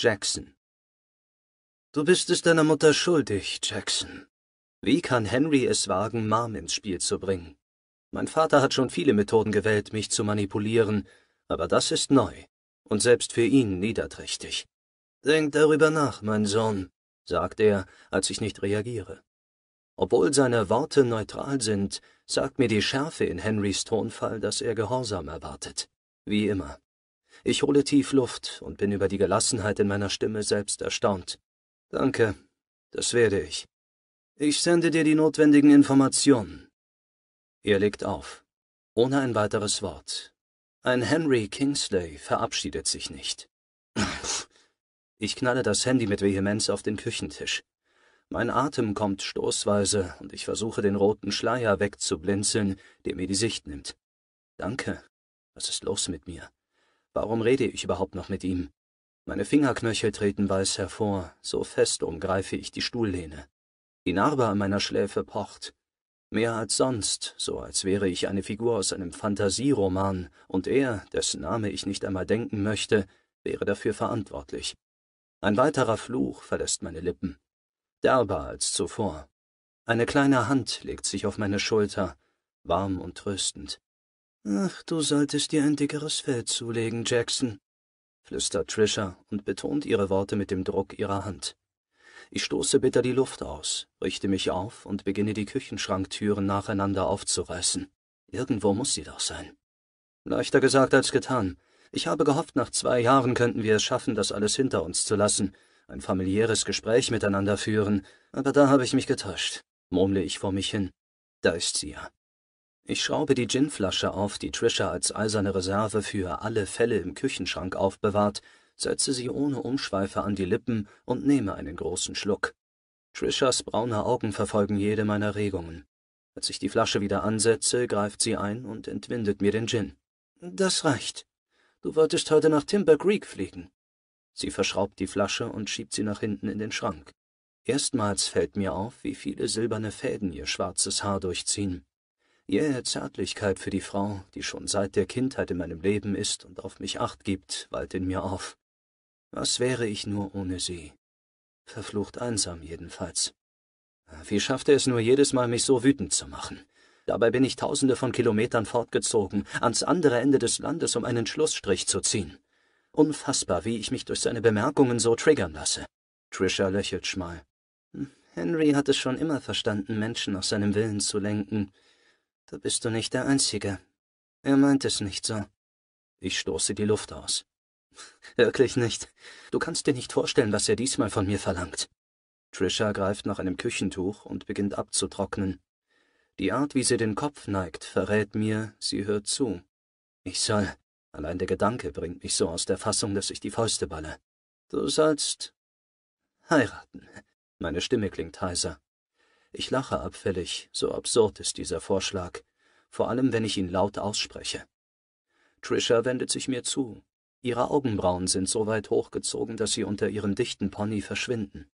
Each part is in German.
Jackson. Du bist es deiner Mutter schuldig, Jackson. Wie kann Henry es wagen, Mom ins Spiel zu bringen? Mein Vater hat schon viele Methoden gewählt, mich zu manipulieren, aber das ist neu und selbst für ihn niederträchtig. Denk darüber nach, mein Sohn, sagt er, als ich nicht reagiere. Obwohl seine Worte neutral sind, sagt mir die Schärfe in Henrys Tonfall, dass er Gehorsam erwartet. Wie immer. Ich hole tief Luft und bin über die Gelassenheit in meiner Stimme selbst erstaunt. Danke, das werde ich. Ich sende dir die notwendigen Informationen. Er legt auf, ohne ein weiteres Wort. Ein Henry Kingsley verabschiedet sich nicht. Ich knalle das Handy mit Vehemenz auf den Küchentisch. Mein Atem kommt stoßweise und ich versuche, den roten Schleier wegzublinzeln, der mir die Sicht nimmt. Danke. Was ist los mit mir? Warum rede ich überhaupt noch mit ihm? Meine Fingerknöchel treten weiß hervor, so fest umgreife ich die Stuhllehne. Die Narbe an meiner Schläfe pocht. Mehr als sonst, so als wäre ich eine Figur aus einem Fantasieroman, und er, dessen Name ich nicht einmal denken möchte, wäre dafür verantwortlich. Ein weiterer Fluch verlässt meine Lippen. Derber als zuvor. Eine kleine Hand legt sich auf meine Schulter, warm und tröstend. Ach, du solltest dir ein dickeres Fell zulegen, Jackson, flüstert Trisha und betont ihre Worte mit dem Druck ihrer Hand. Ich stoße bitter die Luft aus, richte mich auf und beginne die Küchenschranktüren nacheinander aufzureißen. Irgendwo muss sie doch sein. Leichter gesagt als getan. Ich habe gehofft, nach zwei Jahren könnten wir es schaffen, das alles hinter uns zu lassen, ein familiäres Gespräch miteinander führen, aber da habe ich mich getäuscht, murmle ich vor mich hin. Da ist sie ja. Ich schraube die Ginflasche auf, die Trisha als eiserne Reserve für alle Fälle im Küchenschrank aufbewahrt, setze sie ohne Umschweife an die Lippen und nehme einen großen Schluck. Trishas braune Augen verfolgen jede meiner Regungen. Als ich die Flasche wieder ansetze, greift sie ein und entwindet mir den Gin. Das reicht. Du wolltest heute nach Timber Creek fliegen. Sie verschraubt die Flasche und schiebt sie nach hinten in den Schrank. Erstmals fällt mir auf, wie viele silberne Fäden ihr schwarzes Haar durchziehen jähe Zärtlichkeit für die Frau, die schon seit der Kindheit in meinem Leben ist und auf mich Acht gibt, wallt in mir auf. Was wäre ich nur ohne sie? Verflucht einsam jedenfalls. Wie schafft er es nur jedes Mal, mich so wütend zu machen? Dabei bin ich tausende von Kilometern fortgezogen, ans andere Ende des Landes, um einen Schlussstrich zu ziehen. Unfassbar, wie ich mich durch seine Bemerkungen so triggern lasse. Trisha lächelt schmal. Hm, Henry hat es schon immer verstanden, Menschen nach seinem Willen zu lenken. Da bist du nicht der Einzige. Er meint es nicht so. Ich stoße die Luft aus. Wirklich nicht. Du kannst dir nicht vorstellen, was er diesmal von mir verlangt. Trisha greift nach einem Küchentuch und beginnt abzutrocknen. Die Art, wie sie den Kopf neigt, verrät mir, sie hört zu. Ich soll. Allein der Gedanke bringt mich so aus der Fassung, dass ich die Fäuste balle. Du sollst heiraten. Meine Stimme klingt heiser. Ich lache abfällig, so absurd ist dieser Vorschlag, vor allem wenn ich ihn laut ausspreche. Trisha wendet sich mir zu. Ihre Augenbrauen sind so weit hochgezogen, dass sie unter ihrem dichten Pony verschwinden.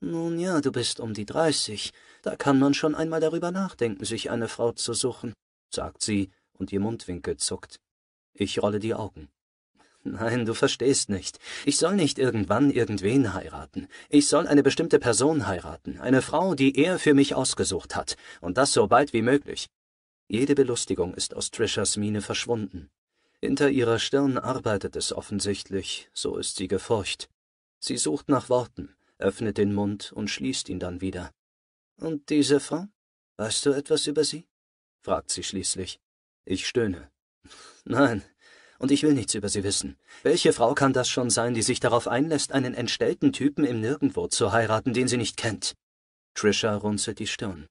Nun ja, du bist um die dreißig. Da kann man schon einmal darüber nachdenken, sich eine Frau zu suchen, sagt sie, und ihr Mundwinkel zuckt. Ich rolle die Augen. Nein, du verstehst nicht. Ich soll nicht irgendwann irgendwen heiraten. Ich soll eine bestimmte Person heiraten, eine Frau, die er für mich ausgesucht hat, und das so bald wie möglich. Jede Belustigung ist aus Trishas Miene verschwunden. Hinter ihrer Stirn arbeitet es offensichtlich, so ist sie gefurcht. Sie sucht nach Worten, öffnet den Mund und schließt ihn dann wieder. Und diese Frau? Weißt du etwas über sie? fragt sie schließlich. Ich stöhne. Nein, und ich will nichts über sie wissen. Welche Frau kann das schon sein, die sich darauf einlässt, einen entstellten Typen im Nirgendwo zu heiraten, den sie nicht kennt? Trisha runzelt die Stirn.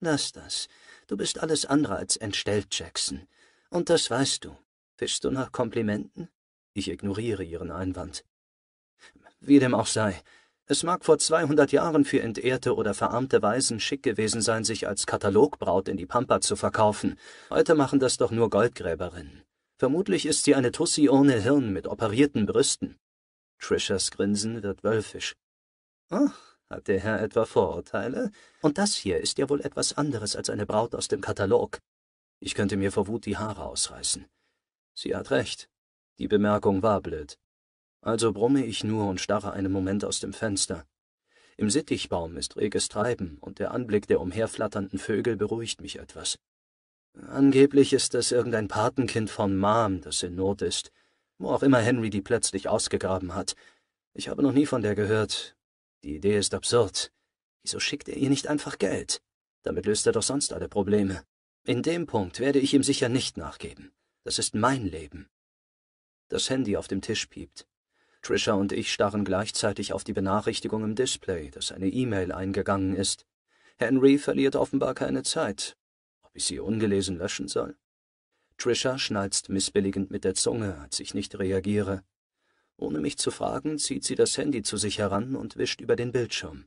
Lass das. Du bist alles andere als entstellt, Jackson. Und das weißt du. Fischst du nach Komplimenten? Ich ignoriere ihren Einwand. Wie dem auch sei, es mag vor 200 Jahren für entehrte oder verarmte Waisen schick gewesen sein, sich als Katalogbraut in die Pampa zu verkaufen. Heute machen das doch nur Goldgräberinnen. Vermutlich ist sie eine Tussi ohne Hirn mit operierten Brüsten. Trishas Grinsen wird wölfisch. Ach, hat der Herr etwa Vorurteile? Und das hier ist ja wohl etwas anderes als eine Braut aus dem Katalog. Ich könnte mir vor Wut die Haare ausreißen. Sie hat recht. Die Bemerkung war blöd. Also brumme ich nur und starre einen Moment aus dem Fenster. Im Sittichbaum ist reges Treiben, und der Anblick der umherflatternden Vögel beruhigt mich etwas. Angeblich ist es irgendein Patenkind von Mom, das in Not ist, wo auch immer Henry die plötzlich ausgegraben hat. Ich habe noch nie von der gehört. Die Idee ist absurd. Wieso schickt er ihr nicht einfach Geld? Damit löst er doch sonst alle Probleme. In dem Punkt werde ich ihm sicher nicht nachgeben. Das ist mein Leben. Das Handy auf dem Tisch piept. Trisha und ich starren gleichzeitig auf die Benachrichtigung im Display, dass eine E-Mail eingegangen ist. Henry verliert offenbar keine Zeit ob ich sie ungelesen löschen soll. Trisha schnalzt missbilligend mit der Zunge, als ich nicht reagiere. Ohne mich zu fragen, zieht sie das Handy zu sich heran und wischt über den Bildschirm.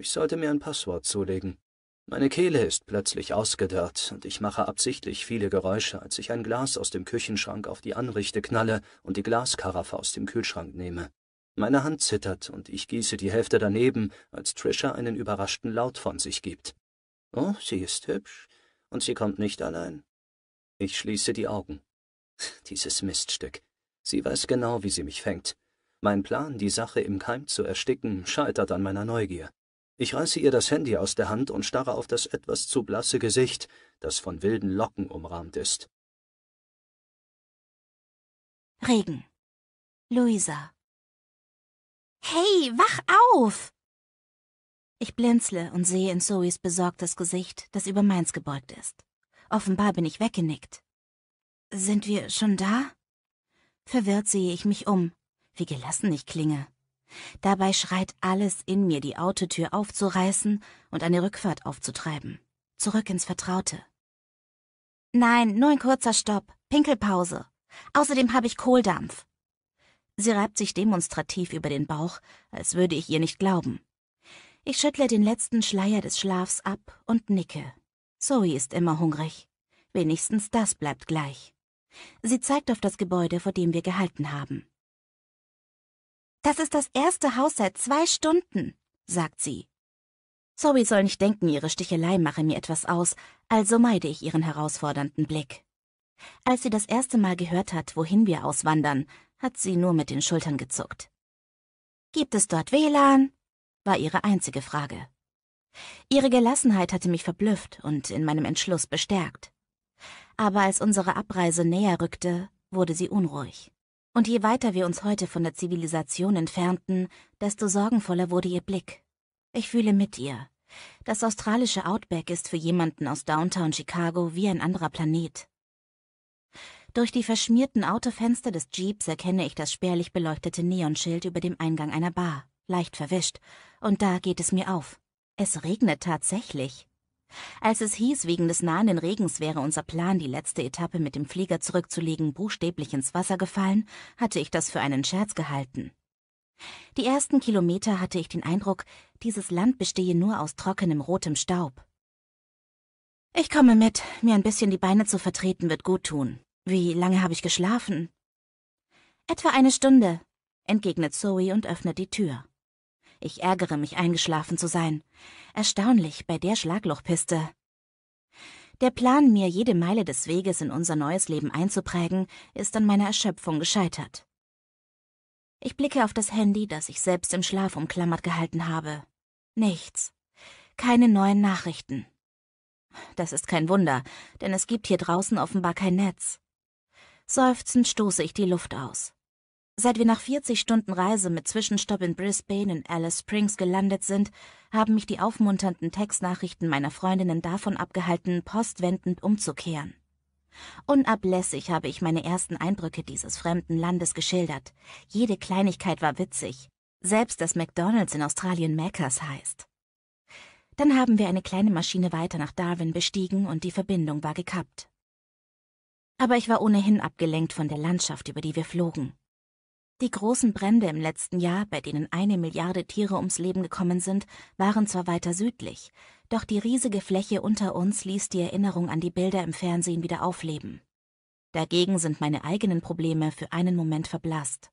Ich sollte mir ein Passwort zulegen. Meine Kehle ist plötzlich ausgedörrt und ich mache absichtlich viele Geräusche, als ich ein Glas aus dem Küchenschrank auf die Anrichte knalle und die Glaskaraffe aus dem Kühlschrank nehme. Meine Hand zittert und ich gieße die Hälfte daneben, als Trisha einen überraschten Laut von sich gibt. Oh, sie ist hübsch und sie kommt nicht allein. Ich schließe die Augen. Dieses Miststück. Sie weiß genau, wie sie mich fängt. Mein Plan, die Sache im Keim zu ersticken, scheitert an meiner Neugier. Ich reiße ihr das Handy aus der Hand und starre auf das etwas zu blasse Gesicht, das von wilden Locken umrahmt ist. Regen. Luisa. Hey, wach auf! Ich blinzle und sehe in Zoes besorgtes Gesicht, das über meins gebeugt ist. Offenbar bin ich weggenickt. Sind wir schon da? Verwirrt sehe ich mich um, wie gelassen ich klinge. Dabei schreit alles in mir, die Autotür aufzureißen und eine Rückfahrt aufzutreiben. Zurück ins Vertraute. Nein, nur ein kurzer Stopp, Pinkelpause. Außerdem habe ich Kohldampf. Sie reibt sich demonstrativ über den Bauch, als würde ich ihr nicht glauben. Ich schüttle den letzten Schleier des Schlafs ab und nicke. Zoe ist immer hungrig. Wenigstens das bleibt gleich. Sie zeigt auf das Gebäude, vor dem wir gehalten haben. Das ist das erste Haus seit zwei Stunden, sagt sie. Zoe soll nicht denken, ihre Stichelei mache mir etwas aus, also meide ich ihren herausfordernden Blick. Als sie das erste Mal gehört hat, wohin wir auswandern, hat sie nur mit den Schultern gezuckt. Gibt es dort WLAN? war ihre einzige Frage. Ihre Gelassenheit hatte mich verblüfft und in meinem Entschluss bestärkt. Aber als unsere Abreise näher rückte, wurde sie unruhig. Und je weiter wir uns heute von der Zivilisation entfernten, desto sorgenvoller wurde ihr Blick. Ich fühle mit ihr. Das australische Outback ist für jemanden aus Downtown Chicago wie ein anderer Planet. Durch die verschmierten Autofenster des Jeeps erkenne ich das spärlich beleuchtete Neonschild über dem Eingang einer Bar, leicht verwischt, und da geht es mir auf. Es regnet tatsächlich. Als es hieß, wegen des nahenden Regens wäre unser Plan, die letzte Etappe mit dem Flieger zurückzulegen, buchstäblich ins Wasser gefallen, hatte ich das für einen Scherz gehalten. Die ersten Kilometer hatte ich den Eindruck, dieses Land bestehe nur aus trockenem rotem Staub. Ich komme mit, mir ein bisschen die Beine zu vertreten wird gut tun. Wie lange habe ich geschlafen? Etwa eine Stunde, entgegnet Zoe und öffnet die Tür. Ich ärgere mich, eingeschlafen zu sein. Erstaunlich bei der Schlaglochpiste. Der Plan, mir jede Meile des Weges in unser neues Leben einzuprägen, ist an meiner Erschöpfung gescheitert. Ich blicke auf das Handy, das ich selbst im Schlaf umklammert gehalten habe. Nichts. Keine neuen Nachrichten. Das ist kein Wunder, denn es gibt hier draußen offenbar kein Netz. Seufzend stoße ich die Luft aus. Seit wir nach 40 Stunden Reise mit Zwischenstopp in Brisbane in Alice Springs gelandet sind, haben mich die aufmunternden Textnachrichten meiner Freundinnen davon abgehalten, postwendend umzukehren. Unablässig habe ich meine ersten Eindrücke dieses fremden Landes geschildert. Jede Kleinigkeit war witzig, selbst dass McDonald's in Australien Mackers heißt. Dann haben wir eine kleine Maschine weiter nach Darwin bestiegen und die Verbindung war gekappt. Aber ich war ohnehin abgelenkt von der Landschaft, über die wir flogen. Die großen Brände im letzten Jahr, bei denen eine Milliarde Tiere ums Leben gekommen sind, waren zwar weiter südlich, doch die riesige Fläche unter uns ließ die Erinnerung an die Bilder im Fernsehen wieder aufleben. Dagegen sind meine eigenen Probleme für einen Moment verblasst.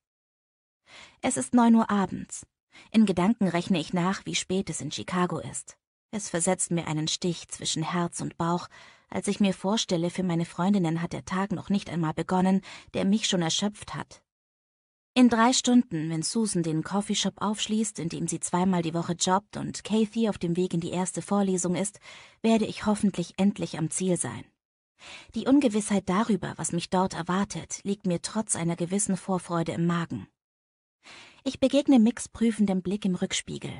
Es ist neun Uhr abends. In Gedanken rechne ich nach, wie spät es in Chicago ist. Es versetzt mir einen Stich zwischen Herz und Bauch, als ich mir vorstelle, für meine Freundinnen hat der Tag noch nicht einmal begonnen, der mich schon erschöpft hat in drei Stunden, wenn Susan den Coffeeshop aufschließt, in dem sie zweimal die Woche jobbt und Kathy auf dem Weg in die erste Vorlesung ist, werde ich hoffentlich endlich am Ziel sein. Die Ungewissheit darüber, was mich dort erwartet, liegt mir trotz einer gewissen Vorfreude im Magen. Ich begegne Mix prüfendem Blick im Rückspiegel.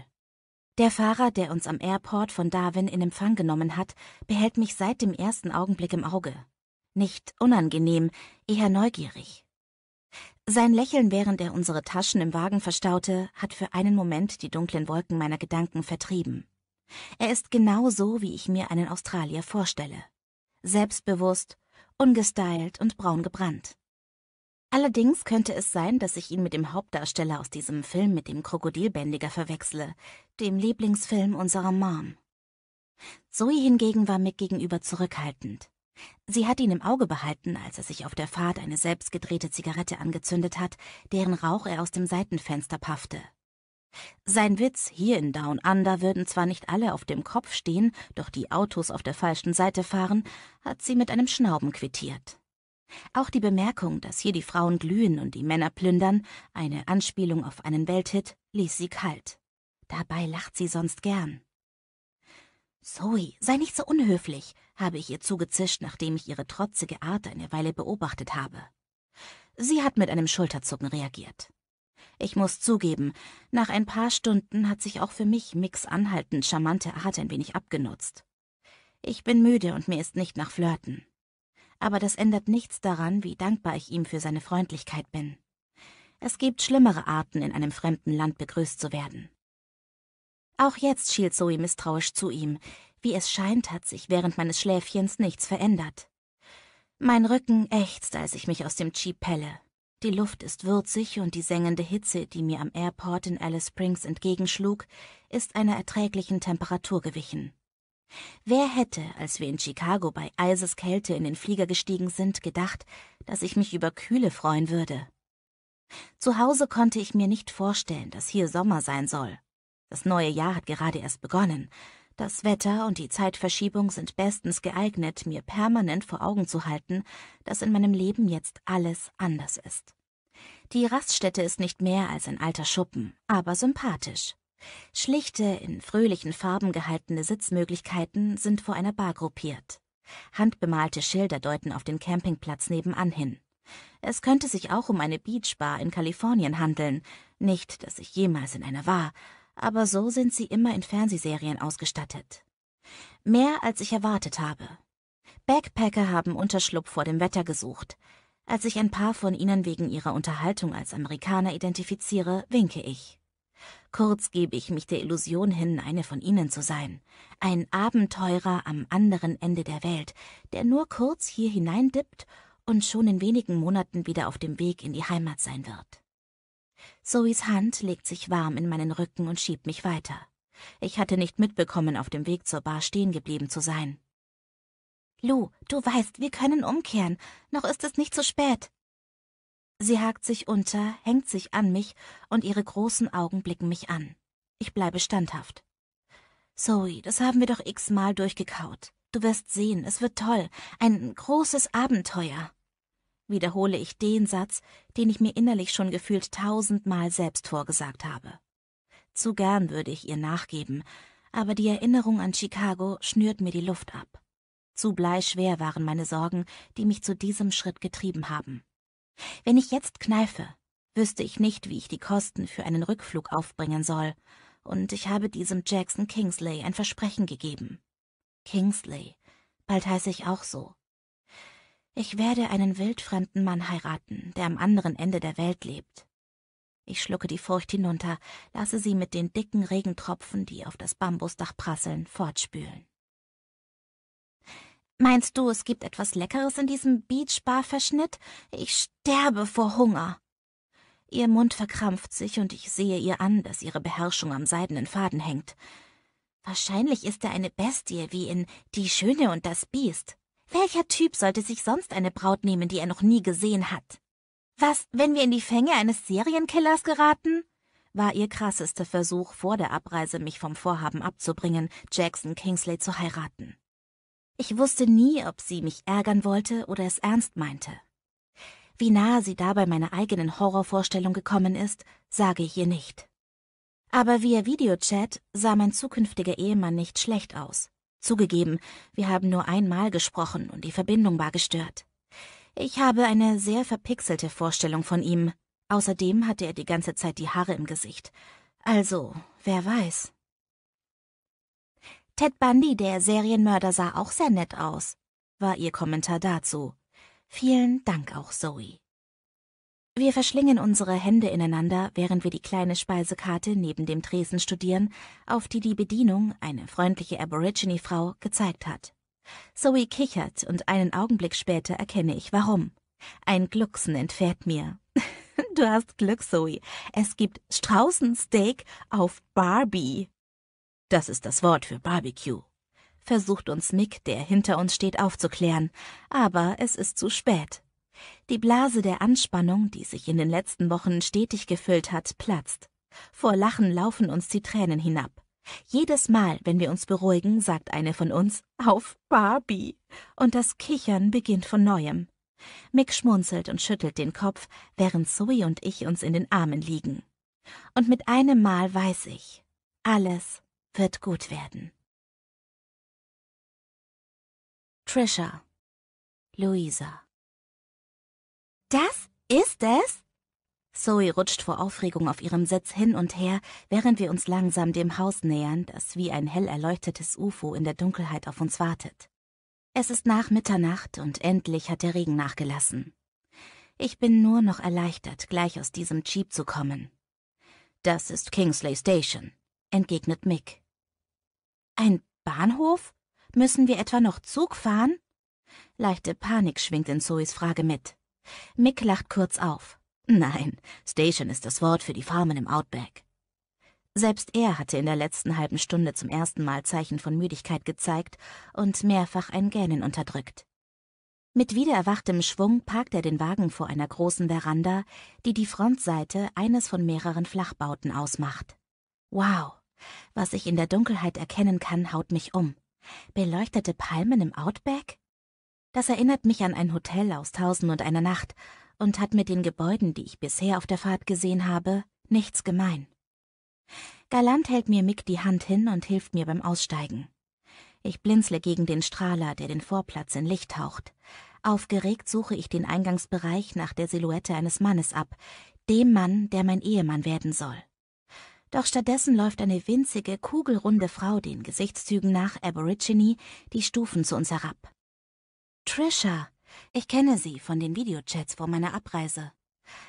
Der Fahrer, der uns am Airport von Darwin in Empfang genommen hat, behält mich seit dem ersten Augenblick im Auge. Nicht unangenehm, eher neugierig. Sein Lächeln, während er unsere Taschen im Wagen verstaute, hat für einen Moment die dunklen Wolken meiner Gedanken vertrieben. Er ist genau so, wie ich mir einen Australier vorstelle. Selbstbewusst, ungestylt und braun gebrannt. Allerdings könnte es sein, dass ich ihn mit dem Hauptdarsteller aus diesem Film mit dem Krokodilbändiger verwechsle, dem Lieblingsfilm unserer Mom. Zoe hingegen war mir gegenüber zurückhaltend. Sie hat ihn im Auge behalten, als er sich auf der Fahrt eine selbstgedrehte Zigarette angezündet hat, deren Rauch er aus dem Seitenfenster paffte. Sein Witz, hier in Down Under würden zwar nicht alle auf dem Kopf stehen, doch die Autos auf der falschen Seite fahren, hat sie mit einem Schnauben quittiert. Auch die Bemerkung, dass hier die Frauen glühen und die Männer plündern, eine Anspielung auf einen Welthit, ließ sie kalt. Dabei lacht sie sonst gern. Zoe, sei nicht so unhöflich, habe ich ihr zugezischt, nachdem ich ihre trotzige Art eine Weile beobachtet habe. Sie hat mit einem Schulterzucken reagiert. Ich muss zugeben, nach ein paar Stunden hat sich auch für mich Micks anhaltend charmante Art ein wenig abgenutzt. Ich bin müde und mir ist nicht nach Flirten. Aber das ändert nichts daran, wie dankbar ich ihm für seine Freundlichkeit bin. Es gibt schlimmere Arten, in einem fremden Land begrüßt zu werden. Auch jetzt schielt Zoe misstrauisch zu ihm. Wie es scheint, hat sich während meines Schläfchens nichts verändert. Mein Rücken ächzt, als ich mich aus dem Jeep pelle. Die Luft ist würzig und die sengende Hitze, die mir am Airport in Alice Springs entgegenschlug, ist einer erträglichen Temperatur gewichen. Wer hätte, als wir in Chicago bei eises Kälte in den Flieger gestiegen sind, gedacht, dass ich mich über Kühle freuen würde? Zu Hause konnte ich mir nicht vorstellen, dass hier Sommer sein soll. Das neue Jahr hat gerade erst begonnen. Das Wetter und die Zeitverschiebung sind bestens geeignet, mir permanent vor Augen zu halten, dass in meinem Leben jetzt alles anders ist. Die Raststätte ist nicht mehr als ein alter Schuppen, aber sympathisch. Schlichte, in fröhlichen Farben gehaltene Sitzmöglichkeiten sind vor einer Bar gruppiert. Handbemalte Schilder deuten auf den Campingplatz nebenan hin. Es könnte sich auch um eine Beachbar in Kalifornien handeln, nicht, dass ich jemals in einer war, aber so sind sie immer in Fernsehserien ausgestattet. Mehr als ich erwartet habe. Backpacker haben Unterschlupf vor dem Wetter gesucht. Als ich ein paar von ihnen wegen ihrer Unterhaltung als Amerikaner identifiziere, winke ich. Kurz gebe ich mich der Illusion hin, eine von ihnen zu sein, ein Abenteurer am anderen Ende der Welt, der nur kurz hier hineindippt und schon in wenigen Monaten wieder auf dem Weg in die Heimat sein wird. Zoes Hand legt sich warm in meinen Rücken und schiebt mich weiter. Ich hatte nicht mitbekommen, auf dem Weg zur Bar stehen geblieben zu sein. Lou, du weißt, wir können umkehren. Noch ist es nicht zu spät. Sie hakt sich unter, hängt sich an mich und ihre großen Augen blicken mich an. Ich bleibe standhaft. Zoe, das haben wir doch x-mal durchgekaut. Du wirst sehen, es wird toll. Ein großes Abenteuer wiederhole ich den Satz, den ich mir innerlich schon gefühlt tausendmal selbst vorgesagt habe. Zu gern würde ich ihr nachgeben, aber die Erinnerung an Chicago schnürt mir die Luft ab. Zu bleischwer waren meine Sorgen, die mich zu diesem Schritt getrieben haben. Wenn ich jetzt kneife, wüsste ich nicht, wie ich die Kosten für einen Rückflug aufbringen soll, und ich habe diesem Jackson Kingsley ein Versprechen gegeben. Kingsley, bald heiße ich auch so. Ich werde einen wildfremden Mann heiraten, der am anderen Ende der Welt lebt. Ich schlucke die Furcht hinunter, lasse sie mit den dicken Regentropfen, die auf das Bambusdach prasseln, fortspülen. Meinst du, es gibt etwas Leckeres in diesem Beach-Bar-Verschnitt? Ich sterbe vor Hunger. Ihr Mund verkrampft sich und ich sehe ihr an, dass ihre Beherrschung am seidenen Faden hängt. Wahrscheinlich ist er eine Bestie wie in Die Schöne und das Biest. Welcher Typ sollte sich sonst eine Braut nehmen, die er noch nie gesehen hat? Was, wenn wir in die Fänge eines Serienkillers geraten? war ihr krassester Versuch vor der Abreise, mich vom Vorhaben abzubringen, Jackson Kingsley zu heiraten. Ich wusste nie, ob sie mich ärgern wollte oder es ernst meinte. Wie nahe sie dabei meiner eigenen Horrorvorstellung gekommen ist, sage ich ihr nicht. Aber via Videochat sah mein zukünftiger Ehemann nicht schlecht aus. Zugegeben, wir haben nur einmal gesprochen und die Verbindung war gestört. Ich habe eine sehr verpixelte Vorstellung von ihm. Außerdem hatte er die ganze Zeit die Haare im Gesicht. Also, wer weiß. Ted Bundy, der Serienmörder, sah auch sehr nett aus, war ihr Kommentar dazu. Vielen Dank auch, Zoe. Wir verschlingen unsere Hände ineinander, während wir die kleine Speisekarte neben dem Tresen studieren, auf die die Bedienung, eine freundliche Aborigine-Frau, gezeigt hat. Zoe kichert und einen Augenblick später erkenne ich warum. Ein Glucksen entfährt mir. du hast Glück, Zoe. Es gibt Straußensteak auf Barbie. Das ist das Wort für Barbecue. Versucht uns Mick, der hinter uns steht, aufzuklären, aber es ist zu spät. Die Blase der Anspannung, die sich in den letzten Wochen stetig gefüllt hat, platzt. Vor Lachen laufen uns die Tränen hinab. Jedes Mal, wenn wir uns beruhigen, sagt eine von uns auf Barbie und das Kichern beginnt von neuem. Mick schmunzelt und schüttelt den Kopf, während Zoe und ich uns in den Armen liegen. Und mit einem Mal weiß ich, alles wird gut werden. Trisha Luisa das ist es? Zoe rutscht vor Aufregung auf ihrem Sitz hin und her, während wir uns langsam dem Haus nähern, das wie ein hell erleuchtetes UFO in der Dunkelheit auf uns wartet. Es ist nach Mitternacht und endlich hat der Regen nachgelassen. Ich bin nur noch erleichtert, gleich aus diesem Jeep zu kommen. Das ist Kingsley Station, entgegnet Mick. Ein Bahnhof? Müssen wir etwa noch Zug fahren? Leichte Panik schwingt in Zoes Frage mit. Mick lacht kurz auf. Nein, Station ist das Wort für die Farmen im Outback. Selbst er hatte in der letzten halben Stunde zum ersten Mal Zeichen von Müdigkeit gezeigt und mehrfach ein Gähnen unterdrückt. Mit wiedererwachtem Schwung parkt er den Wagen vor einer großen Veranda, die die Frontseite eines von mehreren Flachbauten ausmacht. Wow, was ich in der Dunkelheit erkennen kann, haut mich um. Beleuchtete Palmen im Outback? Das erinnert mich an ein Hotel aus Tausend und einer Nacht und hat mit den Gebäuden, die ich bisher auf der Fahrt gesehen habe, nichts gemein. Galant hält mir Mick die Hand hin und hilft mir beim Aussteigen. Ich blinzle gegen den Strahler, der den Vorplatz in Licht taucht. Aufgeregt suche ich den Eingangsbereich nach der Silhouette eines Mannes ab, dem Mann, der mein Ehemann werden soll. Doch stattdessen läuft eine winzige, kugelrunde Frau den Gesichtszügen nach Aborigine die Stufen zu uns herab. Trisha. Ich kenne sie von den Videochats vor meiner Abreise.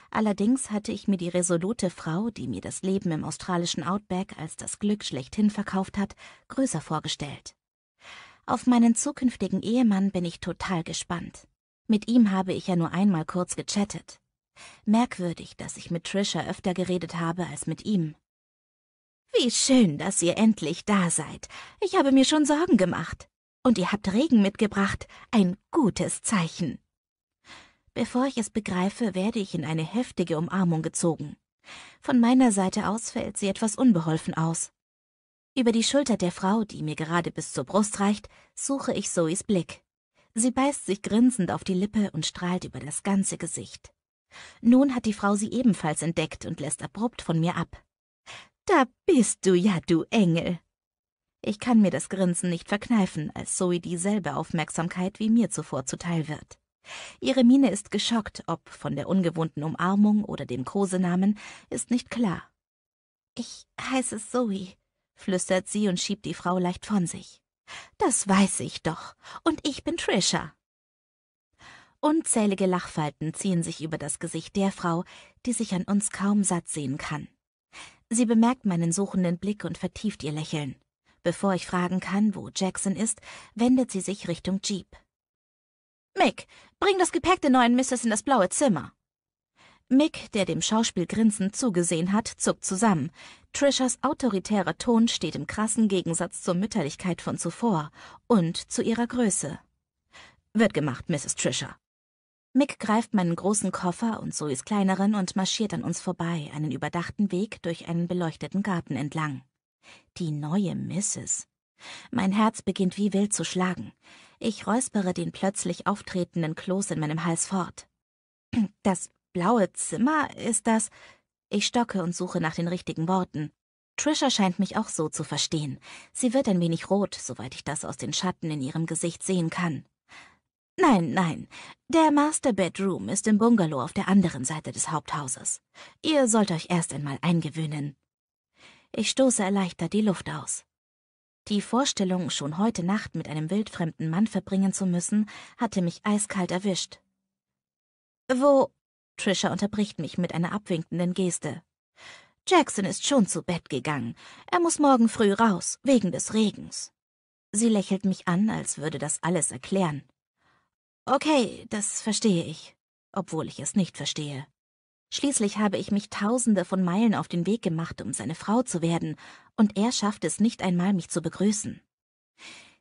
Allerdings hatte ich mir die resolute Frau, die mir das Leben im australischen Outback als das Glück schlechthin verkauft hat, größer vorgestellt. Auf meinen zukünftigen Ehemann bin ich total gespannt. Mit ihm habe ich ja nur einmal kurz gechattet. Merkwürdig, dass ich mit Trisha öfter geredet habe als mit ihm. Wie schön, dass ihr endlich da seid. Ich habe mir schon Sorgen gemacht. Und ihr habt Regen mitgebracht, ein gutes Zeichen. Bevor ich es begreife, werde ich in eine heftige Umarmung gezogen. Von meiner Seite aus fällt sie etwas unbeholfen aus. Über die Schulter der Frau, die mir gerade bis zur Brust reicht, suche ich Zoes Blick. Sie beißt sich grinsend auf die Lippe und strahlt über das ganze Gesicht. Nun hat die Frau sie ebenfalls entdeckt und lässt abrupt von mir ab. Da bist du ja, du Engel. Ich kann mir das Grinsen nicht verkneifen, als Zoe dieselbe Aufmerksamkeit wie mir zuvor zuteil wird. Ihre Miene ist geschockt, ob von der ungewohnten Umarmung oder dem Kosenamen, ist nicht klar. Ich heiße Zoe, flüstert sie und schiebt die Frau leicht von sich. Das weiß ich doch. Und ich bin Trisha. Unzählige Lachfalten ziehen sich über das Gesicht der Frau, die sich an uns kaum satt sehen kann. Sie bemerkt meinen suchenden Blick und vertieft ihr Lächeln. Bevor ich fragen kann, wo Jackson ist, wendet sie sich Richtung Jeep. Mick, bring das Gepäck der neuen Mrs. in das blaue Zimmer. Mick, der dem Schauspiel grinsend zugesehen hat, zuckt zusammen. Trishas autoritärer Ton steht im krassen Gegensatz zur Mütterlichkeit von zuvor und zu ihrer Größe. Wird gemacht, Mrs. Trisha. Mick greift meinen großen Koffer und Zoes kleineren und marschiert an uns vorbei, einen überdachten Weg durch einen beleuchteten Garten entlang. Die neue Mrs. Mein Herz beginnt wie wild zu schlagen. Ich räuspere den plötzlich auftretenden Kloß in meinem Hals fort. Das blaue Zimmer ist das. Ich stocke und suche nach den richtigen Worten. Trisha scheint mich auch so zu verstehen. Sie wird ein wenig rot, soweit ich das aus den Schatten in ihrem Gesicht sehen kann. Nein, nein. Der Master Bedroom ist im Bungalow auf der anderen Seite des Haupthauses. Ihr sollt euch erst einmal eingewöhnen. Ich stoße erleichtert die Luft aus. Die Vorstellung, schon heute Nacht mit einem wildfremden Mann verbringen zu müssen, hatte mich eiskalt erwischt. Wo? Trisha unterbricht mich mit einer abwinkenden Geste. Jackson ist schon zu Bett gegangen. Er muss morgen früh raus, wegen des Regens. Sie lächelt mich an, als würde das alles erklären. Okay, das verstehe ich, obwohl ich es nicht verstehe. Schließlich habe ich mich tausende von Meilen auf den Weg gemacht, um seine Frau zu werden, und er schafft es nicht einmal, mich zu begrüßen.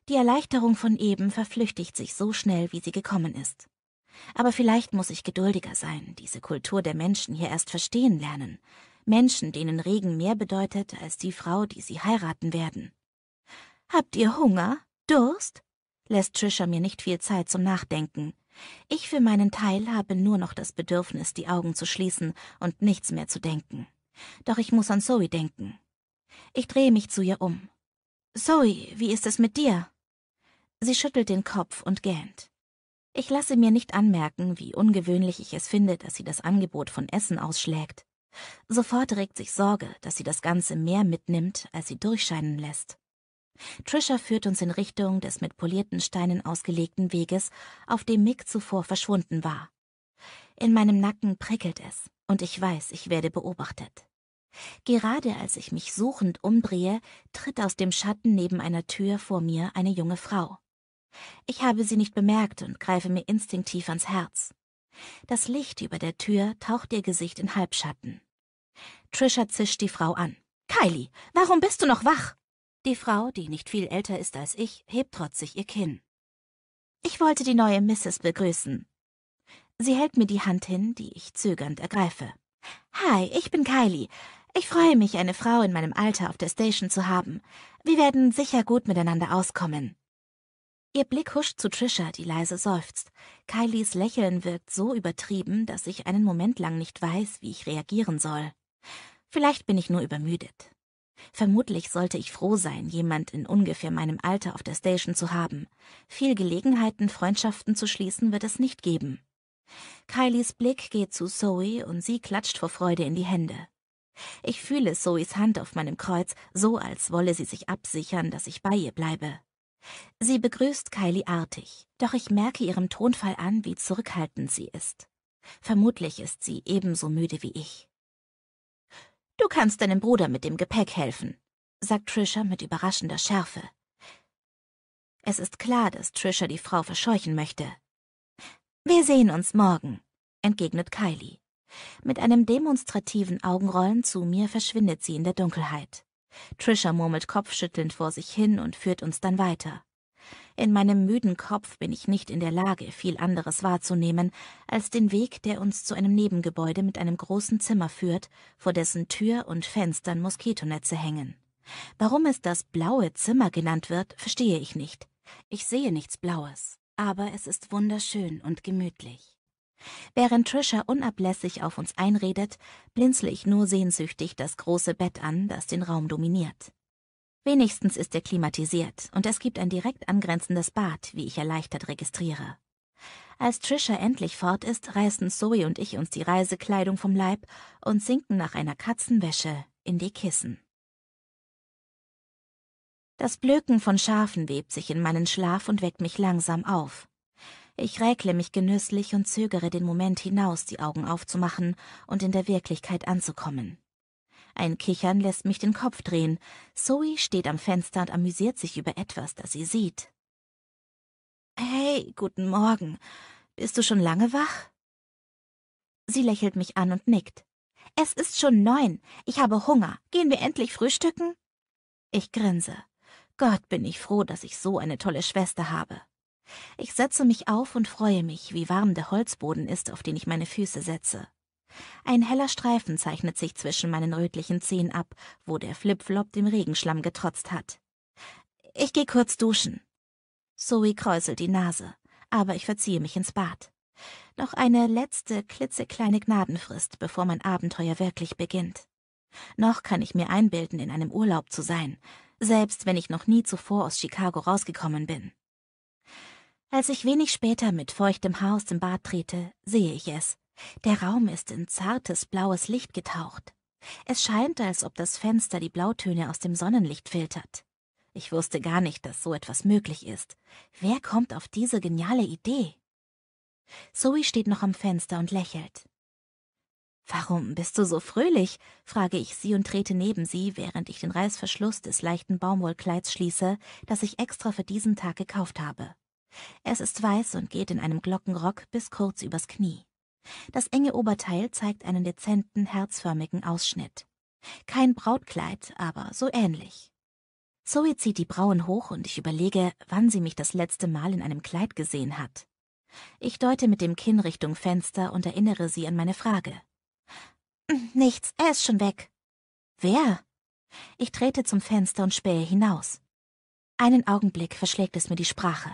Die Erleichterung von eben verflüchtigt sich so schnell, wie sie gekommen ist. Aber vielleicht muss ich geduldiger sein, diese Kultur der Menschen hier erst verstehen lernen. Menschen, denen Regen mehr bedeutet als die Frau, die sie heiraten werden. Habt ihr Hunger? Durst? lässt Trisha mir nicht viel Zeit zum Nachdenken. Ich für meinen Teil habe nur noch das Bedürfnis, die Augen zu schließen und nichts mehr zu denken. Doch ich muss an Zoe denken. Ich drehe mich zu ihr um. Zoe, wie ist es mit dir? Sie schüttelt den Kopf und gähnt. Ich lasse mir nicht anmerken, wie ungewöhnlich ich es finde, dass sie das Angebot von Essen ausschlägt. Sofort regt sich Sorge, dass sie das Ganze mehr mitnimmt, als sie durchscheinen lässt. Trisha führt uns in Richtung des mit polierten Steinen ausgelegten Weges, auf dem Mick zuvor verschwunden war. In meinem Nacken prickelt es, und ich weiß, ich werde beobachtet. Gerade als ich mich suchend umdrehe, tritt aus dem Schatten neben einer Tür vor mir eine junge Frau. Ich habe sie nicht bemerkt und greife mir instinktiv ans Herz. Das Licht über der Tür taucht ihr Gesicht in Halbschatten. Trisha zischt die Frau an. Kylie, warum bist du noch wach? Die Frau, die nicht viel älter ist als ich, hebt trotzig ihr Kinn. Ich wollte die neue Mrs. begrüßen. Sie hält mir die Hand hin, die ich zögernd ergreife. Hi, ich bin Kylie. Ich freue mich, eine Frau in meinem Alter auf der Station zu haben. Wir werden sicher gut miteinander auskommen. Ihr Blick huscht zu Trisha, die leise seufzt. Kylies Lächeln wirkt so übertrieben, dass ich einen Moment lang nicht weiß, wie ich reagieren soll. Vielleicht bin ich nur übermüdet. Vermutlich sollte ich froh sein, jemand in ungefähr meinem Alter auf der Station zu haben. Viel Gelegenheiten, Freundschaften zu schließen, wird es nicht geben. Kylies Blick geht zu Zoe und sie klatscht vor Freude in die Hände. Ich fühle Zoes Hand auf meinem Kreuz, so als wolle sie sich absichern, dass ich bei ihr bleibe. Sie begrüßt Kylie artig, doch ich merke ihrem Tonfall an, wie zurückhaltend sie ist. Vermutlich ist sie ebenso müde wie ich. Du kannst deinem Bruder mit dem Gepäck helfen, sagt Trisha mit überraschender Schärfe. Es ist klar, dass Trisha die Frau verscheuchen möchte. Wir sehen uns morgen, entgegnet Kylie. Mit einem demonstrativen Augenrollen zu mir verschwindet sie in der Dunkelheit. Trisha murmelt kopfschüttelnd vor sich hin und führt uns dann weiter. In meinem müden Kopf bin ich nicht in der Lage, viel anderes wahrzunehmen, als den Weg, der uns zu einem Nebengebäude mit einem großen Zimmer führt, vor dessen Tür und Fenstern Moskitonetze hängen. Warum es das blaue Zimmer genannt wird, verstehe ich nicht. Ich sehe nichts Blaues, aber es ist wunderschön und gemütlich. Während Trisha unablässig auf uns einredet, blinzle ich nur sehnsüchtig das große Bett an, das den Raum dominiert. Wenigstens ist er klimatisiert und es gibt ein direkt angrenzendes Bad, wie ich erleichtert registriere. Als Trisha endlich fort ist, reißen Zoe und ich uns die Reisekleidung vom Leib und sinken nach einer Katzenwäsche in die Kissen. Das Blöken von Schafen webt sich in meinen Schlaf und weckt mich langsam auf. Ich räkle mich genüsslich und zögere den Moment hinaus, die Augen aufzumachen und in der Wirklichkeit anzukommen. Ein Kichern lässt mich den Kopf drehen. Zoe steht am Fenster und amüsiert sich über etwas, das sie sieht. Hey, guten Morgen. Bist du schon lange wach? Sie lächelt mich an und nickt. Es ist schon neun. Ich habe Hunger. Gehen wir endlich frühstücken? Ich grinse. Gott, bin ich froh, dass ich so eine tolle Schwester habe. Ich setze mich auf und freue mich, wie warm der Holzboden ist, auf den ich meine Füße setze. Ein heller Streifen zeichnet sich zwischen meinen rötlichen Zehen ab, wo der Flipflop dem Regenschlamm getrotzt hat. Ich gehe kurz duschen. Zoe kräuselt die Nase, aber ich verziehe mich ins Bad. Noch eine letzte klitzekleine Gnadenfrist, bevor mein Abenteuer wirklich beginnt. Noch kann ich mir einbilden, in einem Urlaub zu sein, selbst wenn ich noch nie zuvor aus Chicago rausgekommen bin. Als ich wenig später mit feuchtem Haar aus dem Bad trete, sehe ich es, der Raum ist in zartes blaues Licht getaucht. Es scheint, als ob das Fenster die Blautöne aus dem Sonnenlicht filtert. Ich wusste gar nicht, dass so etwas möglich ist. Wer kommt auf diese geniale Idee? Zoe steht noch am Fenster und lächelt. Warum bist du so fröhlich? frage ich sie und trete neben sie, während ich den Reißverschluss des leichten Baumwollkleids schließe, das ich extra für diesen Tag gekauft habe. Es ist weiß und geht in einem Glockenrock bis kurz übers Knie. Das enge Oberteil zeigt einen dezenten, herzförmigen Ausschnitt. Kein Brautkleid, aber so ähnlich. Zoe zieht die Brauen hoch und ich überlege, wann sie mich das letzte Mal in einem Kleid gesehen hat. Ich deute mit dem Kinn Richtung Fenster und erinnere sie an meine Frage. Nichts, er ist schon weg. Wer? Ich trete zum Fenster und spähe hinaus. Einen Augenblick verschlägt es mir die Sprache.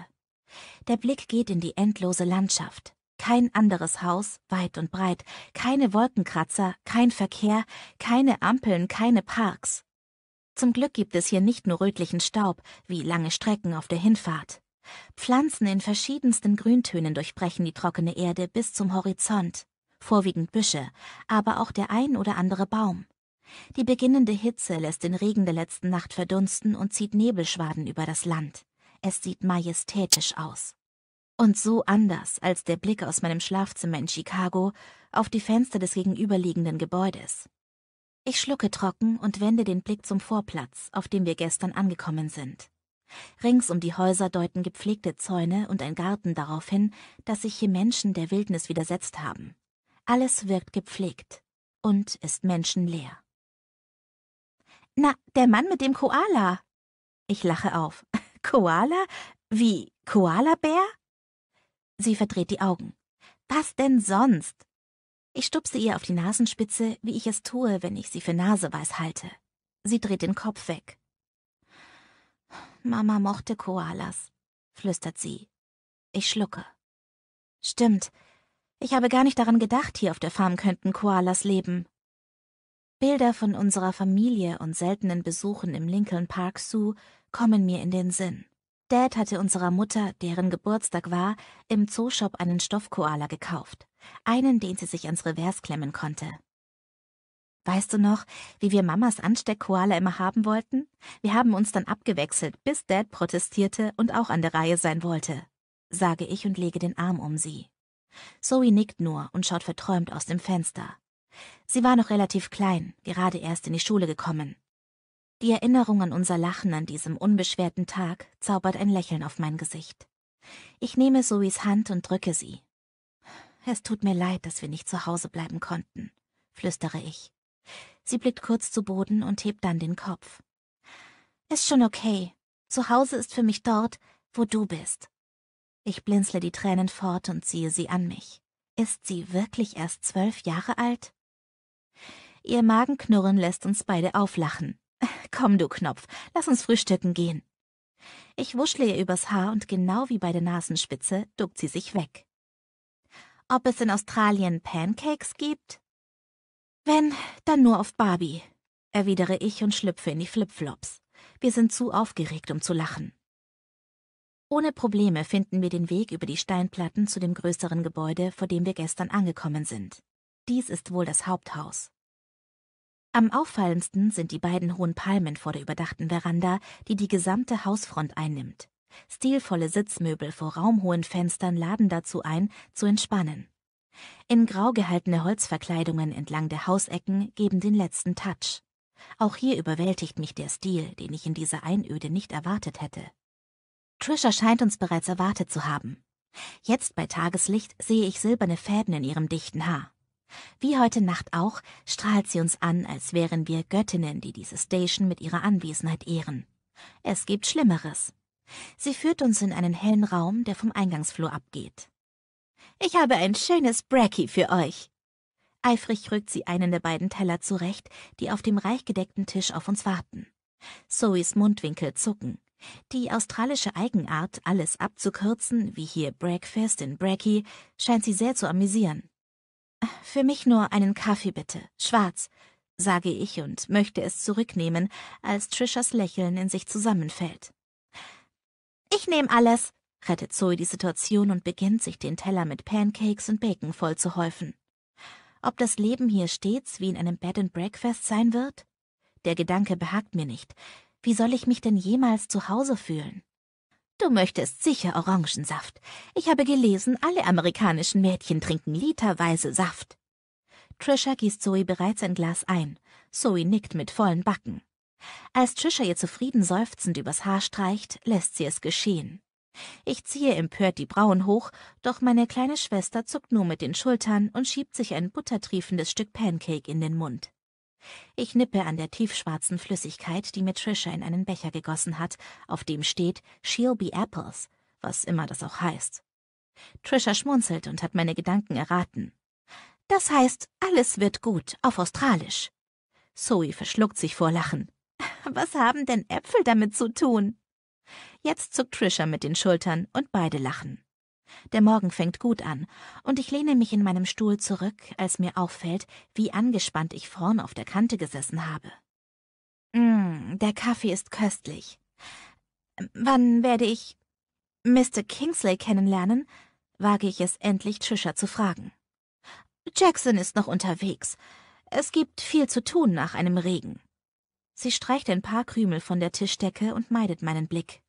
Der Blick geht in die endlose Landschaft. Kein anderes Haus, weit und breit, keine Wolkenkratzer, kein Verkehr, keine Ampeln, keine Parks. Zum Glück gibt es hier nicht nur rötlichen Staub, wie lange Strecken auf der Hinfahrt. Pflanzen in verschiedensten Grüntönen durchbrechen die trockene Erde bis zum Horizont, vorwiegend Büsche, aber auch der ein oder andere Baum. Die beginnende Hitze lässt den Regen der letzten Nacht verdunsten und zieht Nebelschwaden über das Land. Es sieht majestätisch aus. Und so anders als der Blick aus meinem Schlafzimmer in Chicago auf die Fenster des gegenüberliegenden Gebäudes. Ich schlucke trocken und wende den Blick zum Vorplatz, auf dem wir gestern angekommen sind. Rings um die Häuser deuten gepflegte Zäune und ein Garten darauf hin, dass sich hier Menschen der Wildnis widersetzt haben. Alles wirkt gepflegt und ist menschenleer. Na, der Mann mit dem Koala. Ich lache auf. Koala? Wie Koalabär? Sie verdreht die Augen. Was denn sonst? Ich stupse ihr auf die Nasenspitze, wie ich es tue, wenn ich sie für naseweiß halte. Sie dreht den Kopf weg. Mama mochte Koalas, flüstert sie. Ich schlucke. Stimmt. Ich habe gar nicht daran gedacht, hier auf der Farm könnten Koalas leben. Bilder von unserer Familie und seltenen Besuchen im Lincoln Park Zoo kommen mir in den Sinn. Dad hatte unserer Mutter, deren Geburtstag war, im Zooshop einen Stoffkoala gekauft. Einen, den sie sich ans Revers klemmen konnte. Weißt du noch, wie wir Mamas Ansteckkoala immer haben wollten? Wir haben uns dann abgewechselt, bis Dad protestierte und auch an der Reihe sein wollte, sage ich und lege den Arm um sie. Zoe nickt nur und schaut verträumt aus dem Fenster. Sie war noch relativ klein, gerade erst in die Schule gekommen. Die Erinnerung an unser Lachen an diesem unbeschwerten Tag zaubert ein Lächeln auf mein Gesicht. Ich nehme Zoes Hand und drücke sie. Es tut mir leid, dass wir nicht zu Hause bleiben konnten, flüstere ich. Sie blickt kurz zu Boden und hebt dann den Kopf. Ist schon okay. Zu Hause ist für mich dort, wo du bist. Ich blinzle die Tränen fort und ziehe sie an mich. Ist sie wirklich erst zwölf Jahre alt? Ihr Magenknurren lässt uns beide auflachen. Komm, du Knopf, lass uns frühstücken gehen. Ich wuschle ihr übers Haar und genau wie bei der Nasenspitze duckt sie sich weg. Ob es in Australien Pancakes gibt? Wenn, dann nur auf Barbie, erwidere ich und schlüpfe in die Flipflops. Wir sind zu aufgeregt, um zu lachen. Ohne Probleme finden wir den Weg über die Steinplatten zu dem größeren Gebäude, vor dem wir gestern angekommen sind. Dies ist wohl das Haupthaus. Am auffallendsten sind die beiden hohen Palmen vor der überdachten Veranda, die die gesamte Hausfront einnimmt. Stilvolle Sitzmöbel vor raumhohen Fenstern laden dazu ein, zu entspannen. In grau gehaltene Holzverkleidungen entlang der Hausecken geben den letzten Touch. Auch hier überwältigt mich der Stil, den ich in dieser Einöde nicht erwartet hätte. Trisha scheint uns bereits erwartet zu haben. Jetzt bei Tageslicht sehe ich silberne Fäden in ihrem dichten Haar. Wie heute Nacht auch, strahlt sie uns an, als wären wir Göttinnen, die diese Station mit ihrer Anwesenheit ehren. Es gibt Schlimmeres. Sie führt uns in einen hellen Raum, der vom Eingangsflur abgeht. Ich habe ein schönes Bracky für euch. Eifrig rückt sie einen der beiden Teller zurecht, die auf dem reich gedeckten Tisch auf uns warten. Zoes Mundwinkel zucken. Die australische Eigenart, alles abzukürzen, wie hier Breakfast in Bracky, scheint sie sehr zu amüsieren. Für mich nur einen Kaffee bitte, schwarz, sage ich und möchte es zurücknehmen, als Trishas Lächeln in sich zusammenfällt. Ich nehme alles, rettet Zoe die Situation und beginnt sich den Teller mit Pancakes und Bacon vollzuhäufen. Ob das Leben hier stets wie in einem Bed and Breakfast sein wird? Der Gedanke behagt mir nicht. Wie soll ich mich denn jemals zu Hause fühlen? Du möchtest sicher Orangensaft. Ich habe gelesen, alle amerikanischen Mädchen trinken literweise Saft. Trisha gießt Zoe bereits ein Glas ein. Zoe nickt mit vollen Backen. Als Trisha ihr zufrieden seufzend übers Haar streicht, lässt sie es geschehen. Ich ziehe empört die Brauen hoch, doch meine kleine Schwester zuckt nur mit den Schultern und schiebt sich ein buttertriefendes Stück Pancake in den Mund. Ich nippe an der tiefschwarzen Flüssigkeit, die mir Trisha in einen Becher gegossen hat, auf dem steht She'll be apples, was immer das auch heißt. Trisha schmunzelt und hat meine Gedanken erraten. Das heißt, alles wird gut, auf Australisch. Zoe verschluckt sich vor Lachen. Was haben denn Äpfel damit zu tun? Jetzt zuckt Trisha mit den Schultern und beide lachen. Der Morgen fängt gut an, und ich lehne mich in meinem Stuhl zurück, als mir auffällt, wie angespannt ich vorn auf der Kante gesessen habe. Mm, der Kaffee ist köstlich. Wann werde ich Mr. Kingsley kennenlernen? wage ich es endlich Trisha zu fragen. Jackson ist noch unterwegs. Es gibt viel zu tun nach einem Regen. Sie streicht ein paar Krümel von der Tischdecke und meidet meinen Blick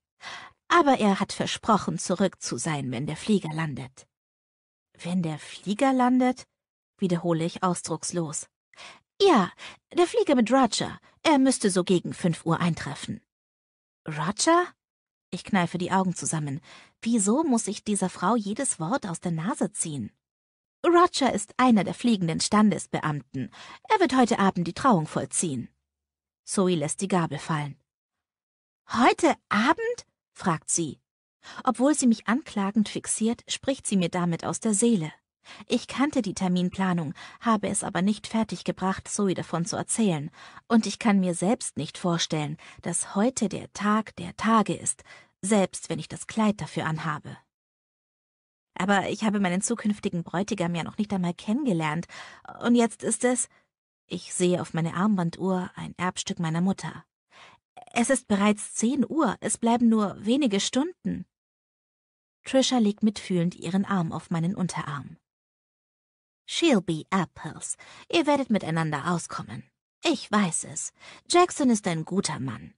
aber er hat versprochen, zurück zu sein, wenn der Flieger landet. Wenn der Flieger landet? wiederhole ich ausdruckslos. Ja, der Flieger mit Roger. Er müsste so gegen fünf Uhr eintreffen. Roger? Ich kneife die Augen zusammen. Wieso muss ich dieser Frau jedes Wort aus der Nase ziehen? Roger ist einer der fliegenden Standesbeamten. Er wird heute Abend die Trauung vollziehen. Zoe lässt die Gabel fallen. Heute Abend? fragt sie. Obwohl sie mich anklagend fixiert, spricht sie mir damit aus der Seele. Ich kannte die Terminplanung, habe es aber nicht fertiggebracht, Zoe davon zu erzählen, und ich kann mir selbst nicht vorstellen, dass heute der Tag der Tage ist, selbst wenn ich das Kleid dafür anhabe. Aber ich habe meinen zukünftigen Bräutigam ja noch nicht einmal kennengelernt, und jetzt ist es. Ich sehe auf meine Armbanduhr ein Erbstück meiner Mutter. Es ist bereits zehn Uhr, es bleiben nur wenige Stunden. Trisha legt mitfühlend ihren Arm auf meinen Unterarm. She'll be apples. Ihr werdet miteinander auskommen. Ich weiß es. Jackson ist ein guter Mann.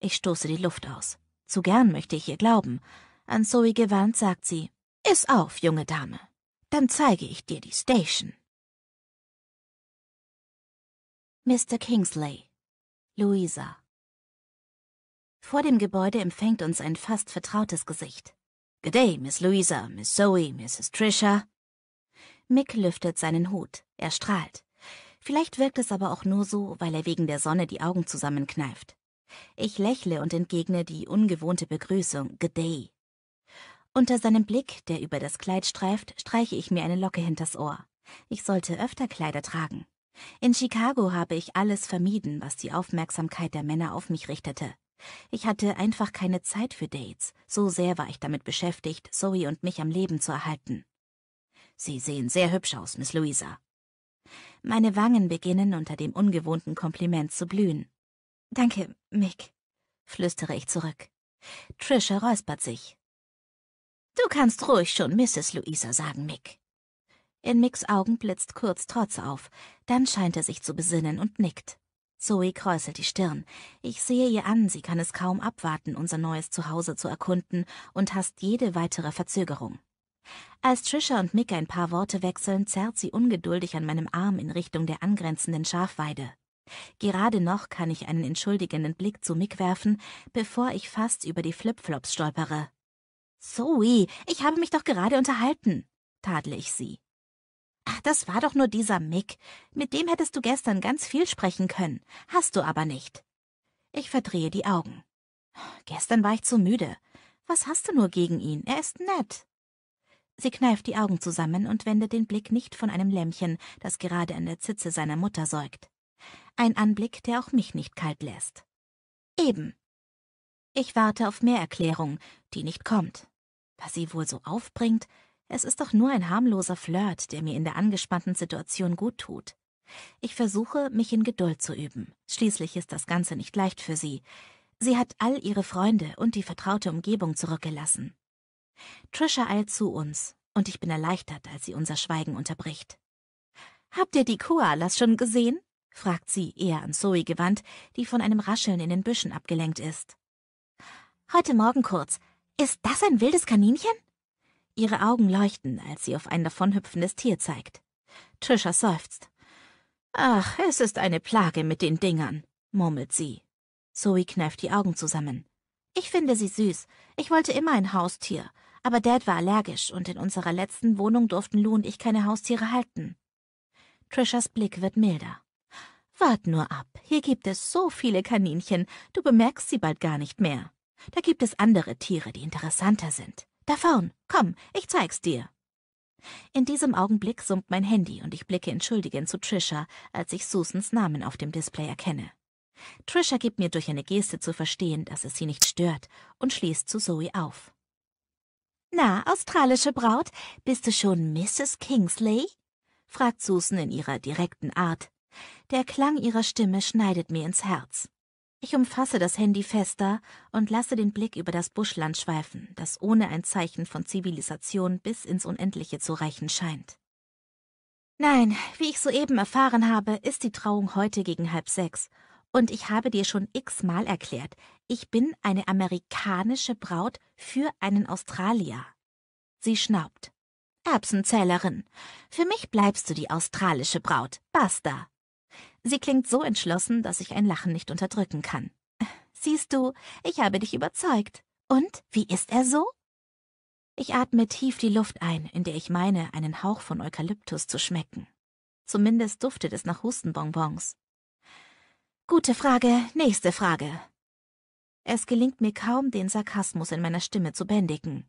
Ich stoße die Luft aus. Zu gern möchte ich ihr glauben. An Zoe gewandt sagt sie, Iss auf, junge Dame. Dann zeige ich dir die Station. Mr. Kingsley. Louisa. Vor dem Gebäude empfängt uns ein fast vertrautes Gesicht. Good day, Miss Louisa, Miss Zoe, Mrs. Trisha. Mick lüftet seinen Hut. Er strahlt. Vielleicht wirkt es aber auch nur so, weil er wegen der Sonne die Augen zusammenkneift. Ich lächle und entgegne die ungewohnte Begrüßung Good day. Unter seinem Blick, der über das Kleid streift, streiche ich mir eine Locke hinters Ohr. Ich sollte öfter Kleider tragen. In Chicago habe ich alles vermieden, was die Aufmerksamkeit der Männer auf mich richtete. Ich hatte einfach keine Zeit für Dates, so sehr war ich damit beschäftigt, Zoe und mich am Leben zu erhalten. Sie sehen sehr hübsch aus, Miss Louisa. Meine Wangen beginnen unter dem ungewohnten Kompliment zu blühen. Danke, Mick, flüstere ich zurück. Trisha räuspert sich. Du kannst ruhig schon Mrs. Louisa sagen, Mick. In Micks Augen blitzt kurz Trotz auf, dann scheint er sich zu besinnen und nickt. Zoe kräuselt die Stirn. Ich sehe ihr an, sie kann es kaum abwarten, unser neues Zuhause zu erkunden und hasst jede weitere Verzögerung. Als Trisha und Mick ein paar Worte wechseln, zerrt sie ungeduldig an meinem Arm in Richtung der angrenzenden Schafweide. Gerade noch kann ich einen entschuldigenden Blick zu Mick werfen, bevor ich fast über die Flipflops stolpere. Zoe, ich habe mich doch gerade unterhalten, tadle ich sie. Ach, das war doch nur dieser Mick. Mit dem hättest du gestern ganz viel sprechen können. Hast du aber nicht. Ich verdrehe die Augen. Gestern war ich zu müde. Was hast du nur gegen ihn? Er ist nett. Sie kneift die Augen zusammen und wendet den Blick nicht von einem Lämmchen, das gerade an der Zitze seiner Mutter säugt. Ein Anblick, der auch mich nicht kalt lässt. Eben. Ich warte auf mehr Erklärung, die nicht kommt. Was sie wohl so aufbringt, es ist doch nur ein harmloser Flirt, der mir in der angespannten Situation gut tut. Ich versuche, mich in Geduld zu üben. Schließlich ist das Ganze nicht leicht für sie. Sie hat all ihre Freunde und die vertraute Umgebung zurückgelassen. Trisha eilt zu uns, und ich bin erleichtert, als sie unser Schweigen unterbricht. Habt ihr die Koalas schon gesehen? fragt sie, eher an Zoe gewandt, die von einem Rascheln in den Büschen abgelenkt ist. Heute Morgen kurz. Ist das ein wildes Kaninchen? Ihre Augen leuchten, als sie auf ein davonhüpfendes Tier zeigt. Trisha seufzt. Ach, es ist eine Plage mit den Dingern, murmelt sie. Zoe kneift die Augen zusammen. Ich finde sie süß. Ich wollte immer ein Haustier. Aber Dad war allergisch und in unserer letzten Wohnung durften Lou und ich keine Haustiere halten. Trishas Blick wird milder. Wart nur ab. Hier gibt es so viele Kaninchen. Du bemerkst sie bald gar nicht mehr. Da gibt es andere Tiere, die interessanter sind. Da vorn, komm, ich zeig's dir. In diesem Augenblick summt mein Handy und ich blicke entschuldigend zu Trisha, als ich Susans Namen auf dem Display erkenne. Trisha gibt mir durch eine Geste zu verstehen, dass es sie nicht stört und schließt zu Zoe auf. Na, australische Braut, bist du schon Mrs. Kingsley? fragt Susan in ihrer direkten Art. Der Klang ihrer Stimme schneidet mir ins Herz. Ich umfasse das Handy fester und lasse den Blick über das Buschland schweifen, das ohne ein Zeichen von Zivilisation bis ins Unendliche zu reichen scheint. Nein, wie ich soeben erfahren habe, ist die Trauung heute gegen halb sechs. Und ich habe dir schon x-mal erklärt, ich bin eine amerikanische Braut für einen Australier. Sie schnaubt. Erbsenzählerin. Für mich bleibst du die australische Braut. Basta. Sie klingt so entschlossen, dass ich ein Lachen nicht unterdrücken kann. Siehst du, ich habe dich überzeugt. Und wie ist er so? Ich atme tief die Luft ein, in der ich meine, einen Hauch von Eukalyptus zu schmecken. Zumindest duftet es nach Hustenbonbons. Gute Frage, nächste Frage. Es gelingt mir kaum, den Sarkasmus in meiner Stimme zu bändigen.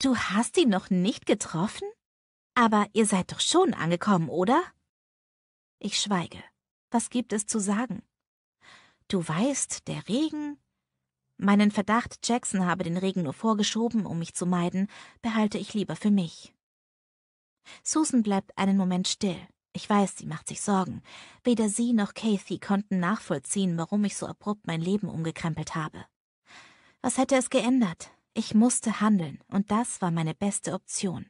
Du hast ihn noch nicht getroffen? Aber ihr seid doch schon angekommen, oder? Ich schweige. Was gibt es zu sagen? Du weißt, der Regen. Meinen Verdacht, Jackson habe den Regen nur vorgeschoben, um mich zu meiden, behalte ich lieber für mich. Susan bleibt einen Moment still. Ich weiß, sie macht sich Sorgen. Weder sie noch Kathy konnten nachvollziehen, warum ich so abrupt mein Leben umgekrempelt habe. Was hätte es geändert? Ich musste handeln, und das war meine beste Option.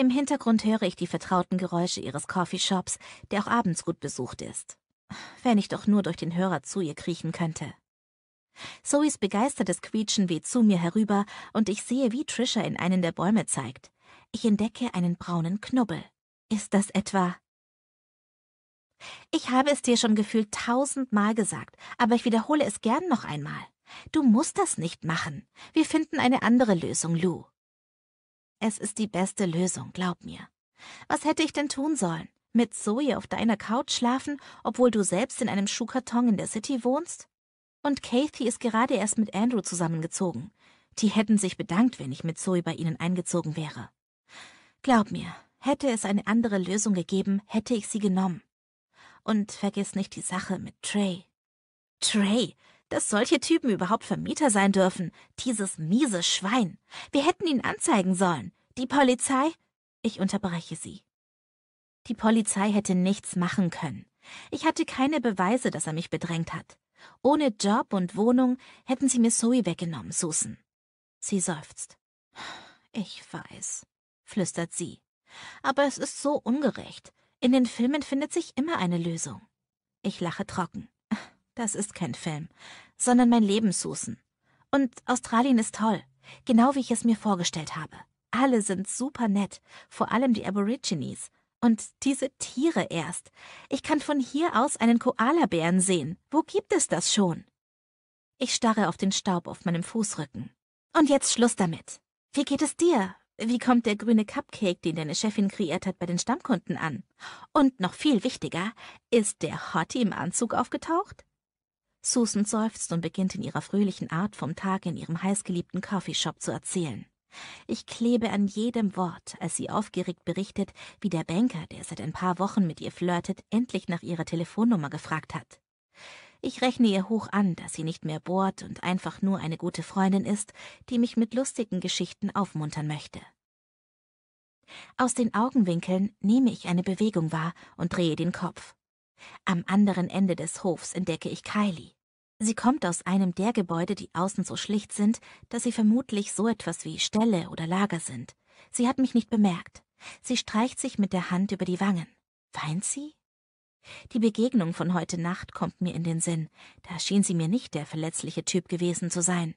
Im Hintergrund höre ich die vertrauten Geräusche ihres Coffeeshops, der auch abends gut besucht ist. Wenn ich doch nur durch den Hörer zu ihr kriechen könnte. Zoes begeistertes Quietschen weht zu mir herüber und ich sehe, wie Trisha in einen der Bäume zeigt. Ich entdecke einen braunen Knubbel. Ist das etwa? Ich habe es dir schon gefühlt tausendmal gesagt, aber ich wiederhole es gern noch einmal. Du musst das nicht machen. Wir finden eine andere Lösung, Lou. Es ist die beste Lösung, glaub mir. Was hätte ich denn tun sollen? Mit Zoe auf deiner Couch schlafen, obwohl du selbst in einem Schuhkarton in der City wohnst? Und Kathy ist gerade erst mit Andrew zusammengezogen. Die hätten sich bedankt, wenn ich mit Zoe bei ihnen eingezogen wäre. Glaub mir, hätte es eine andere Lösung gegeben, hätte ich sie genommen. Und vergiss nicht die Sache mit Trey. Trey, dass solche Typen überhaupt Vermieter sein dürfen. Dieses miese Schwein. Wir hätten ihn anzeigen sollen. Die Polizei? Ich unterbreche sie. Die Polizei hätte nichts machen können. Ich hatte keine Beweise, dass er mich bedrängt hat. Ohne Job und Wohnung hätten sie mir Zoe weggenommen, Susan. Sie seufzt. Ich weiß, flüstert sie. Aber es ist so ungerecht. In den Filmen findet sich immer eine Lösung. Ich lache trocken das ist kein Film, sondern mein Leben, Und Australien ist toll, genau wie ich es mir vorgestellt habe. Alle sind super nett, vor allem die Aborigines. Und diese Tiere erst. Ich kann von hier aus einen Koalabären sehen. Wo gibt es das schon? Ich starre auf den Staub auf meinem Fußrücken. Und jetzt Schluss damit. Wie geht es dir? Wie kommt der grüne Cupcake, den deine Chefin kreiert hat, bei den Stammkunden an? Und noch viel wichtiger, ist der Hottie im Anzug aufgetaucht? Susan seufzt und beginnt in ihrer fröhlichen Art vom Tag in ihrem heißgeliebten Coffeeshop zu erzählen. Ich klebe an jedem Wort, als sie aufgeregt berichtet, wie der Banker, der seit ein paar Wochen mit ihr flirtet, endlich nach ihrer Telefonnummer gefragt hat. Ich rechne ihr hoch an, dass sie nicht mehr bohrt und einfach nur eine gute Freundin ist, die mich mit lustigen Geschichten aufmuntern möchte. Aus den Augenwinkeln nehme ich eine Bewegung wahr und drehe den Kopf. Am anderen Ende des Hofs entdecke ich Kylie. Sie kommt aus einem der Gebäude, die außen so schlicht sind, dass sie vermutlich so etwas wie Ställe oder Lager sind. Sie hat mich nicht bemerkt. Sie streicht sich mit der Hand über die Wangen. Weint sie? Die Begegnung von heute Nacht kommt mir in den Sinn. Da schien sie mir nicht der verletzliche Typ gewesen zu sein.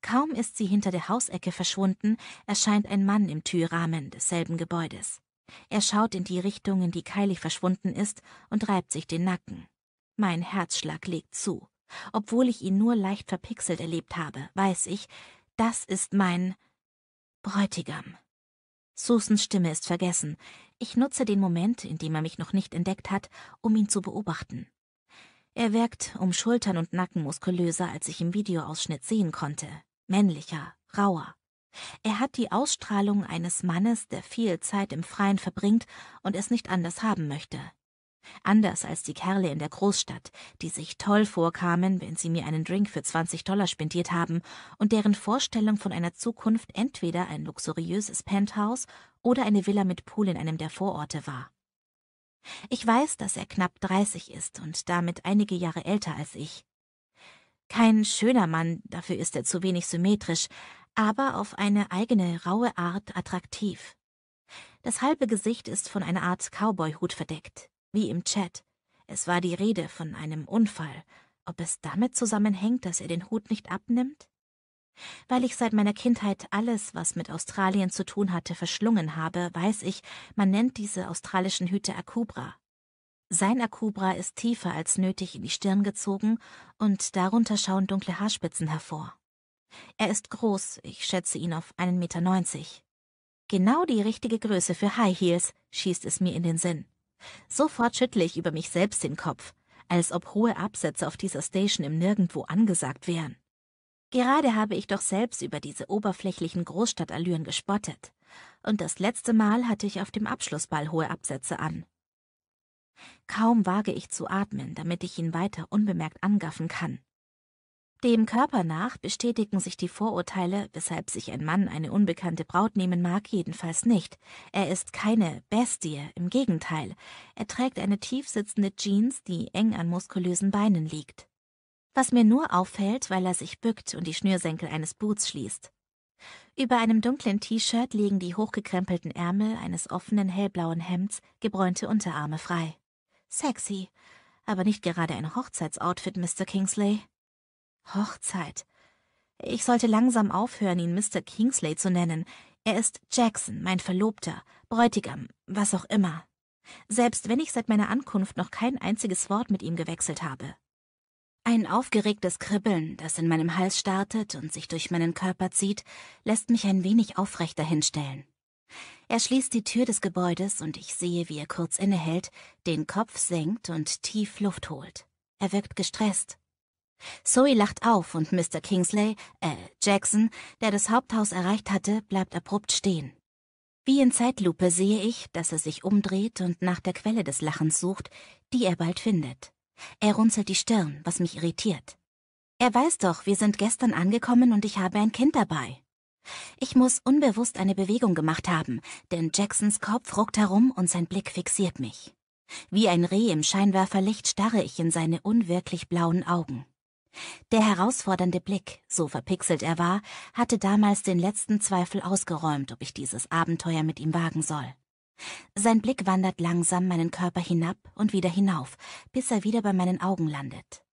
Kaum ist sie hinter der Hausecke verschwunden, erscheint ein Mann im Türrahmen desselben Gebäudes. Er schaut in die Richtung, in die Kylie verschwunden ist, und reibt sich den Nacken. Mein Herzschlag legt zu. Obwohl ich ihn nur leicht verpixelt erlebt habe, weiß ich, das ist mein Bräutigam. Susans Stimme ist vergessen. Ich nutze den Moment, in dem er mich noch nicht entdeckt hat, um ihn zu beobachten. Er wirkt um Schultern und Nacken muskulöser, als ich im Videoausschnitt sehen konnte. Männlicher, rauer. Er hat die Ausstrahlung eines Mannes, der viel Zeit im Freien verbringt und es nicht anders haben möchte. Anders als die Kerle in der Großstadt, die sich toll vorkamen, wenn sie mir einen Drink für zwanzig Dollar spendiert haben und deren Vorstellung von einer Zukunft entweder ein luxuriöses Penthouse oder eine Villa mit Pool in einem der Vororte war. Ich weiß, dass er knapp dreißig ist und damit einige Jahre älter als ich. Kein schöner Mann, dafür ist er zu wenig symmetrisch, aber auf eine eigene raue Art attraktiv. Das halbe Gesicht ist von einer Art Cowboy-Hut verdeckt, wie im Chat. Es war die Rede von einem Unfall. Ob es damit zusammenhängt, dass er den Hut nicht abnimmt? Weil ich seit meiner Kindheit alles, was mit Australien zu tun hatte, verschlungen habe, weiß ich, man nennt diese australischen Hüte Akubra. Sein Akubra ist tiefer als nötig in die Stirn gezogen und darunter schauen dunkle Haarspitzen hervor. Er ist groß, ich schätze ihn auf 1,90 Meter. Genau die richtige Größe für High Heels, schießt es mir in den Sinn. Sofort schüttle ich über mich selbst den Kopf, als ob hohe Absätze auf dieser Station im Nirgendwo angesagt wären. Gerade habe ich doch selbst über diese oberflächlichen Großstadtallüren gespottet. Und das letzte Mal hatte ich auf dem Abschlussball hohe Absätze an. Kaum wage ich zu atmen, damit ich ihn weiter unbemerkt angaffen kann. Dem Körper nach bestätigen sich die Vorurteile, weshalb sich ein Mann eine unbekannte Braut nehmen mag, jedenfalls nicht. Er ist keine Bestie, im Gegenteil. Er trägt eine tiefsitzende Jeans, die eng an muskulösen Beinen liegt. Was mir nur auffällt, weil er sich bückt und die Schnürsenkel eines Boots schließt. Über einem dunklen T-Shirt liegen die hochgekrempelten Ärmel eines offenen hellblauen Hemds, gebräunte Unterarme frei. Sexy, aber nicht gerade ein Hochzeitsoutfit, Mr. Kingsley. Hochzeit. Ich sollte langsam aufhören, ihn Mr. Kingsley zu nennen. Er ist Jackson, mein Verlobter, Bräutigam, was auch immer. Selbst wenn ich seit meiner Ankunft noch kein einziges Wort mit ihm gewechselt habe. Ein aufgeregtes Kribbeln, das in meinem Hals startet und sich durch meinen Körper zieht, lässt mich ein wenig aufrechter hinstellen. Er schließt die Tür des Gebäudes und ich sehe, wie er kurz innehält, den Kopf senkt und tief Luft holt. Er wirkt gestresst. Zoe lacht auf und Mr. Kingsley, äh, Jackson, der das Haupthaus erreicht hatte, bleibt abrupt stehen. Wie in Zeitlupe sehe ich, dass er sich umdreht und nach der Quelle des Lachens sucht, die er bald findet. Er runzelt die Stirn, was mich irritiert. Er weiß doch, wir sind gestern angekommen und ich habe ein Kind dabei. Ich muss unbewusst eine Bewegung gemacht haben, denn Jacksons Kopf ruckt herum und sein Blick fixiert mich. Wie ein Reh im Scheinwerferlicht starre ich in seine unwirklich blauen Augen. Der herausfordernde Blick, so verpixelt er war, hatte damals den letzten Zweifel ausgeräumt, ob ich dieses Abenteuer mit ihm wagen soll. Sein Blick wandert langsam meinen Körper hinab und wieder hinauf, bis er wieder bei meinen Augen landet.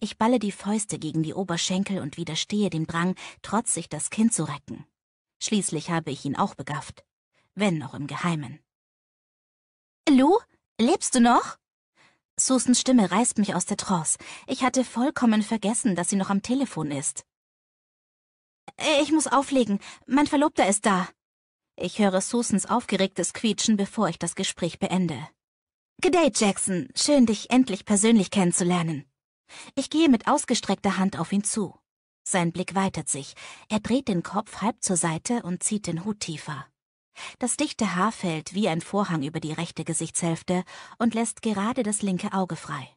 Ich balle die Fäuste gegen die Oberschenkel und widerstehe dem Drang, trotzig das Kind zu recken. Schließlich habe ich ihn auch begafft, wenn auch im Geheimen. Lou, lebst du noch? Susans Stimme reißt mich aus der Trance. Ich hatte vollkommen vergessen, dass sie noch am Telefon ist. Ich muss auflegen. Mein Verlobter ist da. Ich höre Susans aufgeregtes Quietschen, bevor ich das Gespräch beende. G'day, Jackson. Schön, dich endlich persönlich kennenzulernen. Ich gehe mit ausgestreckter Hand auf ihn zu. Sein Blick weitet sich. Er dreht den Kopf halb zur Seite und zieht den Hut tiefer. Das dichte Haar fällt wie ein Vorhang über die rechte Gesichtshälfte und lässt gerade das linke Auge frei.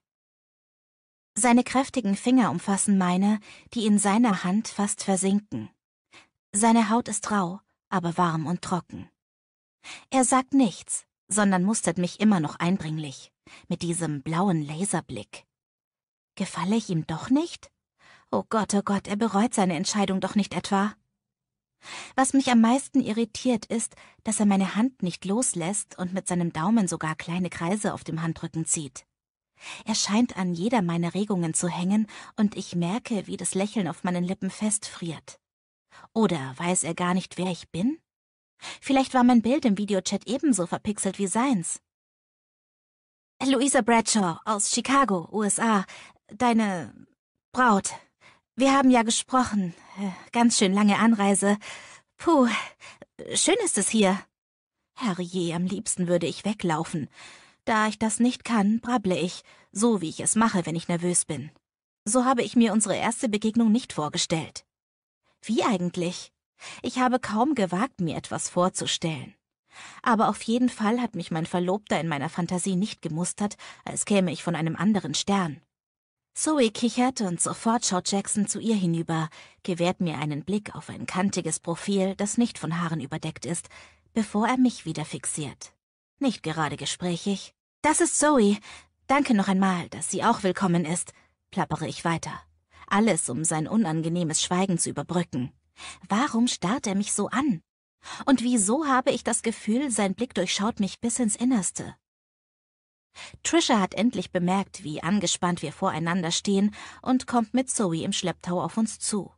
Seine kräftigen Finger umfassen meine, die in seiner Hand fast versinken. Seine Haut ist rau, aber warm und trocken. Er sagt nichts, sondern mustert mich immer noch eindringlich, mit diesem blauen Laserblick. Gefalle ich ihm doch nicht? Oh Gott, oh Gott, er bereut seine Entscheidung doch nicht etwa? Was mich am meisten irritiert ist, dass er meine Hand nicht loslässt und mit seinem Daumen sogar kleine Kreise auf dem Handrücken zieht. Er scheint an jeder meiner Regungen zu hängen und ich merke, wie das Lächeln auf meinen Lippen festfriert. Oder weiß er gar nicht, wer ich bin? Vielleicht war mein Bild im Videochat ebenso verpixelt wie seins. Louisa Bradshaw aus Chicago, USA, deine Braut. Wir haben ja gesprochen. Äh, ganz schön lange Anreise. Puh, schön ist es hier. Herrje, am liebsten würde ich weglaufen. Da ich das nicht kann, brabble ich, so wie ich es mache, wenn ich nervös bin. So habe ich mir unsere erste Begegnung nicht vorgestellt. Wie eigentlich? Ich habe kaum gewagt, mir etwas vorzustellen. Aber auf jeden Fall hat mich mein Verlobter in meiner Fantasie nicht gemustert, als käme ich von einem anderen Stern. Zoe kichert und sofort schaut Jackson zu ihr hinüber, gewährt mir einen Blick auf ein kantiges Profil, das nicht von Haaren überdeckt ist, bevor er mich wieder fixiert. Nicht gerade gesprächig. Das ist Zoe. Danke noch einmal, dass sie auch willkommen ist, plappere ich weiter. Alles, um sein unangenehmes Schweigen zu überbrücken. Warum starrt er mich so an? Und wieso habe ich das Gefühl, sein Blick durchschaut mich bis ins Innerste? Trisha hat endlich bemerkt, wie angespannt wir voreinander stehen und kommt mit Zoe im Schlepptau auf uns zu.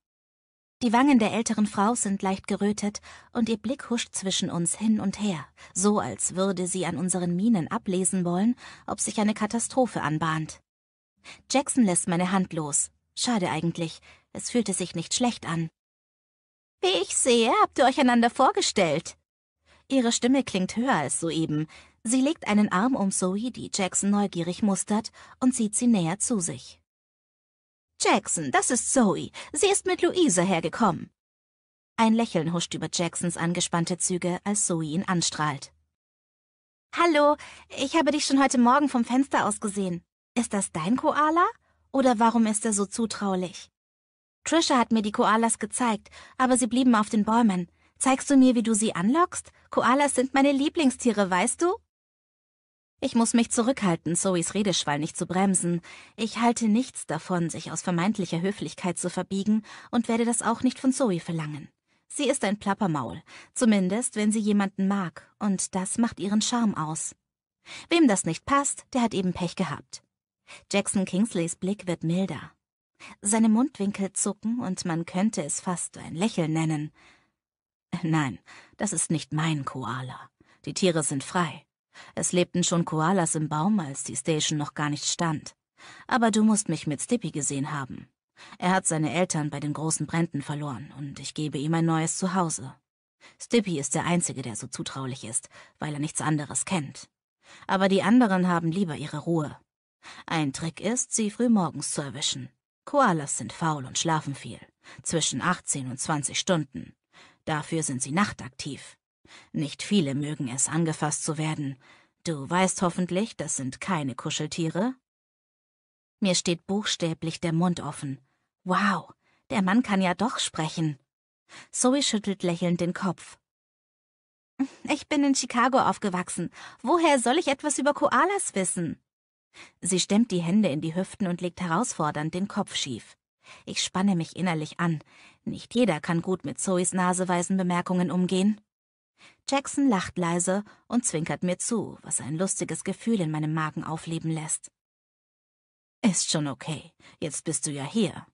Die Wangen der älteren Frau sind leicht gerötet und ihr Blick huscht zwischen uns hin und her, so als würde sie an unseren Mienen ablesen wollen, ob sich eine Katastrophe anbahnt. Jackson lässt meine Hand los. Schade eigentlich, es fühlte sich nicht schlecht an. Wie ich sehe, habt ihr euch einander vorgestellt. Ihre Stimme klingt höher als soeben, Sie legt einen Arm um Zoe, die Jackson neugierig mustert, und zieht sie näher zu sich. Jackson, das ist Zoe. Sie ist mit Luise hergekommen. Ein Lächeln huscht über Jacksons angespannte Züge, als Zoe ihn anstrahlt. Hallo, ich habe dich schon heute Morgen vom Fenster aus gesehen. Ist das dein Koala? Oder warum ist er so zutraulich? Trisha hat mir die Koalas gezeigt, aber sie blieben auf den Bäumen. Zeigst du mir, wie du sie anlockst? Koalas sind meine Lieblingstiere, weißt du? Ich muss mich zurückhalten, Zoes Redeschwall nicht zu bremsen. Ich halte nichts davon, sich aus vermeintlicher Höflichkeit zu verbiegen und werde das auch nicht von Zoe verlangen. Sie ist ein Plappermaul, zumindest wenn sie jemanden mag, und das macht ihren Charme aus. Wem das nicht passt, der hat eben Pech gehabt. Jackson Kingsleys Blick wird milder. Seine Mundwinkel zucken und man könnte es fast ein Lächeln nennen. Nein, das ist nicht mein Koala. Die Tiere sind frei. Es lebten schon Koalas im Baum, als die Station noch gar nicht stand. Aber du musst mich mit Stippy gesehen haben. Er hat seine Eltern bei den großen Bränden verloren und ich gebe ihm ein neues Zuhause. Stippy ist der Einzige, der so zutraulich ist, weil er nichts anderes kennt. Aber die anderen haben lieber ihre Ruhe. Ein Trick ist, sie frühmorgens zu erwischen. Koalas sind faul und schlafen viel. Zwischen 18 und 20 Stunden. Dafür sind sie nachtaktiv. Nicht viele mögen es, angefasst zu werden. Du weißt hoffentlich, das sind keine Kuscheltiere? Mir steht buchstäblich der Mund offen. Wow, der Mann kann ja doch sprechen. Zoe schüttelt lächelnd den Kopf. Ich bin in Chicago aufgewachsen. Woher soll ich etwas über Koalas wissen? Sie stemmt die Hände in die Hüften und legt herausfordernd den Kopf schief. Ich spanne mich innerlich an. Nicht jeder kann gut mit Zoes naseweisen Bemerkungen umgehen. Jackson lacht leise und zwinkert mir zu, was ein lustiges Gefühl in meinem Magen aufleben lässt. Ist schon okay. Jetzt bist du ja hier.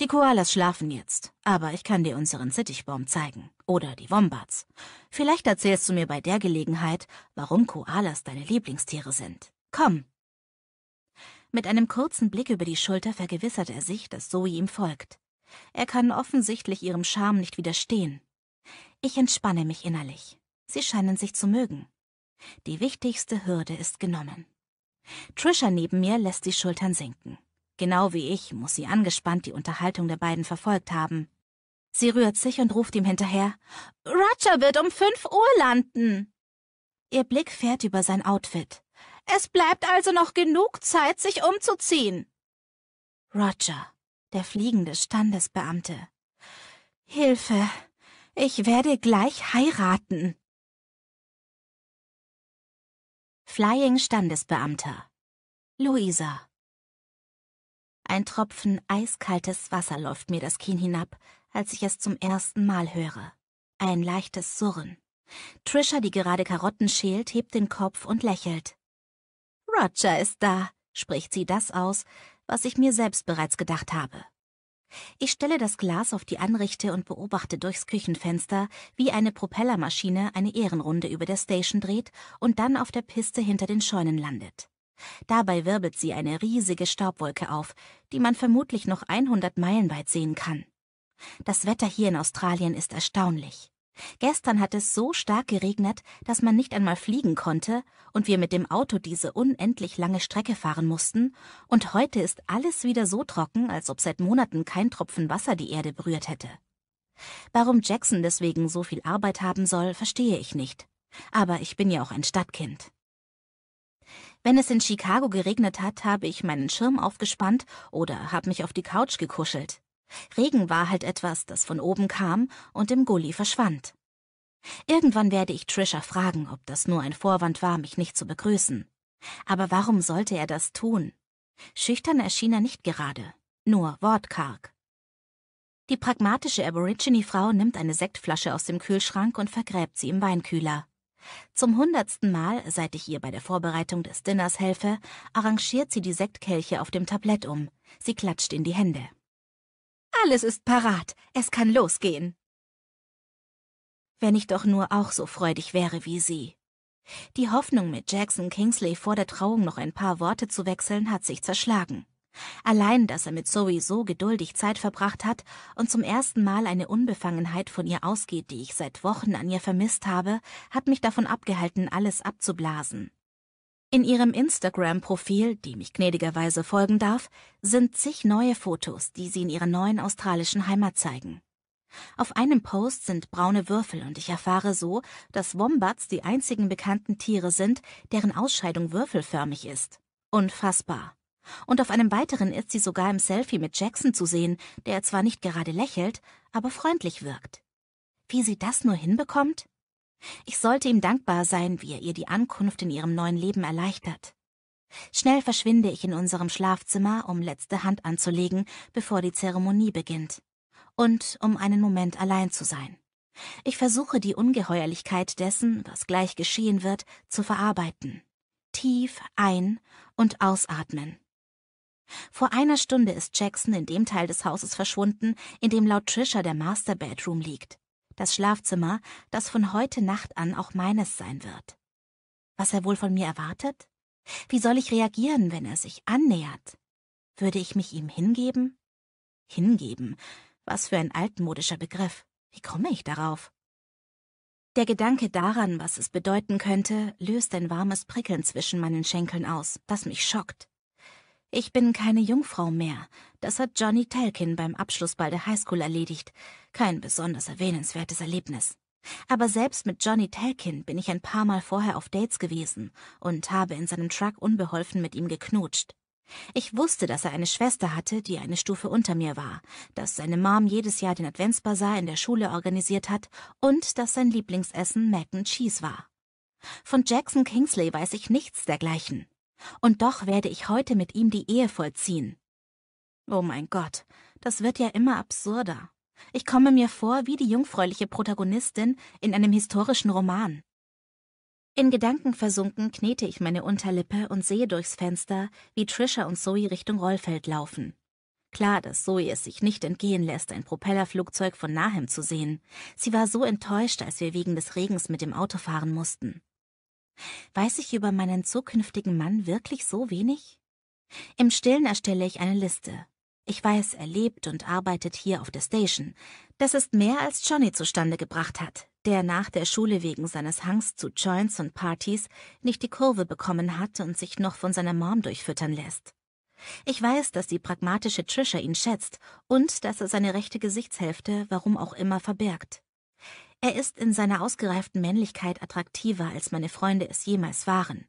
Die Koalas schlafen jetzt, aber ich kann dir unseren Sittichbaum zeigen. Oder die Wombats. Vielleicht erzählst du mir bei der Gelegenheit, warum Koalas deine Lieblingstiere sind. Komm! Mit einem kurzen Blick über die Schulter vergewissert er sich, dass Zoe ihm folgt. Er kann offensichtlich ihrem Charme nicht widerstehen. Ich entspanne mich innerlich. Sie scheinen sich zu mögen. Die wichtigste Hürde ist genommen. Trisha neben mir lässt die Schultern sinken. Genau wie ich muss sie angespannt die Unterhaltung der beiden verfolgt haben. Sie rührt sich und ruft ihm hinterher, Roger wird um fünf Uhr landen. Ihr Blick fährt über sein Outfit. Es bleibt also noch genug Zeit, sich umzuziehen. Roger, der fliegende Standesbeamte. Hilfe, ich werde gleich heiraten. Flying Standesbeamter. Luisa. Ein Tropfen eiskaltes Wasser läuft mir das Kinn hinab, als ich es zum ersten Mal höre. Ein leichtes Surren. Trisha, die gerade Karotten schält, hebt den Kopf und lächelt. Roger ist da, spricht sie das aus, was ich mir selbst bereits gedacht habe. Ich stelle das Glas auf die Anrichte und beobachte durchs Küchenfenster, wie eine Propellermaschine eine Ehrenrunde über der Station dreht und dann auf der Piste hinter den Scheunen landet. Dabei wirbelt sie eine riesige Staubwolke auf, die man vermutlich noch 100 Meilen weit sehen kann. Das Wetter hier in Australien ist erstaunlich. Gestern hat es so stark geregnet, dass man nicht einmal fliegen konnte und wir mit dem Auto diese unendlich lange Strecke fahren mussten, und heute ist alles wieder so trocken, als ob seit Monaten kein Tropfen Wasser die Erde berührt hätte. Warum Jackson deswegen so viel Arbeit haben soll, verstehe ich nicht. Aber ich bin ja auch ein Stadtkind. Wenn es in Chicago geregnet hat, habe ich meinen Schirm aufgespannt oder habe mich auf die Couch gekuschelt. Regen war halt etwas, das von oben kam und im Gully verschwand. Irgendwann werde ich Trisha fragen, ob das nur ein Vorwand war, mich nicht zu begrüßen. Aber warum sollte er das tun? Schüchtern erschien er nicht gerade, nur wortkarg. Die pragmatische Aborigine-Frau nimmt eine Sektflasche aus dem Kühlschrank und vergräbt sie im Weinkühler. Zum hundertsten Mal, seit ich ihr bei der Vorbereitung des Dinners helfe, arrangiert sie die Sektkelche auf dem Tablett um. Sie klatscht in die Hände. Alles ist parat. Es kann losgehen. Wenn ich doch nur auch so freudig wäre wie sie. Die Hoffnung, mit Jackson Kingsley vor der Trauung noch ein paar Worte zu wechseln, hat sich zerschlagen. Allein, dass er mit Zoe so geduldig Zeit verbracht hat und zum ersten Mal eine Unbefangenheit von ihr ausgeht, die ich seit Wochen an ihr vermisst habe, hat mich davon abgehalten, alles abzublasen. In ihrem Instagram-Profil, dem ich gnädigerweise folgen darf, sind zig neue Fotos, die sie in ihrer neuen australischen Heimat zeigen. Auf einem Post sind braune Würfel und ich erfahre so, dass Wombats die einzigen bekannten Tiere sind, deren Ausscheidung würfelförmig ist. Unfassbar. Und auf einem weiteren ist sie sogar im Selfie mit Jackson zu sehen, der zwar nicht gerade lächelt, aber freundlich wirkt. Wie sie das nur hinbekommt? Ich sollte ihm dankbar sein, wie er ihr die Ankunft in ihrem neuen Leben erleichtert. Schnell verschwinde ich in unserem Schlafzimmer, um letzte Hand anzulegen, bevor die Zeremonie beginnt. Und um einen Moment allein zu sein. Ich versuche die Ungeheuerlichkeit dessen, was gleich geschehen wird, zu verarbeiten. Tief ein- und ausatmen. Vor einer Stunde ist Jackson in dem Teil des Hauses verschwunden, in dem laut Trisha der Master Bedroom liegt das Schlafzimmer, das von heute Nacht an auch meines sein wird. Was er wohl von mir erwartet? Wie soll ich reagieren, wenn er sich annähert? Würde ich mich ihm hingeben? Hingeben? Was für ein altmodischer Begriff. Wie komme ich darauf? Der Gedanke daran, was es bedeuten könnte, löst ein warmes Prickeln zwischen meinen Schenkeln aus, das mich schockt. Ich bin keine Jungfrau mehr. Das hat Johnny Telkin beim Abschlussball der Highschool erledigt. Kein besonders erwähnenswertes Erlebnis. Aber selbst mit Johnny Talkin bin ich ein paar Mal vorher auf Dates gewesen und habe in seinem Truck unbeholfen mit ihm geknutscht. Ich wusste, dass er eine Schwester hatte, die eine Stufe unter mir war, dass seine Mom jedes Jahr den Adventsbasar in der Schule organisiert hat und dass sein Lieblingsessen Mac and Cheese war. Von Jackson Kingsley weiß ich nichts dergleichen. Und doch werde ich heute mit ihm die Ehe vollziehen. Oh mein Gott, das wird ja immer absurder. Ich komme mir vor wie die jungfräuliche Protagonistin in einem historischen Roman. In Gedanken versunken knete ich meine Unterlippe und sehe durchs Fenster, wie Trisha und Zoe Richtung Rollfeld laufen. Klar, dass Zoe es sich nicht entgehen lässt, ein Propellerflugzeug von nahem zu sehen. Sie war so enttäuscht, als wir wegen des Regens mit dem Auto fahren mussten. Weiß ich über meinen zukünftigen Mann wirklich so wenig? Im Stillen erstelle ich eine Liste. Ich weiß, er lebt und arbeitet hier auf der Station. Das ist mehr, als Johnny zustande gebracht hat, der nach der Schule wegen seines Hangs zu Joints und Partys nicht die Kurve bekommen hat und sich noch von seiner Mom durchfüttern lässt. Ich weiß, dass die pragmatische Trisha ihn schätzt und dass er seine rechte Gesichtshälfte warum auch immer verbergt. Er ist in seiner ausgereiften Männlichkeit attraktiver, als meine Freunde es jemals waren.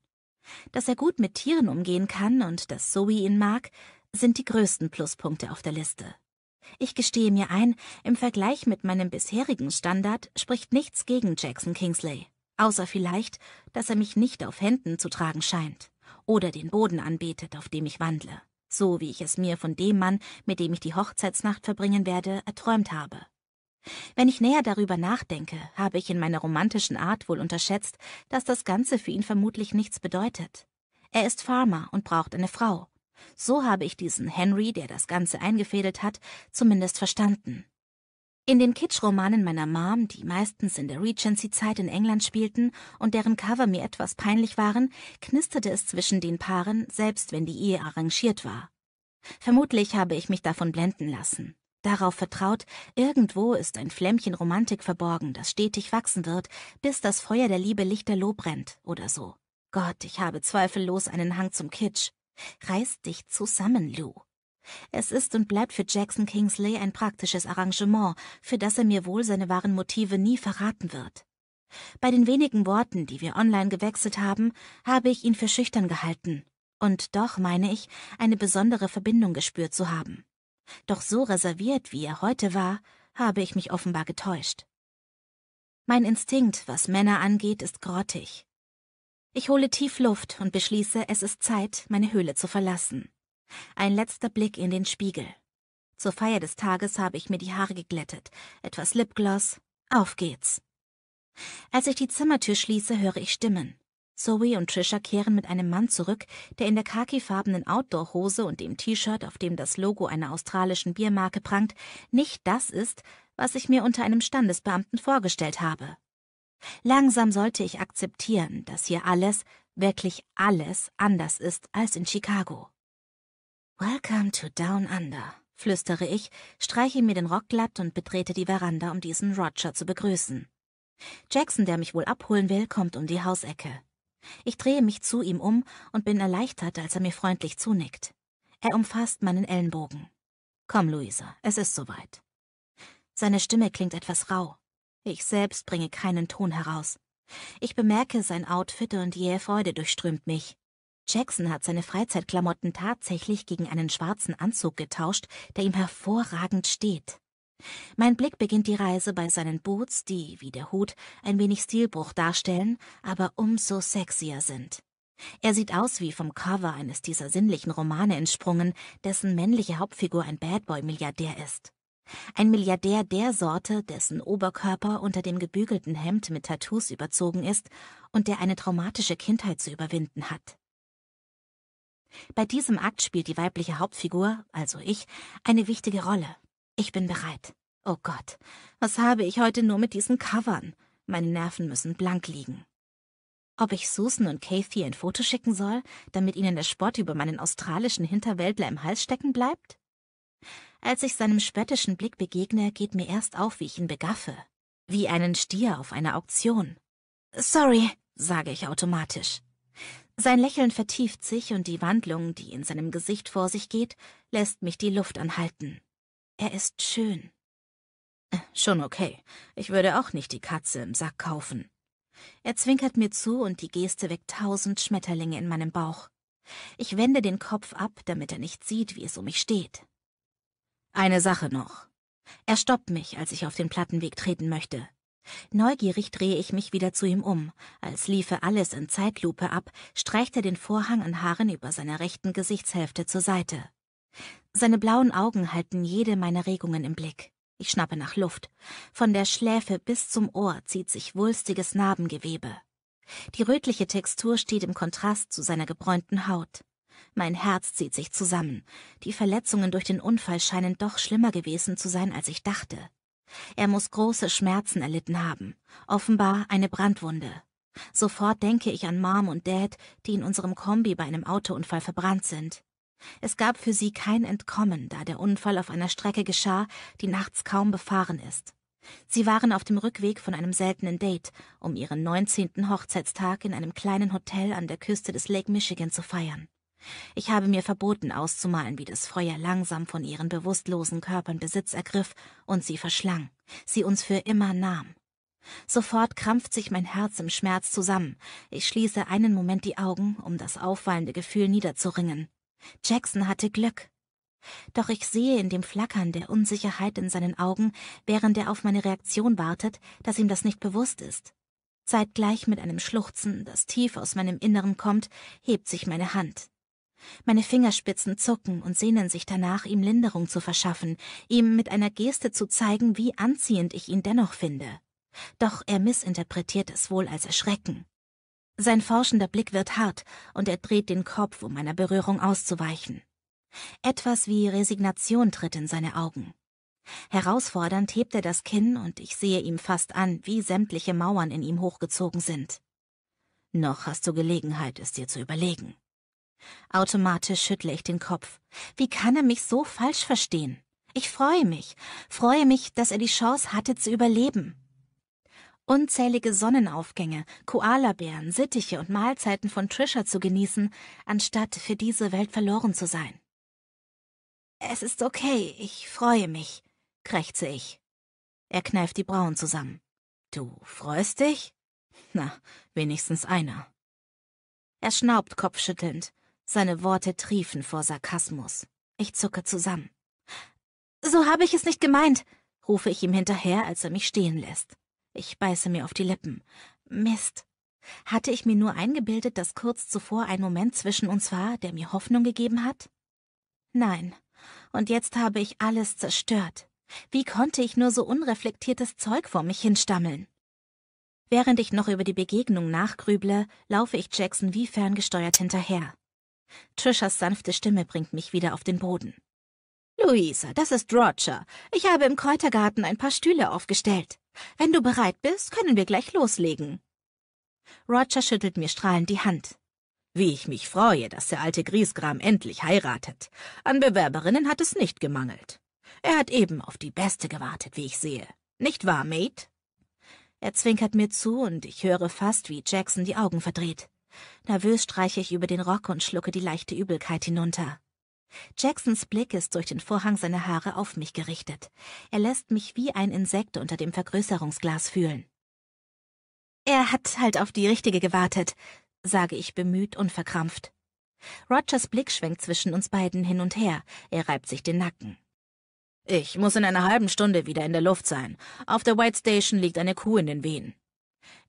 Dass er gut mit Tieren umgehen kann und dass Zoe ihn mag, sind die größten Pluspunkte auf der Liste. Ich gestehe mir ein, im Vergleich mit meinem bisherigen Standard spricht nichts gegen Jackson Kingsley, außer vielleicht, dass er mich nicht auf Händen zu tragen scheint oder den Boden anbetet, auf dem ich wandle, so wie ich es mir von dem Mann, mit dem ich die Hochzeitsnacht verbringen werde, erträumt habe. Wenn ich näher darüber nachdenke, habe ich in meiner romantischen Art wohl unterschätzt, dass das Ganze für ihn vermutlich nichts bedeutet. Er ist Farmer und braucht eine Frau, so habe ich diesen Henry, der das Ganze eingefädelt hat, zumindest verstanden. In den Kitsch-Romanen meiner Mom, die meistens in der Regency-Zeit in England spielten und deren Cover mir etwas peinlich waren, knisterte es zwischen den Paaren, selbst wenn die Ehe arrangiert war. Vermutlich habe ich mich davon blenden lassen. Darauf vertraut, irgendwo ist ein Flämmchen Romantik verborgen, das stetig wachsen wird, bis das Feuer der Liebe lichterloh brennt oder so. Gott, ich habe zweifellos einen Hang zum Kitsch. Reiß dich zusammen, Lou. Es ist und bleibt für Jackson Kingsley ein praktisches Arrangement, für das er mir wohl seine wahren Motive nie verraten wird. Bei den wenigen Worten, die wir online gewechselt haben, habe ich ihn für schüchtern gehalten. Und doch meine ich, eine besondere Verbindung gespürt zu haben. Doch so reserviert, wie er heute war, habe ich mich offenbar getäuscht. Mein Instinkt, was Männer angeht, ist grottig. Ich hole tief Luft und beschließe, es ist Zeit, meine Höhle zu verlassen. Ein letzter Blick in den Spiegel. Zur Feier des Tages habe ich mir die Haare geglättet, etwas Lipgloss. Auf geht's. Als ich die Zimmertür schließe, höre ich Stimmen. Zoe und Trisha kehren mit einem Mann zurück, der in der khakifarbenen Outdoor-Hose und dem T-Shirt, auf dem das Logo einer australischen Biermarke prangt, nicht das ist, was ich mir unter einem Standesbeamten vorgestellt habe. Langsam sollte ich akzeptieren, dass hier alles, wirklich alles anders ist als in Chicago. Welcome to Down Under, flüstere ich, streiche mir den Rock glatt und betrete die Veranda, um diesen Roger zu begrüßen. Jackson, der mich wohl abholen will, kommt um die Hausecke. Ich drehe mich zu ihm um und bin erleichtert, als er mir freundlich zunickt. Er umfasst meinen Ellenbogen. Komm, Luisa, es ist soweit. Seine Stimme klingt etwas rau. Ich selbst bringe keinen Ton heraus. Ich bemerke sein Outfit und jähe Freude durchströmt mich. Jackson hat seine Freizeitklamotten tatsächlich gegen einen schwarzen Anzug getauscht, der ihm hervorragend steht. Mein Blick beginnt die Reise bei seinen Boots, die, wie der Hut, ein wenig Stilbruch darstellen, aber umso sexier sind. Er sieht aus wie vom Cover eines dieser sinnlichen Romane entsprungen, dessen männliche Hauptfigur ein Badboy-Milliardär ist. Ein Milliardär der Sorte, dessen Oberkörper unter dem gebügelten Hemd mit Tattoos überzogen ist und der eine traumatische Kindheit zu überwinden hat. Bei diesem Akt spielt die weibliche Hauptfigur, also ich, eine wichtige Rolle. Ich bin bereit. Oh Gott, was habe ich heute nur mit diesen Covern? Meine Nerven müssen blank liegen. Ob ich Susan und Kathy ein Foto schicken soll, damit ihnen der Spott über meinen australischen Hinterwäldler im Hals stecken bleibt? Als ich seinem spöttischen Blick begegne, geht mir erst auf, wie ich ihn begaffe. Wie einen Stier auf einer Auktion. Sorry, sage ich automatisch. Sein Lächeln vertieft sich und die Wandlung, die in seinem Gesicht vor sich geht, lässt mich die Luft anhalten. Er ist schön. Äh, schon okay. Ich würde auch nicht die Katze im Sack kaufen. Er zwinkert mir zu und die Geste weckt tausend Schmetterlinge in meinem Bauch. Ich wende den Kopf ab, damit er nicht sieht, wie es um mich steht. Eine Sache noch. Er stoppt mich, als ich auf den Plattenweg treten möchte. Neugierig drehe ich mich wieder zu ihm um. Als liefe alles in Zeitlupe ab, streicht er den Vorhang an Haaren über seiner rechten Gesichtshälfte zur Seite. Seine blauen Augen halten jede meiner Regungen im Blick. Ich schnappe nach Luft. Von der Schläfe bis zum Ohr zieht sich wulstiges Narbengewebe. Die rötliche Textur steht im Kontrast zu seiner gebräunten Haut. Mein Herz zieht sich zusammen. Die Verletzungen durch den Unfall scheinen doch schlimmer gewesen zu sein, als ich dachte. Er muss große Schmerzen erlitten haben. Offenbar eine Brandwunde. Sofort denke ich an Mom und Dad, die in unserem Kombi bei einem Autounfall verbrannt sind. Es gab für sie kein Entkommen, da der Unfall auf einer Strecke geschah, die nachts kaum befahren ist. Sie waren auf dem Rückweg von einem seltenen Date, um ihren 19. Hochzeitstag in einem kleinen Hotel an der Küste des Lake Michigan zu feiern. Ich habe mir verboten auszumalen, wie das Feuer langsam von ihren bewusstlosen Körpern Besitz ergriff und sie verschlang, sie uns für immer nahm. Sofort krampft sich mein Herz im Schmerz zusammen. Ich schließe einen Moment die Augen, um das auffallende Gefühl niederzuringen. Jackson hatte Glück. Doch ich sehe in dem Flackern der Unsicherheit in seinen Augen, während er auf meine Reaktion wartet, dass ihm das nicht bewusst ist. Zeitgleich mit einem Schluchzen, das tief aus meinem Inneren kommt, hebt sich meine Hand. Meine Fingerspitzen zucken und sehnen sich danach, ihm Linderung zu verschaffen, ihm mit einer Geste zu zeigen, wie anziehend ich ihn dennoch finde. Doch er missinterpretiert es wohl als Erschrecken. Sein forschender Blick wird hart und er dreht den Kopf, um meiner Berührung auszuweichen. Etwas wie Resignation tritt in seine Augen. Herausfordernd hebt er das Kinn und ich sehe ihm fast an, wie sämtliche Mauern in ihm hochgezogen sind. Noch hast du Gelegenheit, es dir zu überlegen. Automatisch schüttle ich den Kopf. Wie kann er mich so falsch verstehen? Ich freue mich, freue mich, dass er die Chance hatte zu überleben. Unzählige Sonnenaufgänge, Koalabären, Sittiche und Mahlzeiten von Trisha zu genießen, anstatt für diese Welt verloren zu sein. Es ist okay, ich freue mich, krächze ich. Er kneift die Brauen zusammen. Du freust dich? Na, wenigstens einer. Er schnaubt kopfschüttelnd. Seine Worte triefen vor Sarkasmus. Ich zucke zusammen. So habe ich es nicht gemeint, rufe ich ihm hinterher, als er mich stehen lässt. Ich beiße mir auf die Lippen. Mist. Hatte ich mir nur eingebildet, dass kurz zuvor ein Moment zwischen uns war, der mir Hoffnung gegeben hat? Nein. Und jetzt habe ich alles zerstört. Wie konnte ich nur so unreflektiertes Zeug vor mich hinstammeln? Während ich noch über die Begegnung nachgrüble, laufe ich Jackson wie ferngesteuert hinterher. Trishas sanfte Stimme bringt mich wieder auf den Boden. Luisa, das ist Roger. Ich habe im Kräutergarten ein paar Stühle aufgestellt. Wenn du bereit bist, können wir gleich loslegen. Roger schüttelt mir strahlend die Hand. Wie ich mich freue, dass der alte Griesgram endlich heiratet. An Bewerberinnen hat es nicht gemangelt. Er hat eben auf die beste gewartet, wie ich sehe. Nicht wahr, Mate? Er zwinkert mir zu und ich höre fast, wie Jackson die Augen verdreht. Nervös streiche ich über den Rock und schlucke die leichte Übelkeit hinunter. Jacksons Blick ist durch den Vorhang seiner Haare auf mich gerichtet. Er lässt mich wie ein Insekt unter dem Vergrößerungsglas fühlen. Er hat halt auf die richtige gewartet, sage ich bemüht und verkrampft. Rogers Blick schwenkt zwischen uns beiden hin und her. Er reibt sich den Nacken. Ich muss in einer halben Stunde wieder in der Luft sein. Auf der White Station liegt eine Kuh in den Wehen.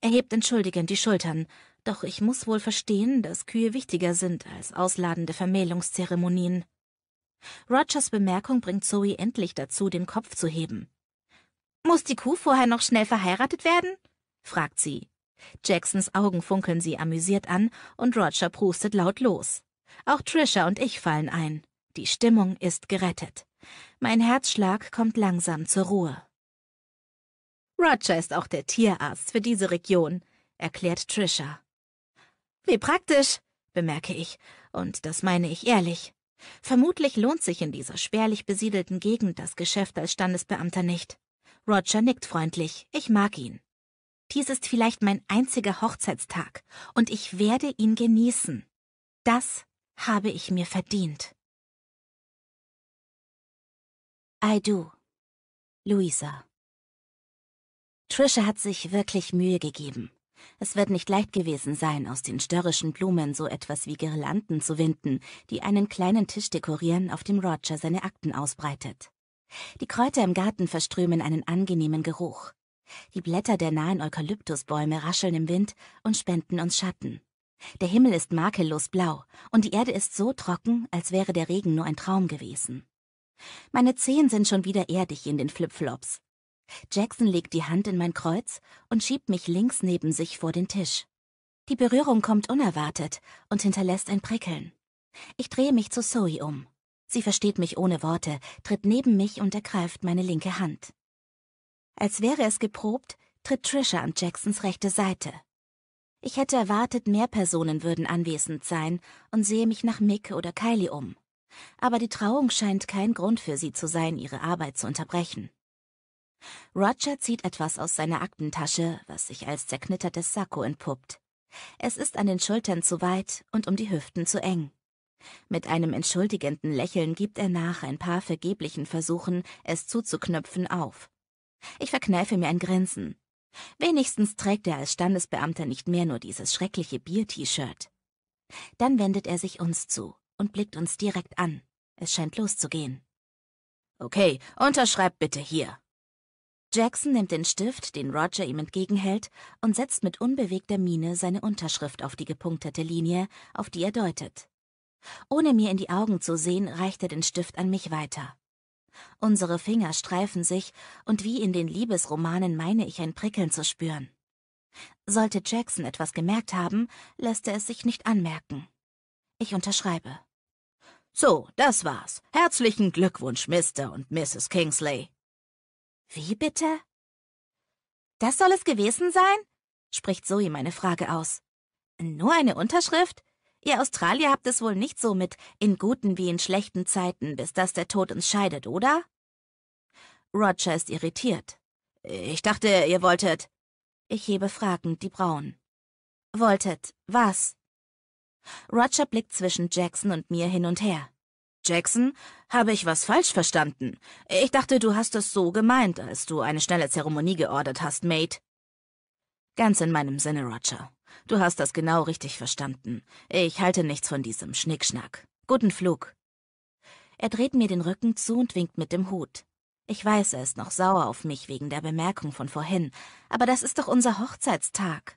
Er hebt entschuldigend die Schultern. Doch ich muss wohl verstehen, dass Kühe wichtiger sind als ausladende Vermählungszeremonien. Rogers Bemerkung bringt Zoe endlich dazu, den Kopf zu heben. Muss die Kuh vorher noch schnell verheiratet werden? fragt sie. Jacksons Augen funkeln sie amüsiert an und Roger prustet laut los. Auch Trisha und ich fallen ein. Die Stimmung ist gerettet. Mein Herzschlag kommt langsam zur Ruhe. Roger ist auch der Tierarzt für diese Region, erklärt Trisha. Wie praktisch, bemerke ich, und das meine ich ehrlich. Vermutlich lohnt sich in dieser spärlich besiedelten Gegend das Geschäft als Standesbeamter nicht. Roger nickt freundlich, ich mag ihn. Dies ist vielleicht mein einziger Hochzeitstag, und ich werde ihn genießen. Das habe ich mir verdient. I do. Luisa. Trisha hat sich wirklich Mühe gegeben. Es wird nicht leicht gewesen sein, aus den störrischen Blumen so etwas wie Girlanden zu winden, die einen kleinen Tisch dekorieren, auf dem Roger seine Akten ausbreitet. Die Kräuter im Garten verströmen einen angenehmen Geruch. Die Blätter der nahen Eukalyptusbäume rascheln im Wind und spenden uns Schatten. Der Himmel ist makellos blau und die Erde ist so trocken, als wäre der Regen nur ein Traum gewesen. Meine Zehen sind schon wieder erdig in den Flipflops. Jackson legt die Hand in mein Kreuz und schiebt mich links neben sich vor den Tisch. Die Berührung kommt unerwartet und hinterlässt ein Prickeln. Ich drehe mich zu Zoe um. Sie versteht mich ohne Worte, tritt neben mich und ergreift meine linke Hand. Als wäre es geprobt, tritt Trisha an Jacksons rechte Seite. Ich hätte erwartet, mehr Personen würden anwesend sein und sehe mich nach Mick oder Kylie um. Aber die Trauung scheint kein Grund für sie zu sein, ihre Arbeit zu unterbrechen. Roger zieht etwas aus seiner Aktentasche, was sich als zerknittertes Sakko entpuppt. Es ist an den Schultern zu weit und um die Hüften zu eng. Mit einem entschuldigenden Lächeln gibt er nach ein paar vergeblichen Versuchen, es zuzuknöpfen, auf. Ich verkneife mir ein Grinsen. Wenigstens trägt er als Standesbeamter nicht mehr nur dieses schreckliche Bier-T-Shirt. Dann wendet er sich uns zu und blickt uns direkt an. Es scheint loszugehen. Okay, unterschreib bitte hier, Jackson nimmt den Stift, den Roger ihm entgegenhält, und setzt mit unbewegter Miene seine Unterschrift auf die gepunktete Linie, auf die er deutet. Ohne mir in die Augen zu sehen, reicht er den Stift an mich weiter. Unsere Finger streifen sich, und wie in den Liebesromanen meine ich ein Prickeln zu spüren. Sollte Jackson etwas gemerkt haben, lässt er es sich nicht anmerken. Ich unterschreibe. So, das war's. Herzlichen Glückwunsch, Mr. und Mrs. Kingsley. Wie bitte? Das soll es gewesen sein? spricht Zoe meine Frage aus. Nur eine Unterschrift? Ihr Australier habt es wohl nicht so mit in guten wie in schlechten Zeiten, bis dass der Tod uns scheidet, oder? Roger ist irritiert. Ich dachte, ihr wolltet. Ich hebe fragend die Brauen. Wolltet was? Roger blickt zwischen Jackson und mir hin und her. Jackson, habe ich was falsch verstanden? Ich dachte, du hast es so gemeint, als du eine schnelle Zeremonie geordert hast, Mate. Ganz in meinem Sinne, Roger. Du hast das genau richtig verstanden. Ich halte nichts von diesem Schnickschnack. Guten Flug. Er dreht mir den Rücken zu und winkt mit dem Hut. Ich weiß, er ist noch sauer auf mich wegen der Bemerkung von vorhin, aber das ist doch unser Hochzeitstag.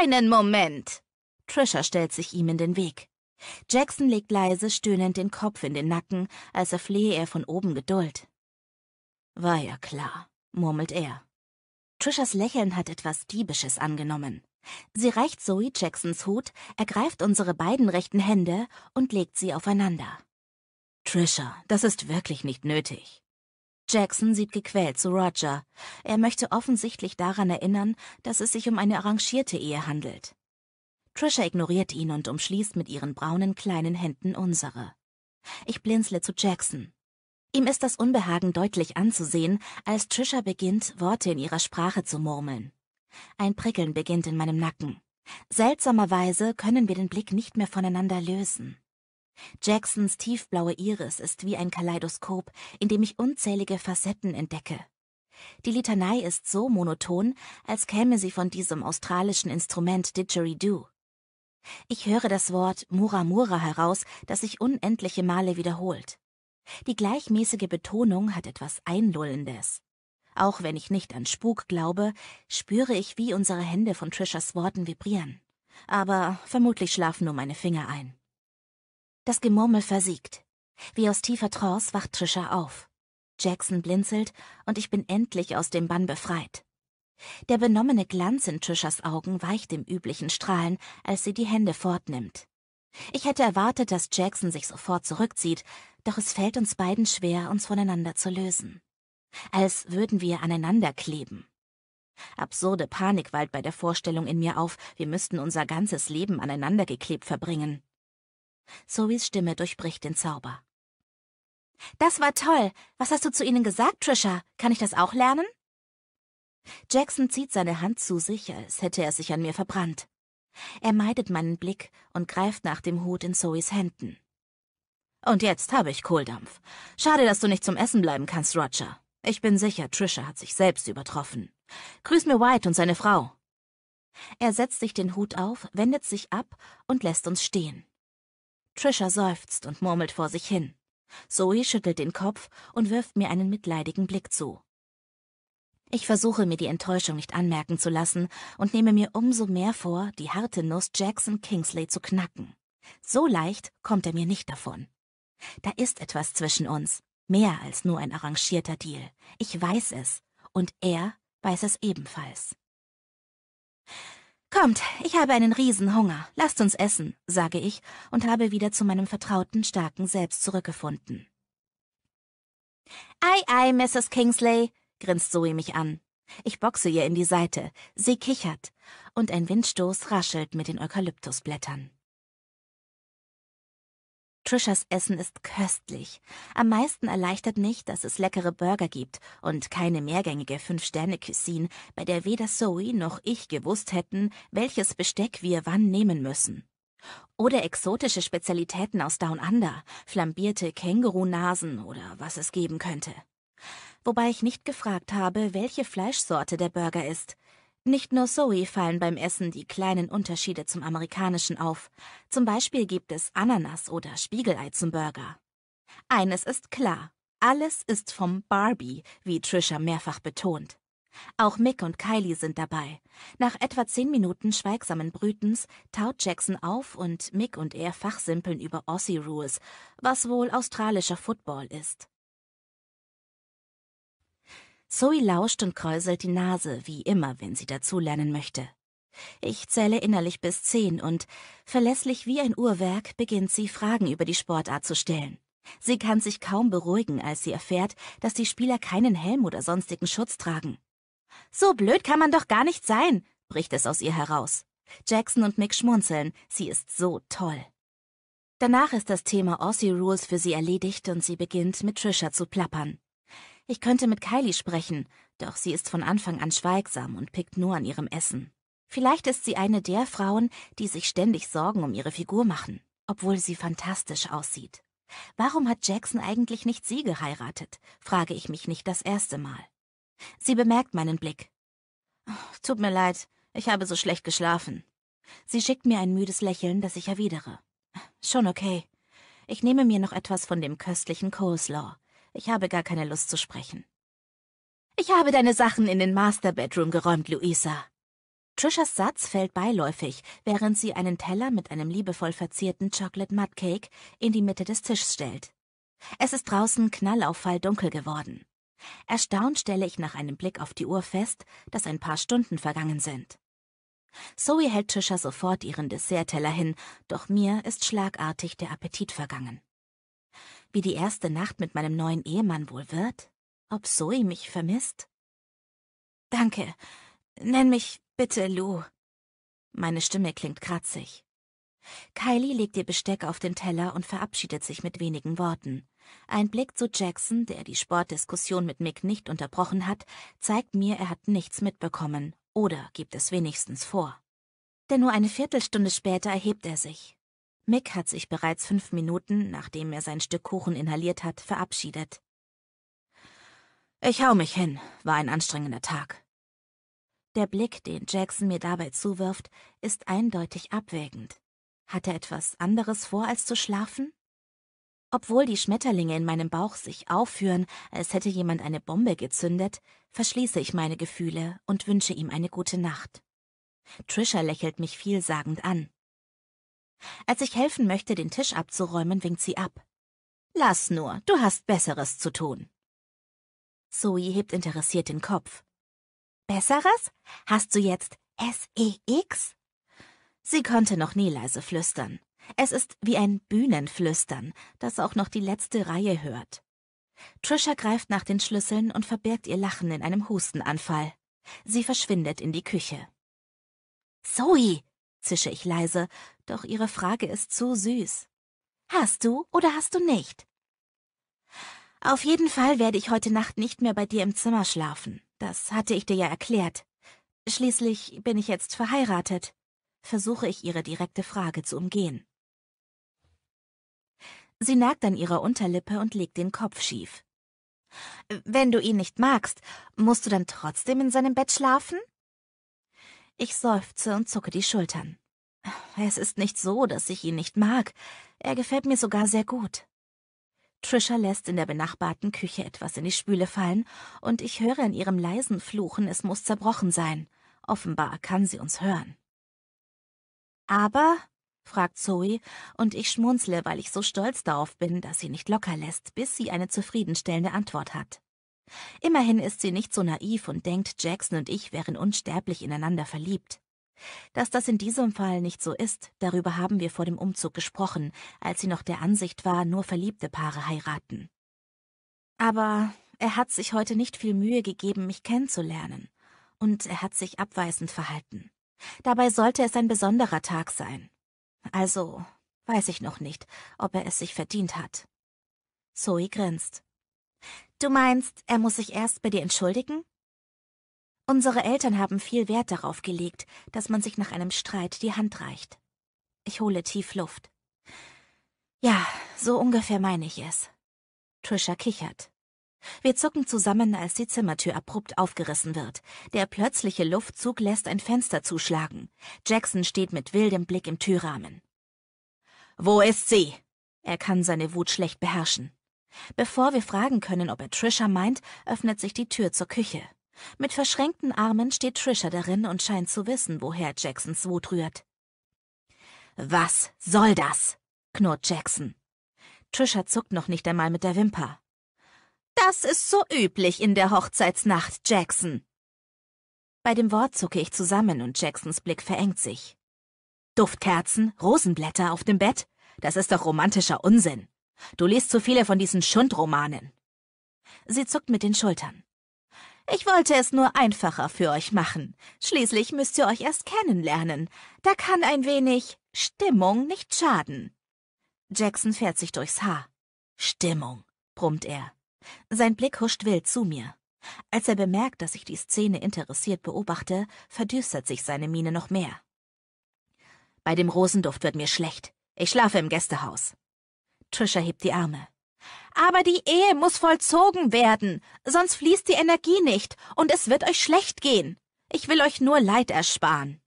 Einen Moment! Trisha stellt sich ihm in den Weg. Jackson legt leise stöhnend den Kopf in den Nacken, als erflehe er von oben Geduld. War ja klar, murmelt er. Trishas Lächeln hat etwas Diebisches angenommen. Sie reicht Zoe Jacksons Hut, ergreift unsere beiden rechten Hände und legt sie aufeinander. Trisha, das ist wirklich nicht nötig. Jackson sieht gequält zu Roger. Er möchte offensichtlich daran erinnern, dass es sich um eine arrangierte Ehe handelt. Trisha ignoriert ihn und umschließt mit ihren braunen kleinen Händen unsere. Ich blinzle zu Jackson. Ihm ist das Unbehagen deutlich anzusehen, als Trisha beginnt, Worte in ihrer Sprache zu murmeln. Ein Prickeln beginnt in meinem Nacken. Seltsamerweise können wir den Blick nicht mehr voneinander lösen. Jacksons tiefblaue Iris ist wie ein Kaleidoskop, in dem ich unzählige Facetten entdecke. Die Litanei ist so monoton, als käme sie von diesem australischen Instrument Didgeridoo. Ich höre das Wort Muramura heraus, das sich unendliche Male wiederholt. Die gleichmäßige Betonung hat etwas Einlullendes. Auch wenn ich nicht an Spuk glaube, spüre ich, wie unsere Hände von Trishas Worten vibrieren. Aber vermutlich schlafen nur meine Finger ein. Das Gemurmel versiegt. Wie aus tiefer Trance wacht Trisha auf. Jackson blinzelt und ich bin endlich aus dem Bann befreit. Der benommene Glanz in Tishas Augen weicht dem üblichen Strahlen, als sie die Hände fortnimmt. Ich hätte erwartet, dass Jackson sich sofort zurückzieht, doch es fällt uns beiden schwer, uns voneinander zu lösen. Als würden wir aneinander kleben. Absurde Panik wallt bei der Vorstellung in mir auf, wir müssten unser ganzes Leben aneinander geklebt verbringen. Zoes Stimme durchbricht den Zauber. Das war toll. Was hast du zu ihnen gesagt, Trisha? Kann ich das auch lernen? Jackson zieht seine Hand zu sich, als hätte er sich an mir verbrannt. Er meidet meinen Blick und greift nach dem Hut in Zoes Händen. Und jetzt habe ich Kohldampf. Schade, dass du nicht zum Essen bleiben kannst, Roger. Ich bin sicher, Trisha hat sich selbst übertroffen. Grüß mir White und seine Frau. Er setzt sich den Hut auf, wendet sich ab und lässt uns stehen. Trisha seufzt und murmelt vor sich hin. Zoe schüttelt den Kopf und wirft mir einen mitleidigen Blick zu. Ich versuche mir die Enttäuschung nicht anmerken zu lassen und nehme mir umso mehr vor, die harte Nuss Jackson Kingsley zu knacken. So leicht kommt er mir nicht davon. Da ist etwas zwischen uns, mehr als nur ein arrangierter Deal. Ich weiß es, und er weiß es ebenfalls. Kommt, ich habe einen Riesenhunger, lasst uns essen, sage ich und habe wieder zu meinem vertrauten, starken Selbst zurückgefunden. Ei, ei, Mrs. Kingsley, grinst Zoe mich an. Ich boxe ihr in die Seite, sie kichert, und ein Windstoß raschelt mit den Eukalyptusblättern. Trishas Essen ist köstlich. Am meisten erleichtert mich, dass es leckere Burger gibt und keine mehrgängige Fünf-Sterne-Cuisine, bei der weder Zoe noch ich gewusst hätten, welches Besteck wir wann nehmen müssen. Oder exotische Spezialitäten aus Down Under, flambierte Kängurunasen oder was es geben könnte wobei ich nicht gefragt habe, welche Fleischsorte der Burger ist. Nicht nur Zoe fallen beim Essen die kleinen Unterschiede zum amerikanischen auf. Zum Beispiel gibt es Ananas oder Spiegelei zum Burger. Eines ist klar, alles ist vom Barbie, wie Trisha mehrfach betont. Auch Mick und Kylie sind dabei. Nach etwa zehn Minuten schweigsamen Brütens taut Jackson auf und Mick und er fachsimpeln über Aussie Rules, was wohl australischer Football ist. Zoe lauscht und kräuselt die Nase, wie immer, wenn sie dazulernen möchte. Ich zähle innerlich bis zehn und, verlässlich wie ein Uhrwerk, beginnt sie Fragen über die Sportart zu stellen. Sie kann sich kaum beruhigen, als sie erfährt, dass die Spieler keinen Helm oder sonstigen Schutz tragen. So blöd kann man doch gar nicht sein, bricht es aus ihr heraus. Jackson und Mick schmunzeln, sie ist so toll. Danach ist das Thema Aussie Rules für sie erledigt und sie beginnt mit Trisha zu plappern. Ich könnte mit Kylie sprechen, doch sie ist von Anfang an schweigsam und pickt nur an ihrem Essen. Vielleicht ist sie eine der Frauen, die sich ständig Sorgen um ihre Figur machen, obwohl sie fantastisch aussieht. Warum hat Jackson eigentlich nicht sie geheiratet? frage ich mich nicht das erste Mal. Sie bemerkt meinen Blick. Oh, tut mir leid, ich habe so schlecht geschlafen. Sie schickt mir ein müdes Lächeln, das ich erwidere. Schon okay. Ich nehme mir noch etwas von dem köstlichen Coleslaw. Ich habe gar keine Lust zu sprechen. Ich habe deine Sachen in den Master Bedroom geräumt, Luisa. Trishas Satz fällt beiläufig, während sie einen Teller mit einem liebevoll verzierten Chocolate Mud Cake in die Mitte des Tisches stellt. Es ist draußen knallauffall dunkel geworden. Erstaunt stelle ich nach einem Blick auf die Uhr fest, dass ein paar Stunden vergangen sind. Zoe hält Trisha sofort ihren Dessertteller hin, doch mir ist schlagartig der Appetit vergangen wie die erste Nacht mit meinem neuen Ehemann wohl wird? Ob Zoe mich vermisst? Danke. Nenn mich bitte Lou. Meine Stimme klingt kratzig. Kylie legt ihr Besteck auf den Teller und verabschiedet sich mit wenigen Worten. Ein Blick zu Jackson, der die Sportdiskussion mit Mick nicht unterbrochen hat, zeigt mir, er hat nichts mitbekommen oder gibt es wenigstens vor. Denn nur eine Viertelstunde später erhebt er sich. Mick hat sich bereits fünf Minuten, nachdem er sein Stück Kuchen inhaliert hat, verabschiedet. Ich hau mich hin, war ein anstrengender Tag. Der Blick, den Jackson mir dabei zuwirft, ist eindeutig abwägend. Hat er etwas anderes vor, als zu schlafen? Obwohl die Schmetterlinge in meinem Bauch sich aufführen, als hätte jemand eine Bombe gezündet, verschließe ich meine Gefühle und wünsche ihm eine gute Nacht. Trisha lächelt mich vielsagend an. Als ich helfen möchte, den Tisch abzuräumen, winkt sie ab. Lass nur, du hast Besseres zu tun. Zoe hebt interessiert den Kopf. Besseres? Hast du jetzt S-E-X? Sie konnte noch nie leise flüstern. Es ist wie ein Bühnenflüstern, das auch noch die letzte Reihe hört. Trisha greift nach den Schlüsseln und verbirgt ihr Lachen in einem Hustenanfall. Sie verschwindet in die Küche. Zoe, zische ich leise, doch ihre Frage ist zu süß. Hast du oder hast du nicht? Auf jeden Fall werde ich heute Nacht nicht mehr bei dir im Zimmer schlafen. Das hatte ich dir ja erklärt. Schließlich bin ich jetzt verheiratet. Versuche ich ihre direkte Frage zu umgehen. Sie nagt an ihrer Unterlippe und legt den Kopf schief. Wenn du ihn nicht magst, musst du dann trotzdem in seinem Bett schlafen? Ich seufze und zucke die Schultern. Es ist nicht so, dass ich ihn nicht mag. Er gefällt mir sogar sehr gut. Trisha lässt in der benachbarten Küche etwas in die Spüle fallen, und ich höre in ihrem leisen Fluchen, es muss zerbrochen sein. Offenbar kann sie uns hören. Aber? fragt Zoe, und ich schmunzle, weil ich so stolz darauf bin, dass sie nicht locker lässt, bis sie eine zufriedenstellende Antwort hat. Immerhin ist sie nicht so naiv und denkt, Jackson und ich wären unsterblich ineinander verliebt. Dass das in diesem Fall nicht so ist, darüber haben wir vor dem Umzug gesprochen, als sie noch der Ansicht war, nur verliebte Paare heiraten. Aber er hat sich heute nicht viel Mühe gegeben, mich kennenzulernen. Und er hat sich abweisend verhalten. Dabei sollte es ein besonderer Tag sein. Also weiß ich noch nicht, ob er es sich verdient hat. Zoe grinst. Du meinst, er muss sich erst bei dir entschuldigen? Unsere Eltern haben viel Wert darauf gelegt, dass man sich nach einem Streit die Hand reicht. Ich hole tief Luft. Ja, so ungefähr meine ich es. Trisha kichert. Wir zucken zusammen, als die Zimmertür abrupt aufgerissen wird. Der plötzliche Luftzug lässt ein Fenster zuschlagen. Jackson steht mit wildem Blick im Türrahmen. Wo ist sie? Er kann seine Wut schlecht beherrschen. Bevor wir fragen können, ob er Trisha meint, öffnet sich die Tür zur Küche. Mit verschränkten Armen steht Trisha darin und scheint zu wissen, woher Jacksons Wut rührt. Was soll das? knurrt Jackson. Trisha zuckt noch nicht einmal mit der Wimper. Das ist so üblich in der Hochzeitsnacht, Jackson. Bei dem Wort zucke ich zusammen und Jacksons Blick verengt sich. Duftkerzen, Rosenblätter auf dem Bett? Das ist doch romantischer Unsinn. Du liest zu viele von diesen Schundromanen. Sie zuckt mit den Schultern. Ich wollte es nur einfacher für euch machen. Schließlich müsst ihr euch erst kennenlernen. Da kann ein wenig Stimmung nicht schaden. Jackson fährt sich durchs Haar. Stimmung, brummt er. Sein Blick huscht wild zu mir. Als er bemerkt, dass ich die Szene interessiert beobachte, verdüstert sich seine Miene noch mehr. Bei dem Rosenduft wird mir schlecht. Ich schlafe im Gästehaus. Trisha hebt die Arme. Aber die Ehe muss vollzogen werden, sonst fließt die Energie nicht und es wird euch schlecht gehen. Ich will euch nur Leid ersparen.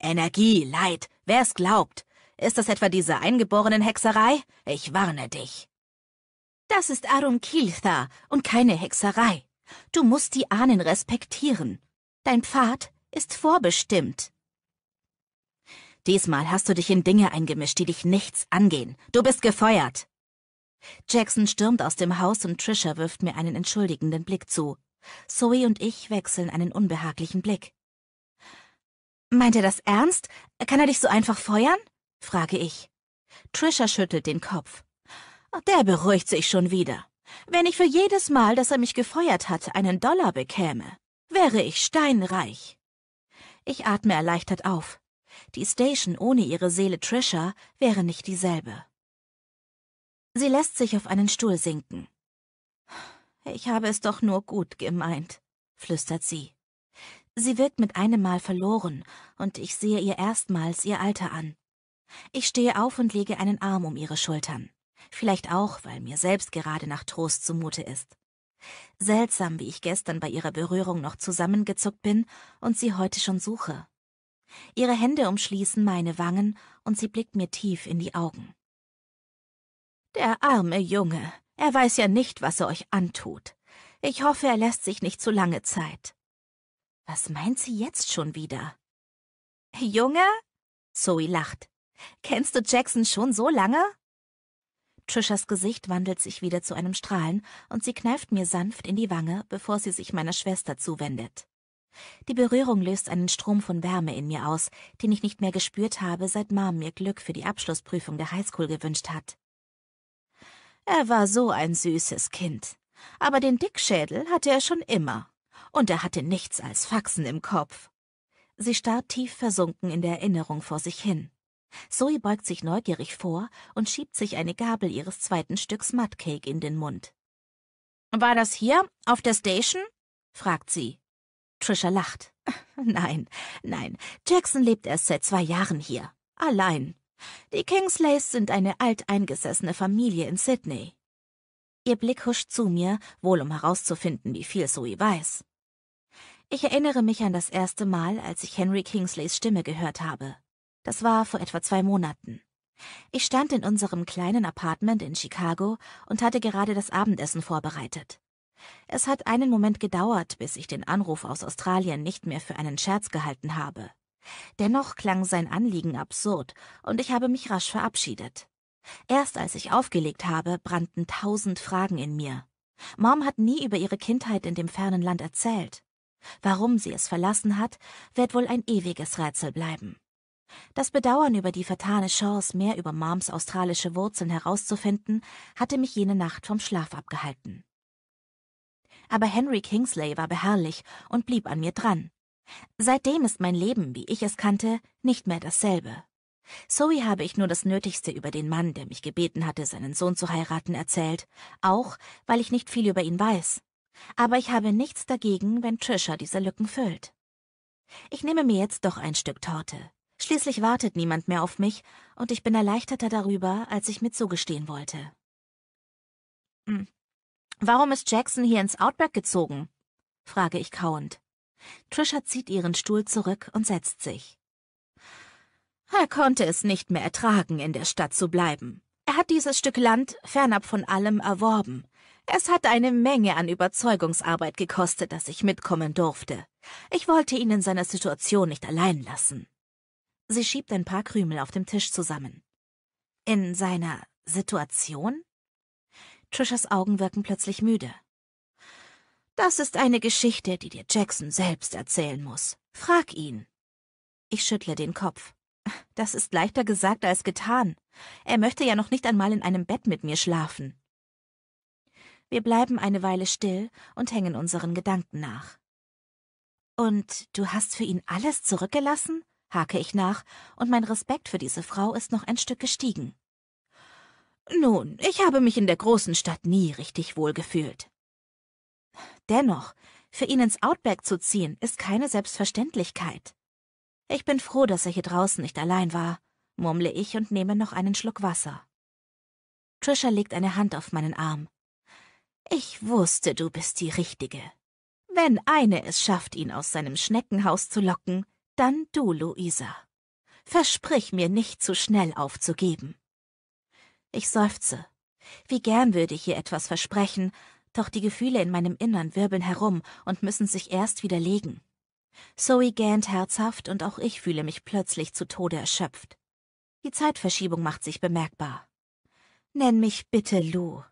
Energie, Leid, wer es glaubt. Ist das etwa diese eingeborenen Hexerei? Ich warne dich. Das ist Arunkiltha und keine Hexerei. Du musst die Ahnen respektieren. Dein Pfad ist vorbestimmt. Diesmal hast du dich in Dinge eingemischt, die dich nichts angehen. Du bist gefeuert. Jackson stürmt aus dem Haus und Trisha wirft mir einen entschuldigenden Blick zu. Zoe und ich wechseln einen unbehaglichen Blick. Meint er das ernst? Kann er dich so einfach feuern? frage ich. Trisha schüttelt den Kopf. Der beruhigt sich schon wieder. Wenn ich für jedes Mal, dass er mich gefeuert hat, einen Dollar bekäme, wäre ich steinreich. Ich atme erleichtert auf. Die Station ohne ihre Seele Trisha wäre nicht dieselbe. Sie lässt sich auf einen Stuhl sinken. Ich habe es doch nur gut gemeint, flüstert sie. Sie wirkt mit einem Mal verloren, und ich sehe ihr erstmals ihr Alter an. Ich stehe auf und lege einen Arm um ihre Schultern. Vielleicht auch, weil mir selbst gerade nach Trost zumute ist. Seltsam, wie ich gestern bei ihrer Berührung noch zusammengezuckt bin und sie heute schon suche. Ihre Hände umschließen meine Wangen und sie blickt mir tief in die Augen. Der arme Junge, er weiß ja nicht, was er euch antut. Ich hoffe, er lässt sich nicht zu lange Zeit. Was meint sie jetzt schon wieder? Junge? Zoe lacht. Kennst du Jackson schon so lange? Trishas Gesicht wandelt sich wieder zu einem Strahlen und sie kneift mir sanft in die Wange, bevor sie sich meiner Schwester zuwendet. Die Berührung löst einen Strom von Wärme in mir aus, den ich nicht mehr gespürt habe, seit Mom mir Glück für die Abschlussprüfung der Highschool gewünscht hat. Er war so ein süßes Kind. Aber den Dickschädel hatte er schon immer. Und er hatte nichts als Faxen im Kopf. Sie starrt tief versunken in der Erinnerung vor sich hin. Zoe beugt sich neugierig vor und schiebt sich eine Gabel ihres zweiten Stücks Mudcake in den Mund. War das hier, auf der Station? fragt sie. Patricia lacht. Nein, nein, Jackson lebt erst seit zwei Jahren hier. Allein. Die Kingsleys sind eine alteingesessene Familie in Sydney. Ihr Blick huscht zu mir, wohl um herauszufinden, wie viel Zoe weiß. Ich erinnere mich an das erste Mal, als ich Henry Kingsleys Stimme gehört habe. Das war vor etwa zwei Monaten. Ich stand in unserem kleinen Apartment in Chicago und hatte gerade das Abendessen vorbereitet. Es hat einen Moment gedauert, bis ich den Anruf aus Australien nicht mehr für einen Scherz gehalten habe. Dennoch klang sein Anliegen absurd, und ich habe mich rasch verabschiedet. Erst als ich aufgelegt habe, brannten tausend Fragen in mir. Mom hat nie über ihre Kindheit in dem fernen Land erzählt. Warum sie es verlassen hat, wird wohl ein ewiges Rätsel bleiben. Das Bedauern über die vertane Chance, mehr über Moms australische Wurzeln herauszufinden, hatte mich jene Nacht vom Schlaf abgehalten aber Henry Kingsley war beharrlich und blieb an mir dran. Seitdem ist mein Leben, wie ich es kannte, nicht mehr dasselbe. Zoe habe ich nur das Nötigste über den Mann, der mich gebeten hatte, seinen Sohn zu heiraten, erzählt, auch weil ich nicht viel über ihn weiß. Aber ich habe nichts dagegen, wenn Trisha diese Lücken füllt. Ich nehme mir jetzt doch ein Stück Torte. Schließlich wartet niemand mehr auf mich, und ich bin erleichterter darüber, als ich mir zugestehen wollte. Hm. Warum ist Jackson hier ins Outback gezogen? frage ich kauend. Trisha zieht ihren Stuhl zurück und setzt sich. Er konnte es nicht mehr ertragen, in der Stadt zu bleiben. Er hat dieses Stück Land fernab von allem erworben. Es hat eine Menge an Überzeugungsarbeit gekostet, dass ich mitkommen durfte. Ich wollte ihn in seiner Situation nicht allein lassen. Sie schiebt ein paar Krümel auf dem Tisch zusammen. In seiner Situation? Trishas Augen wirken plötzlich müde. Das ist eine Geschichte, die dir Jackson selbst erzählen muss. Frag ihn. Ich schüttle den Kopf. Das ist leichter gesagt als getan. Er möchte ja noch nicht einmal in einem Bett mit mir schlafen. Wir bleiben eine Weile still und hängen unseren Gedanken nach. Und du hast für ihn alles zurückgelassen? hake ich nach, und mein Respekt für diese Frau ist noch ein Stück gestiegen. Nun, ich habe mich in der großen Stadt nie richtig wohl gefühlt. Dennoch, für ihn ins Outback zu ziehen, ist keine Selbstverständlichkeit. Ich bin froh, dass er hier draußen nicht allein war, murmle ich und nehme noch einen Schluck Wasser. Trisha legt eine Hand auf meinen Arm. Ich wusste, du bist die Richtige. Wenn eine es schafft, ihn aus seinem Schneckenhaus zu locken, dann du, Luisa. Versprich mir nicht zu schnell aufzugeben. Ich seufze. Wie gern würde ich ihr etwas versprechen, doch die Gefühle in meinem Innern wirbeln herum und müssen sich erst widerlegen. Zoe gähnt herzhaft und auch ich fühle mich plötzlich zu Tode erschöpft. Die Zeitverschiebung macht sich bemerkbar. Nenn mich bitte Lou.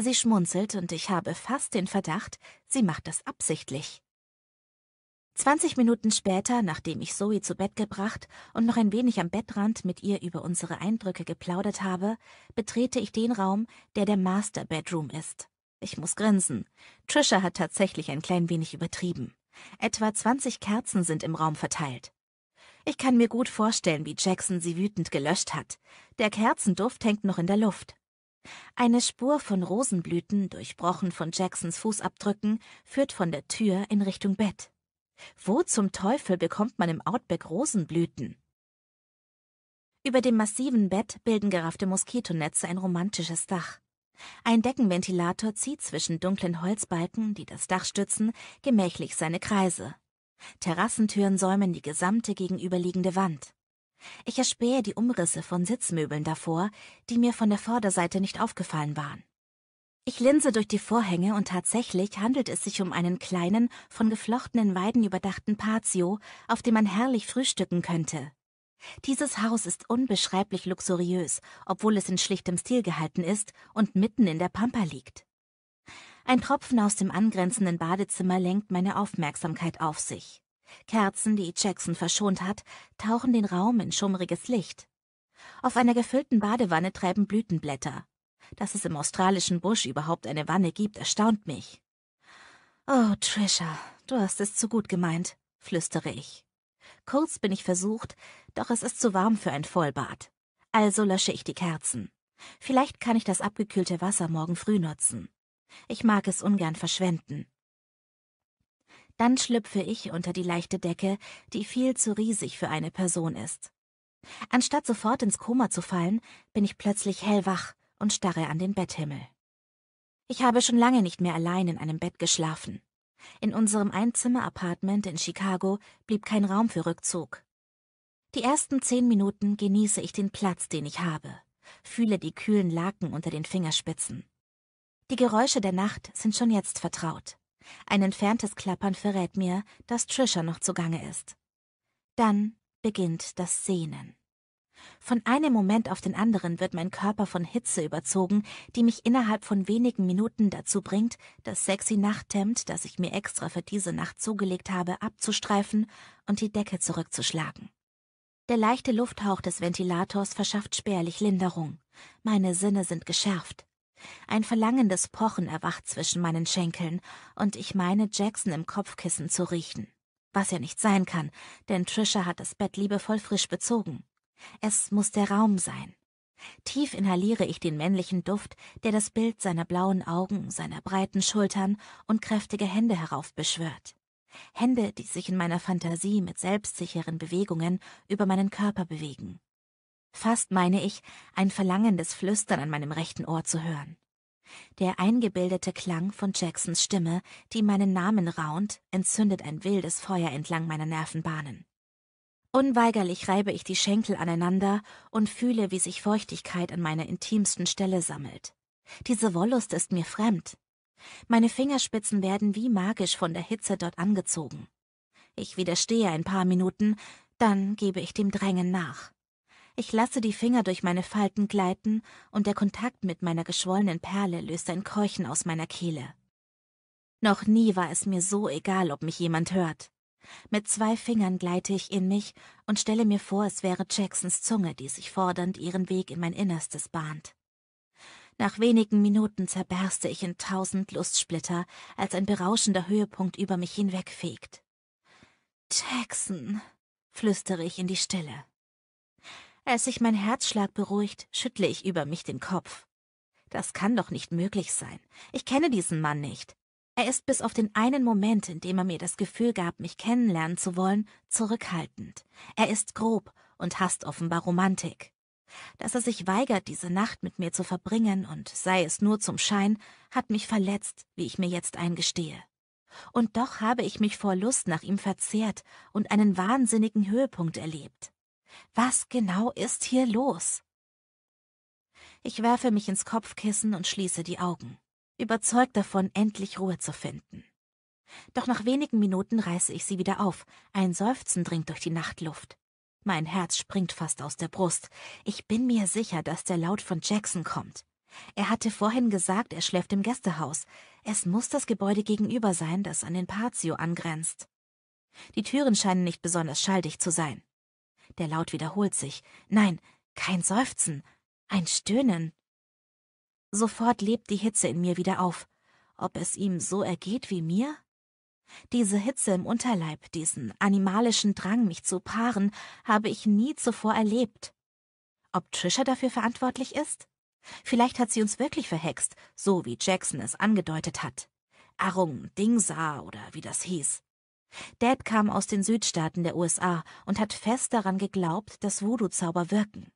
Sie schmunzelt und ich habe fast den Verdacht, sie macht das absichtlich. 20 Minuten später, nachdem ich Zoe zu Bett gebracht und noch ein wenig am Bettrand mit ihr über unsere Eindrücke geplaudert habe, betrete ich den Raum, der der Master Bedroom ist. Ich muss grinsen. Trisha hat tatsächlich ein klein wenig übertrieben. Etwa 20 Kerzen sind im Raum verteilt. Ich kann mir gut vorstellen, wie Jackson sie wütend gelöscht hat. Der Kerzenduft hängt noch in der Luft. Eine Spur von Rosenblüten, durchbrochen von Jacksons Fußabdrücken, führt von der Tür in Richtung Bett. Wo zum Teufel bekommt man im Outback Rosenblüten? Über dem massiven Bett bilden geraffte Moskitonetze ein romantisches Dach. Ein Deckenventilator zieht zwischen dunklen Holzbalken, die das Dach stützen, gemächlich seine Kreise. Terrassentüren säumen die gesamte gegenüberliegende Wand. Ich erspähe die Umrisse von Sitzmöbeln davor, die mir von der Vorderseite nicht aufgefallen waren. Ich linse durch die Vorhänge und tatsächlich handelt es sich um einen kleinen, von geflochtenen Weiden überdachten Patio, auf dem man herrlich frühstücken könnte. Dieses Haus ist unbeschreiblich luxuriös, obwohl es in schlichtem Stil gehalten ist und mitten in der Pampa liegt. Ein Tropfen aus dem angrenzenden Badezimmer lenkt meine Aufmerksamkeit auf sich. Kerzen, die Jackson verschont hat, tauchen den Raum in schummriges Licht. Auf einer gefüllten Badewanne treiben Blütenblätter. Dass es im australischen Busch überhaupt eine Wanne gibt, erstaunt mich. Oh, Trisha, du hast es zu gut gemeint, flüstere ich. Kurz bin ich versucht, doch es ist zu warm für ein Vollbad. Also lösche ich die Kerzen. Vielleicht kann ich das abgekühlte Wasser morgen früh nutzen. Ich mag es ungern verschwenden. Dann schlüpfe ich unter die leichte Decke, die viel zu riesig für eine Person ist. Anstatt sofort ins Koma zu fallen, bin ich plötzlich hellwach und starre an den Betthimmel. Ich habe schon lange nicht mehr allein in einem Bett geschlafen. In unserem Einzimmer-Apartment in Chicago blieb kein Raum für Rückzug. Die ersten zehn Minuten genieße ich den Platz, den ich habe, fühle die kühlen Laken unter den Fingerspitzen. Die Geräusche der Nacht sind schon jetzt vertraut. Ein entferntes Klappern verrät mir, dass Trisha noch zugange ist. Dann beginnt das Sehnen. Von einem Moment auf den anderen wird mein Körper von Hitze überzogen, die mich innerhalb von wenigen Minuten dazu bringt, das sexy Nachthemd, das ich mir extra für diese Nacht zugelegt habe, abzustreifen und die Decke zurückzuschlagen. Der leichte Lufthauch des Ventilators verschafft spärlich Linderung. Meine Sinne sind geschärft. Ein verlangendes Pochen erwacht zwischen meinen Schenkeln, und ich meine, Jackson im Kopfkissen zu riechen. Was ja nicht sein kann, denn Trisha hat das Bett liebevoll frisch bezogen. Es muss der Raum sein. Tief inhaliere ich den männlichen Duft, der das Bild seiner blauen Augen, seiner breiten Schultern und kräftige Hände heraufbeschwört. Hände, die sich in meiner Fantasie mit selbstsicheren Bewegungen über meinen Körper bewegen. Fast meine ich, ein verlangendes Flüstern an meinem rechten Ohr zu hören. Der eingebildete Klang von Jacksons Stimme, die meinen Namen raunt, entzündet ein wildes Feuer entlang meiner Nervenbahnen. Unweigerlich reibe ich die Schenkel aneinander und fühle, wie sich Feuchtigkeit an meiner intimsten Stelle sammelt. Diese Wollust ist mir fremd. Meine Fingerspitzen werden wie magisch von der Hitze dort angezogen. Ich widerstehe ein paar Minuten, dann gebe ich dem Drängen nach. Ich lasse die Finger durch meine Falten gleiten und der Kontakt mit meiner geschwollenen Perle löst ein Keuchen aus meiner Kehle. Noch nie war es mir so egal, ob mich jemand hört. Mit zwei Fingern gleite ich in mich und stelle mir vor, es wäre Jacksons Zunge, die sich fordernd ihren Weg in mein Innerstes bahnt. Nach wenigen Minuten zerberste ich in tausend Lustsplitter, als ein berauschender Höhepunkt über mich hinwegfegt. Jackson, flüstere ich in die Stille. Als sich mein Herzschlag beruhigt, schüttle ich über mich den Kopf. Das kann doch nicht möglich sein. Ich kenne diesen Mann nicht. Er ist bis auf den einen Moment, in dem er mir das Gefühl gab, mich kennenlernen zu wollen, zurückhaltend. Er ist grob und hasst offenbar Romantik. Dass er sich weigert, diese Nacht mit mir zu verbringen und sei es nur zum Schein, hat mich verletzt, wie ich mir jetzt eingestehe. Und doch habe ich mich vor Lust nach ihm verzehrt und einen wahnsinnigen Höhepunkt erlebt. Was genau ist hier los? Ich werfe mich ins Kopfkissen und schließe die Augen überzeugt davon, endlich Ruhe zu finden. Doch nach wenigen Minuten reiße ich sie wieder auf, ein Seufzen dringt durch die Nachtluft. Mein Herz springt fast aus der Brust. Ich bin mir sicher, dass der Laut von Jackson kommt. Er hatte vorhin gesagt, er schläft im Gästehaus. Es muss das Gebäude gegenüber sein, das an den Patio angrenzt. Die Türen scheinen nicht besonders schalldicht zu sein. Der Laut wiederholt sich. Nein, kein Seufzen, ein Stöhnen. Sofort lebt die Hitze in mir wieder auf. Ob es ihm so ergeht wie mir? Diese Hitze im Unterleib, diesen animalischen Drang, mich zu paaren, habe ich nie zuvor erlebt. Ob Trisha dafür verantwortlich ist? Vielleicht hat sie uns wirklich verhext, so wie Jackson es angedeutet hat. Arung, Dingsa oder wie das hieß. Dad kam aus den Südstaaten der USA und hat fest daran geglaubt, dass Voodoo-Zauber wirken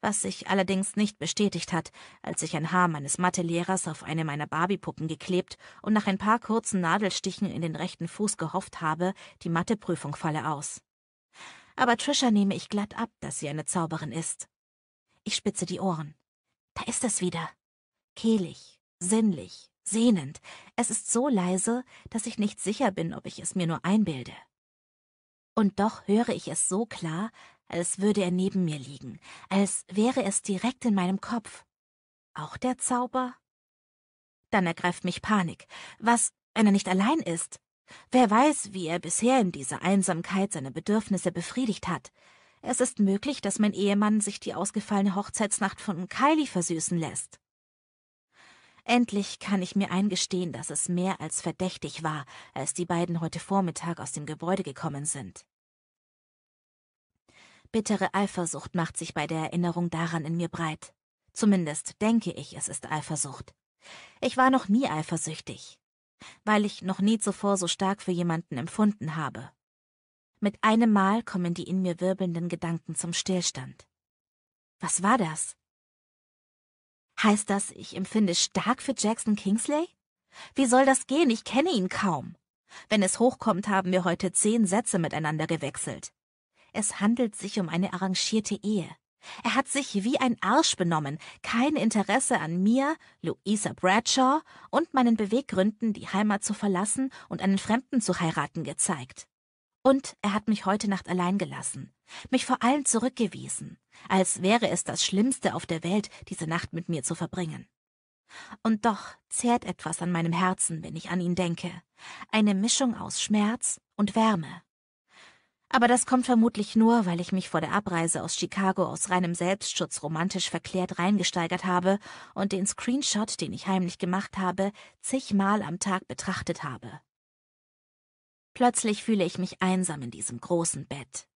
was sich allerdings nicht bestätigt hat, als ich ein Haar meines Mathelehrers auf eine meiner Barbiepuppen geklebt und nach ein paar kurzen Nadelstichen in den rechten Fuß gehofft habe, die Matheprüfung falle aus. Aber Trisha nehme ich glatt ab, dass sie eine Zauberin ist. Ich spitze die Ohren. Da ist es wieder. Kehlig, sinnlich, sehnend. Es ist so leise, dass ich nicht sicher bin, ob ich es mir nur einbilde. Und doch höre ich es so klar, als würde er neben mir liegen, als wäre es direkt in meinem Kopf. Auch der Zauber? Dann ergreift mich Panik. Was, wenn er nicht allein ist? Wer weiß, wie er bisher in dieser Einsamkeit seine Bedürfnisse befriedigt hat. Es ist möglich, dass mein Ehemann sich die ausgefallene Hochzeitsnacht von Kylie versüßen lässt. Endlich kann ich mir eingestehen, dass es mehr als verdächtig war, als die beiden heute Vormittag aus dem Gebäude gekommen sind. Bittere Eifersucht macht sich bei der Erinnerung daran in mir breit. Zumindest denke ich, es ist Eifersucht. Ich war noch nie eifersüchtig, weil ich noch nie zuvor so stark für jemanden empfunden habe. Mit einem Mal kommen die in mir wirbelnden Gedanken zum Stillstand. Was war das? Heißt das, ich empfinde stark für Jackson Kingsley? Wie soll das gehen? Ich kenne ihn kaum. Wenn es hochkommt, haben wir heute zehn Sätze miteinander gewechselt. Es handelt sich um eine arrangierte Ehe. Er hat sich wie ein Arsch benommen, kein Interesse an mir, Louisa Bradshaw und meinen Beweggründen, die Heimat zu verlassen und einen Fremden zu heiraten gezeigt. Und er hat mich heute Nacht allein gelassen, mich vor allem zurückgewiesen, als wäre es das Schlimmste auf der Welt, diese Nacht mit mir zu verbringen. Und doch zehrt etwas an meinem Herzen, wenn ich an ihn denke, eine Mischung aus Schmerz und Wärme. Aber das kommt vermutlich nur, weil ich mich vor der Abreise aus Chicago aus reinem Selbstschutz romantisch verklärt reingesteigert habe und den Screenshot, den ich heimlich gemacht habe, zigmal am Tag betrachtet habe. Plötzlich fühle ich mich einsam in diesem großen Bett.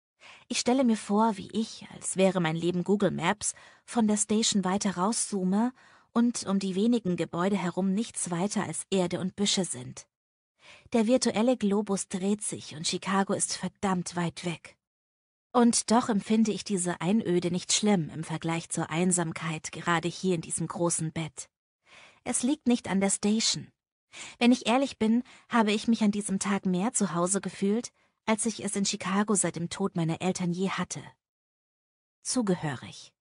Ich stelle mir vor, wie ich, als wäre mein Leben Google Maps, von der Station weiter rauszoome und um die wenigen Gebäude herum nichts weiter als Erde und Büsche sind. Der virtuelle Globus dreht sich und Chicago ist verdammt weit weg. Und doch empfinde ich diese Einöde nicht schlimm im Vergleich zur Einsamkeit gerade hier in diesem großen Bett. Es liegt nicht an der Station. Wenn ich ehrlich bin, habe ich mich an diesem Tag mehr zu Hause gefühlt, als ich es in Chicago seit dem Tod meiner Eltern je hatte. Zugehörig.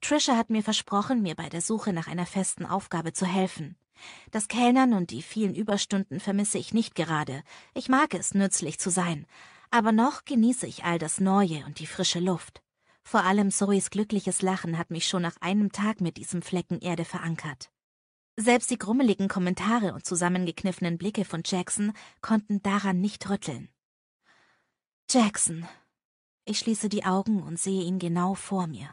Trisha hat mir versprochen, mir bei der Suche nach einer festen Aufgabe zu helfen. Das Kellnern und die vielen Überstunden vermisse ich nicht gerade. Ich mag es, nützlich zu sein. Aber noch genieße ich all das Neue und die frische Luft. Vor allem Zoes glückliches Lachen hat mich schon nach einem Tag mit diesem Flecken Erde verankert. Selbst die grummeligen Kommentare und zusammengekniffenen Blicke von Jackson konnten daran nicht rütteln. Jackson. Ich schließe die Augen und sehe ihn genau vor mir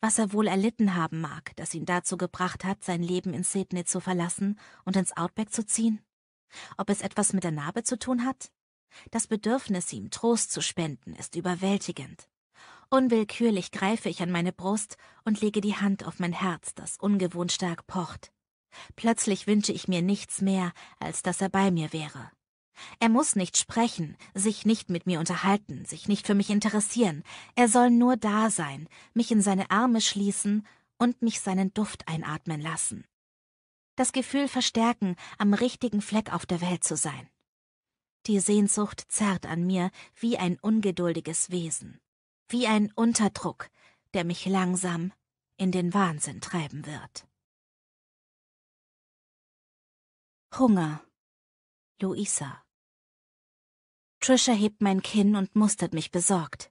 was er wohl erlitten haben mag, das ihn dazu gebracht hat, sein Leben in Sydney zu verlassen und ins Outback zu ziehen? Ob es etwas mit der Narbe zu tun hat? Das Bedürfnis, ihm Trost zu spenden, ist überwältigend. Unwillkürlich greife ich an meine Brust und lege die Hand auf mein Herz, das ungewohnt stark pocht. Plötzlich wünsche ich mir nichts mehr, als dass er bei mir wäre. Er muss nicht sprechen, sich nicht mit mir unterhalten, sich nicht für mich interessieren. Er soll nur da sein, mich in seine Arme schließen und mich seinen Duft einatmen lassen. Das Gefühl verstärken, am richtigen Fleck auf der Welt zu sein. Die Sehnsucht zerrt an mir wie ein ungeduldiges Wesen, wie ein Unterdruck, der mich langsam in den Wahnsinn treiben wird. Hunger. Luisa Trisha hebt mein Kinn und mustert mich besorgt.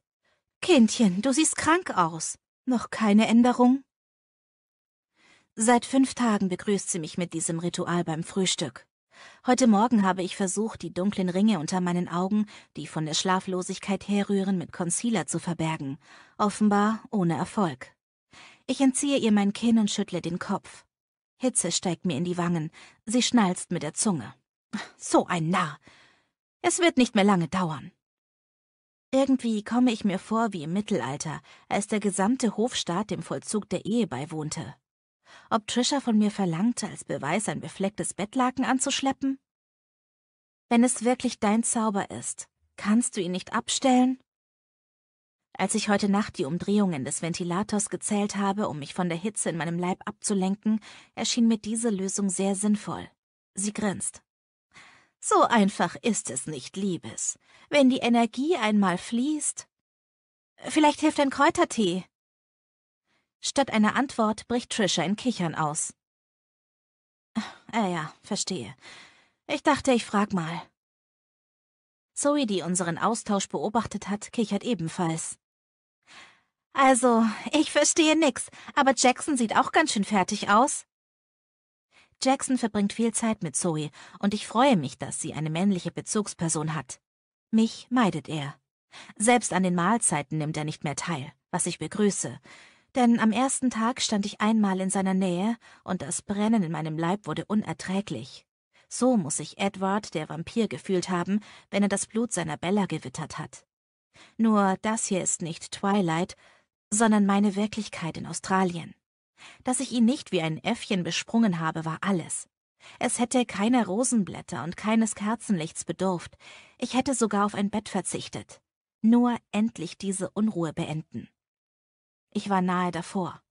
Kindchen, du siehst krank aus. Noch keine Änderung? Seit fünf Tagen begrüßt sie mich mit diesem Ritual beim Frühstück. Heute Morgen habe ich versucht, die dunklen Ringe unter meinen Augen, die von der Schlaflosigkeit herrühren, mit Concealer zu verbergen. Offenbar ohne Erfolg. Ich entziehe ihr mein Kinn und schüttle den Kopf. Hitze steigt mir in die Wangen. Sie schnalzt mit der Zunge. So ein Narr. Es wird nicht mehr lange dauern. Irgendwie komme ich mir vor wie im Mittelalter, als der gesamte Hofstaat dem Vollzug der Ehe beiwohnte. Ob Trisha von mir verlangte, als Beweis ein beflecktes Bettlaken anzuschleppen? Wenn es wirklich dein Zauber ist, kannst du ihn nicht abstellen? Als ich heute Nacht die Umdrehungen des Ventilators gezählt habe, um mich von der Hitze in meinem Leib abzulenken, erschien mir diese Lösung sehr sinnvoll. Sie grinst. So einfach ist es nicht, Liebes. Wenn die Energie einmal fließt. Vielleicht hilft ein Kräutertee. Statt einer Antwort bricht Trisha in Kichern aus. Äh, ja, verstehe. Ich dachte, ich frag mal. Zoe, die unseren Austausch beobachtet hat, kichert ebenfalls. Also, ich verstehe nix, aber Jackson sieht auch ganz schön fertig aus. Jackson verbringt viel Zeit mit Zoe und ich freue mich, dass sie eine männliche Bezugsperson hat. Mich meidet er. Selbst an den Mahlzeiten nimmt er nicht mehr teil, was ich begrüße. Denn am ersten Tag stand ich einmal in seiner Nähe und das Brennen in meinem Leib wurde unerträglich. So muss sich Edward, der Vampir, gefühlt haben, wenn er das Blut seiner Bella gewittert hat. Nur das hier ist nicht Twilight, sondern meine Wirklichkeit in Australien. Dass ich ihn nicht wie ein Äffchen besprungen habe, war alles. Es hätte keiner Rosenblätter und keines Kerzenlichts bedurft, ich hätte sogar auf ein Bett verzichtet. Nur endlich diese Unruhe beenden. Ich war nahe davor.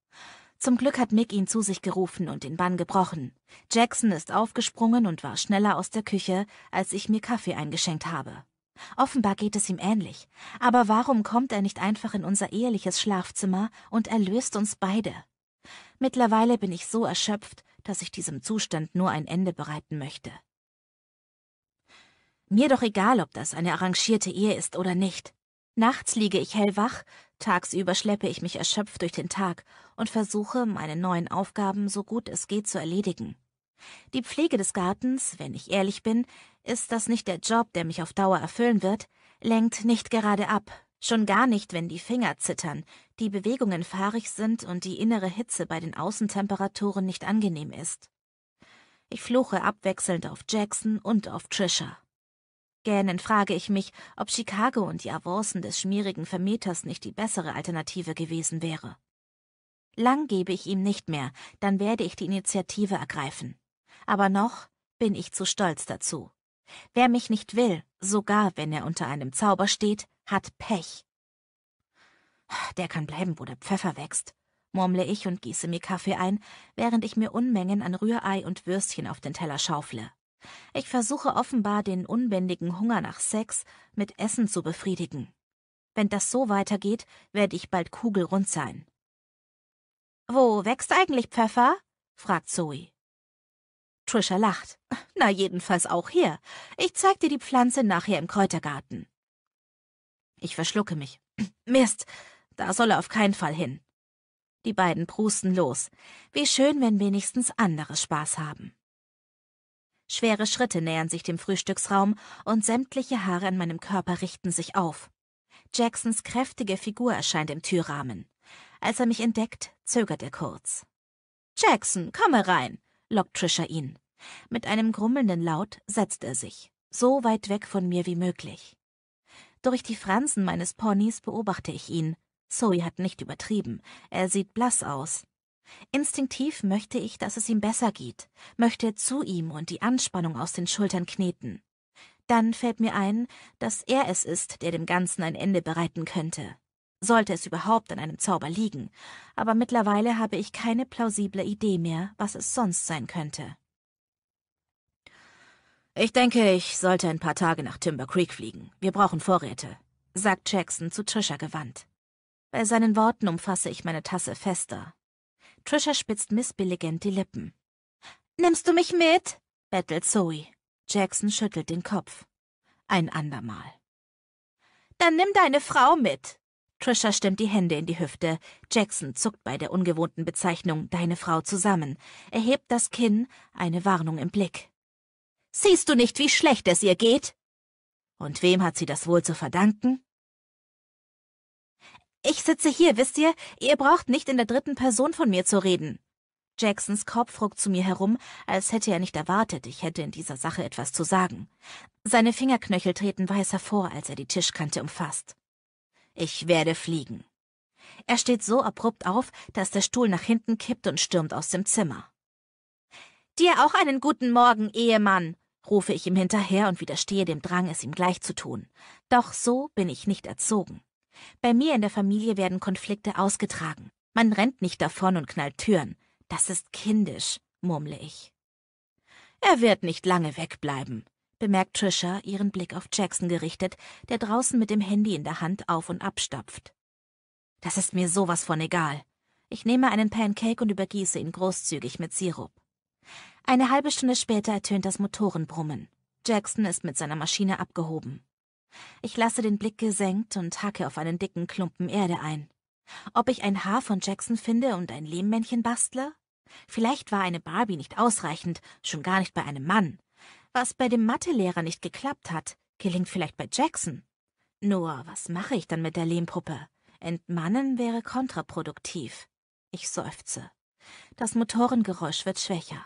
Zum Glück hat Mick ihn zu sich gerufen und den Bann gebrochen. Jackson ist aufgesprungen und war schneller aus der Küche, als ich mir Kaffee eingeschenkt habe. Offenbar geht es ihm ähnlich. Aber warum kommt er nicht einfach in unser eheliches Schlafzimmer und erlöst uns beide? Mittlerweile bin ich so erschöpft, dass ich diesem Zustand nur ein Ende bereiten möchte. Mir doch egal, ob das eine arrangierte Ehe ist oder nicht. Nachts liege ich hellwach, tagsüber schleppe ich mich erschöpft durch den Tag und versuche, meine neuen Aufgaben so gut es geht zu erledigen. Die Pflege des Gartens, wenn ich ehrlich bin, ist das nicht der Job, der mich auf Dauer erfüllen wird, lenkt nicht gerade ab, Schon gar nicht, wenn die Finger zittern, die Bewegungen fahrig sind und die innere Hitze bei den Außentemperaturen nicht angenehm ist. Ich fluche abwechselnd auf Jackson und auf Trisha. Gähnend frage ich mich, ob Chicago und die Avancen des schmierigen Vermieters nicht die bessere Alternative gewesen wäre. Lang gebe ich ihm nicht mehr, dann werde ich die Initiative ergreifen. Aber noch bin ich zu stolz dazu. Wer mich nicht will, sogar wenn er unter einem Zauber steht, hat Pech. Der kann bleiben, wo der Pfeffer wächst, murmle ich und gieße mir Kaffee ein, während ich mir Unmengen an Rührei und Würstchen auf den Teller schaufle. Ich versuche offenbar den unbändigen Hunger nach Sex mit Essen zu befriedigen. Wenn das so weitergeht, werde ich bald kugelrund sein. Wo wächst eigentlich Pfeffer? fragt Zoe. Trisha lacht. Na jedenfalls auch hier. Ich zeig dir die Pflanze nachher im Kräutergarten. Ich verschlucke mich. Mist, da soll er auf keinen Fall hin. Die beiden prusten los. Wie schön, wenn wenigstens andere Spaß haben. Schwere Schritte nähern sich dem Frühstücksraum und sämtliche Haare an meinem Körper richten sich auf. Jacksons kräftige Figur erscheint im Türrahmen. Als er mich entdeckt, zögert er kurz. Jackson, komm herein, lockt Trisha ihn. Mit einem grummelnden Laut setzt er sich, so weit weg von mir wie möglich. Durch die Fransen meines Ponys beobachte ich ihn. Zoe hat nicht übertrieben. Er sieht blass aus. Instinktiv möchte ich, dass es ihm besser geht, möchte zu ihm und die Anspannung aus den Schultern kneten. Dann fällt mir ein, dass er es ist, der dem Ganzen ein Ende bereiten könnte. Sollte es überhaupt an einem Zauber liegen, aber mittlerweile habe ich keine plausible Idee mehr, was es sonst sein könnte. Ich denke, ich sollte ein paar Tage nach Timber Creek fliegen. Wir brauchen Vorräte, sagt Jackson zu Trisha gewandt. Bei seinen Worten umfasse ich meine Tasse fester. Trisha spitzt missbilligend die Lippen. Nimmst du mich mit? bettelt Zoe. Jackson schüttelt den Kopf. Ein andermal. Dann nimm deine Frau mit. Trisha stimmt die Hände in die Hüfte. Jackson zuckt bei der ungewohnten Bezeichnung deine Frau zusammen, erhebt das Kinn, eine Warnung im Blick. Siehst du nicht, wie schlecht es ihr geht? Und wem hat sie das wohl zu verdanken? Ich sitze hier, wisst ihr? Ihr braucht nicht in der dritten Person von mir zu reden. Jacksons Kopf ruckt zu mir herum, als hätte er nicht erwartet, ich hätte in dieser Sache etwas zu sagen. Seine Fingerknöchel treten weiß hervor, als er die Tischkante umfasst. Ich werde fliegen. Er steht so abrupt auf, dass der Stuhl nach hinten kippt und stürmt aus dem Zimmer. Dir auch einen guten Morgen, Ehemann, rufe ich ihm hinterher und widerstehe dem Drang, es ihm gleich zu tun. Doch so bin ich nicht erzogen. Bei mir in der Familie werden Konflikte ausgetragen. Man rennt nicht davon und knallt Türen. Das ist kindisch, murmle ich. Er wird nicht lange wegbleiben, bemerkt Trisha, ihren Blick auf Jackson gerichtet, der draußen mit dem Handy in der Hand auf und abstapft. Das ist mir sowas von egal. Ich nehme einen Pancake und übergieße ihn großzügig mit Sirup. Eine halbe Stunde später ertönt das Motorenbrummen. Jackson ist mit seiner Maschine abgehoben. Ich lasse den Blick gesenkt und hacke auf einen dicken Klumpen Erde ein. Ob ich ein Haar von Jackson finde und ein Lehmmännchen bastle? Vielleicht war eine Barbie nicht ausreichend, schon gar nicht bei einem Mann. Was bei dem Mathelehrer nicht geklappt hat, gelingt vielleicht bei Jackson. Nur, was mache ich dann mit der Lehmpuppe? Entmannen wäre kontraproduktiv. Ich seufze. Das Motorengeräusch wird schwächer.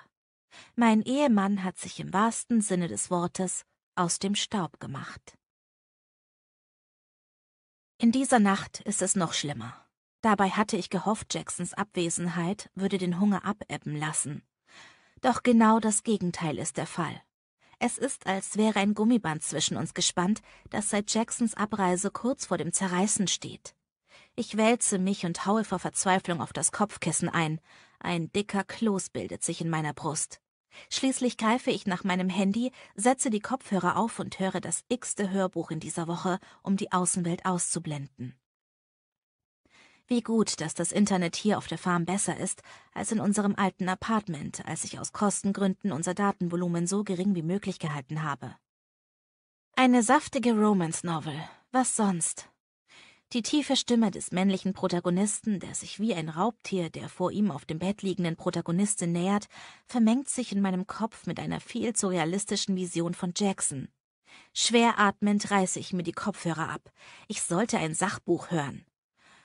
Mein Ehemann hat sich im wahrsten Sinne des Wortes aus dem Staub gemacht. In dieser Nacht ist es noch schlimmer. Dabei hatte ich gehofft, Jacksons Abwesenheit würde den Hunger abebben lassen. Doch genau das Gegenteil ist der Fall. Es ist, als wäre ein Gummiband zwischen uns gespannt, das seit Jacksons Abreise kurz vor dem Zerreißen steht. Ich wälze mich und haue vor Verzweiflung auf das Kopfkissen ein, ein dicker Kloß bildet sich in meiner Brust. Schließlich greife ich nach meinem Handy, setze die Kopfhörer auf und höre das x-te Hörbuch in dieser Woche, um die Außenwelt auszublenden. Wie gut, dass das Internet hier auf der Farm besser ist als in unserem alten Apartment, als ich aus Kostengründen unser Datenvolumen so gering wie möglich gehalten habe. Eine saftige Romance-Novel, was sonst? Die tiefe Stimme des männlichen Protagonisten, der sich wie ein Raubtier der vor ihm auf dem Bett liegenden Protagonistin nähert, vermengt sich in meinem Kopf mit einer viel zu realistischen Vision von Jackson. Schwer atmend reiße ich mir die Kopfhörer ab. Ich sollte ein Sachbuch hören.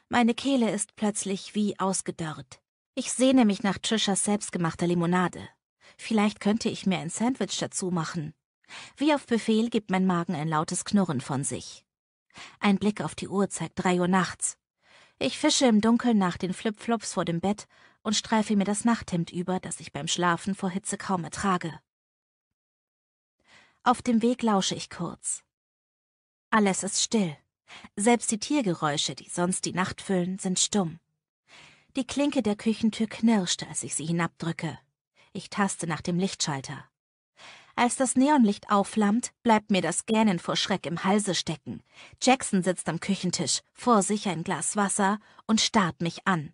Meine Kehle ist plötzlich wie ausgedörrt. Ich sehne mich nach Trishas selbstgemachter Limonade. Vielleicht könnte ich mir ein Sandwich dazu machen. Wie auf Befehl gibt mein Magen ein lautes Knurren von sich. Ein Blick auf die Uhr zeigt drei Uhr nachts. Ich fische im Dunkeln nach den Flipflops vor dem Bett und streife mir das Nachthemd über, das ich beim Schlafen vor Hitze kaum ertrage. Auf dem Weg lausche ich kurz. Alles ist still. Selbst die Tiergeräusche, die sonst die Nacht füllen, sind stumm. Die Klinke der Küchentür knirscht, als ich sie hinabdrücke. Ich taste nach dem Lichtschalter. Als das Neonlicht aufflammt, bleibt mir das Gähnen vor Schreck im Halse stecken. Jackson sitzt am Küchentisch, vor sich ein Glas Wasser und starrt mich an.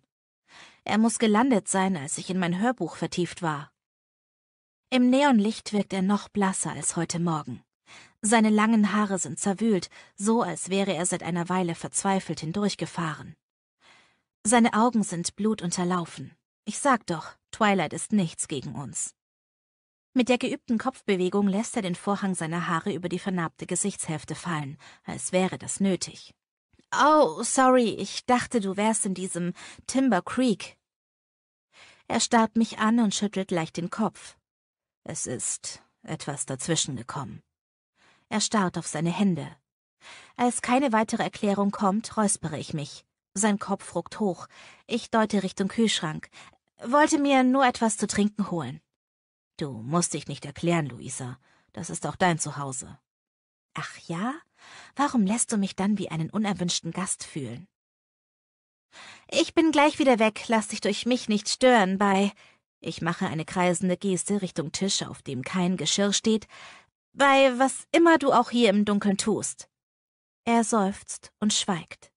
Er muss gelandet sein, als ich in mein Hörbuch vertieft war. Im Neonlicht wirkt er noch blasser als heute Morgen. Seine langen Haare sind zerwühlt, so als wäre er seit einer Weile verzweifelt hindurchgefahren. Seine Augen sind blutunterlaufen. Ich sag doch, Twilight ist nichts gegen uns. Mit der geübten Kopfbewegung lässt er den Vorhang seiner Haare über die vernarbte Gesichtshälfte fallen, als wäre das nötig. Oh, sorry, ich dachte, du wärst in diesem Timber Creek. Er starrt mich an und schüttelt leicht den Kopf. Es ist etwas dazwischen gekommen. Er starrt auf seine Hände. Als keine weitere Erklärung kommt, räuspere ich mich. Sein Kopf ruckt hoch. Ich deute Richtung Kühlschrank. Wollte mir nur etwas zu trinken holen. Du musst dich nicht erklären, Luisa. Das ist auch dein Zuhause. Ach ja? Warum lässt du mich dann wie einen unerwünschten Gast fühlen? Ich bin gleich wieder weg, lass dich durch mich nicht stören bei. Ich mache eine kreisende Geste Richtung Tisch, auf dem kein Geschirr steht, bei was immer du auch hier im Dunkeln tust. Er seufzt und schweigt.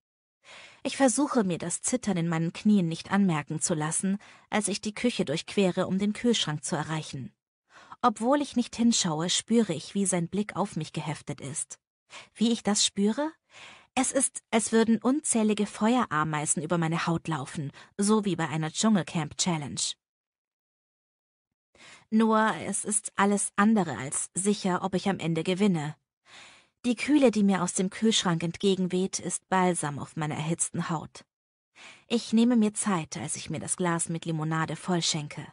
Ich versuche mir das Zittern in meinen Knien nicht anmerken zu lassen, als ich die Küche durchquere, um den Kühlschrank zu erreichen. Obwohl ich nicht hinschaue, spüre ich, wie sein Blick auf mich geheftet ist. Wie ich das spüre? Es ist, als würden unzählige Feuerameisen über meine Haut laufen, so wie bei einer Dschungelcamp-Challenge. Nur es ist alles andere als sicher, ob ich am Ende gewinne. Die Kühle, die mir aus dem Kühlschrank entgegenweht, ist Balsam auf meiner erhitzten Haut. Ich nehme mir Zeit, als ich mir das Glas mit Limonade vollschenke.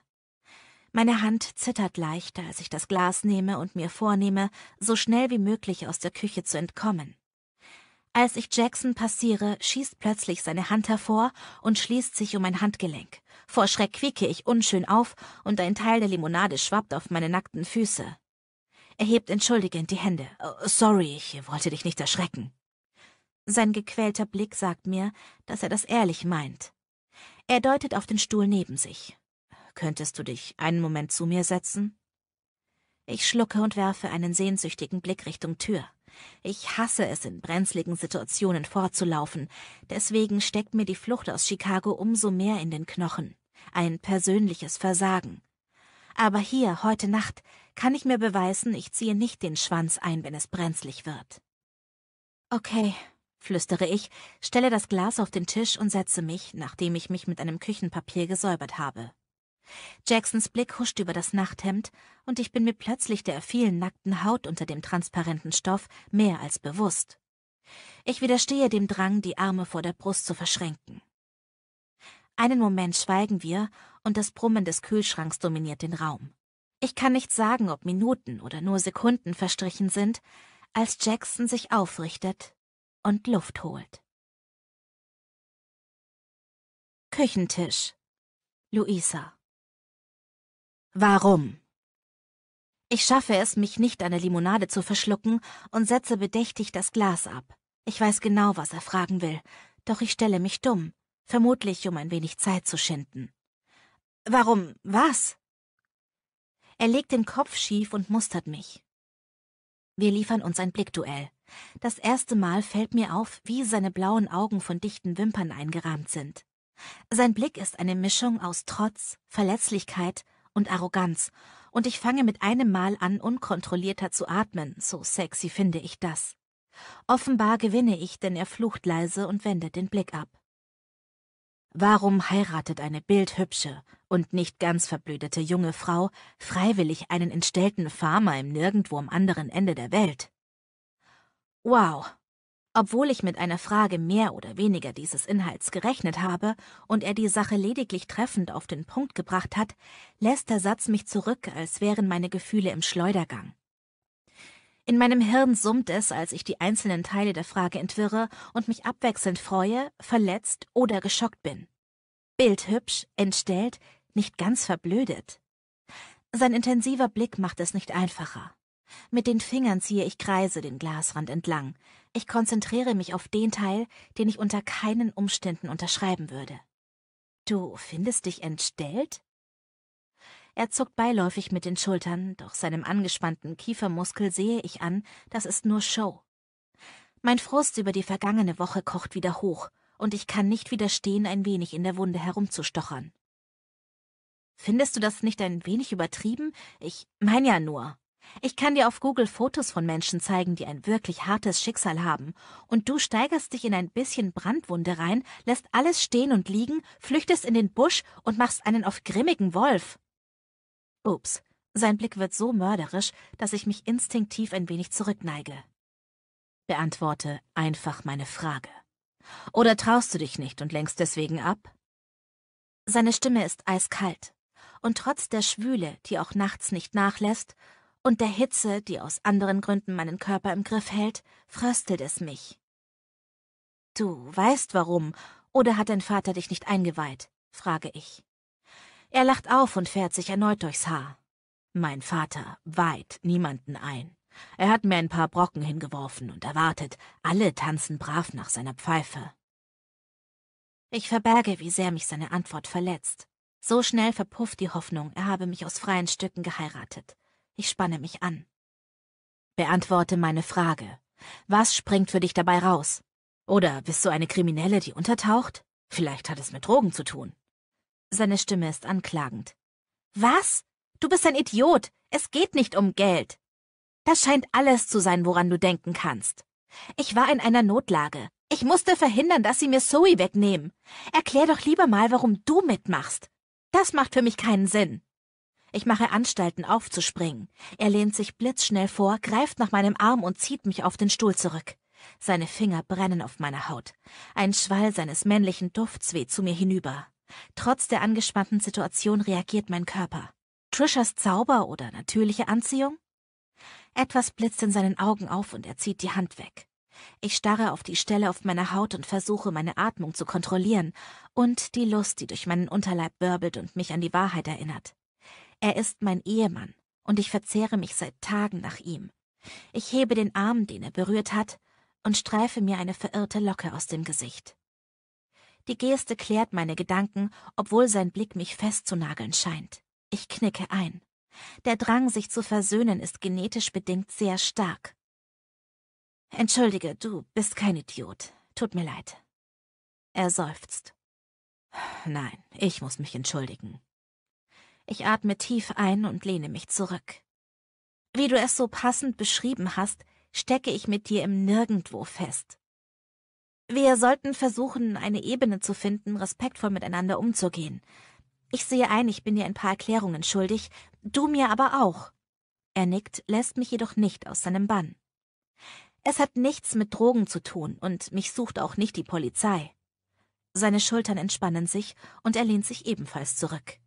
Meine Hand zittert leichter, als ich das Glas nehme und mir vornehme, so schnell wie möglich aus der Küche zu entkommen. Als ich Jackson passiere, schießt plötzlich seine Hand hervor und schließt sich um mein Handgelenk. Vor Schreck quieke ich unschön auf und ein Teil der Limonade schwappt auf meine nackten Füße. Er hebt entschuldigend die Hände. Oh, sorry, ich wollte dich nicht erschrecken. Sein gequälter Blick sagt mir, dass er das ehrlich meint. Er deutet auf den Stuhl neben sich. Könntest du dich einen Moment zu mir setzen? Ich schlucke und werfe einen sehnsüchtigen Blick Richtung Tür. Ich hasse es, in brenzligen Situationen vorzulaufen, deswegen steckt mir die Flucht aus Chicago umso mehr in den Knochen. Ein persönliches Versagen. Aber hier, heute Nacht, kann ich mir beweisen, ich ziehe nicht den Schwanz ein, wenn es brenzlig wird. Okay, flüstere ich, stelle das Glas auf den Tisch und setze mich, nachdem ich mich mit einem Küchenpapier gesäubert habe. Jacksons Blick huscht über das Nachthemd und ich bin mir plötzlich der vielen nackten Haut unter dem transparenten Stoff mehr als bewusst. Ich widerstehe dem Drang, die Arme vor der Brust zu verschränken. Einen Moment schweigen wir und das Brummen des Kühlschranks dominiert den Raum. Ich kann nicht sagen, ob Minuten oder nur Sekunden verstrichen sind, als Jackson sich aufrichtet und Luft holt. Küchentisch. Luisa Warum? Ich schaffe es, mich nicht an der Limonade zu verschlucken und setze bedächtig das Glas ab. Ich weiß genau, was er fragen will, doch ich stelle mich dumm, vermutlich um ein wenig Zeit zu schinden. Warum was? Er legt den Kopf schief und mustert mich. Wir liefern uns ein Blickduell. Das erste Mal fällt mir auf, wie seine blauen Augen von dichten Wimpern eingerahmt sind. Sein Blick ist eine Mischung aus Trotz, Verletzlichkeit und Arroganz, und ich fange mit einem Mal an, unkontrollierter zu atmen, so sexy finde ich das. Offenbar gewinne ich, denn er flucht leise und wendet den Blick ab. Warum heiratet eine bildhübsche und nicht ganz verblödete junge Frau freiwillig einen entstellten Farmer im nirgendwo am anderen Ende der Welt? Wow, obwohl ich mit einer Frage mehr oder weniger dieses Inhalts gerechnet habe und er die Sache lediglich treffend auf den Punkt gebracht hat, lässt der Satz mich zurück, als wären meine Gefühle im Schleudergang. In meinem Hirn summt es, als ich die einzelnen Teile der Frage entwirre und mich abwechselnd freue, verletzt oder geschockt bin. Bildhübsch, entstellt, nicht ganz verblödet. Sein intensiver Blick macht es nicht einfacher. Mit den Fingern ziehe ich Kreise den Glasrand entlang. Ich konzentriere mich auf den Teil, den ich unter keinen Umständen unterschreiben würde. Du findest dich entstellt? Er zuckt beiläufig mit den Schultern, doch seinem angespannten Kiefermuskel sehe ich an, das ist nur Show. Mein Frust über die vergangene Woche kocht wieder hoch, und ich kann nicht widerstehen, ein wenig in der Wunde herumzustochern. Findest du das nicht ein wenig übertrieben? Ich meine ja nur. Ich kann dir auf Google Fotos von Menschen zeigen, die ein wirklich hartes Schicksal haben, und du steigerst dich in ein bisschen Brandwunde rein, lässt alles stehen und liegen, flüchtest in den Busch und machst einen auf grimmigen Wolf. Ups, sein Blick wird so mörderisch, dass ich mich instinktiv ein wenig zurückneige. Beantworte einfach meine Frage. Oder traust du dich nicht und lenkst deswegen ab? Seine Stimme ist eiskalt, und trotz der Schwüle, die auch nachts nicht nachlässt, und der Hitze, die aus anderen Gründen meinen Körper im Griff hält, fröstelt es mich. Du weißt warum, oder hat dein Vater dich nicht eingeweiht? frage ich. Er lacht auf und fährt sich erneut durchs Haar. Mein Vater weiht niemanden ein. Er hat mir ein paar Brocken hingeworfen und erwartet, alle tanzen brav nach seiner Pfeife. Ich verberge, wie sehr mich seine Antwort verletzt. So schnell verpufft die Hoffnung, er habe mich aus freien Stücken geheiratet. Ich spanne mich an. Beantworte meine Frage. Was springt für dich dabei raus? Oder bist du eine Kriminelle, die untertaucht? Vielleicht hat es mit Drogen zu tun. Seine Stimme ist anklagend. Was? Du bist ein Idiot. Es geht nicht um Geld. Das scheint alles zu sein, woran du denken kannst. Ich war in einer Notlage. Ich musste verhindern, dass sie mir Zoe wegnehmen. Erklär doch lieber mal, warum du mitmachst. Das macht für mich keinen Sinn. Ich mache Anstalten aufzuspringen. Er lehnt sich blitzschnell vor, greift nach meinem Arm und zieht mich auf den Stuhl zurück. Seine Finger brennen auf meiner Haut. Ein Schwall seines männlichen Dufts weht zu mir hinüber. Trotz der angespannten Situation reagiert mein Körper. Trishas Zauber oder natürliche Anziehung? Etwas blitzt in seinen Augen auf und er zieht die Hand weg. Ich starre auf die Stelle auf meiner Haut und versuche, meine Atmung zu kontrollieren und die Lust, die durch meinen Unterleib wirbelt und mich an die Wahrheit erinnert. Er ist mein Ehemann, und ich verzehre mich seit Tagen nach ihm. Ich hebe den Arm, den er berührt hat, und streife mir eine verirrte Locke aus dem Gesicht. Die Geste klärt meine Gedanken, obwohl sein Blick mich festzunageln scheint. Ich knicke ein. Der Drang, sich zu versöhnen, ist genetisch bedingt sehr stark. Entschuldige, du bist kein Idiot. Tut mir leid. Er seufzt. Nein, ich muss mich entschuldigen. Ich atme tief ein und lehne mich zurück. Wie du es so passend beschrieben hast, stecke ich mit dir im Nirgendwo fest. Wir sollten versuchen, eine Ebene zu finden, respektvoll miteinander umzugehen. Ich sehe ein, ich bin dir ein paar Erklärungen schuldig, du mir aber auch. Er nickt, lässt mich jedoch nicht aus seinem Bann. Es hat nichts mit Drogen zu tun und mich sucht auch nicht die Polizei. Seine Schultern entspannen sich und er lehnt sich ebenfalls zurück.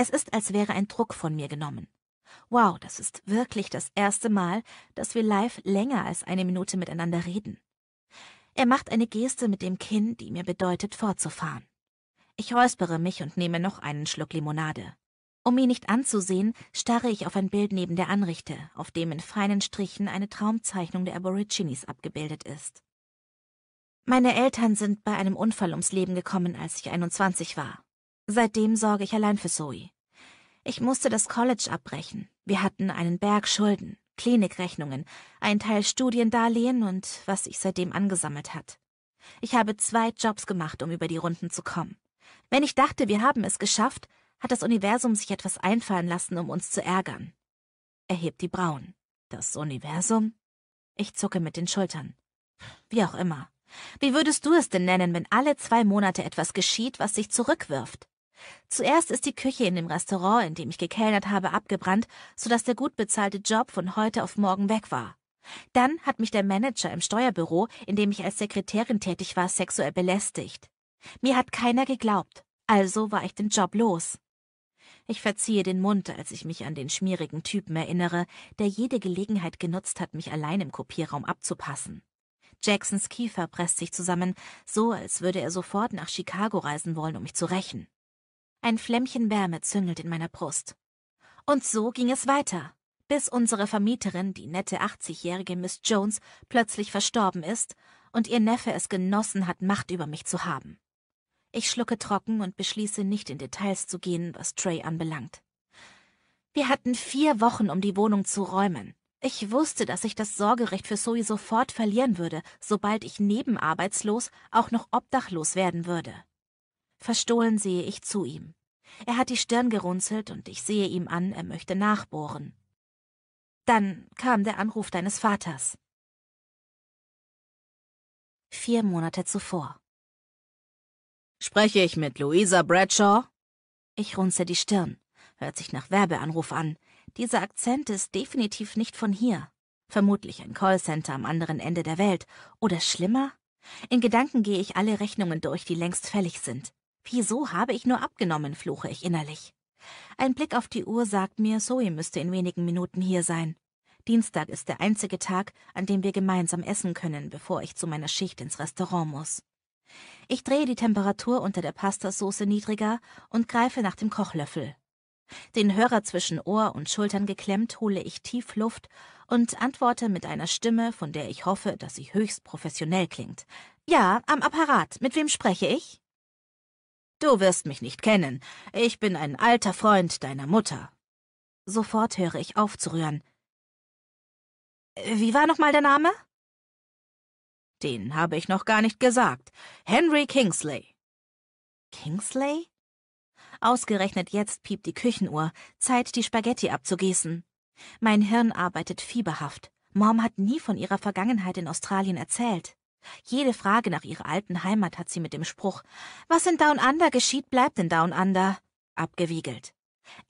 Es ist, als wäre ein Druck von mir genommen. Wow, das ist wirklich das erste Mal, dass wir live länger als eine Minute miteinander reden. Er macht eine Geste mit dem Kinn, die mir bedeutet, fortzufahren. Ich räuspere mich und nehme noch einen Schluck Limonade. Um ihn nicht anzusehen, starre ich auf ein Bild neben der Anrichte, auf dem in feinen Strichen eine Traumzeichnung der Aborigines abgebildet ist. Meine Eltern sind bei einem Unfall ums Leben gekommen, als ich 21 war. Seitdem sorge ich allein für Zoe. Ich musste das College abbrechen. Wir hatten einen Berg Schulden, Klinikrechnungen, einen Teil Studiendarlehen und was sich seitdem angesammelt hat. Ich habe zwei Jobs gemacht, um über die Runden zu kommen. Wenn ich dachte, wir haben es geschafft, hat das Universum sich etwas einfallen lassen, um uns zu ärgern. Er hebt die Brauen. Das Universum? Ich zucke mit den Schultern. Wie auch immer. Wie würdest du es denn nennen, wenn alle zwei Monate etwas geschieht, was sich zurückwirft? Zuerst ist die Küche in dem Restaurant, in dem ich gekellnert habe, abgebrannt, so sodass der gut bezahlte Job von heute auf morgen weg war. Dann hat mich der Manager im Steuerbüro, in dem ich als Sekretärin tätig war, sexuell belästigt. Mir hat keiner geglaubt, also war ich den Job los. Ich verziehe den Mund, als ich mich an den schmierigen Typen erinnere, der jede Gelegenheit genutzt hat, mich allein im Kopierraum abzupassen. Jacksons Kiefer presst sich zusammen, so als würde er sofort nach Chicago reisen wollen, um mich zu rächen. Ein Flämmchen Wärme züngelt in meiner Brust. Und so ging es weiter, bis unsere Vermieterin, die nette 80-jährige Miss Jones, plötzlich verstorben ist und ihr Neffe es genossen hat, Macht über mich zu haben. Ich schlucke trocken und beschließe nicht in Details zu gehen, was Trey anbelangt. Wir hatten vier Wochen, um die Wohnung zu räumen. Ich wusste, dass ich das Sorgerecht für Zoe sofort verlieren würde, sobald ich nebenarbeitslos auch noch obdachlos werden würde. Verstohlen sehe ich zu ihm. Er hat die Stirn gerunzelt und ich sehe ihm an, er möchte nachbohren. Dann kam der Anruf deines Vaters. Vier Monate zuvor. Spreche ich mit Louisa Bradshaw? Ich runze die Stirn. Hört sich nach Werbeanruf an. Dieser Akzent ist definitiv nicht von hier. Vermutlich ein Callcenter am anderen Ende der Welt. Oder schlimmer? In Gedanken gehe ich alle Rechnungen durch, die längst fällig sind. Wieso habe ich nur abgenommen, fluche ich innerlich. Ein Blick auf die Uhr sagt mir, Zoe müsste in wenigen Minuten hier sein. Dienstag ist der einzige Tag, an dem wir gemeinsam essen können, bevor ich zu meiner Schicht ins Restaurant muss. Ich drehe die Temperatur unter der Pastasauce niedriger und greife nach dem Kochlöffel. Den Hörer zwischen Ohr und Schultern geklemmt, hole ich tief Luft und antworte mit einer Stimme, von der ich hoffe, dass sie höchst professionell klingt. Ja, am Apparat. Mit wem spreche ich? Du wirst mich nicht kennen. Ich bin ein alter Freund deiner Mutter. Sofort höre ich auf zu rühren. Wie war nochmal der Name? Den habe ich noch gar nicht gesagt. Henry Kingsley. Kingsley? Ausgerechnet jetzt piept die Küchenuhr. Zeit, die Spaghetti abzugießen. Mein Hirn arbeitet fieberhaft. Mom hat nie von ihrer Vergangenheit in Australien erzählt. Jede Frage nach ihrer alten Heimat hat sie mit dem Spruch Was in Down Under geschieht, bleibt in Down Under abgewiegelt.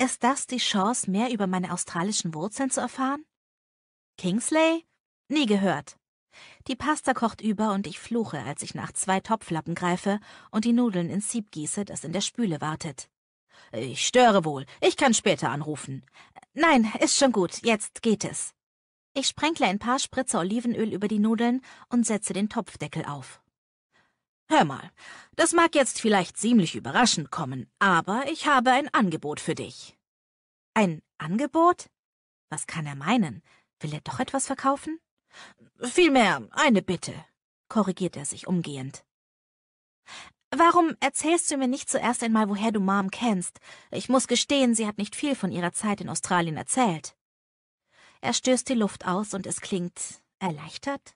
Ist das die Chance, mehr über meine australischen Wurzeln zu erfahren? Kingsley? Nie gehört. Die Pasta kocht über und ich fluche, als ich nach zwei Topflappen greife und die Nudeln ins Sieb gieße, das in der Spüle wartet. Ich störe wohl. Ich kann später anrufen. Nein, ist schon gut. Jetzt geht es. Ich sprenkle ein paar Spritzer Olivenöl über die Nudeln und setze den Topfdeckel auf. Hör mal, das mag jetzt vielleicht ziemlich überraschend kommen, aber ich habe ein Angebot für dich. Ein Angebot? Was kann er meinen? Will er doch etwas verkaufen? Vielmehr eine Bitte, korrigiert er sich umgehend. Warum erzählst du mir nicht zuerst einmal, woher du Mom kennst? Ich muss gestehen, sie hat nicht viel von ihrer Zeit in Australien erzählt. Er stößt die Luft aus und es klingt erleichtert.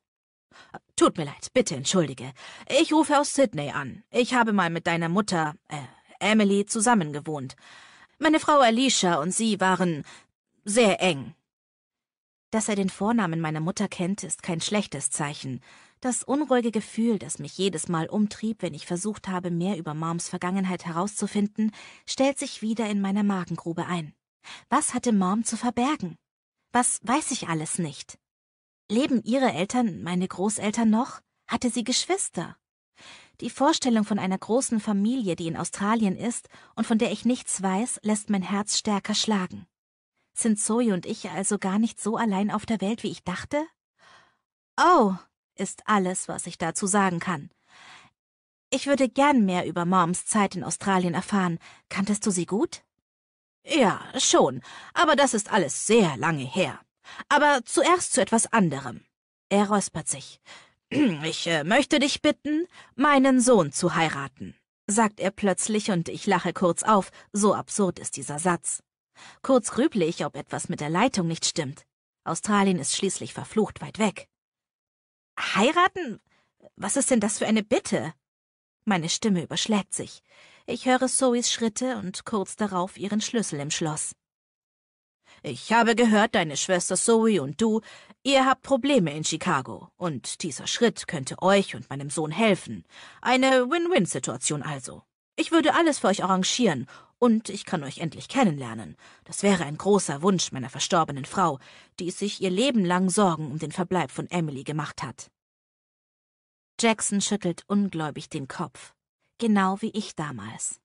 Tut mir leid, bitte entschuldige. Ich rufe aus Sydney an. Ich habe mal mit deiner Mutter, äh, Emily, zusammengewohnt. Meine Frau Alicia und sie waren sehr eng. Dass er den Vornamen meiner Mutter kennt, ist kein schlechtes Zeichen. Das unruhige Gefühl, das mich jedes Mal umtrieb, wenn ich versucht habe, mehr über Moms Vergangenheit herauszufinden, stellt sich wieder in meiner Magengrube ein. Was hatte Mom zu verbergen? Was weiß ich alles nicht? Leben ihre Eltern, meine Großeltern noch? Hatte sie Geschwister? Die Vorstellung von einer großen Familie, die in Australien ist und von der ich nichts weiß, lässt mein Herz stärker schlagen. Sind Zoe und ich also gar nicht so allein auf der Welt, wie ich dachte? Oh, ist alles, was ich dazu sagen kann. Ich würde gern mehr über Moms Zeit in Australien erfahren. Kanntest du sie gut? Ja, schon, aber das ist alles sehr lange her. Aber zuerst zu etwas anderem. Er räuspert sich. Ich äh, möchte dich bitten, meinen Sohn zu heiraten, sagt er plötzlich und ich lache kurz auf, so absurd ist dieser Satz. Kurz grüble ich, ob etwas mit der Leitung nicht stimmt. Australien ist schließlich verflucht weit weg. Heiraten? Was ist denn das für eine Bitte? Meine Stimme überschlägt sich. Ich höre Zoes Schritte und kurz darauf ihren Schlüssel im Schloss. Ich habe gehört, deine Schwester Zoe und du, ihr habt Probleme in Chicago, und dieser Schritt könnte euch und meinem Sohn helfen. Eine Win-Win-Situation also. Ich würde alles für euch arrangieren, und ich kann euch endlich kennenlernen. Das wäre ein großer Wunsch meiner verstorbenen Frau, die sich ihr Leben lang Sorgen um den Verbleib von Emily gemacht hat. Jackson schüttelt ungläubig den Kopf genau wie ich damals.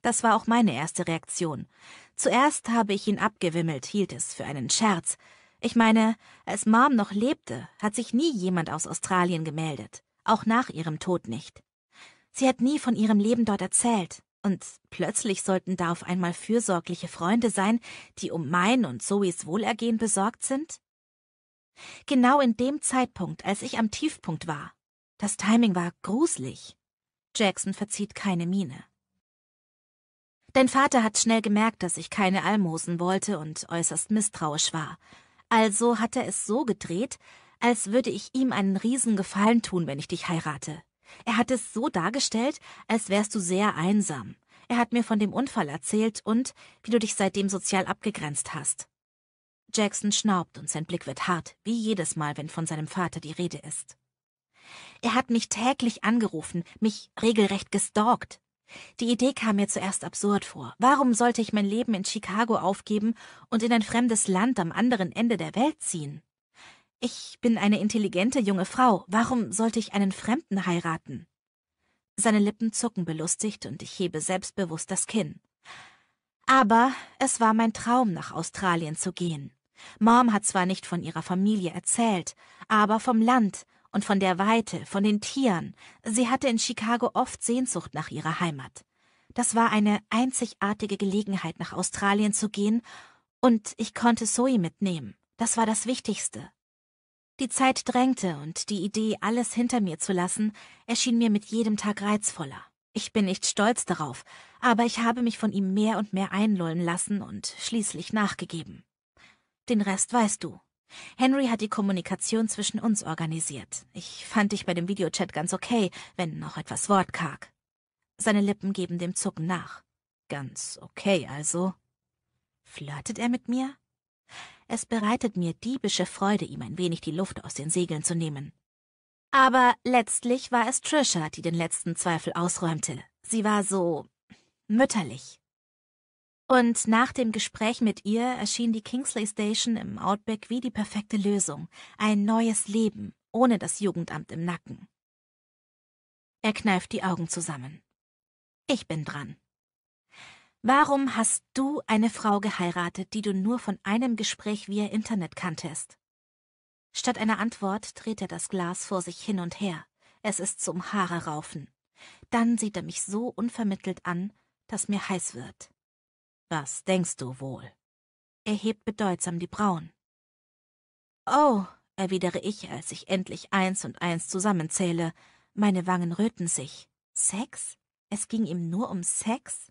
Das war auch meine erste Reaktion. Zuerst habe ich ihn abgewimmelt, hielt es für einen Scherz. Ich meine, als Mom noch lebte, hat sich nie jemand aus Australien gemeldet, auch nach ihrem Tod nicht. Sie hat nie von ihrem Leben dort erzählt, und plötzlich sollten da auf einmal fürsorgliche Freunde sein, die um mein und Zoes Wohlergehen besorgt sind? Genau in dem Zeitpunkt, als ich am Tiefpunkt war. Das Timing war gruselig. Jackson verzieht keine Miene. Dein Vater hat schnell gemerkt, dass ich keine Almosen wollte und äußerst misstrauisch war. Also hat er es so gedreht, als würde ich ihm einen Riesengefallen tun, wenn ich dich heirate. Er hat es so dargestellt, als wärst du sehr einsam. Er hat mir von dem Unfall erzählt und wie du dich seitdem sozial abgegrenzt hast. Jackson schnaubt und sein Blick wird hart, wie jedes Mal, wenn von seinem Vater die Rede ist. Er hat mich täglich angerufen, mich regelrecht gestalkt. Die Idee kam mir zuerst absurd vor. Warum sollte ich mein Leben in Chicago aufgeben und in ein fremdes Land am anderen Ende der Welt ziehen? Ich bin eine intelligente junge Frau, warum sollte ich einen Fremden heiraten? Seine Lippen zucken belustigt und ich hebe selbstbewusst das Kinn. Aber es war mein Traum, nach Australien zu gehen. Mom hat zwar nicht von ihrer Familie erzählt, aber vom Land und von der Weite, von den Tieren. Sie hatte in Chicago oft Sehnsucht nach ihrer Heimat. Das war eine einzigartige Gelegenheit, nach Australien zu gehen, und ich konnte Zoe mitnehmen. Das war das Wichtigste. Die Zeit drängte und die Idee, alles hinter mir zu lassen, erschien mir mit jedem Tag reizvoller. Ich bin nicht stolz darauf, aber ich habe mich von ihm mehr und mehr einlullen lassen und schließlich nachgegeben. Den Rest weißt du. Henry hat die Kommunikation zwischen uns organisiert. Ich fand dich bei dem Videochat ganz okay, wenn auch etwas wortkarg. Seine Lippen geben dem Zucken nach. Ganz okay, also. Flirtet er mit mir? Es bereitet mir diebische Freude, ihm ein wenig die Luft aus den Segeln zu nehmen. Aber letztlich war es Trisha, die den letzten Zweifel ausräumte. Sie war so mütterlich. Und nach dem Gespräch mit ihr erschien die Kingsley Station im Outback wie die perfekte Lösung, ein neues Leben, ohne das Jugendamt im Nacken. Er kneift die Augen zusammen. Ich bin dran. Warum hast du eine Frau geheiratet, die du nur von einem Gespräch via Internet kanntest? Statt einer Antwort dreht er das Glas vor sich hin und her. Es ist zum Haare raufen. Dann sieht er mich so unvermittelt an, dass mir heiß wird. Was denkst du wohl? Er hebt bedeutsam die Brauen. Oh, erwidere ich, als ich endlich eins und eins zusammenzähle. Meine Wangen röten sich. Sex? Es ging ihm nur um Sex?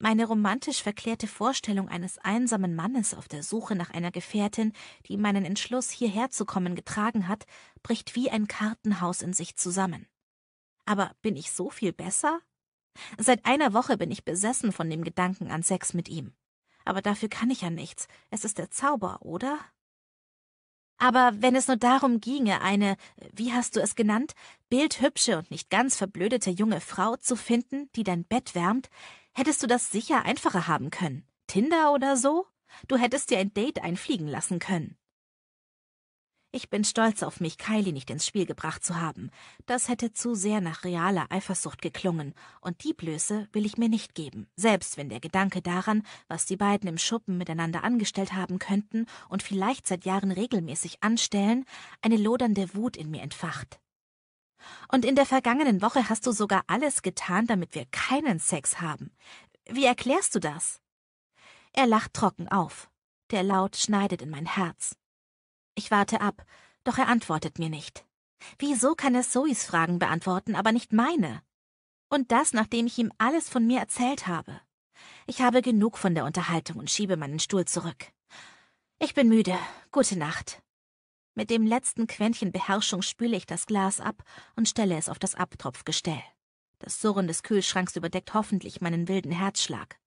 Meine romantisch verklärte Vorstellung eines einsamen Mannes auf der Suche nach einer Gefährtin, die meinen Entschluss, hierher zu kommen, getragen hat, bricht wie ein Kartenhaus in sich zusammen. Aber bin ich so viel besser? Seit einer Woche bin ich besessen von dem Gedanken an Sex mit ihm. Aber dafür kann ich ja nichts. Es ist der Zauber, oder? Aber wenn es nur darum ginge, eine, wie hast du es genannt, bildhübsche und nicht ganz verblödete junge Frau zu finden, die dein Bett wärmt, hättest du das sicher einfacher haben können. Tinder oder so? Du hättest dir ein Date einfliegen lassen können. Ich bin stolz auf mich, Kylie nicht ins Spiel gebracht zu haben. Das hätte zu sehr nach realer Eifersucht geklungen, und die Blöße will ich mir nicht geben, selbst wenn der Gedanke daran, was die beiden im Schuppen miteinander angestellt haben könnten und vielleicht seit Jahren regelmäßig anstellen, eine lodernde Wut in mir entfacht. Und in der vergangenen Woche hast du sogar alles getan, damit wir keinen Sex haben. Wie erklärst du das? Er lacht trocken auf. Der Laut schneidet in mein Herz. Ich warte ab, doch er antwortet mir nicht. Wieso kann er Zoes Fragen beantworten, aber nicht meine? Und das, nachdem ich ihm alles von mir erzählt habe. Ich habe genug von der Unterhaltung und schiebe meinen Stuhl zurück. Ich bin müde. Gute Nacht. Mit dem letzten Quäntchen Beherrschung spüle ich das Glas ab und stelle es auf das Abtropfgestell. Das Surren des Kühlschranks überdeckt hoffentlich meinen wilden Herzschlag.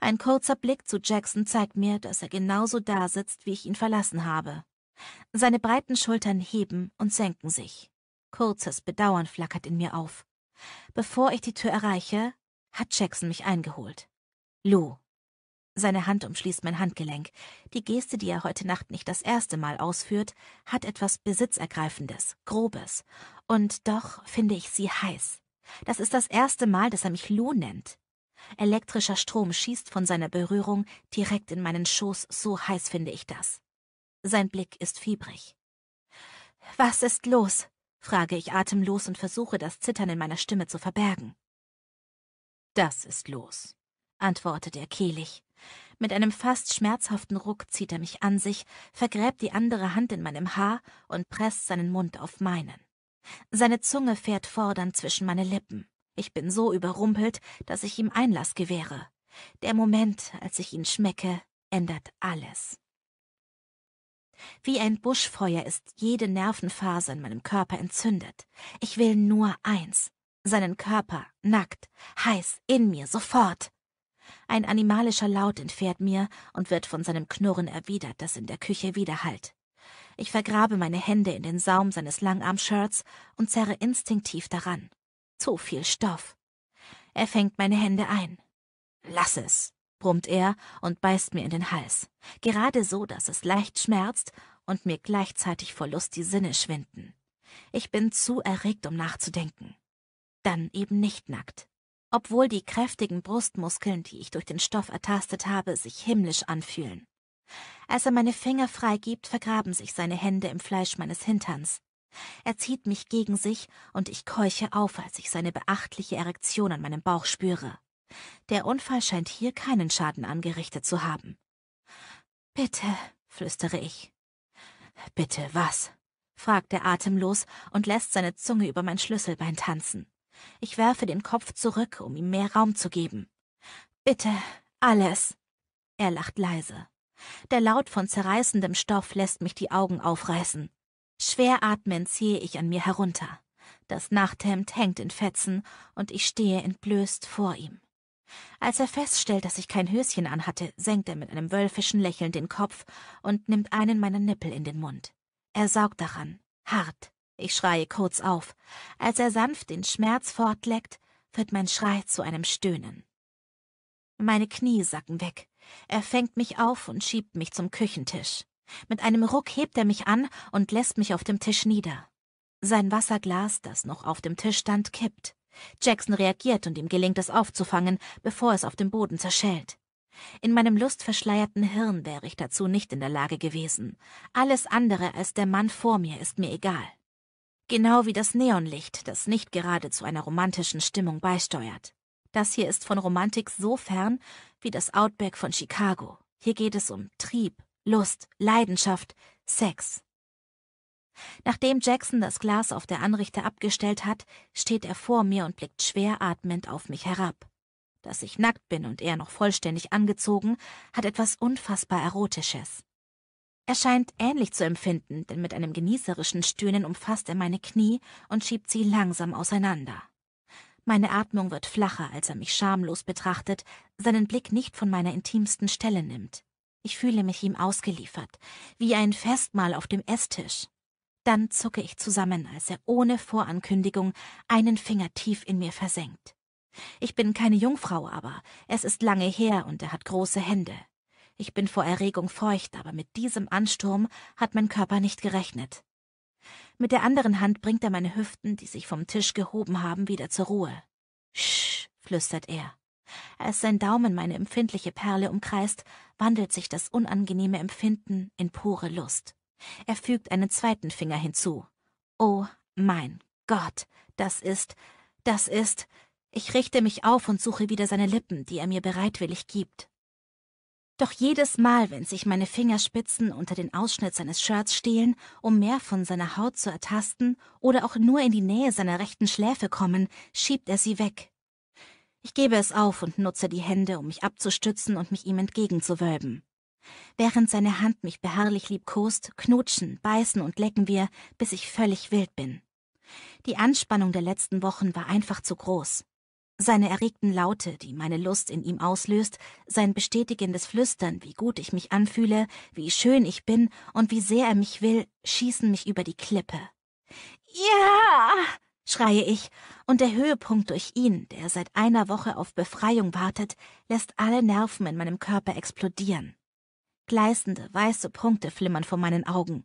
Ein kurzer Blick zu Jackson zeigt mir, dass er genauso da sitzt, wie ich ihn verlassen habe. Seine breiten Schultern heben und senken sich. Kurzes Bedauern flackert in mir auf. Bevor ich die Tür erreiche, hat Jackson mich eingeholt. Lou. Seine Hand umschließt mein Handgelenk. Die Geste, die er heute Nacht nicht das erste Mal ausführt, hat etwas Besitzergreifendes, Grobes. Und doch finde ich sie heiß. Das ist das erste Mal, dass er mich Lou nennt. Elektrischer Strom schießt von seiner Berührung direkt in meinen Schoß, so heiß finde ich das. Sein Blick ist fiebrig. Was ist los? frage ich atemlos und versuche, das Zittern in meiner Stimme zu verbergen. Das ist los, antwortet er kehlig. Mit einem fast schmerzhaften Ruck zieht er mich an sich, vergräbt die andere Hand in meinem Haar und presst seinen Mund auf meinen. Seine Zunge fährt fordernd zwischen meine Lippen. Ich bin so überrumpelt, dass ich ihm Einlass gewähre. Der Moment, als ich ihn schmecke, ändert alles. Wie ein Buschfeuer ist jede Nervenfaser in meinem Körper entzündet. Ich will nur eins. Seinen Körper, nackt, heiß, in mir, sofort. Ein animalischer Laut entfährt mir und wird von seinem Knurren erwidert, das in der Küche widerhallt. Ich vergrabe meine Hände in den Saum seines Langarmshirts und zerre instinktiv daran. Zu viel Stoff. Er fängt meine Hände ein. Lass es, brummt er und beißt mir in den Hals. Gerade so, dass es leicht schmerzt und mir gleichzeitig vor Lust die Sinne schwinden. Ich bin zu erregt, um nachzudenken. Dann eben nicht nackt. Obwohl die kräftigen Brustmuskeln, die ich durch den Stoff ertastet habe, sich himmlisch anfühlen. Als er meine Finger freigibt, vergraben sich seine Hände im Fleisch meines Hinterns. Er zieht mich gegen sich und ich keuche auf, als ich seine beachtliche Erektion an meinem Bauch spüre. Der Unfall scheint hier keinen Schaden angerichtet zu haben. Bitte, flüstere ich. Bitte was? fragt er atemlos und lässt seine Zunge über mein Schlüsselbein tanzen. Ich werfe den Kopf zurück, um ihm mehr Raum zu geben. Bitte, alles. Er lacht leise. Der Laut von zerreißendem Stoff lässt mich die Augen aufreißen. Schwer atmend ziehe ich an mir herunter. Das Nachthemd hängt in Fetzen und ich stehe entblößt vor ihm. Als er feststellt, dass ich kein Höschen anhatte, senkt er mit einem wölfischen Lächeln den Kopf und nimmt einen meiner Nippel in den Mund. Er saugt daran, hart. Ich schreie kurz auf. Als er sanft den Schmerz fortleckt, wird mein Schrei zu einem Stöhnen. Meine Knie sacken weg. Er fängt mich auf und schiebt mich zum Küchentisch. Mit einem Ruck hebt er mich an und lässt mich auf dem Tisch nieder. Sein Wasserglas, das noch auf dem Tisch stand, kippt. Jackson reagiert und ihm gelingt es aufzufangen, bevor es auf dem Boden zerschellt. In meinem lustverschleierten Hirn wäre ich dazu nicht in der Lage gewesen. Alles andere als der Mann vor mir ist mir egal. Genau wie das Neonlicht, das nicht gerade zu einer romantischen Stimmung beisteuert. Das hier ist von Romantik so fern wie das Outback von Chicago. Hier geht es um Trieb, Lust, Leidenschaft, Sex. Nachdem Jackson das Glas auf der Anrichte abgestellt hat, steht er vor mir und blickt schwer atmend auf mich herab. Dass ich nackt bin und er noch vollständig angezogen, hat etwas unfassbar Erotisches. Er scheint ähnlich zu empfinden, denn mit einem genießerischen Stöhnen umfasst er meine Knie und schiebt sie langsam auseinander. Meine Atmung wird flacher, als er mich schamlos betrachtet, seinen Blick nicht von meiner intimsten Stelle nimmt. Ich fühle mich ihm ausgeliefert, wie ein Festmahl auf dem Esstisch. Dann zucke ich zusammen, als er ohne Vorankündigung einen Finger tief in mir versenkt. Ich bin keine Jungfrau, aber es ist lange her und er hat große Hände. Ich bin vor Erregung feucht, aber mit diesem Ansturm hat mein Körper nicht gerechnet. Mit der anderen Hand bringt er meine Hüften, die sich vom Tisch gehoben haben, wieder zur Ruhe. Sch, flüstert er. Als sein Daumen meine empfindliche Perle umkreist, wandelt sich das unangenehme Empfinden in pure Lust. Er fügt einen zweiten Finger hinzu. Oh, mein Gott, das ist, das ist. Ich richte mich auf und suche wieder seine Lippen, die er mir bereitwillig gibt. Doch jedes Mal, wenn sich meine Fingerspitzen unter den Ausschnitt seines Shirts stehlen, um mehr von seiner Haut zu ertasten oder auch nur in die Nähe seiner rechten Schläfe kommen, schiebt er sie weg. Ich gebe es auf und nutze die Hände, um mich abzustützen und mich ihm entgegenzuwölben während seine Hand mich beharrlich liebkost, knutschen, beißen und lecken wir, bis ich völlig wild bin. Die Anspannung der letzten Wochen war einfach zu groß. Seine erregten Laute, die meine Lust in ihm auslöst, sein bestätigendes Flüstern, wie gut ich mich anfühle, wie schön ich bin und wie sehr er mich will, schießen mich über die Klippe. Ja! schreie ich, und der Höhepunkt durch ihn, der seit einer Woche auf Befreiung wartet, lässt alle Nerven in meinem Körper explodieren. Gleißende, weiße Punkte flimmern vor meinen Augen.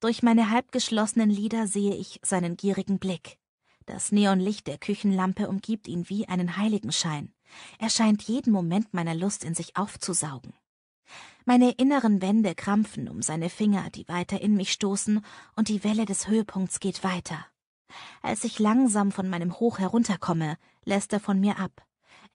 Durch meine halbgeschlossenen Lider sehe ich seinen gierigen Blick. Das Neonlicht der Küchenlampe umgibt ihn wie einen Heiligenschein. Er scheint jeden Moment meiner Lust in sich aufzusaugen. Meine inneren Wände krampfen um seine Finger, die weiter in mich stoßen, und die Welle des Höhepunkts geht weiter. Als ich langsam von meinem Hoch herunterkomme, lässt er von mir ab.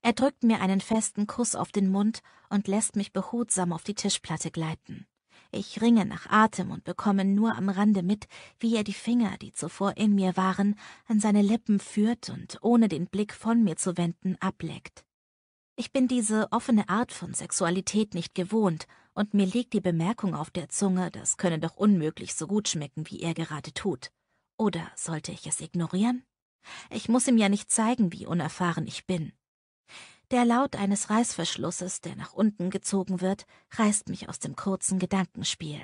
Er drückt mir einen festen Kuss auf den Mund und lässt mich behutsam auf die Tischplatte gleiten. Ich ringe nach Atem und bekomme nur am Rande mit, wie er die Finger, die zuvor in mir waren, an seine Lippen führt und ohne den Blick von mir zu wenden, ableckt. Ich bin diese offene Art von Sexualität nicht gewohnt und mir liegt die Bemerkung auf der Zunge, das könne doch unmöglich so gut schmecken, wie er gerade tut. Oder sollte ich es ignorieren? Ich muss ihm ja nicht zeigen, wie unerfahren ich bin. Der Laut eines Reißverschlusses, der nach unten gezogen wird, reißt mich aus dem kurzen Gedankenspiel.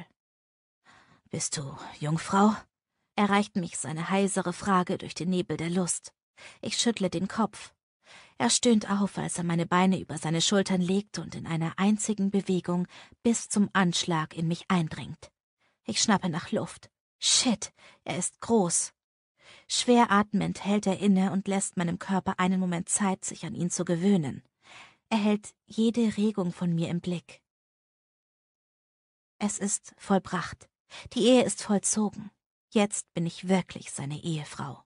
Bist du Jungfrau? erreicht mich seine heisere Frage durch den Nebel der Lust. Ich schüttle den Kopf. Er stöhnt auf, als er meine Beine über seine Schultern legt und in einer einzigen Bewegung bis zum Anschlag in mich eindringt. Ich schnappe nach Luft. Shit, er ist groß. Schwer atmend hält er inne und lässt meinem Körper einen Moment Zeit, sich an ihn zu gewöhnen. Er hält jede Regung von mir im Blick. Es ist vollbracht. Die Ehe ist vollzogen. Jetzt bin ich wirklich seine Ehefrau.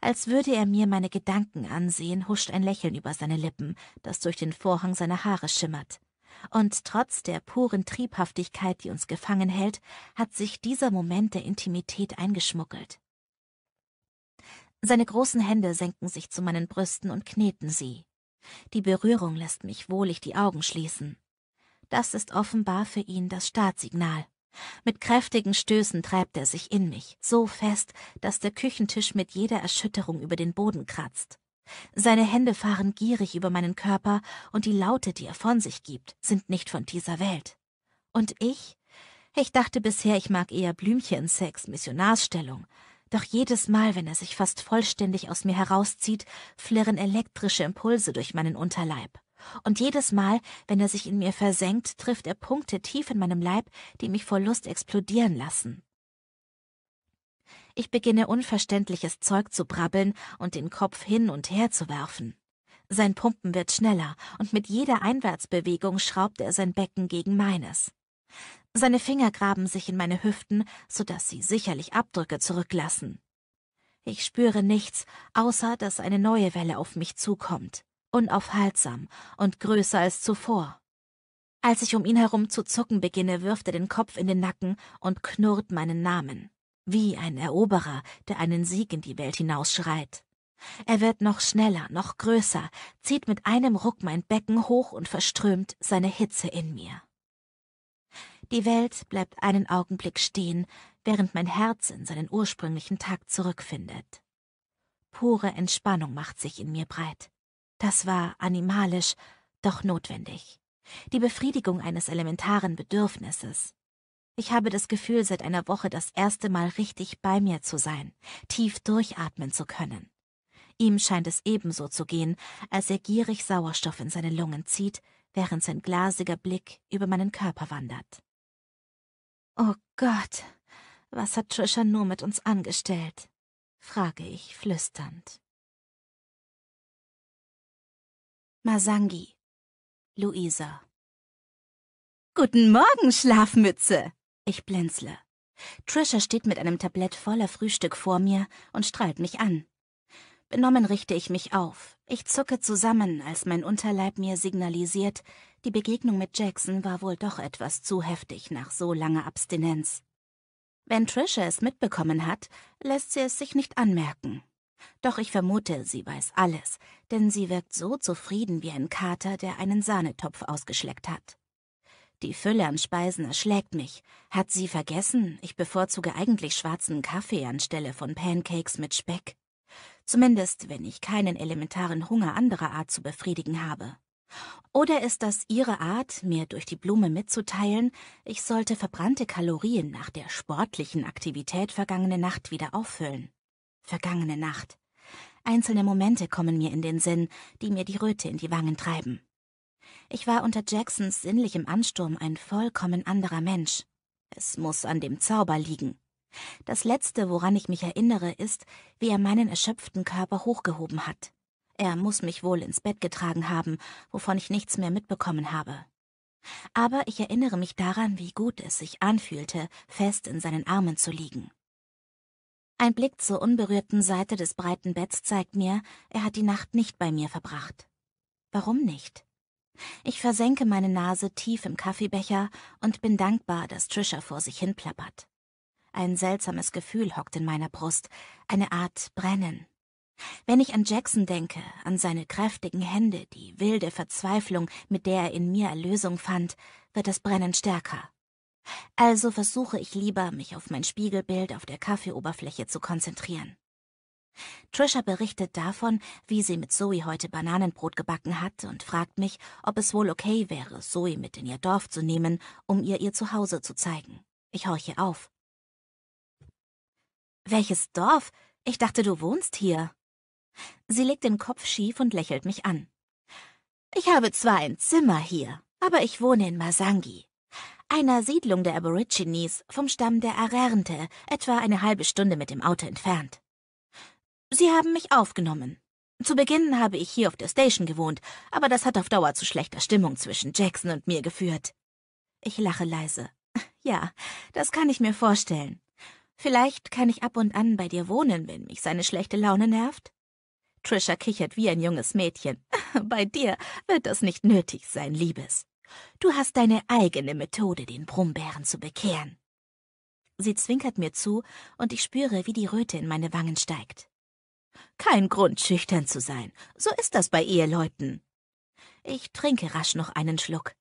Als würde er mir meine Gedanken ansehen, huscht ein Lächeln über seine Lippen, das durch den Vorhang seiner Haare schimmert. Und trotz der puren Triebhaftigkeit, die uns gefangen hält, hat sich dieser Moment der Intimität eingeschmuggelt. Seine großen Hände senken sich zu meinen Brüsten und kneten sie. Die Berührung lässt mich wohlig die Augen schließen. Das ist offenbar für ihn das Startsignal. Mit kräftigen Stößen treibt er sich in mich, so fest, dass der Küchentisch mit jeder Erschütterung über den Boden kratzt. Seine Hände fahren gierig über meinen Körper und die Laute, die er von sich gibt, sind nicht von dieser Welt. Und ich? Ich dachte bisher, ich mag eher Blümchen, Blümchensex, Missionarsstellung, doch jedes Mal, wenn er sich fast vollständig aus mir herauszieht, flirren elektrische Impulse durch meinen Unterleib. Und jedes Mal, wenn er sich in mir versenkt, trifft er Punkte tief in meinem Leib, die mich vor Lust explodieren lassen. Ich beginne unverständliches Zeug zu brabbeln und den Kopf hin und her zu werfen. Sein Pumpen wird schneller und mit jeder Einwärtsbewegung schraubt er sein Becken gegen meines. Seine Finger graben sich in meine Hüften, so dass sie sicherlich Abdrücke zurücklassen. Ich spüre nichts, außer dass eine neue Welle auf mich zukommt, unaufhaltsam und größer als zuvor. Als ich um ihn herum zu zucken beginne, wirft er den Kopf in den Nacken und knurrt meinen Namen, wie ein Eroberer, der einen Sieg in die Welt hinausschreit. Er wird noch schneller, noch größer, zieht mit einem Ruck mein Becken hoch und verströmt seine Hitze in mir. Die Welt bleibt einen Augenblick stehen, während mein Herz in seinen ursprünglichen Takt zurückfindet. Pure Entspannung macht sich in mir breit. Das war animalisch, doch notwendig. Die Befriedigung eines elementaren Bedürfnisses. Ich habe das Gefühl, seit einer Woche das erste Mal richtig bei mir zu sein, tief durchatmen zu können. Ihm scheint es ebenso zu gehen, als er gierig Sauerstoff in seine Lungen zieht, während sein glasiger Blick über meinen Körper wandert. Oh Gott, was hat Trisha nur mit uns angestellt? frage ich flüsternd. Masangi, Luisa. Guten Morgen, Schlafmütze! Ich blinzle. Trisha steht mit einem Tablett voller Frühstück vor mir und strahlt mich an. Benommen richte ich mich auf. Ich zucke zusammen, als mein Unterleib mir signalisiert, die Begegnung mit Jackson war wohl doch etwas zu heftig nach so langer Abstinenz. Wenn Trisha es mitbekommen hat, lässt sie es sich nicht anmerken. Doch ich vermute, sie weiß alles, denn sie wirkt so zufrieden wie ein Kater, der einen Sahnetopf ausgeschleckt hat. Die Fülle an Speisen erschlägt mich. Hat sie vergessen, ich bevorzuge eigentlich schwarzen Kaffee anstelle von Pancakes mit Speck. Zumindest, wenn ich keinen elementaren Hunger anderer Art zu befriedigen habe. Oder ist das Ihre Art, mir durch die Blume mitzuteilen, ich sollte verbrannte Kalorien nach der sportlichen Aktivität vergangene Nacht wieder auffüllen? Vergangene Nacht. Einzelne Momente kommen mir in den Sinn, die mir die Röte in die Wangen treiben. Ich war unter Jacksons sinnlichem Ansturm ein vollkommen anderer Mensch. Es muss an dem Zauber liegen. Das Letzte, woran ich mich erinnere, ist, wie er meinen erschöpften Körper hochgehoben hat. Er muss mich wohl ins Bett getragen haben, wovon ich nichts mehr mitbekommen habe. Aber ich erinnere mich daran, wie gut es sich anfühlte, fest in seinen Armen zu liegen. Ein Blick zur unberührten Seite des breiten Betts zeigt mir, er hat die Nacht nicht bei mir verbracht. Warum nicht? Ich versenke meine Nase tief im Kaffeebecher und bin dankbar, dass Trisha vor sich hin plappert. Ein seltsames Gefühl hockt in meiner Brust, eine Art Brennen. Wenn ich an Jackson denke, an seine kräftigen Hände, die wilde Verzweiflung, mit der er in mir Erlösung fand, wird das Brennen stärker. Also versuche ich lieber, mich auf mein Spiegelbild auf der Kaffeeoberfläche zu konzentrieren. Trisha berichtet davon, wie sie mit Zoe heute Bananenbrot gebacken hat und fragt mich, ob es wohl okay wäre, Zoe mit in ihr Dorf zu nehmen, um ihr ihr Zuhause zu zeigen. Ich horche auf. Welches Dorf? Ich dachte, du wohnst hier. Sie legt den Kopf schief und lächelt mich an. Ich habe zwar ein Zimmer hier, aber ich wohne in Masangi, einer Siedlung der Aborigines vom Stamm der Arernte, etwa eine halbe Stunde mit dem Auto entfernt. Sie haben mich aufgenommen. Zu Beginn habe ich hier auf der Station gewohnt, aber das hat auf Dauer zu schlechter Stimmung zwischen Jackson und mir geführt. Ich lache leise. Ja, das kann ich mir vorstellen. Vielleicht kann ich ab und an bei dir wohnen, wenn mich seine schlechte Laune nervt. Trisha kichert wie ein junges Mädchen. Bei dir wird das nicht nötig sein, Liebes. Du hast deine eigene Methode, den Brummbären zu bekehren. Sie zwinkert mir zu und ich spüre, wie die Röte in meine Wangen steigt. Kein Grund, schüchtern zu sein. So ist das bei Eheleuten. Ich trinke rasch noch einen Schluck.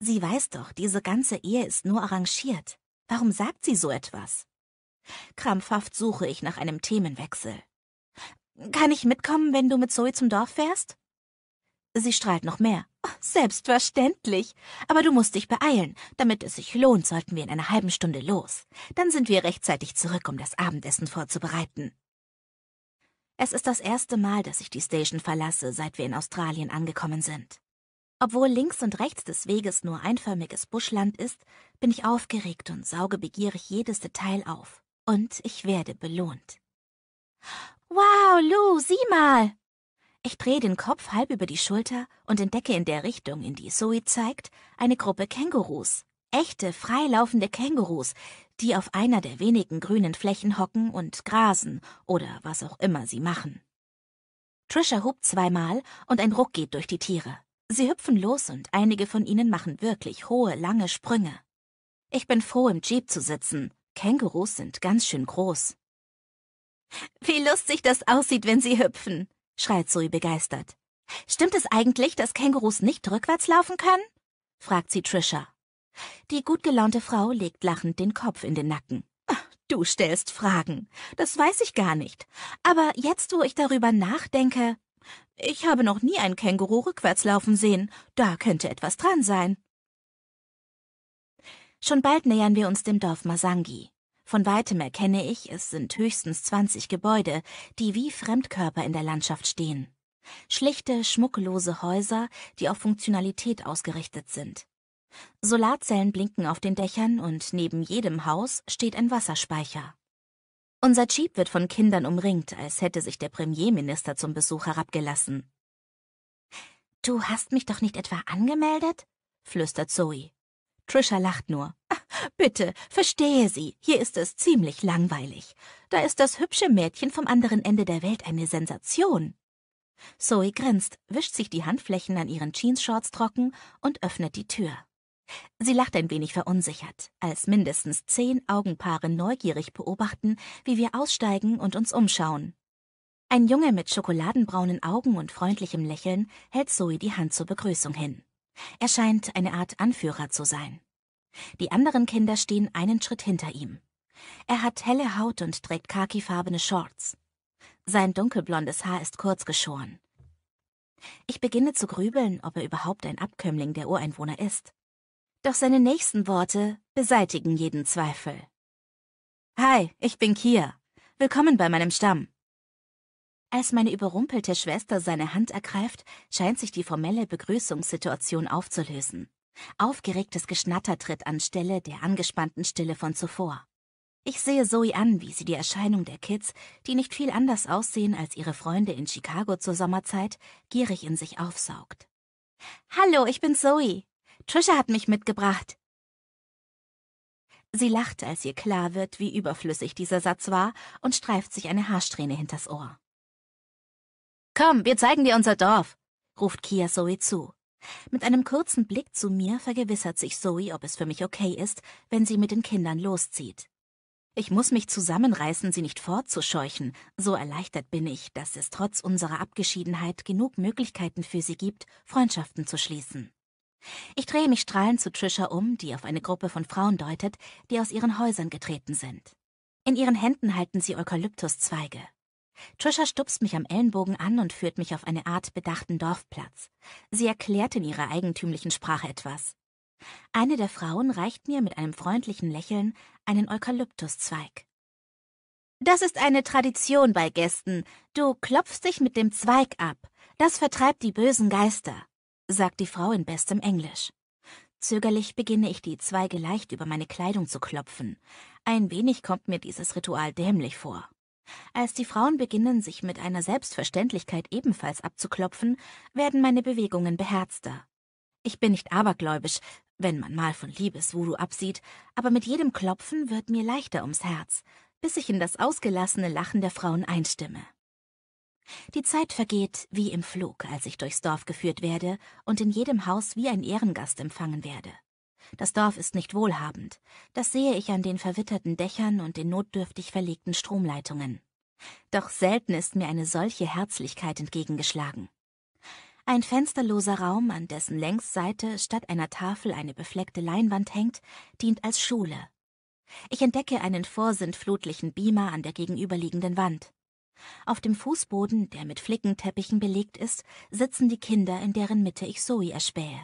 Sie weiß doch, diese ganze Ehe ist nur arrangiert. Warum sagt sie so etwas? Krampfhaft suche ich nach einem Themenwechsel. Kann ich mitkommen, wenn du mit Zoe zum Dorf fährst? Sie strahlt noch mehr. Oh, selbstverständlich. Aber du musst dich beeilen. Damit es sich lohnt, sollten wir in einer halben Stunde los. Dann sind wir rechtzeitig zurück, um das Abendessen vorzubereiten. Es ist das erste Mal, dass ich die Station verlasse, seit wir in Australien angekommen sind. Obwohl links und rechts des Weges nur einförmiges Buschland ist, bin ich aufgeregt und sauge begierig jedes Detail auf. Und ich werde belohnt. Wow, Lou, sieh mal! Ich drehe den Kopf halb über die Schulter und entdecke in der Richtung, in die Zoe zeigt, eine Gruppe Kängurus. Echte, freilaufende Kängurus, die auf einer der wenigen grünen Flächen hocken und grasen oder was auch immer sie machen. Trisha hupt zweimal und ein Ruck geht durch die Tiere. Sie hüpfen los und einige von ihnen machen wirklich hohe, lange Sprünge. Ich bin froh, im Jeep zu sitzen. Kängurus sind ganz schön groß. Wie lustig das aussieht, wenn sie hüpfen, schreit Zoe begeistert. Stimmt es eigentlich, dass Kängurus nicht rückwärts laufen können? fragt sie Trisha. Die gut gelaunte Frau legt lachend den Kopf in den Nacken. Du stellst Fragen. Das weiß ich gar nicht. Aber jetzt, wo ich darüber nachdenke, ich habe noch nie ein Känguru rückwärts laufen sehen. Da könnte etwas dran sein. Schon bald nähern wir uns dem Dorf Masangi. Von weitem erkenne ich, es sind höchstens 20 Gebäude, die wie Fremdkörper in der Landschaft stehen. Schlichte, schmucklose Häuser, die auf Funktionalität ausgerichtet sind. Solarzellen blinken auf den Dächern und neben jedem Haus steht ein Wasserspeicher. Unser Jeep wird von Kindern umringt, als hätte sich der Premierminister zum Besuch herabgelassen. Du hast mich doch nicht etwa angemeldet? flüstert Zoe. Trisha lacht nur. Bitte, verstehe Sie, hier ist es ziemlich langweilig. Da ist das hübsche Mädchen vom anderen Ende der Welt eine Sensation. Zoe grinst, wischt sich die Handflächen an ihren Jeansshorts trocken und öffnet die Tür. Sie lacht ein wenig verunsichert, als mindestens zehn Augenpaare neugierig beobachten, wie wir aussteigen und uns umschauen. Ein Junge mit schokoladenbraunen Augen und freundlichem Lächeln hält Zoe die Hand zur Begrüßung hin. Er scheint eine Art Anführer zu sein. Die anderen Kinder stehen einen Schritt hinter ihm. Er hat helle Haut und trägt khakifarbene Shorts. Sein dunkelblondes Haar ist kurz geschoren. Ich beginne zu grübeln, ob er überhaupt ein Abkömmling der Ureinwohner ist. Doch seine nächsten Worte beseitigen jeden Zweifel. Hi, ich bin Kia. Willkommen bei meinem Stamm. Als meine überrumpelte Schwester seine Hand ergreift, scheint sich die formelle Begrüßungssituation aufzulösen. Aufgeregtes Geschnatter tritt anstelle der angespannten Stille von zuvor. Ich sehe Zoe an, wie sie die Erscheinung der Kids, die nicht viel anders aussehen als ihre Freunde in Chicago zur Sommerzeit, gierig in sich aufsaugt. Hallo, ich bin Zoe. Trisha hat mich mitgebracht. Sie lacht, als ihr klar wird, wie überflüssig dieser Satz war und streift sich eine Haarsträhne hinters Ohr. Komm, wir zeigen dir unser Dorf, ruft Kia Zoe zu. Mit einem kurzen Blick zu mir vergewissert sich Zoe, ob es für mich okay ist, wenn sie mit den Kindern loszieht. Ich muss mich zusammenreißen, sie nicht fortzuscheuchen, so erleichtert bin ich, dass es trotz unserer Abgeschiedenheit genug Möglichkeiten für sie gibt, Freundschaften zu schließen. Ich drehe mich strahlend zu Trisha um, die auf eine Gruppe von Frauen deutet, die aus ihren Häusern getreten sind. In ihren Händen halten sie Eukalyptuszweige. Trisha stupst mich am Ellenbogen an und führt mich auf eine Art bedachten Dorfplatz. Sie erklärt in ihrer eigentümlichen Sprache etwas. Eine der Frauen reicht mir mit einem freundlichen Lächeln einen Eukalyptuszweig. Das ist eine Tradition bei Gästen. Du klopfst dich mit dem Zweig ab. Das vertreibt die bösen Geister, sagt die Frau in bestem Englisch. Zögerlich beginne ich die Zweige leicht über meine Kleidung zu klopfen. Ein wenig kommt mir dieses Ritual dämlich vor. Als die Frauen beginnen, sich mit einer Selbstverständlichkeit ebenfalls abzuklopfen, werden meine Bewegungen beherzter. Ich bin nicht abergläubisch, wenn man mal von Liebesvoodoo absieht, aber mit jedem Klopfen wird mir leichter ums Herz, bis ich in das ausgelassene Lachen der Frauen einstimme. Die Zeit vergeht wie im Flug, als ich durchs Dorf geführt werde und in jedem Haus wie ein Ehrengast empfangen werde. Das Dorf ist nicht wohlhabend, das sehe ich an den verwitterten Dächern und den notdürftig verlegten Stromleitungen. Doch selten ist mir eine solche Herzlichkeit entgegengeschlagen. Ein fensterloser Raum, an dessen Längsseite statt einer Tafel eine befleckte Leinwand hängt, dient als Schule. Ich entdecke einen vorsintflutlichen Beamer an der gegenüberliegenden Wand. Auf dem Fußboden, der mit Flickenteppichen belegt ist, sitzen die Kinder, in deren Mitte ich Zoe erspähe.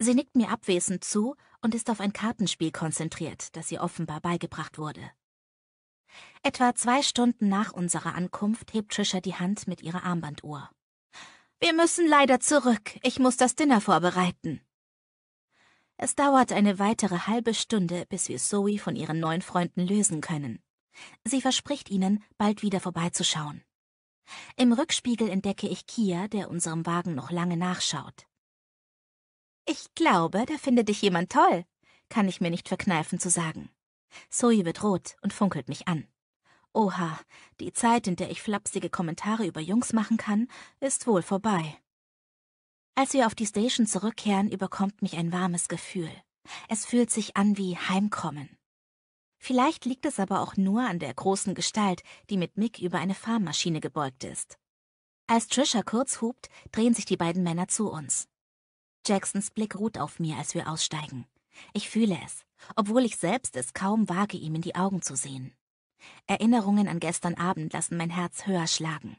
Sie nickt mir abwesend zu und ist auf ein Kartenspiel konzentriert, das ihr offenbar beigebracht wurde. Etwa zwei Stunden nach unserer Ankunft hebt Trisha die Hand mit ihrer Armbanduhr. Wir müssen leider zurück. Ich muss das Dinner vorbereiten. Es dauert eine weitere halbe Stunde, bis wir Zoe von ihren neuen Freunden lösen können. Sie verspricht ihnen, bald wieder vorbeizuschauen. Im Rückspiegel entdecke ich Kia, der unserem Wagen noch lange nachschaut. Ich glaube, da findet dich jemand toll, kann ich mir nicht verkneifen zu sagen. Zoe wird rot und funkelt mich an. Oha, die Zeit, in der ich flapsige Kommentare über Jungs machen kann, ist wohl vorbei. Als wir auf die Station zurückkehren, überkommt mich ein warmes Gefühl. Es fühlt sich an wie Heimkommen. Vielleicht liegt es aber auch nur an der großen Gestalt, die mit Mick über eine Farmmaschine gebeugt ist. Als Trisha kurz hupt, drehen sich die beiden Männer zu uns. Jacksons Blick ruht auf mir, als wir aussteigen. Ich fühle es, obwohl ich selbst es kaum wage, ihm in die Augen zu sehen. Erinnerungen an gestern Abend lassen mein Herz höher schlagen.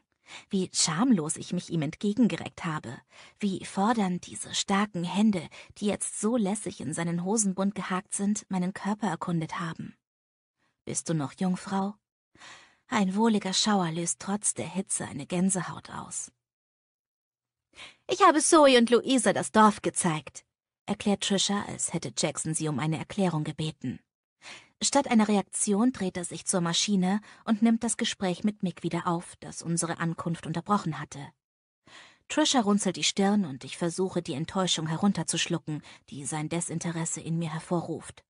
Wie schamlos ich mich ihm entgegengereckt habe, wie fordernd diese starken Hände, die jetzt so lässig in seinen Hosenbund gehakt sind, meinen Körper erkundet haben. Bist du noch Jungfrau? Ein wohliger Schauer löst trotz der Hitze eine Gänsehaut aus. Ich habe Zoe und Luisa das Dorf gezeigt, erklärt Trisha, als hätte Jackson sie um eine Erklärung gebeten. Statt einer Reaktion dreht er sich zur Maschine und nimmt das Gespräch mit Mick wieder auf, das unsere Ankunft unterbrochen hatte. Trisha runzelt die Stirn und ich versuche, die Enttäuschung herunterzuschlucken, die sein Desinteresse in mir hervorruft.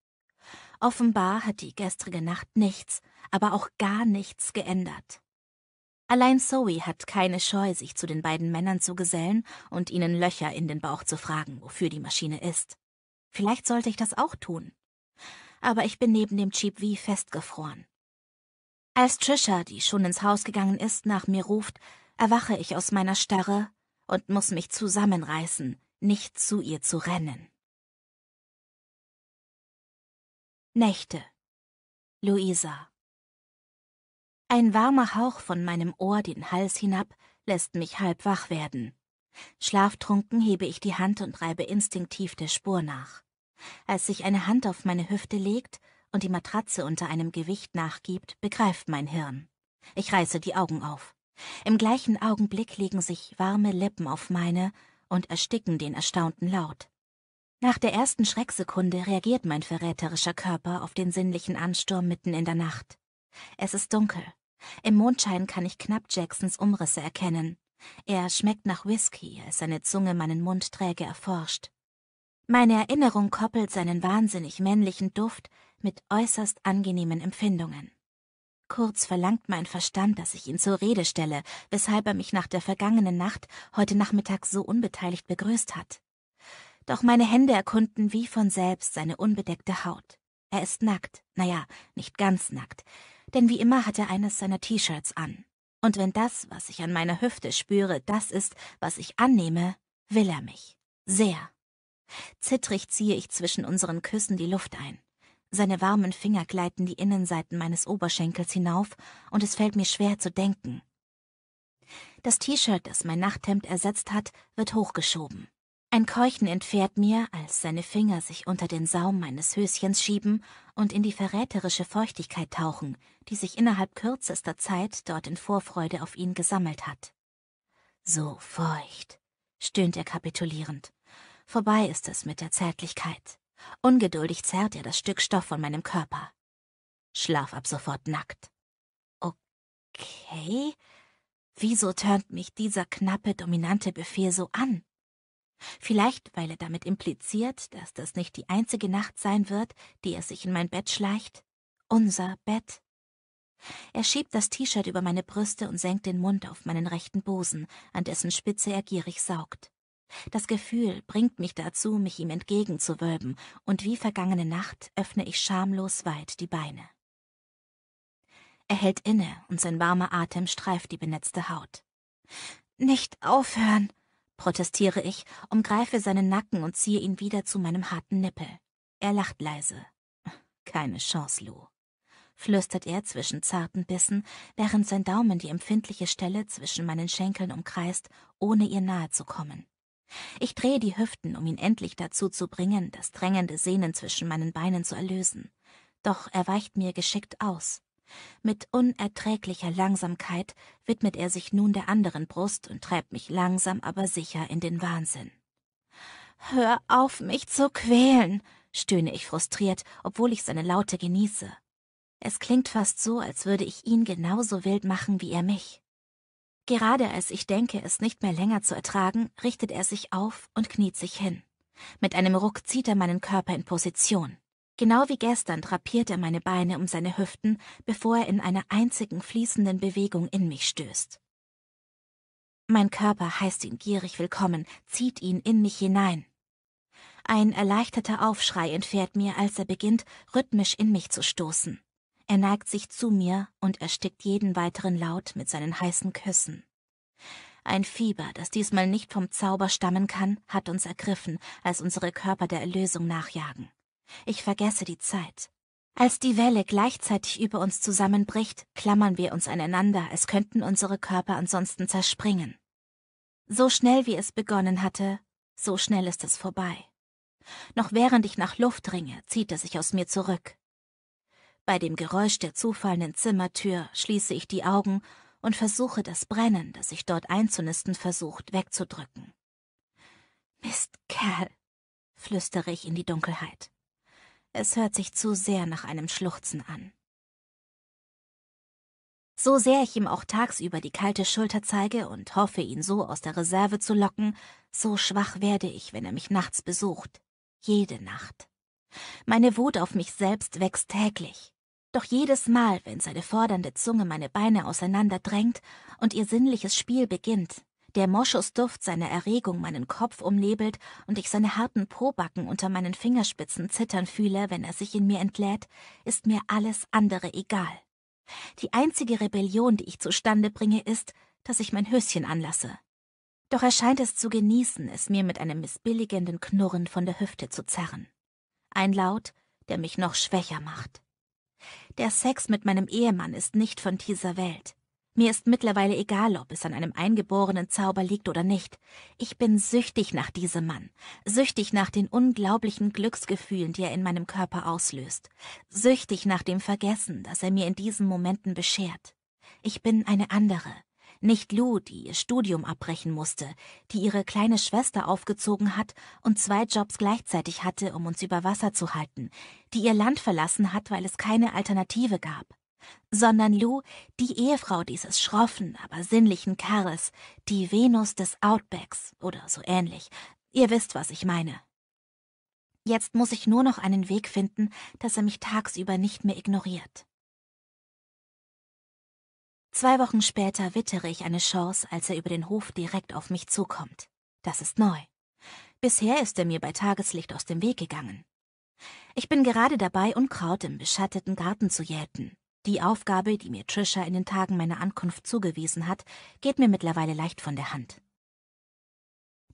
Offenbar hat die gestrige Nacht nichts, aber auch gar nichts geändert. Allein Zoe hat keine Scheu, sich zu den beiden Männern zu gesellen und ihnen Löcher in den Bauch zu fragen, wofür die Maschine ist. Vielleicht sollte ich das auch tun. Aber ich bin neben dem Jeep wie festgefroren. Als Trisha, die schon ins Haus gegangen ist, nach mir ruft, erwache ich aus meiner Starre und muss mich zusammenreißen, nicht zu ihr zu rennen. Nächte. Luisa ein warmer Hauch von meinem Ohr den Hals hinab lässt mich halb wach werden. Schlaftrunken hebe ich die Hand und reibe instinktiv der Spur nach. Als sich eine Hand auf meine Hüfte legt und die Matratze unter einem Gewicht nachgibt, begreift mein Hirn. Ich reiße die Augen auf. Im gleichen Augenblick legen sich warme Lippen auf meine und ersticken den erstaunten Laut. Nach der ersten Schrecksekunde reagiert mein verräterischer Körper auf den sinnlichen Ansturm mitten in der Nacht. Es ist dunkel. Im Mondschein kann ich knapp Jacksons Umrisse erkennen. Er schmeckt nach Whisky, als seine Zunge meinen Mund träge erforscht. Meine Erinnerung koppelt seinen wahnsinnig männlichen Duft mit äußerst angenehmen Empfindungen. Kurz verlangt mein Verstand, dass ich ihn zur Rede stelle, weshalb er mich nach der vergangenen Nacht heute Nachmittag so unbeteiligt begrüßt hat. Doch meine Hände erkunden wie von selbst seine unbedeckte Haut. Er ist nackt, naja, nicht ganz nackt, denn wie immer hat er eines seiner T-Shirts an. Und wenn das, was ich an meiner Hüfte spüre, das ist, was ich annehme, will er mich. Sehr. Zittrig ziehe ich zwischen unseren Küssen die Luft ein. Seine warmen Finger gleiten die Innenseiten meines Oberschenkels hinauf und es fällt mir schwer zu denken. Das T-Shirt, das mein Nachthemd ersetzt hat, wird hochgeschoben. Ein Keuchen entfährt mir, als seine Finger sich unter den Saum meines Höschens schieben und in die verräterische Feuchtigkeit tauchen, die sich innerhalb kürzester Zeit dort in Vorfreude auf ihn gesammelt hat. So feucht, stöhnt er kapitulierend. Vorbei ist es mit der Zärtlichkeit. Ungeduldig zerrt er das Stück Stoff von meinem Körper. Schlaf ab sofort nackt. Okay? Wieso tönt mich dieser knappe, dominante Befehl so an? Vielleicht, weil er damit impliziert, dass das nicht die einzige Nacht sein wird, die er sich in mein Bett schleicht. Unser Bett. Er schiebt das T-Shirt über meine Brüste und senkt den Mund auf meinen rechten Busen, an dessen Spitze er gierig saugt. Das Gefühl bringt mich dazu, mich ihm entgegenzuwölben, und wie vergangene Nacht öffne ich schamlos weit die Beine. Er hält inne und sein warmer Atem streift die benetzte Haut. Nicht aufhören, protestiere ich, umgreife seinen Nacken und ziehe ihn wieder zu meinem harten Nippel. Er lacht leise. Keine Chance, Lou. Flüstert er zwischen zarten Bissen, während sein Daumen die empfindliche Stelle zwischen meinen Schenkeln umkreist, ohne ihr nahe zu kommen. Ich drehe die Hüften, um ihn endlich dazu zu bringen, das drängende Sehnen zwischen meinen Beinen zu erlösen. Doch er weicht mir geschickt aus. Mit unerträglicher Langsamkeit widmet er sich nun der anderen Brust und treibt mich langsam aber sicher in den Wahnsinn. Hör auf, mich zu quälen, stöhne ich frustriert, obwohl ich seine Laute genieße. Es klingt fast so, als würde ich ihn genauso wild machen wie er mich. Gerade als ich denke, es nicht mehr länger zu ertragen, richtet er sich auf und kniet sich hin. Mit einem Ruck zieht er meinen Körper in Position. Genau wie gestern drapiert er meine Beine um seine Hüften, bevor er in einer einzigen fließenden Bewegung in mich stößt. Mein Körper heißt ihn gierig willkommen, zieht ihn in mich hinein. Ein erleichterter Aufschrei entfährt mir, als er beginnt, rhythmisch in mich zu stoßen. Er neigt sich zu mir und erstickt jeden weiteren Laut mit seinen heißen Küssen. Ein Fieber, das diesmal nicht vom Zauber stammen kann, hat uns ergriffen, als unsere Körper der Erlösung nachjagen. Ich vergesse die Zeit. Als die Welle gleichzeitig über uns zusammenbricht, klammern wir uns aneinander, als könnten unsere Körper ansonsten zerspringen. So schnell wie es begonnen hatte, so schnell ist es vorbei. Noch während ich nach Luft ringe, zieht er sich aus mir zurück. Bei dem Geräusch der zufallenden Zimmertür schließe ich die Augen und versuche das Brennen, das sich dort einzunisten versucht, wegzudrücken. Mistkerl, flüstere ich in die Dunkelheit. Es hört sich zu sehr nach einem Schluchzen an. So sehr ich ihm auch tagsüber die kalte Schulter zeige und hoffe, ihn so aus der Reserve zu locken, so schwach werde ich, wenn er mich nachts besucht. Jede Nacht. Meine Wut auf mich selbst wächst täglich. Doch jedes Mal, wenn seine fordernde Zunge meine Beine auseinanderdrängt und ihr sinnliches Spiel beginnt, der Moschusduft seiner Erregung meinen Kopf umnebelt und ich seine harten Pobacken unter meinen Fingerspitzen zittern fühle, wenn er sich in mir entlädt, ist mir alles andere egal. Die einzige Rebellion, die ich zustande bringe, ist, dass ich mein Höschen anlasse. Doch er scheint es zu genießen, es mir mit einem missbilligenden Knurren von der Hüfte zu zerren. Ein Laut, der mich noch schwächer macht. Der Sex mit meinem Ehemann ist nicht von dieser Welt. Mir ist mittlerweile egal, ob es an einem eingeborenen Zauber liegt oder nicht. Ich bin süchtig nach diesem Mann, süchtig nach den unglaublichen Glücksgefühlen, die er in meinem Körper auslöst, süchtig nach dem Vergessen, das er mir in diesen Momenten beschert. Ich bin eine andere, nicht Lou, die ihr Studium abbrechen musste, die ihre kleine Schwester aufgezogen hat und zwei Jobs gleichzeitig hatte, um uns über Wasser zu halten, die ihr Land verlassen hat, weil es keine Alternative gab, sondern Lou, die Ehefrau dieses schroffen, aber sinnlichen Kerls, die Venus des Outbacks oder so ähnlich. Ihr wisst, was ich meine. Jetzt muss ich nur noch einen Weg finden, dass er mich tagsüber nicht mehr ignoriert. Zwei Wochen später wittere ich eine Chance, als er über den Hof direkt auf mich zukommt. Das ist neu. Bisher ist er mir bei Tageslicht aus dem Weg gegangen. Ich bin gerade dabei, Unkraut im beschatteten Garten zu jäten. Die Aufgabe, die mir Trisha in den Tagen meiner Ankunft zugewiesen hat, geht mir mittlerweile leicht von der Hand.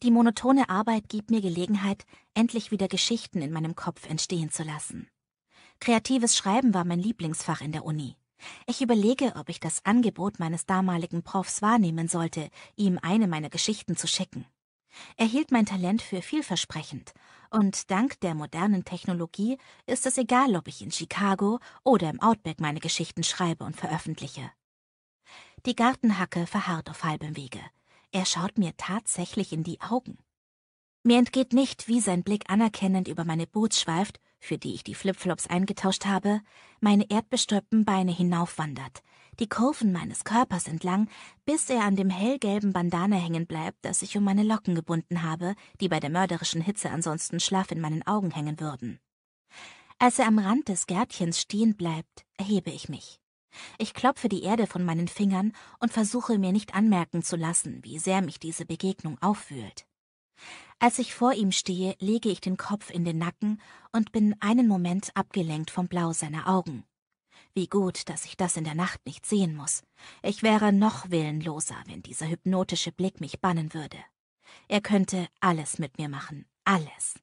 Die monotone Arbeit gibt mir Gelegenheit, endlich wieder Geschichten in meinem Kopf entstehen zu lassen. Kreatives Schreiben war mein Lieblingsfach in der Uni. Ich überlege, ob ich das Angebot meines damaligen Profs wahrnehmen sollte, ihm eine meiner Geschichten zu schicken. Er hielt mein Talent für vielversprechend, und dank der modernen Technologie ist es egal, ob ich in Chicago oder im Outback meine Geschichten schreibe und veröffentliche. Die Gartenhacke verharrt auf halbem Wege. Er schaut mir tatsächlich in die Augen. Mir entgeht nicht, wie sein Blick anerkennend über meine Boots schweift, für die ich die Flipflops eingetauscht habe, meine erdbestäubten Beine hinaufwandert, die Kurven meines Körpers entlang, bis er an dem hellgelben Bandane hängen bleibt, das ich um meine Locken gebunden habe, die bei der mörderischen Hitze ansonsten schlaff in meinen Augen hängen würden. Als er am Rand des Gärtchens stehen bleibt, erhebe ich mich. Ich klopfe die Erde von meinen Fingern und versuche mir nicht anmerken zu lassen, wie sehr mich diese Begegnung aufwühlt. Als ich vor ihm stehe, lege ich den Kopf in den Nacken und bin einen Moment abgelenkt vom Blau seiner Augen. Wie gut, dass ich das in der Nacht nicht sehen muss. Ich wäre noch willenloser, wenn dieser hypnotische Blick mich bannen würde. Er könnte alles mit mir machen, alles.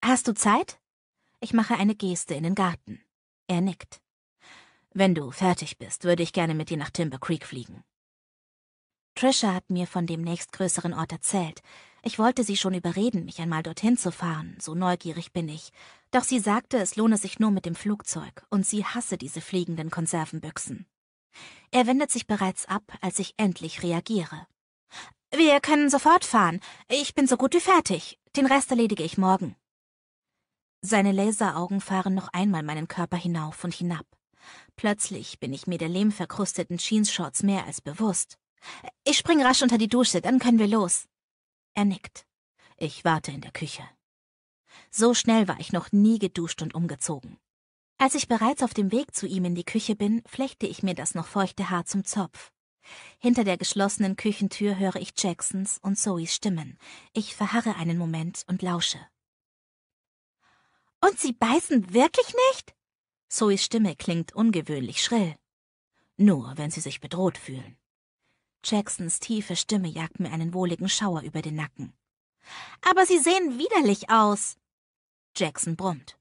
Hast du Zeit? Ich mache eine Geste in den Garten. Er nickt. Wenn du fertig bist, würde ich gerne mit dir nach Timber Creek fliegen. Trisha hat mir von dem nächstgrößeren Ort erzählt. Ich wollte sie schon überreden, mich einmal dorthin zu fahren, so neugierig bin ich, doch sie sagte, es lohne sich nur mit dem Flugzeug und sie hasse diese fliegenden Konservenbüchsen. Er wendet sich bereits ab, als ich endlich reagiere. Wir können sofort fahren. Ich bin so gut wie fertig. Den Rest erledige ich morgen. Seine Laseraugen fahren noch einmal meinen Körper hinauf und hinab. Plötzlich bin ich mir der lehmverkrusteten Jeansshorts mehr als bewusst. Ich spring rasch unter die Dusche, dann können wir los. Er nickt. Ich warte in der Küche. So schnell war ich noch nie geduscht und umgezogen. Als ich bereits auf dem Weg zu ihm in die Küche bin, flechte ich mir das noch feuchte Haar zum Zopf. Hinter der geschlossenen Küchentür höre ich Jacksons und Zoes Stimmen. Ich verharre einen Moment und lausche. Und sie beißen wirklich nicht? Zoes Stimme klingt ungewöhnlich schrill. Nur, wenn sie sich bedroht fühlen. Jacksons tiefe Stimme jagt mir einen wohligen Schauer über den Nacken. Aber sie sehen widerlich aus. Jackson brummt.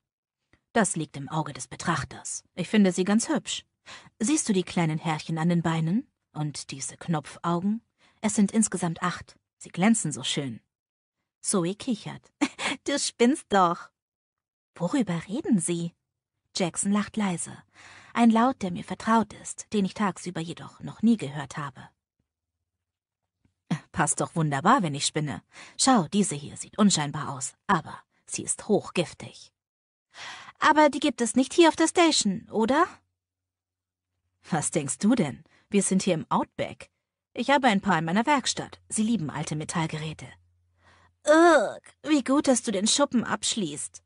Das liegt im Auge des Betrachters. Ich finde sie ganz hübsch. Siehst du die kleinen Härchen an den Beinen? Und diese Knopfaugen? Es sind insgesamt acht. Sie glänzen so schön. Zoe kichert. Du spinnst doch. Worüber reden Sie? Jackson lacht leise. Ein Laut, der mir vertraut ist, den ich tagsüber jedoch noch nie gehört habe. Passt doch wunderbar, wenn ich spinne. Schau, diese hier sieht unscheinbar aus, aber Sie ist hochgiftig. Aber die gibt es nicht hier auf der Station, oder? Was denkst du denn? Wir sind hier im Outback. Ich habe ein paar in meiner Werkstatt. Sie lieben alte Metallgeräte. Ugh, wie gut, dass du den Schuppen abschließt.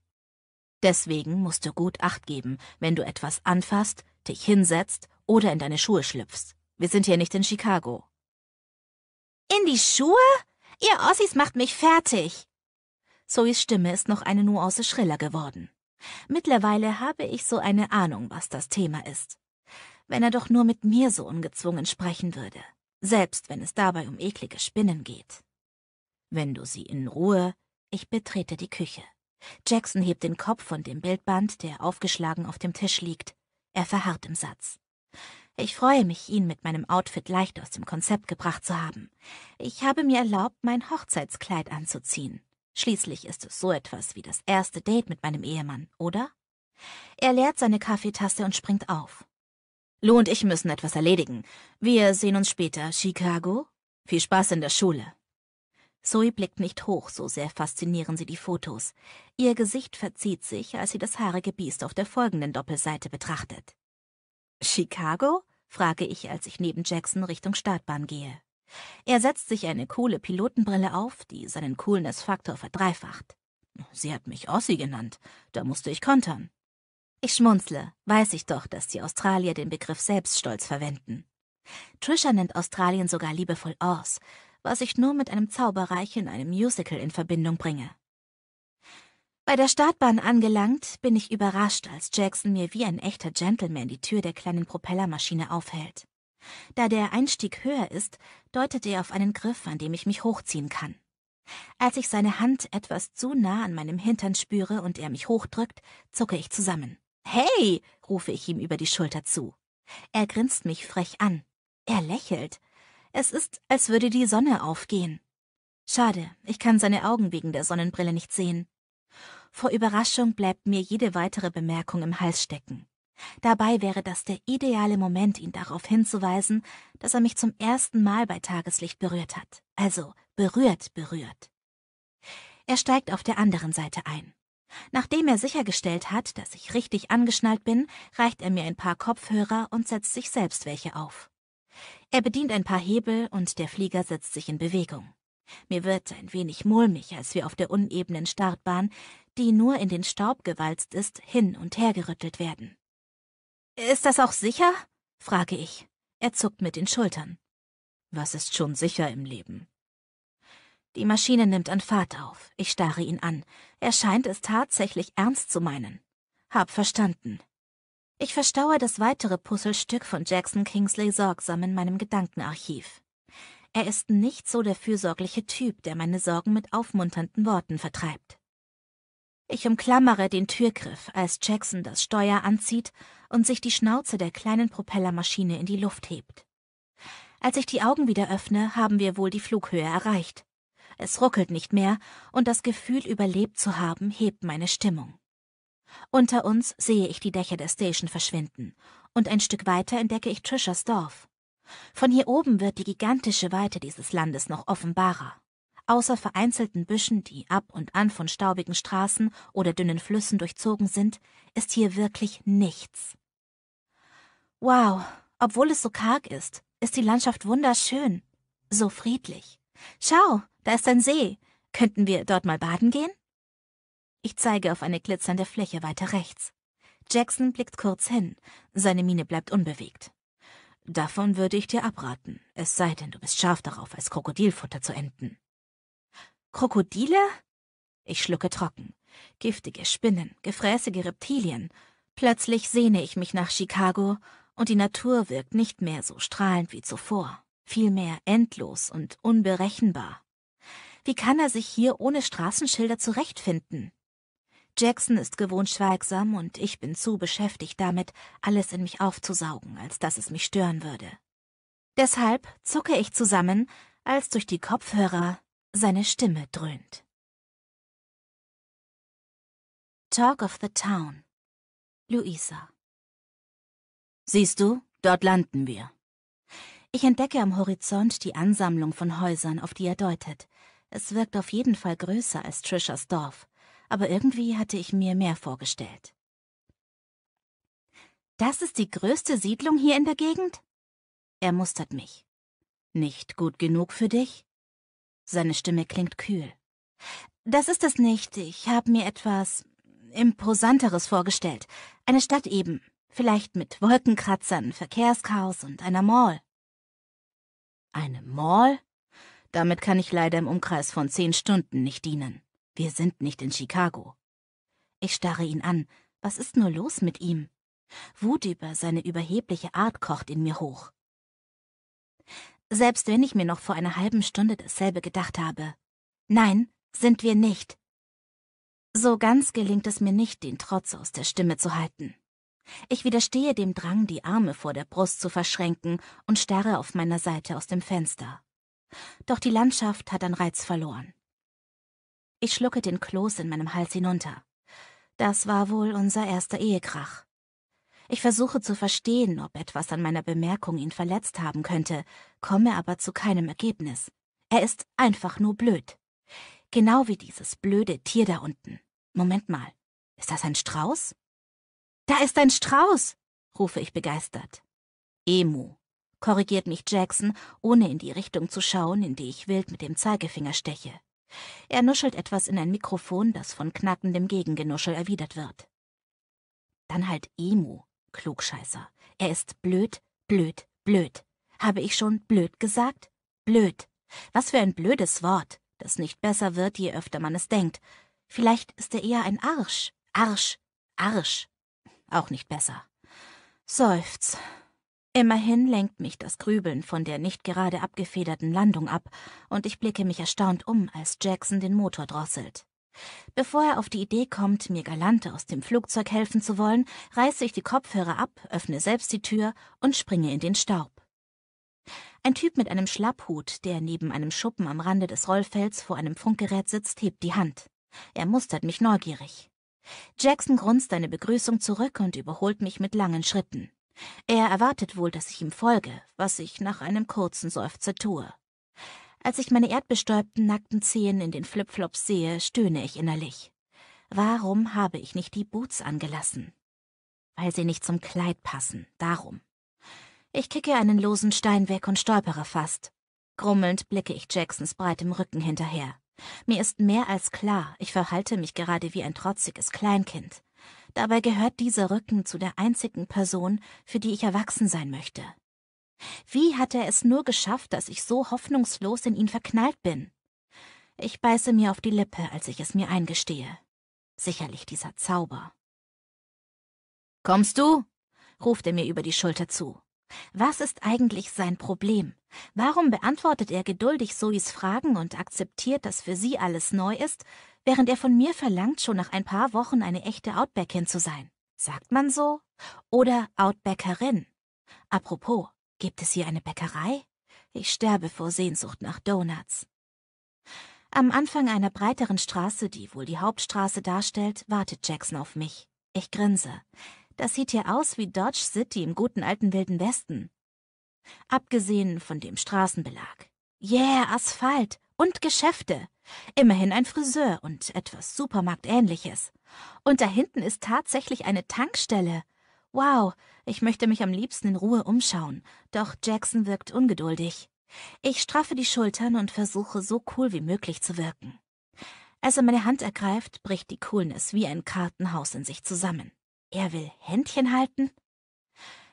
Deswegen musst du gut Acht geben, wenn du etwas anfasst, dich hinsetzt oder in deine Schuhe schlüpfst. Wir sind hier nicht in Chicago. In die Schuhe? Ihr Ossis macht mich fertig. Zoes Stimme ist noch eine Nuance schriller geworden. Mittlerweile habe ich so eine Ahnung, was das Thema ist. Wenn er doch nur mit mir so ungezwungen sprechen würde, selbst wenn es dabei um eklige Spinnen geht. Wenn du sie in Ruhe, ich betrete die Küche. Jackson hebt den Kopf von dem Bildband, der aufgeschlagen auf dem Tisch liegt. Er verharrt im Satz. Ich freue mich, ihn mit meinem Outfit leicht aus dem Konzept gebracht zu haben. Ich habe mir erlaubt, mein Hochzeitskleid anzuziehen. Schließlich ist es so etwas wie das erste Date mit meinem Ehemann, oder? Er leert seine Kaffeetasse und springt auf. Lou und ich müssen etwas erledigen. Wir sehen uns später, Chicago. Viel Spaß in der Schule. Zoe blickt nicht hoch, so sehr faszinieren sie die Fotos. Ihr Gesicht verzieht sich, als sie das haarige Biest auf der folgenden Doppelseite betrachtet. Chicago? frage ich, als ich neben Jackson Richtung Startbahn gehe. Er setzt sich eine coole Pilotenbrille auf, die seinen Coolness-Faktor verdreifacht. Sie hat mich Ossi genannt. Da musste ich kontern. Ich schmunzle, weiß ich doch, dass die Australier den Begriff Selbststolz verwenden. Trisha nennt Australien sogar liebevoll Oz, was ich nur mit einem Zauberreich in einem Musical in Verbindung bringe. Bei der Startbahn angelangt, bin ich überrascht, als Jackson mir wie ein echter Gentleman die Tür der kleinen Propellermaschine aufhält. Da der Einstieg höher ist, deutet er auf einen Griff, an dem ich mich hochziehen kann. Als ich seine Hand etwas zu nah an meinem Hintern spüre und er mich hochdrückt, zucke ich zusammen. Hey, rufe ich ihm über die Schulter zu. Er grinst mich frech an. Er lächelt. Es ist, als würde die Sonne aufgehen. Schade, ich kann seine Augen wegen der Sonnenbrille nicht sehen. Vor Überraschung bleibt mir jede weitere Bemerkung im Hals stecken. Dabei wäre das der ideale Moment, ihn darauf hinzuweisen, dass er mich zum ersten Mal bei Tageslicht berührt hat. Also berührt, berührt. Er steigt auf der anderen Seite ein. Nachdem er sichergestellt hat, dass ich richtig angeschnallt bin, reicht er mir ein paar Kopfhörer und setzt sich selbst welche auf. Er bedient ein paar Hebel und der Flieger setzt sich in Bewegung. Mir wird ein wenig mulmig, als wir auf der unebenen Startbahn, die nur in den Staub gewalzt ist, hin und her gerüttelt werden. Ist das auch sicher? frage ich. Er zuckt mit den Schultern. Was ist schon sicher im Leben? Die Maschine nimmt an Fahrt auf. Ich starre ihn an. Er scheint es tatsächlich ernst zu meinen. Hab verstanden. Ich verstaue das weitere Puzzlestück von Jackson Kingsley sorgsam in meinem Gedankenarchiv. Er ist nicht so der fürsorgliche Typ, der meine Sorgen mit aufmunternden Worten vertreibt. Ich umklammere den Türgriff, als Jackson das Steuer anzieht und sich die Schnauze der kleinen Propellermaschine in die Luft hebt. Als ich die Augen wieder öffne, haben wir wohl die Flughöhe erreicht. Es ruckelt nicht mehr und das Gefühl, überlebt zu haben, hebt meine Stimmung. Unter uns sehe ich die Dächer der Station verschwinden und ein Stück weiter entdecke ich Trishas Dorf. Von hier oben wird die gigantische Weite dieses Landes noch offenbarer außer vereinzelten Büschen, die ab und an von staubigen Straßen oder dünnen Flüssen durchzogen sind, ist hier wirklich nichts. Wow, obwohl es so karg ist, ist die Landschaft wunderschön, so friedlich. Schau, da ist ein See. Könnten wir dort mal baden gehen? Ich zeige auf eine glitzernde Fläche weiter rechts. Jackson blickt kurz hin, seine Miene bleibt unbewegt. Davon würde ich dir abraten, es sei denn, du bist scharf darauf, als Krokodilfutter zu enden. Krokodile? Ich schlucke trocken. Giftige Spinnen, gefräßige Reptilien. Plötzlich sehne ich mich nach Chicago und die Natur wirkt nicht mehr so strahlend wie zuvor, vielmehr endlos und unberechenbar. Wie kann er sich hier ohne Straßenschilder zurechtfinden? Jackson ist gewohnt schweigsam und ich bin zu beschäftigt damit, alles in mich aufzusaugen, als dass es mich stören würde. Deshalb zucke ich zusammen, als durch die Kopfhörer seine Stimme dröhnt. Talk of the Town. Luisa. Siehst du, dort landen wir. Ich entdecke am Horizont die Ansammlung von Häusern, auf die er deutet. Es wirkt auf jeden Fall größer als Trishas Dorf, aber irgendwie hatte ich mir mehr vorgestellt. Das ist die größte Siedlung hier in der Gegend? Er mustert mich. Nicht gut genug für dich? Seine Stimme klingt kühl. Das ist es nicht. Ich habe mir etwas Imposanteres vorgestellt. Eine Stadt eben. Vielleicht mit Wolkenkratzern, Verkehrschaos und einer Mall. Eine Mall? Damit kann ich leider im Umkreis von zehn Stunden nicht dienen. Wir sind nicht in Chicago. Ich starre ihn an. Was ist nur los mit ihm? Wut über seine überhebliche Art kocht in mir hoch selbst wenn ich mir noch vor einer halben Stunde dasselbe gedacht habe. Nein, sind wir nicht. So ganz gelingt es mir nicht, den Trotz aus der Stimme zu halten. Ich widerstehe dem Drang, die Arme vor der Brust zu verschränken und starre auf meiner Seite aus dem Fenster. Doch die Landschaft hat an Reiz verloren. Ich schlucke den Kloß in meinem Hals hinunter. Das war wohl unser erster Ehekrach. Ich versuche zu verstehen, ob etwas an meiner Bemerkung ihn verletzt haben könnte, komme aber zu keinem Ergebnis. Er ist einfach nur blöd. Genau wie dieses blöde Tier da unten. Moment mal, ist das ein Strauß? Da ist ein Strauß, rufe ich begeistert. Emu, korrigiert mich Jackson, ohne in die Richtung zu schauen, in die ich wild mit dem Zeigefinger steche. Er nuschelt etwas in ein Mikrofon, das von knackendem Gegengenuschel erwidert wird. Dann halt Emu, Klugscheißer. Er ist blöd, blöd, blöd. Habe ich schon blöd gesagt? Blöd. Was für ein blödes Wort, das nicht besser wird, je öfter man es denkt. Vielleicht ist er eher ein Arsch. Arsch. Arsch. Auch nicht besser. Seufz. Immerhin lenkt mich das Grübeln von der nicht gerade abgefederten Landung ab, und ich blicke mich erstaunt um, als Jackson den Motor drosselt. Bevor er auf die Idee kommt, mir galant aus dem Flugzeug helfen zu wollen, reiße ich die Kopfhörer ab, öffne selbst die Tür und springe in den Staub. Ein Typ mit einem Schlapphut, der neben einem Schuppen am Rande des Rollfelds vor einem Funkgerät sitzt, hebt die Hand. Er mustert mich neugierig. Jackson grunzt eine Begrüßung zurück und überholt mich mit langen Schritten. Er erwartet wohl, dass ich ihm folge, was ich nach einem kurzen Seufzer tue. Als ich meine erdbestäubten nackten Zehen in den Flipflops sehe, stöhne ich innerlich. Warum habe ich nicht die Boots angelassen? Weil sie nicht zum Kleid passen, darum. Ich kicke einen losen Stein weg und stolpere fast. Grummelnd blicke ich Jacksons breitem Rücken hinterher. Mir ist mehr als klar, ich verhalte mich gerade wie ein trotziges Kleinkind. Dabei gehört dieser Rücken zu der einzigen Person, für die ich erwachsen sein möchte. Wie hat er es nur geschafft, dass ich so hoffnungslos in ihn verknallt bin? Ich beiße mir auf die Lippe, als ich es mir eingestehe. Sicherlich dieser Zauber. Kommst du? ruft er mir über die Schulter zu. Was ist eigentlich sein Problem? Warum beantwortet er geduldig Zoes Fragen und akzeptiert, dass für sie alles neu ist, während er von mir verlangt, schon nach ein paar Wochen eine echte Outbackin zu sein? Sagt man so? Oder Outbackerin? Apropos, Gibt es hier eine Bäckerei? Ich sterbe vor Sehnsucht nach Donuts. Am Anfang einer breiteren Straße, die wohl die Hauptstraße darstellt, wartet Jackson auf mich. Ich grinse. Das sieht hier aus wie Dodge City im guten alten Wilden Westen. Abgesehen von dem Straßenbelag. Yeah, Asphalt und Geschäfte. Immerhin ein Friseur und etwas Supermarktähnliches. Und da hinten ist tatsächlich eine Tankstelle. Wow, ich möchte mich am liebsten in Ruhe umschauen, doch Jackson wirkt ungeduldig. Ich straffe die Schultern und versuche so cool wie möglich zu wirken. Als er meine Hand ergreift, bricht die Coolness wie ein Kartenhaus in sich zusammen. Er will Händchen halten?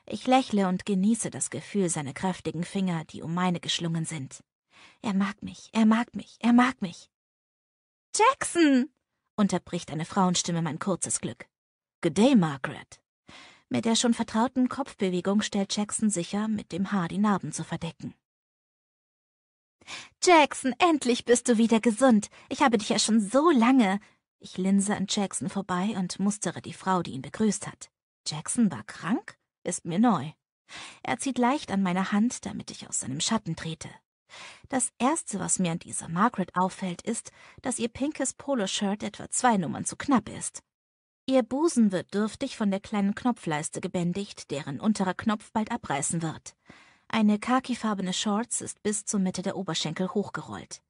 Ich lächle und genieße das Gefühl seiner kräftigen Finger, die um meine geschlungen sind. Er mag mich, er mag mich, er mag mich. Jackson! unterbricht eine Frauenstimme mein kurzes Glück. Good day, Margaret. Mit der schon vertrauten Kopfbewegung stellt Jackson sicher, mit dem Haar die Narben zu verdecken. Jackson, endlich bist du wieder gesund. Ich habe dich ja schon so lange. Ich linse an Jackson vorbei und mustere die Frau, die ihn begrüßt hat. Jackson war krank? Ist mir neu. Er zieht leicht an meine Hand, damit ich aus seinem Schatten trete. Das Erste, was mir an dieser Margaret auffällt, ist, dass ihr pinkes Poloshirt etwa zwei Nummern zu knapp ist. Ihr Busen wird dürftig von der kleinen Knopfleiste gebändigt, deren unterer Knopf bald abreißen wird. Eine khakifarbene Shorts ist bis zur Mitte der Oberschenkel hochgerollt.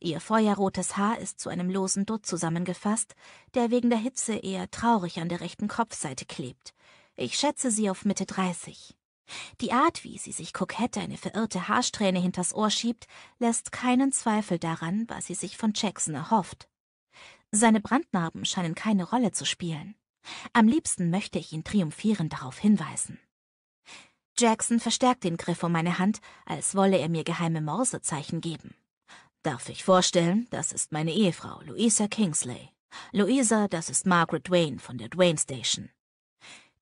Ihr feuerrotes Haar ist zu einem losen Dutt zusammengefasst, der wegen der Hitze eher traurig an der rechten Kopfseite klebt. Ich schätze sie auf Mitte dreißig. Die Art, wie sie sich kokett eine verirrte Haarsträhne hinters Ohr schiebt, lässt keinen Zweifel daran, was sie sich von Jackson erhofft. Seine Brandnarben scheinen keine Rolle zu spielen. Am liebsten möchte ich ihn triumphierend darauf hinweisen. Jackson verstärkt den Griff um meine Hand, als wolle er mir geheime Morsezeichen geben. Darf ich vorstellen, das ist meine Ehefrau, Louisa Kingsley. Louisa, das ist Margaret Duane von der Dwayne Station.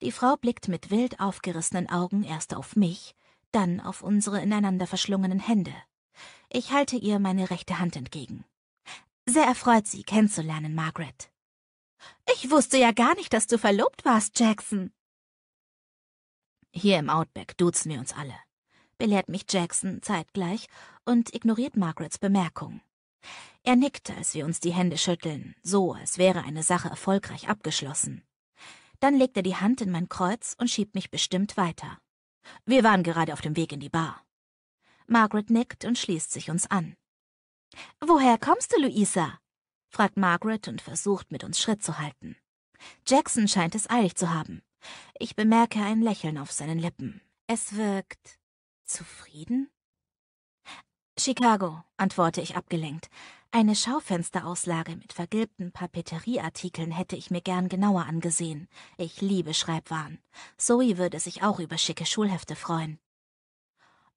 Die Frau blickt mit wild aufgerissenen Augen erst auf mich, dann auf unsere ineinander verschlungenen Hände. Ich halte ihr meine rechte Hand entgegen. Sehr erfreut, Sie kennenzulernen, Margaret. Ich wusste ja gar nicht, dass du verlobt warst, Jackson. Hier im Outback duzen wir uns alle, belehrt mich Jackson zeitgleich und ignoriert Margarets Bemerkung. Er nickt, als wir uns die Hände schütteln, so als wäre eine Sache erfolgreich abgeschlossen. Dann legt er die Hand in mein Kreuz und schiebt mich bestimmt weiter. Wir waren gerade auf dem Weg in die Bar. Margaret nickt und schließt sich uns an. Woher kommst du, Luisa? fragt Margaret und versucht, mit uns Schritt zu halten. Jackson scheint es eilig zu haben. Ich bemerke ein Lächeln auf seinen Lippen. Es wirkt zufrieden? Chicago, antworte ich abgelenkt. Eine Schaufensterauslage mit vergilbten Papeterieartikeln hätte ich mir gern genauer angesehen. Ich liebe Schreibwaren. Zoe würde sich auch über schicke Schulhefte freuen.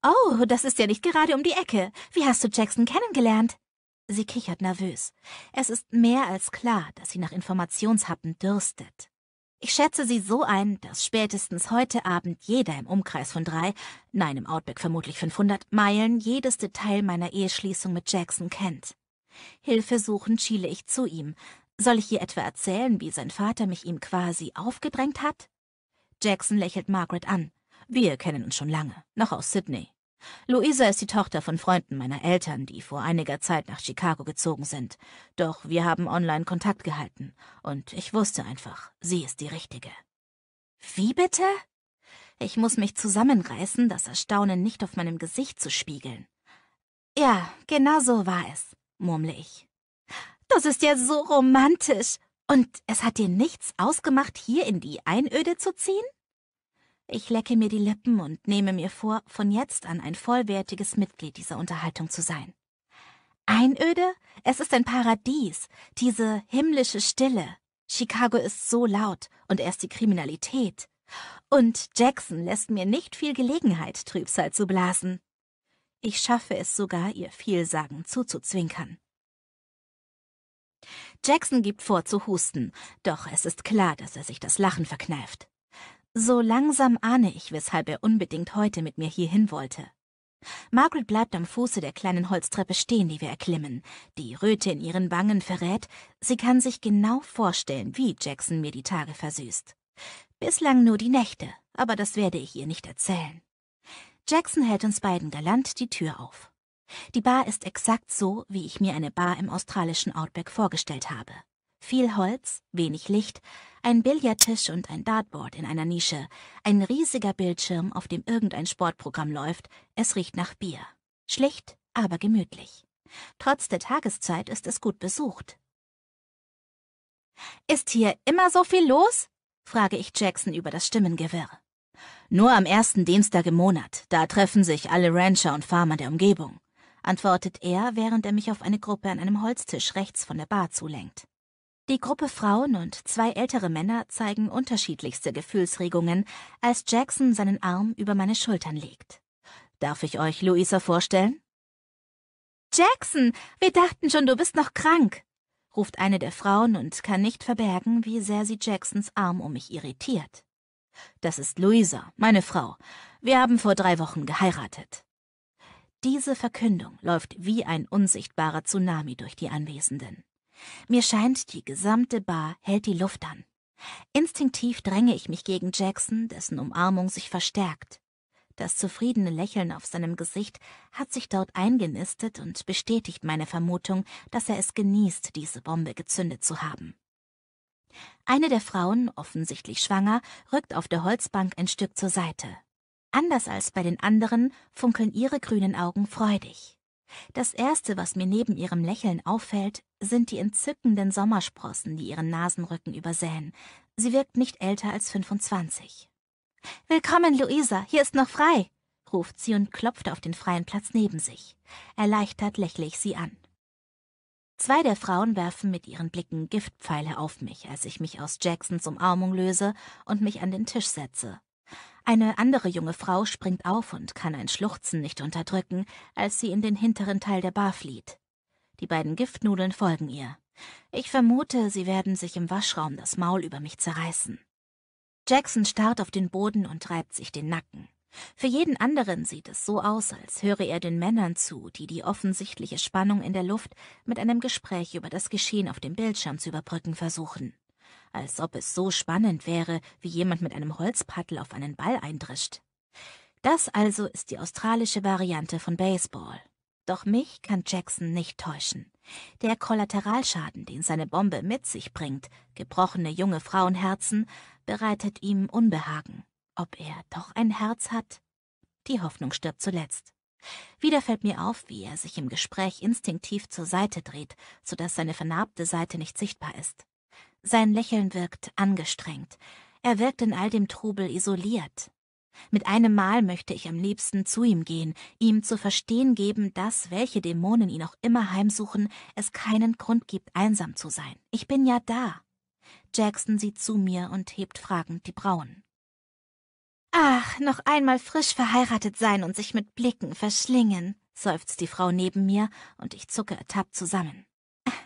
Oh, das ist ja nicht gerade um die Ecke. Wie hast du Jackson kennengelernt? Sie kichert nervös. Es ist mehr als klar, dass sie nach Informationshappen dürstet. Ich schätze sie so ein, dass spätestens heute Abend jeder im Umkreis von drei, nein, im Outback vermutlich 500 Meilen, jedes Detail meiner Eheschließung mit Jackson kennt. Hilfesuchend schiele ich zu ihm. Soll ich ihr etwa erzählen, wie sein Vater mich ihm quasi aufgedrängt hat? Jackson lächelt Margaret an. Wir kennen uns schon lange, noch aus Sydney. Luisa ist die Tochter von Freunden meiner Eltern, die vor einiger Zeit nach Chicago gezogen sind. Doch wir haben online Kontakt gehalten und ich wusste einfach, sie ist die Richtige. Wie bitte? Ich muss mich zusammenreißen, das Erstaunen nicht auf meinem Gesicht zu spiegeln. Ja, genau so war es, murmle ich. Das ist ja so romantisch. Und es hat dir nichts ausgemacht, hier in die Einöde zu ziehen? Ich lecke mir die Lippen und nehme mir vor, von jetzt an ein vollwertiges Mitglied dieser Unterhaltung zu sein. Einöde? Es ist ein Paradies, diese himmlische Stille. Chicago ist so laut und erst die Kriminalität. Und Jackson lässt mir nicht viel Gelegenheit, Trübsal zu blasen. Ich schaffe es sogar, ihr Vielsagen zuzuzwinkern. Jackson gibt vor zu husten, doch es ist klar, dass er sich das Lachen verkneift. So langsam ahne ich, weshalb er unbedingt heute mit mir hierhin wollte. Margaret bleibt am Fuße der kleinen Holztreppe stehen, die wir erklimmen. Die Röte in ihren Wangen verrät, sie kann sich genau vorstellen, wie Jackson mir die Tage versüßt. Bislang nur die Nächte, aber das werde ich ihr nicht erzählen. Jackson hält uns beiden galant die Tür auf. Die Bar ist exakt so, wie ich mir eine Bar im australischen Outback vorgestellt habe. Viel Holz, wenig Licht, ein Billardtisch und ein Dartboard in einer Nische, ein riesiger Bildschirm, auf dem irgendein Sportprogramm läuft, es riecht nach Bier. Schlicht, aber gemütlich. Trotz der Tageszeit ist es gut besucht. Ist hier immer so viel los? frage ich Jackson über das Stimmengewirr. Nur am ersten Dienstag im Monat, da treffen sich alle Rancher und Farmer der Umgebung, antwortet er, während er mich auf eine Gruppe an einem Holztisch rechts von der Bar zulenkt. Die Gruppe Frauen und zwei ältere Männer zeigen unterschiedlichste Gefühlsregungen, als Jackson seinen Arm über meine Schultern legt. Darf ich euch Luisa vorstellen? Jackson, wir dachten schon, du bist noch krank, ruft eine der Frauen und kann nicht verbergen, wie sehr sie Jacksons Arm um mich irritiert. Das ist Luisa, meine Frau. Wir haben vor drei Wochen geheiratet. Diese Verkündung läuft wie ein unsichtbarer Tsunami durch die Anwesenden. Mir scheint, die gesamte Bar hält die Luft an. Instinktiv dränge ich mich gegen Jackson, dessen Umarmung sich verstärkt. Das zufriedene Lächeln auf seinem Gesicht hat sich dort eingenistet und bestätigt meine Vermutung, dass er es genießt, diese Bombe gezündet zu haben. Eine der Frauen, offensichtlich schwanger, rückt auf der Holzbank ein Stück zur Seite. Anders als bei den anderen funkeln ihre grünen Augen freudig. Das Erste, was mir neben ihrem Lächeln auffällt, sind die entzückenden Sommersprossen, die ihren Nasenrücken übersäen. Sie wirkt nicht älter als 25. Willkommen, Luisa, hier ist noch frei, ruft sie und klopft auf den freien Platz neben sich. Erleichtert lächle ich sie an. Zwei der Frauen werfen mit ihren Blicken Giftpfeile auf mich, als ich mich aus Jacksons Umarmung löse und mich an den Tisch setze. Eine andere junge Frau springt auf und kann ein Schluchzen nicht unterdrücken, als sie in den hinteren Teil der Bar flieht. Die beiden Giftnudeln folgen ihr. Ich vermute, sie werden sich im Waschraum das Maul über mich zerreißen. Jackson starrt auf den Boden und reibt sich den Nacken. Für jeden anderen sieht es so aus, als höre er den Männern zu, die die offensichtliche Spannung in der Luft mit einem Gespräch über das Geschehen auf dem Bildschirm zu überbrücken versuchen als ob es so spannend wäre, wie jemand mit einem Holzpaddel auf einen Ball eindrischt. Das also ist die australische Variante von Baseball. Doch mich kann Jackson nicht täuschen. Der Kollateralschaden, den seine Bombe mit sich bringt, gebrochene junge Frauenherzen, bereitet ihm Unbehagen. Ob er doch ein Herz hat? Die Hoffnung stirbt zuletzt. Wieder fällt mir auf, wie er sich im Gespräch instinktiv zur Seite dreht, so dass seine vernarbte Seite nicht sichtbar ist. Sein Lächeln wirkt angestrengt. Er wirkt in all dem Trubel isoliert. Mit einem Mal möchte ich am liebsten zu ihm gehen, ihm zu verstehen geben, dass, welche Dämonen ihn auch immer heimsuchen, es keinen Grund gibt, einsam zu sein. Ich bin ja da. Jackson sieht zu mir und hebt fragend die Brauen. Ach, noch einmal frisch verheiratet sein und sich mit Blicken verschlingen, seufzt die Frau neben mir und ich zucke ertappt zusammen.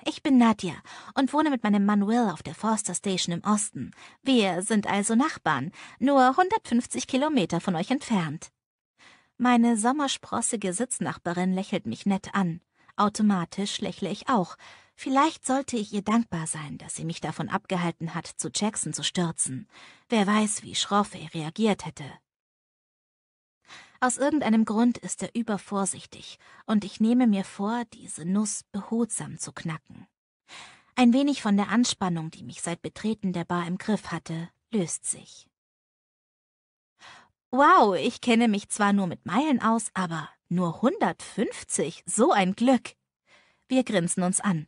Ich bin Nadja und wohne mit meinem Mann Will auf der Forster Station im Osten. Wir sind also Nachbarn, nur 150 Kilometer von euch entfernt. Meine sommersprossige Sitznachbarin lächelt mich nett an. Automatisch lächle ich auch. Vielleicht sollte ich ihr dankbar sein, dass sie mich davon abgehalten hat, zu Jackson zu stürzen. Wer weiß, wie schroff er reagiert hätte. Aus irgendeinem Grund ist er übervorsichtig, und ich nehme mir vor, diese Nuss behutsam zu knacken. Ein wenig von der Anspannung, die mich seit Betreten der Bar im Griff hatte, löst sich. Wow, ich kenne mich zwar nur mit Meilen aus, aber nur 150, so ein Glück. Wir grinsen uns an.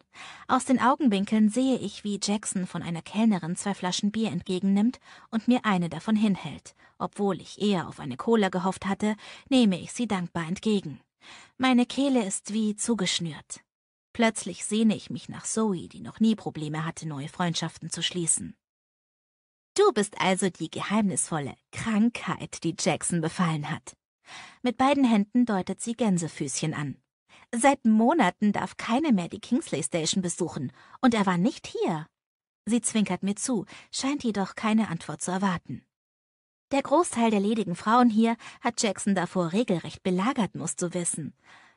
Aus den Augenwinkeln sehe ich, wie Jackson von einer Kellnerin zwei Flaschen Bier entgegennimmt und mir eine davon hinhält. Obwohl ich eher auf eine Cola gehofft hatte, nehme ich sie dankbar entgegen. Meine Kehle ist wie zugeschnürt. Plötzlich sehne ich mich nach Zoe, die noch nie Probleme hatte, neue Freundschaften zu schließen. Du bist also die geheimnisvolle Krankheit, die Jackson befallen hat. Mit beiden Händen deutet sie Gänsefüßchen an. Seit Monaten darf keine mehr die Kingsley Station besuchen, und er war nicht hier. Sie zwinkert mir zu, scheint jedoch keine Antwort zu erwarten. Der Großteil der ledigen Frauen hier hat Jackson davor regelrecht belagert, musst du wissen.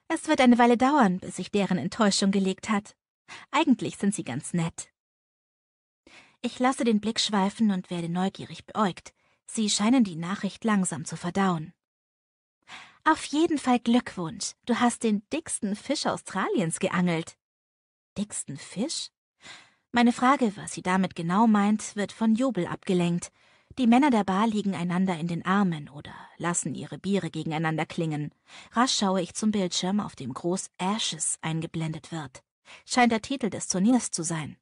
Es wird eine Weile dauern, bis sich deren Enttäuschung gelegt hat. Eigentlich sind sie ganz nett. Ich lasse den Blick schweifen und werde neugierig beäugt. Sie scheinen die Nachricht langsam zu verdauen. Auf jeden Fall Glückwunsch. Du hast den dicksten Fisch Australiens geangelt. Dicksten Fisch? Meine Frage, was sie damit genau meint, wird von Jubel abgelenkt. Die Männer der Bar liegen einander in den Armen oder lassen ihre Biere gegeneinander klingen. Rasch schaue ich zum Bildschirm, auf dem groß Ashes eingeblendet wird. Scheint der Titel des Turniers zu sein.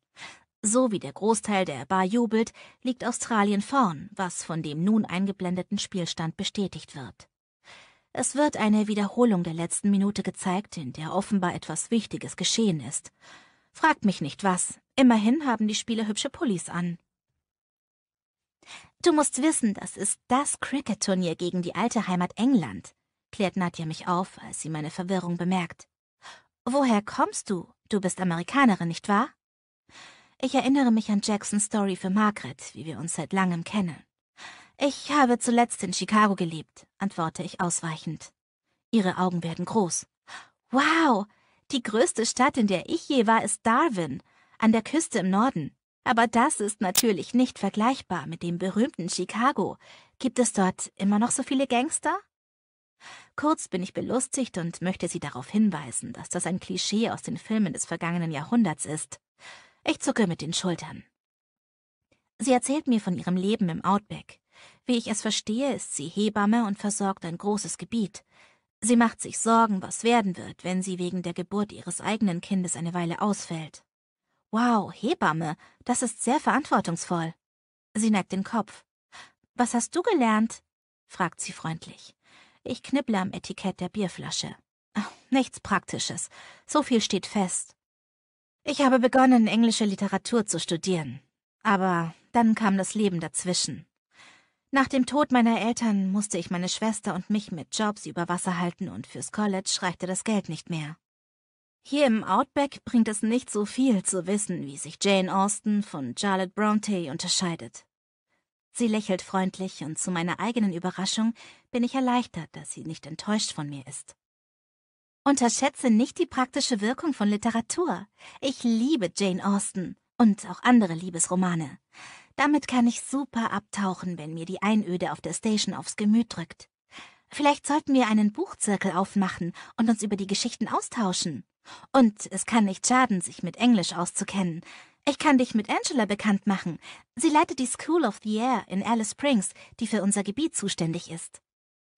So wie der Großteil der Bar jubelt, liegt Australien vorn, was von dem nun eingeblendeten Spielstand bestätigt wird. Es wird eine Wiederholung der letzten Minute gezeigt, in der offenbar etwas Wichtiges geschehen ist. Fragt mich nicht was. Immerhin haben die Spieler hübsche Pullis an. Du musst wissen, das ist das Cricket-Turnier gegen die alte Heimat England, klärt Nadja mich auf, als sie meine Verwirrung bemerkt. Woher kommst du? Du bist Amerikanerin, nicht wahr? Ich erinnere mich an Jacksons Story für Margaret, wie wir uns seit langem kennen. Ich habe zuletzt in Chicago gelebt, antworte ich ausweichend. Ihre Augen werden groß. Wow, die größte Stadt, in der ich je war, ist Darwin, an der Küste im Norden. Aber das ist natürlich nicht vergleichbar mit dem berühmten Chicago. Gibt es dort immer noch so viele Gangster? Kurz bin ich belustigt und möchte Sie darauf hinweisen, dass das ein Klischee aus den Filmen des vergangenen Jahrhunderts ist. Ich zucke mit den Schultern. Sie erzählt mir von ihrem Leben im Outback. Wie ich es verstehe, ist sie Hebamme und versorgt ein großes Gebiet. Sie macht sich Sorgen, was werden wird, wenn sie wegen der Geburt ihres eigenen Kindes eine Weile ausfällt. Wow, Hebamme, das ist sehr verantwortungsvoll. Sie neigt den Kopf. Was hast du gelernt? fragt sie freundlich. Ich knibble am Etikett der Bierflasche. Ach, nichts Praktisches. So viel steht fest. Ich habe begonnen, englische Literatur zu studieren. Aber dann kam das Leben dazwischen. Nach dem Tod meiner Eltern musste ich meine Schwester und mich mit Jobs über Wasser halten und fürs College reichte das Geld nicht mehr. Hier im Outback bringt es nicht so viel zu wissen, wie sich Jane Austen von Charlotte Bronte unterscheidet. Sie lächelt freundlich und zu meiner eigenen Überraschung bin ich erleichtert, dass sie nicht enttäuscht von mir ist. Unterschätze nicht die praktische Wirkung von Literatur. Ich liebe Jane Austen und auch andere Liebesromane. Damit kann ich super abtauchen, wenn mir die Einöde auf der Station aufs Gemüt drückt. Vielleicht sollten wir einen Buchzirkel aufmachen und uns über die Geschichten austauschen. Und es kann nicht schaden, sich mit Englisch auszukennen. Ich kann dich mit Angela bekannt machen. Sie leitet die School of the Air in Alice Springs, die für unser Gebiet zuständig ist.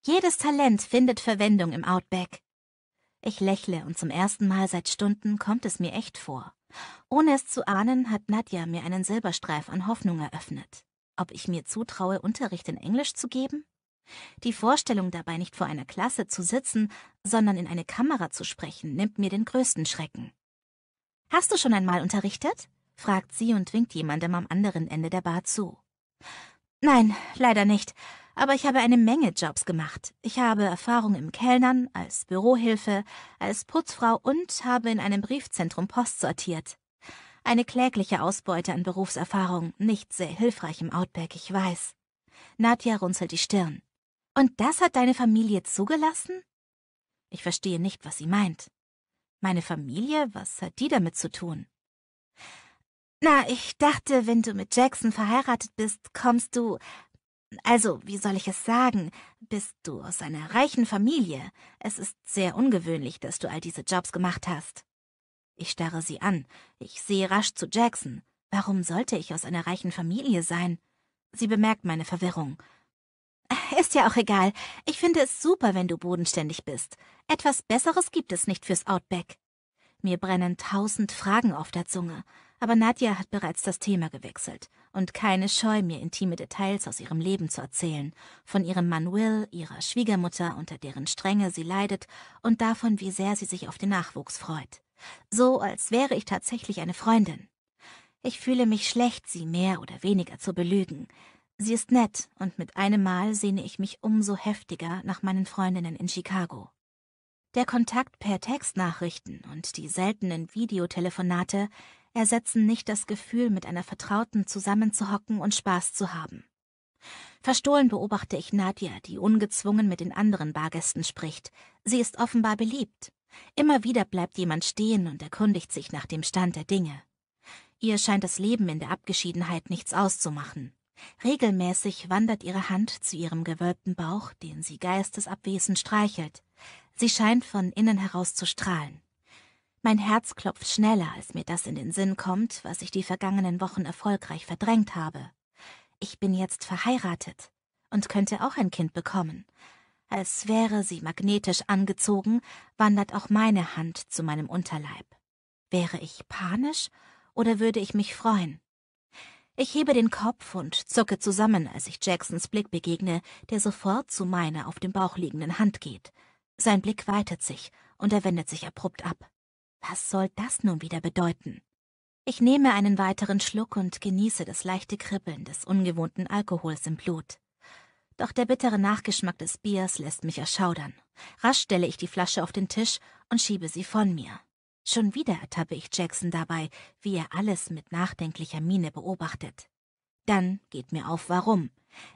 Jedes Talent findet Verwendung im Outback. Ich lächle und zum ersten Mal seit Stunden kommt es mir echt vor. Ohne es zu ahnen, hat Nadja mir einen Silberstreif an Hoffnung eröffnet. Ob ich mir zutraue, Unterricht in Englisch zu geben? Die Vorstellung dabei nicht vor einer Klasse zu sitzen, sondern in eine Kamera zu sprechen, nimmt mir den größten Schrecken. Hast du schon einmal unterrichtet? fragt sie und winkt jemandem am anderen Ende der Bar zu. Nein, leider nicht, aber ich habe eine Menge Jobs gemacht. Ich habe Erfahrung im Kellnern, als Bürohilfe, als Putzfrau und habe in einem Briefzentrum Post sortiert. Eine klägliche Ausbeute an Berufserfahrung, nicht sehr hilfreich im Outback, ich weiß. Nadja runzelt die Stirn. Und das hat deine Familie zugelassen? Ich verstehe nicht, was sie meint. Meine Familie, was hat die damit zu tun? Na, ich dachte, wenn du mit Jackson verheiratet bist, kommst du also, wie soll ich es sagen? Bist du aus einer reichen Familie? Es ist sehr ungewöhnlich, dass du all diese Jobs gemacht hast. Ich starre sie an. Ich sehe rasch zu Jackson. Warum sollte ich aus einer reichen Familie sein? Sie bemerkt meine Verwirrung. Ist ja auch egal. Ich finde es super, wenn du bodenständig bist. Etwas Besseres gibt es nicht fürs Outback. Mir brennen tausend Fragen auf der Zunge aber Nadja hat bereits das Thema gewechselt und keine Scheu, mir intime Details aus ihrem Leben zu erzählen, von ihrem Mann Will, ihrer Schwiegermutter, unter deren Strenge sie leidet und davon, wie sehr sie sich auf den Nachwuchs freut. So, als wäre ich tatsächlich eine Freundin. Ich fühle mich schlecht, sie mehr oder weniger zu belügen. Sie ist nett und mit einem Mal sehne ich mich umso heftiger nach meinen Freundinnen in Chicago. Der Kontakt per Textnachrichten und die seltenen Videotelefonate ersetzen nicht das Gefühl, mit einer Vertrauten zusammenzuhocken und Spaß zu haben. Verstohlen beobachte ich Nadja, die ungezwungen mit den anderen Bargästen spricht. Sie ist offenbar beliebt. Immer wieder bleibt jemand stehen und erkundigt sich nach dem Stand der Dinge. Ihr scheint das Leben in der Abgeschiedenheit nichts auszumachen. Regelmäßig wandert ihre Hand zu ihrem gewölbten Bauch, den sie geistesabwesend streichelt. Sie scheint von innen heraus zu strahlen. Mein Herz klopft schneller, als mir das in den Sinn kommt, was ich die vergangenen Wochen erfolgreich verdrängt habe. Ich bin jetzt verheiratet und könnte auch ein Kind bekommen. Als wäre sie magnetisch angezogen, wandert auch meine Hand zu meinem Unterleib. Wäre ich panisch oder würde ich mich freuen? Ich hebe den Kopf und zucke zusammen, als ich Jacksons Blick begegne, der sofort zu meiner auf dem Bauch liegenden Hand geht. Sein Blick weitet sich und er wendet sich abrupt ab. Was soll das nun wieder bedeuten? Ich nehme einen weiteren Schluck und genieße das leichte Kribbeln des ungewohnten Alkohols im Blut. Doch der bittere Nachgeschmack des Biers lässt mich erschaudern. Rasch stelle ich die Flasche auf den Tisch und schiebe sie von mir. Schon wieder ertappe ich Jackson dabei, wie er alles mit nachdenklicher Miene beobachtet. Dann geht mir auf, warum.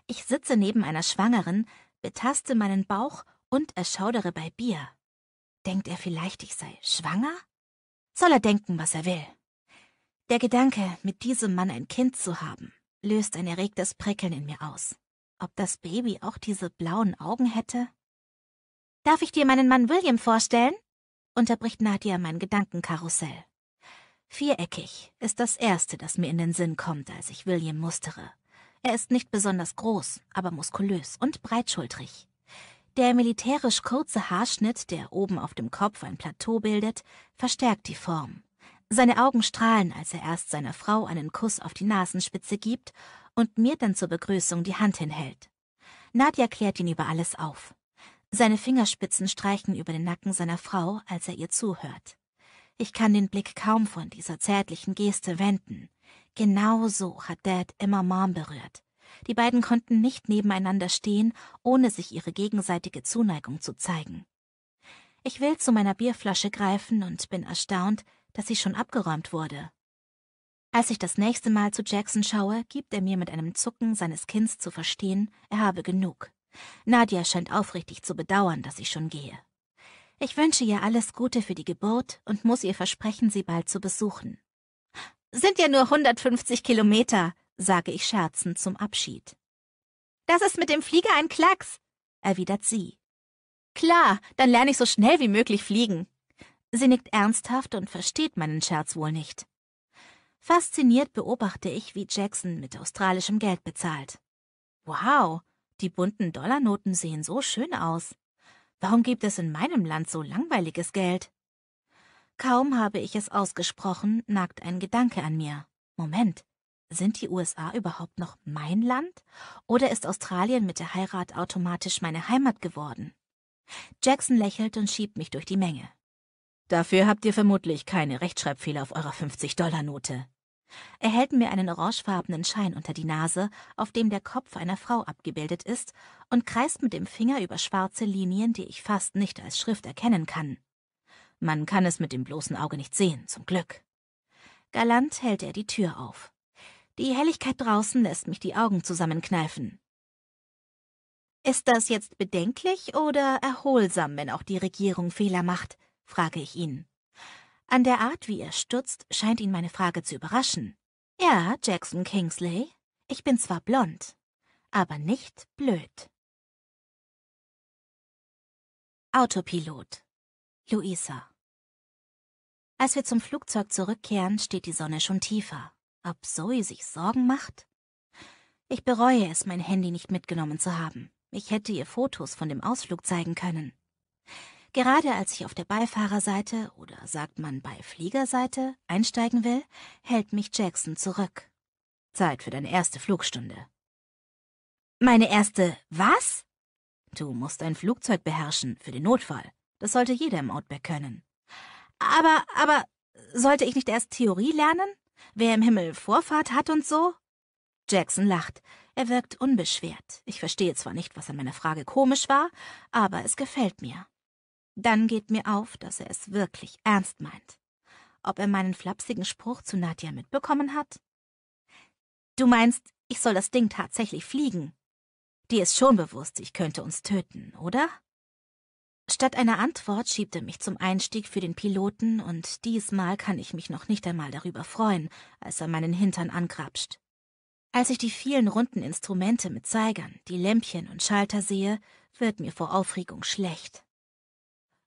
Ich sitze neben einer Schwangeren, betaste meinen Bauch und erschaudere bei Bier. Denkt er vielleicht, ich sei schwanger? Soll er denken, was er will. Der Gedanke, mit diesem Mann ein Kind zu haben, löst ein erregtes Prickeln in mir aus. Ob das Baby auch diese blauen Augen hätte? Darf ich dir meinen Mann William vorstellen? unterbricht Nadia mein Gedankenkarussell. Viereckig ist das Erste, das mir in den Sinn kommt, als ich William mustere. Er ist nicht besonders groß, aber muskulös und breitschultrig. Der militärisch kurze Haarschnitt, der oben auf dem Kopf ein Plateau bildet, verstärkt die Form. Seine Augen strahlen, als er erst seiner Frau einen Kuss auf die Nasenspitze gibt und mir dann zur Begrüßung die Hand hinhält. Nadja klärt ihn über alles auf. Seine Fingerspitzen streichen über den Nacken seiner Frau, als er ihr zuhört. Ich kann den Blick kaum von dieser zärtlichen Geste wenden. Genau so hat Dad immer Mom berührt. Die beiden konnten nicht nebeneinander stehen, ohne sich ihre gegenseitige Zuneigung zu zeigen. Ich will zu meiner Bierflasche greifen und bin erstaunt, dass sie schon abgeräumt wurde. Als ich das nächste Mal zu Jackson schaue, gibt er mir mit einem Zucken seines Kinns zu verstehen, er habe genug. Nadia scheint aufrichtig zu bedauern, dass ich schon gehe. Ich wünsche ihr alles Gute für die Geburt und muss ihr versprechen, sie bald zu besuchen. Sind ja nur 150 Kilometer, sage ich scherzend zum Abschied. Das ist mit dem Flieger ein Klacks, erwidert sie. Klar, dann lerne ich so schnell wie möglich fliegen. Sie nickt ernsthaft und versteht meinen Scherz wohl nicht. Fasziniert beobachte ich, wie Jackson mit australischem Geld bezahlt. Wow, die bunten Dollarnoten sehen so schön aus. Warum gibt es in meinem Land so langweiliges Geld? Kaum habe ich es ausgesprochen, nagt ein Gedanke an mir. Moment, sind die USA überhaupt noch mein Land? Oder ist Australien mit der Heirat automatisch meine Heimat geworden? Jackson lächelt und schiebt mich durch die Menge. Dafür habt ihr vermutlich keine Rechtschreibfehler auf eurer 50-Dollar-Note. Er hält mir einen orangefarbenen Schein unter die Nase, auf dem der Kopf einer Frau abgebildet ist, und kreist mit dem Finger über schwarze Linien, die ich fast nicht als Schrift erkennen kann. Man kann es mit dem bloßen Auge nicht sehen, zum Glück. Galant hält er die Tür auf. Die Helligkeit draußen lässt mich die Augen zusammenkneifen. Ist das jetzt bedenklich oder erholsam, wenn auch die Regierung Fehler macht? frage ich ihn. An der Art, wie er stutzt, scheint ihn meine Frage zu überraschen. Ja, Jackson Kingsley, ich bin zwar blond, aber nicht blöd. Autopilot. Luisa. Als wir zum Flugzeug zurückkehren, steht die Sonne schon tiefer. Ob Zoe sich Sorgen macht? Ich bereue es, mein Handy nicht mitgenommen zu haben. Ich hätte ihr Fotos von dem Ausflug zeigen können. Gerade als ich auf der Beifahrerseite oder sagt man bei Fliegerseite einsteigen will, hält mich Jackson zurück. Zeit für deine erste Flugstunde. Meine erste was? Du musst ein Flugzeug beherrschen für den Notfall. Das sollte jeder im Outback können. Aber, aber, sollte ich nicht erst Theorie lernen? Wer im Himmel Vorfahrt hat und so? Jackson lacht. Er wirkt unbeschwert. Ich verstehe zwar nicht, was an meiner Frage komisch war, aber es gefällt mir. Dann geht mir auf, dass er es wirklich ernst meint. Ob er meinen flapsigen Spruch zu Nadja mitbekommen hat? Du meinst, ich soll das Ding tatsächlich fliegen? Dir ist schon bewusst, ich könnte uns töten, oder? Statt einer Antwort schiebt er mich zum Einstieg für den Piloten und diesmal kann ich mich noch nicht einmal darüber freuen, als er meinen Hintern angrapscht. Als ich die vielen runden Instrumente mit Zeigern, die Lämpchen und Schalter sehe, wird mir vor Aufregung schlecht.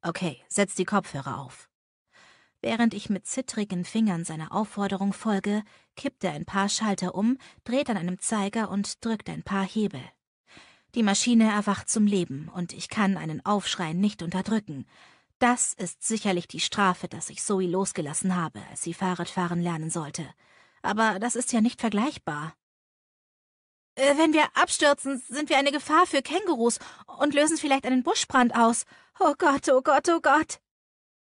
Okay, setz die Kopfhörer auf. Während ich mit zittrigen Fingern seiner Aufforderung folge, kippt er ein paar Schalter um, dreht an einem Zeiger und drückt ein paar Hebel. Die Maschine erwacht zum Leben und ich kann einen Aufschrei nicht unterdrücken. Das ist sicherlich die Strafe, dass ich Zoe losgelassen habe, als sie Fahrradfahren lernen sollte. Aber das ist ja nicht vergleichbar. Äh, wenn wir abstürzen, sind wir eine Gefahr für Kängurus und lösen vielleicht einen Buschbrand aus. Oh Gott, oh Gott, oh Gott.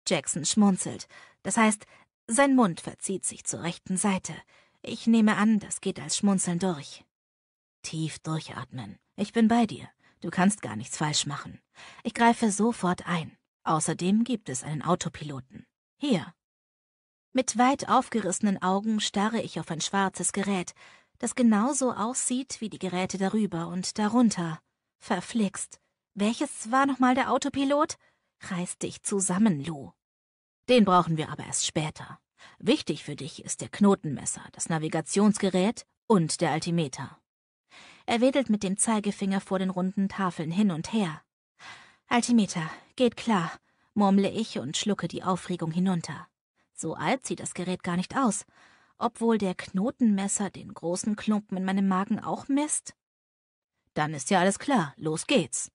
Jackson schmunzelt. Das heißt, sein Mund verzieht sich zur rechten Seite. Ich nehme an, das geht als Schmunzeln durch. Tief durchatmen. Ich bin bei dir. Du kannst gar nichts falsch machen. Ich greife sofort ein. Außerdem gibt es einen Autopiloten. Hier. Mit weit aufgerissenen Augen starre ich auf ein schwarzes Gerät, das genauso aussieht wie die Geräte darüber und darunter. Verflixt. Welches war nochmal der Autopilot? Reiß dich zusammen, Lou. Den brauchen wir aber erst später. Wichtig für dich ist der Knotenmesser, das Navigationsgerät und der Altimeter. Er wedelt mit dem Zeigefinger vor den runden Tafeln hin und her. Altimeter, geht klar, murmle ich und schlucke die Aufregung hinunter. So alt sieht das Gerät gar nicht aus, obwohl der Knotenmesser den großen Klumpen in meinem Magen auch misst. Dann ist ja alles klar, los geht's.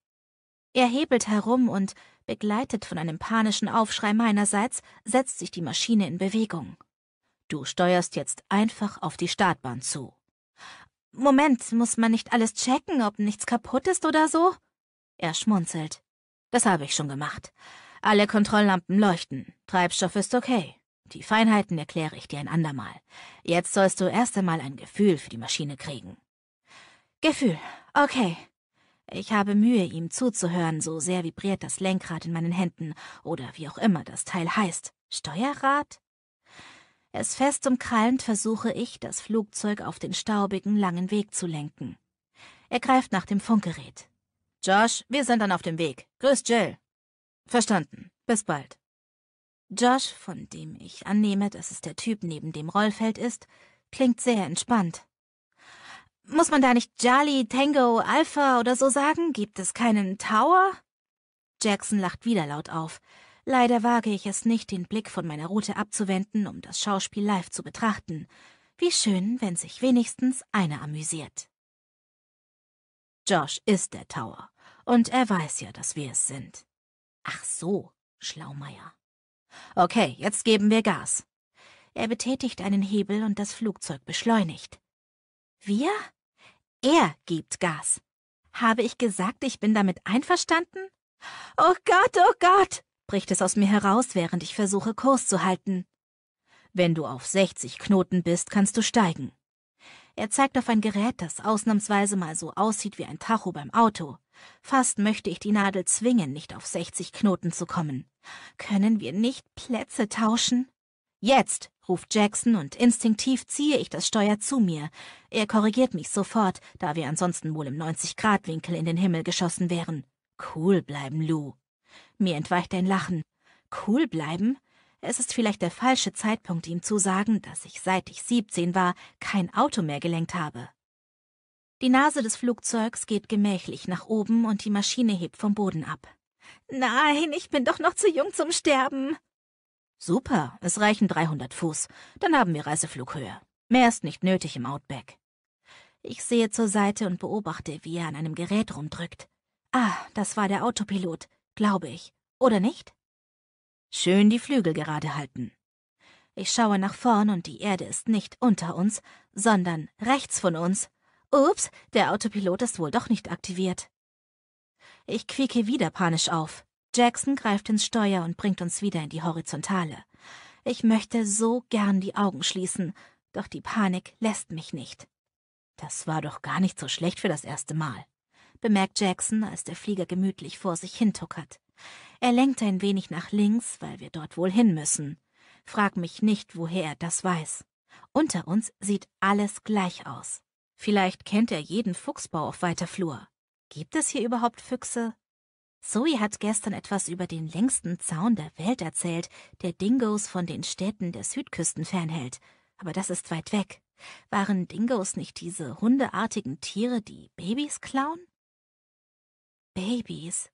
Er hebelt herum und, begleitet von einem panischen Aufschrei meinerseits, setzt sich die Maschine in Bewegung. Du steuerst jetzt einfach auf die Startbahn zu. Moment, muss man nicht alles checken, ob nichts kaputt ist oder so? Er schmunzelt. Das habe ich schon gemacht. Alle Kontrolllampen leuchten. Treibstoff ist okay. Die Feinheiten erkläre ich dir ein andermal. Jetzt sollst du erst einmal ein Gefühl für die Maschine kriegen. Gefühl. Okay. Ich habe Mühe, ihm zuzuhören, so sehr vibriert das Lenkrad in meinen Händen oder wie auch immer das Teil heißt. Steuerrad? Es fest umkrallend versuche ich, das Flugzeug auf den staubigen, langen Weg zu lenken. Er greift nach dem Funkgerät. Josh, wir sind dann auf dem Weg. Grüß Jill. Verstanden. Bis bald. Josh, von dem ich annehme, dass es der Typ neben dem Rollfeld ist, klingt sehr entspannt. Muss man da nicht Jolly, Tango, Alpha oder so sagen? Gibt es keinen Tower? Jackson lacht wieder laut auf. Leider wage ich es nicht, den Blick von meiner Route abzuwenden, um das Schauspiel live zu betrachten. Wie schön, wenn sich wenigstens einer amüsiert. Josh ist der Tower, und er weiß ja, dass wir es sind. Ach so, Schlaumeier. Okay, jetzt geben wir Gas. Er betätigt einen Hebel und das Flugzeug beschleunigt. Wir? Er gibt Gas. Habe ich gesagt, ich bin damit einverstanden? Oh Gott, oh Gott! bricht es aus mir heraus, während ich versuche, Kurs zu halten. Wenn du auf 60 Knoten bist, kannst du steigen. Er zeigt auf ein Gerät, das ausnahmsweise mal so aussieht wie ein Tacho beim Auto. Fast möchte ich die Nadel zwingen, nicht auf 60 Knoten zu kommen. Können wir nicht Plätze tauschen? Jetzt, ruft Jackson und instinktiv ziehe ich das Steuer zu mir. Er korrigiert mich sofort, da wir ansonsten wohl im 90-Grad-Winkel in den Himmel geschossen wären. Cool bleiben, Lou. Mir entweicht ein Lachen. Cool bleiben? Es ist vielleicht der falsche Zeitpunkt, ihm zu sagen, dass ich seit ich 17 war kein Auto mehr gelenkt habe. Die Nase des Flugzeugs geht gemächlich nach oben und die Maschine hebt vom Boden ab. Nein, ich bin doch noch zu jung zum Sterben. Super, es reichen 300 Fuß, dann haben wir Reiseflughöhe. Mehr ist nicht nötig im Outback. Ich sehe zur Seite und beobachte, wie er an einem Gerät rumdrückt. Ah, das war der Autopilot glaube ich, oder nicht? Schön die Flügel gerade halten. Ich schaue nach vorn und die Erde ist nicht unter uns, sondern rechts von uns. Ups, der Autopilot ist wohl doch nicht aktiviert. Ich quieke wieder panisch auf. Jackson greift ins Steuer und bringt uns wieder in die Horizontale. Ich möchte so gern die Augen schließen, doch die Panik lässt mich nicht. Das war doch gar nicht so schlecht für das erste Mal bemerkt Jackson, als der Flieger gemütlich vor sich hintuckert. Er lenkt ein wenig nach links, weil wir dort wohl hin müssen. Frag mich nicht, woher er das weiß. Unter uns sieht alles gleich aus. Vielleicht kennt er jeden Fuchsbau auf weiter Flur. Gibt es hier überhaupt Füchse? Zoe hat gestern etwas über den längsten Zaun der Welt erzählt, der Dingos von den Städten der Südküsten fernhält. Aber das ist weit weg. Waren Dingos nicht diese hundeartigen Tiere, die Babys klauen? Babys.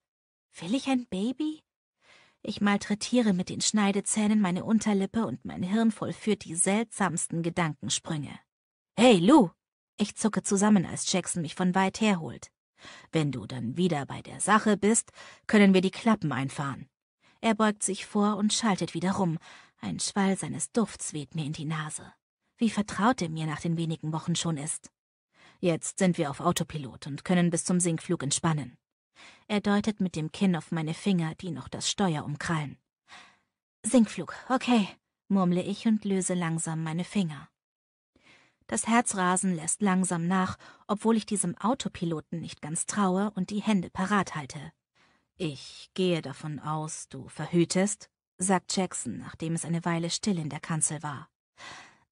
Will ich ein Baby? Ich malträtiere mit den Schneidezähnen meine Unterlippe und mein Hirn vollführt die seltsamsten Gedankensprünge. Hey, Lou! Ich zucke zusammen, als Jackson mich von weit her holt. Wenn du dann wieder bei der Sache bist, können wir die Klappen einfahren. Er beugt sich vor und schaltet wieder rum. Ein Schwall seines Dufts weht mir in die Nase. Wie vertraut er mir nach den wenigen Wochen schon ist. Jetzt sind wir auf Autopilot und können bis zum Sinkflug entspannen. Er deutet mit dem Kinn auf meine Finger, die noch das Steuer umkrallen. Sinkflug, okay, murmle ich und löse langsam meine Finger. Das Herzrasen lässt langsam nach, obwohl ich diesem Autopiloten nicht ganz traue und die Hände parat halte. Ich gehe davon aus, du verhütest, sagt Jackson, nachdem es eine Weile still in der Kanzel war.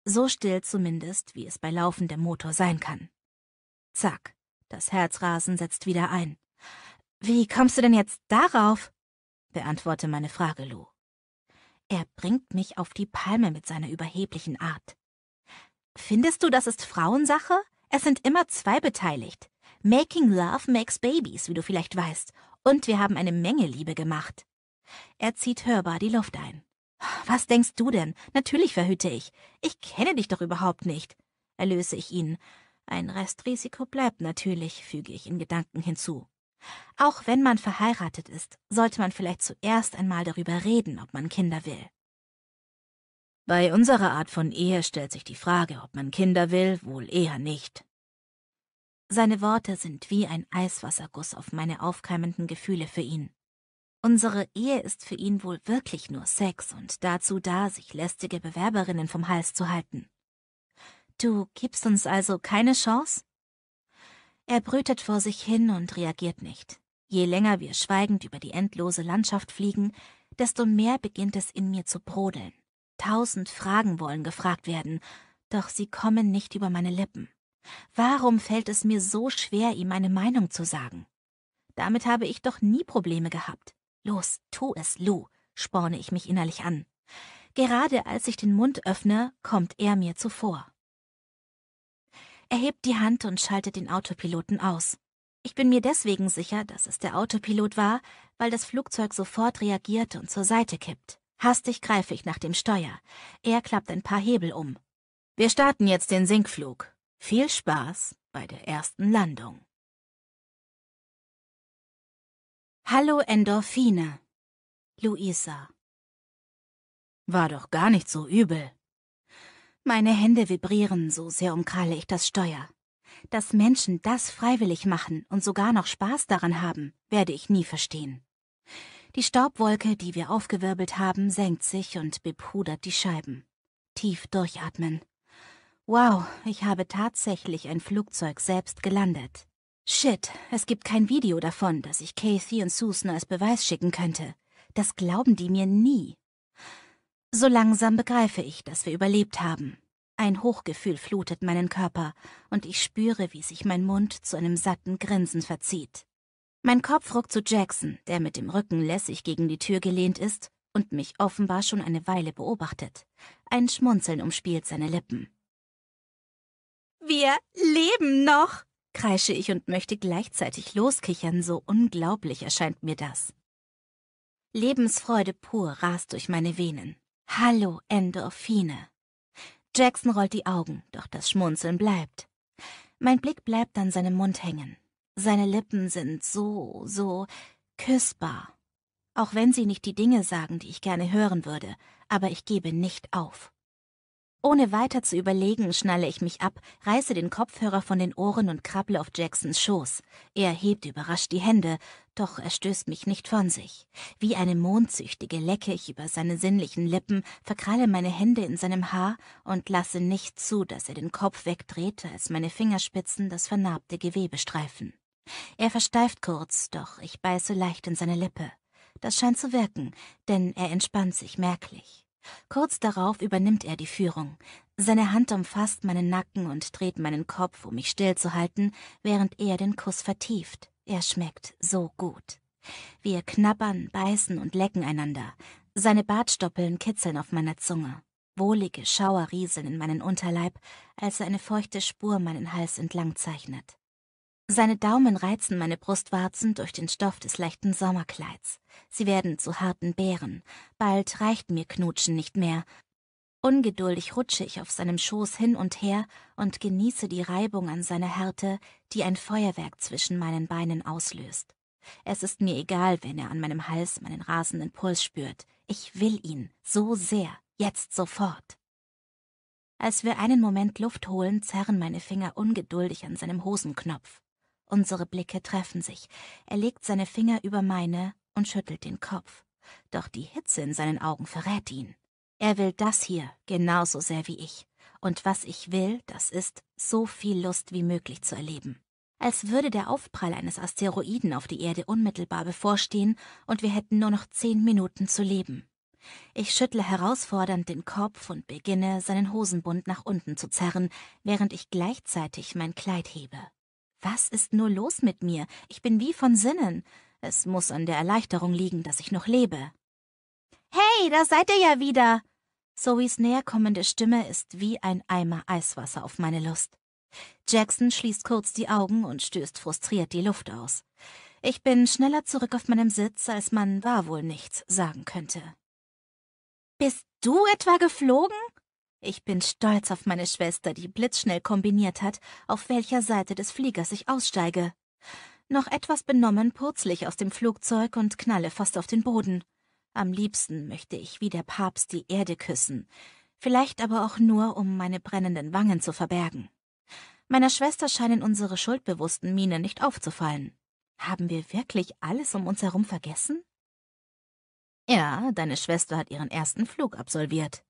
So still zumindest, wie es bei laufendem Motor sein kann. Zack, das Herzrasen setzt wieder ein. Wie kommst du denn jetzt darauf? beantworte meine Frage Lou. Er bringt mich auf die Palme mit seiner überheblichen Art. Findest du, das ist Frauensache? Es sind immer zwei beteiligt. Making Love makes Babies, wie du vielleicht weißt. Und wir haben eine Menge Liebe gemacht. Er zieht hörbar die Luft ein. Was denkst du denn? Natürlich verhüte ich. Ich kenne dich doch überhaupt nicht. Erlöse ich ihn. Ein Restrisiko bleibt natürlich, füge ich in Gedanken hinzu. Auch wenn man verheiratet ist, sollte man vielleicht zuerst einmal darüber reden, ob man Kinder will. Bei unserer Art von Ehe stellt sich die Frage, ob man Kinder will, wohl eher nicht. Seine Worte sind wie ein Eiswasserguss auf meine aufkeimenden Gefühle für ihn. Unsere Ehe ist für ihn wohl wirklich nur Sex und dazu da, sich lästige Bewerberinnen vom Hals zu halten. Du gibst uns also keine Chance? Er brütet vor sich hin und reagiert nicht. Je länger wir schweigend über die endlose Landschaft fliegen, desto mehr beginnt es in mir zu brodeln. Tausend Fragen wollen gefragt werden, doch sie kommen nicht über meine Lippen. Warum fällt es mir so schwer, ihm eine Meinung zu sagen? Damit habe ich doch nie Probleme gehabt. Los, tu es, Lou, sporne ich mich innerlich an. Gerade als ich den Mund öffne, kommt er mir zuvor. Er hebt die Hand und schaltet den Autopiloten aus. Ich bin mir deswegen sicher, dass es der Autopilot war, weil das Flugzeug sofort reagiert und zur Seite kippt. Hastig greife ich nach dem Steuer. Er klappt ein paar Hebel um. Wir starten jetzt den Sinkflug. Viel Spaß bei der ersten Landung. Hallo Endorphine. Luisa. War doch gar nicht so übel. Meine Hände vibrieren, so sehr umkrale ich das Steuer. Dass Menschen das freiwillig machen und sogar noch Spaß daran haben, werde ich nie verstehen. Die Staubwolke, die wir aufgewirbelt haben, senkt sich und bepudert die Scheiben. Tief durchatmen. Wow, ich habe tatsächlich ein Flugzeug selbst gelandet. Shit, es gibt kein Video davon, das ich Kathy und Susan als Beweis schicken könnte. Das glauben die mir nie. So langsam begreife ich, dass wir überlebt haben. Ein Hochgefühl flutet meinen Körper, und ich spüre, wie sich mein Mund zu einem satten Grinsen verzieht. Mein Kopf ruckt zu Jackson, der mit dem Rücken lässig gegen die Tür gelehnt ist und mich offenbar schon eine Weile beobachtet. Ein Schmunzeln umspielt seine Lippen. Wir leben noch! kreische ich und möchte gleichzeitig loskichern, so unglaublich erscheint mir das. Lebensfreude pur rast durch meine Venen. Hallo, Endorphine. Jackson rollt die Augen, doch das Schmunzeln bleibt. Mein Blick bleibt an seinem Mund hängen. Seine Lippen sind so, so küssbar. Auch wenn sie nicht die Dinge sagen, die ich gerne hören würde, aber ich gebe nicht auf. Ohne weiter zu überlegen, schnalle ich mich ab, reiße den Kopfhörer von den Ohren und krabble auf Jacksons Schoß. Er hebt überrascht die Hände, doch er stößt mich nicht von sich. Wie eine Mondsüchtige lecke ich über seine sinnlichen Lippen, verkralle meine Hände in seinem Haar und lasse nicht zu, dass er den Kopf wegdreht, als meine Fingerspitzen das vernarbte Gewebe streifen. Er versteift kurz, doch ich beiße leicht in seine Lippe. Das scheint zu wirken, denn er entspannt sich merklich. Kurz darauf übernimmt er die Führung. Seine Hand umfasst meinen Nacken und dreht meinen Kopf, um mich stillzuhalten, während er den Kuss vertieft. Er schmeckt so gut. Wir knabbern, beißen und lecken einander. Seine Bartstoppeln kitzeln auf meiner Zunge. Wohlige Schauer rieseln in meinen Unterleib, als er eine feuchte Spur meinen Hals entlang zeichnet. Seine Daumen reizen meine Brustwarzen durch den Stoff des leichten Sommerkleids. Sie werden zu harten Beeren. Bald reicht mir Knutschen nicht mehr. Ungeduldig rutsche ich auf seinem Schoß hin und her und genieße die Reibung an seiner Härte, die ein Feuerwerk zwischen meinen Beinen auslöst. Es ist mir egal, wenn er an meinem Hals meinen rasenden Puls spürt. Ich will ihn, so sehr, jetzt sofort. Als wir einen Moment Luft holen, zerren meine Finger ungeduldig an seinem Hosenknopf. Unsere Blicke treffen sich. Er legt seine Finger über meine und schüttelt den Kopf. Doch die Hitze in seinen Augen verrät ihn. Er will das hier genauso sehr wie ich. Und was ich will, das ist, so viel Lust wie möglich zu erleben. Als würde der Aufprall eines Asteroiden auf die Erde unmittelbar bevorstehen und wir hätten nur noch zehn Minuten zu leben. Ich schüttle herausfordernd den Kopf und beginne, seinen Hosenbund nach unten zu zerren, während ich gleichzeitig mein Kleid hebe. Was ist nur los mit mir? Ich bin wie von Sinnen. Es muss an der Erleichterung liegen, dass ich noch lebe. Hey, da seid ihr ja wieder! Zoes näherkommende Stimme ist wie ein Eimer Eiswasser auf meine Lust. Jackson schließt kurz die Augen und stößt frustriert die Luft aus. Ich bin schneller zurück auf meinem Sitz, als man war wohl nichts sagen könnte. Bist du etwa geflogen? Ich bin stolz auf meine Schwester, die blitzschnell kombiniert hat, auf welcher Seite des Fliegers ich aussteige. Noch etwas benommen purzle ich aus dem Flugzeug und knalle fast auf den Boden. Am liebsten möchte ich wie der Papst die Erde küssen, vielleicht aber auch nur, um meine brennenden Wangen zu verbergen. Meiner Schwester scheinen unsere schuldbewussten Mienen nicht aufzufallen. Haben wir wirklich alles um uns herum vergessen? Ja, deine Schwester hat ihren ersten Flug absolviert.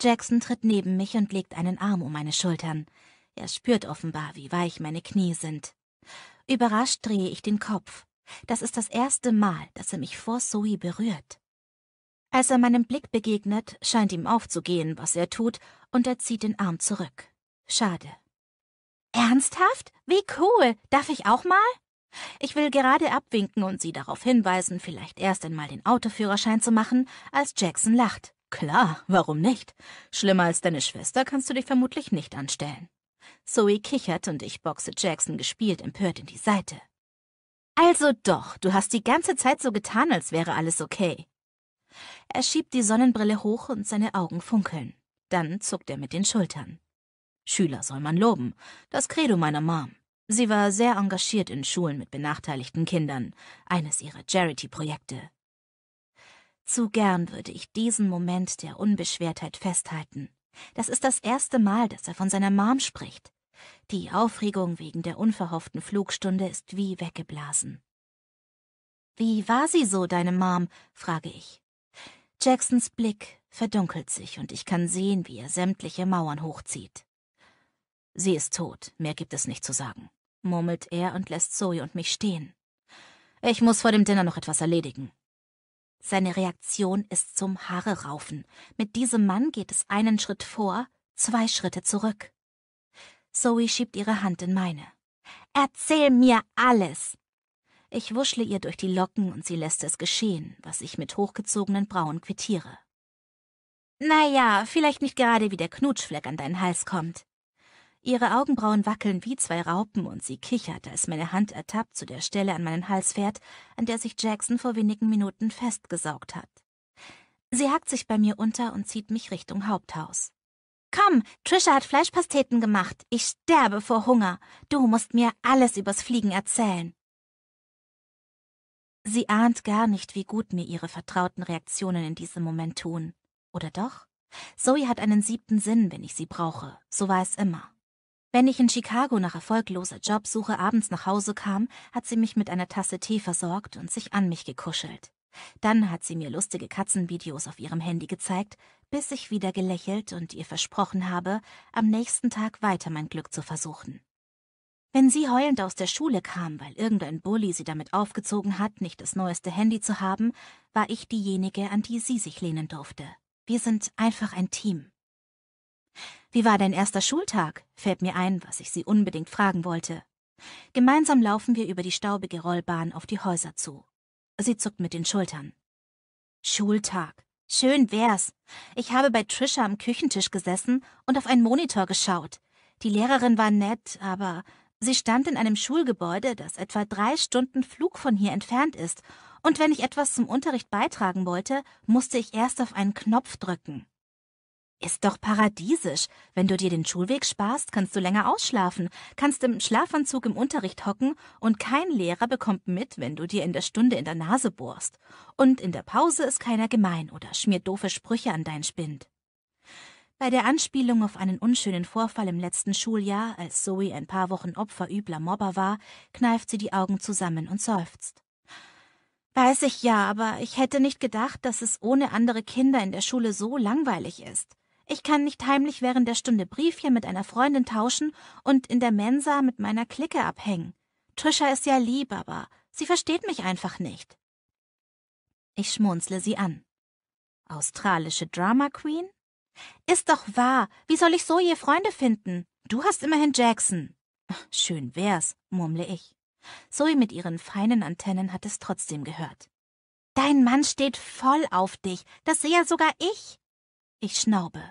Jackson tritt neben mich und legt einen Arm um meine Schultern. Er spürt offenbar, wie weich meine Knie sind. Überrascht drehe ich den Kopf. Das ist das erste Mal, dass er mich vor Zoe berührt. Als er meinem Blick begegnet, scheint ihm aufzugehen, was er tut, und er zieht den Arm zurück. Schade. Ernsthaft? Wie cool! Darf ich auch mal? Ich will gerade abwinken und sie darauf hinweisen, vielleicht erst einmal den Autoführerschein zu machen, als Jackson lacht. Klar, warum nicht? Schlimmer als deine Schwester kannst du dich vermutlich nicht anstellen. Zoe kichert und ich boxe Jackson gespielt empört in die Seite. Also doch, du hast die ganze Zeit so getan, als wäre alles okay. Er schiebt die Sonnenbrille hoch und seine Augen funkeln. Dann zuckt er mit den Schultern. Schüler soll man loben. Das Credo meiner Mom. Sie war sehr engagiert in Schulen mit benachteiligten Kindern, eines ihrer Charity-Projekte. Zu gern würde ich diesen Moment der Unbeschwertheit festhalten. Das ist das erste Mal, dass er von seiner Mom spricht. Die Aufregung wegen der unverhofften Flugstunde ist wie weggeblasen. Wie war sie so, deine Mom? frage ich. Jacksons Blick verdunkelt sich und ich kann sehen, wie er sämtliche Mauern hochzieht. Sie ist tot, mehr gibt es nicht zu sagen, murmelt er und lässt Zoe und mich stehen. Ich muss vor dem Dinner noch etwas erledigen, seine Reaktion ist zum Haare raufen. Mit diesem Mann geht es einen Schritt vor, zwei Schritte zurück. Zoe schiebt ihre Hand in meine. Erzähl mir alles! Ich wuschle ihr durch die Locken und sie lässt es geschehen, was ich mit hochgezogenen Brauen quittiere. Naja, vielleicht nicht gerade wie der Knutschfleck an deinen Hals kommt. Ihre Augenbrauen wackeln wie zwei Raupen und sie kichert, als meine Hand ertappt zu der Stelle an meinen Hals fährt, an der sich Jackson vor wenigen Minuten festgesaugt hat. Sie hackt sich bei mir unter und zieht mich Richtung Haupthaus. Komm, Trisha hat Fleischpasteten gemacht. Ich sterbe vor Hunger. Du musst mir alles übers Fliegen erzählen. Sie ahnt gar nicht, wie gut mir ihre vertrauten Reaktionen in diesem Moment tun. Oder doch? Zoe hat einen siebten Sinn, wenn ich sie brauche. So war es immer. Wenn ich in Chicago nach erfolgloser Jobsuche abends nach Hause kam, hat sie mich mit einer Tasse Tee versorgt und sich an mich gekuschelt. Dann hat sie mir lustige Katzenvideos auf ihrem Handy gezeigt, bis ich wieder gelächelt und ihr versprochen habe, am nächsten Tag weiter mein Glück zu versuchen. Wenn sie heulend aus der Schule kam, weil irgendein Bully sie damit aufgezogen hat, nicht das neueste Handy zu haben, war ich diejenige, an die sie sich lehnen durfte. Wir sind einfach ein Team. Wie war dein erster Schultag? fällt mir ein, was ich sie unbedingt fragen wollte. Gemeinsam laufen wir über die staubige Rollbahn auf die Häuser zu. Sie zuckt mit den Schultern. Schultag. Schön wär's. Ich habe bei Trisha am Küchentisch gesessen und auf einen Monitor geschaut. Die Lehrerin war nett, aber sie stand in einem Schulgebäude, das etwa drei Stunden Flug von hier entfernt ist, und wenn ich etwas zum Unterricht beitragen wollte, musste ich erst auf einen Knopf drücken. Ist doch paradiesisch. Wenn du dir den Schulweg sparst, kannst du länger ausschlafen, kannst im Schlafanzug im Unterricht hocken und kein Lehrer bekommt mit, wenn du dir in der Stunde in der Nase bohrst. Und in der Pause ist keiner gemein oder schmiert doofe Sprüche an deinen Spind. Bei der Anspielung auf einen unschönen Vorfall im letzten Schuljahr, als Zoe ein paar Wochen Opfer übler Mobber war, kneift sie die Augen zusammen und seufzt. Weiß ich ja, aber ich hätte nicht gedacht, dass es ohne andere Kinder in der Schule so langweilig ist. Ich kann nicht heimlich während der Stunde Briefchen mit einer Freundin tauschen und in der Mensa mit meiner Clique abhängen. Trisha ist ja lieb, aber sie versteht mich einfach nicht. Ich schmunzle sie an. Australische Drama Queen? Ist doch wahr. Wie soll ich so je Freunde finden? Du hast immerhin Jackson. Schön wär's, murmle ich. Zoe mit ihren feinen Antennen hat es trotzdem gehört. Dein Mann steht voll auf dich. Das sehe ja sogar ich. Ich schnaube.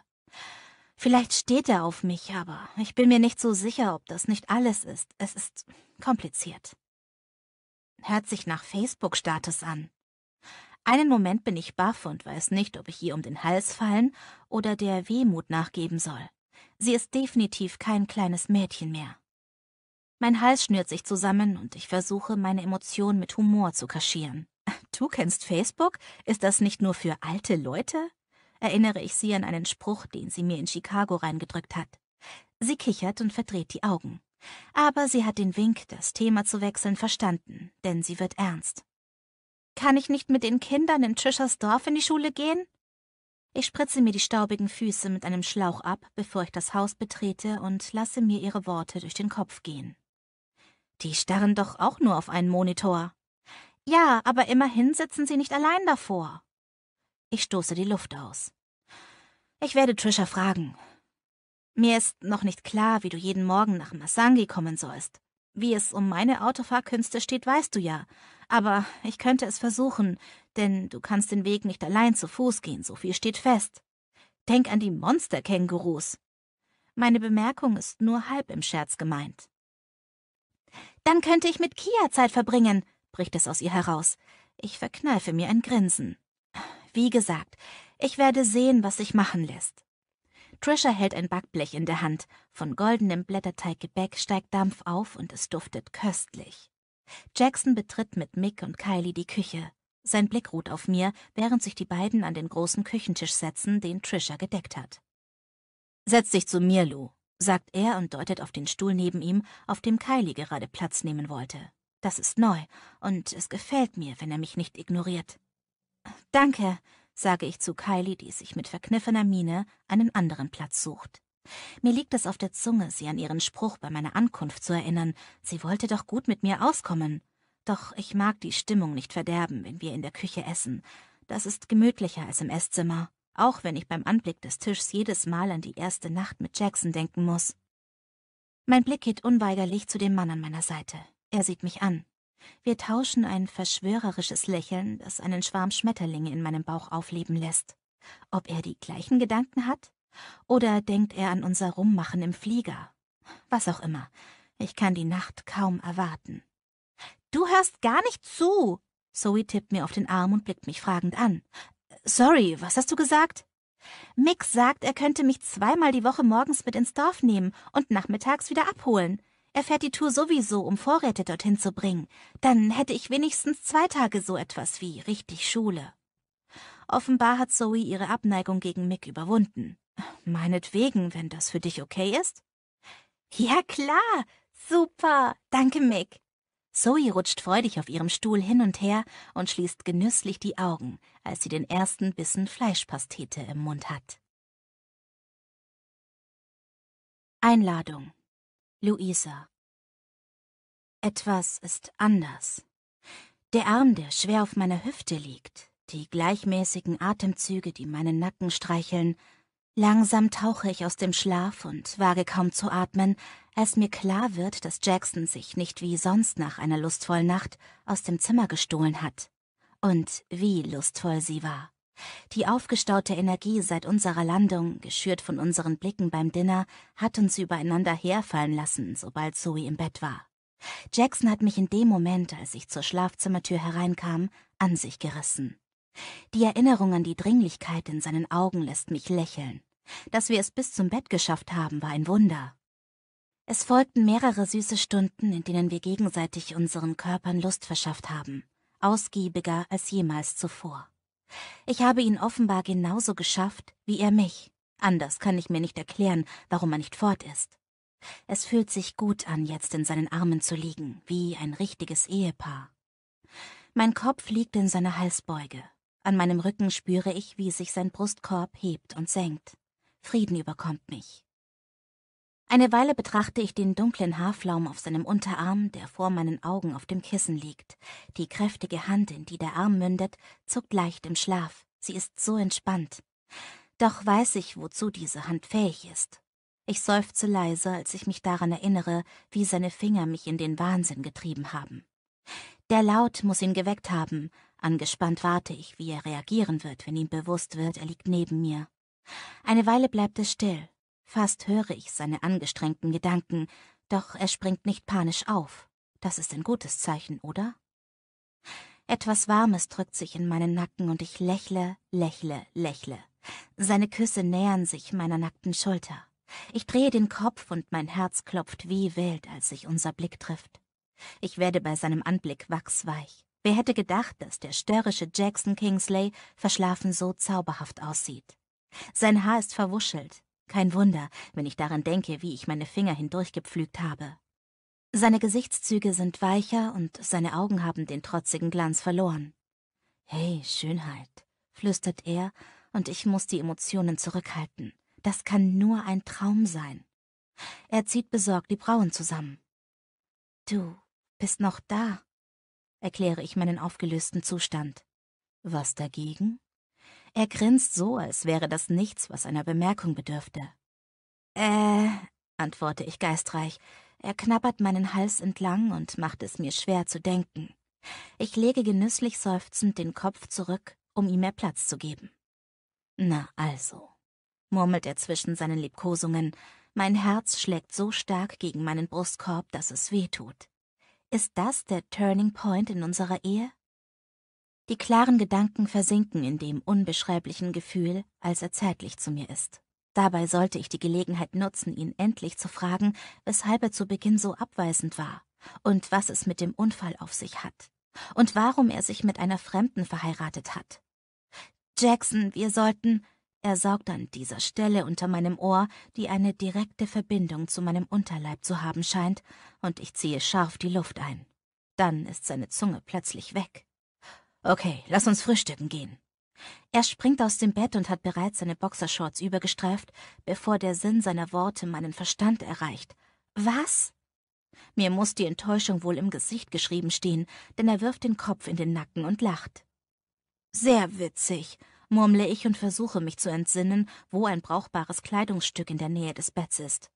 Vielleicht steht er auf mich, aber ich bin mir nicht so sicher, ob das nicht alles ist. Es ist kompliziert. Hört sich nach Facebook-Status an. Einen Moment bin ich baff und weiß nicht, ob ich ihr um den Hals fallen oder der Wehmut nachgeben soll. Sie ist definitiv kein kleines Mädchen mehr. Mein Hals schnürt sich zusammen und ich versuche, meine Emotionen mit Humor zu kaschieren. Du kennst Facebook? Ist das nicht nur für alte Leute? erinnere ich sie an einen Spruch, den sie mir in Chicago reingedrückt hat. Sie kichert und verdreht die Augen. Aber sie hat den Wink, das Thema zu wechseln, verstanden, denn sie wird ernst. Kann ich nicht mit den Kindern in Fischersdorf in die Schule gehen? Ich spritze mir die staubigen Füße mit einem Schlauch ab, bevor ich das Haus betrete und lasse mir ihre Worte durch den Kopf gehen. Die starren doch auch nur auf einen Monitor. Ja, aber immerhin sitzen sie nicht allein davor. Ich stoße die Luft aus. Ich werde Trisha fragen. Mir ist noch nicht klar, wie du jeden Morgen nach Masangi kommen sollst. Wie es um meine Autofahrkünste steht, weißt du ja. Aber ich könnte es versuchen, denn du kannst den Weg nicht allein zu Fuß gehen, so viel steht fest. Denk an die Monsterkängurus. Meine Bemerkung ist nur halb im Scherz gemeint. Dann könnte ich mit Kia Zeit verbringen, bricht es aus ihr heraus. Ich verkneife mir ein Grinsen. Wie gesagt, ich werde sehen, was sich machen lässt. Trisha hält ein Backblech in der Hand. Von goldenem Blätterteiggebäck steigt Dampf auf und es duftet köstlich. Jackson betritt mit Mick und Kylie die Küche. Sein Blick ruht auf mir, während sich die beiden an den großen Küchentisch setzen, den Trisha gedeckt hat. Setz dich zu mir, Lou, sagt er und deutet auf den Stuhl neben ihm, auf dem Kylie gerade Platz nehmen wollte. Das ist neu, und es gefällt mir, wenn er mich nicht ignoriert. Danke, sage ich zu Kylie, die sich mit verkniffener Miene einen anderen Platz sucht. Mir liegt es auf der Zunge, sie an ihren Spruch bei meiner Ankunft zu erinnern. Sie wollte doch gut mit mir auskommen. Doch ich mag die Stimmung nicht verderben, wenn wir in der Küche essen. Das ist gemütlicher als im Esszimmer, auch wenn ich beim Anblick des Tisches jedes Mal an die erste Nacht mit Jackson denken muss. Mein Blick geht unweigerlich zu dem Mann an meiner Seite. Er sieht mich an. Wir tauschen ein verschwörerisches Lächeln, das einen Schwarm Schmetterlinge in meinem Bauch aufleben lässt. Ob er die gleichen Gedanken hat? Oder denkt er an unser Rummachen im Flieger? Was auch immer. Ich kann die Nacht kaum erwarten. Du hörst gar nicht zu! Zoe tippt mir auf den Arm und blickt mich fragend an. Sorry, was hast du gesagt? Mick sagt, er könnte mich zweimal die Woche morgens mit ins Dorf nehmen und nachmittags wieder abholen. Er fährt die Tour sowieso, um Vorräte dorthin zu bringen. Dann hätte ich wenigstens zwei Tage so etwas wie richtig Schule. Offenbar hat Zoe ihre Abneigung gegen Mick überwunden. Meinetwegen, wenn das für dich okay ist. Ja klar, super, danke Mick. Zoe rutscht freudig auf ihrem Stuhl hin und her und schließt genüsslich die Augen, als sie den ersten Bissen Fleischpastete im Mund hat. Einladung Luisa. Etwas ist anders. Der Arm, der schwer auf meiner Hüfte liegt, die gleichmäßigen Atemzüge, die meinen Nacken streicheln, Langsam tauche ich aus dem Schlaf und wage kaum zu atmen, als mir klar wird, dass Jackson sich nicht wie sonst nach einer lustvollen Nacht aus dem Zimmer gestohlen hat. Und wie lustvoll sie war. Die aufgestaute Energie seit unserer Landung, geschürt von unseren Blicken beim Dinner, hat uns übereinander herfallen lassen, sobald Zoe im Bett war. Jackson hat mich in dem Moment, als ich zur Schlafzimmertür hereinkam, an sich gerissen. Die Erinnerung an die Dringlichkeit in seinen Augen lässt mich lächeln. Dass wir es bis zum Bett geschafft haben, war ein Wunder. Es folgten mehrere süße Stunden, in denen wir gegenseitig unseren Körpern Lust verschafft haben, ausgiebiger als jemals zuvor. Ich habe ihn offenbar genauso geschafft, wie er mich. Anders kann ich mir nicht erklären, warum er nicht fort ist. Es fühlt sich gut an, jetzt in seinen Armen zu liegen, wie ein richtiges Ehepaar. Mein Kopf liegt in seiner Halsbeuge. An meinem Rücken spüre ich, wie sich sein Brustkorb hebt und senkt. Frieden überkommt mich. Eine Weile betrachte ich den dunklen Haarflaum auf seinem Unterarm, der vor meinen Augen auf dem Kissen liegt. Die kräftige Hand, in die der Arm mündet, zuckt leicht im Schlaf. Sie ist so entspannt. Doch weiß ich, wozu diese Hand fähig ist. Ich seufze leise, als ich mich daran erinnere, wie seine Finger mich in den Wahnsinn getrieben haben. Der Laut muss ihn geweckt haben. Angespannt warte ich, wie er reagieren wird, wenn ihm bewusst wird, er liegt neben mir. Eine Weile bleibt es still. Fast höre ich seine angestrengten Gedanken, doch er springt nicht panisch auf. Das ist ein gutes Zeichen, oder? Etwas Warmes drückt sich in meinen Nacken und ich lächle, lächle, lächle. Seine Küsse nähern sich meiner nackten Schulter. Ich drehe den Kopf und mein Herz klopft wie wild, als sich unser Blick trifft. Ich werde bei seinem Anblick wachsweich. Wer hätte gedacht, dass der störrische Jackson Kingsley verschlafen so zauberhaft aussieht? Sein Haar ist verwuschelt, kein Wunder, wenn ich daran denke, wie ich meine Finger hindurchgepflügt habe. Seine Gesichtszüge sind weicher und seine Augen haben den trotzigen Glanz verloren. Hey, Schönheit, flüstert er, und ich muss die Emotionen zurückhalten. Das kann nur ein Traum sein. Er zieht besorgt die Brauen zusammen. Du bist noch da, erkläre ich meinen aufgelösten Zustand. Was dagegen? Er grinst so, als wäre das nichts, was einer Bemerkung bedürfte. Äh, antworte ich geistreich. Er knabbert meinen Hals entlang und macht es mir schwer zu denken. Ich lege genüsslich seufzend den Kopf zurück, um ihm mehr Platz zu geben. Na also, murmelt er zwischen seinen Liebkosungen. Mein Herz schlägt so stark gegen meinen Brustkorb, dass es weh tut. Ist das der Turning Point in unserer Ehe? Die klaren Gedanken versinken in dem unbeschreiblichen Gefühl, als er zärtlich zu mir ist. Dabei sollte ich die Gelegenheit nutzen, ihn endlich zu fragen, weshalb er zu Beginn so abweisend war und was es mit dem Unfall auf sich hat und warum er sich mit einer Fremden verheiratet hat. Jackson, wir sollten. Er saugt an dieser Stelle unter meinem Ohr, die eine direkte Verbindung zu meinem Unterleib zu haben scheint, und ich ziehe scharf die Luft ein. Dann ist seine Zunge plötzlich weg. Okay, lass uns frühstücken gehen. Er springt aus dem Bett und hat bereits seine Boxershorts übergestreift, bevor der Sinn seiner Worte meinen Verstand erreicht. Was? Mir muss die Enttäuschung wohl im Gesicht geschrieben stehen, denn er wirft den Kopf in den Nacken und lacht. Sehr witzig, murmle ich und versuche mich zu entsinnen, wo ein brauchbares Kleidungsstück in der Nähe des Betts ist.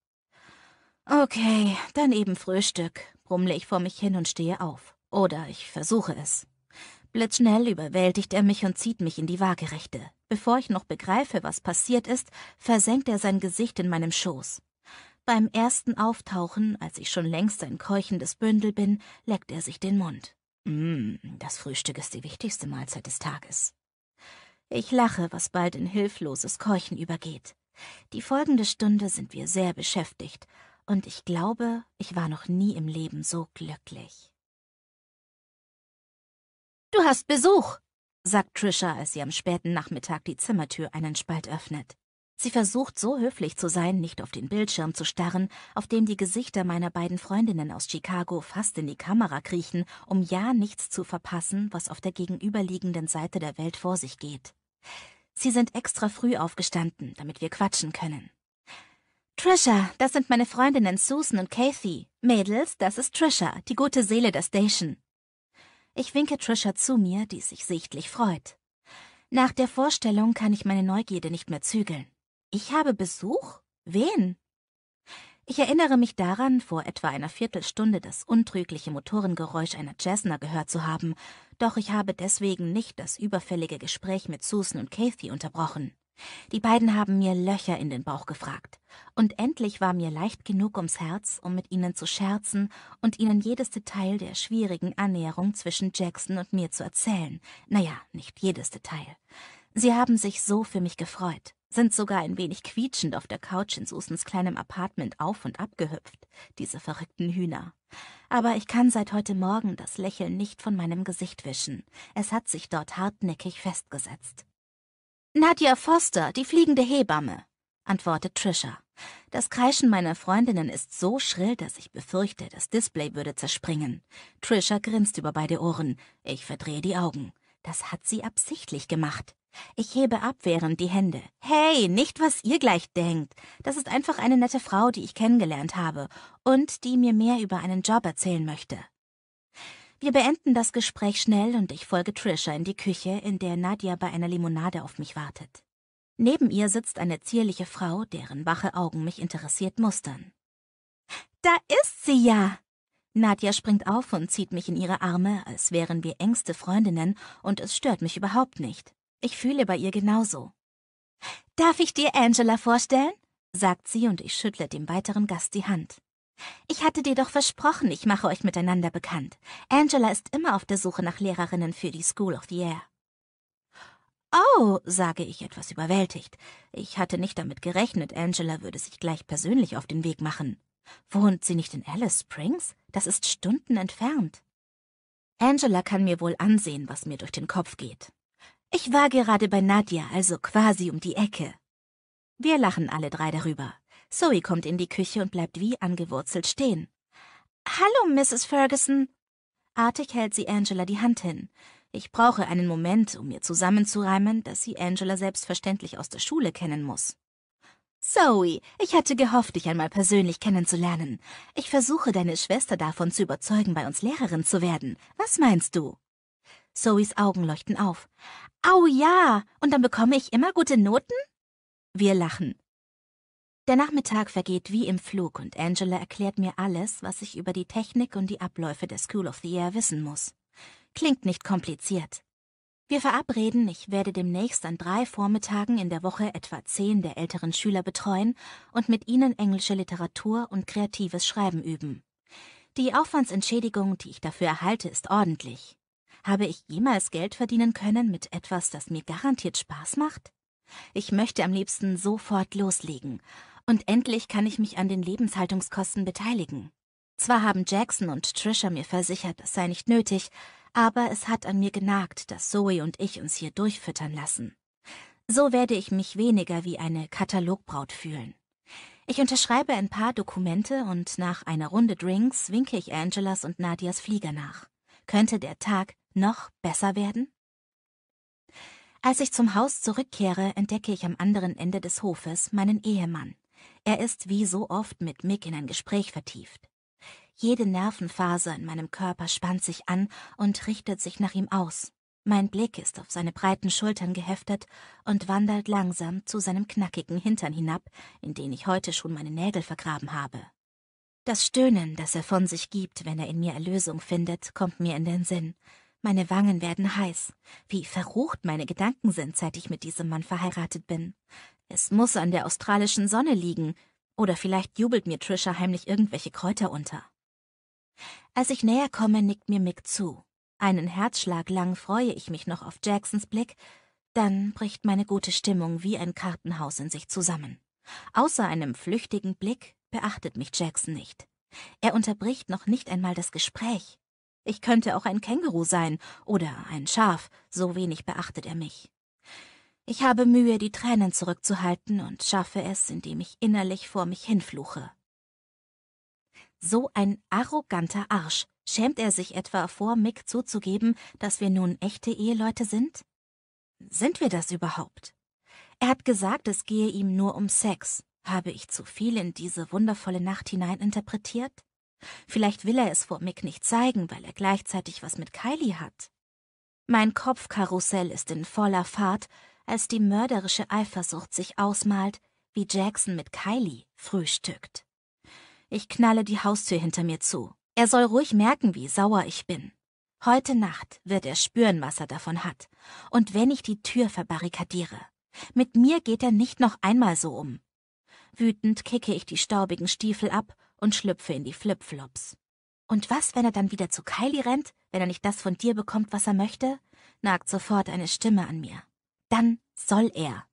Okay, dann eben Frühstück, brummle ich vor mich hin und stehe auf. Oder ich versuche es. Blitzschnell überwältigt er mich und zieht mich in die Waagerechte. Bevor ich noch begreife, was passiert ist, versenkt er sein Gesicht in meinem Schoß. Beim ersten Auftauchen, als ich schon längst ein keuchendes Bündel bin, leckt er sich den Mund. Mm, das Frühstück ist die wichtigste Mahlzeit des Tages. Ich lache, was bald in hilfloses Keuchen übergeht. Die folgende Stunde sind wir sehr beschäftigt, und ich glaube, ich war noch nie im Leben so glücklich. Du hast Besuch, sagt Trisha, als sie am späten Nachmittag die Zimmertür einen Spalt öffnet. Sie versucht so höflich zu sein, nicht auf den Bildschirm zu starren, auf dem die Gesichter meiner beiden Freundinnen aus Chicago fast in die Kamera kriechen, um ja nichts zu verpassen, was auf der gegenüberliegenden Seite der Welt vor sich geht. Sie sind extra früh aufgestanden, damit wir quatschen können. Trisha, das sind meine Freundinnen Susan und Kathy. Mädels, das ist Trisha, die gute Seele der Station. Ich winke Trisha zu mir, die sich sichtlich freut. Nach der Vorstellung kann ich meine Neugierde nicht mehr zügeln. Ich habe Besuch? Wen? Ich erinnere mich daran, vor etwa einer Viertelstunde das untrügliche Motorengeräusch einer Jessner gehört zu haben, doch ich habe deswegen nicht das überfällige Gespräch mit Susan und Kathy unterbrochen. Die beiden haben mir Löcher in den Bauch gefragt. Und endlich war mir leicht genug ums Herz, um mit ihnen zu scherzen und ihnen jedes Detail der schwierigen Annäherung zwischen Jackson und mir zu erzählen. Naja, nicht jedes Detail. Sie haben sich so für mich gefreut, sind sogar ein wenig quietschend auf der Couch in Susans kleinem Apartment auf und ab gehüpft, diese verrückten Hühner. Aber ich kann seit heute Morgen das Lächeln nicht von meinem Gesicht wischen. Es hat sich dort hartnäckig festgesetzt. Nadja Foster, die fliegende Hebamme, antwortet Trisha. Das Kreischen meiner Freundinnen ist so schrill, dass ich befürchte, das Display würde zerspringen. Trisha grinst über beide Ohren. Ich verdrehe die Augen. Das hat sie absichtlich gemacht. Ich hebe abwehrend die Hände. Hey, nicht was ihr gleich denkt. Das ist einfach eine nette Frau, die ich kennengelernt habe und die mir mehr über einen Job erzählen möchte. Wir beenden das Gespräch schnell und ich folge Trisha in die Küche, in der Nadja bei einer Limonade auf mich wartet. Neben ihr sitzt eine zierliche Frau, deren wache Augen mich interessiert mustern. Da ist sie ja! Nadja springt auf und zieht mich in ihre Arme, als wären wir engste Freundinnen, und es stört mich überhaupt nicht. Ich fühle bei ihr genauso. Darf ich dir Angela vorstellen? sagt sie, und ich schüttle dem weiteren Gast die Hand. Ich hatte dir doch versprochen, ich mache euch miteinander bekannt. Angela ist immer auf der Suche nach Lehrerinnen für die School of the Air. Oh, sage ich etwas überwältigt. Ich hatte nicht damit gerechnet, Angela würde sich gleich persönlich auf den Weg machen. Wohnt sie nicht in Alice Springs? Das ist Stunden entfernt. Angela kann mir wohl ansehen, was mir durch den Kopf geht. Ich war gerade bei Nadia, also quasi um die Ecke. Wir lachen alle drei darüber. Zoe kommt in die Küche und bleibt wie angewurzelt stehen. Hallo, Mrs. Ferguson. Artig hält sie Angela die Hand hin. Ich brauche einen Moment, um mir zusammenzureimen, dass sie Angela selbstverständlich aus der Schule kennen muss. Zoe, ich hatte gehofft, dich einmal persönlich kennenzulernen. Ich versuche, deine Schwester davon zu überzeugen, bei uns Lehrerin zu werden. Was meinst du? Zoes Augen leuchten auf. Au ja, und dann bekomme ich immer gute Noten? Wir lachen. Der Nachmittag vergeht wie im Flug und Angela erklärt mir alles, was ich über die Technik und die Abläufe der School of the Air wissen muss. Klingt nicht kompliziert. Wir verabreden, ich werde demnächst an drei Vormittagen in der Woche etwa zehn der älteren Schüler betreuen und mit ihnen englische Literatur und kreatives Schreiben üben. Die Aufwandsentschädigung, die ich dafür erhalte, ist ordentlich. Habe ich jemals Geld verdienen können mit etwas, das mir garantiert Spaß macht? Ich möchte am liebsten sofort loslegen und endlich kann ich mich an den Lebenshaltungskosten beteiligen. Zwar haben Jackson und Trisha mir versichert, es sei nicht nötig, aber es hat an mir genagt, dass Zoe und ich uns hier durchfüttern lassen. So werde ich mich weniger wie eine Katalogbraut fühlen. Ich unterschreibe ein paar Dokumente und nach einer Runde Drinks winke ich Angelas und Nadias Flieger nach. Könnte der Tag noch besser werden? Als ich zum Haus zurückkehre, entdecke ich am anderen Ende des Hofes meinen Ehemann. Er ist wie so oft mit Mick in ein Gespräch vertieft. Jede Nervenfaser in meinem Körper spannt sich an und richtet sich nach ihm aus. Mein Blick ist auf seine breiten Schultern geheftet und wandert langsam zu seinem knackigen Hintern hinab, in den ich heute schon meine Nägel vergraben habe. Das Stöhnen, das er von sich gibt, wenn er in mir Erlösung findet, kommt mir in den Sinn. Meine Wangen werden heiß. Wie verrucht meine Gedanken sind, seit ich mit diesem Mann verheiratet bin. Es muss an der australischen Sonne liegen, oder vielleicht jubelt mir Trisha heimlich irgendwelche Kräuter unter. Als ich näher komme, nickt mir Mick zu. Einen Herzschlag lang freue ich mich noch auf Jacksons Blick, dann bricht meine gute Stimmung wie ein Kartenhaus in sich zusammen. Außer einem flüchtigen Blick beachtet mich Jackson nicht. Er unterbricht noch nicht einmal das Gespräch. Ich könnte auch ein Känguru sein oder ein Schaf, so wenig beachtet er mich. Ich habe Mühe, die Tränen zurückzuhalten und schaffe es, indem ich innerlich vor mich hinfluche. So ein arroganter Arsch. Schämt er sich etwa vor, Mick zuzugeben, dass wir nun echte Eheleute sind? Sind wir das überhaupt? Er hat gesagt, es gehe ihm nur um Sex. Habe ich zu viel in diese wundervolle Nacht hineininterpretiert? Vielleicht will er es vor Mick nicht zeigen, weil er gleichzeitig was mit Kylie hat. Mein Kopfkarussell ist in voller Fahrt als die mörderische Eifersucht sich ausmalt, wie Jackson mit Kylie frühstückt. Ich knalle die Haustür hinter mir zu. Er soll ruhig merken, wie sauer ich bin. Heute Nacht wird er spüren, was er davon hat. Und wenn ich die Tür verbarrikadiere. Mit mir geht er nicht noch einmal so um. Wütend kicke ich die staubigen Stiefel ab und schlüpfe in die Flipflops. Und was, wenn er dann wieder zu Kylie rennt, wenn er nicht das von dir bekommt, was er möchte? nagt sofort eine Stimme an mir. Dann soll er.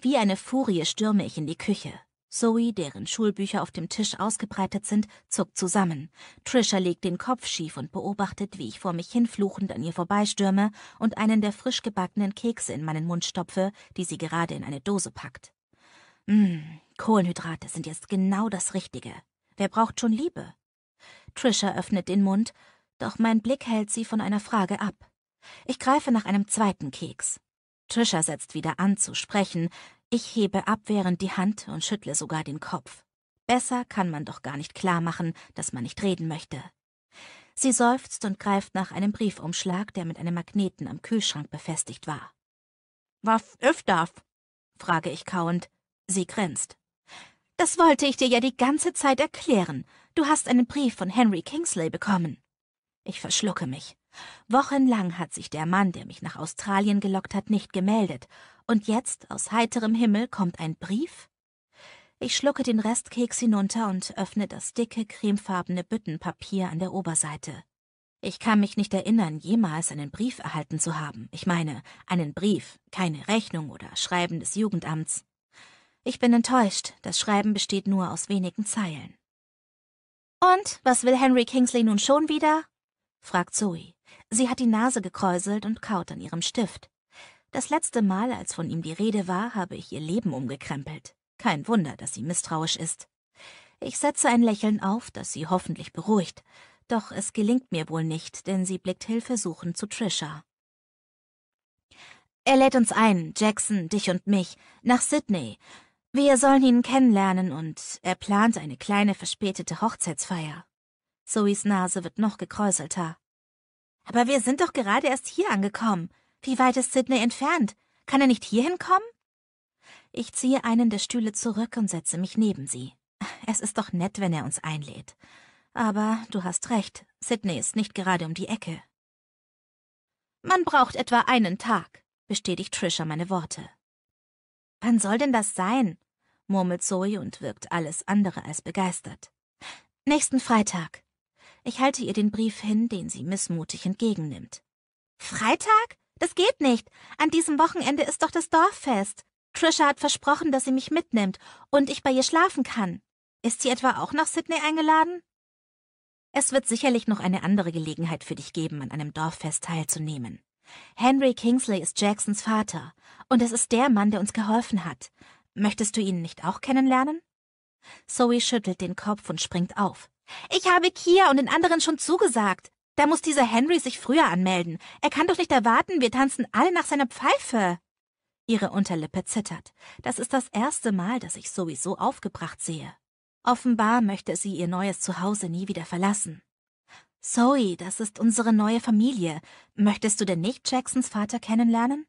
Wie eine Furie stürme ich in die Küche. Zoe, deren Schulbücher auf dem Tisch ausgebreitet sind, zuckt zusammen. Trisha legt den Kopf schief und beobachtet, wie ich vor mich hinfluchend an ihr vorbeistürme und einen der frisch gebackenen Kekse in meinen Mund stopfe, die sie gerade in eine Dose packt. Mh, hm, Kohlenhydrate sind jetzt genau das Richtige. Wer braucht schon Liebe? Trisha öffnet den Mund, doch mein Blick hält sie von einer Frage ab. Ich greife nach einem zweiten Keks. Trisha setzt wieder an zu sprechen, ich hebe abwehrend die Hand und schüttle sogar den Kopf. Besser kann man doch gar nicht klarmachen, dass man nicht reden möchte. Sie seufzt und greift nach einem Briefumschlag, der mit einem Magneten am Kühlschrank befestigt war. Was öfter? frage ich kauend. Sie grinst. Das wollte ich dir ja die ganze Zeit erklären. Du hast einen Brief von Henry Kingsley bekommen. Ich verschlucke mich. Wochenlang hat sich der Mann, der mich nach Australien gelockt hat, nicht gemeldet, und jetzt, aus heiterem Himmel, kommt ein Brief? Ich schlucke den Restkeks hinunter und öffne das dicke, cremefarbene Büttenpapier an der Oberseite. Ich kann mich nicht erinnern, jemals einen Brief erhalten zu haben. Ich meine, einen Brief, keine Rechnung oder Schreiben des Jugendamts. Ich bin enttäuscht, das Schreiben besteht nur aus wenigen Zeilen. Und was will Henry Kingsley nun schon wieder? fragt Zoe. Sie hat die Nase gekräuselt und kaut an ihrem Stift. Das letzte Mal, als von ihm die Rede war, habe ich ihr Leben umgekrempelt. Kein Wunder, dass sie misstrauisch ist. Ich setze ein Lächeln auf, das sie hoffentlich beruhigt. Doch es gelingt mir wohl nicht, denn sie blickt hilfesuchend zu Trisha. Er lädt uns ein, Jackson, dich und mich, nach Sydney. Wir sollen ihn kennenlernen und er plant eine kleine verspätete Hochzeitsfeier. Zoes Nase wird noch gekräuselter. Aber wir sind doch gerade erst hier angekommen. Wie weit ist Sydney entfernt? Kann er nicht hier hinkommen? Ich ziehe einen der Stühle zurück und setze mich neben sie. Es ist doch nett, wenn er uns einlädt. Aber du hast recht, Sydney ist nicht gerade um die Ecke. Man braucht etwa einen Tag, bestätigt Trisha meine Worte. Wann soll denn das sein? murmelt Zoe und wirkt alles andere als begeistert. Nächsten Freitag. Ich halte ihr den Brief hin, den sie missmutig entgegennimmt. Freitag? Das geht nicht. An diesem Wochenende ist doch das Dorffest. Trisha hat versprochen, dass sie mich mitnimmt und ich bei ihr schlafen kann. Ist sie etwa auch nach Sydney eingeladen? Es wird sicherlich noch eine andere Gelegenheit für dich geben, an einem Dorffest teilzunehmen. Henry Kingsley ist Jacksons Vater und es ist der Mann, der uns geholfen hat. Möchtest du ihn nicht auch kennenlernen? Zoe schüttelt den Kopf und springt auf. Ich habe Kia und den anderen schon zugesagt. Da muss dieser Henry sich früher anmelden. Er kann doch nicht erwarten, wir tanzen alle nach seiner Pfeife. Ihre Unterlippe zittert. Das ist das erste Mal, dass ich sowieso aufgebracht sehe. Offenbar möchte sie ihr neues Zuhause nie wieder verlassen. Zoe, das ist unsere neue Familie. Möchtest du denn nicht Jacksons Vater kennenlernen?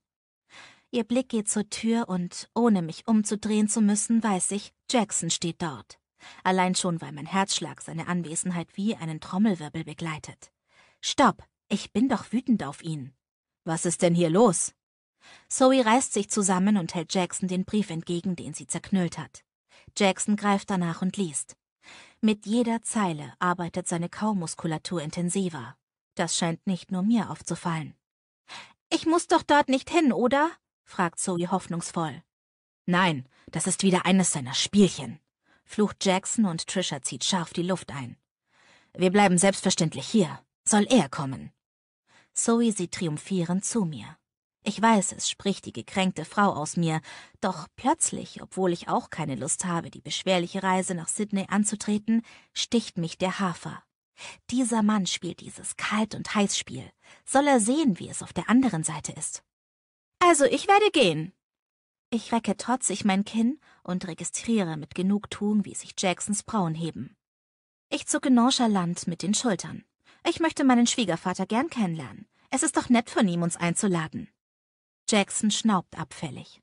Ihr Blick geht zur Tür und, ohne mich umzudrehen zu müssen, weiß ich, Jackson steht dort. Allein schon, weil mein Herzschlag seine Anwesenheit wie einen Trommelwirbel begleitet. Stopp, ich bin doch wütend auf ihn. Was ist denn hier los? Zoe reißt sich zusammen und hält Jackson den Brief entgegen, den sie zerknüllt hat. Jackson greift danach und liest. Mit jeder Zeile arbeitet seine Kaumuskulatur intensiver. Das scheint nicht nur mir aufzufallen. Ich muss doch dort nicht hin, oder? fragt Zoe hoffnungsvoll. Nein, das ist wieder eines seiner Spielchen flucht Jackson und Trisha zieht scharf die Luft ein. Wir bleiben selbstverständlich hier. Soll er kommen? Zoe sieht triumphierend zu mir. Ich weiß, es spricht die gekränkte Frau aus mir, doch plötzlich, obwohl ich auch keine Lust habe, die beschwerliche Reise nach Sydney anzutreten, sticht mich der Hafer. Dieser Mann spielt dieses Kalt- und Heißspiel. Soll er sehen, wie es auf der anderen Seite ist? Also, ich werde gehen. Ich recke trotzig mein Kinn und registriere mit Genugtuung, wie sich Jacksons Brauen heben. Ich zucke nonchalant mit den Schultern. Ich möchte meinen Schwiegervater gern kennenlernen. Es ist doch nett von ihm, uns einzuladen. Jackson schnaubt abfällig.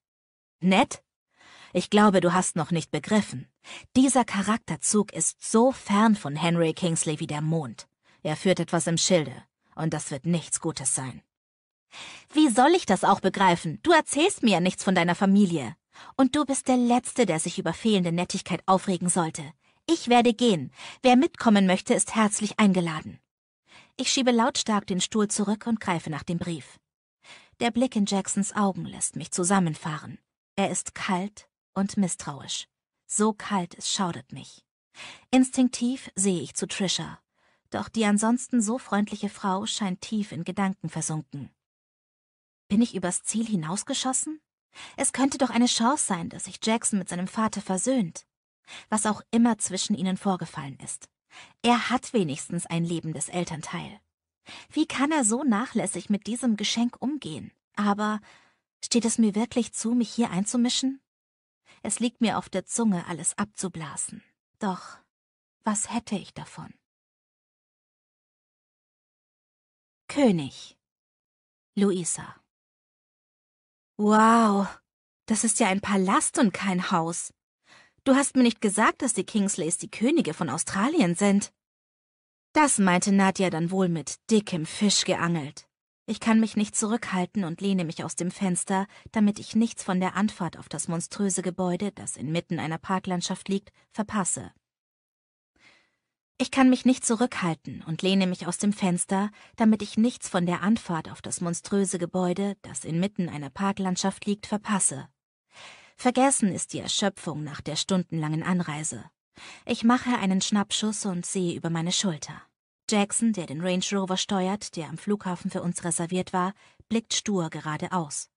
Nett? Ich glaube, du hast noch nicht begriffen. Dieser Charakterzug ist so fern von Henry Kingsley wie der Mond. Er führt etwas im Schilde, und das wird nichts Gutes sein. Wie soll ich das auch begreifen? Du erzählst mir ja nichts von deiner Familie. Und du bist der Letzte, der sich über fehlende Nettigkeit aufregen sollte. Ich werde gehen. Wer mitkommen möchte, ist herzlich eingeladen. Ich schiebe lautstark den Stuhl zurück und greife nach dem Brief. Der Blick in Jacksons Augen lässt mich zusammenfahren. Er ist kalt und misstrauisch. So kalt, es schaudert mich. Instinktiv sehe ich zu Trisha. Doch die ansonsten so freundliche Frau scheint tief in Gedanken versunken. Bin ich übers Ziel hinausgeschossen? Es könnte doch eine Chance sein, dass sich Jackson mit seinem Vater versöhnt. Was auch immer zwischen ihnen vorgefallen ist. Er hat wenigstens ein lebendes Elternteil. Wie kann er so nachlässig mit diesem Geschenk umgehen? Aber steht es mir wirklich zu, mich hier einzumischen? Es liegt mir auf der Zunge, alles abzublasen. Doch was hätte ich davon? König Luisa Wow, das ist ja ein Palast und kein Haus. Du hast mir nicht gesagt, dass die Kingsleys die Könige von Australien sind. Das meinte Nadja dann wohl mit dickem Fisch geangelt. Ich kann mich nicht zurückhalten und lehne mich aus dem Fenster, damit ich nichts von der Anfahrt auf das monströse Gebäude, das inmitten einer Parklandschaft liegt, verpasse. Ich kann mich nicht zurückhalten und lehne mich aus dem Fenster, damit ich nichts von der Anfahrt auf das monströse Gebäude, das inmitten einer Parklandschaft liegt, verpasse. Vergessen ist die Erschöpfung nach der stundenlangen Anreise. Ich mache einen Schnappschuss und sehe über meine Schulter. Jackson, der den Range Rover steuert, der am Flughafen für uns reserviert war, blickt stur geradeaus.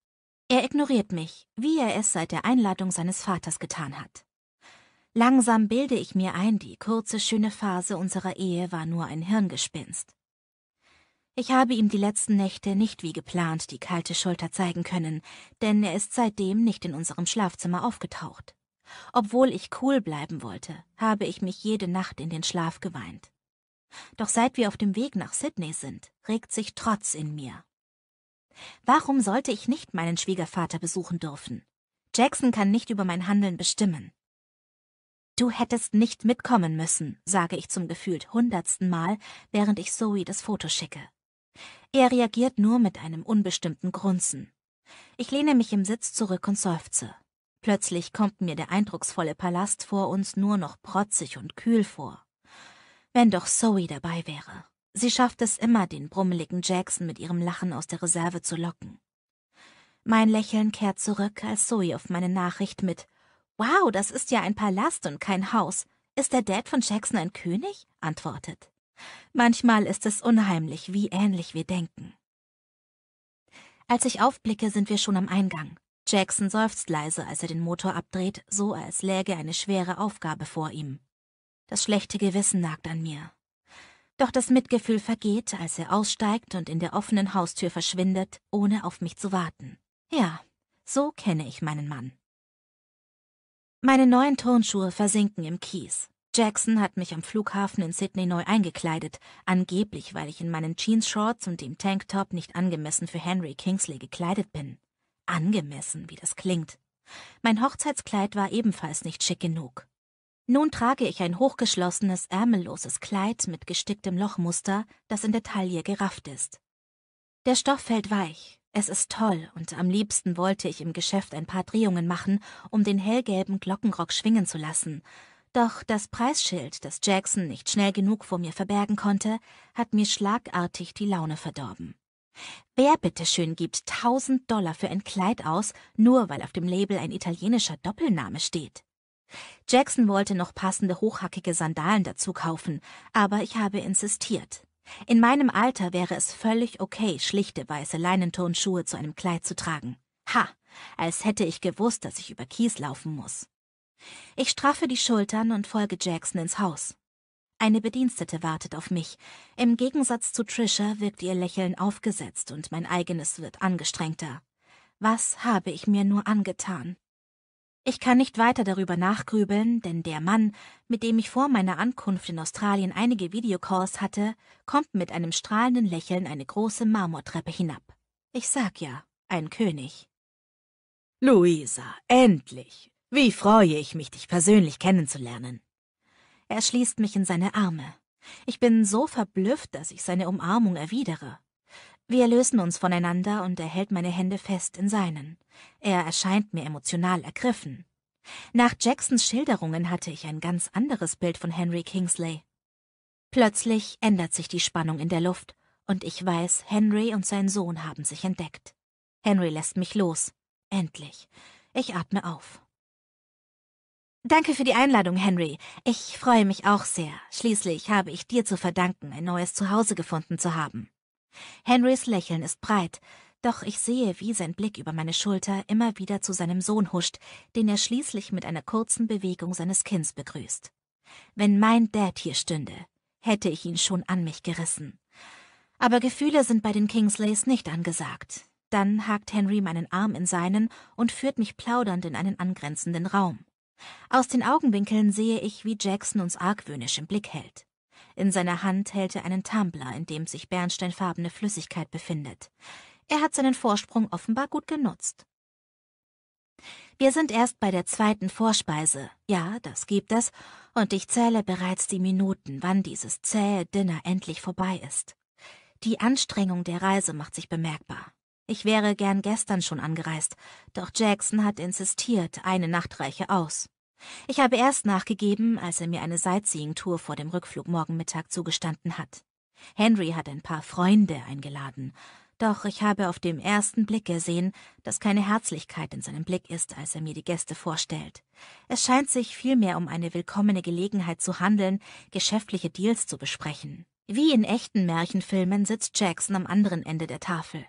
Er ignoriert mich, wie er es seit der Einladung seines Vaters getan hat. Langsam bilde ich mir ein, die kurze schöne Phase unserer Ehe war nur ein Hirngespinst. Ich habe ihm die letzten Nächte nicht wie geplant die kalte Schulter zeigen können, denn er ist seitdem nicht in unserem Schlafzimmer aufgetaucht. Obwohl ich cool bleiben wollte, habe ich mich jede Nacht in den Schlaf geweint. Doch seit wir auf dem Weg nach Sydney sind, regt sich Trotz in mir. Warum sollte ich nicht meinen Schwiegervater besuchen dürfen? Jackson kann nicht über mein Handeln bestimmen. Du hättest nicht mitkommen müssen, sage ich zum gefühlt hundertsten Mal, während ich Zoe das Foto schicke. Er reagiert nur mit einem unbestimmten Grunzen. Ich lehne mich im Sitz zurück und seufze. Plötzlich kommt mir der eindrucksvolle Palast vor uns nur noch protzig und kühl vor. Wenn doch Zoe dabei wäre. Sie schafft es immer, den brummeligen Jackson mit ihrem Lachen aus der Reserve zu locken. Mein Lächeln kehrt zurück, als Zoe auf meine Nachricht mit Wow, das ist ja ein Palast und kein Haus. Ist der Dad von Jackson ein König? antwortet. Manchmal ist es unheimlich, wie ähnlich wir denken. Als ich aufblicke, sind wir schon am Eingang. Jackson seufzt leise, als er den Motor abdreht, so als läge eine schwere Aufgabe vor ihm. Das schlechte Gewissen nagt an mir. Doch das Mitgefühl vergeht, als er aussteigt und in der offenen Haustür verschwindet, ohne auf mich zu warten. Ja, so kenne ich meinen Mann. Meine neuen Turnschuhe versinken im Kies. Jackson hat mich am Flughafen in Sydney neu eingekleidet, angeblich weil ich in meinen Jeans-Shorts und dem Tanktop nicht angemessen für Henry Kingsley gekleidet bin. Angemessen, wie das klingt. Mein Hochzeitskleid war ebenfalls nicht schick genug. Nun trage ich ein hochgeschlossenes, ärmelloses Kleid mit gesticktem Lochmuster, das in der Taille gerafft ist. Der Stoff fällt weich, es ist toll und am liebsten wollte ich im Geschäft ein paar Drehungen machen, um den hellgelben Glockenrock schwingen zu lassen. Doch das Preisschild, das Jackson nicht schnell genug vor mir verbergen konnte, hat mir schlagartig die Laune verdorben. Wer bitteschön gibt tausend Dollar für ein Kleid aus, nur weil auf dem Label ein italienischer Doppelname steht? Jackson wollte noch passende hochhackige Sandalen dazu kaufen, aber ich habe insistiert. In meinem Alter wäre es völlig okay, schlichte weiße Leinentonschuhe zu einem Kleid zu tragen. Ha, als hätte ich gewusst, dass ich über Kies laufen muss. Ich straffe die Schultern und folge Jackson ins Haus. Eine Bedienstete wartet auf mich. Im Gegensatz zu Trisha wirkt ihr Lächeln aufgesetzt und mein eigenes wird angestrengter. Was habe ich mir nur angetan? Ich kann nicht weiter darüber nachgrübeln, denn der Mann, mit dem ich vor meiner Ankunft in Australien einige Videocalls hatte, kommt mit einem strahlenden Lächeln eine große Marmortreppe hinab. Ich sag ja, ein König. Luisa, endlich! Wie freue ich mich, dich persönlich kennenzulernen. Er schließt mich in seine Arme. Ich bin so verblüfft, dass ich seine Umarmung erwidere. Wir lösen uns voneinander und er hält meine Hände fest in seinen. Er erscheint mir emotional ergriffen. Nach Jacksons Schilderungen hatte ich ein ganz anderes Bild von Henry Kingsley. Plötzlich ändert sich die Spannung in der Luft und ich weiß, Henry und sein Sohn haben sich entdeckt. Henry lässt mich los. Endlich. Ich atme auf. Danke für die Einladung, Henry. Ich freue mich auch sehr. Schließlich habe ich dir zu verdanken, ein neues Zuhause gefunden zu haben. Henrys Lächeln ist breit, doch ich sehe, wie sein Blick über meine Schulter immer wieder zu seinem Sohn huscht, den er schließlich mit einer kurzen Bewegung seines Kinns begrüßt. Wenn mein Dad hier stünde, hätte ich ihn schon an mich gerissen. Aber Gefühle sind bei den Kingsleys nicht angesagt. Dann hakt Henry meinen Arm in seinen und führt mich plaudernd in einen angrenzenden Raum. Aus den Augenwinkeln sehe ich, wie Jackson uns argwöhnisch im Blick hält. In seiner Hand hält er einen Tumbler, in dem sich bernsteinfarbene Flüssigkeit befindet. Er hat seinen Vorsprung offenbar gut genutzt. Wir sind erst bei der zweiten Vorspeise. Ja, das gibt es. Und ich zähle bereits die Minuten, wann dieses zähe Dinner endlich vorbei ist. Die Anstrengung der Reise macht sich bemerkbar. Ich wäre gern gestern schon angereist, doch Jackson hat insistiert, eine Nacht reiche aus. Ich habe erst nachgegeben, als er mir eine Sightseeing-Tour vor dem Rückflug morgen Mittag zugestanden hat. Henry hat ein paar Freunde eingeladen, doch ich habe auf dem ersten Blick gesehen, dass keine Herzlichkeit in seinem Blick ist, als er mir die Gäste vorstellt. Es scheint sich vielmehr um eine willkommene Gelegenheit zu handeln, geschäftliche Deals zu besprechen. Wie in echten Märchenfilmen sitzt Jackson am anderen Ende der Tafel.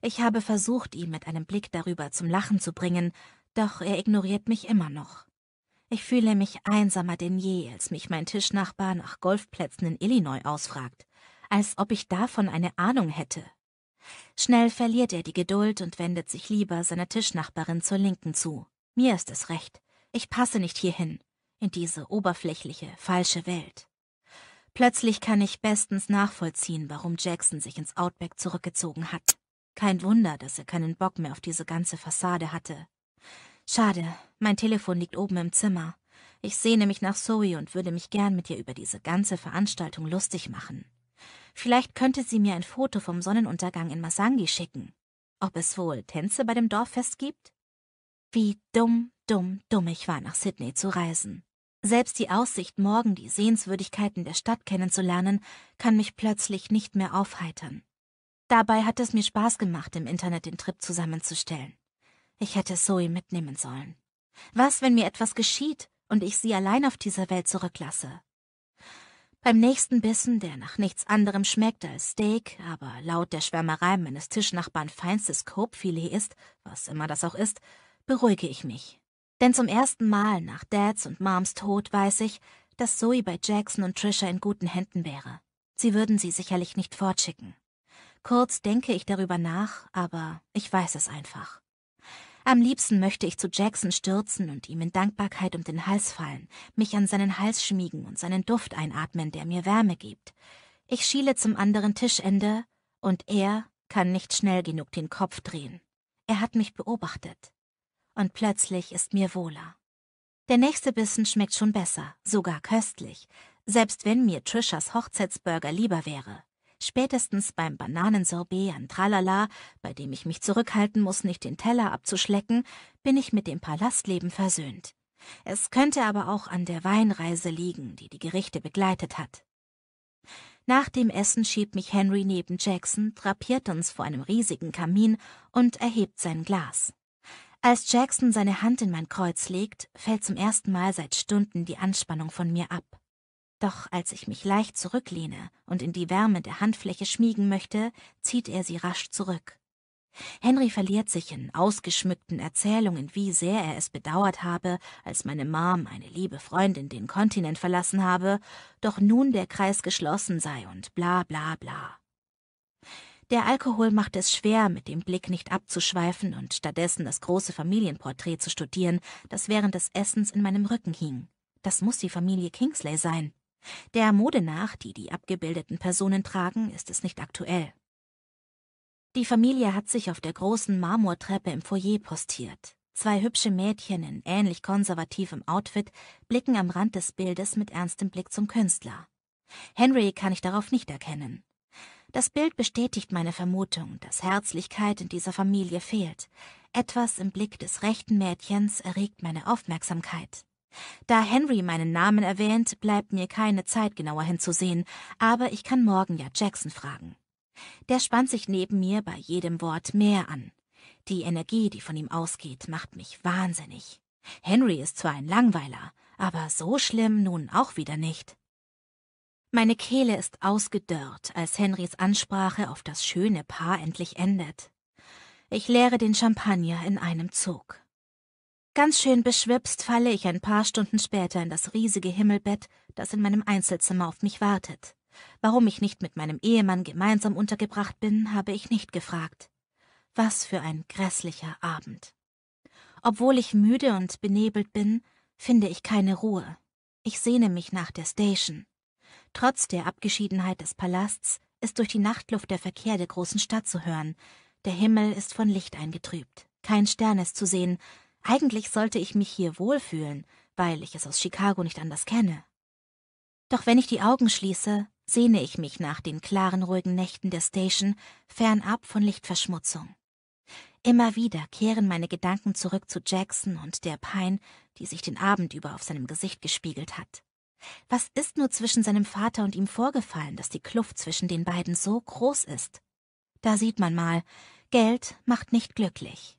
Ich habe versucht, ihn mit einem Blick darüber zum Lachen zu bringen, doch er ignoriert mich immer noch. Ich fühle mich einsamer denn je, als mich mein Tischnachbar nach Golfplätzen in Illinois ausfragt, als ob ich davon eine Ahnung hätte. Schnell verliert er die Geduld und wendet sich lieber seiner Tischnachbarin zur Linken zu. Mir ist es recht. Ich passe nicht hierhin, in diese oberflächliche, falsche Welt. Plötzlich kann ich bestens nachvollziehen, warum Jackson sich ins Outback zurückgezogen hat. Kein Wunder, dass er keinen Bock mehr auf diese ganze Fassade hatte. Schade, mein Telefon liegt oben im Zimmer. Ich sehne mich nach Zoe und würde mich gern mit ihr über diese ganze Veranstaltung lustig machen. Vielleicht könnte sie mir ein Foto vom Sonnenuntergang in Masangi schicken. Ob es wohl Tänze bei dem Dorffest gibt? Wie dumm, dumm, dumm ich war, nach Sydney zu reisen. Selbst die Aussicht, morgen die Sehenswürdigkeiten der Stadt kennenzulernen, kann mich plötzlich nicht mehr aufheitern. Dabei hat es mir Spaß gemacht, im Internet den Trip zusammenzustellen. Ich hätte Zoe mitnehmen sollen. Was, wenn mir etwas geschieht und ich sie allein auf dieser Welt zurücklasse? Beim nächsten Bissen, der nach nichts anderem schmeckt als Steak, aber laut der Schwärmerei meines Tischnachbarn feinstes Kobfilet ist, was immer das auch ist, beruhige ich mich. Denn zum ersten Mal nach Dads und Moms Tod weiß ich, dass Zoe bei Jackson und Trisha in guten Händen wäre. Sie würden sie sicherlich nicht fortschicken. Kurz denke ich darüber nach, aber ich weiß es einfach. Am liebsten möchte ich zu Jackson stürzen und ihm in Dankbarkeit um den Hals fallen, mich an seinen Hals schmiegen und seinen Duft einatmen, der mir Wärme gibt. Ich schiele zum anderen Tischende, und er kann nicht schnell genug den Kopf drehen. Er hat mich beobachtet. Und plötzlich ist mir wohler. Der nächste Bissen schmeckt schon besser, sogar köstlich, selbst wenn mir Trishas Hochzeitsburger lieber wäre. Spätestens beim Bananensorbet an Tralala, bei dem ich mich zurückhalten muss, nicht den Teller abzuschlecken, bin ich mit dem Palastleben versöhnt. Es könnte aber auch an der Weinreise liegen, die die Gerichte begleitet hat. Nach dem Essen schiebt mich Henry neben Jackson, drapiert uns vor einem riesigen Kamin und erhebt sein Glas. Als Jackson seine Hand in mein Kreuz legt, fällt zum ersten Mal seit Stunden die Anspannung von mir ab. Doch als ich mich leicht zurücklehne und in die Wärme der Handfläche schmiegen möchte, zieht er sie rasch zurück. Henry verliert sich in ausgeschmückten Erzählungen, wie sehr er es bedauert habe, als meine Mom, eine liebe Freundin, den Kontinent verlassen habe, doch nun der Kreis geschlossen sei und bla bla bla. Der Alkohol macht es schwer, mit dem Blick nicht abzuschweifen und stattdessen das große Familienporträt zu studieren, das während des Essens in meinem Rücken hing. Das muss die Familie Kingsley sein. Der Mode nach, die die abgebildeten Personen tragen, ist es nicht aktuell. Die Familie hat sich auf der großen Marmortreppe im Foyer postiert. Zwei hübsche Mädchen in ähnlich konservativem Outfit blicken am Rand des Bildes mit ernstem Blick zum Künstler. Henry kann ich darauf nicht erkennen. Das Bild bestätigt meine Vermutung, dass Herzlichkeit in dieser Familie fehlt. Etwas im Blick des rechten Mädchens erregt meine Aufmerksamkeit. Da Henry meinen Namen erwähnt, bleibt mir keine Zeit genauer hinzusehen, aber ich kann morgen ja Jackson fragen. Der spannt sich neben mir bei jedem Wort mehr an. Die Energie, die von ihm ausgeht, macht mich wahnsinnig. Henry ist zwar ein Langweiler, aber so schlimm nun auch wieder nicht. Meine Kehle ist ausgedörrt, als Henrys Ansprache auf das schöne Paar endlich endet. Ich leere den Champagner in einem Zug. Ganz schön beschwipst falle ich ein paar Stunden später in das riesige Himmelbett, das in meinem Einzelzimmer auf mich wartet. Warum ich nicht mit meinem Ehemann gemeinsam untergebracht bin, habe ich nicht gefragt. Was für ein grässlicher Abend. Obwohl ich müde und benebelt bin, finde ich keine Ruhe. Ich sehne mich nach der Station. Trotz der Abgeschiedenheit des Palasts ist durch die Nachtluft der Verkehr der großen Stadt zu hören. Der Himmel ist von Licht eingetrübt. Kein Stern ist zu sehen, eigentlich sollte ich mich hier wohlfühlen, weil ich es aus Chicago nicht anders kenne. Doch wenn ich die Augen schließe, sehne ich mich nach den klaren, ruhigen Nächten der Station, fernab von Lichtverschmutzung. Immer wieder kehren meine Gedanken zurück zu Jackson und der Pein, die sich den Abend über auf seinem Gesicht gespiegelt hat. Was ist nur zwischen seinem Vater und ihm vorgefallen, dass die Kluft zwischen den beiden so groß ist? Da sieht man mal, Geld macht nicht glücklich.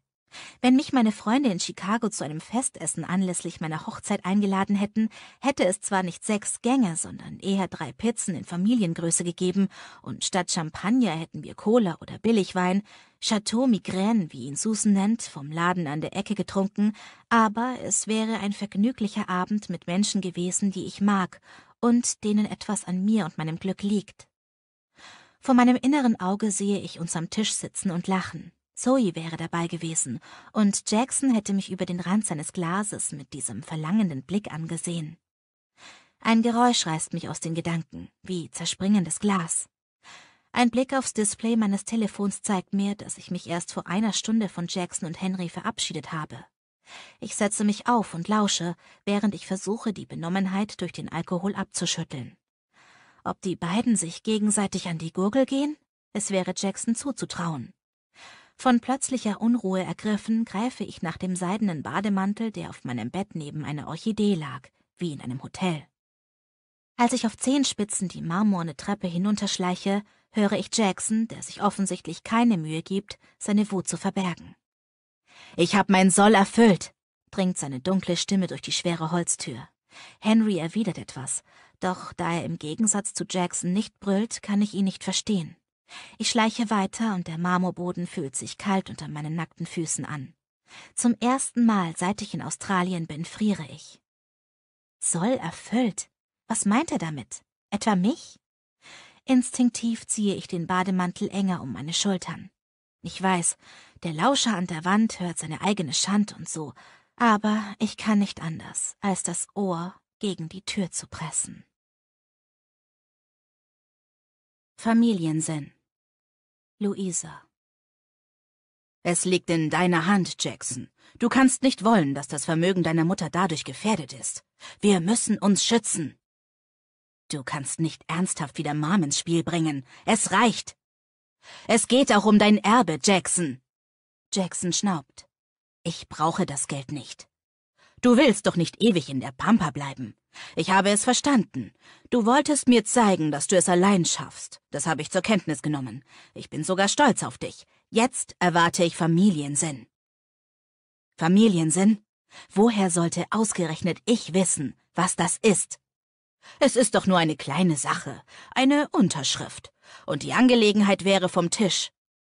Wenn mich meine Freunde in Chicago zu einem Festessen anlässlich meiner Hochzeit eingeladen hätten, hätte es zwar nicht sechs Gänge, sondern eher drei Pizzen in Familiengröße gegeben und statt Champagner hätten wir Cola oder Billigwein, Chateau Migraine, wie ihn Susan nennt, vom Laden an der Ecke getrunken, aber es wäre ein vergnüglicher Abend mit Menschen gewesen, die ich mag und denen etwas an mir und meinem Glück liegt. Vor meinem inneren Auge sehe ich uns am Tisch sitzen und lachen. Zoe wäre dabei gewesen, und Jackson hätte mich über den Rand seines Glases mit diesem verlangenden Blick angesehen. Ein Geräusch reißt mich aus den Gedanken, wie zerspringendes Glas. Ein Blick aufs Display meines Telefons zeigt mir, dass ich mich erst vor einer Stunde von Jackson und Henry verabschiedet habe. Ich setze mich auf und lausche, während ich versuche, die Benommenheit durch den Alkohol abzuschütteln. Ob die beiden sich gegenseitig an die Gurgel gehen? Es wäre Jackson zuzutrauen. Von plötzlicher Unruhe ergriffen, greife ich nach dem seidenen Bademantel, der auf meinem Bett neben einer Orchidee lag, wie in einem Hotel. Als ich auf Zehenspitzen die marmorne Treppe hinunterschleiche, höre ich Jackson, der sich offensichtlich keine Mühe gibt, seine Wut zu verbergen. Ich hab mein Soll erfüllt, dringt seine dunkle Stimme durch die schwere Holztür. Henry erwidert etwas, doch da er im Gegensatz zu Jackson nicht brüllt, kann ich ihn nicht verstehen. Ich schleiche weiter und der Marmorboden fühlt sich kalt unter meinen nackten Füßen an. Zum ersten Mal, seit ich in Australien bin, friere ich. Soll erfüllt? Was meint er damit? Etwa mich? Instinktiv ziehe ich den Bademantel enger um meine Schultern. Ich weiß, der Lauscher an der Wand hört seine eigene Schand und so, aber ich kann nicht anders, als das Ohr gegen die Tür zu pressen. Familiensinn Luisa. Es liegt in deiner Hand, Jackson. Du kannst nicht wollen, dass das Vermögen deiner Mutter dadurch gefährdet ist. Wir müssen uns schützen. Du kannst nicht ernsthaft wieder Mom ins Spiel bringen. Es reicht. Es geht auch um dein Erbe, Jackson. Jackson schnaubt. Ich brauche das Geld nicht. Du willst doch nicht ewig in der Pampa bleiben. Ich habe es verstanden. Du wolltest mir zeigen, dass du es allein schaffst. Das habe ich zur Kenntnis genommen. Ich bin sogar stolz auf dich. Jetzt erwarte ich Familiensinn. Familiensinn? Woher sollte ausgerechnet ich wissen, was das ist? Es ist doch nur eine kleine Sache, eine Unterschrift. Und die Angelegenheit wäre vom Tisch.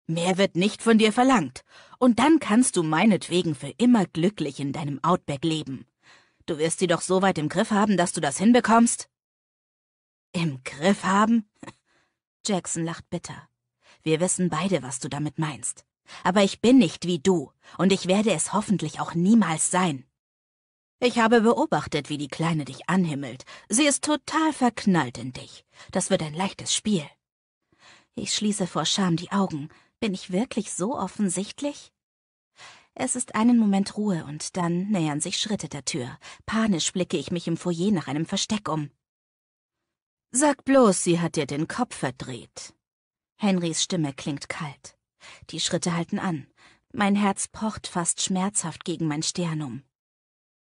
Mehr wird nicht von dir verlangt. Und dann kannst du meinetwegen für immer glücklich in deinem Outback leben. Du wirst sie doch so weit im Griff haben, dass du das hinbekommst. Im Griff haben? Jackson lacht bitter. Wir wissen beide, was du damit meinst. Aber ich bin nicht wie du, und ich werde es hoffentlich auch niemals sein. Ich habe beobachtet, wie die Kleine dich anhimmelt. Sie ist total verknallt in dich. Das wird ein leichtes Spiel. Ich schließe vor Scham die Augen, bin ich wirklich so offensichtlich? Es ist einen Moment Ruhe und dann nähern sich Schritte der Tür. Panisch blicke ich mich im Foyer nach einem Versteck um. Sag bloß, sie hat dir den Kopf verdreht. Henrys Stimme klingt kalt. Die Schritte halten an. Mein Herz pocht fast schmerzhaft gegen mein Sternum.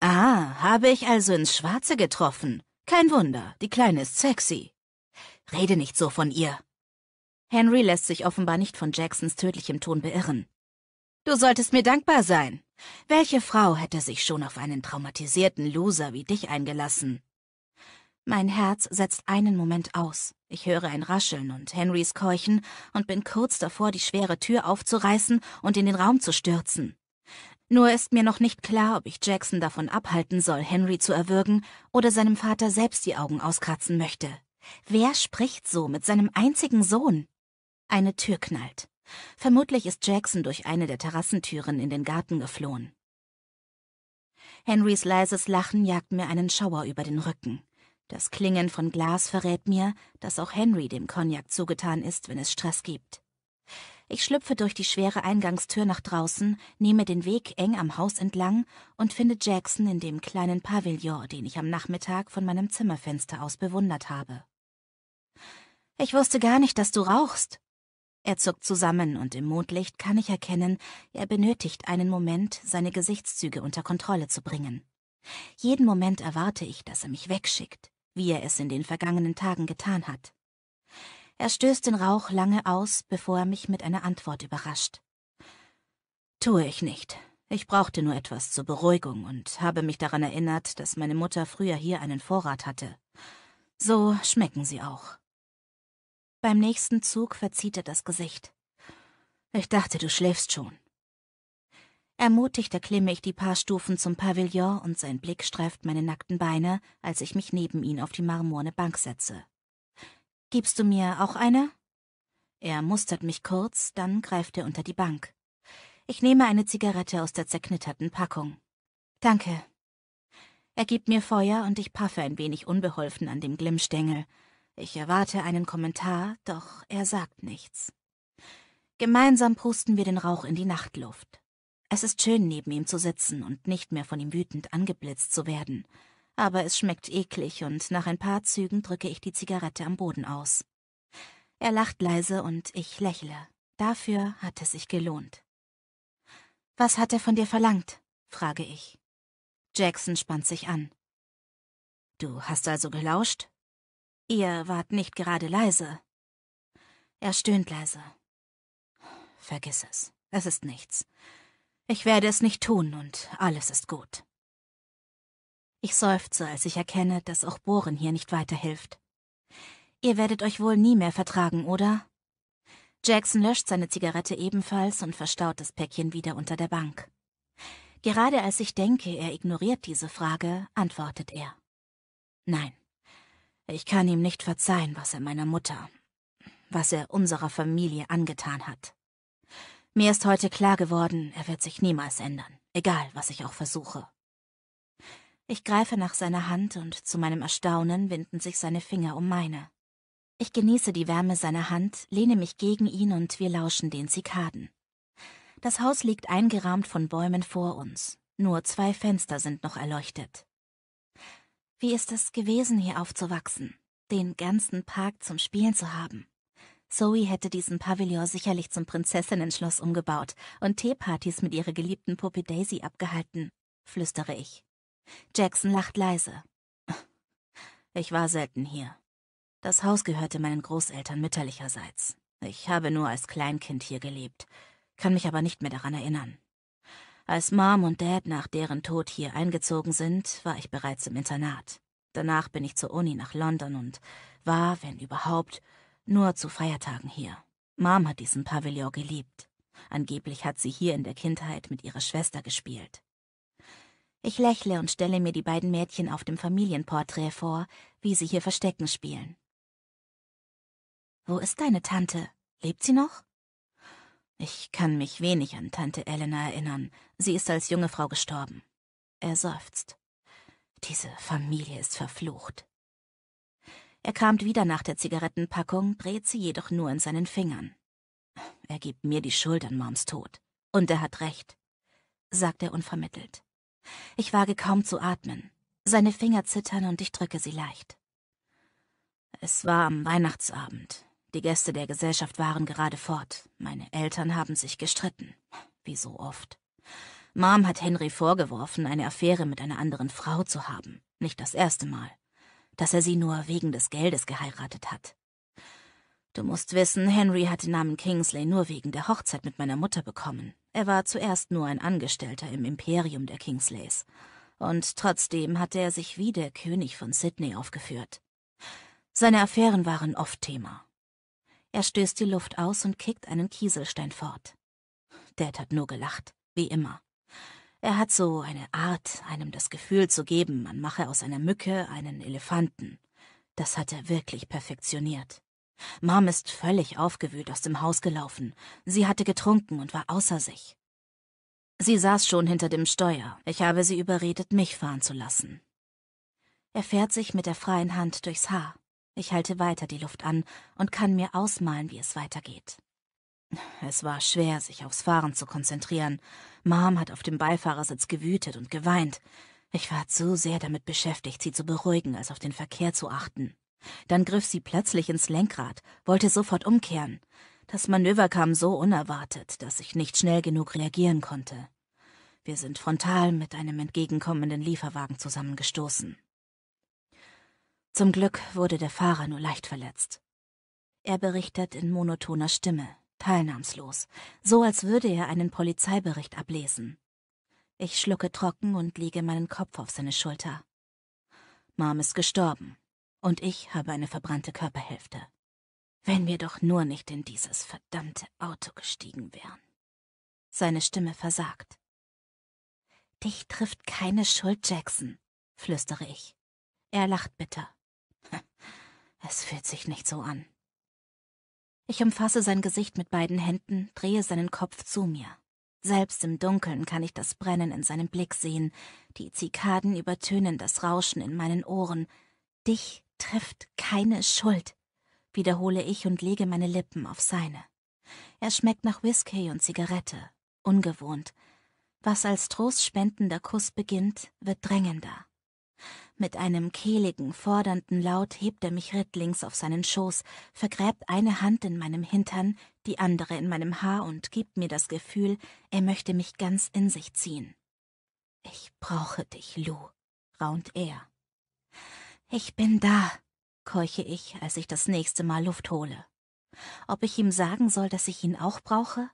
Ah, habe ich also ins Schwarze getroffen. Kein Wunder, die Kleine ist sexy. Rede nicht so von ihr. Henry lässt sich offenbar nicht von Jacksons tödlichem Ton beirren. Du solltest mir dankbar sein. Welche Frau hätte sich schon auf einen traumatisierten Loser wie dich eingelassen? Mein Herz setzt einen Moment aus. Ich höre ein Rascheln und Henrys Keuchen und bin kurz davor, die schwere Tür aufzureißen und in den Raum zu stürzen. Nur ist mir noch nicht klar, ob ich Jackson davon abhalten soll, Henry zu erwürgen oder seinem Vater selbst die Augen auskratzen möchte. Wer spricht so mit seinem einzigen Sohn? Eine Tür knallt. Vermutlich ist Jackson durch eine der Terrassentüren in den Garten geflohen. Henrys leises Lachen jagt mir einen Schauer über den Rücken. Das Klingen von Glas verrät mir, dass auch Henry dem Cognac zugetan ist, wenn es Stress gibt. Ich schlüpfe durch die schwere Eingangstür nach draußen, nehme den Weg eng am Haus entlang und finde Jackson in dem kleinen Pavillon, den ich am Nachmittag von meinem Zimmerfenster aus bewundert habe. Ich wusste gar nicht, dass du rauchst, er zuckt zusammen und im Mondlicht kann ich erkennen, er benötigt einen Moment, seine Gesichtszüge unter Kontrolle zu bringen. Jeden Moment erwarte ich, dass er mich wegschickt, wie er es in den vergangenen Tagen getan hat. Er stößt den Rauch lange aus, bevor er mich mit einer Antwort überrascht. Tue ich nicht. Ich brauchte nur etwas zur Beruhigung und habe mich daran erinnert, dass meine Mutter früher hier einen Vorrat hatte. So schmecken sie auch. Beim nächsten Zug verzieht er das Gesicht. Ich dachte, du schläfst schon. Ermutigt erklimme ich die paar Stufen zum Pavillon und sein Blick streift meine nackten Beine, als ich mich neben ihn auf die marmorne Bank setze. Gibst du mir auch eine? Er mustert mich kurz, dann greift er unter die Bank. Ich nehme eine Zigarette aus der zerknitterten Packung. Danke. Er gibt mir Feuer und ich paffe ein wenig unbeholfen an dem Glimmstängel, ich erwarte einen Kommentar, doch er sagt nichts. Gemeinsam pusten wir den Rauch in die Nachtluft. Es ist schön, neben ihm zu sitzen und nicht mehr von ihm wütend angeblitzt zu werden. Aber es schmeckt eklig und nach ein paar Zügen drücke ich die Zigarette am Boden aus. Er lacht leise und ich lächle. Dafür hat es sich gelohnt. Was hat er von dir verlangt? frage ich. Jackson spannt sich an. Du hast also gelauscht? Ihr wart nicht gerade leise. Er stöhnt leise. Vergiss es. Es ist nichts. Ich werde es nicht tun und alles ist gut. Ich seufze, als ich erkenne, dass auch Bohren hier nicht weiterhilft. Ihr werdet euch wohl nie mehr vertragen, oder? Jackson löscht seine Zigarette ebenfalls und verstaut das Päckchen wieder unter der Bank. Gerade als ich denke, er ignoriert diese Frage, antwortet er. Nein. Ich kann ihm nicht verzeihen, was er meiner Mutter, was er unserer Familie angetan hat. Mir ist heute klar geworden, er wird sich niemals ändern, egal was ich auch versuche. Ich greife nach seiner Hand und zu meinem Erstaunen winden sich seine Finger um meine. Ich genieße die Wärme seiner Hand, lehne mich gegen ihn und wir lauschen den Zikaden. Das Haus liegt eingerahmt von Bäumen vor uns. Nur zwei Fenster sind noch erleuchtet. Wie ist es gewesen, hier aufzuwachsen, den ganzen Park zum Spielen zu haben? Zoe hätte diesen Pavillon sicherlich zum Prinzessinnen-Schloss umgebaut und Teepartys mit ihrer geliebten Puppe Daisy abgehalten, flüstere ich. Jackson lacht leise. Ich war selten hier. Das Haus gehörte meinen Großeltern mütterlicherseits. Ich habe nur als Kleinkind hier gelebt, kann mich aber nicht mehr daran erinnern. Als Mom und Dad nach deren Tod hier eingezogen sind, war ich bereits im Internat. Danach bin ich zur Uni nach London und war, wenn überhaupt, nur zu Feiertagen hier. Mom hat diesen Pavillon geliebt. Angeblich hat sie hier in der Kindheit mit ihrer Schwester gespielt. Ich lächle und stelle mir die beiden Mädchen auf dem Familienporträt vor, wie sie hier Verstecken spielen. Wo ist deine Tante? Lebt sie noch? Ich kann mich wenig an Tante Elena erinnern. Sie ist als junge Frau gestorben. Er seufzt. Diese Familie ist verflucht. Er kramt wieder nach der Zigarettenpackung, dreht sie jedoch nur in seinen Fingern. Er gibt mir die Schuld an Moms Tod. Und er hat recht, sagt er unvermittelt. Ich wage kaum zu atmen. Seine Finger zittern und ich drücke sie leicht. Es war am Weihnachtsabend. Die Gäste der Gesellschaft waren gerade fort. Meine Eltern haben sich gestritten. Wie so oft. Mom hat Henry vorgeworfen, eine Affäre mit einer anderen Frau zu haben. Nicht das erste Mal. Dass er sie nur wegen des Geldes geheiratet hat. Du musst wissen, Henry hat den Namen Kingsley nur wegen der Hochzeit mit meiner Mutter bekommen. Er war zuerst nur ein Angestellter im Imperium der Kingsleys. Und trotzdem hatte er sich wie der König von Sydney aufgeführt. Seine Affären waren oft Thema. Er stößt die Luft aus und kickt einen Kieselstein fort. Dad hat nur gelacht, wie immer. Er hat so eine Art, einem das Gefühl zu geben, man mache aus einer Mücke einen Elefanten. Das hat er wirklich perfektioniert. Mom ist völlig aufgewühlt aus dem Haus gelaufen. Sie hatte getrunken und war außer sich. Sie saß schon hinter dem Steuer. Ich habe sie überredet, mich fahren zu lassen. Er fährt sich mit der freien Hand durchs Haar. Ich halte weiter die Luft an und kann mir ausmalen, wie es weitergeht. Es war schwer, sich aufs Fahren zu konzentrieren. Mom hat auf dem Beifahrersitz gewütet und geweint. Ich war zu sehr damit beschäftigt, sie zu beruhigen, als auf den Verkehr zu achten. Dann griff sie plötzlich ins Lenkrad, wollte sofort umkehren. Das Manöver kam so unerwartet, dass ich nicht schnell genug reagieren konnte. Wir sind frontal mit einem entgegenkommenden Lieferwagen zusammengestoßen. Zum Glück wurde der Fahrer nur leicht verletzt. Er berichtet in monotoner Stimme, teilnahmslos, so als würde er einen Polizeibericht ablesen. Ich schlucke trocken und lege meinen Kopf auf seine Schulter. Mom ist gestorben und ich habe eine verbrannte Körperhälfte. Wenn wir doch nur nicht in dieses verdammte Auto gestiegen wären. Seine Stimme versagt. Dich trifft keine Schuld, Jackson, flüstere ich. Er lacht bitter. Es fühlt sich nicht so an. Ich umfasse sein Gesicht mit beiden Händen, drehe seinen Kopf zu mir. Selbst im Dunkeln kann ich das Brennen in seinem Blick sehen, die Zikaden übertönen das Rauschen in meinen Ohren. Dich trifft keine Schuld, wiederhole ich und lege meine Lippen auf seine. Er schmeckt nach Whisky und Zigarette, ungewohnt. Was als trostspendender Kuss beginnt, wird drängender. Mit einem kehligen, fordernden Laut hebt er mich rittlings auf seinen Schoß, vergräbt eine Hand in meinem Hintern, die andere in meinem Haar und gibt mir das Gefühl, er möchte mich ganz in sich ziehen. Ich brauche dich, Lou, raunt er. Ich bin da, keuche ich, als ich das nächste Mal Luft hole. Ob ich ihm sagen soll, dass ich ihn auch brauche?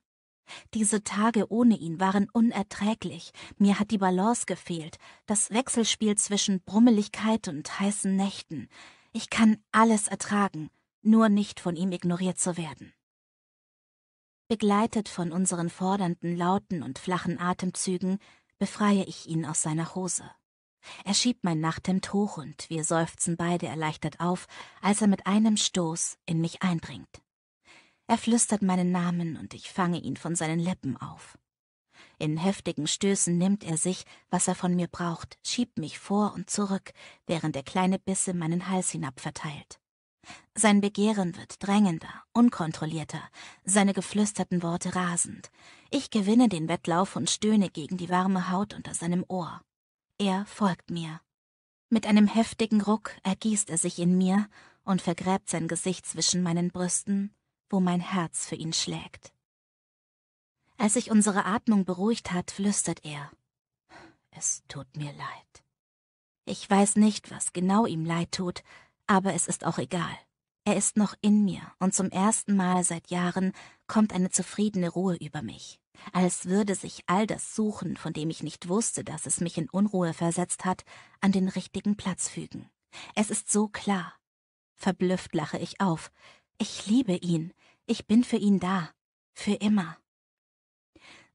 Diese Tage ohne ihn waren unerträglich, mir hat die Balance gefehlt, das Wechselspiel zwischen Brummeligkeit und heißen Nächten. Ich kann alles ertragen, nur nicht von ihm ignoriert zu werden. Begleitet von unseren fordernden Lauten und flachen Atemzügen, befreie ich ihn aus seiner Hose. Er schiebt mein Nachthemd hoch und wir seufzen beide erleichtert auf, als er mit einem Stoß in mich eindringt. Er flüstert meinen Namen und ich fange ihn von seinen Lippen auf. In heftigen Stößen nimmt er sich, was er von mir braucht, schiebt mich vor und zurück, während er kleine Bisse meinen Hals hinab verteilt. Sein Begehren wird drängender, unkontrollierter, seine geflüsterten Worte rasend. Ich gewinne den Wettlauf und stöhne gegen die warme Haut unter seinem Ohr. Er folgt mir. Mit einem heftigen Ruck ergießt er sich in mir und vergräbt sein Gesicht zwischen meinen Brüsten, wo mein Herz für ihn schlägt. Als sich unsere Atmung beruhigt hat, flüstert er. Es tut mir leid. Ich weiß nicht, was genau ihm leid tut, aber es ist auch egal. Er ist noch in mir und zum ersten Mal seit Jahren kommt eine zufriedene Ruhe über mich, als würde sich all das Suchen, von dem ich nicht wusste, dass es mich in Unruhe versetzt hat, an den richtigen Platz fügen. Es ist so klar. Verblüfft lache ich auf, ich liebe ihn. Ich bin für ihn da. Für immer.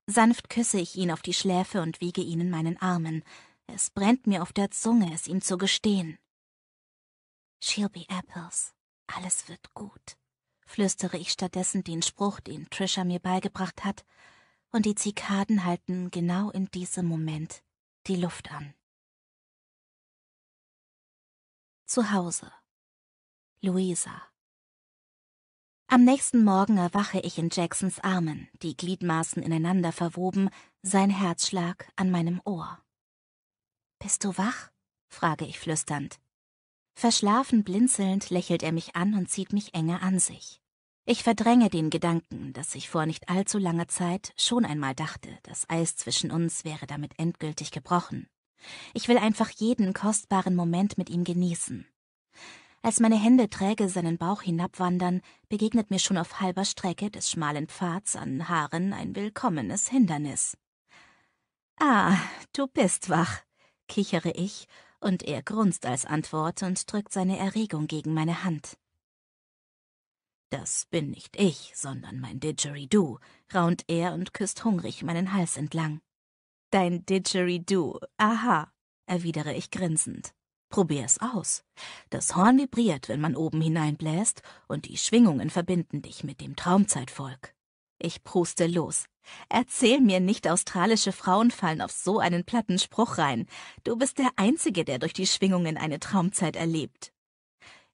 Sanft küsse ich ihn auf die Schläfe und wiege ihn in meinen Armen. Es brennt mir auf der Zunge, es ihm zu gestehen. She'll be apples. Alles wird gut, flüstere ich stattdessen den Spruch, den Trisha mir beigebracht hat, und die Zikaden halten genau in diesem Moment die Luft an. Zu Hause. Luisa. Am nächsten Morgen erwache ich in Jacksons Armen, die Gliedmaßen ineinander verwoben, sein Herzschlag an meinem Ohr. Bist du wach? frage ich flüsternd. Verschlafen blinzelnd lächelt er mich an und zieht mich enger an sich. Ich verdränge den Gedanken, dass ich vor nicht allzu langer Zeit schon einmal dachte, das Eis zwischen uns wäre damit endgültig gebrochen. Ich will einfach jeden kostbaren Moment mit ihm genießen. Als meine Hände träge seinen Bauch hinabwandern, begegnet mir schon auf halber Strecke des schmalen Pfads an Haaren ein willkommenes Hindernis. Ah, du bist wach, kichere ich, und er grunzt als Antwort und drückt seine Erregung gegen meine Hand. Das bin nicht ich, sondern mein Didgeridoo, raunt er und küsst hungrig meinen Hals entlang. Dein Didgeridoo, aha, erwidere ich grinsend. Probier es aus. Das Horn vibriert, wenn man oben hineinbläst, und die Schwingungen verbinden dich mit dem Traumzeitvolk. Ich pruste los. Erzähl mir nicht, australische Frauen fallen auf so einen platten Spruch rein. Du bist der Einzige, der durch die Schwingungen eine Traumzeit erlebt.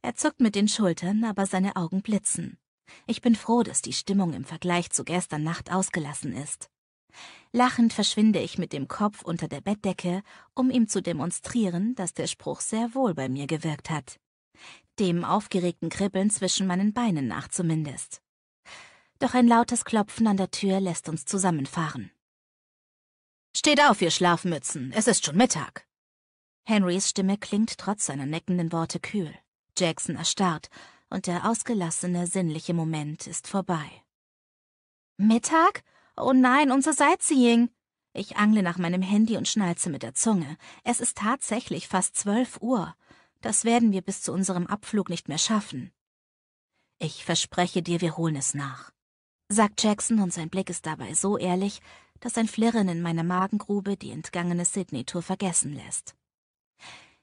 Er zuckt mit den Schultern, aber seine Augen blitzen. Ich bin froh, dass die Stimmung im Vergleich zu gestern Nacht ausgelassen ist. Lachend verschwinde ich mit dem Kopf unter der Bettdecke, um ihm zu demonstrieren, dass der Spruch sehr wohl bei mir gewirkt hat. Dem aufgeregten Kribbeln zwischen meinen Beinen nach zumindest. Doch ein lautes Klopfen an der Tür lässt uns zusammenfahren. Steht auf, ihr Schlafmützen, es ist schon Mittag. Henrys Stimme klingt trotz seiner neckenden Worte kühl. Jackson erstarrt, und der ausgelassene, sinnliche Moment ist vorbei. Mittag? Oh nein, unser Sightseeing. Ich angle nach meinem Handy und schnalze mit der Zunge. Es ist tatsächlich fast zwölf Uhr. Das werden wir bis zu unserem Abflug nicht mehr schaffen. Ich verspreche dir, wir holen es nach, sagt Jackson und sein Blick ist dabei so ehrlich, dass ein Flirren in meiner Magengrube die entgangene Sydney-Tour vergessen lässt.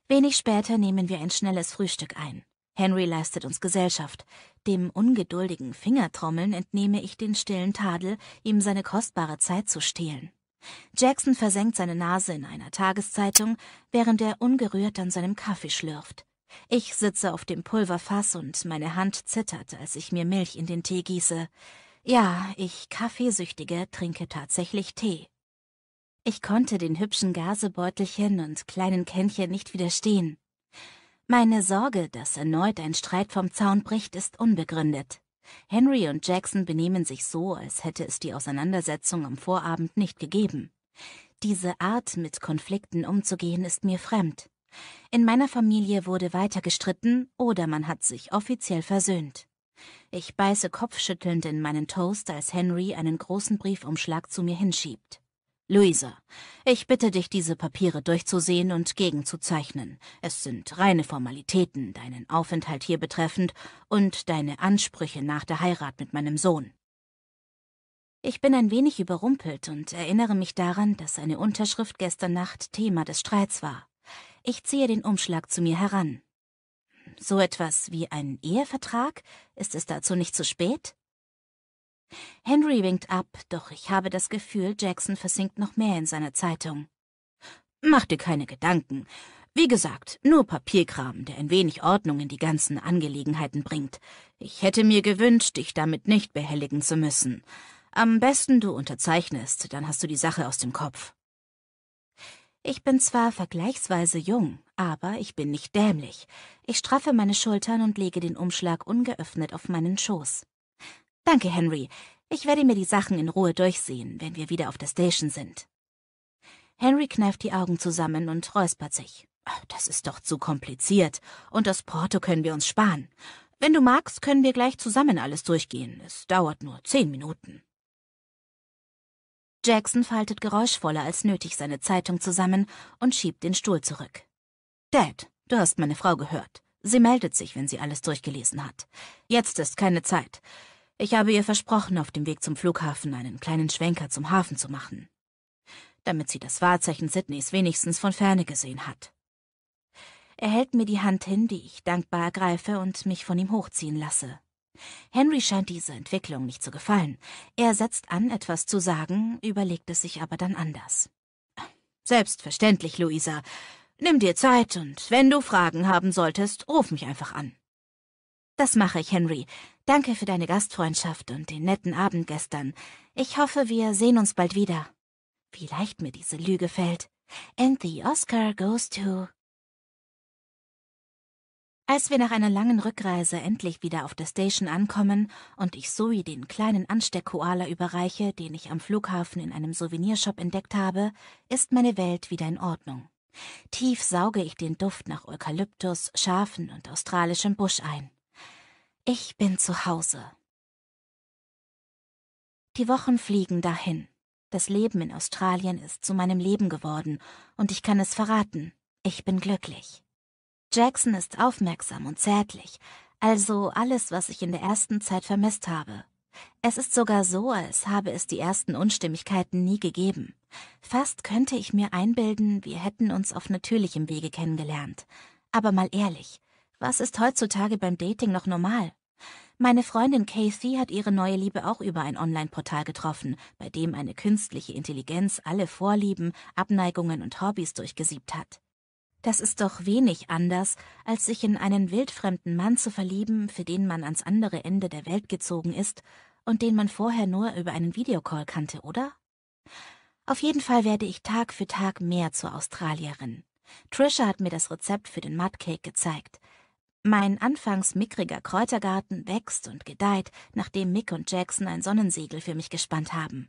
Wenig später nehmen wir ein schnelles Frühstück ein. Henry leistet uns Gesellschaft. Dem ungeduldigen Fingertrommeln entnehme ich den stillen Tadel, ihm seine kostbare Zeit zu stehlen. Jackson versenkt seine Nase in einer Tageszeitung, während er ungerührt an seinem Kaffee schlürft. Ich sitze auf dem Pulverfass und meine Hand zittert, als ich mir Milch in den Tee gieße. Ja, ich Kaffeesüchtige trinke tatsächlich Tee. Ich konnte den hübschen Gasebeutelchen und kleinen Kännchen nicht widerstehen. Meine Sorge, dass erneut ein Streit vom Zaun bricht, ist unbegründet. Henry und Jackson benehmen sich so, als hätte es die Auseinandersetzung am Vorabend nicht gegeben. Diese Art, mit Konflikten umzugehen, ist mir fremd. In meiner Familie wurde weiter gestritten oder man hat sich offiziell versöhnt. Ich beiße kopfschüttelnd in meinen Toast, als Henry einen großen Briefumschlag zu mir hinschiebt. Luisa, ich bitte dich, diese Papiere durchzusehen und gegenzuzeichnen. Es sind reine Formalitäten, deinen Aufenthalt hier betreffend und deine Ansprüche nach der Heirat mit meinem Sohn. Ich bin ein wenig überrumpelt und erinnere mich daran, dass eine Unterschrift gestern Nacht Thema des Streits war. Ich ziehe den Umschlag zu mir heran. So etwas wie ein Ehevertrag? Ist es dazu nicht zu spät? Henry winkt ab, doch ich habe das Gefühl, Jackson versinkt noch mehr in seiner Zeitung. Mach dir keine Gedanken. Wie gesagt, nur Papierkram, der ein wenig Ordnung in die ganzen Angelegenheiten bringt. Ich hätte mir gewünscht, dich damit nicht behelligen zu müssen. Am besten du unterzeichnest, dann hast du die Sache aus dem Kopf. Ich bin zwar vergleichsweise jung, aber ich bin nicht dämlich. Ich straffe meine Schultern und lege den Umschlag ungeöffnet auf meinen Schoß. Danke, Henry. Ich werde mir die Sachen in Ruhe durchsehen, wenn wir wieder auf der Station sind. Henry kneift die Augen zusammen und räuspert sich. Das ist doch zu kompliziert. Und das Porto können wir uns sparen. Wenn du magst, können wir gleich zusammen alles durchgehen. Es dauert nur zehn Minuten. Jackson faltet geräuschvoller als nötig seine Zeitung zusammen und schiebt den Stuhl zurück. Dad, du hast meine Frau gehört. Sie meldet sich, wenn sie alles durchgelesen hat. Jetzt ist keine Zeit. Ich habe ihr versprochen, auf dem Weg zum Flughafen einen kleinen Schwenker zum Hafen zu machen, damit sie das Wahrzeichen Sydneys wenigstens von ferne gesehen hat. Er hält mir die Hand hin, die ich dankbar ergreife und mich von ihm hochziehen lasse. Henry scheint diese Entwicklung nicht zu gefallen. Er setzt an, etwas zu sagen, überlegt es sich aber dann anders. Selbstverständlich, Luisa. Nimm dir Zeit und wenn du Fragen haben solltest, ruf mich einfach an. Das mache ich, Henry. Danke für deine Gastfreundschaft und den netten Abend gestern. Ich hoffe, wir sehen uns bald wieder. Wie leicht mir diese Lüge fällt. And the Oscar goes to... Als wir nach einer langen Rückreise endlich wieder auf der Station ankommen und ich Zoe den kleinen Ansteckkoala überreiche, den ich am Flughafen in einem Souvenirshop entdeckt habe, ist meine Welt wieder in Ordnung. Tief sauge ich den Duft nach Eukalyptus, Schafen und australischem Busch ein. Ich bin zu Hause. Die Wochen fliegen dahin. Das Leben in Australien ist zu meinem Leben geworden, und ich kann es verraten, ich bin glücklich. Jackson ist aufmerksam und zärtlich, also alles, was ich in der ersten Zeit vermisst habe. Es ist sogar so, als habe es die ersten Unstimmigkeiten nie gegeben. Fast könnte ich mir einbilden, wir hätten uns auf natürlichem Wege kennengelernt. Aber mal ehrlich, was ist heutzutage beim Dating noch normal? Meine Freundin Casey hat ihre neue Liebe auch über ein Online-Portal getroffen, bei dem eine künstliche Intelligenz alle Vorlieben, Abneigungen und Hobbys durchgesiebt hat. Das ist doch wenig anders, als sich in einen wildfremden Mann zu verlieben, für den man ans andere Ende der Welt gezogen ist und den man vorher nur über einen Videocall kannte, oder? Auf jeden Fall werde ich Tag für Tag mehr zur Australierin. Trisha hat mir das Rezept für den Mudcake gezeigt. Mein anfangs mickriger Kräutergarten wächst und gedeiht, nachdem Mick und Jackson ein Sonnensegel für mich gespannt haben.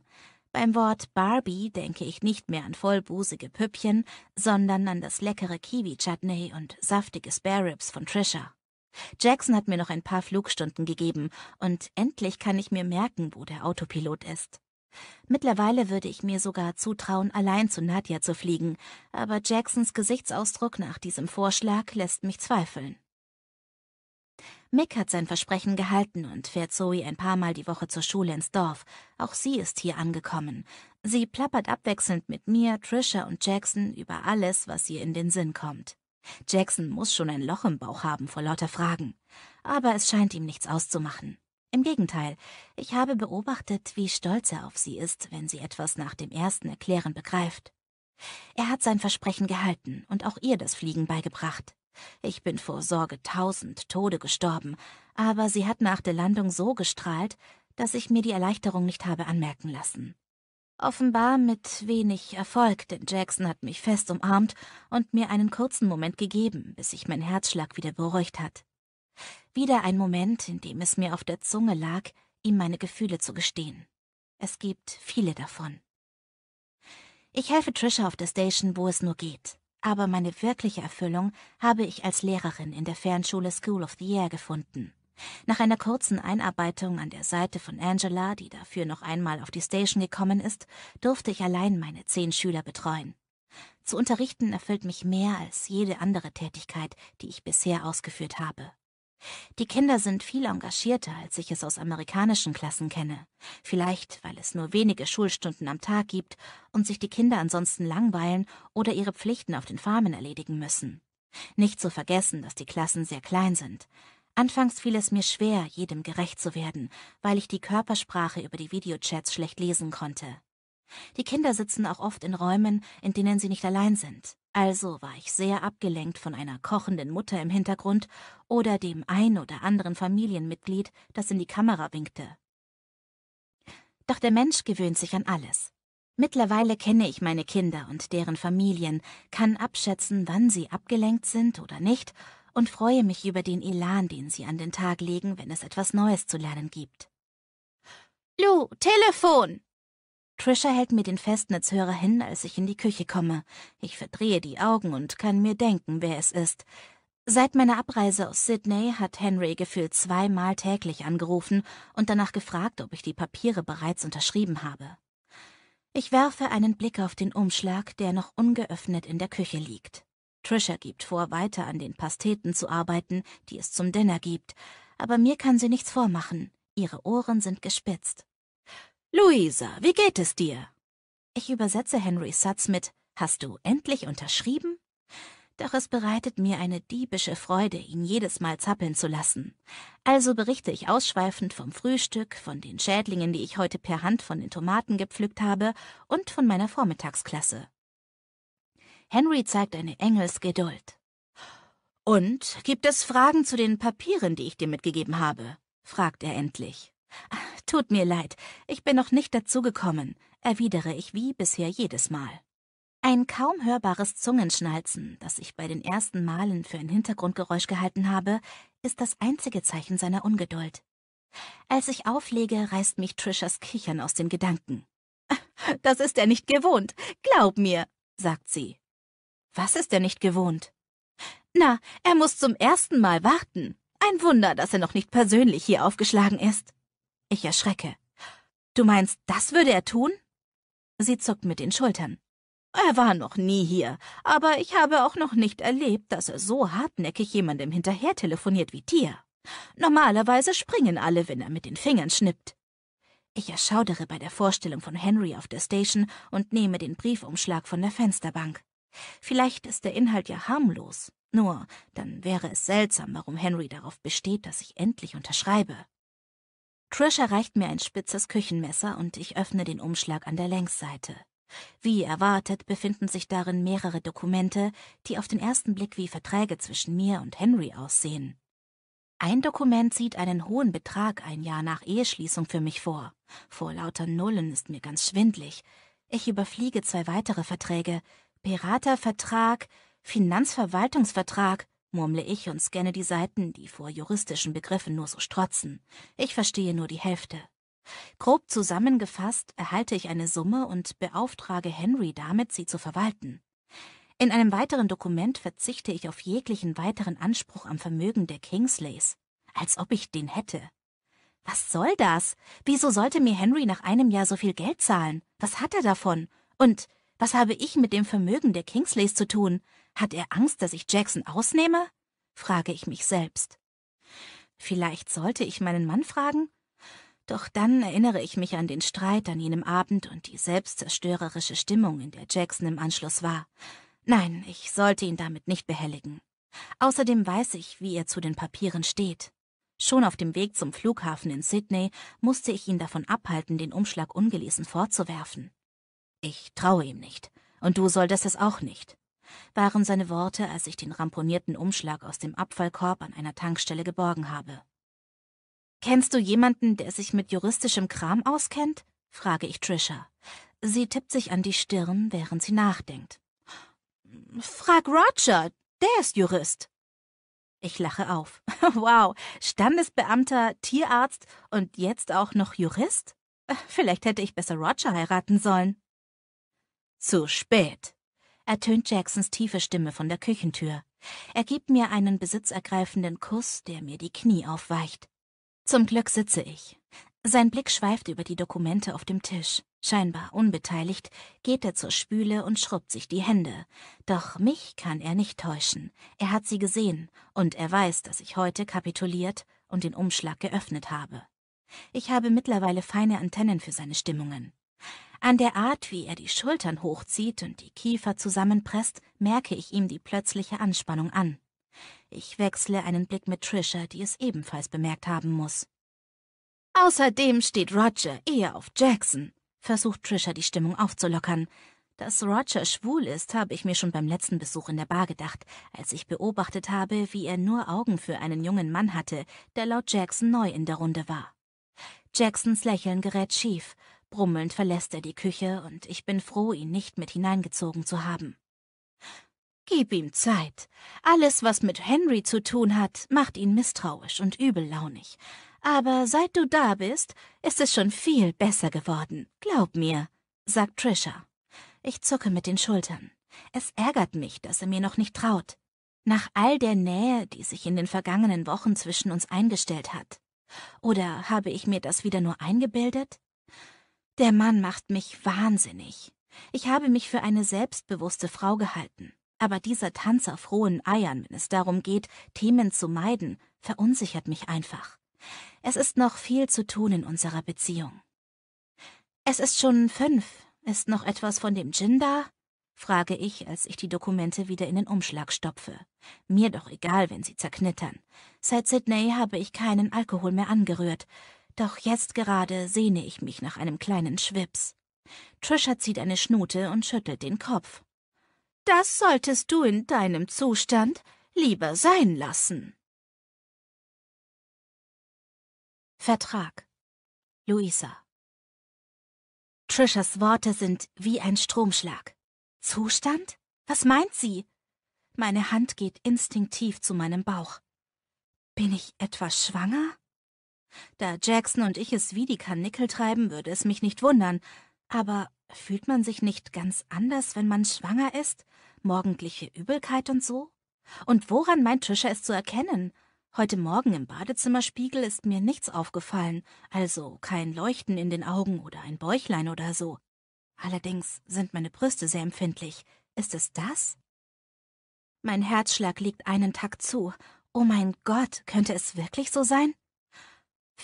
Beim Wort Barbie denke ich nicht mehr an vollbusige Püppchen, sondern an das leckere Kiwi-Chutney und saftige Spare-Ribs von Trisha. Jackson hat mir noch ein paar Flugstunden gegeben und endlich kann ich mir merken, wo der Autopilot ist. Mittlerweile würde ich mir sogar zutrauen, allein zu Nadja zu fliegen, aber Jacksons Gesichtsausdruck nach diesem Vorschlag lässt mich zweifeln. Mick hat sein Versprechen gehalten und fährt Zoe ein paar Mal die Woche zur Schule ins Dorf. Auch sie ist hier angekommen. Sie plappert abwechselnd mit mir, Trisha und Jackson über alles, was ihr in den Sinn kommt. Jackson muss schon ein Loch im Bauch haben vor lauter Fragen. Aber es scheint ihm nichts auszumachen. Im Gegenteil, ich habe beobachtet, wie stolz er auf sie ist, wenn sie etwas nach dem ersten Erklären begreift. Er hat sein Versprechen gehalten und auch ihr das Fliegen beigebracht. Ich bin vor Sorge tausend Tode gestorben, aber sie hat nach der Landung so gestrahlt, dass ich mir die Erleichterung nicht habe anmerken lassen. Offenbar mit wenig Erfolg, denn Jackson hat mich fest umarmt und mir einen kurzen Moment gegeben, bis sich mein Herzschlag wieder beruhigt hat. Wieder ein Moment, in dem es mir auf der Zunge lag, ihm meine Gefühle zu gestehen. Es gibt viele davon. Ich helfe Trisha auf der Station, wo es nur geht aber meine wirkliche Erfüllung habe ich als Lehrerin in der Fernschule School of the Air gefunden. Nach einer kurzen Einarbeitung an der Seite von Angela, die dafür noch einmal auf die Station gekommen ist, durfte ich allein meine zehn Schüler betreuen. Zu unterrichten erfüllt mich mehr als jede andere Tätigkeit, die ich bisher ausgeführt habe. Die Kinder sind viel engagierter, als ich es aus amerikanischen Klassen kenne. Vielleicht, weil es nur wenige Schulstunden am Tag gibt und sich die Kinder ansonsten langweilen oder ihre Pflichten auf den Farmen erledigen müssen. Nicht zu vergessen, dass die Klassen sehr klein sind. Anfangs fiel es mir schwer, jedem gerecht zu werden, weil ich die Körpersprache über die Videochats schlecht lesen konnte. Die Kinder sitzen auch oft in Räumen, in denen sie nicht allein sind. Also war ich sehr abgelenkt von einer kochenden Mutter im Hintergrund oder dem ein oder anderen Familienmitglied, das in die Kamera winkte. Doch der Mensch gewöhnt sich an alles. Mittlerweile kenne ich meine Kinder und deren Familien, kann abschätzen, wann sie abgelenkt sind oder nicht und freue mich über den Elan, den sie an den Tag legen, wenn es etwas Neues zu lernen gibt. Lu, Telefon! Trisha hält mir den Festnetzhörer hin, als ich in die Küche komme. Ich verdrehe die Augen und kann mir denken, wer es ist. Seit meiner Abreise aus Sydney hat Henry gefühlt zweimal täglich angerufen und danach gefragt, ob ich die Papiere bereits unterschrieben habe. Ich werfe einen Blick auf den Umschlag, der noch ungeöffnet in der Küche liegt. Trisha gibt vor, weiter an den Pasteten zu arbeiten, die es zum Dinner gibt, aber mir kann sie nichts vormachen. Ihre Ohren sind gespitzt. Luisa, wie geht es dir? Ich übersetze Henrys Satz mit Hast du endlich unterschrieben? Doch es bereitet mir eine diebische Freude, ihn jedes Mal zappeln zu lassen. Also berichte ich ausschweifend vom Frühstück, von den Schädlingen, die ich heute per Hand von den Tomaten gepflückt habe, und von meiner Vormittagsklasse. Henry zeigt eine Engelsgeduld. Und gibt es Fragen zu den Papieren, die ich dir mitgegeben habe? fragt er endlich. Tut mir leid, ich bin noch nicht dazugekommen, erwidere ich wie bisher jedes Mal. Ein kaum hörbares Zungenschnalzen, das ich bei den ersten Malen für ein Hintergrundgeräusch gehalten habe, ist das einzige Zeichen seiner Ungeduld. Als ich auflege, reißt mich Trishas Kichern aus den Gedanken. Das ist er nicht gewohnt, glaub mir, sagt sie. Was ist er nicht gewohnt? Na, er muss zum ersten Mal warten. Ein Wunder, dass er noch nicht persönlich hier aufgeschlagen ist. Ich erschrecke. Du meinst, das würde er tun? Sie zuckt mit den Schultern. Er war noch nie hier, aber ich habe auch noch nicht erlebt, dass er so hartnäckig jemandem hinterher telefoniert wie dir. Normalerweise springen alle, wenn er mit den Fingern schnippt. Ich erschaudere bei der Vorstellung von Henry auf der Station und nehme den Briefumschlag von der Fensterbank. Vielleicht ist der Inhalt ja harmlos, nur dann wäre es seltsam, warum Henry darauf besteht, dass ich endlich unterschreibe. Trish erreicht mir ein spitzes Küchenmesser und ich öffne den Umschlag an der Längsseite. Wie erwartet befinden sich darin mehrere Dokumente, die auf den ersten Blick wie Verträge zwischen mir und Henry aussehen. Ein Dokument sieht einen hohen Betrag ein Jahr nach Eheschließung für mich vor. Vor lauter Nullen ist mir ganz schwindlig. Ich überfliege zwei weitere Verträge. Beratervertrag, Finanzverwaltungsvertrag murmle ich und scanne die Seiten, die vor juristischen Begriffen nur so strotzen. Ich verstehe nur die Hälfte. Grob zusammengefasst erhalte ich eine Summe und beauftrage Henry damit, sie zu verwalten. In einem weiteren Dokument verzichte ich auf jeglichen weiteren Anspruch am Vermögen der Kingsleys, als ob ich den hätte. Was soll das? Wieso sollte mir Henry nach einem Jahr so viel Geld zahlen? Was hat er davon? Und was habe ich mit dem Vermögen der Kingsleys zu tun? Hat er Angst, dass ich Jackson ausnehme? frage ich mich selbst. Vielleicht sollte ich meinen Mann fragen? Doch dann erinnere ich mich an den Streit an jenem Abend und die selbstzerstörerische Stimmung, in der Jackson im Anschluss war. Nein, ich sollte ihn damit nicht behelligen. Außerdem weiß ich, wie er zu den Papieren steht. Schon auf dem Weg zum Flughafen in Sydney musste ich ihn davon abhalten, den Umschlag ungelesen fortzuwerfen. Ich traue ihm nicht, und du solltest es auch nicht waren seine Worte, als ich den ramponierten Umschlag aus dem Abfallkorb an einer Tankstelle geborgen habe. Kennst du jemanden, der sich mit juristischem Kram auskennt? frage ich Trisha. Sie tippt sich an die Stirn, während sie nachdenkt. Frag Roger, der ist Jurist. Ich lache auf. Wow, Standesbeamter, Tierarzt und jetzt auch noch Jurist? Vielleicht hätte ich besser Roger heiraten sollen. Zu spät ertönt Jacksons tiefe Stimme von der Küchentür. Er gibt mir einen besitzergreifenden Kuss, der mir die Knie aufweicht. Zum Glück sitze ich. Sein Blick schweift über die Dokumente auf dem Tisch. Scheinbar unbeteiligt geht er zur Spüle und schrubbt sich die Hände. Doch mich kann er nicht täuschen. Er hat sie gesehen und er weiß, dass ich heute kapituliert und den Umschlag geöffnet habe. Ich habe mittlerweile feine Antennen für seine Stimmungen. An der Art, wie er die Schultern hochzieht und die Kiefer zusammenpresst, merke ich ihm die plötzliche Anspannung an. Ich wechsle einen Blick mit Trisha, die es ebenfalls bemerkt haben muss. Außerdem steht Roger eher auf Jackson, versucht Trisha die Stimmung aufzulockern. Dass Roger schwul ist, habe ich mir schon beim letzten Besuch in der Bar gedacht, als ich beobachtet habe, wie er nur Augen für einen jungen Mann hatte, der laut Jackson neu in der Runde war. Jacksons Lächeln gerät schief Brummelnd verlässt er die Küche und ich bin froh, ihn nicht mit hineingezogen zu haben. Gib ihm Zeit. Alles, was mit Henry zu tun hat, macht ihn misstrauisch und übellaunig. Aber seit du da bist, ist es schon viel besser geworden. Glaub mir, sagt Trisha. Ich zucke mit den Schultern. Es ärgert mich, dass er mir noch nicht traut. Nach all der Nähe, die sich in den vergangenen Wochen zwischen uns eingestellt hat. Oder habe ich mir das wieder nur eingebildet? Der Mann macht mich wahnsinnig. Ich habe mich für eine selbstbewusste Frau gehalten. Aber dieser Tanz auf rohen Eiern, wenn es darum geht, Themen zu meiden, verunsichert mich einfach. Es ist noch viel zu tun in unserer Beziehung. Es ist schon fünf. Ist noch etwas von dem Gin da? frage ich, als ich die Dokumente wieder in den Umschlag stopfe. Mir doch egal, wenn sie zerknittern. Seit Sydney habe ich keinen Alkohol mehr angerührt. Doch jetzt gerade sehne ich mich nach einem kleinen Schwips. Trisha zieht eine Schnute und schüttelt den Kopf. Das solltest du in deinem Zustand lieber sein lassen. Vertrag. Luisa. Trishas Worte sind wie ein Stromschlag. Zustand? Was meint sie? Meine Hand geht instinktiv zu meinem Bauch. Bin ich etwas schwanger? Da Jackson und ich es wie die Karnickel treiben, würde es mich nicht wundern. Aber fühlt man sich nicht ganz anders, wenn man schwanger ist? Morgendliche Übelkeit und so? Und woran meint Tischer es zu erkennen? Heute Morgen im Badezimmerspiegel ist mir nichts aufgefallen, also kein Leuchten in den Augen oder ein Bäuchlein oder so. Allerdings sind meine Brüste sehr empfindlich. Ist es das? Mein Herzschlag liegt einen Takt zu. Oh mein Gott, könnte es wirklich so sein?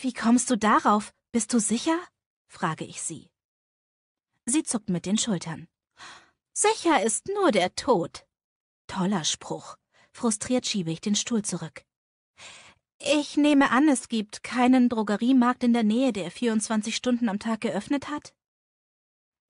Wie kommst du darauf? Bist du sicher? frage ich sie. Sie zuckt mit den Schultern. Sicher ist nur der Tod. Toller Spruch. Frustriert schiebe ich den Stuhl zurück. Ich nehme an, es gibt keinen Drogeriemarkt in der Nähe, der 24 Stunden am Tag geöffnet hat?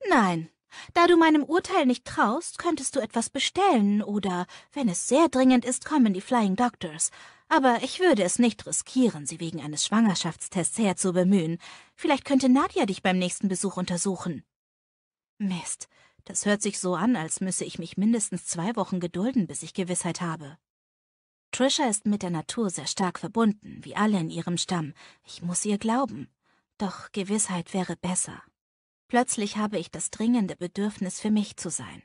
Nein. Da du meinem Urteil nicht traust, könntest du etwas bestellen oder, wenn es sehr dringend ist, kommen die Flying Doctors. Aber ich würde es nicht riskieren, sie wegen eines Schwangerschaftstests herzubemühen. Vielleicht könnte Nadja dich beim nächsten Besuch untersuchen. Mist, das hört sich so an, als müsse ich mich mindestens zwei Wochen gedulden, bis ich Gewissheit habe. Trisha ist mit der Natur sehr stark verbunden, wie alle in ihrem Stamm. Ich muss ihr glauben. Doch Gewissheit wäre besser. Plötzlich habe ich das dringende Bedürfnis, für mich zu sein.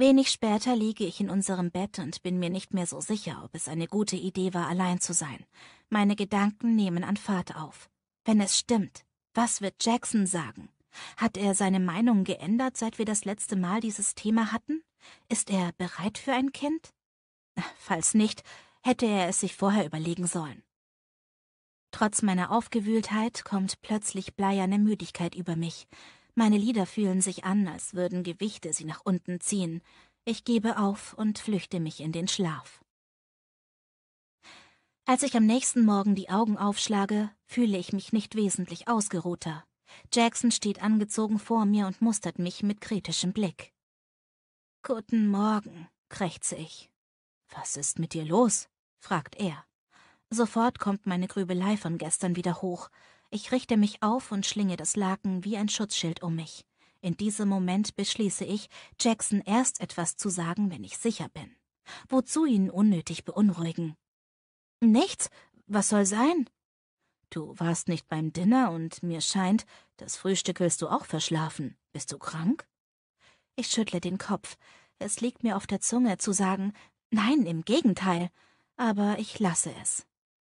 Wenig später liege ich in unserem Bett und bin mir nicht mehr so sicher, ob es eine gute Idee war, allein zu sein. Meine Gedanken nehmen an Fahrt auf. Wenn es stimmt, was wird Jackson sagen? Hat er seine Meinung geändert, seit wir das letzte Mal dieses Thema hatten? Ist er bereit für ein Kind? Falls nicht, hätte er es sich vorher überlegen sollen. Trotz meiner Aufgewühltheit kommt plötzlich bleierne Müdigkeit über mich. Meine Lieder fühlen sich an, als würden Gewichte sie nach unten ziehen. Ich gebe auf und flüchte mich in den Schlaf. Als ich am nächsten Morgen die Augen aufschlage, fühle ich mich nicht wesentlich ausgeruhter. Jackson steht angezogen vor mir und mustert mich mit kritischem Blick. Guten Morgen, krächze ich. Was ist mit dir los? fragt er. Sofort kommt meine Grübelei von gestern wieder hoch. Ich richte mich auf und schlinge das Laken wie ein Schutzschild um mich. In diesem Moment beschließe ich, Jackson erst etwas zu sagen, wenn ich sicher bin. Wozu ihn unnötig beunruhigen? Nichts? Was soll sein? Du warst nicht beim Dinner und mir scheint, das Frühstück willst du auch verschlafen. Bist du krank? Ich schüttle den Kopf. Es liegt mir auf der Zunge zu sagen, nein, im Gegenteil. Aber ich lasse es.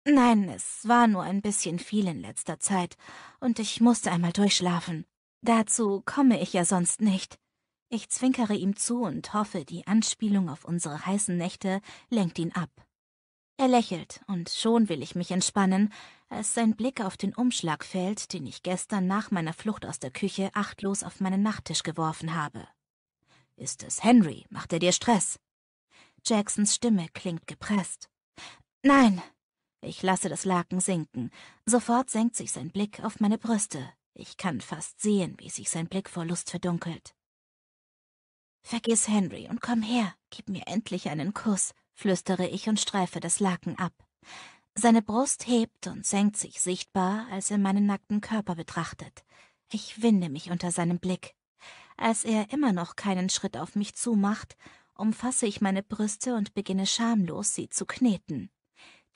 Nein, es war nur ein bisschen viel in letzter Zeit, und ich musste einmal durchschlafen. Dazu komme ich ja sonst nicht. Ich zwinkere ihm zu und hoffe, die Anspielung auf unsere heißen Nächte lenkt ihn ab. Er lächelt, und schon will ich mich entspannen, als sein Blick auf den Umschlag fällt, den ich gestern nach meiner Flucht aus der Küche achtlos auf meinen Nachttisch geworfen habe. Ist es Henry? Macht er dir Stress? Jacksons Stimme klingt gepresst. Nein, ich lasse das Laken sinken. Sofort senkt sich sein Blick auf meine Brüste. Ich kann fast sehen, wie sich sein Blick vor Lust verdunkelt. Vergiss Henry und komm her, gib mir endlich einen Kuss, flüstere ich und streife das Laken ab. Seine Brust hebt und senkt sich sichtbar, als er meinen nackten Körper betrachtet. Ich winde mich unter seinem Blick. Als er immer noch keinen Schritt auf mich zumacht, umfasse ich meine Brüste und beginne schamlos, sie zu kneten.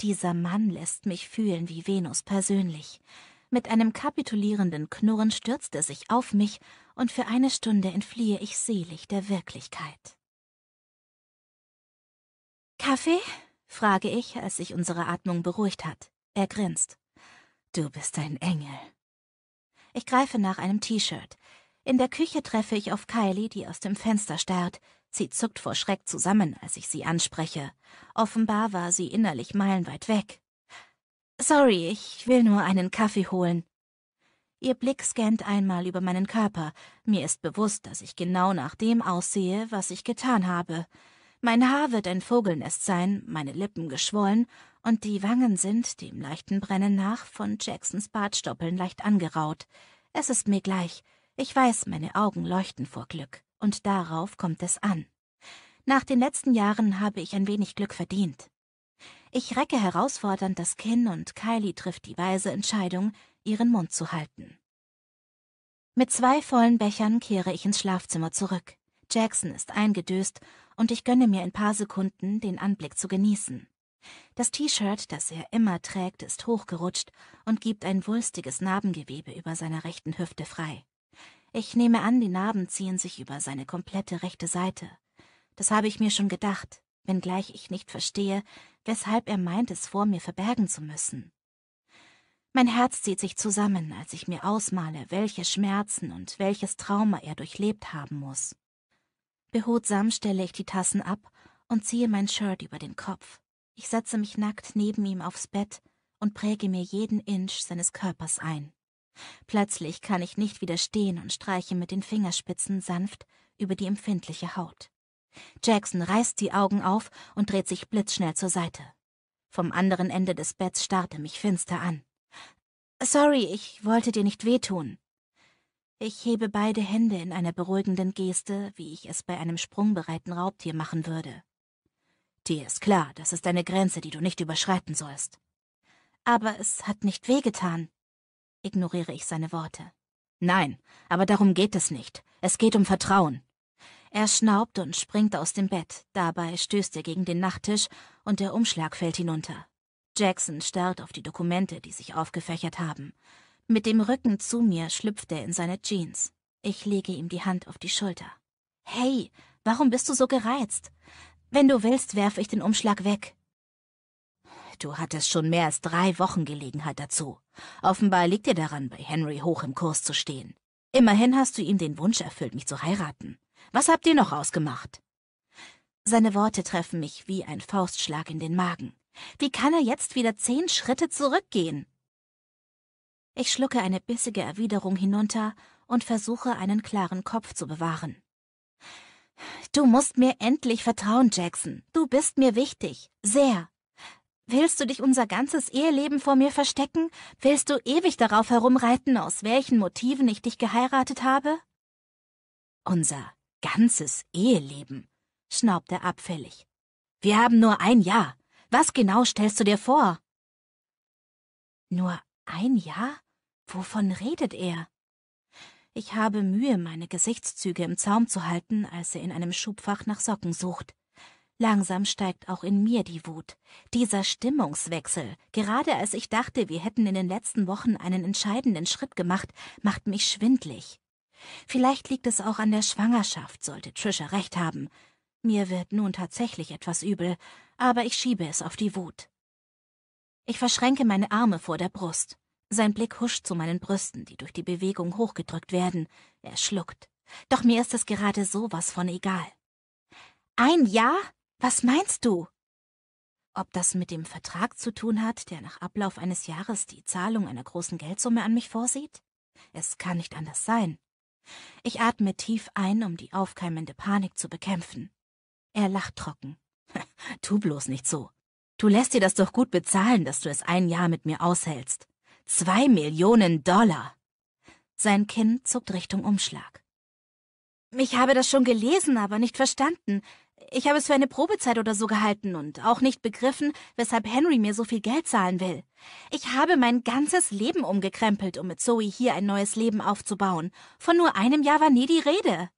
Dieser Mann lässt mich fühlen wie Venus persönlich. Mit einem kapitulierenden Knurren stürzt er sich auf mich und für eine Stunde entfliehe ich selig der Wirklichkeit. Kaffee? frage ich, als sich unsere Atmung beruhigt hat. Er grinst. Du bist ein Engel. Ich greife nach einem T-Shirt. In der Küche treffe ich auf Kylie, die aus dem Fenster starrt. Sie zuckt vor Schreck zusammen, als ich sie anspreche. Offenbar war sie innerlich meilenweit weg. Sorry, ich will nur einen Kaffee holen. Ihr Blick scannt einmal über meinen Körper. Mir ist bewusst, dass ich genau nach dem aussehe, was ich getan habe. Mein Haar wird ein Vogelnest sein, meine Lippen geschwollen und die Wangen sind, dem leichten Brennen nach, von Jacksons Bartstoppeln leicht angeraut. Es ist mir gleich. Ich weiß, meine Augen leuchten vor Glück und darauf kommt es an. Nach den letzten Jahren habe ich ein wenig Glück verdient. Ich recke herausfordernd das Kinn und Kylie trifft die weise Entscheidung, ihren Mund zu halten. Mit zwei vollen Bechern kehre ich ins Schlafzimmer zurück. Jackson ist eingedöst und ich gönne mir ein paar Sekunden, den Anblick zu genießen. Das T-Shirt, das er immer trägt, ist hochgerutscht und gibt ein wulstiges Narbengewebe über seiner rechten Hüfte frei. Ich nehme an, die Narben ziehen sich über seine komplette rechte Seite. Das habe ich mir schon gedacht, wenngleich ich nicht verstehe, weshalb er meint, es vor mir verbergen zu müssen. Mein Herz zieht sich zusammen, als ich mir ausmale, welche Schmerzen und welches Trauma er durchlebt haben muss. Behutsam stelle ich die Tassen ab und ziehe mein Shirt über den Kopf. Ich setze mich nackt neben ihm aufs Bett und präge mir jeden Inch seines Körpers ein. Plötzlich kann ich nicht widerstehen und streiche mit den Fingerspitzen sanft über die empfindliche Haut. Jackson reißt die Augen auf und dreht sich blitzschnell zur Seite. Vom anderen Ende des Betts starrt er mich finster an. Sorry, ich wollte dir nicht wehtun. Ich hebe beide Hände in einer beruhigenden Geste, wie ich es bei einem sprungbereiten Raubtier machen würde. Dir ist klar, das ist eine Grenze, die du nicht überschreiten sollst. Aber es hat nicht wehgetan ignoriere ich seine Worte. Nein, aber darum geht es nicht. Es geht um Vertrauen. Er schnaubt und springt aus dem Bett, dabei stößt er gegen den Nachttisch und der Umschlag fällt hinunter. Jackson starrt auf die Dokumente, die sich aufgefächert haben. Mit dem Rücken zu mir schlüpft er in seine Jeans. Ich lege ihm die Hand auf die Schulter. Hey, warum bist du so gereizt? Wenn du willst, werfe ich den Umschlag weg. Du hattest schon mehr als drei Wochen Gelegenheit dazu. Offenbar liegt dir daran, bei Henry hoch im Kurs zu stehen. Immerhin hast du ihm den Wunsch erfüllt, mich zu heiraten. Was habt ihr noch ausgemacht? Seine Worte treffen mich wie ein Faustschlag in den Magen. Wie kann er jetzt wieder zehn Schritte zurückgehen? Ich schlucke eine bissige Erwiderung hinunter und versuche, einen klaren Kopf zu bewahren. Du musst mir endlich vertrauen, Jackson. Du bist mir wichtig. Sehr. Willst du dich unser ganzes Eheleben vor mir verstecken? Willst du ewig darauf herumreiten, aus welchen Motiven ich dich geheiratet habe? Unser ganzes Eheleben, schnaubt er abfällig. Wir haben nur ein Jahr. Was genau stellst du dir vor? Nur ein Jahr? Wovon redet er? Ich habe Mühe, meine Gesichtszüge im Zaum zu halten, als er in einem Schubfach nach Socken sucht. Langsam steigt auch in mir die Wut. Dieser Stimmungswechsel, gerade als ich dachte, wir hätten in den letzten Wochen einen entscheidenden Schritt gemacht, macht mich schwindlig. Vielleicht liegt es auch an der Schwangerschaft, sollte Trisha recht haben. Mir wird nun tatsächlich etwas übel, aber ich schiebe es auf die Wut. Ich verschränke meine Arme vor der Brust. Sein Blick huscht zu meinen Brüsten, die durch die Bewegung hochgedrückt werden. Er schluckt. Doch mir ist es gerade so was von egal. Ein Jahr? Was meinst du? Ob das mit dem Vertrag zu tun hat, der nach Ablauf eines Jahres die Zahlung einer großen Geldsumme an mich vorsieht? Es kann nicht anders sein. Ich atme tief ein, um die aufkeimende Panik zu bekämpfen. Er lacht trocken. tu bloß nicht so. Du lässt dir das doch gut bezahlen, dass du es ein Jahr mit mir aushältst. Zwei Millionen Dollar! Sein Kinn zuckt Richtung Umschlag. Ich habe das schon gelesen, aber nicht verstanden. Ich habe es für eine Probezeit oder so gehalten und auch nicht begriffen, weshalb Henry mir so viel Geld zahlen will. Ich habe mein ganzes Leben umgekrempelt, um mit Zoe hier ein neues Leben aufzubauen. Von nur einem Jahr war nie die Rede.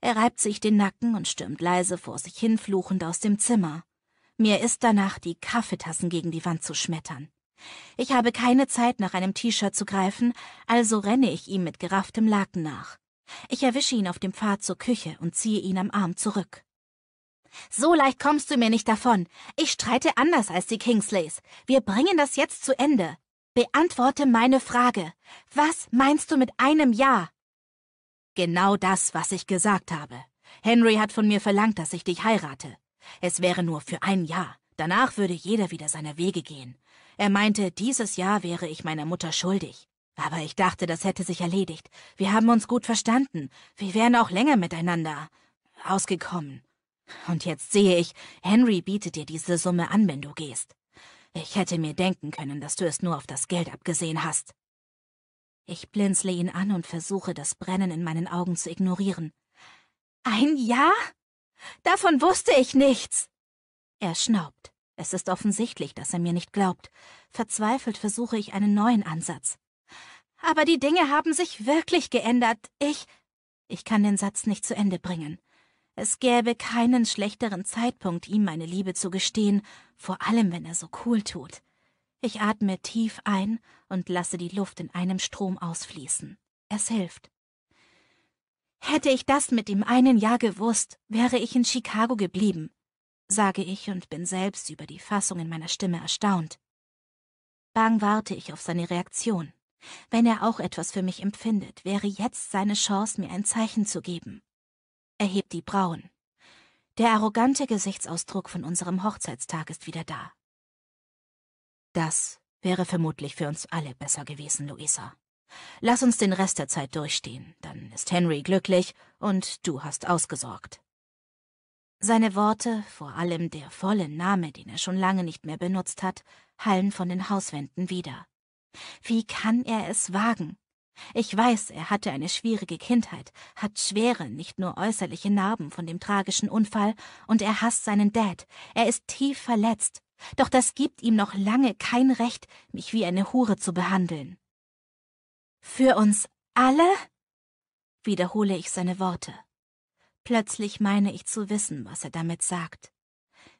Er reibt sich den Nacken und stürmt leise vor sich hin fluchend aus dem Zimmer. Mir ist danach, die Kaffeetassen gegen die Wand zu schmettern. Ich habe keine Zeit, nach einem T-Shirt zu greifen, also renne ich ihm mit gerafftem Laken nach. Ich erwische ihn auf dem Pfad zur Küche und ziehe ihn am Arm zurück. So leicht kommst du mir nicht davon. Ich streite anders als die Kingsleys. Wir bringen das jetzt zu Ende. Beantworte meine Frage. Was meinst du mit einem Ja? Genau das, was ich gesagt habe. Henry hat von mir verlangt, dass ich dich heirate. Es wäre nur für ein Jahr. Danach würde jeder wieder seine Wege gehen. Er meinte, dieses Jahr wäre ich meiner Mutter schuldig. Aber ich dachte, das hätte sich erledigt. Wir haben uns gut verstanden. Wir wären auch länger miteinander ausgekommen. Und jetzt sehe ich, Henry bietet dir diese Summe an, wenn du gehst. Ich hätte mir denken können, dass du es nur auf das Geld abgesehen hast. Ich blinzle ihn an und versuche, das Brennen in meinen Augen zu ignorieren. Ein Jahr? Davon wusste ich nichts. Er schnaubt. Es ist offensichtlich, dass er mir nicht glaubt. Verzweifelt versuche ich einen neuen Ansatz. Aber die Dinge haben sich wirklich geändert. Ich. Ich kann den Satz nicht zu Ende bringen. Es gäbe keinen schlechteren Zeitpunkt, ihm meine Liebe zu gestehen, vor allem wenn er so cool tut. Ich atme tief ein und lasse die Luft in einem Strom ausfließen. Es hilft. Hätte ich das mit dem einen Jahr gewusst, wäre ich in Chicago geblieben, sage ich und bin selbst über die Fassung in meiner Stimme erstaunt. Bang warte ich auf seine Reaktion. Wenn er auch etwas für mich empfindet, wäre jetzt seine Chance, mir ein Zeichen zu geben erhebt die Brauen. Der arrogante Gesichtsausdruck von unserem Hochzeitstag ist wieder da. Das wäre vermutlich für uns alle besser gewesen, Luisa. Lass uns den Rest der Zeit durchstehen, dann ist Henry glücklich und du hast ausgesorgt. Seine Worte, vor allem der volle Name, den er schon lange nicht mehr benutzt hat, hallen von den Hauswänden wieder. Wie kann er es wagen? Ich weiß, er hatte eine schwierige Kindheit, hat schwere, nicht nur äußerliche Narben von dem tragischen Unfall, und er hasst seinen Dad. Er ist tief verletzt. Doch das gibt ihm noch lange kein Recht, mich wie eine Hure zu behandeln. Für uns alle? wiederhole ich seine Worte. Plötzlich meine ich zu wissen, was er damit sagt.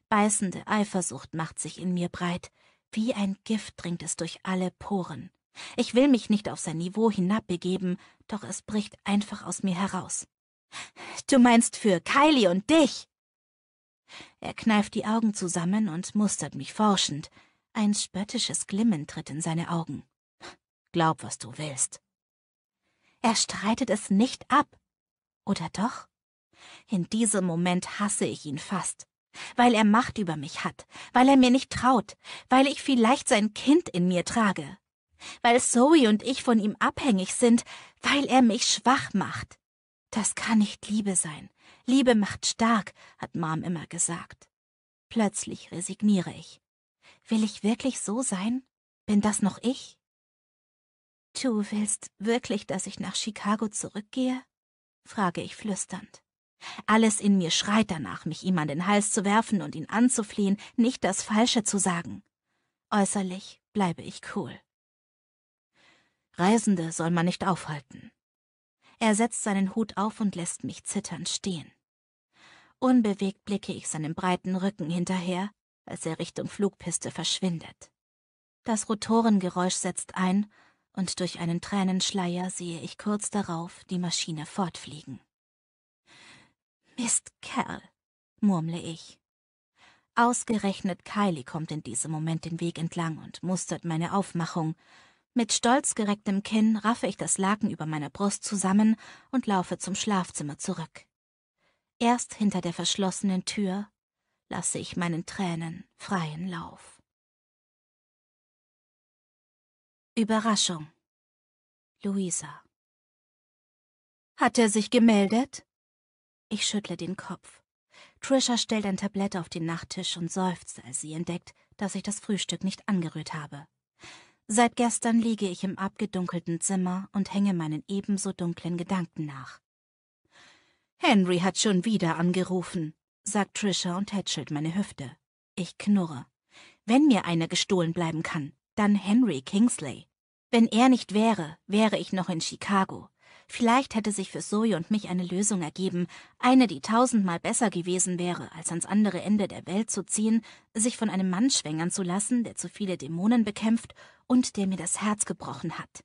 Beißende Eifersucht macht sich in mir breit, wie ein Gift dringt es durch alle Poren. Ich will mich nicht auf sein Niveau hinabbegeben, doch es bricht einfach aus mir heraus. Du meinst für Kylie und dich? Er kneift die Augen zusammen und mustert mich forschend. Ein spöttisches Glimmen tritt in seine Augen. Glaub, was du willst. Er streitet es nicht ab. Oder doch? In diesem Moment hasse ich ihn fast. Weil er Macht über mich hat, weil er mir nicht traut, weil ich vielleicht sein Kind in mir trage weil Zoe und ich von ihm abhängig sind, weil er mich schwach macht. Das kann nicht Liebe sein. Liebe macht stark, hat Mom immer gesagt. Plötzlich resigniere ich. Will ich wirklich so sein? Bin das noch ich? Du willst wirklich, dass ich nach Chicago zurückgehe? frage ich flüsternd. Alles in mir schreit danach, mich ihm an den Hals zu werfen und ihn anzuflehen, nicht das Falsche zu sagen. Äußerlich bleibe ich cool. Reisende soll man nicht aufhalten. Er setzt seinen Hut auf und lässt mich zitternd stehen. Unbewegt blicke ich seinem breiten Rücken hinterher, als er Richtung Flugpiste verschwindet. Das Rotorengeräusch setzt ein, und durch einen Tränenschleier sehe ich kurz darauf die Maschine fortfliegen. Mistkerl, murmle ich. Ausgerechnet Kylie kommt in diesem Moment den Weg entlang und mustert meine Aufmachung, mit stolz gerecktem Kinn raffe ich das Laken über meiner Brust zusammen und laufe zum Schlafzimmer zurück. Erst hinter der verschlossenen Tür lasse ich meinen Tränen freien Lauf. Überraschung. Luisa. Hat er sich gemeldet? Ich schüttle den Kopf. Trisha stellt ein Tablett auf den Nachttisch und seufzt, als sie entdeckt, dass ich das Frühstück nicht angerührt habe. Seit gestern liege ich im abgedunkelten Zimmer und hänge meinen ebenso dunklen Gedanken nach. Henry hat schon wieder angerufen, sagt Trisha und hätschelt meine Hüfte. Ich knurre. Wenn mir einer gestohlen bleiben kann, dann Henry Kingsley. Wenn er nicht wäre, wäre ich noch in Chicago, Vielleicht hätte sich für Zoe und mich eine Lösung ergeben, eine, die tausendmal besser gewesen wäre, als ans andere Ende der Welt zu ziehen, sich von einem Mann schwängern zu lassen, der zu viele Dämonen bekämpft und der mir das Herz gebrochen hat.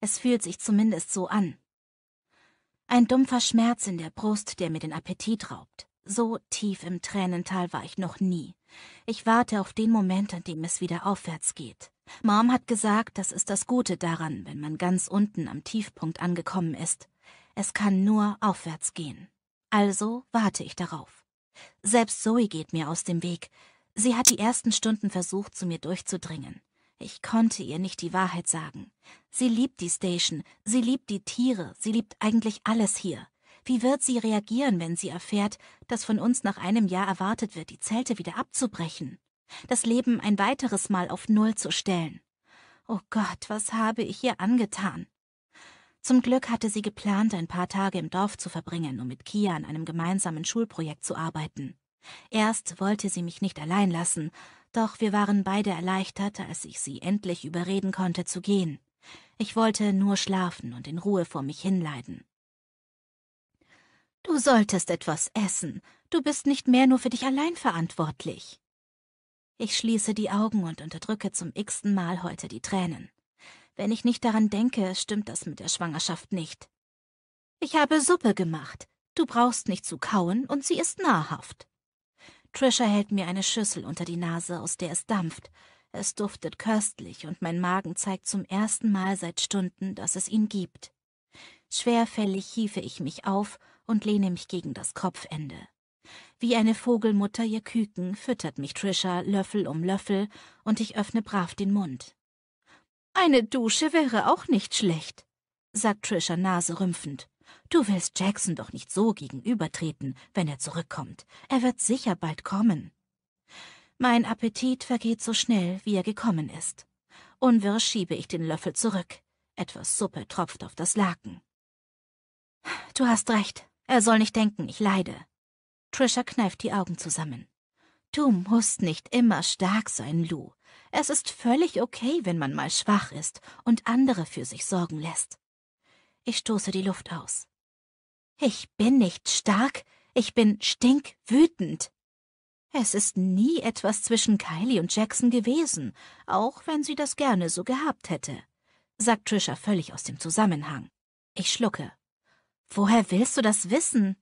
Es fühlt sich zumindest so an. Ein dumpfer Schmerz in der Brust, der mir den Appetit raubt. So tief im Tränental war ich noch nie. Ich warte auf den Moment, an dem es wieder aufwärts geht. Mom hat gesagt, das ist das Gute daran, wenn man ganz unten am Tiefpunkt angekommen ist. Es kann nur aufwärts gehen. Also warte ich darauf. Selbst Zoe geht mir aus dem Weg. Sie hat die ersten Stunden versucht, zu mir durchzudringen. Ich konnte ihr nicht die Wahrheit sagen. Sie liebt die Station, sie liebt die Tiere, sie liebt eigentlich alles hier. Wie wird sie reagieren, wenn sie erfährt, dass von uns nach einem Jahr erwartet wird, die Zelte wieder abzubrechen? Das Leben ein weiteres Mal auf Null zu stellen? Oh Gott, was habe ich ihr angetan? Zum Glück hatte sie geplant, ein paar Tage im Dorf zu verbringen, um mit Kia an einem gemeinsamen Schulprojekt zu arbeiten. Erst wollte sie mich nicht allein lassen, doch wir waren beide erleichtert, als ich sie endlich überreden konnte zu gehen. Ich wollte nur schlafen und in Ruhe vor mich hinleiden. Du solltest etwas essen. Du bist nicht mehr nur für dich allein verantwortlich. Ich schließe die Augen und unterdrücke zum x-ten Mal heute die Tränen. Wenn ich nicht daran denke, stimmt das mit der Schwangerschaft nicht. Ich habe Suppe gemacht. Du brauchst nicht zu kauen und sie ist nahrhaft. Trisha hält mir eine Schüssel unter die Nase, aus der es dampft. Es duftet köstlich und mein Magen zeigt zum ersten Mal seit Stunden, dass es ihn gibt. Schwerfällig hiefe ich mich auf und lehne mich gegen das Kopfende. Wie eine Vogelmutter ihr Küken füttert mich Trisha Löffel um Löffel und ich öffne brav den Mund. Eine Dusche wäre auch nicht schlecht, sagt Trisha naserümpfend. Du willst Jackson doch nicht so gegenübertreten, wenn er zurückkommt. Er wird sicher bald kommen. Mein Appetit vergeht so schnell, wie er gekommen ist. Unwirsch schiebe ich den Löffel zurück. Etwas Suppe tropft auf das Laken. Du hast recht, er soll nicht denken, ich leide. Trisha kneift die Augen zusammen. Du musst nicht immer stark sein, Lou. Es ist völlig okay, wenn man mal schwach ist und andere für sich sorgen lässt. Ich stoße die Luft aus. Ich bin nicht stark, ich bin stinkwütend. Es ist nie etwas zwischen Kylie und Jackson gewesen, auch wenn sie das gerne so gehabt hätte, sagt Trisha völlig aus dem Zusammenhang. Ich schlucke. Woher willst du das wissen?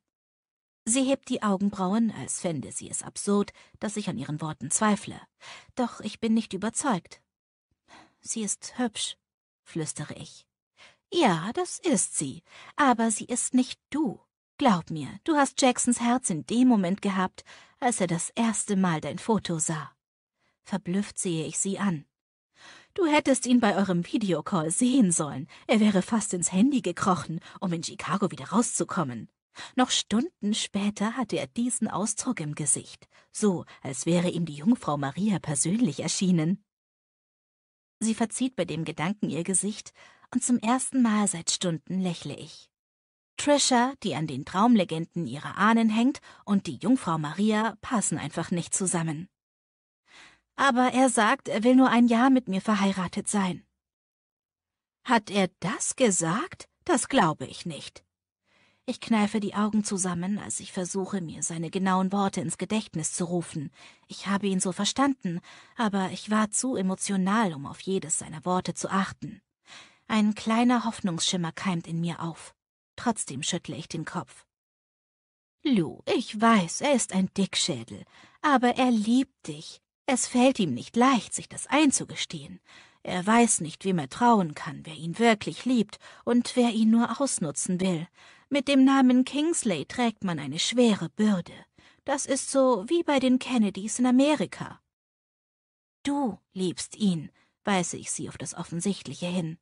Sie hebt die Augenbrauen, als fände sie es absurd, dass ich an ihren Worten zweifle. Doch ich bin nicht überzeugt. Sie ist hübsch, flüstere ich. Ja, das ist sie, aber sie ist nicht du. Glaub mir, du hast Jacksons Herz in dem Moment gehabt, als er das erste Mal dein Foto sah. Verblüfft sehe ich sie an. Du hättest ihn bei eurem Videocall sehen sollen. Er wäre fast ins Handy gekrochen, um in Chicago wieder rauszukommen. Noch Stunden später hatte er diesen Ausdruck im Gesicht, so als wäre ihm die Jungfrau Maria persönlich erschienen. Sie verzieht bei dem Gedanken ihr Gesicht, und zum ersten Mal seit Stunden lächle ich. Trisha, die an den Traumlegenden ihrer Ahnen hängt, und die Jungfrau Maria passen einfach nicht zusammen aber er sagt, er will nur ein Jahr mit mir verheiratet sein. Hat er das gesagt? Das glaube ich nicht. Ich kneife die Augen zusammen, als ich versuche, mir seine genauen Worte ins Gedächtnis zu rufen. Ich habe ihn so verstanden, aber ich war zu emotional, um auf jedes seiner Worte zu achten. Ein kleiner Hoffnungsschimmer keimt in mir auf. Trotzdem schüttle ich den Kopf. Lou, ich weiß, er ist ein Dickschädel, aber er liebt dich. Es fällt ihm nicht leicht, sich das einzugestehen. Er weiß nicht, wem er trauen kann, wer ihn wirklich liebt und wer ihn nur ausnutzen will. Mit dem Namen Kingsley trägt man eine schwere Bürde. Das ist so wie bei den Kennedys in Amerika. Du liebst ihn, weise ich sie auf das Offensichtliche hin.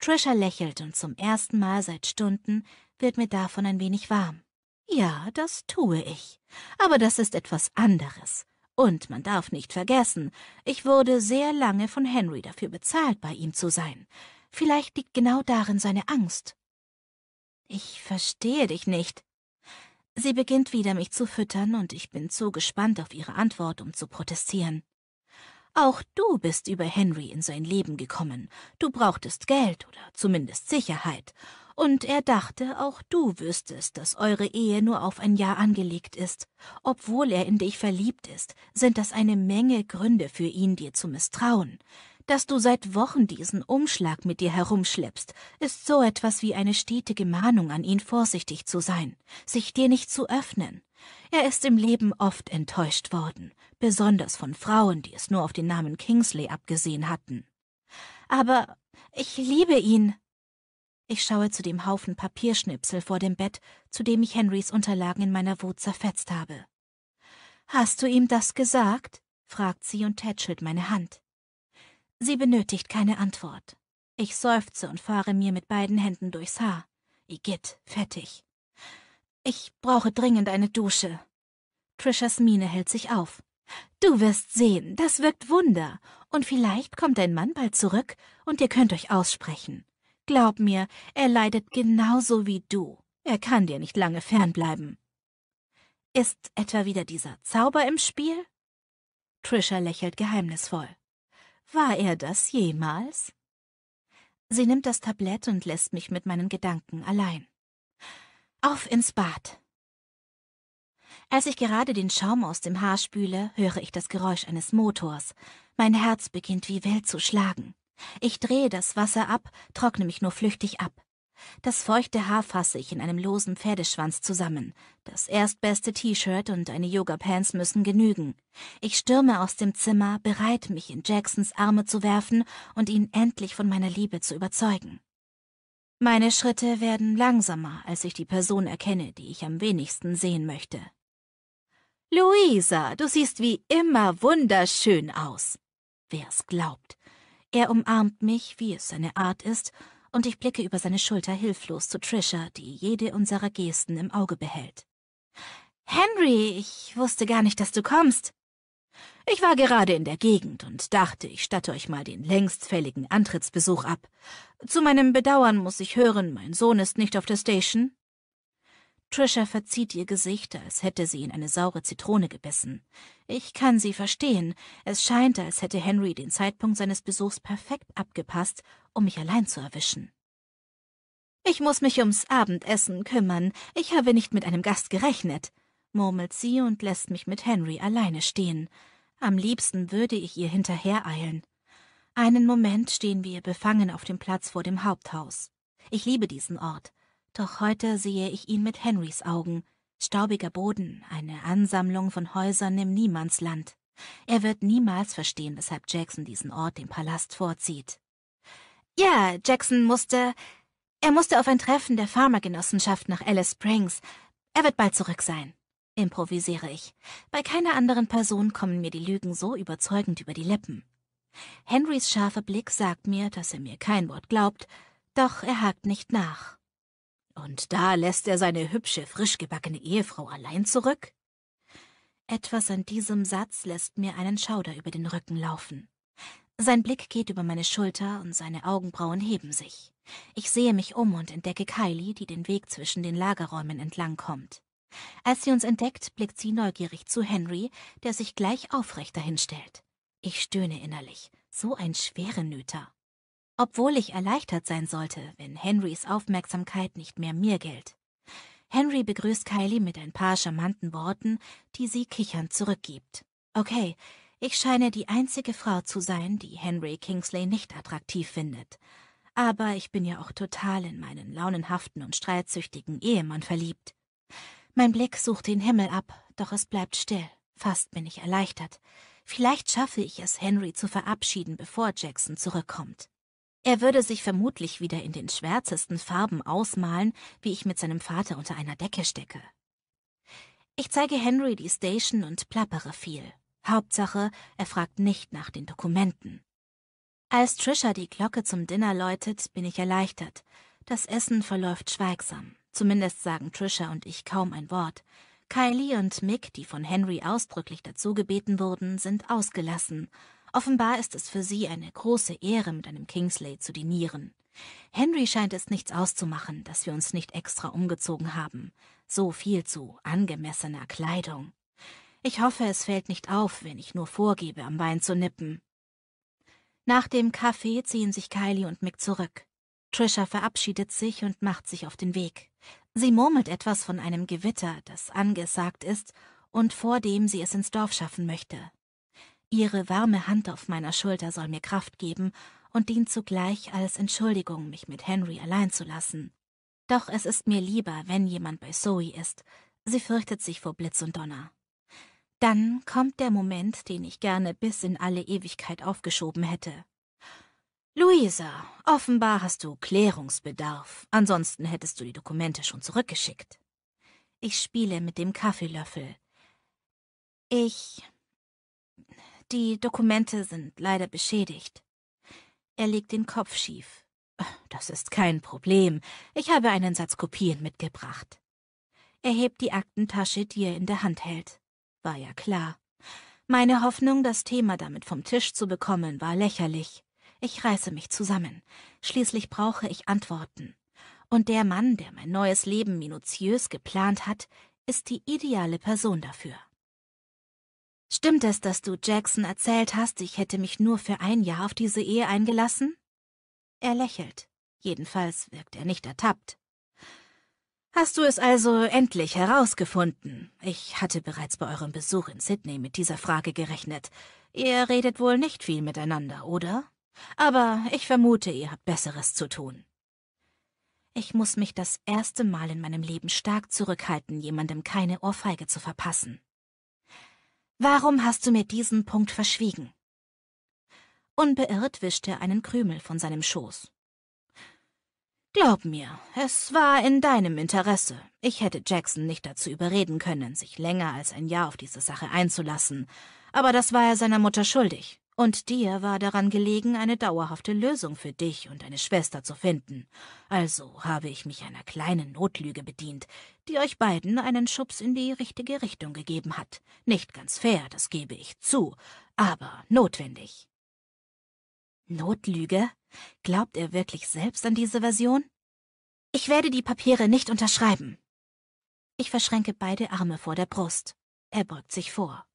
Trisha lächelt und zum ersten Mal seit Stunden wird mir davon ein wenig warm. Ja, das tue ich. Aber das ist etwas anderes. Und man darf nicht vergessen, ich wurde sehr lange von Henry dafür bezahlt, bei ihm zu sein. Vielleicht liegt genau darin seine Angst. Ich verstehe dich nicht. Sie beginnt wieder mich zu füttern, und ich bin zu gespannt auf ihre Antwort, um zu protestieren. Auch du bist über Henry in sein Leben gekommen. Du brauchtest Geld oder zumindest Sicherheit, und er dachte, auch du wüsstest, dass eure Ehe nur auf ein Jahr angelegt ist. Obwohl er in dich verliebt ist, sind das eine Menge Gründe für ihn, dir zu misstrauen. Dass du seit Wochen diesen Umschlag mit dir herumschleppst, ist so etwas wie eine stetige Mahnung an ihn, vorsichtig zu sein, sich dir nicht zu öffnen. Er ist im Leben oft enttäuscht worden, besonders von Frauen, die es nur auf den Namen Kingsley abgesehen hatten. Aber ich liebe ihn, ich schaue zu dem Haufen Papierschnipsel vor dem Bett, zu dem ich Henrys Unterlagen in meiner Wut zerfetzt habe. Hast du ihm das gesagt? fragt sie und tätschelt meine Hand. Sie benötigt keine Antwort. Ich seufze und fahre mir mit beiden Händen durchs Haar. Igitt, fettig. Ich brauche dringend eine Dusche. Trishas Miene hält sich auf. Du wirst sehen, das wirkt Wunder. Und vielleicht kommt dein Mann bald zurück und ihr könnt euch aussprechen. Glaub mir, er leidet genauso wie du. Er kann dir nicht lange fernbleiben. Ist etwa wieder dieser Zauber im Spiel? Trisha lächelt geheimnisvoll. War er das jemals? Sie nimmt das Tablett und lässt mich mit meinen Gedanken allein. Auf ins Bad. Als ich gerade den Schaum aus dem Haar spüle, höre ich das Geräusch eines Motors. Mein Herz beginnt wie wild zu schlagen. Ich drehe das Wasser ab, trockne mich nur flüchtig ab. Das feuchte Haar fasse ich in einem losen Pferdeschwanz zusammen. Das erstbeste T-Shirt und eine Yoga-Pants müssen genügen. Ich stürme aus dem Zimmer, bereit, mich in Jacksons Arme zu werfen und ihn endlich von meiner Liebe zu überzeugen. Meine Schritte werden langsamer, als ich die Person erkenne, die ich am wenigsten sehen möchte. Luisa, du siehst wie immer wunderschön aus. Wer's glaubt. Er umarmt mich, wie es seine Art ist, und ich blicke über seine Schulter hilflos zu Trisha, die jede unserer Gesten im Auge behält. Henry, ich wusste gar nicht, dass du kommst. Ich war gerade in der Gegend und dachte, ich statte euch mal den längst fälligen Antrittsbesuch ab. Zu meinem Bedauern muss ich hören, mein Sohn ist nicht auf der Station, Trisha verzieht ihr Gesicht, als hätte sie in eine saure Zitrone gebissen. Ich kann sie verstehen. Es scheint, als hätte Henry den Zeitpunkt seines Besuchs perfekt abgepasst, um mich allein zu erwischen. Ich muss mich ums Abendessen kümmern. Ich habe nicht mit einem Gast gerechnet, murmelt sie und lässt mich mit Henry alleine stehen. Am liebsten würde ich ihr hinterhereilen. Einen Moment stehen wir befangen auf dem Platz vor dem Haupthaus. Ich liebe diesen Ort. Doch heute sehe ich ihn mit Henrys Augen. Staubiger Boden, eine Ansammlung von Häusern im Niemandsland. Er wird niemals verstehen, weshalb Jackson diesen Ort dem Palast vorzieht. Ja, Jackson musste. Er musste auf ein Treffen der Pharmagenossenschaft nach Alice Springs. Er wird bald zurück sein. Improvisiere ich. Bei keiner anderen Person kommen mir die Lügen so überzeugend über die Lippen. Henrys scharfer Blick sagt mir, dass er mir kein Wort glaubt, doch er hakt nicht nach. Und da lässt er seine hübsche, frischgebackene Ehefrau allein zurück? Etwas an diesem Satz lässt mir einen Schauder über den Rücken laufen. Sein Blick geht über meine Schulter und seine Augenbrauen heben sich. Ich sehe mich um und entdecke Kylie, die den Weg zwischen den Lagerräumen entlang kommt. Als sie uns entdeckt, blickt sie neugierig zu Henry, der sich gleich aufrecht dahinstellt. Ich stöhne innerlich. So ein Schwerenöter. Obwohl ich erleichtert sein sollte, wenn Henrys Aufmerksamkeit nicht mehr mir gilt. Henry begrüßt Kylie mit ein paar charmanten Worten, die sie kichernd zurückgibt. Okay, ich scheine die einzige Frau zu sein, die Henry Kingsley nicht attraktiv findet. Aber ich bin ja auch total in meinen launenhaften und streitsüchtigen Ehemann verliebt. Mein Blick sucht den Himmel ab, doch es bleibt still. Fast bin ich erleichtert. Vielleicht schaffe ich es, Henry zu verabschieden, bevor Jackson zurückkommt. Er würde sich vermutlich wieder in den schwärzesten Farben ausmalen, wie ich mit seinem Vater unter einer Decke stecke. Ich zeige Henry die Station und plappere viel. Hauptsache, er fragt nicht nach den Dokumenten. Als Trisha die Glocke zum Dinner läutet, bin ich erleichtert. Das Essen verläuft schweigsam. Zumindest sagen Trisha und ich kaum ein Wort. Kylie und Mick, die von Henry ausdrücklich dazu gebeten wurden, sind ausgelassen Offenbar ist es für sie eine große Ehre, mit einem Kingsley zu dinieren. Henry scheint es nichts auszumachen, dass wir uns nicht extra umgezogen haben. So viel zu angemessener Kleidung. Ich hoffe, es fällt nicht auf, wenn ich nur vorgebe, am Wein zu nippen. Nach dem Kaffee ziehen sich Kylie und Mick zurück. Trisha verabschiedet sich und macht sich auf den Weg. Sie murmelt etwas von einem Gewitter, das angesagt ist und vor dem sie es ins Dorf schaffen möchte. Ihre warme Hand auf meiner Schulter soll mir Kraft geben und dient zugleich als Entschuldigung, mich mit Henry allein zu lassen. Doch es ist mir lieber, wenn jemand bei Zoe ist. Sie fürchtet sich vor Blitz und Donner. Dann kommt der Moment, den ich gerne bis in alle Ewigkeit aufgeschoben hätte. Luisa, offenbar hast du Klärungsbedarf, ansonsten hättest du die Dokumente schon zurückgeschickt. Ich spiele mit dem Kaffeelöffel. Ich die Dokumente sind leider beschädigt. Er legt den Kopf schief. Das ist kein Problem. Ich habe einen Satz Kopien mitgebracht. Er hebt die Aktentasche, die er in der Hand hält. War ja klar. Meine Hoffnung, das Thema damit vom Tisch zu bekommen, war lächerlich. Ich reiße mich zusammen. Schließlich brauche ich Antworten. Und der Mann, der mein neues Leben minutiös geplant hat, ist die ideale Person dafür. Stimmt es, dass du Jackson erzählt hast, ich hätte mich nur für ein Jahr auf diese Ehe eingelassen? Er lächelt. Jedenfalls wirkt er nicht ertappt. Hast du es also endlich herausgefunden? Ich hatte bereits bei eurem Besuch in Sydney mit dieser Frage gerechnet. Ihr redet wohl nicht viel miteinander, oder? Aber ich vermute, ihr habt Besseres zu tun. Ich muss mich das erste Mal in meinem Leben stark zurückhalten, jemandem keine Ohrfeige zu verpassen. Warum hast du mir diesen Punkt verschwiegen? Unbeirrt wischte er einen Krümel von seinem Schoß. Glaub mir, es war in deinem Interesse. Ich hätte Jackson nicht dazu überreden können, sich länger als ein Jahr auf diese Sache einzulassen, aber das war er seiner Mutter schuldig. Und dir war daran gelegen, eine dauerhafte Lösung für dich und deine Schwester zu finden. Also habe ich mich einer kleinen Notlüge bedient, die euch beiden einen Schubs in die richtige Richtung gegeben hat. Nicht ganz fair, das gebe ich zu, aber notwendig. Notlüge? Glaubt er wirklich selbst an diese Version? Ich werde die Papiere nicht unterschreiben. Ich verschränke beide Arme vor der Brust. Er beugt sich vor.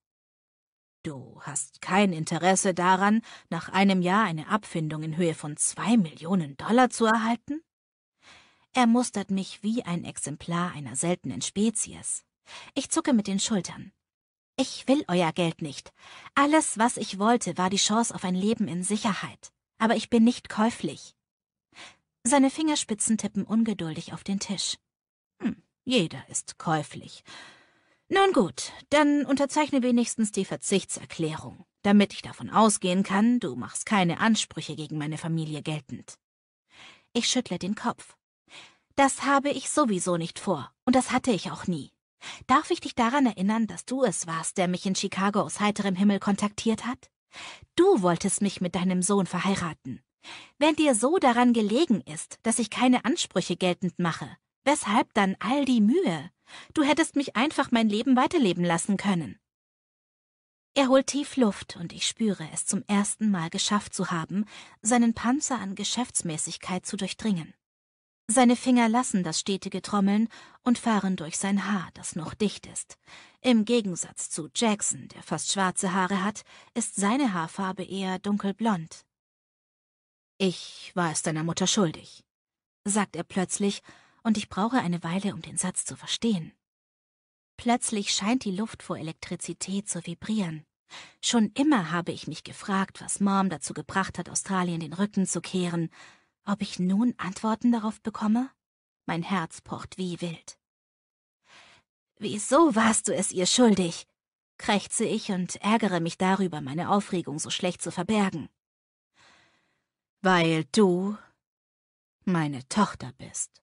Du hast kein Interesse daran, nach einem Jahr eine Abfindung in Höhe von zwei Millionen Dollar zu erhalten? Er mustert mich wie ein Exemplar einer seltenen Spezies. Ich zucke mit den Schultern. Ich will euer Geld nicht. Alles, was ich wollte, war die Chance auf ein Leben in Sicherheit. Aber ich bin nicht käuflich. Seine Fingerspitzen tippen ungeduldig auf den Tisch. Hm, jeder ist käuflich. Nun gut, dann unterzeichne wenigstens die Verzichtserklärung, damit ich davon ausgehen kann, du machst keine Ansprüche gegen meine Familie geltend. Ich schüttle den Kopf. Das habe ich sowieso nicht vor, und das hatte ich auch nie. Darf ich dich daran erinnern, dass du es warst, der mich in Chicago aus heiterem Himmel kontaktiert hat? Du wolltest mich mit deinem Sohn verheiraten. Wenn dir so daran gelegen ist, dass ich keine Ansprüche geltend mache, weshalb dann all die Mühe? Du hättest mich einfach mein Leben weiterleben lassen können. Er holt tief Luft und ich spüre, es zum ersten Mal geschafft zu haben, seinen Panzer an Geschäftsmäßigkeit zu durchdringen. Seine Finger lassen das stetige Trommeln und fahren durch sein Haar, das noch dicht ist. Im Gegensatz zu Jackson, der fast schwarze Haare hat, ist seine Haarfarbe eher dunkelblond. Ich war es deiner Mutter schuldig, sagt er plötzlich und ich brauche eine Weile, um den Satz zu verstehen. Plötzlich scheint die Luft vor Elektrizität zu vibrieren. Schon immer habe ich mich gefragt, was Mom dazu gebracht hat, Australien den Rücken zu kehren. Ob ich nun Antworten darauf bekomme? Mein Herz pocht wie wild. Wieso warst du es ihr schuldig? krächze ich und ärgere mich darüber, meine Aufregung so schlecht zu verbergen. Weil du meine Tochter bist.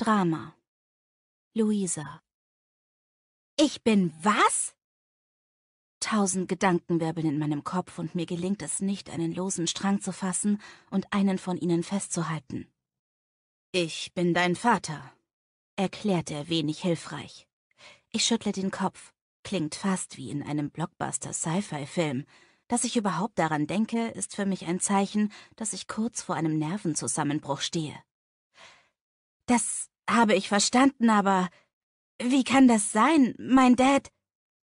Drama. Luisa. Ich bin was? Tausend Gedanken wirbeln in meinem Kopf und mir gelingt es nicht, einen losen Strang zu fassen und einen von ihnen festzuhalten. Ich bin dein Vater, erklärt er wenig hilfreich. Ich schüttle den Kopf. Klingt fast wie in einem Blockbuster-Sci-Fi-Film. Dass ich überhaupt daran denke, ist für mich ein Zeichen, dass ich kurz vor einem Nervenzusammenbruch stehe. Das habe ich verstanden, aber wie kann das sein? Mein Dad.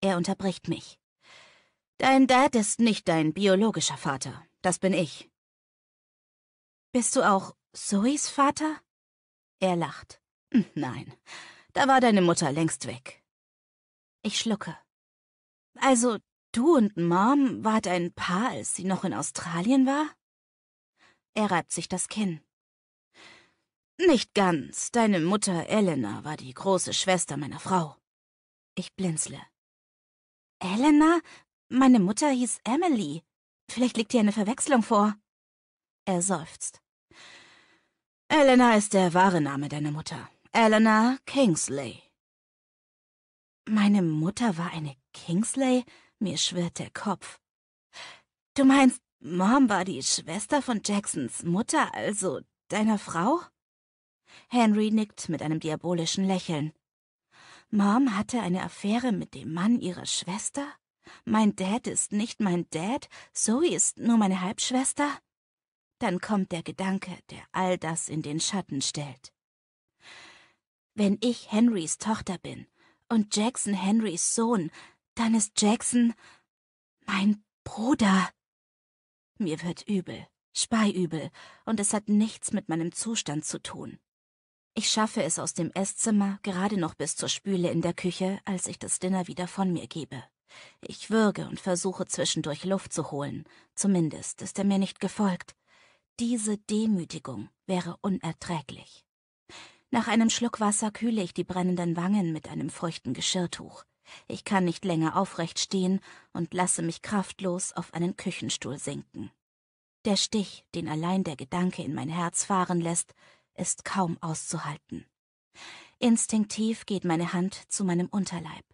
Er unterbricht mich. Dein Dad ist nicht dein biologischer Vater. Das bin ich. Bist du auch Zoes Vater? Er lacht. Hm, nein, da war deine Mutter längst weg. Ich schlucke. Also, du und Mom wart ein Paar, als sie noch in Australien war? Er reibt sich das Kinn. Nicht ganz. Deine Mutter Elena war die große Schwester meiner Frau. Ich blinzle. Elena? Meine Mutter hieß Emily. Vielleicht liegt dir eine Verwechslung vor. Er seufzt. Elena ist der wahre Name deiner Mutter. Elena Kingsley. Meine Mutter war eine Kingsley? Mir schwirrt der Kopf. Du meinst, Mom war die Schwester von Jacksons Mutter, also deiner Frau? Henry nickt mit einem diabolischen Lächeln. Mom hatte eine Affäre mit dem Mann ihrer Schwester? Mein Dad ist nicht mein Dad, Zoe ist nur meine Halbschwester? Dann kommt der Gedanke, der all das in den Schatten stellt. Wenn ich Henrys Tochter bin und Jackson Henrys Sohn, dann ist Jackson mein Bruder. Mir wird übel, speiübel, und es hat nichts mit meinem Zustand zu tun. Ich schaffe es aus dem Esszimmer gerade noch bis zur Spüle in der Küche, als ich das Dinner wieder von mir gebe. Ich würge und versuche zwischendurch Luft zu holen. Zumindest ist er mir nicht gefolgt. Diese Demütigung wäre unerträglich. Nach einem Schluck Wasser kühle ich die brennenden Wangen mit einem feuchten Geschirrtuch. Ich kann nicht länger aufrecht stehen und lasse mich kraftlos auf einen Küchenstuhl sinken. Der Stich, den allein der Gedanke in mein Herz fahren lässt, ist kaum auszuhalten. Instinktiv geht meine Hand zu meinem Unterleib.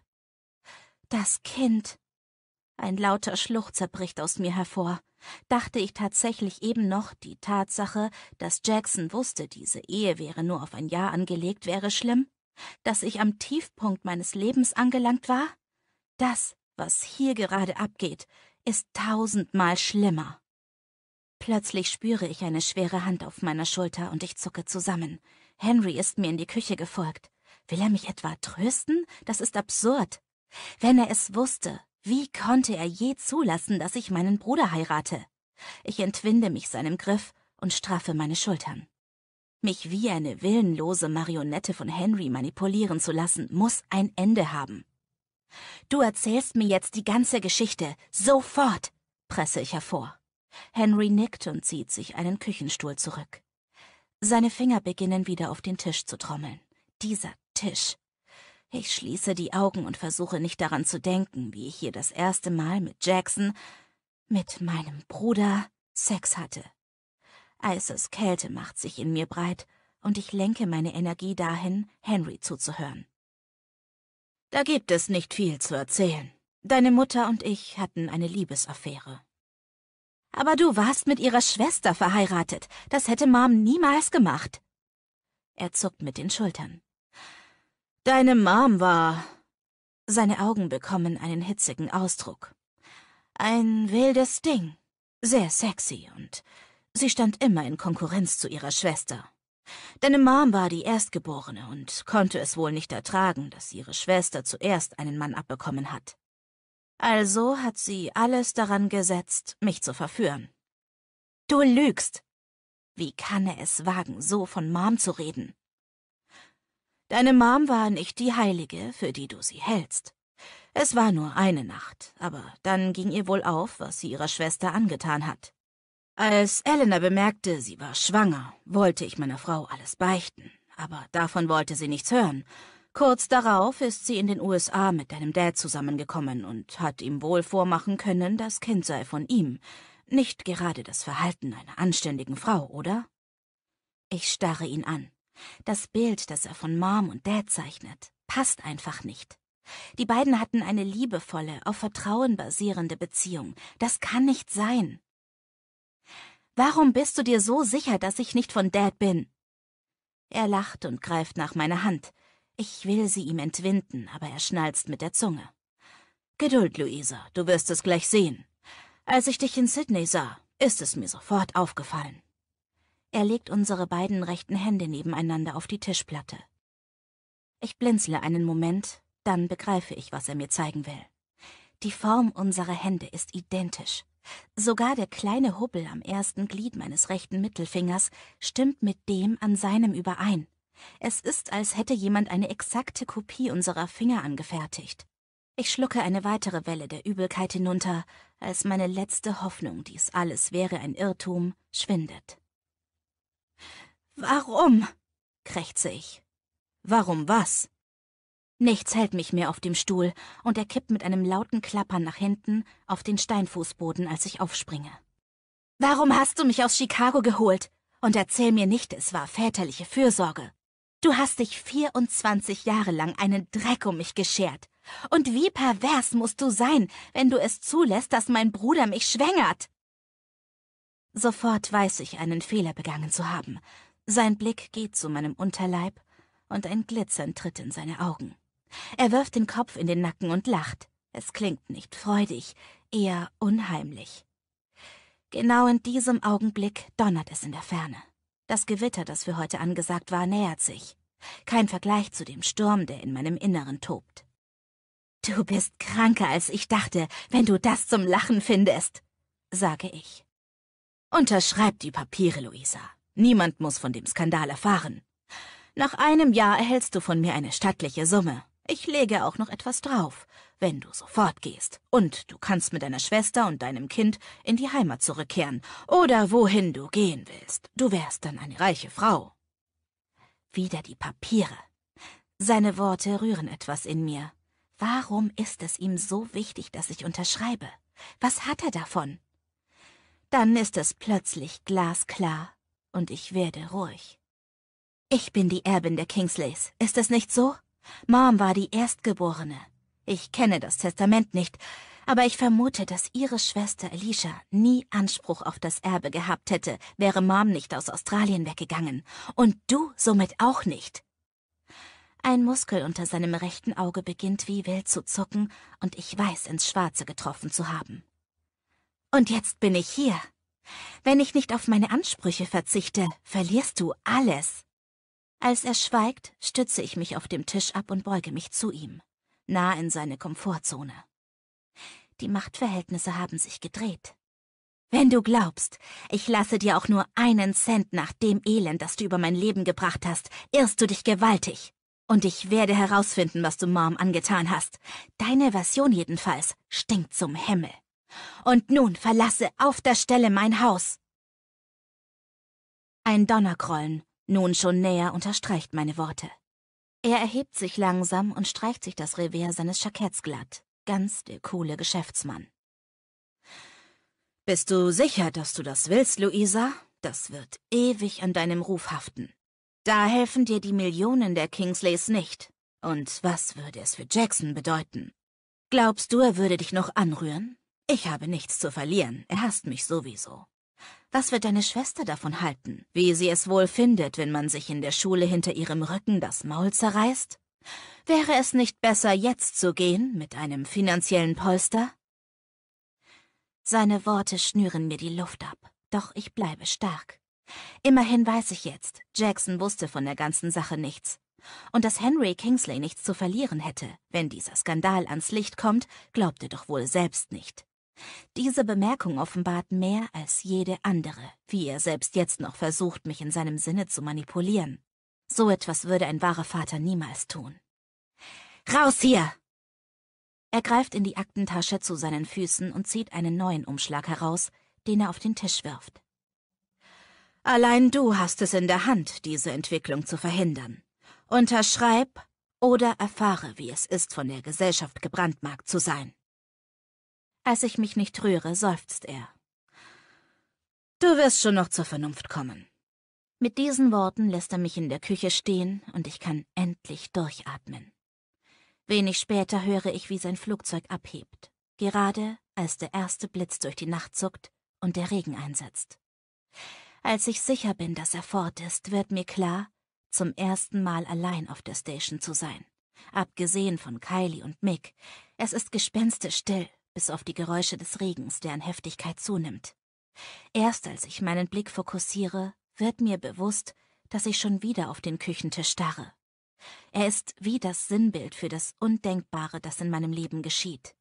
Das Kind. Ein lauter Schluchzer bricht aus mir hervor. Dachte ich tatsächlich eben noch, die Tatsache, dass Jackson wusste, diese Ehe wäre nur auf ein Jahr angelegt, wäre schlimm? Dass ich am Tiefpunkt meines Lebens angelangt war? Das, was hier gerade abgeht, ist tausendmal schlimmer. Plötzlich spüre ich eine schwere Hand auf meiner Schulter und ich zucke zusammen. Henry ist mir in die Küche gefolgt. Will er mich etwa trösten? Das ist absurd. Wenn er es wusste, wie konnte er je zulassen, dass ich meinen Bruder heirate? Ich entwinde mich seinem Griff und straffe meine Schultern. Mich wie eine willenlose Marionette von Henry manipulieren zu lassen, muss ein Ende haben. Du erzählst mir jetzt die ganze Geschichte, sofort, presse ich hervor. Henry nickt und zieht sich einen Küchenstuhl zurück. Seine Finger beginnen wieder auf den Tisch zu trommeln. Dieser Tisch. Ich schließe die Augen und versuche nicht daran zu denken, wie ich hier das erste Mal mit Jackson, mit meinem Bruder, Sex hatte. Eises Kälte macht sich in mir breit und ich lenke meine Energie dahin, Henry zuzuhören. Da gibt es nicht viel zu erzählen. Deine Mutter und ich hatten eine Liebesaffäre. Aber du warst mit ihrer Schwester verheiratet. Das hätte Mom niemals gemacht. Er zuckt mit den Schultern. Deine Mom war. Seine Augen bekommen einen hitzigen Ausdruck. Ein wildes Ding. Sehr sexy und sie stand immer in Konkurrenz zu ihrer Schwester. Deine Mom war die Erstgeborene und konnte es wohl nicht ertragen, dass ihre Schwester zuerst einen Mann abbekommen hat. Also hat sie alles daran gesetzt, mich zu verführen. Du lügst! Wie kann er es wagen, so von Mom zu reden? Deine Mom war nicht die Heilige, für die du sie hältst. Es war nur eine Nacht, aber dann ging ihr wohl auf, was sie ihrer Schwester angetan hat. Als Elena bemerkte, sie war schwanger, wollte ich meiner Frau alles beichten, aber davon wollte sie nichts hören, Kurz darauf ist sie in den USA mit deinem Dad zusammengekommen und hat ihm wohl vormachen können, das Kind sei von ihm. Nicht gerade das Verhalten einer anständigen Frau, oder? Ich starre ihn an. Das Bild, das er von Mom und Dad zeichnet, passt einfach nicht. Die beiden hatten eine liebevolle, auf Vertrauen basierende Beziehung. Das kann nicht sein. Warum bist du dir so sicher, dass ich nicht von Dad bin? Er lacht und greift nach meiner Hand. Ich will sie ihm entwinden, aber er schnalzt mit der Zunge. Geduld, Luisa, du wirst es gleich sehen. Als ich dich in Sydney sah, ist es mir sofort aufgefallen. Er legt unsere beiden rechten Hände nebeneinander auf die Tischplatte. Ich blinzle einen Moment, dann begreife ich, was er mir zeigen will. Die Form unserer Hände ist identisch. Sogar der kleine Hubbel am ersten Glied meines rechten Mittelfingers stimmt mit dem an seinem überein. Es ist, als hätte jemand eine exakte Kopie unserer Finger angefertigt. Ich schlucke eine weitere Welle der Übelkeit hinunter, als meine letzte Hoffnung, dies alles wäre ein Irrtum, schwindet. Warum? krächze ich. Warum was? Nichts hält mich mehr auf dem Stuhl, und er kippt mit einem lauten Klappern nach hinten auf den Steinfußboden, als ich aufspringe. Warum hast du mich aus Chicago geholt? Und erzähl mir nicht, es war väterliche Fürsorge. Du hast dich 24 Jahre lang einen Dreck um mich geschert. Und wie pervers musst du sein, wenn du es zulässt, dass mein Bruder mich schwängert? Sofort weiß ich, einen Fehler begangen zu haben. Sein Blick geht zu meinem Unterleib und ein Glitzern tritt in seine Augen. Er wirft den Kopf in den Nacken und lacht. Es klingt nicht freudig, eher unheimlich. Genau in diesem Augenblick donnert es in der Ferne. Das Gewitter, das für heute angesagt war, nähert sich. Kein Vergleich zu dem Sturm, der in meinem Inneren tobt. Du bist kranker, als ich dachte, wenn du das zum Lachen findest, sage ich. Unterschreib die Papiere, Luisa. Niemand muss von dem Skandal erfahren. Nach einem Jahr erhältst du von mir eine stattliche Summe. Ich lege auch noch etwas drauf, wenn du sofort gehst. Und du kannst mit deiner Schwester und deinem Kind in die Heimat zurückkehren oder wohin du gehen willst. Du wärst dann eine reiche Frau. Wieder die Papiere. Seine Worte rühren etwas in mir. Warum ist es ihm so wichtig, dass ich unterschreibe? Was hat er davon? Dann ist es plötzlich glasklar und ich werde ruhig. Ich bin die Erbin der Kingsleys, ist es nicht so? Mom war die Erstgeborene. Ich kenne das Testament nicht, aber ich vermute, dass ihre Schwester Alicia nie Anspruch auf das Erbe gehabt hätte, wäre Mom nicht aus Australien weggegangen. Und du somit auch nicht. Ein Muskel unter seinem rechten Auge beginnt wie wild zu zucken und ich weiß, ins Schwarze getroffen zu haben. Und jetzt bin ich hier. Wenn ich nicht auf meine Ansprüche verzichte, verlierst du alles. Als er schweigt, stütze ich mich auf dem Tisch ab und beuge mich zu ihm, nah in seine Komfortzone. Die Machtverhältnisse haben sich gedreht. Wenn du glaubst, ich lasse dir auch nur einen Cent nach dem Elend, das du über mein Leben gebracht hast, irrst du dich gewaltig. Und ich werde herausfinden, was du Mom angetan hast. Deine Version jedenfalls stinkt zum Himmel. Und nun verlasse auf der Stelle mein Haus. Ein Donnergrollen nun schon näher unterstreicht meine Worte. Er erhebt sich langsam und streicht sich das Revers seines Jacketts glatt. Ganz der coole Geschäftsmann. Bist du sicher, dass du das willst, Luisa? Das wird ewig an deinem Ruf haften. Da helfen dir die Millionen der Kingsleys nicht. Und was würde es für Jackson bedeuten? Glaubst du, er würde dich noch anrühren? Ich habe nichts zu verlieren. Er hasst mich sowieso. Was wird deine Schwester davon halten? Wie sie es wohl findet, wenn man sich in der Schule hinter ihrem Rücken das Maul zerreißt? Wäre es nicht besser, jetzt zu gehen, mit einem finanziellen Polster? Seine Worte schnüren mir die Luft ab, doch ich bleibe stark. Immerhin weiß ich jetzt, Jackson wusste von der ganzen Sache nichts. Und dass Henry Kingsley nichts zu verlieren hätte, wenn dieser Skandal ans Licht kommt, glaubte doch wohl selbst nicht. Diese Bemerkung offenbart mehr als jede andere, wie er selbst jetzt noch versucht, mich in seinem Sinne zu manipulieren. So etwas würde ein wahrer Vater niemals tun. Raus hier! Er greift in die Aktentasche zu seinen Füßen und zieht einen neuen Umschlag heraus, den er auf den Tisch wirft. Allein du hast es in der Hand, diese Entwicklung zu verhindern. Unterschreib oder erfahre, wie es ist, von der Gesellschaft gebrandmarkt zu sein. Als ich mich nicht rühre, seufzt er. Du wirst schon noch zur Vernunft kommen. Mit diesen Worten lässt er mich in der Küche stehen und ich kann endlich durchatmen. Wenig später höre ich, wie sein Flugzeug abhebt, gerade als der erste Blitz durch die Nacht zuckt und der Regen einsetzt. Als ich sicher bin, dass er fort ist, wird mir klar, zum ersten Mal allein auf der Station zu sein. Abgesehen von Kylie und Mick, es ist gespenstisch still bis auf die Geräusche des Regens, der an Heftigkeit zunimmt. Erst als ich meinen Blick fokussiere, wird mir bewusst, dass ich schon wieder auf den Küchentisch starre. Er ist wie das Sinnbild für das Undenkbare, das in meinem Leben geschieht.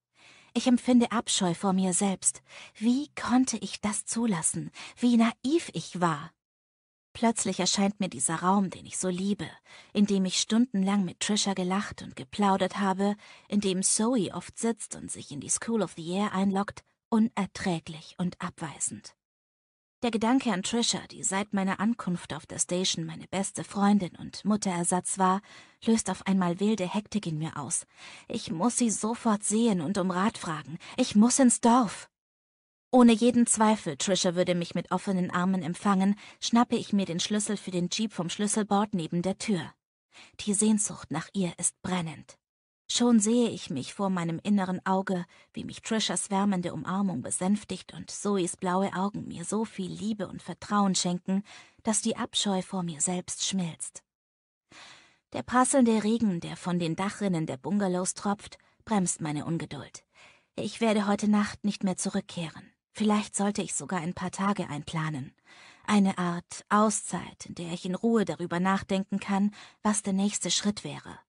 Ich empfinde Abscheu vor mir selbst. Wie konnte ich das zulassen? Wie naiv ich war! Plötzlich erscheint mir dieser Raum, den ich so liebe, in dem ich stundenlang mit Trisha gelacht und geplaudert habe, in dem Zoe oft sitzt und sich in die School of the Air einloggt, unerträglich und abweisend. Der Gedanke an Trisha, die seit meiner Ankunft auf der Station meine beste Freundin und Mutterersatz war, löst auf einmal wilde Hektik in mir aus. Ich muss sie sofort sehen und um Rat fragen. Ich muss ins Dorf. Ohne jeden Zweifel, Trisha würde mich mit offenen Armen empfangen, schnappe ich mir den Schlüssel für den Jeep vom Schlüsselbord neben der Tür. Die Sehnsucht nach ihr ist brennend. Schon sehe ich mich vor meinem inneren Auge, wie mich Trishas wärmende Umarmung besänftigt und Zoes blaue Augen mir so viel Liebe und Vertrauen schenken, dass die Abscheu vor mir selbst schmilzt. Der prasselnde Regen, der von den Dachrinnen der Bungalows tropft, bremst meine Ungeduld. Ich werde heute Nacht nicht mehr zurückkehren. Vielleicht sollte ich sogar ein paar Tage einplanen. Eine Art Auszeit, in der ich in Ruhe darüber nachdenken kann, was der nächste Schritt wäre.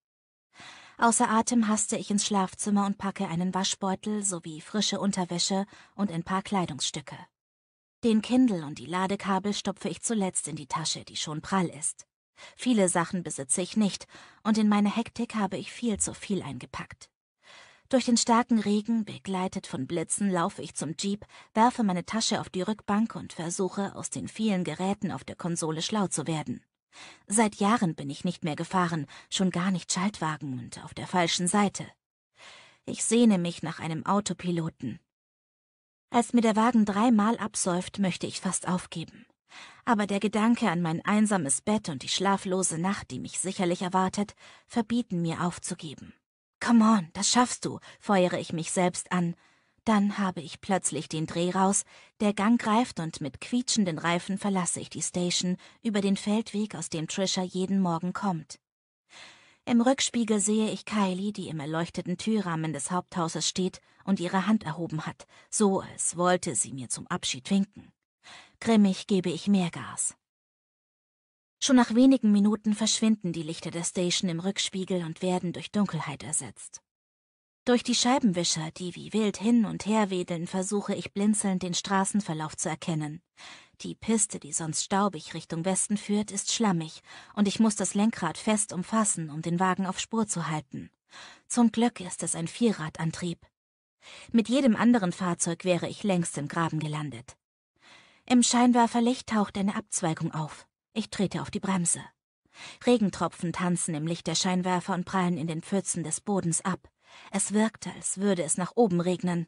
Außer Atem haste ich ins Schlafzimmer und packe einen Waschbeutel sowie frische Unterwäsche und ein paar Kleidungsstücke. Den Kindle und die Ladekabel stopfe ich zuletzt in die Tasche, die schon prall ist. Viele Sachen besitze ich nicht, und in meine Hektik habe ich viel zu viel eingepackt. Durch den starken Regen, begleitet von Blitzen, laufe ich zum Jeep, werfe meine Tasche auf die Rückbank und versuche, aus den vielen Geräten auf der Konsole schlau zu werden. Seit Jahren bin ich nicht mehr gefahren, schon gar nicht Schaltwagen und auf der falschen Seite. Ich sehne mich nach einem Autopiloten. Als mir der Wagen dreimal absäuft, möchte ich fast aufgeben. Aber der Gedanke an mein einsames Bett und die schlaflose Nacht, die mich sicherlich erwartet, verbieten mir aufzugeben. Come on, das schaffst du, feuere ich mich selbst an. Dann habe ich plötzlich den Dreh raus, der Gang greift und mit quietschenden Reifen verlasse ich die Station über den Feldweg, aus dem Trisha jeden Morgen kommt. Im Rückspiegel sehe ich Kylie, die im erleuchteten Türrahmen des Haupthauses steht und ihre Hand erhoben hat, so als wollte sie mir zum Abschied winken. Grimmig gebe ich mehr Gas. Schon nach wenigen Minuten verschwinden die Lichter der Station im Rückspiegel und werden durch Dunkelheit ersetzt. Durch die Scheibenwischer, die wie wild hin und her wedeln, versuche ich blinzelnd den Straßenverlauf zu erkennen. Die Piste, die sonst staubig Richtung Westen führt, ist schlammig und ich muss das Lenkrad fest umfassen, um den Wagen auf Spur zu halten. Zum Glück ist es ein Vierradantrieb. Mit jedem anderen Fahrzeug wäre ich längst im Graben gelandet. Im Scheinwerferlicht taucht eine Abzweigung auf. Ich trete auf die Bremse. Regentropfen tanzen im Licht der Scheinwerfer und prallen in den Pfützen des Bodens ab. Es wirkt, als würde es nach oben regnen.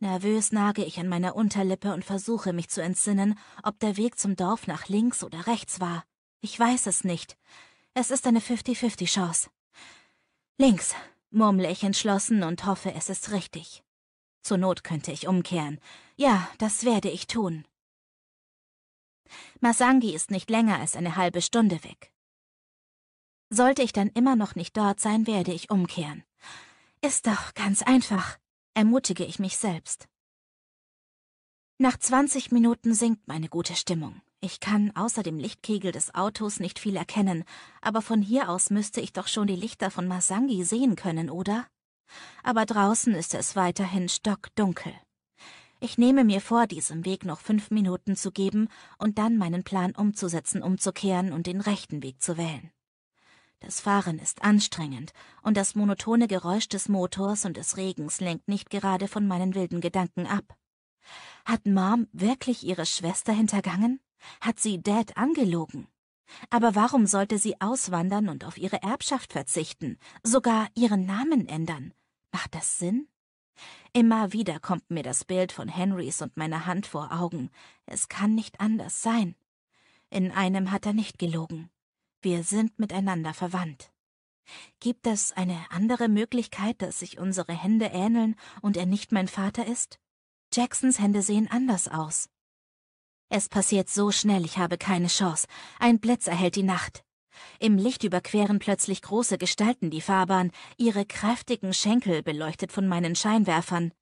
Nervös nage ich an meiner Unterlippe und versuche mich zu entsinnen, ob der Weg zum Dorf nach links oder rechts war. Ich weiß es nicht. Es ist eine 50-50 Chance. Links, murmle ich entschlossen und hoffe, es ist richtig. Zur Not könnte ich umkehren. Ja, das werde ich tun. Masangi ist nicht länger als eine halbe Stunde weg. Sollte ich dann immer noch nicht dort sein, werde ich umkehren. Ist doch ganz einfach, ermutige ich mich selbst. Nach zwanzig Minuten sinkt meine gute Stimmung. Ich kann außer dem Lichtkegel des Autos nicht viel erkennen, aber von hier aus müsste ich doch schon die Lichter von Masangi sehen können, oder? Aber draußen ist es weiterhin stockdunkel. Ich nehme mir vor, diesem Weg noch fünf Minuten zu geben und dann meinen Plan umzusetzen, umzukehren und den rechten Weg zu wählen. Das Fahren ist anstrengend, und das monotone Geräusch des Motors und des Regens lenkt nicht gerade von meinen wilden Gedanken ab. Hat Mom wirklich ihre Schwester hintergangen? Hat sie Dad angelogen? Aber warum sollte sie auswandern und auf ihre Erbschaft verzichten, sogar ihren Namen ändern? Macht das Sinn? Immer wieder kommt mir das Bild von Henrys und meiner Hand vor Augen. Es kann nicht anders sein. In einem hat er nicht gelogen. Wir sind miteinander verwandt. Gibt es eine andere Möglichkeit, dass sich unsere Hände ähneln und er nicht mein Vater ist? Jacksons Hände sehen anders aus. Es passiert so schnell, ich habe keine Chance. Ein Blitz erhält die Nacht. Im Licht überqueren plötzlich große Gestalten die Fahrbahn, ihre kräftigen Schenkel beleuchtet von meinen Scheinwerfern.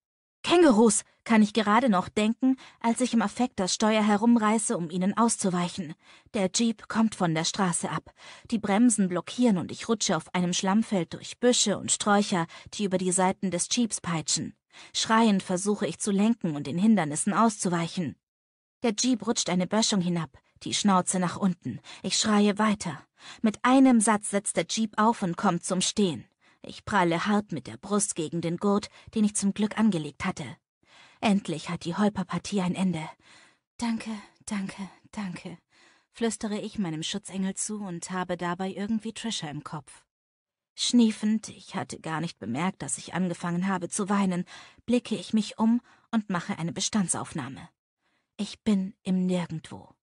Kängurus, kann ich gerade noch denken, als ich im Affekt das Steuer herumreiße, um ihnen auszuweichen. Der Jeep kommt von der Straße ab. Die Bremsen blockieren und ich rutsche auf einem Schlammfeld durch Büsche und Sträucher, die über die Seiten des Jeeps peitschen. Schreiend versuche ich zu lenken und den Hindernissen auszuweichen. Der Jeep rutscht eine Böschung hinab die Schnauze nach unten. Ich schreie weiter. Mit einem Satz setzt der Jeep auf und kommt zum Stehen. Ich pralle hart mit der Brust gegen den Gurt, den ich zum Glück angelegt hatte. Endlich hat die Holperpartie ein Ende. Danke, danke, danke, flüstere ich meinem Schutzengel zu und habe dabei irgendwie Trisha im Kopf. Schniefend, ich hatte gar nicht bemerkt, dass ich angefangen habe zu weinen, blicke ich mich um und mache eine Bestandsaufnahme. Ich bin im Nirgendwo.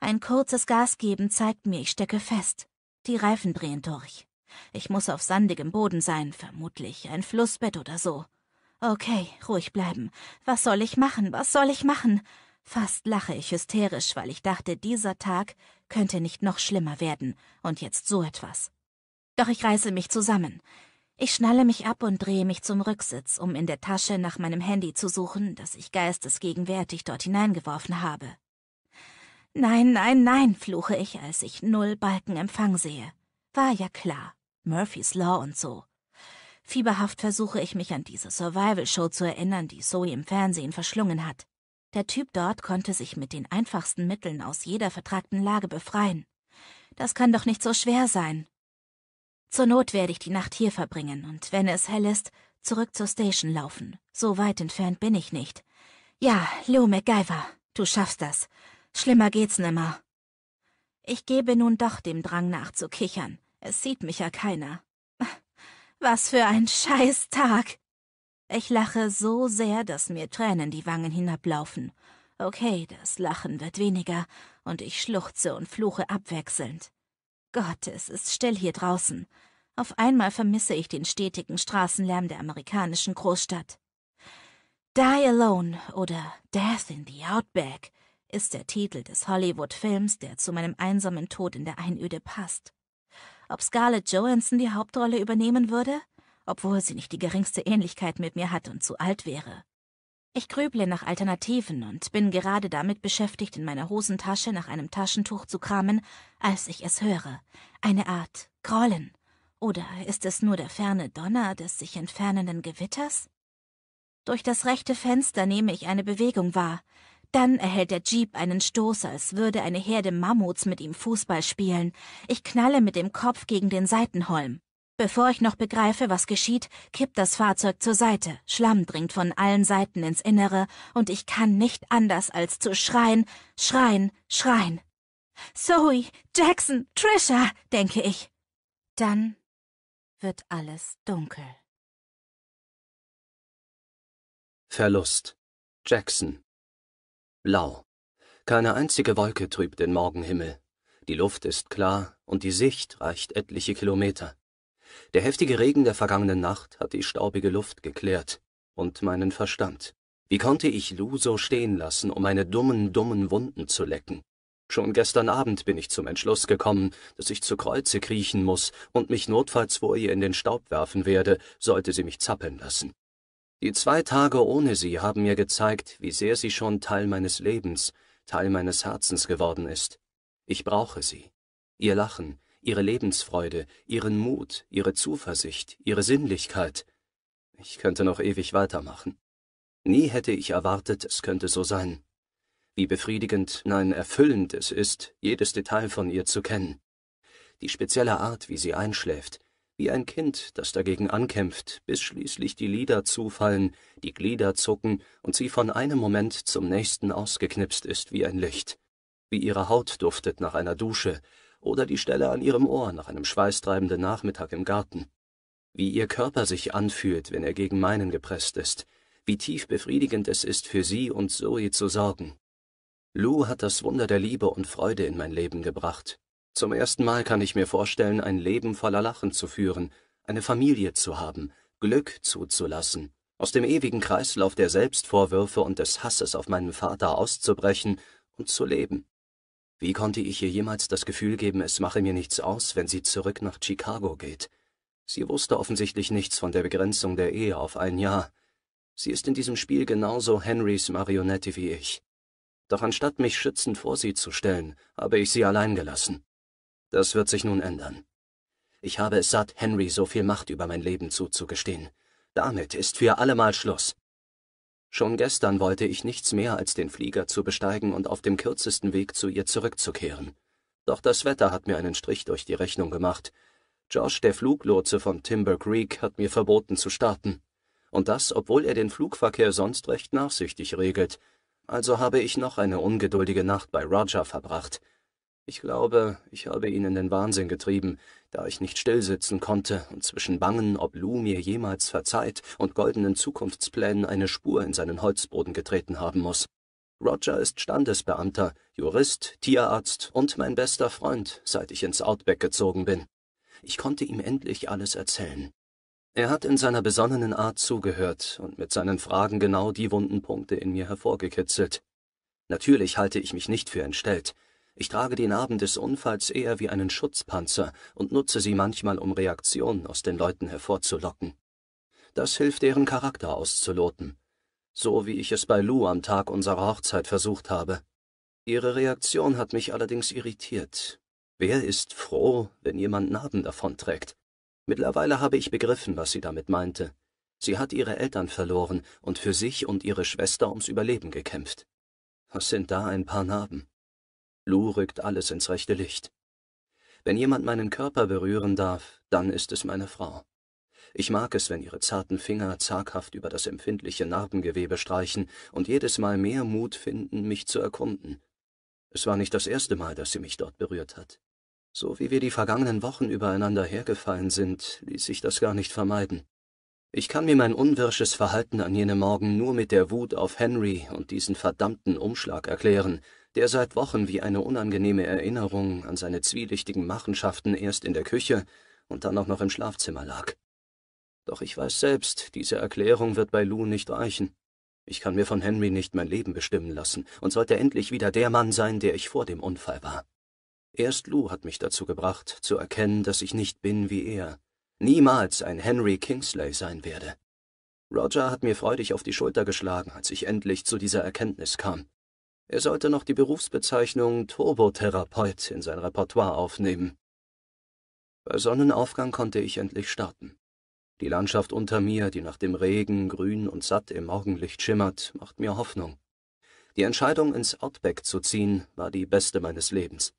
Ein kurzes Gas geben zeigt mir, ich stecke fest. Die Reifen drehen durch. Ich muss auf sandigem Boden sein, vermutlich ein Flussbett oder so. Okay, ruhig bleiben. Was soll ich machen? Was soll ich machen? Fast lache ich hysterisch, weil ich dachte, dieser Tag könnte nicht noch schlimmer werden und jetzt so etwas. Doch ich reiße mich zusammen. Ich schnalle mich ab und drehe mich zum Rücksitz, um in der Tasche nach meinem Handy zu suchen, das ich geistesgegenwärtig dort hineingeworfen habe. Nein, nein, nein, fluche ich, als ich null Balken Empfang sehe. War ja klar. Murphy's Law und so. Fieberhaft versuche ich mich an diese Survival-Show zu erinnern, die Zoe im Fernsehen verschlungen hat. Der Typ dort konnte sich mit den einfachsten Mitteln aus jeder vertragten Lage befreien. Das kann doch nicht so schwer sein. Zur Not werde ich die Nacht hier verbringen und wenn es hell ist, zurück zur Station laufen. So weit entfernt bin ich nicht. Ja, Lou MacGyver, du schaffst das. Schlimmer geht's nimmer. Ich gebe nun doch dem Drang nach zu kichern. Es sieht mich ja keiner. Was für ein Scheißtag! Ich lache so sehr, dass mir Tränen die Wangen hinablaufen. Okay, das Lachen wird weniger und ich schluchze und fluche abwechselnd. Gott, es ist still hier draußen. Auf einmal vermisse ich den stetigen Straßenlärm der amerikanischen Großstadt. Die Alone oder Death in the Outback ist der Titel des Hollywood-Films, der zu meinem einsamen Tod in der Einöde passt. Ob Scarlett Johansson die Hauptrolle übernehmen würde? Obwohl sie nicht die geringste Ähnlichkeit mit mir hat und zu alt wäre. Ich grüble nach Alternativen und bin gerade damit beschäftigt, in meiner Hosentasche nach einem Taschentuch zu kramen, als ich es höre. Eine Art Grollen. Oder ist es nur der ferne Donner des sich entfernenden Gewitters? Durch das rechte Fenster nehme ich eine Bewegung wahr. Dann erhält der Jeep einen Stoß, als würde eine Herde Mammuts mit ihm Fußball spielen. Ich knalle mit dem Kopf gegen den Seitenholm. Bevor ich noch begreife, was geschieht, kippt das Fahrzeug zur Seite, Schlamm dringt von allen Seiten ins Innere, und ich kann nicht anders als zu schreien, schreien, schreien. Zoe, Jackson, Trisha, denke ich. Dann wird alles dunkel. Verlust. Jackson. Blau. Keine einzige Wolke trübt den Morgenhimmel. Die Luft ist klar und die Sicht reicht etliche Kilometer. Der heftige Regen der vergangenen Nacht hat die staubige Luft geklärt und meinen Verstand. Wie konnte ich Lu so stehen lassen, um meine dummen, dummen Wunden zu lecken? Schon gestern Abend bin ich zum Entschluss gekommen, dass ich zu Kreuze kriechen muss und mich notfalls vor ihr in den Staub werfen werde, sollte sie mich zappeln lassen. Die zwei Tage ohne sie haben mir gezeigt, wie sehr sie schon Teil meines Lebens, Teil meines Herzens geworden ist. Ich brauche sie. Ihr Lachen, ihre Lebensfreude, ihren Mut, ihre Zuversicht, ihre Sinnlichkeit. Ich könnte noch ewig weitermachen. Nie hätte ich erwartet, es könnte so sein. Wie befriedigend, nein, erfüllend es ist, jedes Detail von ihr zu kennen. Die spezielle Art, wie sie einschläft, wie ein Kind, das dagegen ankämpft, bis schließlich die Lider zufallen, die Glieder zucken und sie von einem Moment zum nächsten ausgeknipst ist wie ein Licht, wie ihre Haut duftet nach einer Dusche oder die Stelle an ihrem Ohr nach einem schweißtreibenden Nachmittag im Garten, wie ihr Körper sich anfühlt, wenn er gegen meinen gepresst ist, wie tief befriedigend es ist, für sie und Zoe zu sorgen. Lou hat das Wunder der Liebe und Freude in mein Leben gebracht, zum ersten Mal kann ich mir vorstellen, ein Leben voller Lachen zu führen, eine Familie zu haben, Glück zuzulassen, aus dem ewigen Kreislauf der Selbstvorwürfe und des Hasses auf meinen Vater auszubrechen und zu leben. Wie konnte ich ihr jemals das Gefühl geben, es mache mir nichts aus, wenn sie zurück nach Chicago geht? Sie wusste offensichtlich nichts von der Begrenzung der Ehe auf ein Jahr. Sie ist in diesem Spiel genauso Henrys Marionette wie ich. Doch anstatt mich schützend vor sie zu stellen, habe ich sie allein gelassen. Das wird sich nun ändern. Ich habe es satt, Henry so viel Macht über mein Leben zuzugestehen. Damit ist für allemal Schluss. Schon gestern wollte ich nichts mehr als den Flieger zu besteigen und auf dem kürzesten Weg zu ihr zurückzukehren. Doch das Wetter hat mir einen Strich durch die Rechnung gemacht. Josh, der Fluglotse von Timber Creek, hat mir verboten zu starten. Und das, obwohl er den Flugverkehr sonst recht nachsichtig regelt. Also habe ich noch eine ungeduldige Nacht bei Roger verbracht. Ich glaube, ich habe ihn in den Wahnsinn getrieben, da ich nicht stillsitzen konnte und zwischen Bangen, ob Lou mir jemals verzeiht, und goldenen Zukunftsplänen eine Spur in seinen Holzboden getreten haben muss. Roger ist Standesbeamter, Jurist, Tierarzt und mein bester Freund, seit ich ins Outback gezogen bin. Ich konnte ihm endlich alles erzählen. Er hat in seiner besonnenen Art zugehört und mit seinen Fragen genau die wunden Punkte in mir hervorgekitzelt. Natürlich halte ich mich nicht für entstellt, ich trage die Narben des Unfalls eher wie einen Schutzpanzer und nutze sie manchmal, um Reaktionen aus den Leuten hervorzulocken. Das hilft deren Charakter auszuloten. So wie ich es bei Lou am Tag unserer Hochzeit versucht habe. Ihre Reaktion hat mich allerdings irritiert. Wer ist froh, wenn jemand Narben davonträgt? Mittlerweile habe ich begriffen, was sie damit meinte. Sie hat ihre Eltern verloren und für sich und ihre Schwester ums Überleben gekämpft. Was sind da ein paar Narben? Lou rückt alles ins rechte Licht. Wenn jemand meinen Körper berühren darf, dann ist es meine Frau. Ich mag es, wenn ihre zarten Finger zaghaft über das empfindliche Narbengewebe streichen und jedes Mal mehr Mut finden, mich zu erkunden. Es war nicht das erste Mal, dass sie mich dort berührt hat. So wie wir die vergangenen Wochen übereinander hergefallen sind, ließ sich das gar nicht vermeiden. Ich kann mir mein unwirsches Verhalten an jenem Morgen nur mit der Wut auf Henry und diesen verdammten Umschlag erklären, der seit Wochen wie eine unangenehme Erinnerung an seine zwielichtigen Machenschaften erst in der Küche und dann auch noch im Schlafzimmer lag. Doch ich weiß selbst, diese Erklärung wird bei Lou nicht reichen. Ich kann mir von Henry nicht mein Leben bestimmen lassen und sollte endlich wieder der Mann sein, der ich vor dem Unfall war. Erst Lou hat mich dazu gebracht, zu erkennen, dass ich nicht bin wie er, niemals ein Henry Kingsley sein werde. Roger hat mir freudig auf die Schulter geschlagen, als ich endlich zu dieser Erkenntnis kam. Er sollte noch die Berufsbezeichnung Turbotherapeut in sein Repertoire aufnehmen. Bei Sonnenaufgang konnte ich endlich starten. Die Landschaft unter mir, die nach dem Regen grün und satt im Morgenlicht schimmert, macht mir Hoffnung. Die Entscheidung, ins Outback zu ziehen, war die beste meines Lebens.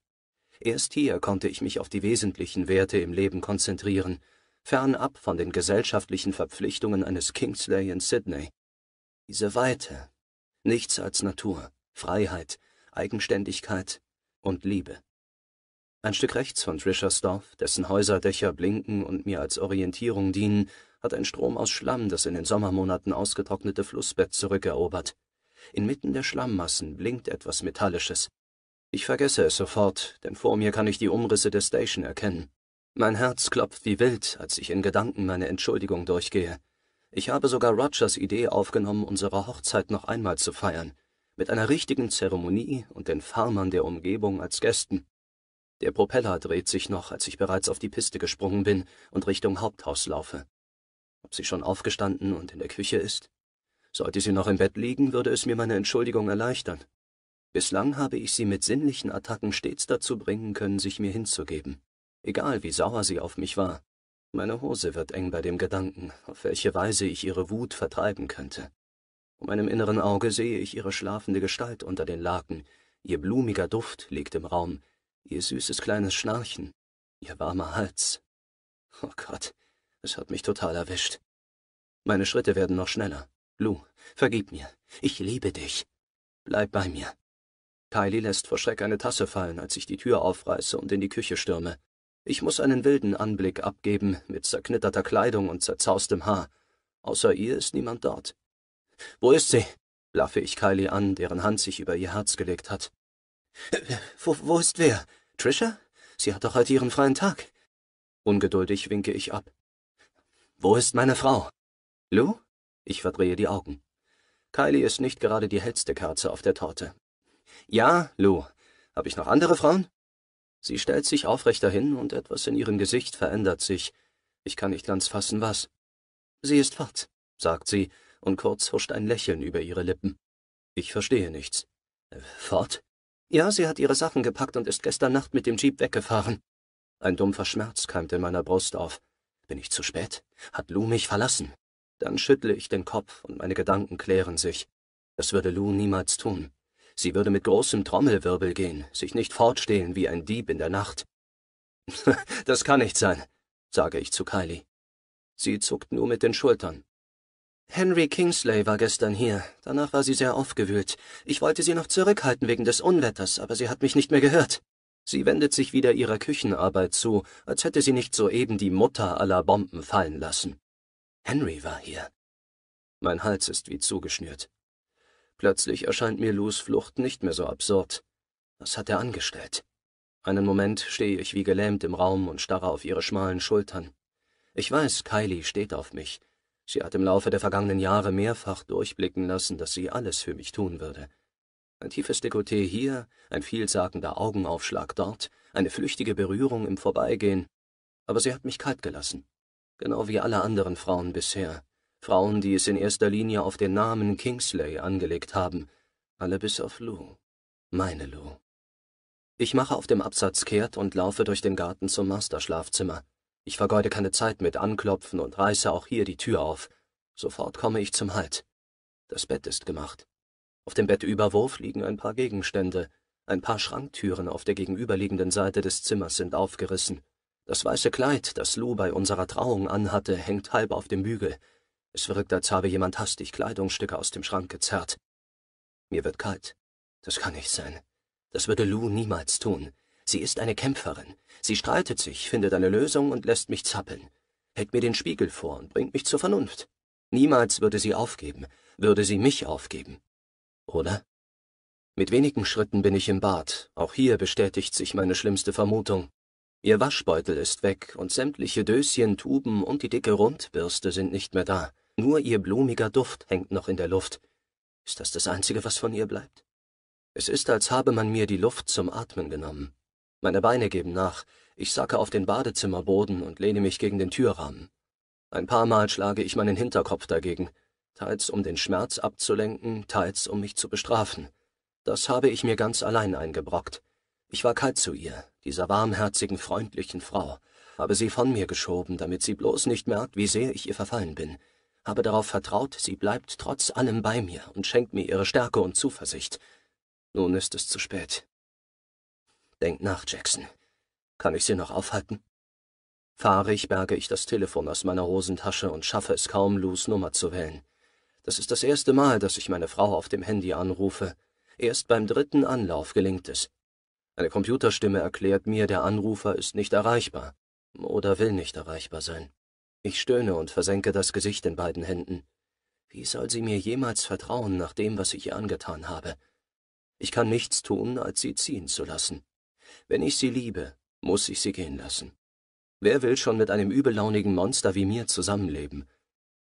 Erst hier konnte ich mich auf die wesentlichen Werte im Leben konzentrieren, fernab von den gesellschaftlichen Verpflichtungen eines Kingsley in Sydney. Diese Weite, nichts als Natur, Freiheit, Eigenständigkeit und Liebe. Ein Stück rechts von Fischersdorf, dessen Häuserdächer blinken und mir als Orientierung dienen, hat ein Strom aus Schlamm das in den Sommermonaten ausgetrocknete Flussbett zurückerobert. Inmitten der Schlammmassen blinkt etwas Metallisches. Ich vergesse es sofort, denn vor mir kann ich die Umrisse der Station erkennen. Mein Herz klopft wie wild, als ich in Gedanken meine Entschuldigung durchgehe. Ich habe sogar Rogers Idee aufgenommen, unsere Hochzeit noch einmal zu feiern mit einer richtigen Zeremonie und den Farmern der Umgebung als Gästen. Der Propeller dreht sich noch, als ich bereits auf die Piste gesprungen bin und Richtung Haupthaus laufe. Ob sie schon aufgestanden und in der Küche ist? Sollte sie noch im Bett liegen, würde es mir meine Entschuldigung erleichtern. Bislang habe ich sie mit sinnlichen Attacken stets dazu bringen können, sich mir hinzugeben. Egal wie sauer sie auf mich war. Meine Hose wird eng bei dem Gedanken, auf welche Weise ich ihre Wut vertreiben könnte meinem inneren Auge sehe ich ihre schlafende Gestalt unter den Laken, ihr blumiger Duft liegt im Raum, ihr süßes kleines Schnarchen, ihr warmer Hals. Oh Gott, es hat mich total erwischt. Meine Schritte werden noch schneller. Lou, vergib mir. Ich liebe dich. Bleib bei mir. Kylie lässt vor Schreck eine Tasse fallen, als ich die Tür aufreiße und in die Küche stürme. Ich muss einen wilden Anblick abgeben, mit zerknitterter Kleidung und zerzaustem Haar. Außer ihr ist niemand dort. Wo ist sie? laffe ich Kylie an, deren Hand sich über ihr Herz gelegt hat. Wo, wo ist wer? Trisha? Sie hat doch heute ihren freien Tag. Ungeduldig winke ich ab. Wo ist meine Frau? Lou? Ich verdrehe die Augen. Kylie ist nicht gerade die hellste Kerze auf der Torte. Ja, Lou. Hab ich noch andere Frauen? Sie stellt sich aufrecht dahin und etwas in ihrem Gesicht verändert sich. Ich kann nicht ganz fassen, was. Sie ist fort, sagt sie und kurz huscht ein Lächeln über ihre Lippen. Ich verstehe nichts. Äh, fort? Ja, sie hat ihre Sachen gepackt und ist gestern Nacht mit dem Jeep weggefahren. Ein dumpfer Schmerz keimt in meiner Brust auf. Bin ich zu spät? Hat Lou mich verlassen? Dann schüttle ich den Kopf und meine Gedanken klären sich. Das würde Lou niemals tun. Sie würde mit großem Trommelwirbel gehen, sich nicht fortstehlen wie ein Dieb in der Nacht. das kann nicht sein, sage ich zu Kylie. Sie zuckt nur mit den Schultern. Henry Kingsley war gestern hier. Danach war sie sehr aufgewühlt. Ich wollte sie noch zurückhalten wegen des Unwetters, aber sie hat mich nicht mehr gehört. Sie wendet sich wieder ihrer Küchenarbeit zu, als hätte sie nicht soeben die Mutter aller Bomben fallen lassen. Henry war hier. Mein Hals ist wie zugeschnürt. Plötzlich erscheint mir Lous Flucht nicht mehr so absurd. Was hat er angestellt? Einen Moment stehe ich wie gelähmt im Raum und starre auf ihre schmalen Schultern. Ich weiß, Kylie steht auf mich, Sie hat im Laufe der vergangenen Jahre mehrfach durchblicken lassen, dass sie alles für mich tun würde. Ein tiefes Dekolleté hier, ein vielsagender Augenaufschlag dort, eine flüchtige Berührung im Vorbeigehen. Aber sie hat mich kalt gelassen. Genau wie alle anderen Frauen bisher. Frauen, die es in erster Linie auf den Namen Kingsley angelegt haben. Alle bis auf Lou. Meine Lou. Ich mache auf dem Absatz kehrt und laufe durch den Garten zum Masterschlafzimmer. Ich vergeude keine Zeit mit Anklopfen und reiße auch hier die Tür auf. Sofort komme ich zum Halt. Das Bett ist gemacht. Auf dem Bettüberwurf liegen ein paar Gegenstände. Ein paar Schranktüren auf der gegenüberliegenden Seite des Zimmers sind aufgerissen. Das weiße Kleid, das Lou bei unserer Trauung anhatte, hängt halb auf dem Bügel. Es wirkt, als habe jemand hastig Kleidungsstücke aus dem Schrank gezerrt. Mir wird kalt. Das kann nicht sein. Das würde Lou niemals tun. Sie ist eine Kämpferin. Sie streitet sich, findet eine Lösung und lässt mich zappeln, hält mir den Spiegel vor und bringt mich zur Vernunft. Niemals würde sie aufgeben, würde sie mich aufgeben. Oder? Mit wenigen Schritten bin ich im Bad, auch hier bestätigt sich meine schlimmste Vermutung. Ihr Waschbeutel ist weg und sämtliche Döschen, Tuben und die dicke Rundbürste sind nicht mehr da. Nur ihr blumiger Duft hängt noch in der Luft. Ist das das Einzige, was von ihr bleibt? Es ist, als habe man mir die Luft zum Atmen genommen. Meine Beine geben nach, ich sacke auf den Badezimmerboden und lehne mich gegen den Türrahmen. Ein paar Mal schlage ich meinen Hinterkopf dagegen, teils um den Schmerz abzulenken, teils um mich zu bestrafen. Das habe ich mir ganz allein eingebrockt. Ich war kalt zu ihr, dieser warmherzigen, freundlichen Frau, habe sie von mir geschoben, damit sie bloß nicht merkt, wie sehr ich ihr verfallen bin, habe darauf vertraut, sie bleibt trotz allem bei mir und schenkt mir ihre Stärke und Zuversicht. Nun ist es zu spät. Denk nach, Jackson. Kann ich Sie noch aufhalten? Fahrig berge ich das Telefon aus meiner Hosentasche und schaffe es kaum, Lous Nummer zu wählen. Das ist das erste Mal, dass ich meine Frau auf dem Handy anrufe. Erst beim dritten Anlauf gelingt es. Eine Computerstimme erklärt mir, der Anrufer ist nicht erreichbar oder will nicht erreichbar sein. Ich stöhne und versenke das Gesicht in beiden Händen. Wie soll sie mir jemals vertrauen nach dem, was ich ihr angetan habe? Ich kann nichts tun, als sie ziehen zu lassen. Wenn ich sie liebe, muss ich sie gehen lassen. Wer will schon mit einem übellaunigen Monster wie mir zusammenleben?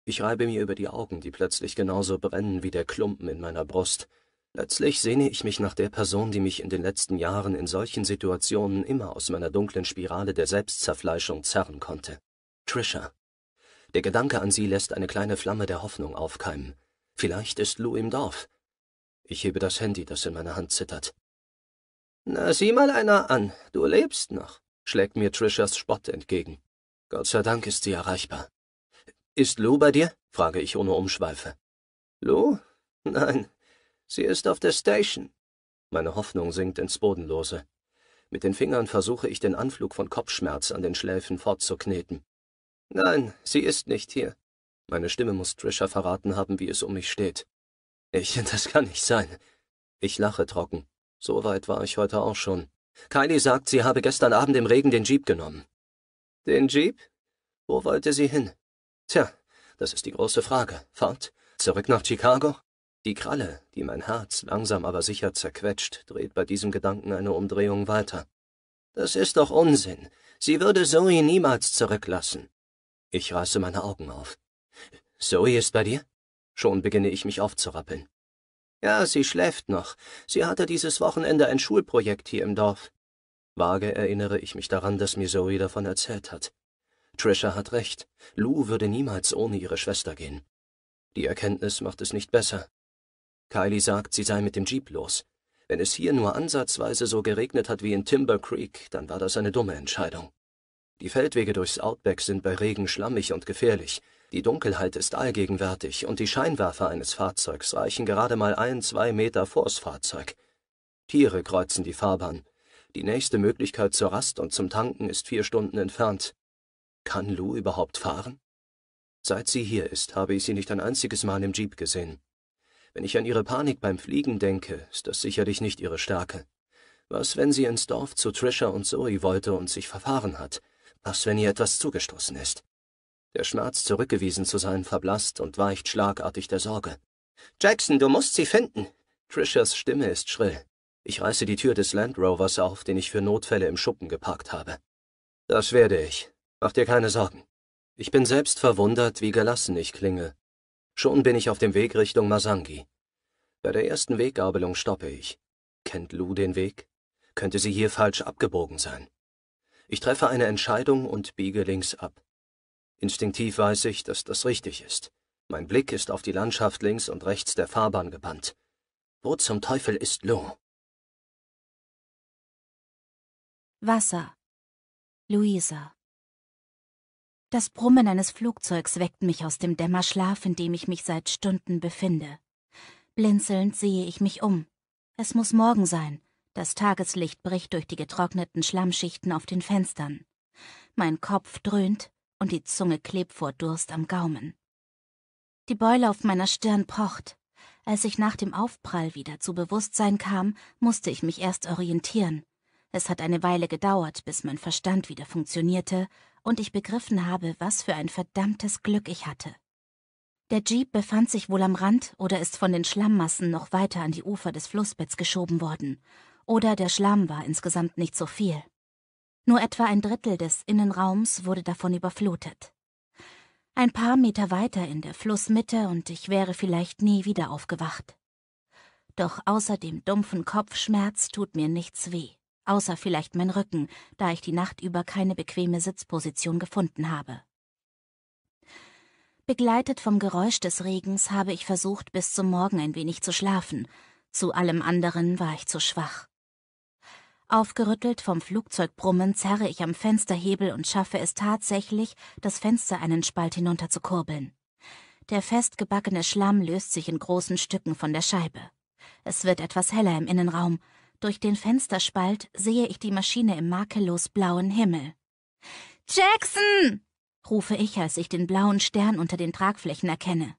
Ich reibe mir über die Augen, die plötzlich genauso brennen wie der Klumpen in meiner Brust. Letztlich sehne ich mich nach der Person, die mich in den letzten Jahren in solchen Situationen immer aus meiner dunklen Spirale der Selbstzerfleischung zerren konnte. Trisha. Der Gedanke an sie lässt eine kleine Flamme der Hoffnung aufkeimen. Vielleicht ist Lou im Dorf. Ich hebe das Handy, das in meiner Hand zittert. Na, sieh mal einer an, du lebst noch, schlägt mir Trishas Spott entgegen. Gott sei Dank ist sie erreichbar. Ist Lou bei dir? frage ich ohne Umschweife. Lou? Nein, sie ist auf der Station. Meine Hoffnung sinkt ins Bodenlose. Mit den Fingern versuche ich den Anflug von Kopfschmerz an den Schläfen fortzukneten. Nein, sie ist nicht hier. Meine Stimme muss Trisha verraten haben, wie es um mich steht. Ich, das kann nicht sein. Ich lache trocken. So weit war ich heute auch schon. Kylie sagt, sie habe gestern Abend im Regen den Jeep genommen. Den Jeep? Wo wollte sie hin? Tja, das ist die große Frage. Fahrt? Zurück nach Chicago? Die Kralle, die mein Herz langsam aber sicher zerquetscht, dreht bei diesem Gedanken eine Umdrehung weiter. Das ist doch Unsinn. Sie würde Zoe niemals zurücklassen. Ich reiße meine Augen auf. Zoe ist bei dir? Schon beginne ich mich aufzurappeln. Ja, sie schläft noch. Sie hatte dieses Wochenende ein Schulprojekt hier im Dorf. Vage erinnere ich mich daran, dass Zoe davon erzählt hat. Trisha hat recht. Lou würde niemals ohne ihre Schwester gehen. Die Erkenntnis macht es nicht besser. Kylie sagt, sie sei mit dem Jeep los. Wenn es hier nur ansatzweise so geregnet hat wie in Timber Creek, dann war das eine dumme Entscheidung. Die Feldwege durchs Outback sind bei Regen schlammig und gefährlich. Die Dunkelheit ist allgegenwärtig und die Scheinwerfer eines Fahrzeugs reichen gerade mal ein, zwei Meter vors Fahrzeug. Tiere kreuzen die Fahrbahn. Die nächste Möglichkeit zur Rast und zum Tanken ist vier Stunden entfernt. Kann Lou überhaupt fahren? Seit sie hier ist, habe ich sie nicht ein einziges Mal im Jeep gesehen. Wenn ich an ihre Panik beim Fliegen denke, ist das sicherlich nicht ihre Stärke. Was, wenn sie ins Dorf zu Trisha und Zoe wollte und sich verfahren hat? Was, wenn ihr etwas zugestoßen ist? Der Schmerz, zurückgewiesen zu sein, verblasst und weicht schlagartig der Sorge. Jackson, du musst sie finden! Trishas Stimme ist schrill. Ich reiße die Tür des Land Rovers auf, den ich für Notfälle im Schuppen geparkt habe. Das werde ich. Mach dir keine Sorgen. Ich bin selbst verwundert, wie gelassen ich klinge. Schon bin ich auf dem Weg Richtung Masangi. Bei der ersten Weggabelung stoppe ich. Kennt Lou den Weg? Könnte sie hier falsch abgebogen sein? Ich treffe eine Entscheidung und biege links ab. Instinktiv weiß ich, dass das richtig ist. Mein Blick ist auf die Landschaft links und rechts der Fahrbahn gebannt. Wo zum Teufel ist Lou? Wasser. Luisa. Das Brummen eines Flugzeugs weckt mich aus dem Dämmerschlaf, in dem ich mich seit Stunden befinde. Blinzelnd sehe ich mich um. Es muss morgen sein. Das Tageslicht bricht durch die getrockneten Schlammschichten auf den Fenstern. Mein Kopf dröhnt, und die Zunge klebt vor Durst am Gaumen. Die Beule auf meiner Stirn pocht. Als ich nach dem Aufprall wieder zu Bewusstsein kam, musste ich mich erst orientieren. Es hat eine Weile gedauert, bis mein Verstand wieder funktionierte und ich begriffen habe, was für ein verdammtes Glück ich hatte. Der Jeep befand sich wohl am Rand oder ist von den Schlammmassen noch weiter an die Ufer des Flussbetts geschoben worden. Oder der Schlamm war insgesamt nicht so viel. Nur etwa ein Drittel des Innenraums wurde davon überflutet. Ein paar Meter weiter in der Flussmitte und ich wäre vielleicht nie wieder aufgewacht. Doch außer dem dumpfen Kopfschmerz tut mir nichts weh, außer vielleicht mein Rücken, da ich die Nacht über keine bequeme Sitzposition gefunden habe. Begleitet vom Geräusch des Regens habe ich versucht, bis zum Morgen ein wenig zu schlafen, zu allem anderen war ich zu schwach. Aufgerüttelt vom Flugzeugbrummen zerre ich am Fensterhebel und schaffe es tatsächlich, das Fenster einen Spalt hinunter zu kurbeln. Der festgebackene Schlamm löst sich in großen Stücken von der Scheibe. Es wird etwas heller im Innenraum. Durch den Fensterspalt sehe ich die Maschine im makellos blauen Himmel. Jackson! rufe ich, als ich den blauen Stern unter den Tragflächen erkenne.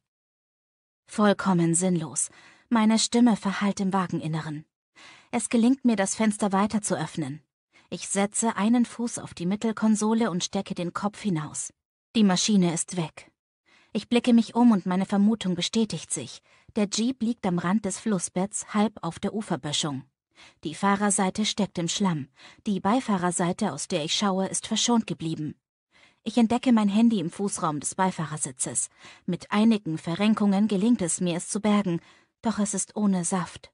Vollkommen sinnlos. Meine Stimme verhallt im Wageninneren. Es gelingt mir, das Fenster weiter zu öffnen. Ich setze einen Fuß auf die Mittelkonsole und stecke den Kopf hinaus. Die Maschine ist weg. Ich blicke mich um und meine Vermutung bestätigt sich. Der Jeep liegt am Rand des Flussbetts, halb auf der Uferböschung. Die Fahrerseite steckt im Schlamm, die Beifahrerseite, aus der ich schaue, ist verschont geblieben. Ich entdecke mein Handy im Fußraum des Beifahrersitzes. Mit einigen Verrenkungen gelingt es mir, es zu bergen, doch es ist ohne Saft.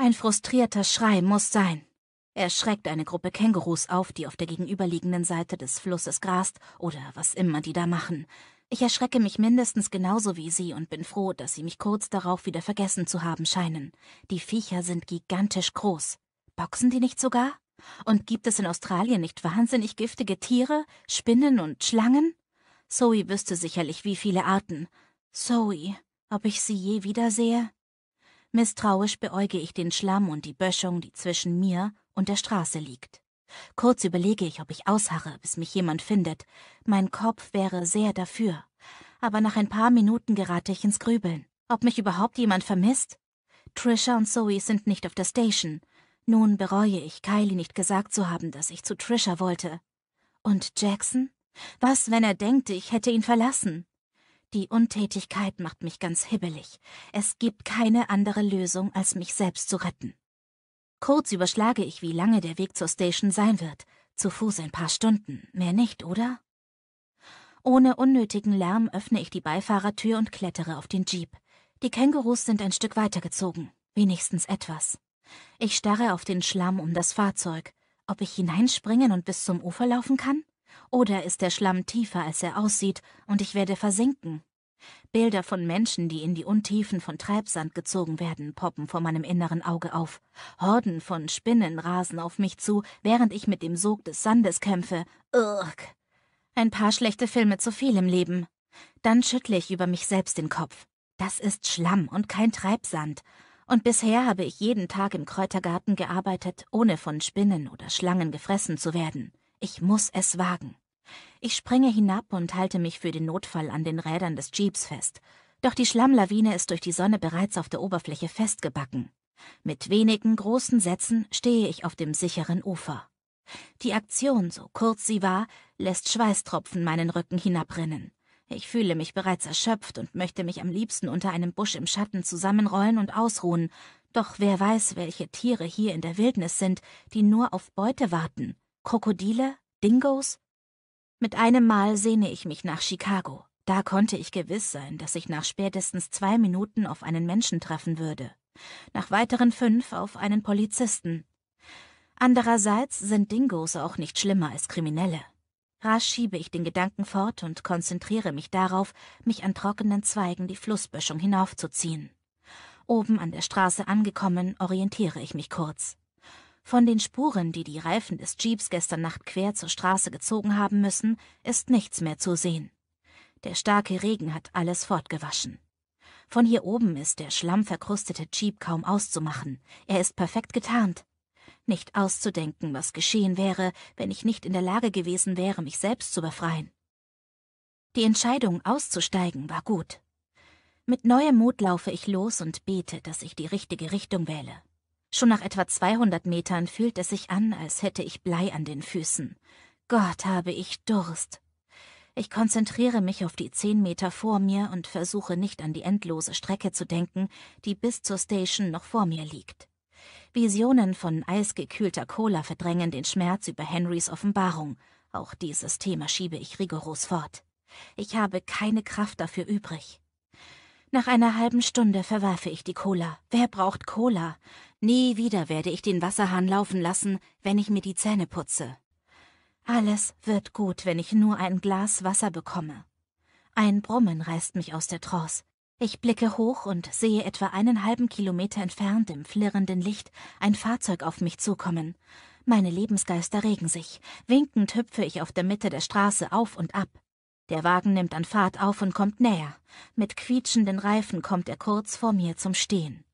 Ein frustrierter Schrei muss sein. Er schreckt eine Gruppe Kängurus auf, die auf der gegenüberliegenden Seite des Flusses grast oder was immer die da machen. Ich erschrecke mich mindestens genauso wie sie und bin froh, dass sie mich kurz darauf wieder vergessen zu haben scheinen. Die Viecher sind gigantisch groß. Boxen die nicht sogar? Und gibt es in Australien nicht wahnsinnig giftige Tiere, Spinnen und Schlangen? Zoe wüsste sicherlich, wie viele Arten. Zoe, ob ich sie je wiedersehe? Misstrauisch beäuge ich den Schlamm und die Böschung, die zwischen mir und der Straße liegt. Kurz überlege ich, ob ich ausharre, bis mich jemand findet. Mein Kopf wäre sehr dafür. Aber nach ein paar Minuten gerate ich ins Grübeln. Ob mich überhaupt jemand vermisst? Trisha und Zoe sind nicht auf der Station. Nun bereue ich, Kylie nicht gesagt zu haben, dass ich zu Trisha wollte. Und Jackson? Was, wenn er denkt, ich hätte ihn verlassen? Die Untätigkeit macht mich ganz hibbelig. Es gibt keine andere Lösung, als mich selbst zu retten. Kurz überschlage ich, wie lange der Weg zur Station sein wird. Zu Fuß ein paar Stunden, mehr nicht, oder? Ohne unnötigen Lärm öffne ich die Beifahrertür und klettere auf den Jeep. Die Kängurus sind ein Stück weitergezogen, wenigstens etwas. Ich starre auf den Schlamm um das Fahrzeug. Ob ich hineinspringen und bis zum Ufer laufen kann? Oder ist der Schlamm tiefer, als er aussieht, und ich werde versinken? Bilder von Menschen, die in die Untiefen von Treibsand gezogen werden, poppen vor meinem inneren Auge auf. Horden von Spinnen rasen auf mich zu, während ich mit dem Sog des Sandes kämpfe. Irk. Ein paar schlechte Filme zu viel im Leben. Dann schüttle ich über mich selbst den Kopf. Das ist Schlamm und kein Treibsand. Und bisher habe ich jeden Tag im Kräutergarten gearbeitet, ohne von Spinnen oder Schlangen gefressen zu werden. Ich muss es wagen. Ich springe hinab und halte mich für den Notfall an den Rädern des Jeeps fest. Doch die Schlammlawine ist durch die Sonne bereits auf der Oberfläche festgebacken. Mit wenigen großen Sätzen stehe ich auf dem sicheren Ufer. Die Aktion, so kurz sie war, lässt Schweißtropfen meinen Rücken hinabrinnen. Ich fühle mich bereits erschöpft und möchte mich am liebsten unter einem Busch im Schatten zusammenrollen und ausruhen, doch wer weiß, welche Tiere hier in der Wildnis sind, die nur auf Beute warten. Krokodile, Dingos? Mit einem Mal sehne ich mich nach Chicago. Da konnte ich gewiss sein, dass ich nach spätestens zwei Minuten auf einen Menschen treffen würde, nach weiteren fünf auf einen Polizisten. Andererseits sind Dingos auch nicht schlimmer als Kriminelle. Rasch schiebe ich den Gedanken fort und konzentriere mich darauf, mich an trockenen Zweigen die Flussböschung hinaufzuziehen. Oben an der Straße angekommen, orientiere ich mich kurz. Von den Spuren, die die Reifen des Jeeps gestern Nacht quer zur Straße gezogen haben müssen, ist nichts mehr zu sehen. Der starke Regen hat alles fortgewaschen. Von hier oben ist der schlammverkrustete Jeep kaum auszumachen. Er ist perfekt getarnt. Nicht auszudenken, was geschehen wäre, wenn ich nicht in der Lage gewesen wäre, mich selbst zu befreien. Die Entscheidung, auszusteigen, war gut. Mit neuem Mut laufe ich los und bete, dass ich die richtige Richtung wähle. Schon nach etwa 200 Metern fühlt es sich an, als hätte ich Blei an den Füßen. Gott, habe ich Durst. Ich konzentriere mich auf die zehn Meter vor mir und versuche nicht an die endlose Strecke zu denken, die bis zur Station noch vor mir liegt. Visionen von eisgekühlter Cola verdrängen den Schmerz über Henrys Offenbarung. Auch dieses Thema schiebe ich rigoros fort. Ich habe keine Kraft dafür übrig. Nach einer halben Stunde verwarfe ich die Cola. Wer braucht Cola? Nie wieder werde ich den Wasserhahn laufen lassen, wenn ich mir die Zähne putze. Alles wird gut, wenn ich nur ein Glas Wasser bekomme. Ein Brummen reißt mich aus der Trance. Ich blicke hoch und sehe etwa einen halben Kilometer entfernt im flirrenden Licht ein Fahrzeug auf mich zukommen. Meine Lebensgeister regen sich. Winkend hüpfe ich auf der Mitte der Straße auf und ab. Der Wagen nimmt an Fahrt auf und kommt näher. Mit quietschenden Reifen kommt er kurz vor mir zum Stehen.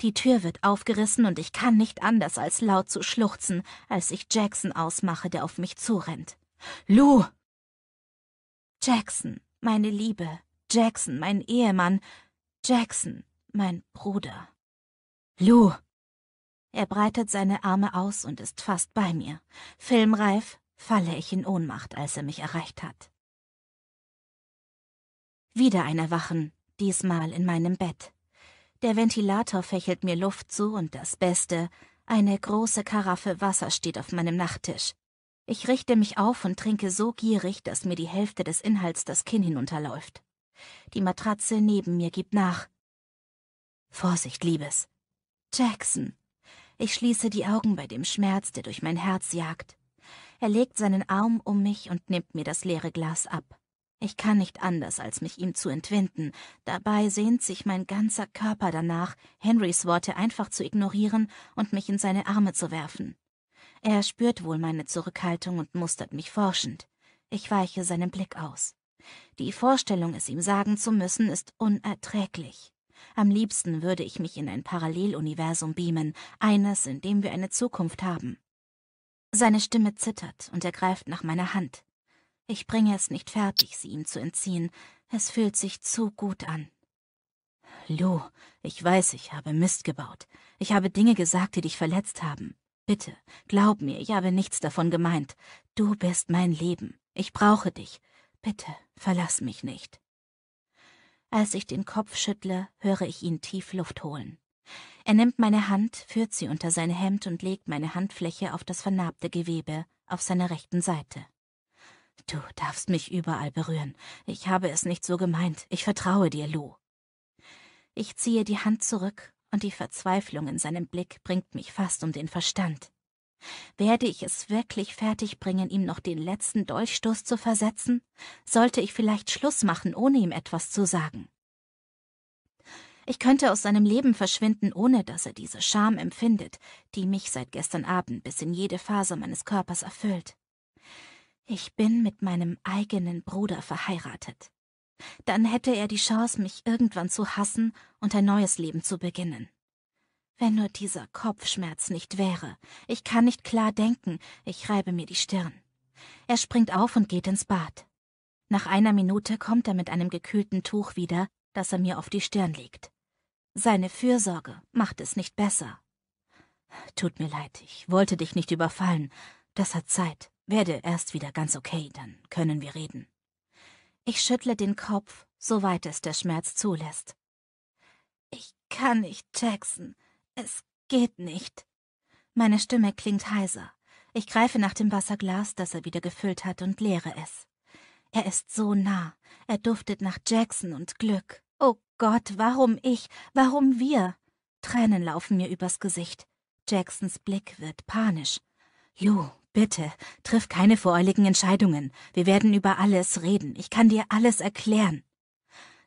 Die Tür wird aufgerissen und ich kann nicht anders als laut zu schluchzen, als ich Jackson ausmache, der auf mich zurennt. Lou! Jackson, meine Liebe. Jackson, mein Ehemann. Jackson, mein Bruder. Lou! Er breitet seine Arme aus und ist fast bei mir. Filmreif falle ich in Ohnmacht, als er mich erreicht hat. Wieder ein Erwachen, diesmal in meinem Bett. Der Ventilator fächelt mir Luft zu und das Beste, eine große Karaffe Wasser steht auf meinem Nachttisch. Ich richte mich auf und trinke so gierig, dass mir die Hälfte des Inhalts das Kinn hinunterläuft. Die Matratze neben mir gibt nach. Vorsicht, Liebes. Jackson. Ich schließe die Augen bei dem Schmerz, der durch mein Herz jagt. Er legt seinen Arm um mich und nimmt mir das leere Glas ab. Ich kann nicht anders, als mich ihm zu entwinden. Dabei sehnt sich mein ganzer Körper danach, Henrys Worte einfach zu ignorieren und mich in seine Arme zu werfen. Er spürt wohl meine Zurückhaltung und mustert mich forschend. Ich weiche seinen Blick aus. Die Vorstellung, es ihm sagen zu müssen, ist unerträglich. Am liebsten würde ich mich in ein Paralleluniversum beamen, eines, in dem wir eine Zukunft haben. Seine Stimme zittert und er greift nach meiner Hand. Ich bringe es nicht fertig, sie ihm zu entziehen. Es fühlt sich zu gut an. Lou, ich weiß, ich habe Mist gebaut. Ich habe Dinge gesagt, die dich verletzt haben. Bitte, glaub mir, ich habe nichts davon gemeint. Du bist mein Leben. Ich brauche dich. Bitte, verlass mich nicht. Als ich den Kopf schüttle, höre ich ihn tief Luft holen. Er nimmt meine Hand, führt sie unter sein Hemd und legt meine Handfläche auf das vernarbte Gewebe auf seiner rechten Seite. Du darfst mich überall berühren. Ich habe es nicht so gemeint. Ich vertraue dir, Lou. Ich ziehe die Hand zurück und die Verzweiflung in seinem Blick bringt mich fast um den Verstand. Werde ich es wirklich fertigbringen, ihm noch den letzten Dolchstoß zu versetzen? Sollte ich vielleicht Schluss machen, ohne ihm etwas zu sagen? Ich könnte aus seinem Leben verschwinden, ohne dass er diese Scham empfindet, die mich seit gestern Abend bis in jede Faser meines Körpers erfüllt. Ich bin mit meinem eigenen Bruder verheiratet. Dann hätte er die Chance, mich irgendwann zu hassen und ein neues Leben zu beginnen. Wenn nur dieser Kopfschmerz nicht wäre. Ich kann nicht klar denken, ich reibe mir die Stirn. Er springt auf und geht ins Bad. Nach einer Minute kommt er mit einem gekühlten Tuch wieder, das er mir auf die Stirn legt. Seine Fürsorge macht es nicht besser. Tut mir leid, ich wollte dich nicht überfallen. Das hat Zeit. Werde erst wieder ganz okay, dann können wir reden. Ich schüttle den Kopf, soweit es der Schmerz zulässt. Ich kann nicht, Jackson. Es geht nicht. Meine Stimme klingt heiser. Ich greife nach dem Wasserglas, das er wieder gefüllt hat, und leere es. Er ist so nah. Er duftet nach Jackson und Glück. Oh Gott, warum ich? Warum wir? Tränen laufen mir übers Gesicht. Jacksons Blick wird panisch. Lou, Bitte, triff keine voreiligen Entscheidungen. Wir werden über alles reden. Ich kann dir alles erklären.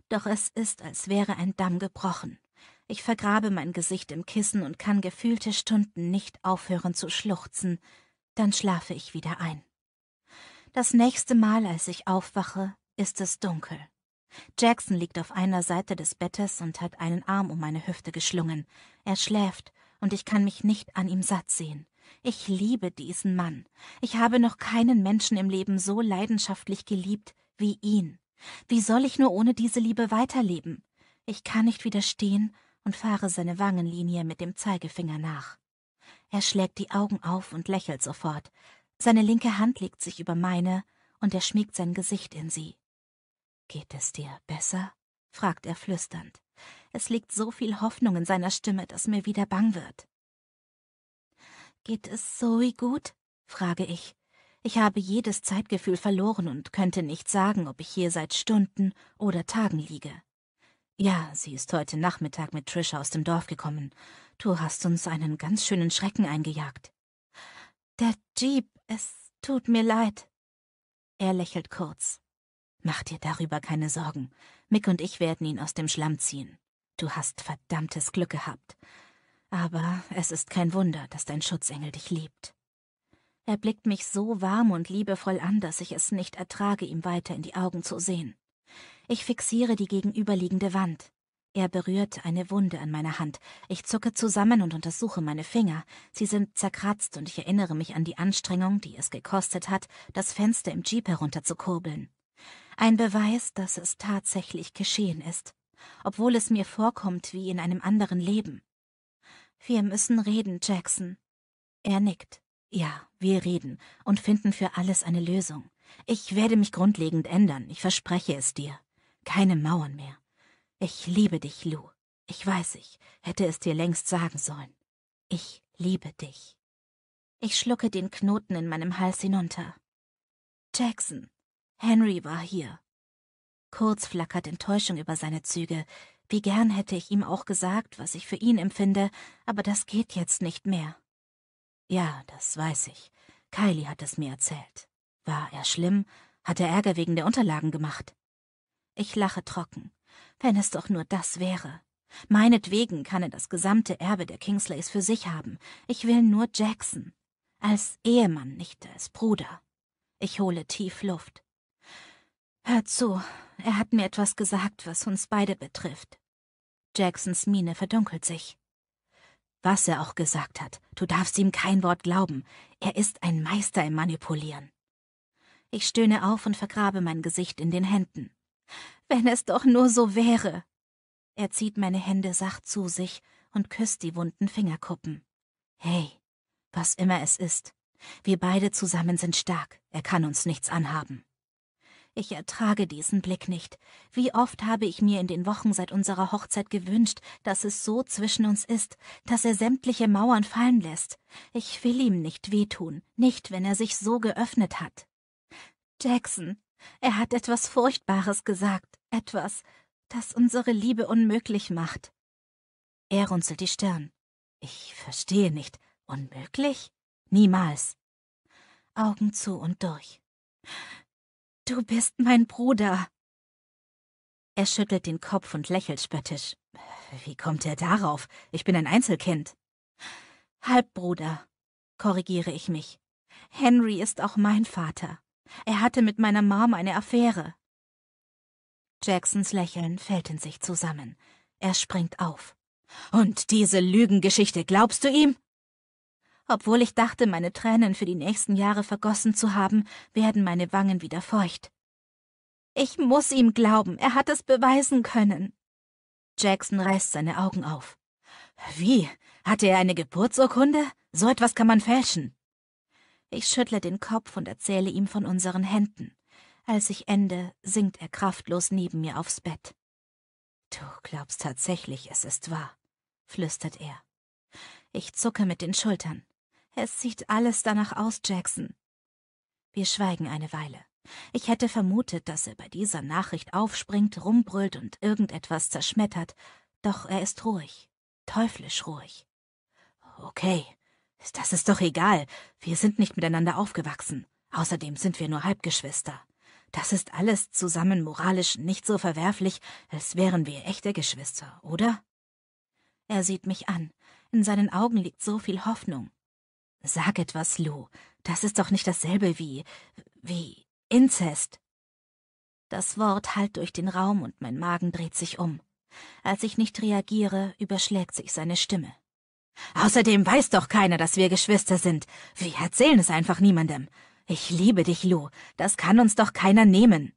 Doch es ist, als wäre ein Damm gebrochen. Ich vergrabe mein Gesicht im Kissen und kann gefühlte Stunden nicht aufhören zu schluchzen. Dann schlafe ich wieder ein. Das nächste Mal, als ich aufwache, ist es dunkel. Jackson liegt auf einer Seite des Bettes und hat einen Arm um meine Hüfte geschlungen. Er schläft, und ich kann mich nicht an ihm satt sehen. Ich liebe diesen Mann. Ich habe noch keinen Menschen im Leben so leidenschaftlich geliebt wie ihn. Wie soll ich nur ohne diese Liebe weiterleben? Ich kann nicht widerstehen und fahre seine Wangenlinie mit dem Zeigefinger nach. Er schlägt die Augen auf und lächelt sofort. Seine linke Hand legt sich über meine und er schmiegt sein Gesicht in sie. Geht es dir besser? fragt er flüsternd. Es liegt so viel Hoffnung in seiner Stimme, dass mir wieder bang wird. Geht es Zoe gut? frage ich. Ich habe jedes Zeitgefühl verloren und könnte nicht sagen, ob ich hier seit Stunden oder Tagen liege. Ja, sie ist heute Nachmittag mit Trisha aus dem Dorf gekommen. Du hast uns einen ganz schönen Schrecken eingejagt. Der Jeep, es tut mir leid. Er lächelt kurz. Mach dir darüber keine Sorgen. Mick und ich werden ihn aus dem Schlamm ziehen. Du hast verdammtes Glück gehabt. Aber es ist kein Wunder, dass dein Schutzengel dich liebt. Er blickt mich so warm und liebevoll an, dass ich es nicht ertrage, ihm weiter in die Augen zu sehen. Ich fixiere die gegenüberliegende Wand. Er berührt eine Wunde an meiner Hand. Ich zucke zusammen und untersuche meine Finger. Sie sind zerkratzt und ich erinnere mich an die Anstrengung, die es gekostet hat, das Fenster im Jeep herunterzukurbeln. Ein Beweis, dass es tatsächlich geschehen ist, obwohl es mir vorkommt wie in einem anderen Leben. Wir müssen reden, Jackson. Er nickt. Ja, wir reden und finden für alles eine Lösung. Ich werde mich grundlegend ändern, ich verspreche es dir. Keine Mauern mehr. Ich liebe dich, Lou. Ich weiß, ich hätte es dir längst sagen sollen. Ich liebe dich. Ich schlucke den Knoten in meinem Hals hinunter. Jackson, Henry war hier. Kurz flackert Enttäuschung über seine Züge, wie gern hätte ich ihm auch gesagt, was ich für ihn empfinde, aber das geht jetzt nicht mehr. Ja, das weiß ich. Kylie hat es mir erzählt. War er schlimm? Hat er Ärger wegen der Unterlagen gemacht? Ich lache trocken. Wenn es doch nur das wäre. Meinetwegen kann er das gesamte Erbe der Kingsleys für sich haben. Ich will nur Jackson. Als Ehemann, nicht als Bruder. Ich hole tief Luft. Hör zu, er hat mir etwas gesagt, was uns beide betrifft. Jacksons Miene verdunkelt sich. Was er auch gesagt hat, du darfst ihm kein Wort glauben. Er ist ein Meister im Manipulieren. Ich stöhne auf und vergrabe mein Gesicht in den Händen. Wenn es doch nur so wäre. Er zieht meine Hände sacht zu sich und küsst die wunden Fingerkuppen. Hey, was immer es ist, wir beide zusammen sind stark, er kann uns nichts anhaben. Ich ertrage diesen Blick nicht. Wie oft habe ich mir in den Wochen seit unserer Hochzeit gewünscht, dass es so zwischen uns ist, dass er sämtliche Mauern fallen lässt. Ich will ihm nicht wehtun, nicht, wenn er sich so geöffnet hat. Jackson, er hat etwas Furchtbares gesagt, etwas, das unsere Liebe unmöglich macht. Er runzelt die Stirn. Ich verstehe nicht. Unmöglich? Niemals. Augen zu und durch. Du bist mein Bruder. Er schüttelt den Kopf und lächelt spöttisch. Wie kommt er darauf? Ich bin ein Einzelkind. Halbbruder, korrigiere ich mich. Henry ist auch mein Vater. Er hatte mit meiner Mom eine Affäre. Jacksons Lächeln fällt in sich zusammen. Er springt auf. Und diese Lügengeschichte, glaubst du ihm? Obwohl ich dachte, meine Tränen für die nächsten Jahre vergossen zu haben, werden meine Wangen wieder feucht. Ich muss ihm glauben, er hat es beweisen können. Jackson reißt seine Augen auf. Wie? Hatte er eine Geburtsurkunde? So etwas kann man fälschen. Ich schüttle den Kopf und erzähle ihm von unseren Händen. Als ich ende, sinkt er kraftlos neben mir aufs Bett. Du glaubst tatsächlich, es ist wahr, flüstert er. Ich zucke mit den Schultern. Es sieht alles danach aus, Jackson. Wir schweigen eine Weile. Ich hätte vermutet, dass er bei dieser Nachricht aufspringt, rumbrüllt und irgendetwas zerschmettert, doch er ist ruhig, teuflisch ruhig. Okay, das ist doch egal, wir sind nicht miteinander aufgewachsen, außerdem sind wir nur Halbgeschwister. Das ist alles zusammen moralisch nicht so verwerflich, als wären wir echte Geschwister, oder? Er sieht mich an, in seinen Augen liegt so viel Hoffnung, Sag etwas, Lou. Das ist doch nicht dasselbe wie. wie. Inzest. Das Wort hallt durch den Raum und mein Magen dreht sich um. Als ich nicht reagiere, überschlägt sich seine Stimme. Außerdem weiß doch keiner, dass wir Geschwister sind. Wir erzählen es einfach niemandem. Ich liebe dich, Lou. Das kann uns doch keiner nehmen.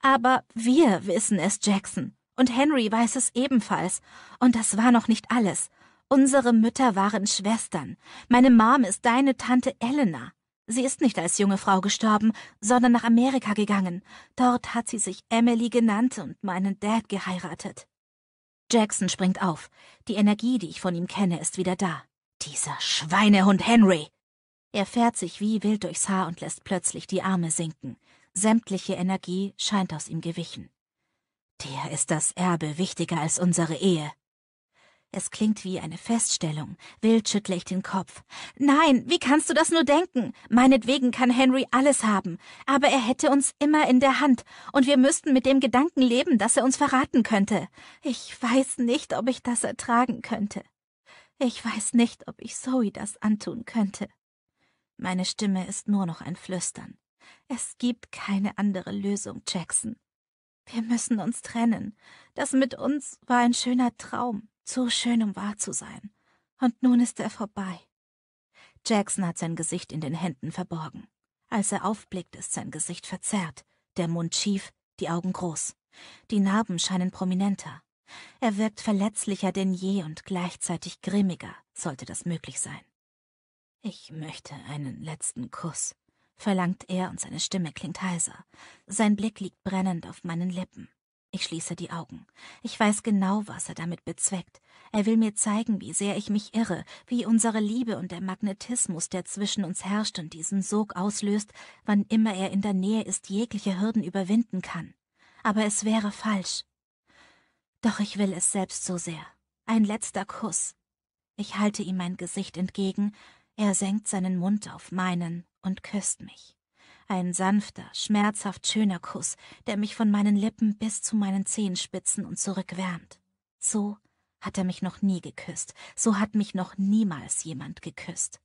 Aber wir wissen es, Jackson. Und Henry weiß es ebenfalls. Und das war noch nicht alles. Unsere Mütter waren Schwestern. Meine Mom ist deine Tante Elena. Sie ist nicht als junge Frau gestorben, sondern nach Amerika gegangen. Dort hat sie sich Emily genannt und meinen Dad geheiratet. Jackson springt auf. Die Energie, die ich von ihm kenne, ist wieder da. Dieser Schweinehund Henry! Er fährt sich wie wild durchs Haar und lässt plötzlich die Arme sinken. Sämtliche Energie scheint aus ihm gewichen. Dir ist das Erbe wichtiger als unsere Ehe. Es klingt wie eine Feststellung. Wild schüttle ich den Kopf. Nein, wie kannst du das nur denken? Meinetwegen kann Henry alles haben. Aber er hätte uns immer in der Hand. Und wir müssten mit dem Gedanken leben, dass er uns verraten könnte. Ich weiß nicht, ob ich das ertragen könnte. Ich weiß nicht, ob ich Zoe das antun könnte. Meine Stimme ist nur noch ein Flüstern. Es gibt keine andere Lösung, Jackson. Wir müssen uns trennen. Das mit uns war ein schöner Traum. Zu schön, um wahr zu sein. Und nun ist er vorbei. Jackson hat sein Gesicht in den Händen verborgen. Als er aufblickt, ist sein Gesicht verzerrt, der Mund schief, die Augen groß. Die Narben scheinen prominenter. Er wirkt verletzlicher denn je und gleichzeitig grimmiger, sollte das möglich sein. Ich möchte einen letzten Kuss, verlangt er und seine Stimme klingt heiser. Sein Blick liegt brennend auf meinen Lippen. Ich schließe die Augen. Ich weiß genau, was er damit bezweckt. Er will mir zeigen, wie sehr ich mich irre, wie unsere Liebe und der Magnetismus, der zwischen uns herrscht und diesen Sog auslöst, wann immer er in der Nähe ist, jegliche Hürden überwinden kann. Aber es wäre falsch. Doch ich will es selbst so sehr. Ein letzter Kuss. Ich halte ihm mein Gesicht entgegen, er senkt seinen Mund auf meinen und küsst mich. Ein sanfter, schmerzhaft schöner Kuss, der mich von meinen Lippen bis zu meinen Zehenspitzen und zurückwärmt. So hat er mich noch nie geküsst, so hat mich noch niemals jemand geküsst.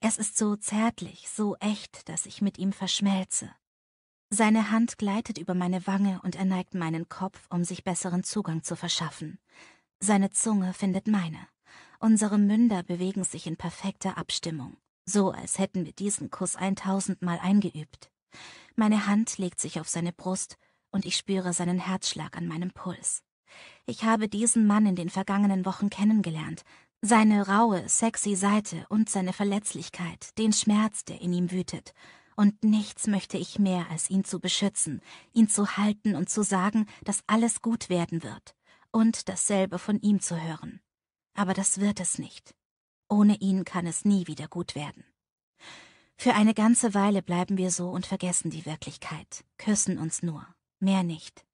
Es ist so zärtlich, so echt, dass ich mit ihm verschmelze. Seine Hand gleitet über meine Wange und er neigt meinen Kopf, um sich besseren Zugang zu verschaffen. Seine Zunge findet meine. Unsere Münder bewegen sich in perfekter Abstimmung so als hätten wir diesen Kuss eintausendmal eingeübt. Meine Hand legt sich auf seine Brust und ich spüre seinen Herzschlag an meinem Puls. Ich habe diesen Mann in den vergangenen Wochen kennengelernt, seine raue, sexy Seite und seine Verletzlichkeit, den Schmerz, der in ihm wütet. Und nichts möchte ich mehr, als ihn zu beschützen, ihn zu halten und zu sagen, dass alles gut werden wird. Und dasselbe von ihm zu hören. Aber das wird es nicht. Ohne ihn kann es nie wieder gut werden. Für eine ganze Weile bleiben wir so und vergessen die Wirklichkeit, küssen uns nur, mehr nicht.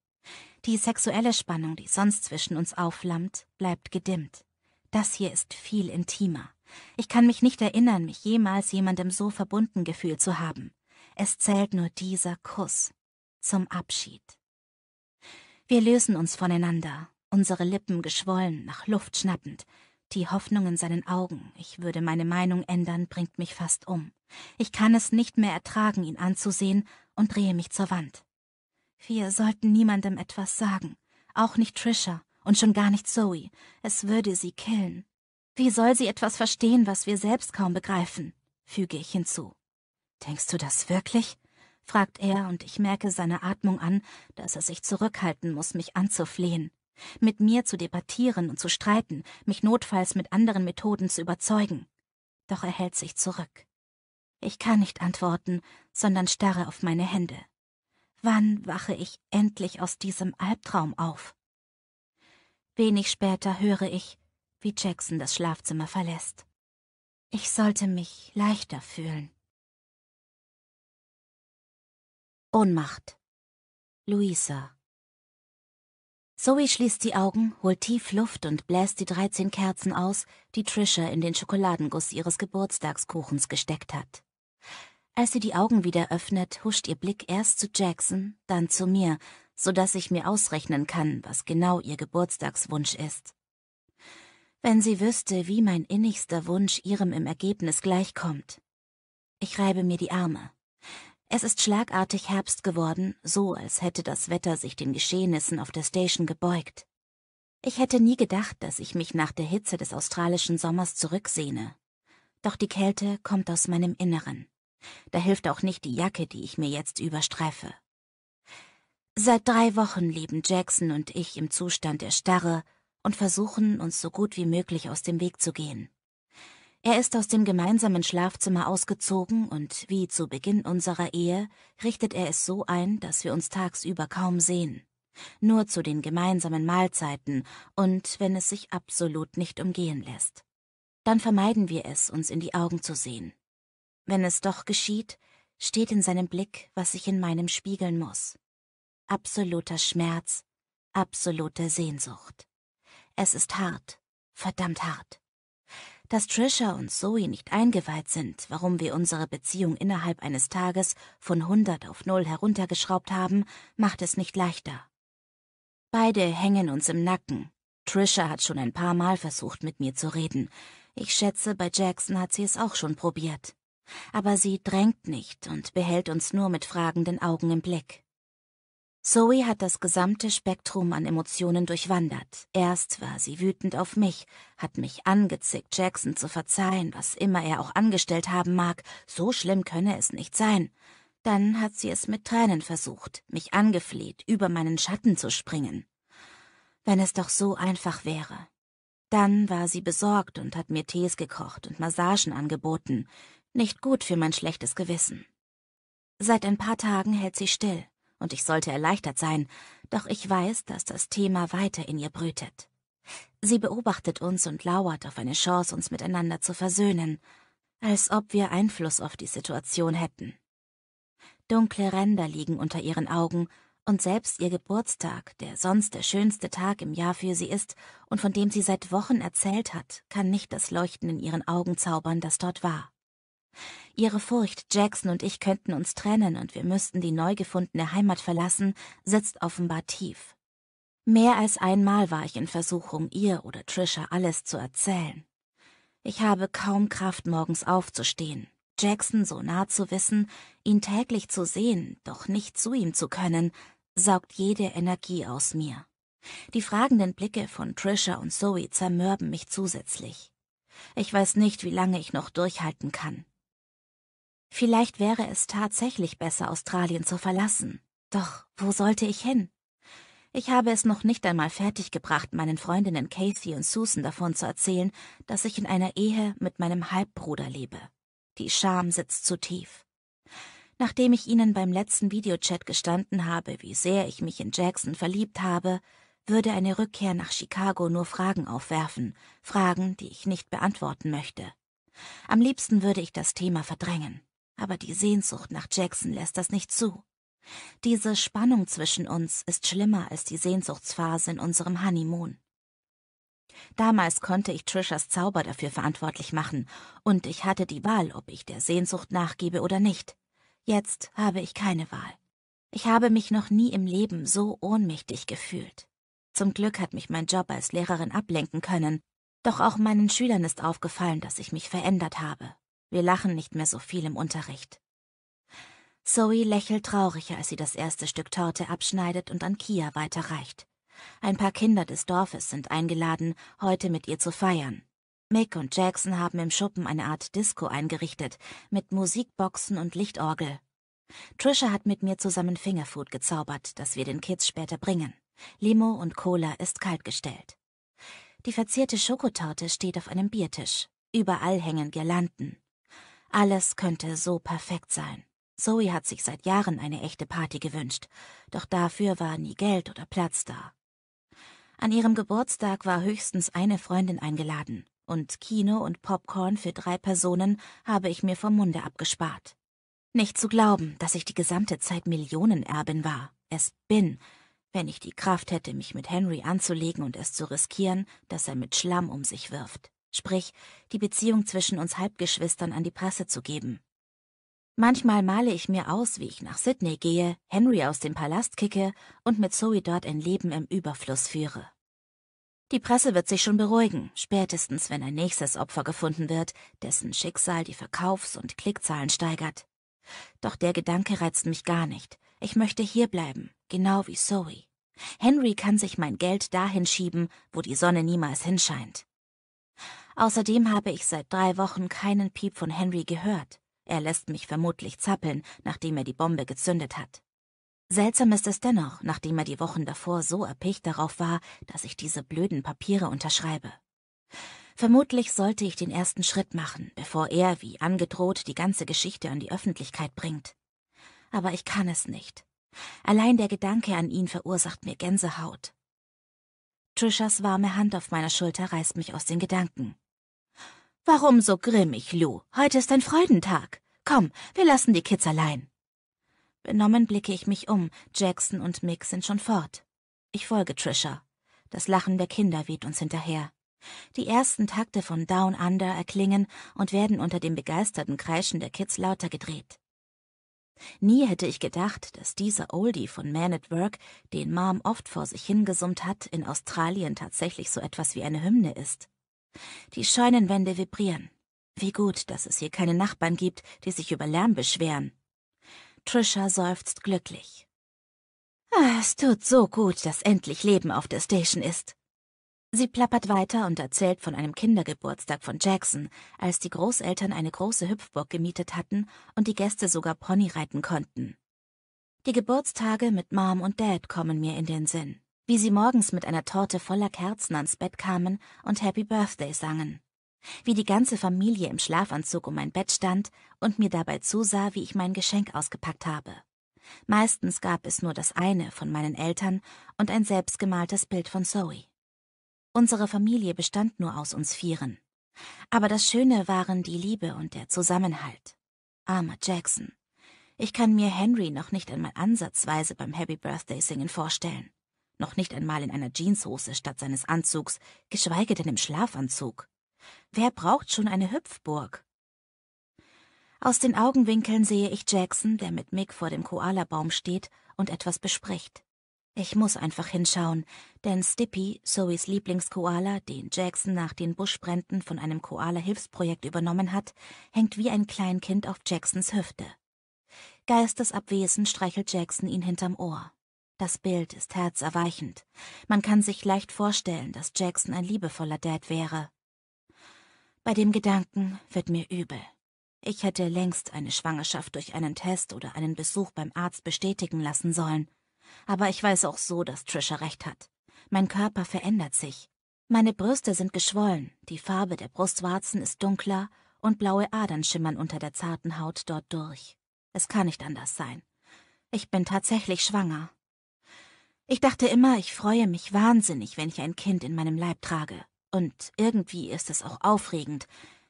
Die sexuelle Spannung, die sonst zwischen uns aufflammt, bleibt gedimmt. Das hier ist viel intimer. Ich kann mich nicht erinnern, mich jemals jemandem so verbunden gefühlt zu haben. Es zählt nur dieser Kuss zum Abschied. Wir lösen uns voneinander, unsere Lippen geschwollen, nach Luft schnappend, die Hoffnung in seinen Augen, ich würde meine Meinung ändern, bringt mich fast um. Ich kann es nicht mehr ertragen, ihn anzusehen und drehe mich zur Wand. Wir sollten niemandem etwas sagen, auch nicht Trisha und schon gar nicht Zoe. Es würde sie killen. Wie soll sie etwas verstehen, was wir selbst kaum begreifen? füge ich hinzu. Denkst du das wirklich? fragt er, und ich merke seine Atmung an, dass er sich zurückhalten muss, mich anzuflehen mit mir zu debattieren und zu streiten, mich notfalls mit anderen Methoden zu überzeugen. Doch er hält sich zurück. Ich kann nicht antworten, sondern starre auf meine Hände. Wann wache ich endlich aus diesem Albtraum auf? Wenig später höre ich, wie Jackson das Schlafzimmer verlässt. Ich sollte mich leichter fühlen. Ohnmacht. Luisa Zoe schließt die Augen, holt tief Luft und bläst die 13 Kerzen aus, die Trisha in den Schokoladenguss ihres Geburtstagskuchens gesteckt hat. Als sie die Augen wieder öffnet, huscht ihr Blick erst zu Jackson, dann zu mir, so dass ich mir ausrechnen kann, was genau ihr Geburtstagswunsch ist. Wenn sie wüsste, wie mein innigster Wunsch ihrem im Ergebnis gleichkommt. Ich reibe mir die Arme. Es ist schlagartig Herbst geworden, so als hätte das Wetter sich den Geschehnissen auf der Station gebeugt. Ich hätte nie gedacht, dass ich mich nach der Hitze des australischen Sommers zurücksehne. Doch die Kälte kommt aus meinem Inneren. Da hilft auch nicht die Jacke, die ich mir jetzt überstreife. Seit drei Wochen leben Jackson und ich im Zustand der Starre und versuchen, uns so gut wie möglich aus dem Weg zu gehen. Er ist aus dem gemeinsamen Schlafzimmer ausgezogen und wie zu Beginn unserer Ehe richtet er es so ein, dass wir uns tagsüber kaum sehen. Nur zu den gemeinsamen Mahlzeiten und wenn es sich absolut nicht umgehen lässt. Dann vermeiden wir es, uns in die Augen zu sehen. Wenn es doch geschieht, steht in seinem Blick, was ich in meinem spiegeln muss. Absoluter Schmerz, absolute Sehnsucht. Es ist hart, verdammt hart dass Trisha und Zoe nicht eingeweiht sind, warum wir unsere Beziehung innerhalb eines Tages von 100 auf 0 heruntergeschraubt haben, macht es nicht leichter. Beide hängen uns im Nacken. Trisha hat schon ein paar Mal versucht, mit mir zu reden. Ich schätze, bei Jackson hat sie es auch schon probiert. Aber sie drängt nicht und behält uns nur mit fragenden Augen im Blick. Zoe hat das gesamte Spektrum an Emotionen durchwandert. Erst war sie wütend auf mich, hat mich angezickt, Jackson zu verzeihen, was immer er auch angestellt haben mag, so schlimm könne es nicht sein. Dann hat sie es mit Tränen versucht, mich angefleht, über meinen Schatten zu springen. Wenn es doch so einfach wäre. Dann war sie besorgt und hat mir Tees gekocht und Massagen angeboten. Nicht gut für mein schlechtes Gewissen. Seit ein paar Tagen hält sie still und ich sollte erleichtert sein, doch ich weiß, dass das Thema weiter in ihr brütet. Sie beobachtet uns und lauert auf eine Chance, uns miteinander zu versöhnen, als ob wir Einfluss auf die Situation hätten. Dunkle Ränder liegen unter ihren Augen, und selbst ihr Geburtstag, der sonst der schönste Tag im Jahr für sie ist und von dem sie seit Wochen erzählt hat, kann nicht das Leuchten in ihren Augen zaubern, das dort war. Ihre Furcht, Jackson und ich könnten uns trennen und wir müssten die neu gefundene Heimat verlassen, sitzt offenbar tief. Mehr als einmal war ich in Versuchung, ihr oder Trisha alles zu erzählen. Ich habe kaum Kraft, morgens aufzustehen, Jackson so nah zu wissen, ihn täglich zu sehen, doch nicht zu ihm zu können, saugt jede Energie aus mir. Die fragenden Blicke von Trisha und Zoe zermürben mich zusätzlich. Ich weiß nicht, wie lange ich noch durchhalten kann. Vielleicht wäre es tatsächlich besser, Australien zu verlassen. Doch wo sollte ich hin? Ich habe es noch nicht einmal fertiggebracht, meinen Freundinnen Kathy und Susan davon zu erzählen, dass ich in einer Ehe mit meinem Halbbruder lebe. Die Scham sitzt zu tief. Nachdem ich Ihnen beim letzten Videochat gestanden habe, wie sehr ich mich in Jackson verliebt habe, würde eine Rückkehr nach Chicago nur Fragen aufwerfen, Fragen, die ich nicht beantworten möchte. Am liebsten würde ich das Thema verdrängen aber die Sehnsucht nach Jackson lässt das nicht zu. Diese Spannung zwischen uns ist schlimmer als die Sehnsuchtsphase in unserem Honeymoon. Damals konnte ich Trishas Zauber dafür verantwortlich machen, und ich hatte die Wahl, ob ich der Sehnsucht nachgebe oder nicht. Jetzt habe ich keine Wahl. Ich habe mich noch nie im Leben so ohnmächtig gefühlt. Zum Glück hat mich mein Job als Lehrerin ablenken können, doch auch meinen Schülern ist aufgefallen, dass ich mich verändert habe. Wir lachen nicht mehr so viel im Unterricht. Zoe lächelt trauriger, als sie das erste Stück Torte abschneidet und an Kia weiterreicht. Ein paar Kinder des Dorfes sind eingeladen, heute mit ihr zu feiern. Mick und Jackson haben im Schuppen eine Art Disco eingerichtet, mit Musikboxen und Lichtorgel. Trisha hat mit mir zusammen Fingerfood gezaubert, das wir den Kids später bringen. Limo und Cola ist kaltgestellt. Die verzierte Schokotorte steht auf einem Biertisch. Überall hängen Girlanden. Alles könnte so perfekt sein. Zoe hat sich seit Jahren eine echte Party gewünscht, doch dafür war nie Geld oder Platz da. An ihrem Geburtstag war höchstens eine Freundin eingeladen, und Kino und Popcorn für drei Personen habe ich mir vom Munde abgespart. Nicht zu glauben, dass ich die gesamte Zeit Millionenerbin war, es bin, wenn ich die Kraft hätte, mich mit Henry anzulegen und es zu riskieren, dass er mit Schlamm um sich wirft sprich die Beziehung zwischen uns Halbgeschwistern an die Presse zu geben. Manchmal male ich mir aus, wie ich nach Sydney gehe, Henry aus dem Palast kicke und mit Zoe dort ein Leben im Überfluss führe. Die Presse wird sich schon beruhigen, spätestens wenn ein nächstes Opfer gefunden wird, dessen Schicksal die Verkaufs- und Klickzahlen steigert. Doch der Gedanke reizt mich gar nicht. Ich möchte hierbleiben, genau wie Zoe. Henry kann sich mein Geld dahin schieben, wo die Sonne niemals hinscheint. Außerdem habe ich seit drei Wochen keinen Piep von Henry gehört. Er lässt mich vermutlich zappeln, nachdem er die Bombe gezündet hat. Seltsam ist es dennoch, nachdem er die Wochen davor so erpicht darauf war, dass ich diese blöden Papiere unterschreibe. Vermutlich sollte ich den ersten Schritt machen, bevor er, wie angedroht, die ganze Geschichte an die Öffentlichkeit bringt. Aber ich kann es nicht. Allein der Gedanke an ihn verursacht mir Gänsehaut. Trishas warme Hand auf meiner Schulter reißt mich aus den Gedanken. Warum so grimmig, Lou? Heute ist ein Freudentag. Komm, wir lassen die Kids allein. Benommen blicke ich mich um. Jackson und Mick sind schon fort. Ich folge Trisha. Das Lachen der Kinder weht uns hinterher. Die ersten Takte von Down Under erklingen und werden unter dem begeisterten Kreischen der Kids lauter gedreht. Nie hätte ich gedacht, dass dieser Oldie von Man at Work, den Mom oft vor sich hingesummt hat, in Australien tatsächlich so etwas wie eine Hymne ist. Die Scheunenwände vibrieren. Wie gut, dass es hier keine Nachbarn gibt, die sich über Lärm beschweren. Trisha seufzt glücklich. Ah, es tut so gut, dass endlich Leben auf der Station ist. Sie plappert weiter und erzählt von einem Kindergeburtstag von Jackson, als die Großeltern eine große Hüpfburg gemietet hatten und die Gäste sogar Pony reiten konnten. Die Geburtstage mit Mom und Dad kommen mir in den Sinn wie sie morgens mit einer Torte voller Kerzen ans Bett kamen und Happy Birthday sangen. Wie die ganze Familie im Schlafanzug um mein Bett stand und mir dabei zusah, wie ich mein Geschenk ausgepackt habe. Meistens gab es nur das eine von meinen Eltern und ein selbstgemaltes Bild von Zoe. Unsere Familie bestand nur aus uns Vieren. Aber das Schöne waren die Liebe und der Zusammenhalt. Armer Jackson. Ich kann mir Henry noch nicht einmal ansatzweise beim Happy Birthday Singen vorstellen noch nicht einmal in einer Jeanshose statt seines Anzugs, geschweige denn im Schlafanzug. Wer braucht schon eine Hüpfburg? Aus den Augenwinkeln sehe ich Jackson, der mit Mick vor dem Koalabaum steht und etwas bespricht. Ich muss einfach hinschauen, denn Stippy, Zoes Lieblingskoala, den Jackson nach den Buschbränden von einem Koala-Hilfsprojekt übernommen hat, hängt wie ein Kleinkind auf Jacksons Hüfte. Geistesabwesend streichelt Jackson ihn hinterm Ohr. Das Bild ist herzerweichend. Man kann sich leicht vorstellen, dass Jackson ein liebevoller Dad wäre. Bei dem Gedanken wird mir übel. Ich hätte längst eine Schwangerschaft durch einen Test oder einen Besuch beim Arzt bestätigen lassen sollen. Aber ich weiß auch so, dass Trisha recht hat. Mein Körper verändert sich. Meine Brüste sind geschwollen, die Farbe der Brustwarzen ist dunkler und blaue Adern schimmern unter der zarten Haut dort durch. Es kann nicht anders sein. Ich bin tatsächlich schwanger. Ich dachte immer, ich freue mich wahnsinnig, wenn ich ein Kind in meinem Leib trage. Und irgendwie ist es auch aufregend,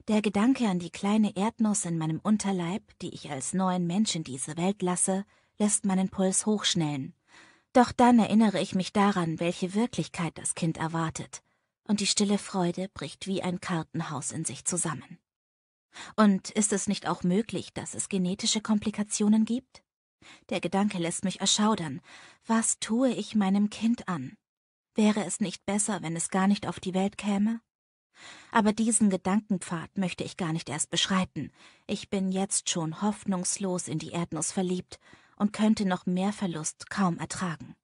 der Gedanke an die kleine Erdnuss in meinem Unterleib, die ich als neuen Mensch in diese Welt lasse, lässt meinen Puls hochschnellen. Doch dann erinnere ich mich daran, welche Wirklichkeit das Kind erwartet, und die stille Freude bricht wie ein Kartenhaus in sich zusammen. Und ist es nicht auch möglich, dass es genetische Komplikationen gibt? Der Gedanke lässt mich erschaudern. Was tue ich meinem Kind an? Wäre es nicht besser, wenn es gar nicht auf die Welt käme? Aber diesen Gedankenpfad möchte ich gar nicht erst beschreiten. Ich bin jetzt schon hoffnungslos in die Erdnuss verliebt und könnte noch mehr Verlust kaum ertragen.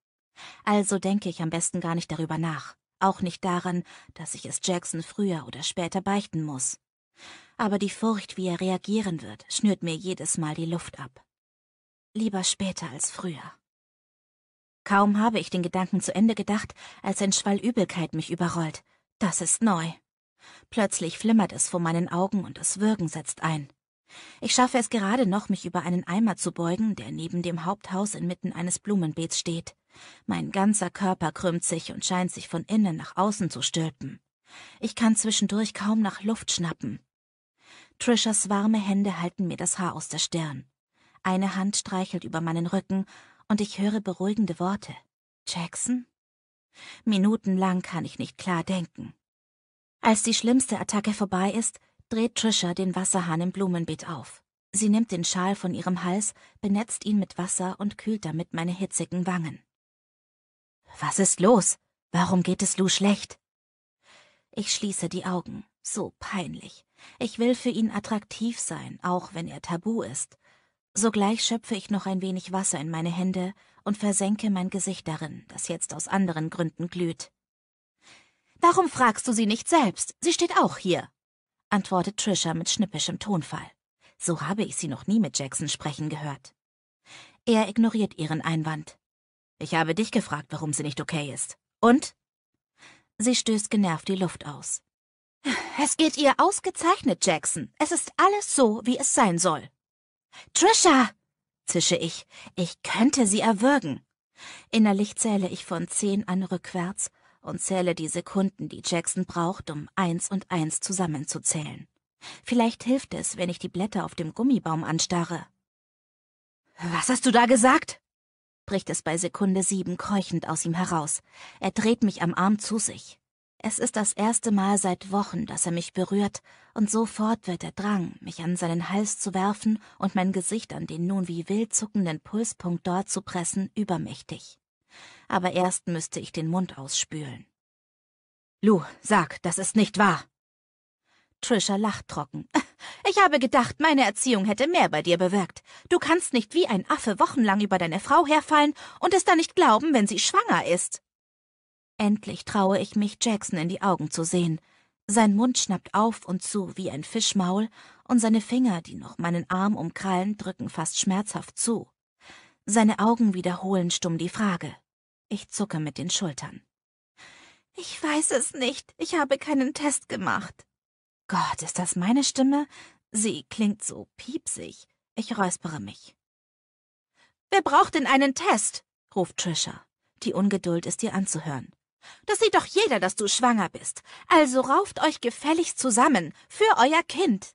Also denke ich am besten gar nicht darüber nach, auch nicht daran, dass ich es Jackson früher oder später beichten muss. Aber die Furcht, wie er reagieren wird, schnürt mir jedes Mal die Luft ab. Lieber später als früher. Kaum habe ich den Gedanken zu Ende gedacht, als ein Schwall Übelkeit mich überrollt. Das ist neu. Plötzlich flimmert es vor meinen Augen und das Würgen setzt ein. Ich schaffe es gerade noch, mich über einen Eimer zu beugen, der neben dem Haupthaus inmitten eines Blumenbeets steht. Mein ganzer Körper krümmt sich und scheint sich von innen nach außen zu stülpen. Ich kann zwischendurch kaum nach Luft schnappen. Trishas warme Hände halten mir das Haar aus der Stirn. Eine Hand streichelt über meinen Rücken und ich höre beruhigende Worte. Jackson? Minutenlang kann ich nicht klar denken. Als die schlimmste Attacke vorbei ist, dreht Trisha den Wasserhahn im Blumenbeet auf. Sie nimmt den Schal von ihrem Hals, benetzt ihn mit Wasser und kühlt damit meine hitzigen Wangen. Was ist los? Warum geht es Lou schlecht? Ich schließe die Augen. So peinlich. Ich will für ihn attraktiv sein, auch wenn er tabu ist. Sogleich schöpfe ich noch ein wenig Wasser in meine Hände und versenke mein Gesicht darin, das jetzt aus anderen Gründen glüht. Warum fragst du sie nicht selbst? Sie steht auch hier, antwortet Trisha mit schnippischem Tonfall. So habe ich sie noch nie mit Jackson sprechen gehört. Er ignoriert ihren Einwand. Ich habe dich gefragt, warum sie nicht okay ist. Und? Sie stößt genervt die Luft aus. Es geht ihr ausgezeichnet, Jackson. Es ist alles so, wie es sein soll. Trisha! zische ich. Ich könnte sie erwürgen. Innerlich zähle ich von zehn an rückwärts und zähle die Sekunden, die Jackson braucht, um eins und eins zusammenzuzählen. Vielleicht hilft es, wenn ich die Blätter auf dem Gummibaum anstarre. Was hast du da gesagt? bricht es bei Sekunde sieben keuchend aus ihm heraus. Er dreht mich am Arm zu sich. Es ist das erste Mal seit Wochen, dass er mich berührt, und sofort wird der Drang, mich an seinen Hals zu werfen und mein Gesicht an den nun wie wild zuckenden Pulspunkt dort zu pressen, übermächtig. Aber erst müsste ich den Mund ausspülen. Lu, sag, das ist nicht wahr. Trisha lacht trocken. Ich habe gedacht, meine Erziehung hätte mehr bei dir bewirkt. Du kannst nicht wie ein Affe wochenlang über deine Frau herfallen und es dann nicht glauben, wenn sie schwanger ist. Endlich traue ich mich, Jackson in die Augen zu sehen. Sein Mund schnappt auf und zu wie ein Fischmaul, und seine Finger, die noch meinen Arm umkrallen, drücken fast schmerzhaft zu. Seine Augen wiederholen stumm die Frage. Ich zucke mit den Schultern. Ich weiß es nicht. Ich habe keinen Test gemacht. Gott, ist das meine Stimme? Sie klingt so piepsig. Ich räuspere mich. Wer braucht denn einen Test? ruft Trisha. Die Ungeduld ist ihr anzuhören. Das sieht doch jeder, dass du schwanger bist. Also rauft euch gefälligst zusammen, für euer Kind.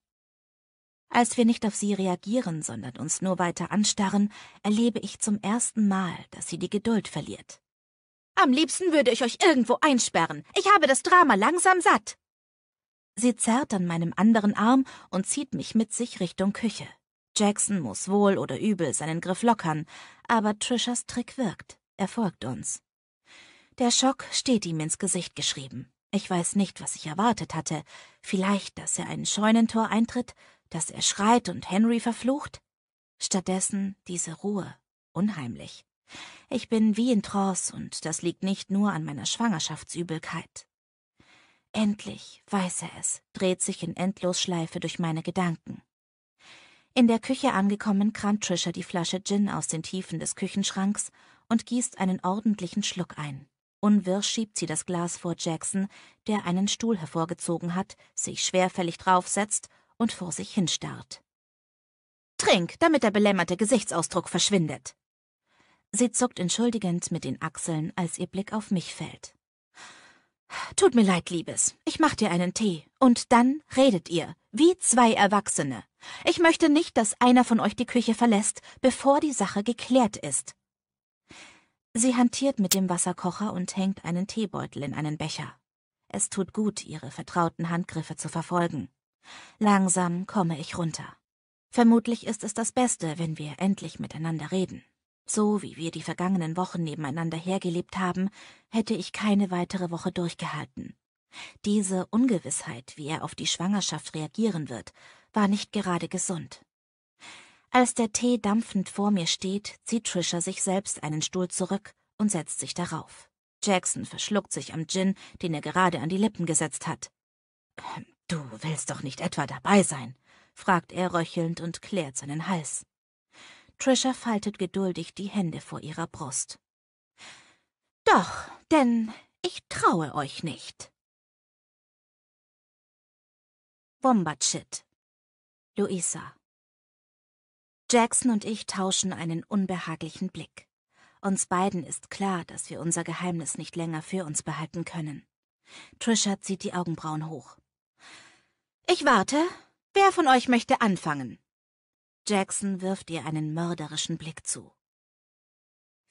Als wir nicht auf sie reagieren, sondern uns nur weiter anstarren, erlebe ich zum ersten Mal, dass sie die Geduld verliert. Am liebsten würde ich euch irgendwo einsperren. Ich habe das Drama langsam satt. Sie zerrt an meinem anderen Arm und zieht mich mit sich Richtung Küche. Jackson muss wohl oder übel seinen Griff lockern, aber Trishas Trick wirkt. Er folgt uns. Der Schock steht ihm ins Gesicht geschrieben. Ich weiß nicht, was ich erwartet hatte. Vielleicht, dass er ein Scheunentor eintritt, dass er schreit und Henry verflucht? Stattdessen diese Ruhe. Unheimlich. Ich bin wie in Trance und das liegt nicht nur an meiner Schwangerschaftsübelkeit. Endlich, weiß er es, dreht sich in Endlosschleife durch meine Gedanken. In der Küche angekommen, kramt Trisha die Flasche Gin aus den Tiefen des Küchenschranks und gießt einen ordentlichen Schluck ein. Unwirsch schiebt sie das Glas vor Jackson, der einen Stuhl hervorgezogen hat, sich schwerfällig draufsetzt und vor sich hinstarrt. Trink, damit der belämmerte Gesichtsausdruck verschwindet. Sie zuckt entschuldigend mit den Achseln, als ihr Blick auf mich fällt. Tut mir leid, Liebes. Ich mach dir einen Tee. Und dann redet ihr, wie zwei Erwachsene. Ich möchte nicht, dass einer von euch die Küche verlässt, bevor die Sache geklärt ist. Sie hantiert mit dem Wasserkocher und hängt einen Teebeutel in einen Becher. Es tut gut, ihre vertrauten Handgriffe zu verfolgen. Langsam komme ich runter. Vermutlich ist es das Beste, wenn wir endlich miteinander reden. So wie wir die vergangenen Wochen nebeneinander hergelebt haben, hätte ich keine weitere Woche durchgehalten. Diese Ungewissheit, wie er auf die Schwangerschaft reagieren wird, war nicht gerade gesund. Als der Tee dampfend vor mir steht, zieht Trisha sich selbst einen Stuhl zurück und setzt sich darauf. Jackson verschluckt sich am Gin, den er gerade an die Lippen gesetzt hat. Ähm, du willst doch nicht etwa dabei sein? fragt er röchelnd und klärt seinen Hals. Trisha faltet geduldig die Hände vor ihrer Brust. Doch, denn ich traue euch nicht. Wombatschit Luisa Jackson und ich tauschen einen unbehaglichen Blick. Uns beiden ist klar, dass wir unser Geheimnis nicht länger für uns behalten können. Trisha zieht die Augenbrauen hoch. Ich warte. Wer von euch möchte anfangen? Jackson wirft ihr einen mörderischen Blick zu.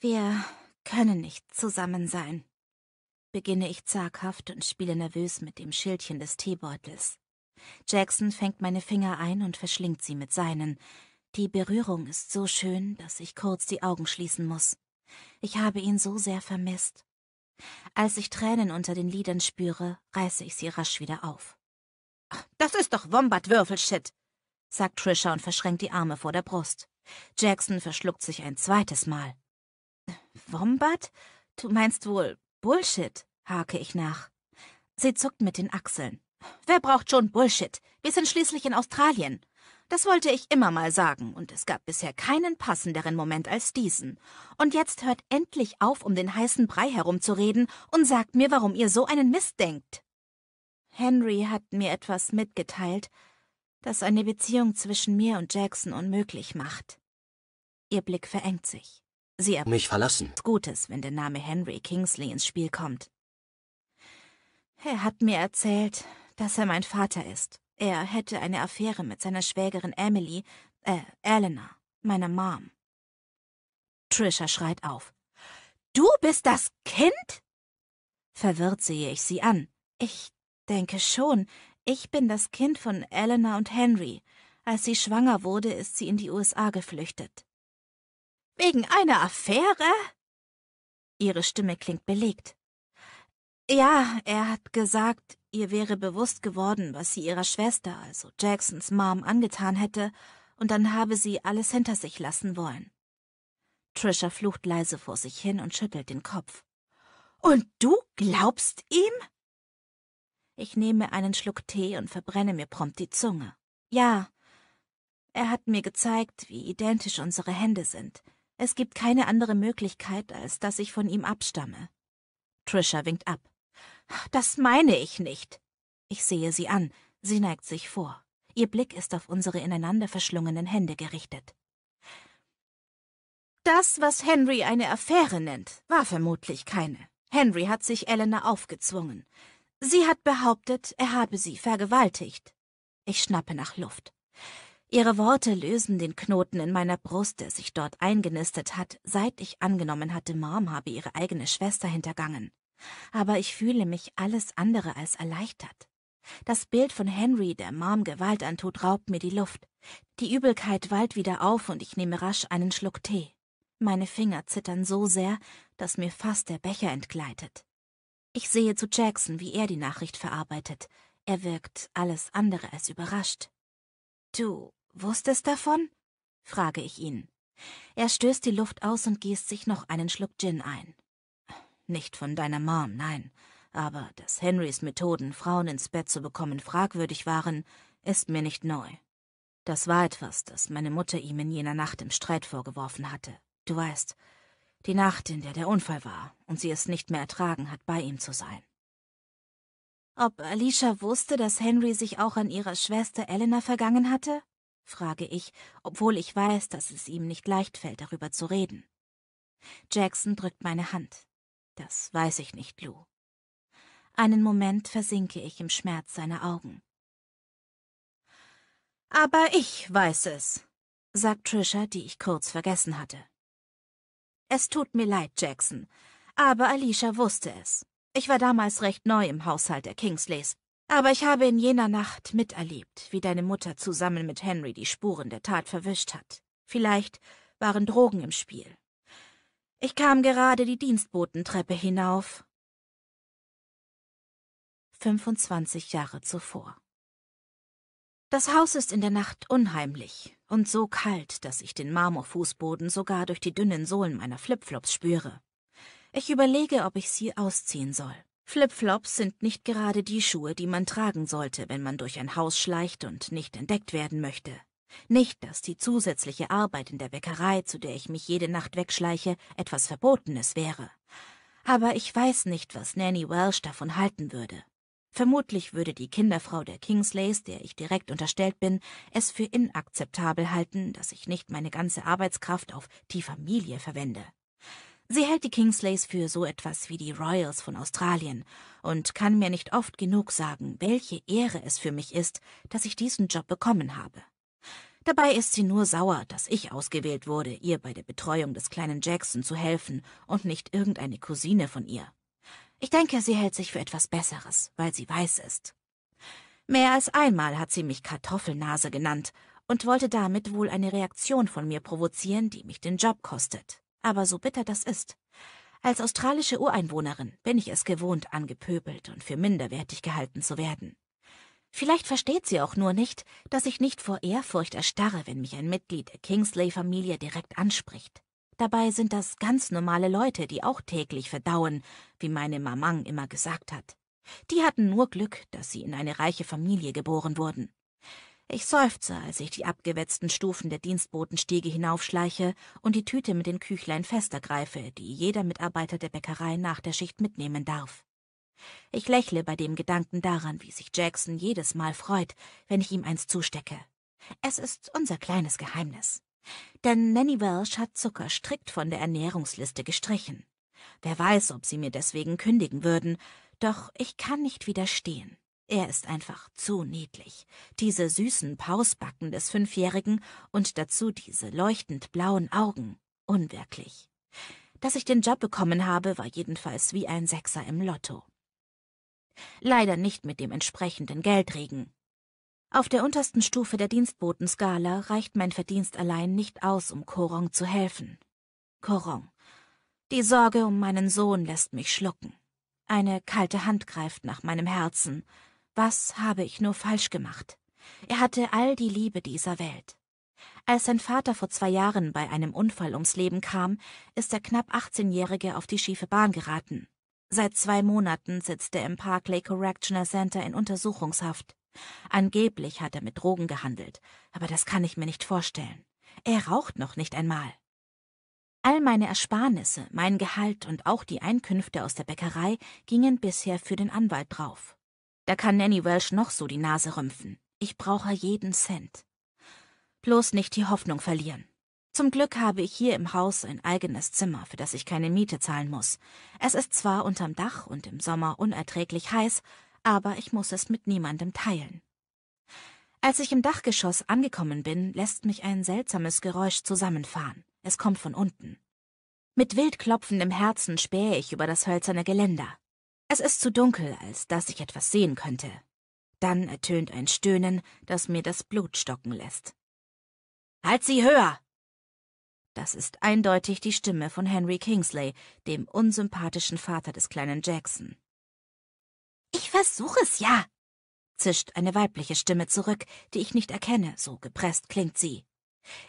Wir können nicht zusammen sein, beginne ich zaghaft und spiele nervös mit dem Schildchen des Teebeutels. Jackson fängt meine Finger ein und verschlingt sie mit seinen, die Berührung ist so schön, dass ich kurz die Augen schließen muss. Ich habe ihn so sehr vermisst. Als ich Tränen unter den Lidern spüre, reiße ich sie rasch wieder auf. Das ist doch Wombat-Würfelshit, sagt Trisha und verschränkt die Arme vor der Brust. Jackson verschluckt sich ein zweites Mal. Wombat? Du meinst wohl Bullshit, hake ich nach. Sie zuckt mit den Achseln. Wer braucht schon Bullshit? Wir sind schließlich in Australien. Das wollte ich immer mal sagen, und es gab bisher keinen passenderen Moment als diesen. Und jetzt hört endlich auf, um den heißen Brei herumzureden und sagt mir, warum ihr so einen Mist denkt. Henry hat mir etwas mitgeteilt, das eine Beziehung zwischen mir und Jackson unmöglich macht. Ihr Blick verengt sich. Sie erwartet mich verlassen. Gutes, wenn der Name Henry Kingsley ins Spiel kommt. Er hat mir erzählt, dass er mein Vater ist er hätte eine Affäre mit seiner Schwägerin Emily, äh, Elena, meiner Mom. Trisha schreit auf. Du bist das Kind? Verwirrt sehe ich sie an. Ich denke schon. Ich bin das Kind von Elena und Henry. Als sie schwanger wurde, ist sie in die USA geflüchtet. Wegen einer Affäre? Ihre Stimme klingt belegt. Ja, er hat gesagt, Ihr wäre bewusst geworden, was sie ihrer Schwester, also Jacksons Mom, angetan hätte, und dann habe sie alles hinter sich lassen wollen. Trisha flucht leise vor sich hin und schüttelt den Kopf. Und du glaubst ihm? Ich nehme einen Schluck Tee und verbrenne mir prompt die Zunge. Ja, er hat mir gezeigt, wie identisch unsere Hände sind. Es gibt keine andere Möglichkeit, als dass ich von ihm abstamme. Trisha winkt ab. Das meine ich nicht. Ich sehe sie an. Sie neigt sich vor. Ihr Blick ist auf unsere ineinander verschlungenen Hände gerichtet. Das, was Henry eine Affäre nennt, war vermutlich keine. Henry hat sich Elena aufgezwungen. Sie hat behauptet, er habe sie vergewaltigt. Ich schnappe nach Luft. Ihre Worte lösen den Knoten in meiner Brust, der sich dort eingenistet hat, seit ich angenommen hatte, Mom habe ihre eigene Schwester hintergangen. Aber ich fühle mich alles andere als erleichtert. Das Bild von Henry, der Mom Gewalt antut, raubt mir die Luft. Die Übelkeit wallt wieder auf und ich nehme rasch einen Schluck Tee. Meine Finger zittern so sehr, dass mir fast der Becher entgleitet. Ich sehe zu Jackson, wie er die Nachricht verarbeitet. Er wirkt alles andere als überrascht. Du wusstest davon? frage ich ihn. Er stößt die Luft aus und gießt sich noch einen Schluck Gin ein. Nicht von deiner Mom, nein. Aber dass Henrys Methoden, Frauen ins Bett zu bekommen, fragwürdig waren, ist mir nicht neu. Das war etwas, das meine Mutter ihm in jener Nacht im Streit vorgeworfen hatte. Du weißt, die Nacht, in der der Unfall war und sie es nicht mehr ertragen hat, bei ihm zu sein. Ob Alicia wusste, dass Henry sich auch an ihrer Schwester Elena vergangen hatte? frage ich, obwohl ich weiß, dass es ihm nicht leicht fällt, darüber zu reden. Jackson drückt meine Hand. Das weiß ich nicht, Lou. Einen Moment versinke ich im Schmerz seiner Augen. Aber ich weiß es, sagt Trisha, die ich kurz vergessen hatte. Es tut mir leid, Jackson, aber Alicia wusste es. Ich war damals recht neu im Haushalt der Kingsleys, aber ich habe in jener Nacht miterlebt, wie deine Mutter zusammen mit Henry die Spuren der Tat verwischt hat. Vielleicht waren Drogen im Spiel, ich kam gerade die Dienstbotentreppe hinauf. 25 Jahre zuvor. Das Haus ist in der Nacht unheimlich und so kalt, dass ich den Marmorfußboden sogar durch die dünnen Sohlen meiner Flipflops spüre. Ich überlege, ob ich sie ausziehen soll. Flipflops sind nicht gerade die Schuhe, die man tragen sollte, wenn man durch ein Haus schleicht und nicht entdeckt werden möchte. Nicht, dass die zusätzliche Arbeit in der Bäckerei, zu der ich mich jede Nacht wegschleiche, etwas Verbotenes wäre. Aber ich weiß nicht, was Nanny Welsh davon halten würde. Vermutlich würde die Kinderfrau der Kingsleys, der ich direkt unterstellt bin, es für inakzeptabel halten, dass ich nicht meine ganze Arbeitskraft auf die Familie verwende. Sie hält die Kingsleys für so etwas wie die Royals von Australien und kann mir nicht oft genug sagen, welche Ehre es für mich ist, dass ich diesen Job bekommen habe. Dabei ist sie nur sauer, dass ich ausgewählt wurde, ihr bei der Betreuung des kleinen Jackson zu helfen und nicht irgendeine Cousine von ihr. Ich denke, sie hält sich für etwas Besseres, weil sie weiß ist. Mehr als einmal hat sie mich Kartoffelnase genannt und wollte damit wohl eine Reaktion von mir provozieren, die mich den Job kostet. Aber so bitter das ist. Als australische Ureinwohnerin bin ich es gewohnt, angepöbelt und für minderwertig gehalten zu werden. Vielleicht versteht sie auch nur nicht, dass ich nicht vor Ehrfurcht erstarre, wenn mich ein Mitglied der Kingsley-Familie direkt anspricht. Dabei sind das ganz normale Leute, die auch täglich verdauen, wie meine Mamang immer gesagt hat. Die hatten nur Glück, dass sie in eine reiche Familie geboren wurden. Ich seufze, als ich die abgewetzten Stufen der Dienstbotenstiege hinaufschleiche und die Tüte mit den Küchlein fester greife, die jeder Mitarbeiter der Bäckerei nach der Schicht mitnehmen darf. Ich lächle bei dem Gedanken daran, wie sich Jackson jedes Mal freut, wenn ich ihm eins zustecke. Es ist unser kleines Geheimnis. Denn Nanny Welsh hat Zucker strikt von der Ernährungsliste gestrichen. Wer weiß, ob sie mir deswegen kündigen würden, doch ich kann nicht widerstehen. Er ist einfach zu niedlich. Diese süßen Pausbacken des Fünfjährigen und dazu diese leuchtend blauen Augen. Unwirklich. Dass ich den Job bekommen habe, war jedenfalls wie ein Sechser im Lotto leider nicht mit dem entsprechenden Geldregen. Auf der untersten Stufe der Dienstbotenskala reicht mein Verdienst allein nicht aus, um Korong zu helfen. Korong. Die Sorge um meinen Sohn lässt mich schlucken. Eine kalte Hand greift nach meinem Herzen. Was habe ich nur falsch gemacht? Er hatte all die Liebe dieser Welt. Als sein Vater vor zwei Jahren bei einem Unfall ums Leben kam, ist der knapp 18-Jährige auf die schiefe Bahn geraten. Seit zwei Monaten sitzt er im Parkley Lake Correctional Center in Untersuchungshaft. Angeblich hat er mit Drogen gehandelt, aber das kann ich mir nicht vorstellen. Er raucht noch nicht einmal. All meine Ersparnisse, mein Gehalt und auch die Einkünfte aus der Bäckerei gingen bisher für den Anwalt drauf. Da kann Nanny Welsh noch so die Nase rümpfen. Ich brauche jeden Cent. Bloß nicht die Hoffnung verlieren. Zum Glück habe ich hier im Haus ein eigenes Zimmer, für das ich keine Miete zahlen muss. Es ist zwar unterm Dach und im Sommer unerträglich heiß, aber ich muss es mit niemandem teilen. Als ich im Dachgeschoss angekommen bin, lässt mich ein seltsames Geräusch zusammenfahren. Es kommt von unten. Mit wild klopfendem Herzen spähe ich über das hölzerne Geländer. Es ist zu dunkel, als dass ich etwas sehen könnte. Dann ertönt ein Stöhnen, das mir das Blut stocken lässt. Halt sie höher! Das ist eindeutig die Stimme von Henry Kingsley, dem unsympathischen Vater des kleinen Jackson. Ich versuche es ja, zischt eine weibliche Stimme zurück, die ich nicht erkenne, so gepresst klingt sie.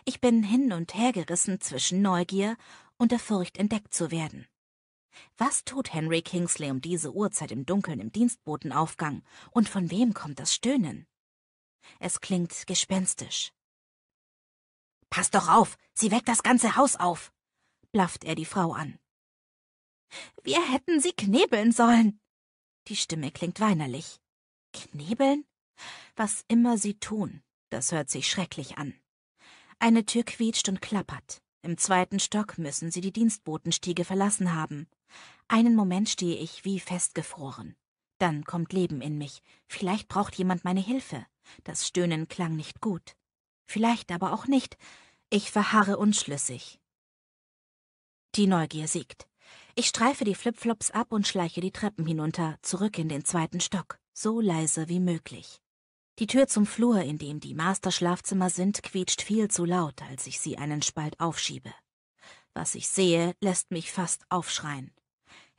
Ich bin hin und her gerissen zwischen Neugier und der Furcht, entdeckt zu werden. Was tut Henry Kingsley um diese Uhrzeit im Dunkeln im Dienstbotenaufgang und von wem kommt das Stöhnen? Es klingt gespenstisch. Pass doch auf, sie weckt das ganze Haus auf, blafft er die Frau an. Wir hätten sie knebeln sollen. Die Stimme klingt weinerlich. Knebeln? Was immer sie tun, das hört sich schrecklich an. Eine Tür quietscht und klappert. Im zweiten Stock müssen sie die Dienstbotenstiege verlassen haben. Einen Moment stehe ich wie festgefroren. Dann kommt Leben in mich. Vielleicht braucht jemand meine Hilfe. Das Stöhnen klang nicht gut vielleicht aber auch nicht. Ich verharre unschlüssig. Die Neugier siegt. Ich streife die Flipflops ab und schleiche die Treppen hinunter, zurück in den zweiten Stock, so leise wie möglich. Die Tür zum Flur, in dem die Masterschlafzimmer sind, quietscht viel zu laut, als ich sie einen Spalt aufschiebe. Was ich sehe, lässt mich fast aufschreien.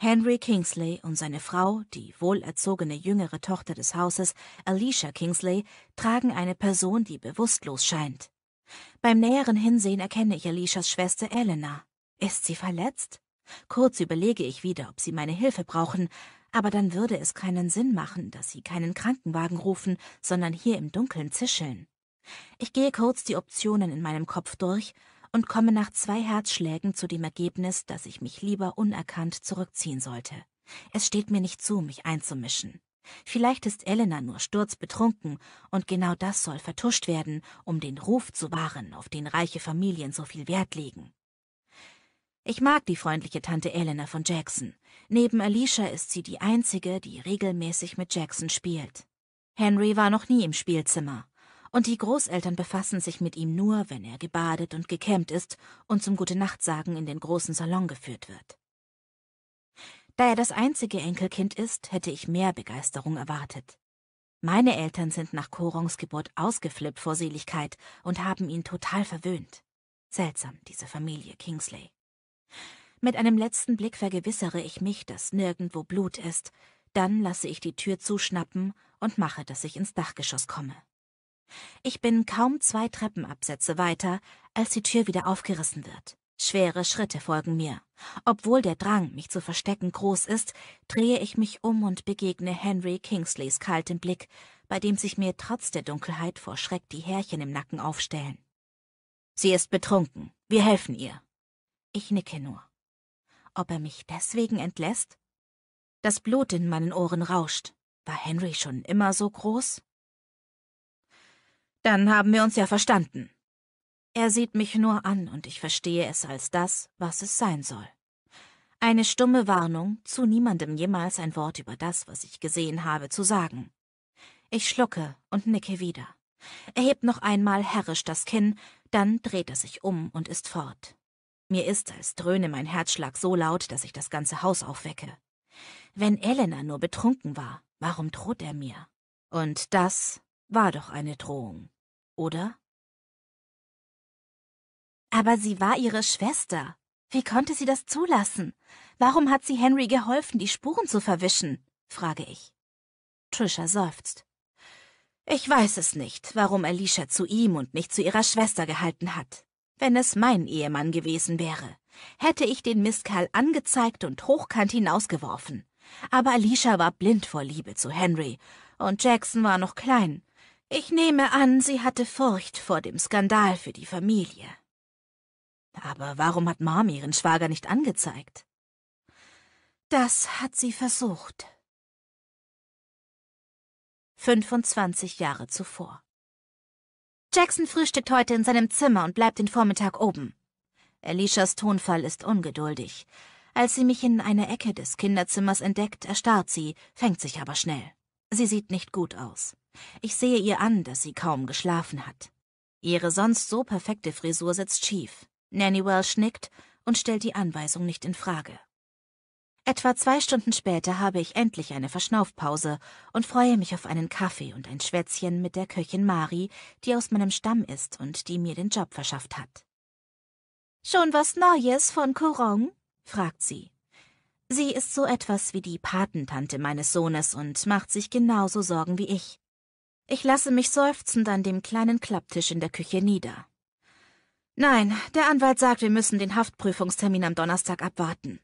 Henry Kingsley und seine Frau, die wohlerzogene jüngere Tochter des Hauses, Alicia Kingsley, tragen eine Person, die bewusstlos scheint. Beim näheren Hinsehen erkenne ich Alishas Schwester Elena. Ist sie verletzt? Kurz überlege ich wieder, ob sie meine Hilfe brauchen, aber dann würde es keinen Sinn machen, dass sie keinen Krankenwagen rufen, sondern hier im Dunkeln zischeln. Ich gehe kurz die Optionen in meinem Kopf durch und komme nach zwei Herzschlägen zu dem Ergebnis, dass ich mich lieber unerkannt zurückziehen sollte. Es steht mir nicht zu, mich einzumischen. Vielleicht ist Elena nur sturzbetrunken, und genau das soll vertuscht werden, um den Ruf zu wahren, auf den reiche Familien so viel Wert legen. Ich mag die freundliche Tante Elena von Jackson. Neben Alicia ist sie die einzige, die regelmäßig mit Jackson spielt. Henry war noch nie im Spielzimmer und die Großeltern befassen sich mit ihm nur, wenn er gebadet und gekämmt ist und zum Gute-Nacht-Sagen in den großen Salon geführt wird. Da er das einzige Enkelkind ist, hätte ich mehr Begeisterung erwartet. Meine Eltern sind nach Korongs Geburt ausgeflippt vor Seligkeit und haben ihn total verwöhnt. Seltsam, diese Familie Kingsley. Mit einem letzten Blick vergewissere ich mich, dass nirgendwo Blut ist, dann lasse ich die Tür zuschnappen und mache, dass ich ins Dachgeschoss komme. Ich bin kaum zwei Treppenabsätze weiter, als die Tür wieder aufgerissen wird. Schwere Schritte folgen mir. Obwohl der Drang, mich zu verstecken, groß ist, drehe ich mich um und begegne Henry Kingsleys kaltem Blick, bei dem sich mir trotz der Dunkelheit vor Schreck die Härchen im Nacken aufstellen. Sie ist betrunken. Wir helfen ihr. Ich nicke nur. Ob er mich deswegen entlässt? Das Blut in meinen Ohren rauscht. War Henry schon immer so groß? Dann haben wir uns ja verstanden. Er sieht mich nur an und ich verstehe es als das, was es sein soll. Eine stumme Warnung, zu niemandem jemals ein Wort über das, was ich gesehen habe, zu sagen. Ich schlucke und nicke wieder. Er hebt noch einmal herrisch das Kinn, dann dreht er sich um und ist fort. Mir ist, als dröhne mein Herzschlag so laut, dass ich das ganze Haus aufwecke. Wenn Elena nur betrunken war, warum droht er mir? Und das war doch eine Drohung oder? Aber sie war ihre Schwester. Wie konnte sie das zulassen? Warum hat sie Henry geholfen, die Spuren zu verwischen? frage ich. Trisha seufzt. Ich weiß es nicht, warum Alicia zu ihm und nicht zu ihrer Schwester gehalten hat. Wenn es mein Ehemann gewesen wäre, hätte ich den Mistkerl angezeigt und hochkant hinausgeworfen. Aber Alicia war blind vor Liebe zu Henry und Jackson war noch klein. Ich nehme an, sie hatte Furcht vor dem Skandal für die Familie. Aber warum hat Mom ihren Schwager nicht angezeigt? Das hat sie versucht. 25 Jahre zuvor. Jackson frühstückt heute in seinem Zimmer und bleibt den Vormittag oben. Alishas Tonfall ist ungeduldig. Als sie mich in einer Ecke des Kinderzimmers entdeckt, erstarrt sie, fängt sich aber schnell. Sie sieht nicht gut aus. Ich sehe ihr an, dass sie kaum geschlafen hat. Ihre sonst so perfekte Frisur sitzt schief. Nanny Welsh nickt und stellt die Anweisung nicht in Frage. Etwa zwei Stunden später habe ich endlich eine Verschnaufpause und freue mich auf einen Kaffee und ein Schwätzchen mit der Köchin Mari, die aus meinem Stamm ist und die mir den Job verschafft hat. Schon was Neues von Kurong?« fragt sie. Sie ist so etwas wie die Patentante meines Sohnes und macht sich genauso Sorgen wie ich. Ich lasse mich seufzend an dem kleinen Klapptisch in der Küche nieder. Nein, der Anwalt sagt, wir müssen den Haftprüfungstermin am Donnerstag abwarten.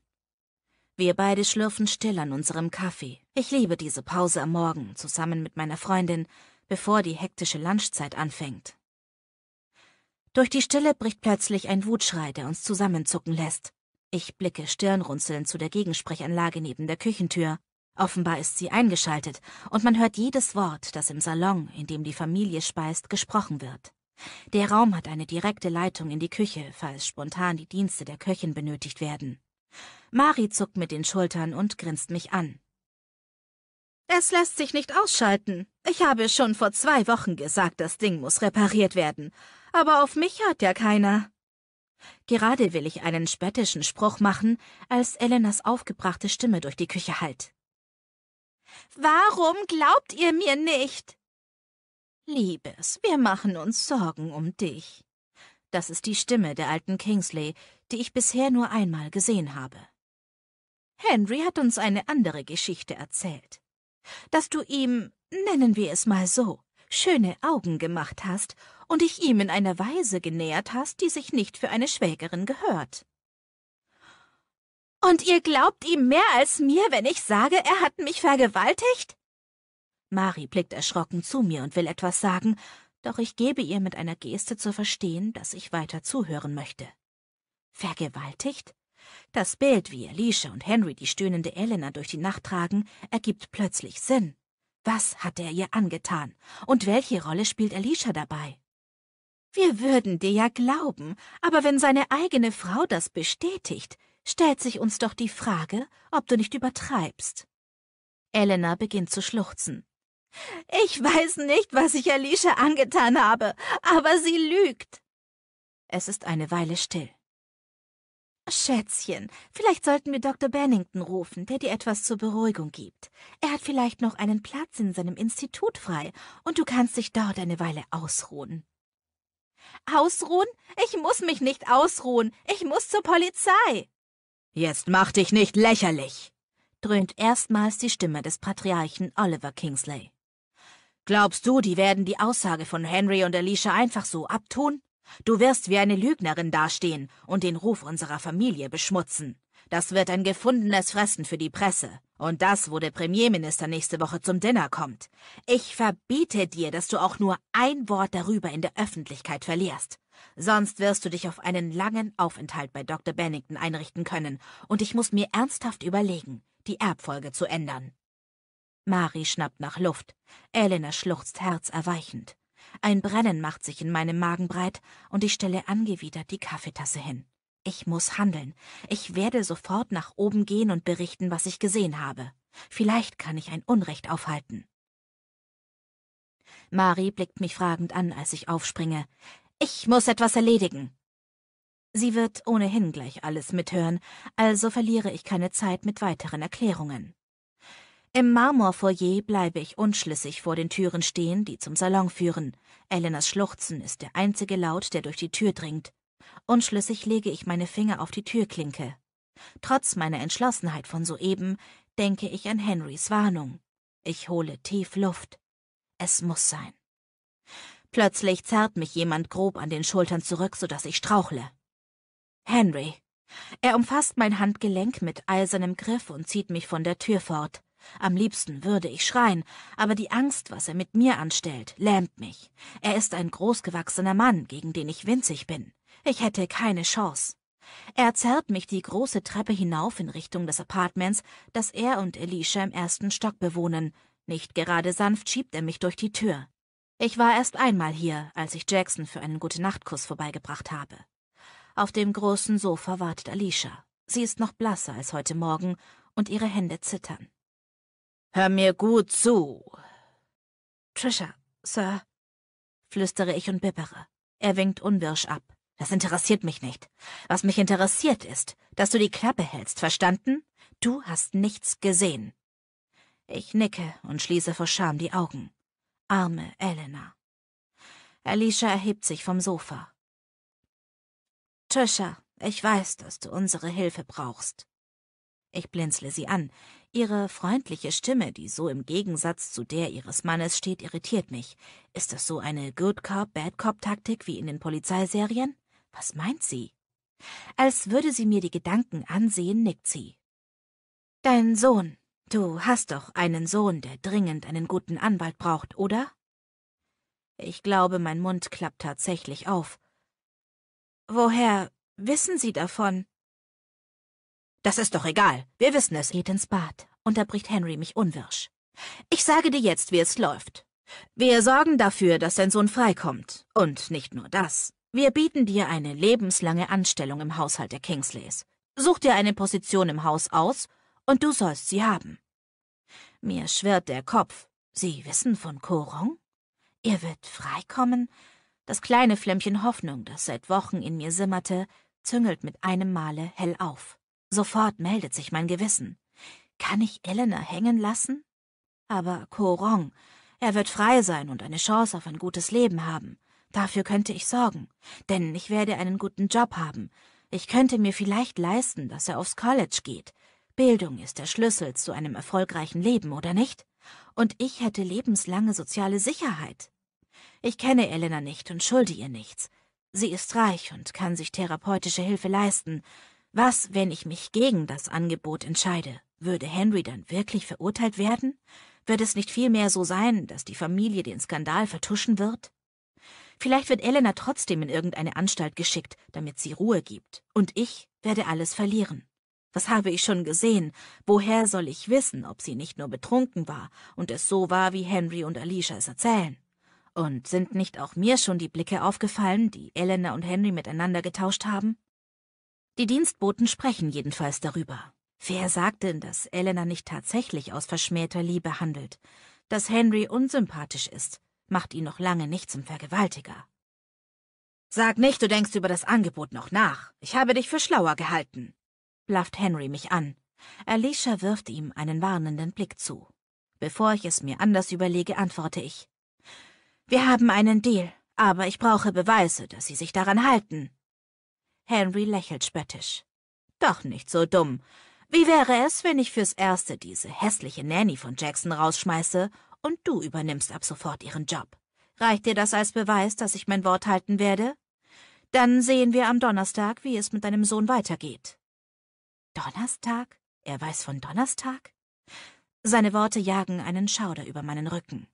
Wir beide schlürfen still an unserem Kaffee. Ich liebe diese Pause am Morgen, zusammen mit meiner Freundin, bevor die hektische Lunchzeit anfängt. Durch die Stille bricht plötzlich ein Wutschrei, der uns zusammenzucken lässt. Ich blicke stirnrunzelnd zu der Gegensprechanlage neben der Küchentür, Offenbar ist sie eingeschaltet, und man hört jedes Wort, das im Salon, in dem die Familie speist, gesprochen wird. Der Raum hat eine direkte Leitung in die Küche, falls spontan die Dienste der Köchin benötigt werden. Mari zuckt mit den Schultern und grinst mich an. Es lässt sich nicht ausschalten. Ich habe schon vor zwei Wochen gesagt, das Ding muss repariert werden. Aber auf mich hört ja keiner. Gerade will ich einen spöttischen Spruch machen, als Elenas aufgebrachte Stimme durch die Küche hallt. Warum glaubt ihr mir nicht? Liebes, wir machen uns Sorgen um dich. Das ist die Stimme der alten Kingsley, die ich bisher nur einmal gesehen habe. Henry hat uns eine andere Geschichte erzählt. Dass du ihm, nennen wir es mal so, schöne Augen gemacht hast und dich ihm in einer Weise genähert hast, die sich nicht für eine Schwägerin gehört. Und ihr glaubt ihm mehr als mir, wenn ich sage, er hat mich vergewaltigt? Mari blickt erschrocken zu mir und will etwas sagen, doch ich gebe ihr mit einer Geste zu verstehen, dass ich weiter zuhören möchte. Vergewaltigt? Das Bild, wie Alicia und Henry die stöhnende Elena durch die Nacht tragen, ergibt plötzlich Sinn. Was hat er ihr angetan? Und welche Rolle spielt Alicia dabei? Wir würden dir ja glauben, aber wenn seine eigene Frau das bestätigt, stellt sich uns doch die Frage, ob du nicht übertreibst. Elena beginnt zu schluchzen. Ich weiß nicht, was ich Alicia angetan habe, aber sie lügt. Es ist eine Weile still. Schätzchen, vielleicht sollten wir Dr. Bennington rufen, der dir etwas zur Beruhigung gibt. Er hat vielleicht noch einen Platz in seinem Institut frei und du kannst dich dort eine Weile ausruhen. Ausruhen? Ich muss mich nicht ausruhen. Ich muss zur Polizei. Jetzt mach dich nicht lächerlich, dröhnt erstmals die Stimme des Patriarchen Oliver Kingsley. Glaubst du, die werden die Aussage von Henry und Alicia einfach so abtun? Du wirst wie eine Lügnerin dastehen und den Ruf unserer Familie beschmutzen. Das wird ein gefundenes Fressen für die Presse. Und das, wo der Premierminister nächste Woche zum Dinner kommt. Ich verbiete dir, dass du auch nur ein Wort darüber in der Öffentlichkeit verlierst. Sonst wirst du dich auf einen langen Aufenthalt bei Dr. Bennington einrichten können, und ich muss mir ernsthaft überlegen, die Erbfolge zu ändern. Mari schnappt nach Luft. Elena schluchzt herzerweichend. Ein Brennen macht sich in meinem Magen breit und ich stelle angewidert die Kaffeetasse hin. Ich muss handeln. Ich werde sofort nach oben gehen und berichten, was ich gesehen habe. Vielleicht kann ich ein Unrecht aufhalten. Mari blickt mich fragend an, als ich aufspringe. Ich muss etwas erledigen. Sie wird ohnehin gleich alles mithören, also verliere ich keine Zeit mit weiteren Erklärungen. Im Marmorfoyer bleibe ich unschlüssig vor den Türen stehen, die zum Salon führen. Elenas Schluchzen ist der einzige Laut, der durch die Tür dringt. Unschlüssig lege ich meine Finger auf die Türklinke. Trotz meiner Entschlossenheit von soeben denke ich an Henrys Warnung. Ich hole tief Luft. Es muss sein. Plötzlich zerrt mich jemand grob an den Schultern zurück, so sodass ich strauchle. Henry. Er umfasst mein Handgelenk mit eisernem Griff und zieht mich von der Tür fort. Am liebsten würde ich schreien, aber die Angst, was er mit mir anstellt, lähmt mich. Er ist ein großgewachsener Mann, gegen den ich winzig bin. Ich hätte keine Chance. Er zerrt mich die große Treppe hinauf in Richtung des Apartments, das er und Elisha im ersten Stock bewohnen. Nicht gerade sanft schiebt er mich durch die Tür. Ich war erst einmal hier, als ich Jackson für einen Gute-Nacht-Kuss vorbeigebracht habe. Auf dem großen Sofa wartet Alicia. Sie ist noch blasser als heute Morgen und ihre Hände zittern. Hör mir gut zu. Trisha, Sir, flüstere ich und bibbere. Er winkt unwirsch ab. Das interessiert mich nicht. Was mich interessiert ist, dass du die Klappe hältst, verstanden? Du hast nichts gesehen. Ich nicke und schließe vor Scham die Augen. Arme Elena. Alicia erhebt sich vom Sofa. Trisha, ich weiß, dass du unsere Hilfe brauchst. Ich blinzle sie an. Ihre freundliche Stimme, die so im Gegensatz zu der ihres Mannes steht, irritiert mich. Ist das so eine Good Cop, Bad Cop-Taktik wie in den Polizeiserien? Was meint sie? Als würde sie mir die Gedanken ansehen, nickt sie. Dein Sohn, Du hast doch einen Sohn, der dringend einen guten Anwalt braucht, oder? Ich glaube, mein Mund klappt tatsächlich auf. Woher wissen Sie davon? Das ist doch egal. Wir wissen es. Geht ins Bad, unterbricht Henry mich unwirsch. Ich sage dir jetzt, wie es läuft. Wir sorgen dafür, dass dein Sohn freikommt. Und nicht nur das. Wir bieten dir eine lebenslange Anstellung im Haushalt der Kingsleys. Such dir eine Position im Haus aus und du sollst sie haben. Mir schwirrt der Kopf. Sie wissen von Korong? Er wird freikommen? Das kleine Flämmchen Hoffnung, das seit Wochen in mir simmerte, züngelt mit einem Male hell auf. Sofort meldet sich mein Gewissen. Kann ich Elena hängen lassen? Aber Korong, er wird frei sein und eine Chance auf ein gutes Leben haben. Dafür könnte ich sorgen, denn ich werde einen guten Job haben. Ich könnte mir vielleicht leisten, dass er aufs College geht. Bildung ist der Schlüssel zu einem erfolgreichen Leben, oder nicht? Und ich hätte lebenslange soziale Sicherheit. Ich kenne Elena nicht und schulde ihr nichts. Sie ist reich und kann sich therapeutische Hilfe leisten. Was, wenn ich mich gegen das Angebot entscheide? Würde Henry dann wirklich verurteilt werden? Wird es nicht vielmehr so sein, dass die Familie den Skandal vertuschen wird? Vielleicht wird Elena trotzdem in irgendeine Anstalt geschickt, damit sie Ruhe gibt. Und ich werde alles verlieren. Was habe ich schon gesehen? Woher soll ich wissen, ob sie nicht nur betrunken war und es so war, wie Henry und Alicia es erzählen? Und sind nicht auch mir schon die Blicke aufgefallen, die Elena und Henry miteinander getauscht haben? Die Dienstboten sprechen jedenfalls darüber. Wer sagt denn, dass Elena nicht tatsächlich aus verschmähter Liebe handelt? Dass Henry unsympathisch ist, macht ihn noch lange nicht zum Vergewaltiger. Sag nicht, du denkst über das Angebot noch nach. Ich habe dich für schlauer gehalten, blafft Henry mich an. Alicia wirft ihm einen warnenden Blick zu. Bevor ich es mir anders überlege, antworte ich. Wir haben einen Deal, aber ich brauche Beweise, dass Sie sich daran halten. Henry lächelt spöttisch. Doch nicht so dumm. Wie wäre es, wenn ich fürs Erste diese hässliche Nanny von Jackson rausschmeiße und du übernimmst ab sofort ihren Job? Reicht dir das als Beweis, dass ich mein Wort halten werde? Dann sehen wir am Donnerstag, wie es mit deinem Sohn weitergeht. Donnerstag? Er weiß von Donnerstag? Seine Worte jagen einen Schauder über meinen Rücken.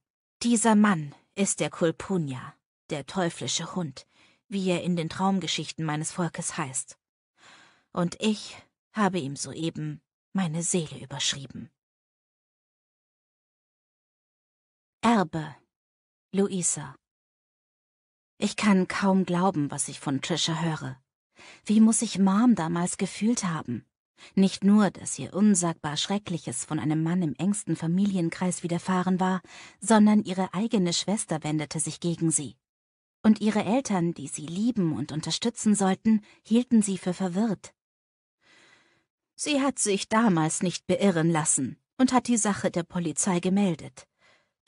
Dieser Mann ist der Kulpunja, der teuflische Hund, wie er in den Traumgeschichten meines Volkes heißt. Und ich habe ihm soeben meine Seele überschrieben. Erbe Luisa Ich kann kaum glauben, was ich von Trisha höre. Wie muss ich Mom damals gefühlt haben? Nicht nur, dass ihr unsagbar Schreckliches von einem Mann im engsten Familienkreis widerfahren war, sondern ihre eigene Schwester wendete sich gegen sie. Und ihre Eltern, die sie lieben und unterstützen sollten, hielten sie für verwirrt. Sie hat sich damals nicht beirren lassen und hat die Sache der Polizei gemeldet.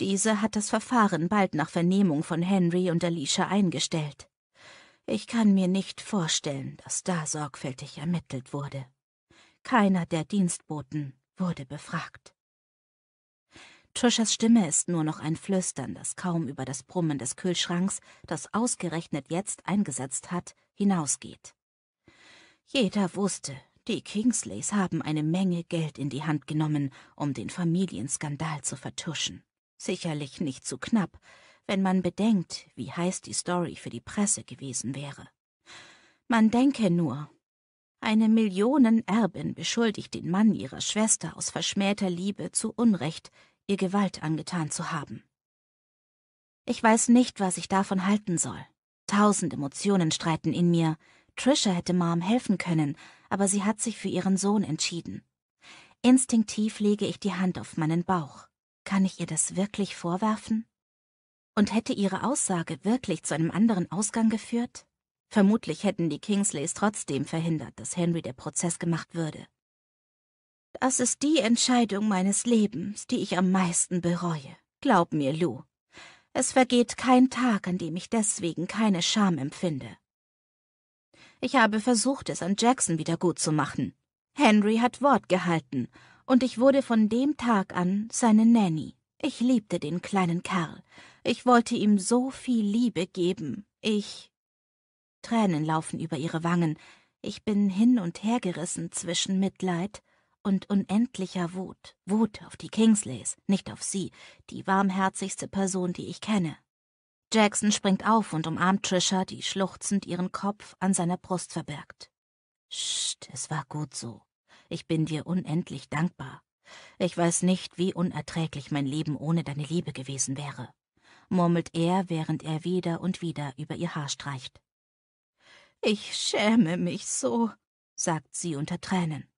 Diese hat das Verfahren bald nach Vernehmung von Henry und Alicia eingestellt. Ich kann mir nicht vorstellen, dass da sorgfältig ermittelt wurde. Keiner der Dienstboten wurde befragt. Trishas Stimme ist nur noch ein Flüstern, das kaum über das Brummen des Kühlschranks, das ausgerechnet jetzt eingesetzt hat, hinausgeht. Jeder wusste, die Kingsleys haben eine Menge Geld in die Hand genommen, um den Familienskandal zu vertuschen. Sicherlich nicht zu knapp, wenn man bedenkt, wie heiß die Story für die Presse gewesen wäre. Man denke nur, eine Millionenerbin beschuldigt den Mann ihrer Schwester aus verschmähter Liebe zu Unrecht, ihr Gewalt angetan zu haben. Ich weiß nicht, was ich davon halten soll. Tausend Emotionen streiten in mir. Trisha hätte Mom helfen können, aber sie hat sich für ihren Sohn entschieden. Instinktiv lege ich die Hand auf meinen Bauch. Kann ich ihr das wirklich vorwerfen? Und hätte ihre Aussage wirklich zu einem anderen Ausgang geführt? Vermutlich hätten die Kingsleys trotzdem verhindert, dass Henry der Prozess gemacht würde. Das ist die Entscheidung meines Lebens, die ich am meisten bereue. Glaub mir, Lou. Es vergeht kein Tag, an dem ich deswegen keine Scham empfinde. Ich habe versucht, es an Jackson wieder gut zu machen. Henry hat Wort gehalten, und ich wurde von dem Tag an seine Nanny. Ich liebte den kleinen Kerl. Ich wollte ihm so viel Liebe geben. Ich Tränen laufen über ihre Wangen. Ich bin hin und her gerissen zwischen Mitleid und unendlicher Wut. Wut auf die Kingsleys, nicht auf sie, die warmherzigste Person, die ich kenne. Jackson springt auf und umarmt Trisha, die schluchzend ihren Kopf an seiner Brust verbirgt. Scht, es war gut so. Ich bin dir unendlich dankbar. Ich weiß nicht, wie unerträglich mein Leben ohne deine Liebe gewesen wäre, murmelt er, während er wieder und wieder über ihr Haar streicht. Ich schäme mich so, sagt sie unter Tränen.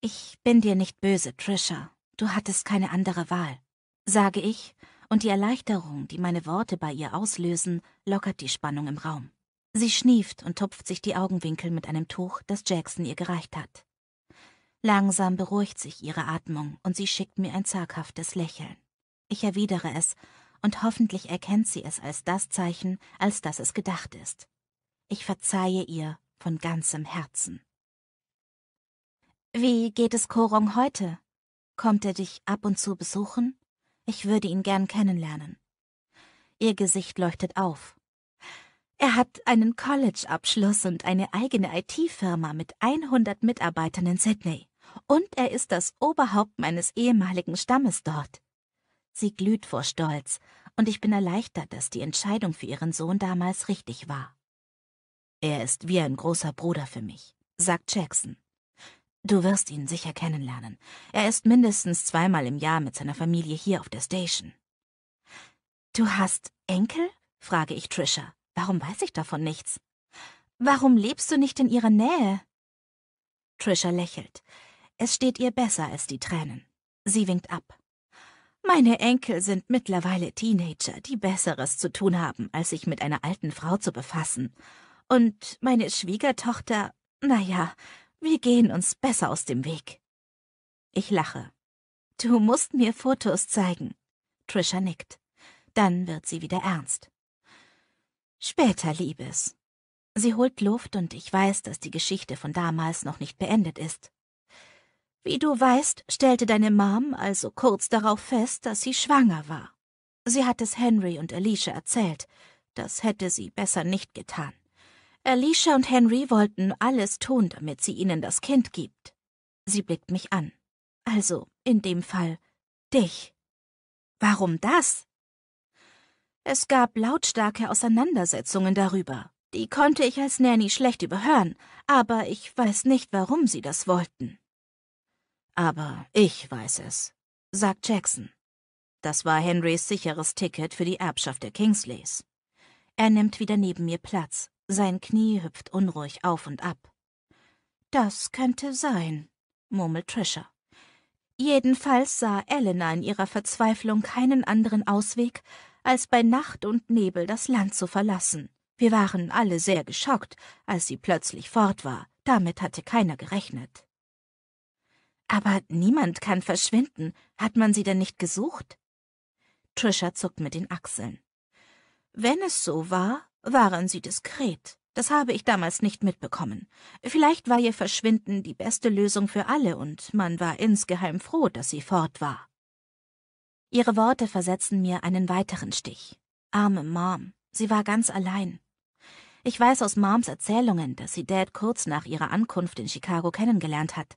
Ich bin dir nicht böse, Trisha. Du hattest keine andere Wahl, sage ich, und die Erleichterung, die meine Worte bei ihr auslösen, lockert die Spannung im Raum. Sie schnieft und tupft sich die Augenwinkel mit einem Tuch, das Jackson ihr gereicht hat. Langsam beruhigt sich ihre Atmung und sie schickt mir ein zaghaftes Lächeln. Ich erwidere es, und hoffentlich erkennt sie es als das Zeichen, als das es gedacht ist. Ich verzeihe ihr von ganzem Herzen. Wie geht es Korong heute? Kommt er dich ab und zu besuchen? Ich würde ihn gern kennenlernen. Ihr Gesicht leuchtet auf. Er hat einen College-Abschluss und eine eigene IT-Firma mit 100 Mitarbeitern in Sydney. Und er ist das Oberhaupt meines ehemaligen Stammes dort. Sie glüht vor Stolz, und ich bin erleichtert, dass die Entscheidung für ihren Sohn damals richtig war. Er ist wie ein großer Bruder für mich, sagt Jackson. Du wirst ihn sicher kennenlernen. Er ist mindestens zweimal im Jahr mit seiner Familie hier auf der Station. Du hast Enkel? frage ich Trisha. Warum weiß ich davon nichts? Warum lebst du nicht in ihrer Nähe? Trisha lächelt. Es steht ihr besser als die Tränen. Sie winkt ab. Meine Enkel sind mittlerweile Teenager, die Besseres zu tun haben, als sich mit einer alten Frau zu befassen. Und meine Schwiegertochter, na ja, wir gehen uns besser aus dem Weg. Ich lache. Du musst mir Fotos zeigen. Trisha nickt. Dann wird sie wieder ernst. Später, Liebes. Sie holt Luft und ich weiß, dass die Geschichte von damals noch nicht beendet ist. Wie du weißt, stellte deine Mom also kurz darauf fest, dass sie schwanger war. Sie hat es Henry und Alicia erzählt. Das hätte sie besser nicht getan. Alicia und Henry wollten alles tun, damit sie ihnen das Kind gibt. Sie blickt mich an. Also, in dem Fall, dich. Warum das? Es gab lautstarke Auseinandersetzungen darüber. Die konnte ich als Nanny schlecht überhören, aber ich weiß nicht, warum sie das wollten. Aber ich weiß es, sagt Jackson. Das war Henrys sicheres Ticket für die Erbschaft der Kingsleys. Er nimmt wieder neben mir Platz. Sein Knie hüpft unruhig auf und ab. Das könnte sein, murmelt Trisha. Jedenfalls sah Elena in ihrer Verzweiflung keinen anderen Ausweg, als bei Nacht und Nebel das Land zu verlassen. Wir waren alle sehr geschockt, als sie plötzlich fort war. Damit hatte keiner gerechnet. Aber niemand kann verschwinden. Hat man sie denn nicht gesucht? Trisha zuckt mit den Achseln. Wenn es so war, waren Sie diskret. Das habe ich damals nicht mitbekommen. Vielleicht war ihr Verschwinden die beste Lösung für alle und man war insgeheim froh, dass sie fort war. Ihre Worte versetzen mir einen weiteren Stich. Arme Mom, sie war ganz allein. Ich weiß aus Moms Erzählungen, dass sie Dad kurz nach ihrer Ankunft in Chicago kennengelernt hat.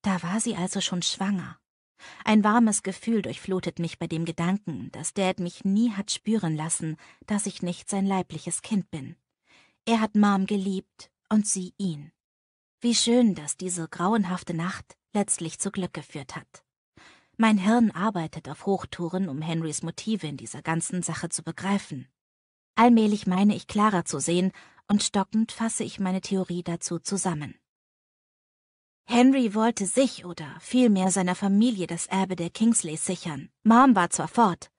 Da war sie also schon schwanger. Ein warmes Gefühl durchflutet mich bei dem Gedanken, dass Dad mich nie hat spüren lassen, dass ich nicht sein leibliches Kind bin. Er hat Mom geliebt und sie ihn. Wie schön, dass diese grauenhafte Nacht letztlich zu Glück geführt hat. Mein Hirn arbeitet auf Hochtouren, um Henrys Motive in dieser ganzen Sache zu begreifen. Allmählich meine ich klarer zu sehen und stockend fasse ich meine Theorie dazu zusammen. Henry wollte sich oder vielmehr seiner Familie das Erbe der Kingsleys sichern. Mom war zwar fort,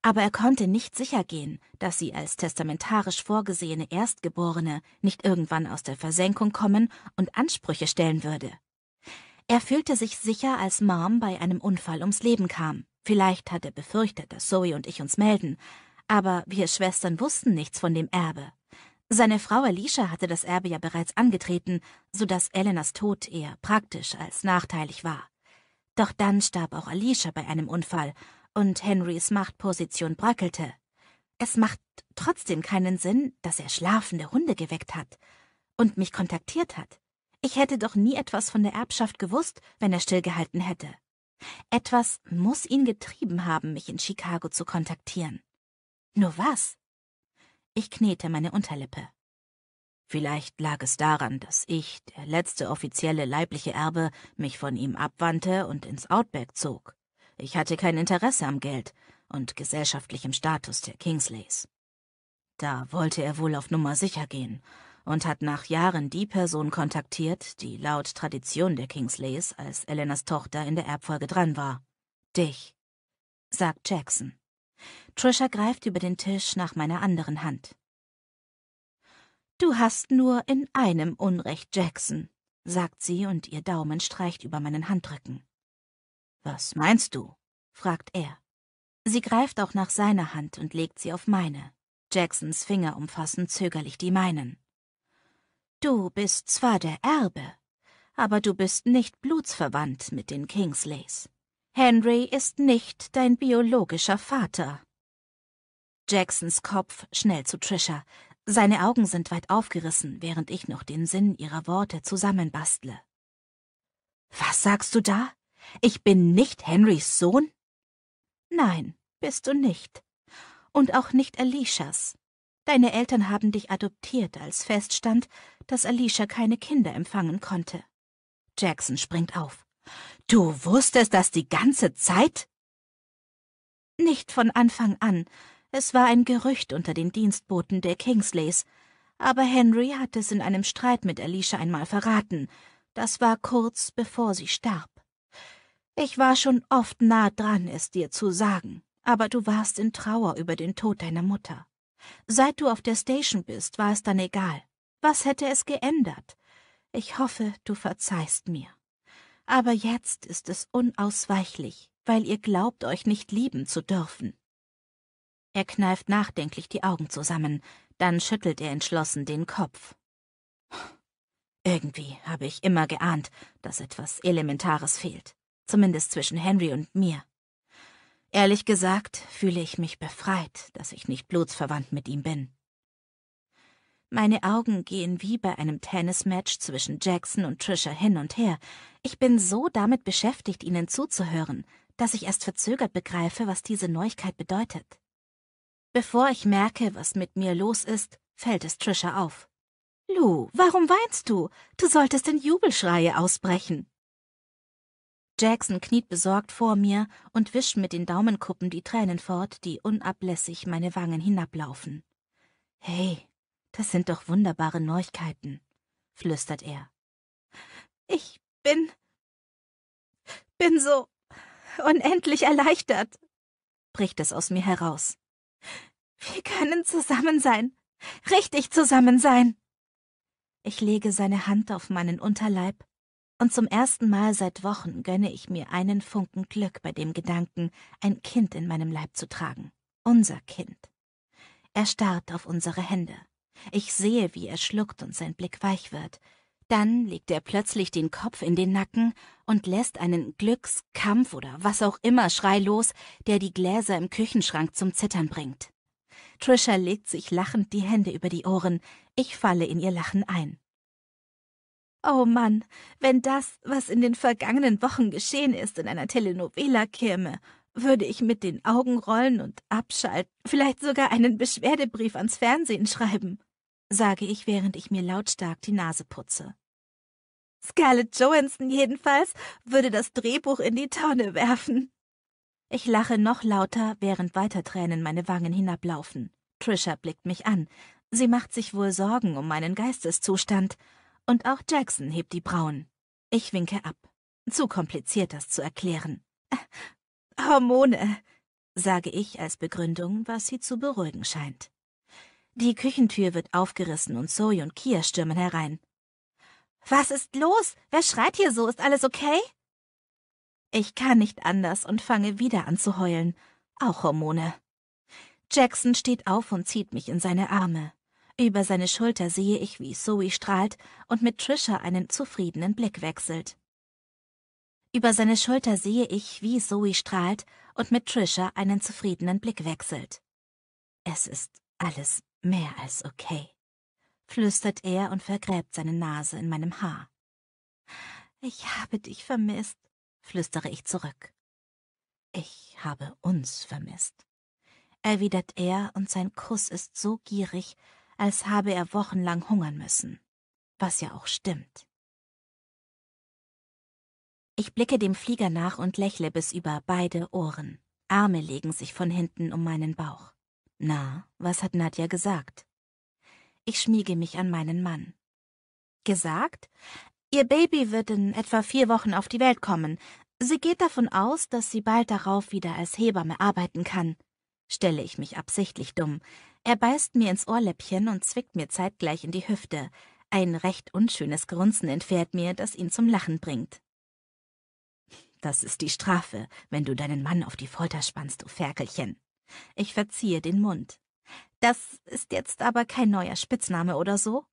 aber er konnte nicht sicher gehen, dass sie als testamentarisch vorgesehene Erstgeborene nicht irgendwann aus der Versenkung kommen und Ansprüche stellen würde. Er fühlte sich sicher, als Mom bei einem Unfall ums Leben kam. Vielleicht hat er befürchtet, dass Zoe und ich uns melden, aber wir Schwestern wussten nichts von dem Erbe. Seine Frau Alicia hatte das Erbe ja bereits angetreten, so dass Elenas Tod eher praktisch als nachteilig war. Doch dann starb auch Alicia bei einem Unfall und Henrys Machtposition bröckelte. Es macht trotzdem keinen Sinn, dass er schlafende Hunde geweckt hat und mich kontaktiert hat. Ich hätte doch nie etwas von der Erbschaft gewusst, wenn er stillgehalten hätte. Etwas muss ihn getrieben haben, mich in Chicago zu kontaktieren. Nur was? Ich knete meine Unterlippe. Vielleicht lag es daran, dass ich, der letzte offizielle leibliche Erbe, mich von ihm abwandte und ins Outback zog. Ich hatte kein Interesse am Geld und gesellschaftlichem Status der Kingsleys. Da wollte er wohl auf Nummer sicher gehen und hat nach Jahren die Person kontaktiert, die laut Tradition der Kingsleys als Elenas Tochter in der Erbfolge dran war. Dich, sagt Jackson. Trisha greift über den Tisch nach meiner anderen Hand. Du hast nur in einem Unrecht, Jackson, sagt sie und ihr Daumen streicht über meinen Handrücken. Was meinst du? fragt er. Sie greift auch nach seiner Hand und legt sie auf meine. Jacksons Finger umfassen zögerlich die meinen. Du bist zwar der Erbe, aber du bist nicht blutsverwandt mit den Kingsleys. Henry ist nicht dein biologischer Vater. Jacksons Kopf schnell zu Trisha. Seine Augen sind weit aufgerissen, während ich noch den Sinn ihrer Worte zusammenbastle. Was sagst du da? Ich bin nicht Henrys Sohn? Nein, bist du nicht. Und auch nicht Alishas. Deine Eltern haben dich adoptiert, als feststand, dass Alicia keine Kinder empfangen konnte. Jackson springt auf. Du wusstest das die ganze Zeit? Nicht von Anfang an. Es war ein Gerücht unter den Dienstboten der Kingsleys. Aber Henry hat es in einem Streit mit Alicia einmal verraten. Das war kurz bevor sie starb. Ich war schon oft nah dran, es dir zu sagen, aber du warst in Trauer über den Tod deiner Mutter. Seit du auf der Station bist, war es dann egal. Was hätte es geändert? Ich hoffe, du verzeihst mir. Aber jetzt ist es unausweichlich, weil ihr glaubt, euch nicht lieben zu dürfen. Er kneift nachdenklich die Augen zusammen, dann schüttelt er entschlossen den Kopf. Irgendwie habe ich immer geahnt, dass etwas Elementares fehlt, zumindest zwischen Henry und mir. Ehrlich gesagt fühle ich mich befreit, dass ich nicht blutsverwandt mit ihm bin. Meine Augen gehen wie bei einem Tennismatch zwischen Jackson und Trisha hin und her. Ich bin so damit beschäftigt, ihnen zuzuhören, dass ich erst verzögert begreife, was diese Neuigkeit bedeutet. Bevor ich merke, was mit mir los ist, fällt es Trisha auf. Lou, warum weinst du? Du solltest in Jubelschreie ausbrechen. Jackson kniet besorgt vor mir und wischt mit den Daumenkuppen die Tränen fort, die unablässig meine Wangen hinablaufen. Hey, das sind doch wunderbare Neuigkeiten, flüstert er. Ich bin. bin so unendlich erleichtert, bricht es aus mir heraus. Wir können zusammen sein, richtig zusammen sein. Ich lege seine Hand auf meinen Unterleib, und zum ersten Mal seit Wochen gönne ich mir einen Funken Glück bei dem Gedanken, ein Kind in meinem Leib zu tragen, unser Kind. Er starrt auf unsere Hände. Ich sehe, wie er schluckt und sein Blick weich wird. Dann legt er plötzlich den Kopf in den Nacken und lässt einen Glückskampf oder was auch immer Schrei los, der die Gläser im Küchenschrank zum Zittern bringt. Trisha legt sich lachend die Hände über die Ohren. Ich falle in ihr Lachen ein. Oh Mann, wenn das, was in den vergangenen Wochen geschehen ist, in einer Telenovela käme, würde ich mit den Augen rollen und abschalten, vielleicht sogar einen Beschwerdebrief ans Fernsehen schreiben, sage ich, während ich mir lautstark die Nase putze. Scarlett Johansson jedenfalls würde das Drehbuch in die Tonne werfen. Ich lache noch lauter, während weiter Tränen meine Wangen hinablaufen. Trisha blickt mich an. Sie macht sich wohl Sorgen um meinen Geisteszustand. Und auch Jackson hebt die Brauen. Ich winke ab. Zu kompliziert, das zu erklären. Hormone, sage ich als Begründung, was sie zu beruhigen scheint. Die Küchentür wird aufgerissen und Zoe und Kia stürmen herein. Was ist los? Wer schreit hier so? Ist alles okay? Ich kann nicht anders und fange wieder an zu heulen. Auch Hormone. Jackson steht auf und zieht mich in seine Arme. Über seine Schulter sehe ich, wie Zoe strahlt und mit Trisha einen zufriedenen Blick wechselt. Über seine Schulter sehe ich, wie Zoe strahlt und mit Trisha einen zufriedenen Blick wechselt. Es ist alles mehr als okay, flüstert er und vergräbt seine Nase in meinem Haar. Ich habe dich vermisst, flüstere ich zurück. Ich habe uns vermisst, erwidert er, und sein Kuss ist so gierig, als habe er wochenlang hungern müssen, was ja auch stimmt. Ich blicke dem Flieger nach und lächle bis über beide Ohren. Arme legen sich von hinten um meinen Bauch. Na, was hat Nadja gesagt? Ich schmiege mich an meinen Mann. Gesagt? Ihr Baby wird in etwa vier Wochen auf die Welt kommen. Sie geht davon aus, dass sie bald darauf wieder als Hebamme arbeiten kann. Stelle ich mich absichtlich dumm. Er beißt mir ins Ohrläppchen und zwickt mir zeitgleich in die Hüfte. Ein recht unschönes Grunzen entfährt mir, das ihn zum Lachen bringt. Das ist die Strafe, wenn du deinen Mann auf die Folter spannst, du Ferkelchen. Ich verziehe den Mund. Das ist jetzt aber kein neuer Spitzname oder so.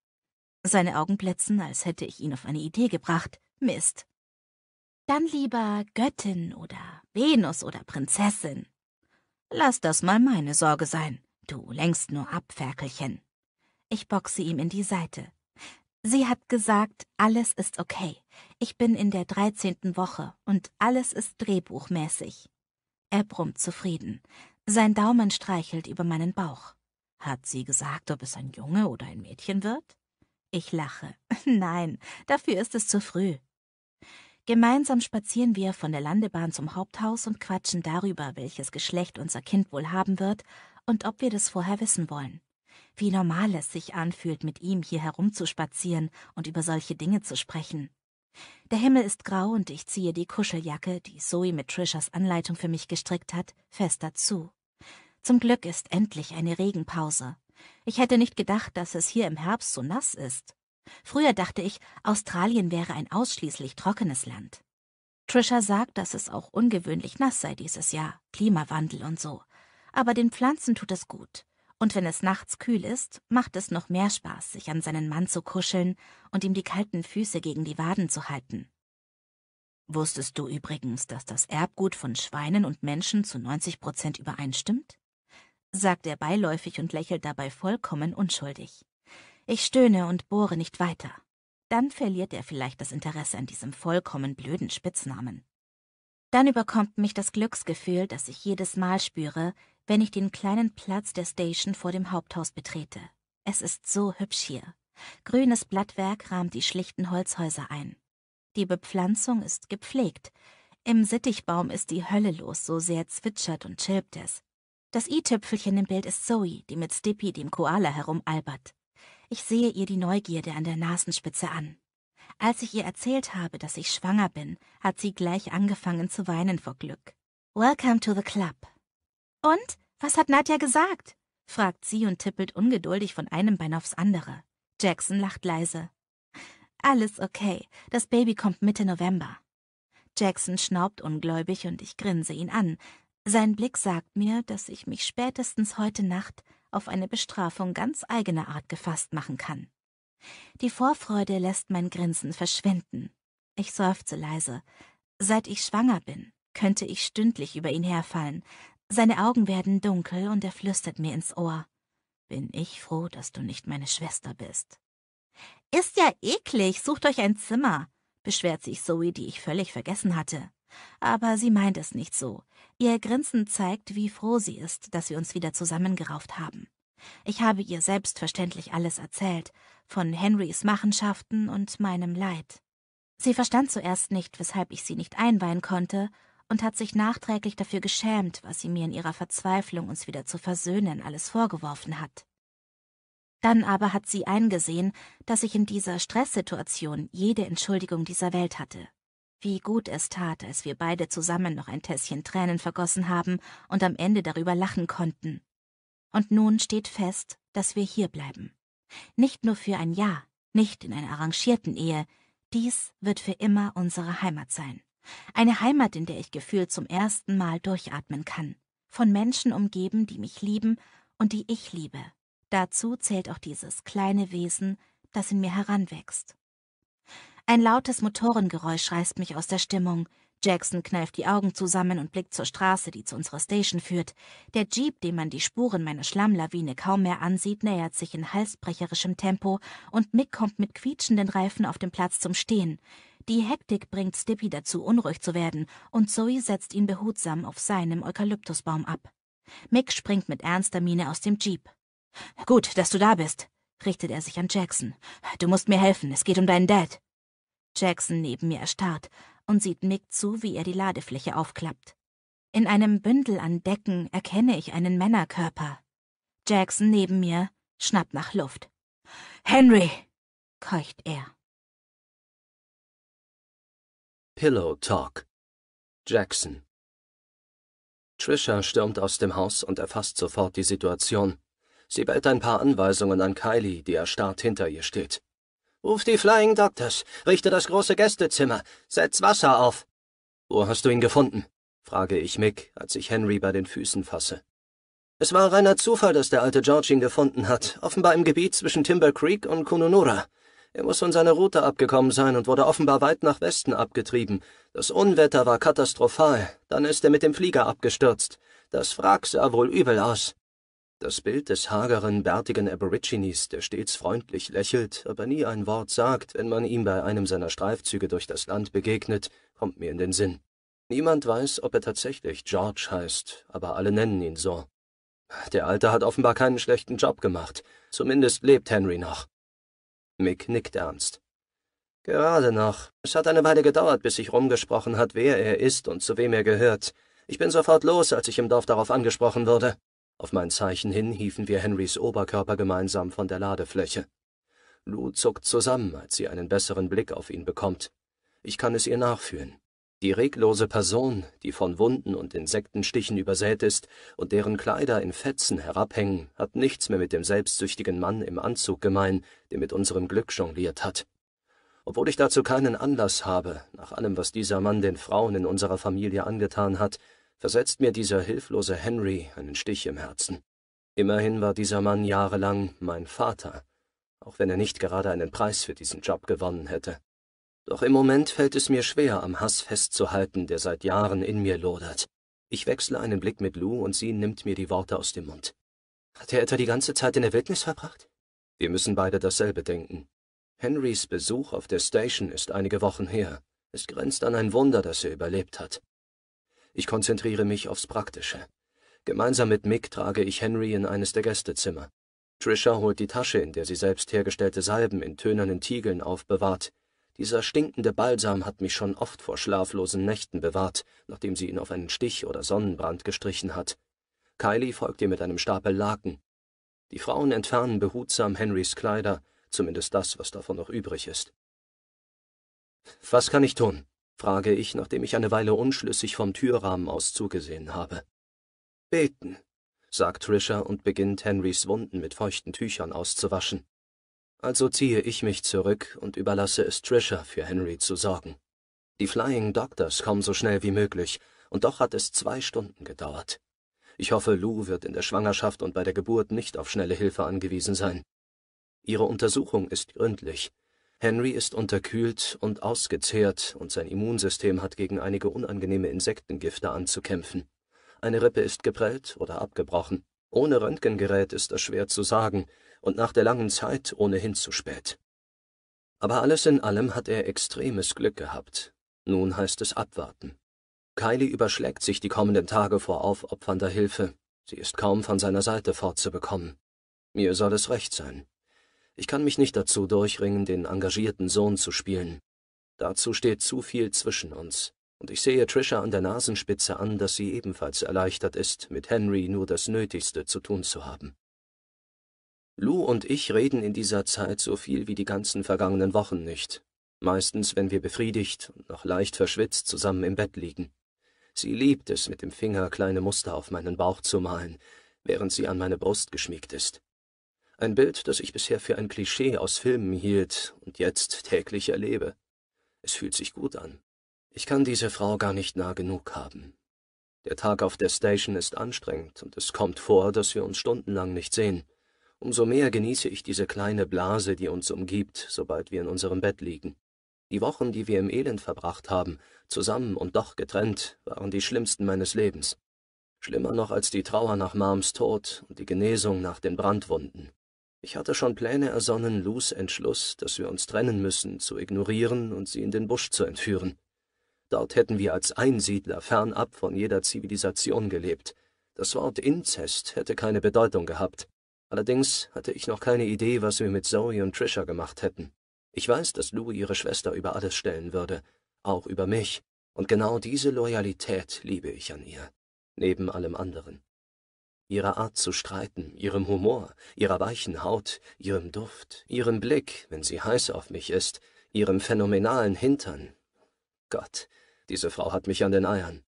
Seine Augen blitzen, als hätte ich ihn auf eine Idee gebracht. Mist. Dann lieber Göttin oder Venus oder Prinzessin. Lass das mal meine Sorge sein. Du längst nur ab, Ferkelchen. Ich boxe ihm in die Seite. Sie hat gesagt, alles ist okay. Ich bin in der dreizehnten Woche und alles ist drehbuchmäßig. Er brummt zufrieden. Sein Daumen streichelt über meinen Bauch. Hat sie gesagt, ob es ein Junge oder ein Mädchen wird? Ich lache. Nein, dafür ist es zu früh. Gemeinsam spazieren wir von der Landebahn zum Haupthaus und quatschen darüber, welches Geschlecht unser Kind wohl haben wird und ob wir das vorher wissen wollen. Wie normal es sich anfühlt, mit ihm hier herumzuspazieren und über solche Dinge zu sprechen. Der Himmel ist grau und ich ziehe die Kuscheljacke, die Zoe mit Trishas Anleitung für mich gestrickt hat, fester zu. Zum Glück ist endlich eine Regenpause. Ich hätte nicht gedacht, dass es hier im Herbst so nass ist. Früher dachte ich, Australien wäre ein ausschließlich trockenes Land. Trisha sagt, dass es auch ungewöhnlich nass sei dieses Jahr, Klimawandel und so. Aber den Pflanzen tut es gut und wenn es nachts kühl ist, macht es noch mehr Spaß, sich an seinen Mann zu kuscheln und ihm die kalten Füße gegen die Waden zu halten. Wusstest du übrigens, dass das Erbgut von Schweinen und Menschen zu 90 Prozent übereinstimmt? sagt er beiläufig und lächelt dabei vollkommen unschuldig. Ich stöhne und bohre nicht weiter. Dann verliert er vielleicht das Interesse an diesem vollkommen blöden Spitznamen. Dann überkommt mich das Glücksgefühl, das ich jedes Mal spüre, wenn ich den kleinen Platz der Station vor dem Haupthaus betrete. Es ist so hübsch hier. Grünes Blattwerk rahmt die schlichten Holzhäuser ein. Die Bepflanzung ist gepflegt. Im Sittichbaum ist die Hölle los, so sehr zwitschert und chirpt es. Das i-Tüpfelchen im Bild ist Zoe, die mit Stippy, dem Koala, herumalbert. Ich sehe ihr die Neugierde an der Nasenspitze an. Als ich ihr erzählt habe, dass ich schwanger bin, hat sie gleich angefangen zu weinen vor Glück. Welcome to the club, und? Was hat Nadja gesagt? fragt sie und tippelt ungeduldig von einem Bein aufs andere. Jackson lacht leise. Alles okay. Das Baby kommt Mitte November. Jackson schnaubt ungläubig und ich grinse ihn an. Sein Blick sagt mir, dass ich mich spätestens heute Nacht auf eine Bestrafung ganz eigener Art gefasst machen kann. Die Vorfreude lässt mein Grinsen verschwinden. Ich seufze leise. Seit ich schwanger bin, könnte ich stündlich über ihn herfallen, seine Augen werden dunkel und er flüstert mir ins Ohr. Bin ich froh, dass du nicht meine Schwester bist. Ist ja eklig, sucht euch ein Zimmer, beschwert sich Zoe, die ich völlig vergessen hatte. Aber sie meint es nicht so. Ihr Grinsen zeigt, wie froh sie ist, dass wir uns wieder zusammengerauft haben. Ich habe ihr selbstverständlich alles erzählt, von Henrys Machenschaften und meinem Leid. Sie verstand zuerst nicht, weshalb ich sie nicht einweihen konnte, und hat sich nachträglich dafür geschämt, was sie mir in ihrer Verzweiflung, uns wieder zu versöhnen, alles vorgeworfen hat. Dann aber hat sie eingesehen, dass ich in dieser Stresssituation jede Entschuldigung dieser Welt hatte. Wie gut es tat, als wir beide zusammen noch ein Tässchen Tränen vergossen haben und am Ende darüber lachen konnten. Und nun steht fest, dass wir hier bleiben. Nicht nur für ein Jahr, nicht in einer arrangierten Ehe, dies wird für immer unsere Heimat sein. Eine Heimat, in der ich gefühlt zum ersten Mal durchatmen kann. Von Menschen umgeben, die mich lieben und die ich liebe. Dazu zählt auch dieses kleine Wesen, das in mir heranwächst. Ein lautes Motorengeräusch reißt mich aus der Stimmung. Jackson kneift die Augen zusammen und blickt zur Straße, die zu unserer Station führt. Der Jeep, dem man die Spuren meiner Schlammlawine kaum mehr ansieht, nähert sich in halsbrecherischem Tempo und Mick kommt mit quietschenden Reifen auf dem Platz zum Stehen. Die Hektik bringt Stippy dazu, unruhig zu werden, und Zoe setzt ihn behutsam auf seinem Eukalyptusbaum ab. Mick springt mit ernster Miene aus dem Jeep. Gut, dass du da bist, richtet er sich an Jackson. Du musst mir helfen, es geht um deinen Dad. Jackson neben mir erstarrt und sieht Mick zu, wie er die Ladefläche aufklappt. In einem Bündel an Decken erkenne ich einen Männerkörper. Jackson neben mir schnappt nach Luft. Henry, keucht er. Pillow Talk. Jackson. Trisha stürmt aus dem Haus und erfasst sofort die Situation. Sie bellt ein paar Anweisungen an Kylie, die erstarrt hinter ihr steht. Ruf die Flying Doctors, richte das große Gästezimmer, setz Wasser auf. Wo hast du ihn gefunden? frage ich Mick, als ich Henry bei den Füßen fasse. Es war reiner Zufall, dass der alte George ihn gefunden hat, offenbar im Gebiet zwischen Timber Creek und Kununura. Er muss von seiner Route abgekommen sein und wurde offenbar weit nach Westen abgetrieben. Das Unwetter war katastrophal. Dann ist er mit dem Flieger abgestürzt. Das Wrack sah wohl übel aus. Das Bild des hageren, bärtigen Aborigines, der stets freundlich lächelt, aber nie ein Wort sagt, wenn man ihm bei einem seiner Streifzüge durch das Land begegnet, kommt mir in den Sinn. Niemand weiß, ob er tatsächlich George heißt, aber alle nennen ihn so. Der Alte hat offenbar keinen schlechten Job gemacht. Zumindest lebt Henry noch. Mick nickt ernst. Gerade noch. Es hat eine Weile gedauert, bis sich rumgesprochen hat, wer er ist und zu wem er gehört. Ich bin sofort los, als ich im Dorf darauf angesprochen wurde. Auf mein Zeichen hin hiefen wir Henrys Oberkörper gemeinsam von der Ladefläche. Lou zuckt zusammen, als sie einen besseren Blick auf ihn bekommt. Ich kann es ihr nachfühlen. Die reglose Person, die von Wunden und Insektenstichen übersät ist und deren Kleider in Fetzen herabhängen, hat nichts mehr mit dem selbstsüchtigen Mann im Anzug gemein, der mit unserem Glück jongliert hat. Obwohl ich dazu keinen Anlass habe, nach allem, was dieser Mann den Frauen in unserer Familie angetan hat, versetzt mir dieser hilflose Henry einen Stich im Herzen. Immerhin war dieser Mann jahrelang mein Vater, auch wenn er nicht gerade einen Preis für diesen Job gewonnen hätte. Doch im Moment fällt es mir schwer, am Hass festzuhalten, der seit Jahren in mir lodert. Ich wechsle einen Blick mit Lou und sie nimmt mir die Worte aus dem Mund. Hat er etwa die ganze Zeit in der Wildnis verbracht? Wir müssen beide dasselbe denken. Henrys Besuch auf der Station ist einige Wochen her. Es grenzt an ein Wunder, dass er überlebt hat. Ich konzentriere mich aufs Praktische. Gemeinsam mit Mick trage ich Henry in eines der Gästezimmer. Trisha holt die Tasche, in der sie selbst hergestellte Salben in tönernen Tiegeln aufbewahrt, dieser stinkende Balsam hat mich schon oft vor schlaflosen Nächten bewahrt, nachdem sie ihn auf einen Stich oder Sonnenbrand gestrichen hat. Kylie folgt ihr mit einem Stapel Laken. Die Frauen entfernen behutsam Henrys Kleider, zumindest das, was davon noch übrig ist. Was kann ich tun? frage ich, nachdem ich eine Weile unschlüssig vom Türrahmen aus zugesehen habe. Beten, sagt Trisha und beginnt Henrys Wunden mit feuchten Tüchern auszuwaschen also ziehe ich mich zurück und überlasse es Trisha für Henry zu sorgen. Die Flying Doctors kommen so schnell wie möglich, und doch hat es zwei Stunden gedauert. Ich hoffe, Lou wird in der Schwangerschaft und bei der Geburt nicht auf schnelle Hilfe angewiesen sein. Ihre Untersuchung ist gründlich. Henry ist unterkühlt und ausgezehrt und sein Immunsystem hat gegen einige unangenehme Insektengifte anzukämpfen. Eine Rippe ist geprellt oder abgebrochen. Ohne Röntgengerät ist das schwer zu sagen, und nach der langen Zeit ohnehin zu spät. Aber alles in allem hat er extremes Glück gehabt. Nun heißt es abwarten. Kylie überschlägt sich die kommenden Tage vor aufopfernder Hilfe. Sie ist kaum von seiner Seite fortzubekommen. Mir soll es recht sein. Ich kann mich nicht dazu durchringen, den engagierten Sohn zu spielen. Dazu steht zu viel zwischen uns. Und ich sehe Trisha an der Nasenspitze an, dass sie ebenfalls erleichtert ist, mit Henry nur das Nötigste zu tun zu haben. Lou und ich reden in dieser Zeit so viel wie die ganzen vergangenen Wochen nicht. Meistens, wenn wir befriedigt und noch leicht verschwitzt zusammen im Bett liegen. Sie liebt es, mit dem Finger kleine Muster auf meinen Bauch zu malen, während sie an meine Brust geschmiegt ist. Ein Bild, das ich bisher für ein Klischee aus Filmen hielt und jetzt täglich erlebe. Es fühlt sich gut an. Ich kann diese Frau gar nicht nah genug haben. Der Tag auf der Station ist anstrengend und es kommt vor, dass wir uns stundenlang nicht sehen. Umso mehr genieße ich diese kleine Blase, die uns umgibt, sobald wir in unserem Bett liegen. Die Wochen, die wir im Elend verbracht haben, zusammen und doch getrennt, waren die schlimmsten meines Lebens. Schlimmer noch als die Trauer nach Marms Tod und die Genesung nach den Brandwunden. Ich hatte schon Pläne ersonnen, Lus Entschluss, dass wir uns trennen müssen, zu ignorieren und sie in den Busch zu entführen. Dort hätten wir als Einsiedler fernab von jeder Zivilisation gelebt. Das Wort Inzest hätte keine Bedeutung gehabt. Allerdings hatte ich noch keine Idee, was wir mit Zoe und Trisha gemacht hätten. Ich weiß, dass Lou ihre Schwester über alles stellen würde, auch über mich, und genau diese Loyalität liebe ich an ihr, neben allem anderen. Ihre Art zu streiten, ihrem Humor, ihrer weichen Haut, ihrem Duft, ihrem Blick, wenn sie heiß auf mich ist, ihrem phänomenalen Hintern. Gott, diese Frau hat mich an den Eiern.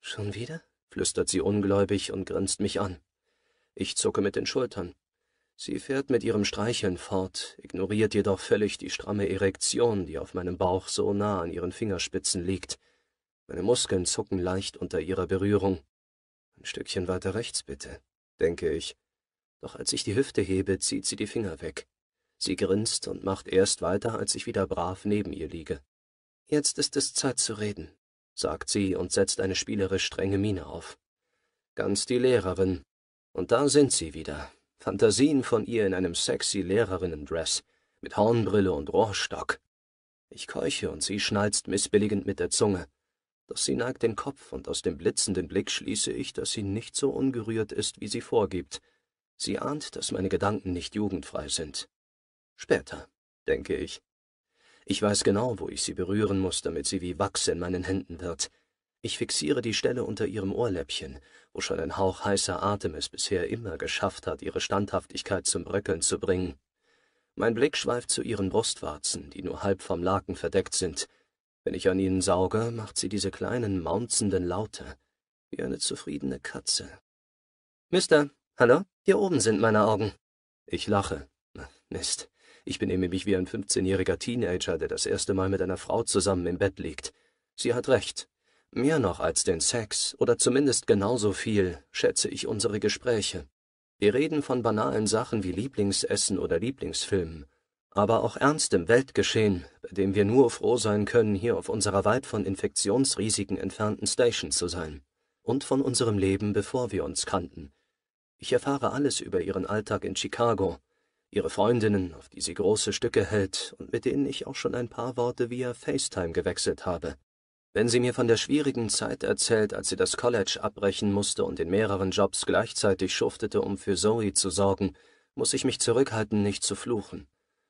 Schon wieder? flüstert sie ungläubig und grinst mich an. Ich zucke mit den Schultern. Sie fährt mit ihrem Streicheln fort, ignoriert jedoch völlig die stramme Erektion, die auf meinem Bauch so nah an ihren Fingerspitzen liegt. Meine Muskeln zucken leicht unter ihrer Berührung. Ein Stückchen weiter rechts, bitte, denke ich. Doch als ich die Hüfte hebe, zieht sie die Finger weg. Sie grinst und macht erst weiter, als ich wieder brav neben ihr liege. Jetzt ist es Zeit zu reden, sagt sie und setzt eine spielerisch strenge Miene auf. Ganz die Lehrerin, und da sind sie wieder. Fantasien von ihr in einem sexy Lehrerinnen-Dress, mit Hornbrille und Rohrstock. Ich keuche und sie schnalzt missbilligend mit der Zunge. Doch sie neigt den Kopf und aus dem blitzenden Blick schließe ich, dass sie nicht so ungerührt ist, wie sie vorgibt. Sie ahnt, dass meine Gedanken nicht jugendfrei sind. Später, denke ich. Ich weiß genau, wo ich sie berühren muss, damit sie wie Wachs in meinen Händen wird. Ich fixiere die Stelle unter ihrem Ohrläppchen, wo schon ein Hauch heißer Atem es bisher immer geschafft hat, ihre Standhaftigkeit zum Bröckeln zu bringen. Mein Blick schweift zu ihren Brustwarzen, die nur halb vom Laken verdeckt sind. Wenn ich an ihnen sauge, macht sie diese kleinen, maunzenden Laute, wie eine zufriedene Katze. Mister, hallo, hier oben sind meine Augen. Ich lache. Mist, ich benehme mich wie ein 15-jähriger Teenager, der das erste Mal mit einer Frau zusammen im Bett liegt. Sie hat recht. Mehr noch als den Sex, oder zumindest genauso viel, schätze ich unsere Gespräche. Wir reden von banalen Sachen wie Lieblingsessen oder Lieblingsfilmen, aber auch ernstem Weltgeschehen, bei dem wir nur froh sein können, hier auf unserer weit von Infektionsrisiken entfernten Station zu sein. Und von unserem Leben, bevor wir uns kannten. Ich erfahre alles über ihren Alltag in Chicago, ihre Freundinnen, auf die sie große Stücke hält und mit denen ich auch schon ein paar Worte via FaceTime gewechselt habe. Wenn sie mir von der schwierigen Zeit erzählt, als sie das College abbrechen musste und in mehreren Jobs gleichzeitig schuftete, um für Zoe zu sorgen, muss ich mich zurückhalten, nicht zu fluchen.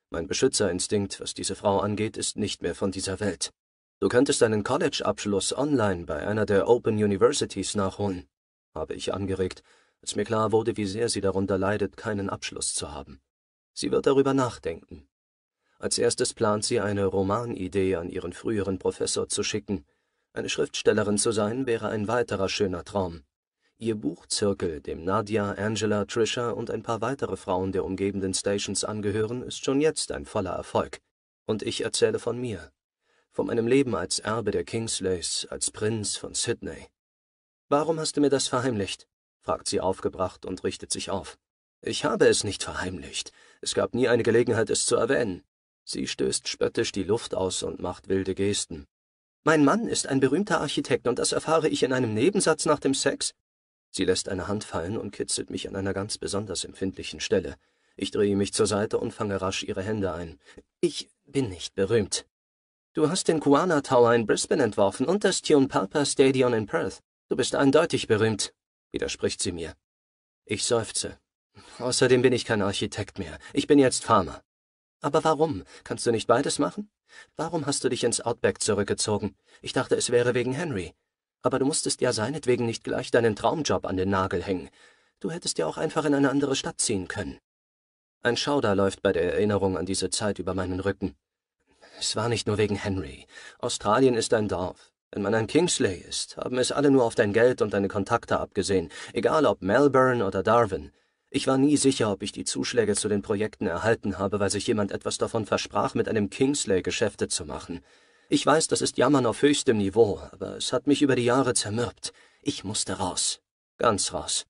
Mein Beschützerinstinkt, was diese Frau angeht, ist nicht mehr von dieser Welt. Du könntest deinen College-Abschluss online bei einer der Open Universities nachholen, habe ich angeregt, als mir klar wurde, wie sehr sie darunter leidet, keinen Abschluss zu haben. Sie wird darüber nachdenken, als Erstes plant sie, eine Romanidee an ihren früheren Professor zu schicken. Eine Schriftstellerin zu sein, wäre ein weiterer schöner Traum. Ihr Buchzirkel, dem Nadia, Angela, Trisha und ein paar weitere Frauen der umgebenden Stations angehören, ist schon jetzt ein voller Erfolg. Und ich erzähle von mir. Von meinem Leben als Erbe der Kingsleys, als Prinz von Sydney. Warum hast du mir das verheimlicht? fragt sie aufgebracht und richtet sich auf. Ich habe es nicht verheimlicht. Es gab nie eine Gelegenheit, es zu erwähnen. Sie stößt spöttisch die Luft aus und macht wilde Gesten. Mein Mann ist ein berühmter Architekt und das erfahre ich in einem Nebensatz nach dem Sex? Sie lässt eine Hand fallen und kitzelt mich an einer ganz besonders empfindlichen Stelle. Ich drehe mich zur Seite und fange rasch ihre Hände ein. Ich bin nicht berühmt. Du hast den Kuana Tower in Brisbane entworfen und das Tionpapa Stadion in Perth. Du bist eindeutig berühmt, widerspricht sie mir. Ich seufze. Außerdem bin ich kein Architekt mehr. Ich bin jetzt Farmer. Aber warum? Kannst du nicht beides machen? Warum hast du dich ins Outback zurückgezogen? Ich dachte, es wäre wegen Henry. Aber du musstest ja seinetwegen nicht gleich deinen Traumjob an den Nagel hängen. Du hättest ja auch einfach in eine andere Stadt ziehen können. Ein Schauder läuft bei der Erinnerung an diese Zeit über meinen Rücken. Es war nicht nur wegen Henry. Australien ist ein Dorf. Wenn man ein Kingsley ist, haben es alle nur auf dein Geld und deine Kontakte abgesehen, egal ob Melbourne oder Darwin. Ich war nie sicher, ob ich die Zuschläge zu den Projekten erhalten habe, weil sich jemand etwas davon versprach, mit einem Kingsley Geschäfte zu machen. Ich weiß, das ist Jammern auf höchstem Niveau, aber es hat mich über die Jahre zermürbt. Ich musste raus. Ganz raus.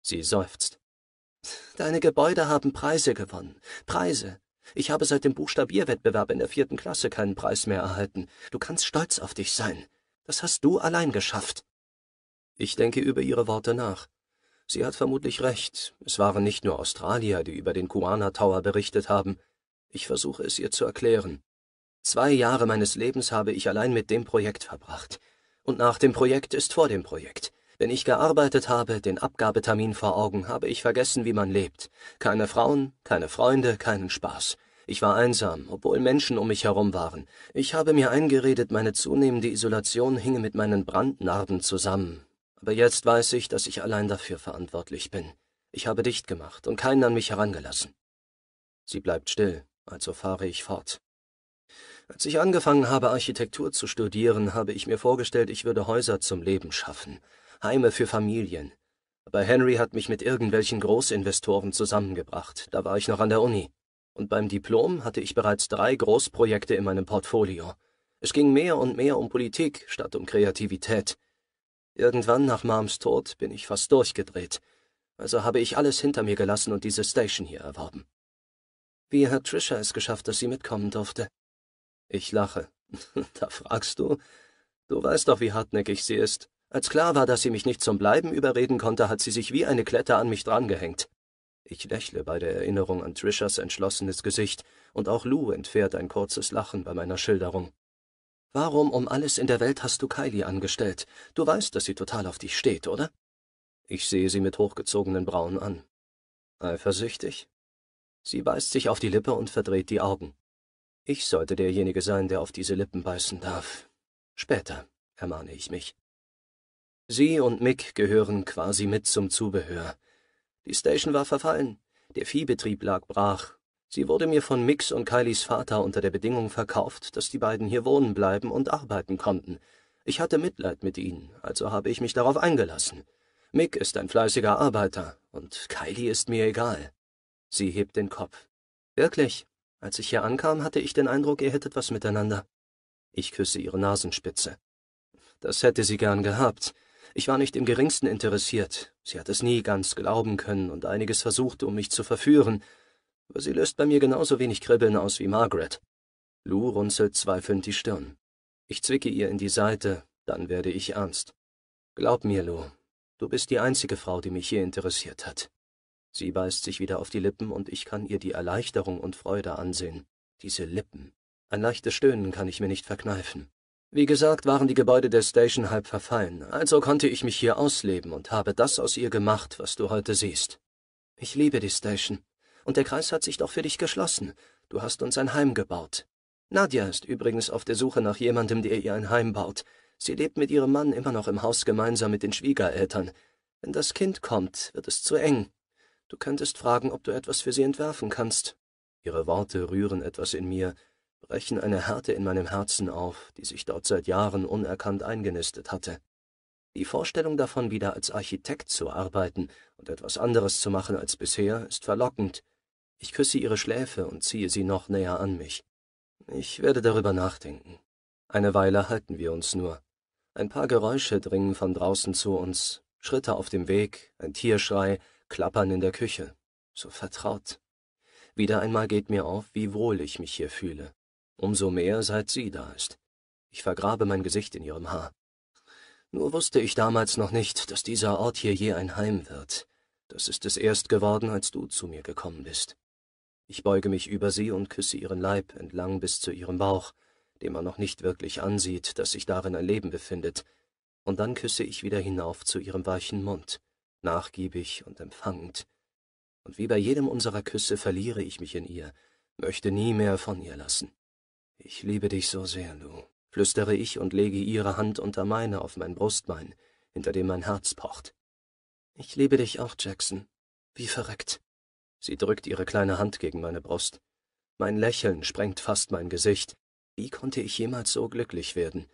Sie seufzt. Deine Gebäude haben Preise gewonnen. Preise. Ich habe seit dem Buchstabierwettbewerb in der vierten Klasse keinen Preis mehr erhalten. Du kannst stolz auf dich sein. Das hast du allein geschafft. Ich denke über ihre Worte nach. Sie hat vermutlich recht, es waren nicht nur Australier, die über den Kuana Tower berichtet haben. Ich versuche es ihr zu erklären. Zwei Jahre meines Lebens habe ich allein mit dem Projekt verbracht. Und nach dem Projekt ist vor dem Projekt. Wenn ich gearbeitet habe, den Abgabetermin vor Augen, habe ich vergessen, wie man lebt. Keine Frauen, keine Freunde, keinen Spaß. Ich war einsam, obwohl Menschen um mich herum waren. Ich habe mir eingeredet, meine zunehmende Isolation hinge mit meinen Brandnarben zusammen, aber jetzt weiß ich, dass ich allein dafür verantwortlich bin. Ich habe dicht gemacht und keinen an mich herangelassen. Sie bleibt still, also fahre ich fort. Als ich angefangen habe, Architektur zu studieren, habe ich mir vorgestellt, ich würde Häuser zum Leben schaffen, Heime für Familien. Aber Henry hat mich mit irgendwelchen Großinvestoren zusammengebracht, da war ich noch an der Uni. Und beim Diplom hatte ich bereits drei Großprojekte in meinem Portfolio. Es ging mehr und mehr um Politik statt um Kreativität. Irgendwann nach Mams Tod bin ich fast durchgedreht, also habe ich alles hinter mir gelassen und diese Station hier erworben. Wie hat Trisha es geschafft, dass sie mitkommen durfte? Ich lache. da fragst du? Du weißt doch, wie hartnäckig sie ist. Als klar war, dass sie mich nicht zum Bleiben überreden konnte, hat sie sich wie eine Kletter an mich drangehängt. Ich lächle bei der Erinnerung an Trishas entschlossenes Gesicht, und auch Lou entfährt ein kurzes Lachen bei meiner Schilderung. Warum um alles in der Welt hast du Kylie angestellt? Du weißt, dass sie total auf dich steht, oder? Ich sehe sie mit hochgezogenen Brauen an. Eifersüchtig? Sie beißt sich auf die Lippe und verdreht die Augen. Ich sollte derjenige sein, der auf diese Lippen beißen darf. Später, ermahne ich mich. Sie und Mick gehören quasi mit zum Zubehör. Die Station war verfallen, der Viehbetrieb lag brach Sie wurde mir von Mix und Kylies Vater unter der Bedingung verkauft, dass die beiden hier wohnen bleiben und arbeiten konnten. Ich hatte Mitleid mit ihnen, also habe ich mich darauf eingelassen. Mick ist ein fleißiger Arbeiter und Kylie ist mir egal. Sie hebt den Kopf. Wirklich, als ich hier ankam, hatte ich den Eindruck, ihr hättet was miteinander. Ich küsse ihre Nasenspitze. Das hätte sie gern gehabt. Ich war nicht im geringsten interessiert. Sie hat es nie ganz glauben können und einiges versucht, um mich zu verführen, sie löst bei mir genauso wenig Kribbeln aus wie Margaret. Lou runzelt zweifelnd die Stirn. Ich zwicke ihr in die Seite, dann werde ich ernst. Glaub mir, Lou, du bist die einzige Frau, die mich hier interessiert hat. Sie beißt sich wieder auf die Lippen und ich kann ihr die Erleichterung und Freude ansehen. Diese Lippen. Ein leichtes Stöhnen kann ich mir nicht verkneifen. Wie gesagt, waren die Gebäude der Station halb verfallen, also konnte ich mich hier ausleben und habe das aus ihr gemacht, was du heute siehst. Ich liebe die Station und der Kreis hat sich doch für dich geschlossen. Du hast uns ein Heim gebaut. Nadja ist übrigens auf der Suche nach jemandem, der ihr ein Heim baut. Sie lebt mit ihrem Mann immer noch im Haus gemeinsam mit den Schwiegereltern. Wenn das Kind kommt, wird es zu eng. Du könntest fragen, ob du etwas für sie entwerfen kannst. Ihre Worte rühren etwas in mir, brechen eine Härte in meinem Herzen auf, die sich dort seit Jahren unerkannt eingenistet hatte. Die Vorstellung davon, wieder als Architekt zu arbeiten und etwas anderes zu machen als bisher, ist verlockend, ich küsse ihre Schläfe und ziehe sie noch näher an mich. Ich werde darüber nachdenken. Eine Weile halten wir uns nur. Ein paar Geräusche dringen von draußen zu uns, Schritte auf dem Weg, ein Tierschrei, Klappern in der Küche. So vertraut. Wieder einmal geht mir auf, wie wohl ich mich hier fühle. Umso mehr, seit sie da ist. Ich vergrabe mein Gesicht in ihrem Haar. Nur wusste ich damals noch nicht, dass dieser Ort hier je ein Heim wird. Das ist es erst geworden, als du zu mir gekommen bist. Ich beuge mich über sie und küsse ihren Leib entlang bis zu ihrem Bauch, dem man noch nicht wirklich ansieht, dass sich darin ein Leben befindet, und dann küsse ich wieder hinauf zu ihrem weichen Mund, nachgiebig und empfangend. Und wie bei jedem unserer Küsse verliere ich mich in ihr, möchte nie mehr von ihr lassen. Ich liebe dich so sehr, Lou, flüstere ich und lege ihre Hand unter meine auf mein Brustbein, hinter dem mein Herz pocht. Ich liebe dich auch, Jackson. Wie verreckt. Sie drückt ihre kleine Hand gegen meine Brust. Mein Lächeln sprengt fast mein Gesicht. Wie konnte ich jemals so glücklich werden?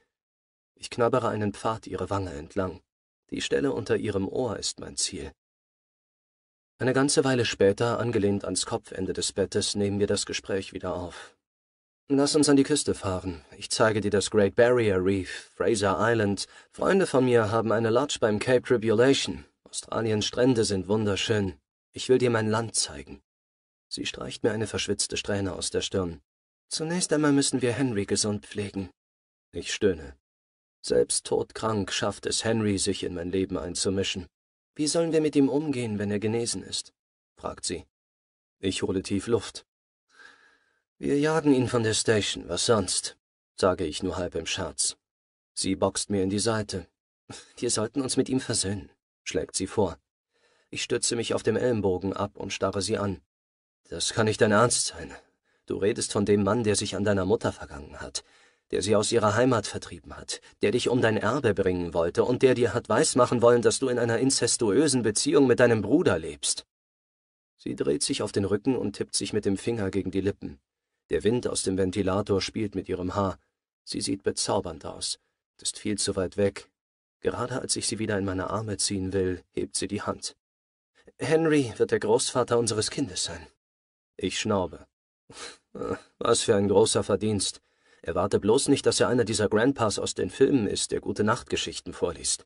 Ich knabbere einen Pfad ihre Wange entlang. Die Stelle unter ihrem Ohr ist mein Ziel. Eine ganze Weile später, angelehnt ans Kopfende des Bettes, nehmen wir das Gespräch wieder auf. Lass uns an die Küste fahren. Ich zeige dir das Great Barrier Reef, Fraser Island. Freunde von mir haben eine Lodge beim Cape Tribulation. Australiens Strände sind wunderschön. Ich will dir mein Land zeigen. Sie streicht mir eine verschwitzte Strähne aus der Stirn. Zunächst einmal müssen wir Henry gesund pflegen. Ich stöhne. Selbst todkrank schafft es Henry, sich in mein Leben einzumischen. Wie sollen wir mit ihm umgehen, wenn er genesen ist? fragt sie. Ich hole tief Luft. Wir jagen ihn von der Station, was sonst? sage ich nur halb im Scherz. Sie boxt mir in die Seite. Wir sollten uns mit ihm versöhnen, schlägt sie vor. Ich stütze mich auf dem Ellenbogen ab und starre sie an. Das kann nicht dein Ernst sein. Du redest von dem Mann, der sich an deiner Mutter vergangen hat, der sie aus ihrer Heimat vertrieben hat, der dich um dein Erbe bringen wollte und der dir hat weismachen wollen, dass du in einer inzestuösen Beziehung mit deinem Bruder lebst. Sie dreht sich auf den Rücken und tippt sich mit dem Finger gegen die Lippen. Der Wind aus dem Ventilator spielt mit ihrem Haar. Sie sieht bezaubernd aus, ist viel zu weit weg. Gerade als ich sie wieder in meine Arme ziehen will, hebt sie die Hand. Henry wird der Großvater unseres Kindes sein. Ich schnaube. Was für ein großer Verdienst. Erwarte bloß nicht, dass er einer dieser Grandpas aus den Filmen ist, der gute Nachtgeschichten vorliest.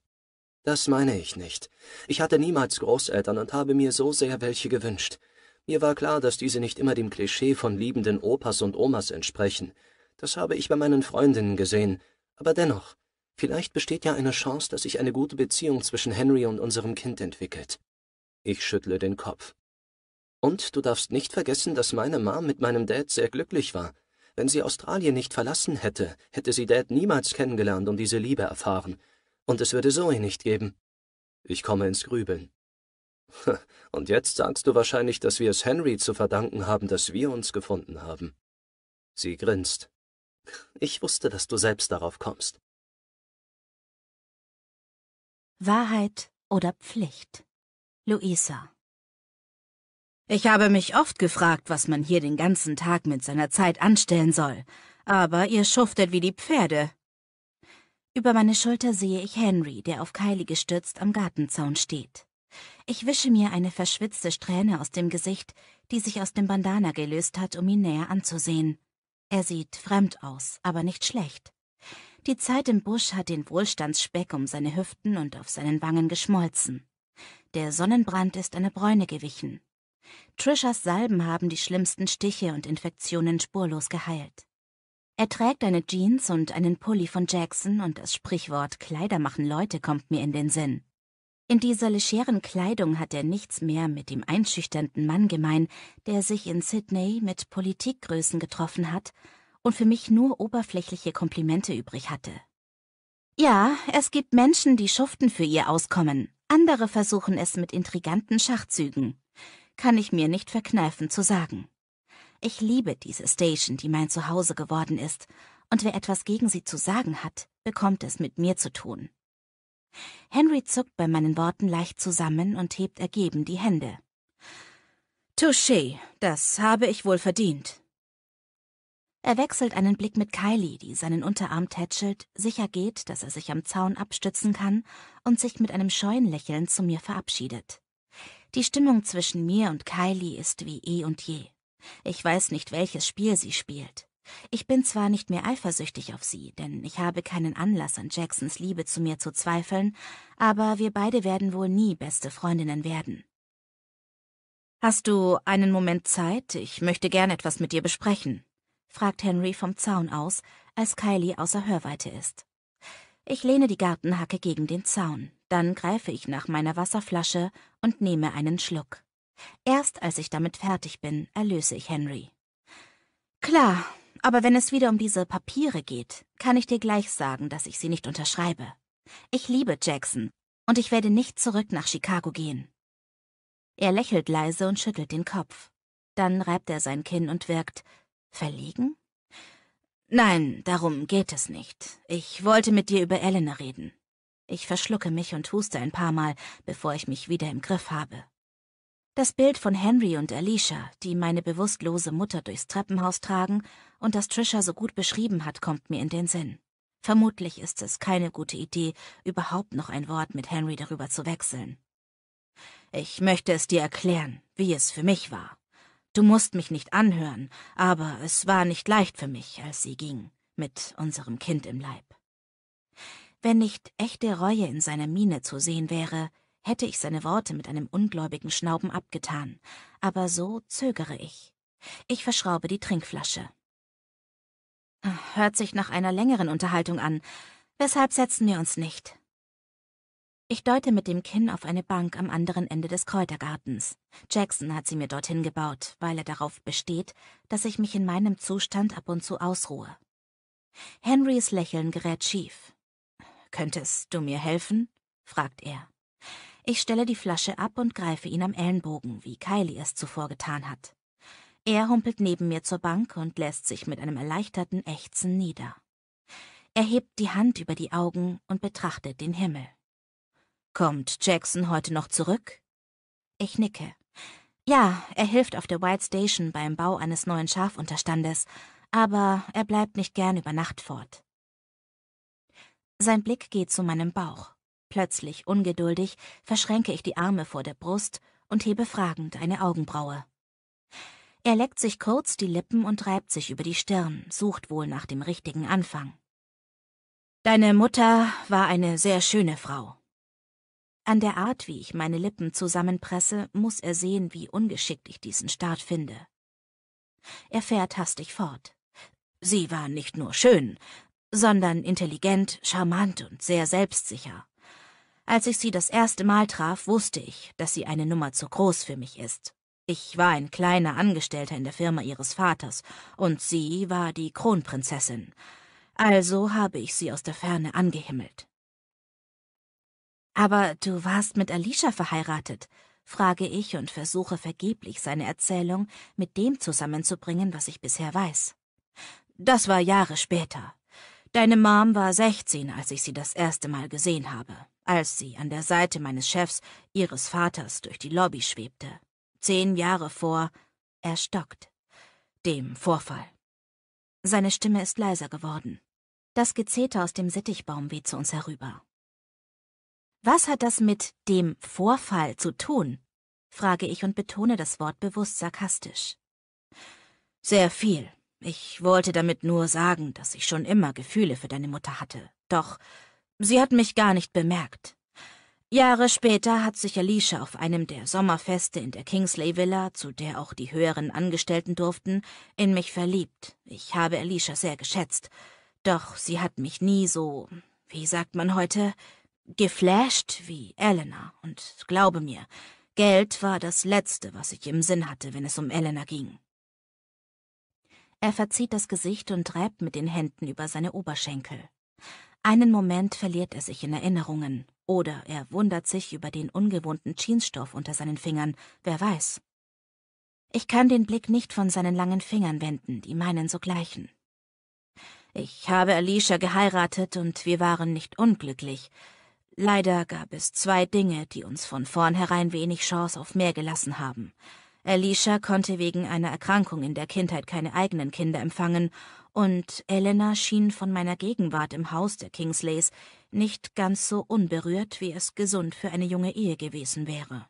Das meine ich nicht. Ich hatte niemals Großeltern und habe mir so sehr welche gewünscht. Mir war klar, dass diese nicht immer dem Klischee von liebenden Opas und Omas entsprechen. Das habe ich bei meinen Freundinnen gesehen. Aber dennoch, vielleicht besteht ja eine Chance, dass sich eine gute Beziehung zwischen Henry und unserem Kind entwickelt. Ich schüttle den Kopf. Und du darfst nicht vergessen, dass meine Mom mit meinem Dad sehr glücklich war. Wenn sie Australien nicht verlassen hätte, hätte sie Dad niemals kennengelernt und diese Liebe erfahren. Und es würde Zoe eh nicht geben. Ich komme ins Grübeln. Und jetzt sagst du wahrscheinlich, dass wir es Henry zu verdanken haben, dass wir uns gefunden haben. Sie grinst. Ich wusste, dass du selbst darauf kommst. Wahrheit oder Pflicht. Luisa. Ich habe mich oft gefragt, was man hier den ganzen Tag mit seiner Zeit anstellen soll, aber ihr schuftet wie die Pferde. Über meine Schulter sehe ich Henry, der auf Kylie gestützt am Gartenzaun steht. Ich wische mir eine verschwitzte Strähne aus dem Gesicht, die sich aus dem Bandana gelöst hat, um ihn näher anzusehen. Er sieht fremd aus, aber nicht schlecht. Die Zeit im Busch hat den Wohlstandsspeck um seine Hüften und auf seinen Wangen geschmolzen. Der Sonnenbrand ist eine Bräune gewichen. Trishas Salben haben die schlimmsten Stiche und Infektionen spurlos geheilt. Er trägt eine Jeans und einen Pulli von Jackson und das Sprichwort Kleider machen Leute kommt mir in den Sinn. In dieser lecheren Kleidung hat er nichts mehr mit dem einschüchternden Mann gemein, der sich in Sydney mit Politikgrößen getroffen hat und für mich nur oberflächliche Komplimente übrig hatte. Ja, es gibt Menschen, die schuften für ihr Auskommen, andere versuchen es mit intriganten Schachzügen. Kann ich mir nicht verkneifen zu sagen. Ich liebe diese Station, die mein Zuhause geworden ist, und wer etwas gegen sie zu sagen hat, bekommt es mit mir zu tun. Henry zuckt bei meinen Worten leicht zusammen und hebt ergeben die Hände. Touché, das habe ich wohl verdient. Er wechselt einen Blick mit Kylie, die seinen Unterarm tätschelt, sicher geht, dass er sich am Zaun abstützen kann und sich mit einem scheuen Lächeln zu mir verabschiedet. Die Stimmung zwischen mir und Kylie ist wie eh und je. Ich weiß nicht, welches Spiel sie spielt. Ich bin zwar nicht mehr eifersüchtig auf sie, denn ich habe keinen Anlass an Jacksons Liebe zu mir zu zweifeln, aber wir beide werden wohl nie beste Freundinnen werden. Hast du einen Moment Zeit? Ich möchte gern etwas mit dir besprechen fragt Henry vom Zaun aus, als Kylie außer Hörweite ist. Ich lehne die Gartenhacke gegen den Zaun, dann greife ich nach meiner Wasserflasche und nehme einen Schluck. Erst als ich damit fertig bin, erlöse ich Henry. Klar, aber wenn es wieder um diese Papiere geht, kann ich dir gleich sagen, dass ich sie nicht unterschreibe. Ich liebe Jackson und ich werde nicht zurück nach Chicago gehen. Er lächelt leise und schüttelt den Kopf. Dann reibt er sein Kinn und wirkt, Verlegen? Nein, darum geht es nicht. Ich wollte mit dir über Elena reden. Ich verschlucke mich und huste ein paar Mal, bevor ich mich wieder im Griff habe. Das Bild von Henry und Alicia, die meine bewusstlose Mutter durchs Treppenhaus tragen und das Trisha so gut beschrieben hat, kommt mir in den Sinn. Vermutlich ist es keine gute Idee, überhaupt noch ein Wort mit Henry darüber zu wechseln. Ich möchte es dir erklären, wie es für mich war. Du musst mich nicht anhören, aber es war nicht leicht für mich, als sie ging, mit unserem Kind im Leib. Wenn nicht echte Reue in seiner Miene zu sehen wäre, hätte ich seine Worte mit einem ungläubigen Schnauben abgetan, aber so zögere ich. Ich verschraube die Trinkflasche. Hört sich nach einer längeren Unterhaltung an. Weshalb setzen wir uns nicht? Ich deute mit dem Kinn auf eine Bank am anderen Ende des Kräutergartens. Jackson hat sie mir dorthin gebaut, weil er darauf besteht, dass ich mich in meinem Zustand ab und zu ausruhe. Henrys Lächeln gerät schief. Könntest du mir helfen? fragt er. Ich stelle die Flasche ab und greife ihn am Ellenbogen, wie Kylie es zuvor getan hat. Er humpelt neben mir zur Bank und lässt sich mit einem erleichterten Ächzen nieder. Er hebt die Hand über die Augen und betrachtet den Himmel. Kommt Jackson heute noch zurück? Ich nicke. Ja, er hilft auf der White Station beim Bau eines neuen Schafunterstandes, aber er bleibt nicht gern über Nacht fort. Sein Blick geht zu meinem Bauch. Plötzlich, ungeduldig, verschränke ich die Arme vor der Brust und hebe fragend eine Augenbraue. Er leckt sich kurz die Lippen und reibt sich über die Stirn, sucht wohl nach dem richtigen Anfang. Deine Mutter war eine sehr schöne Frau, an der Art, wie ich meine Lippen zusammenpresse, muss er sehen, wie ungeschickt ich diesen Start finde. Er fährt hastig fort. Sie war nicht nur schön, sondern intelligent, charmant und sehr selbstsicher. Als ich sie das erste Mal traf, wusste ich, dass sie eine Nummer zu groß für mich ist. Ich war ein kleiner Angestellter in der Firma ihres Vaters, und sie war die Kronprinzessin. Also habe ich sie aus der Ferne angehimmelt. Aber du warst mit Alicia verheiratet, frage ich und versuche vergeblich seine Erzählung mit dem zusammenzubringen, was ich bisher weiß. Das war Jahre später. Deine Mom war sechzehn, als ich sie das erste Mal gesehen habe, als sie an der Seite meines Chefs, ihres Vaters, durch die Lobby schwebte. Zehn Jahre vor, er stockt, dem Vorfall. Seine Stimme ist leiser geworden. Das Gezeter aus dem Sittichbaum weht zu uns herüber. Was hat das mit dem Vorfall zu tun? frage ich und betone das Wort bewusst sarkastisch. Sehr viel. Ich wollte damit nur sagen, dass ich schon immer Gefühle für deine Mutter hatte. Doch sie hat mich gar nicht bemerkt. Jahre später hat sich Alicia auf einem der Sommerfeste in der Kingsley Villa, zu der auch die höheren Angestellten durften, in mich verliebt. Ich habe Alicia sehr geschätzt. Doch sie hat mich nie so, wie sagt man heute, geflasht wie Elena. Und glaube mir, Geld war das Letzte, was ich im Sinn hatte, wenn es um Elena ging. Er verzieht das Gesicht und reibt mit den Händen über seine Oberschenkel. Einen Moment verliert er sich in Erinnerungen, oder er wundert sich über den ungewohnten Jeansstoff unter seinen Fingern, wer weiß. Ich kann den Blick nicht von seinen langen Fingern wenden, die meinen so gleichen. Ich habe Alicia geheiratet und wir waren nicht unglücklich, Leider gab es zwei Dinge, die uns von vornherein wenig Chance auf mehr gelassen haben. Alicia konnte wegen einer Erkrankung in der Kindheit keine eigenen Kinder empfangen, und Elena schien von meiner Gegenwart im Haus der Kingsleys nicht ganz so unberührt, wie es gesund für eine junge Ehe gewesen wäre.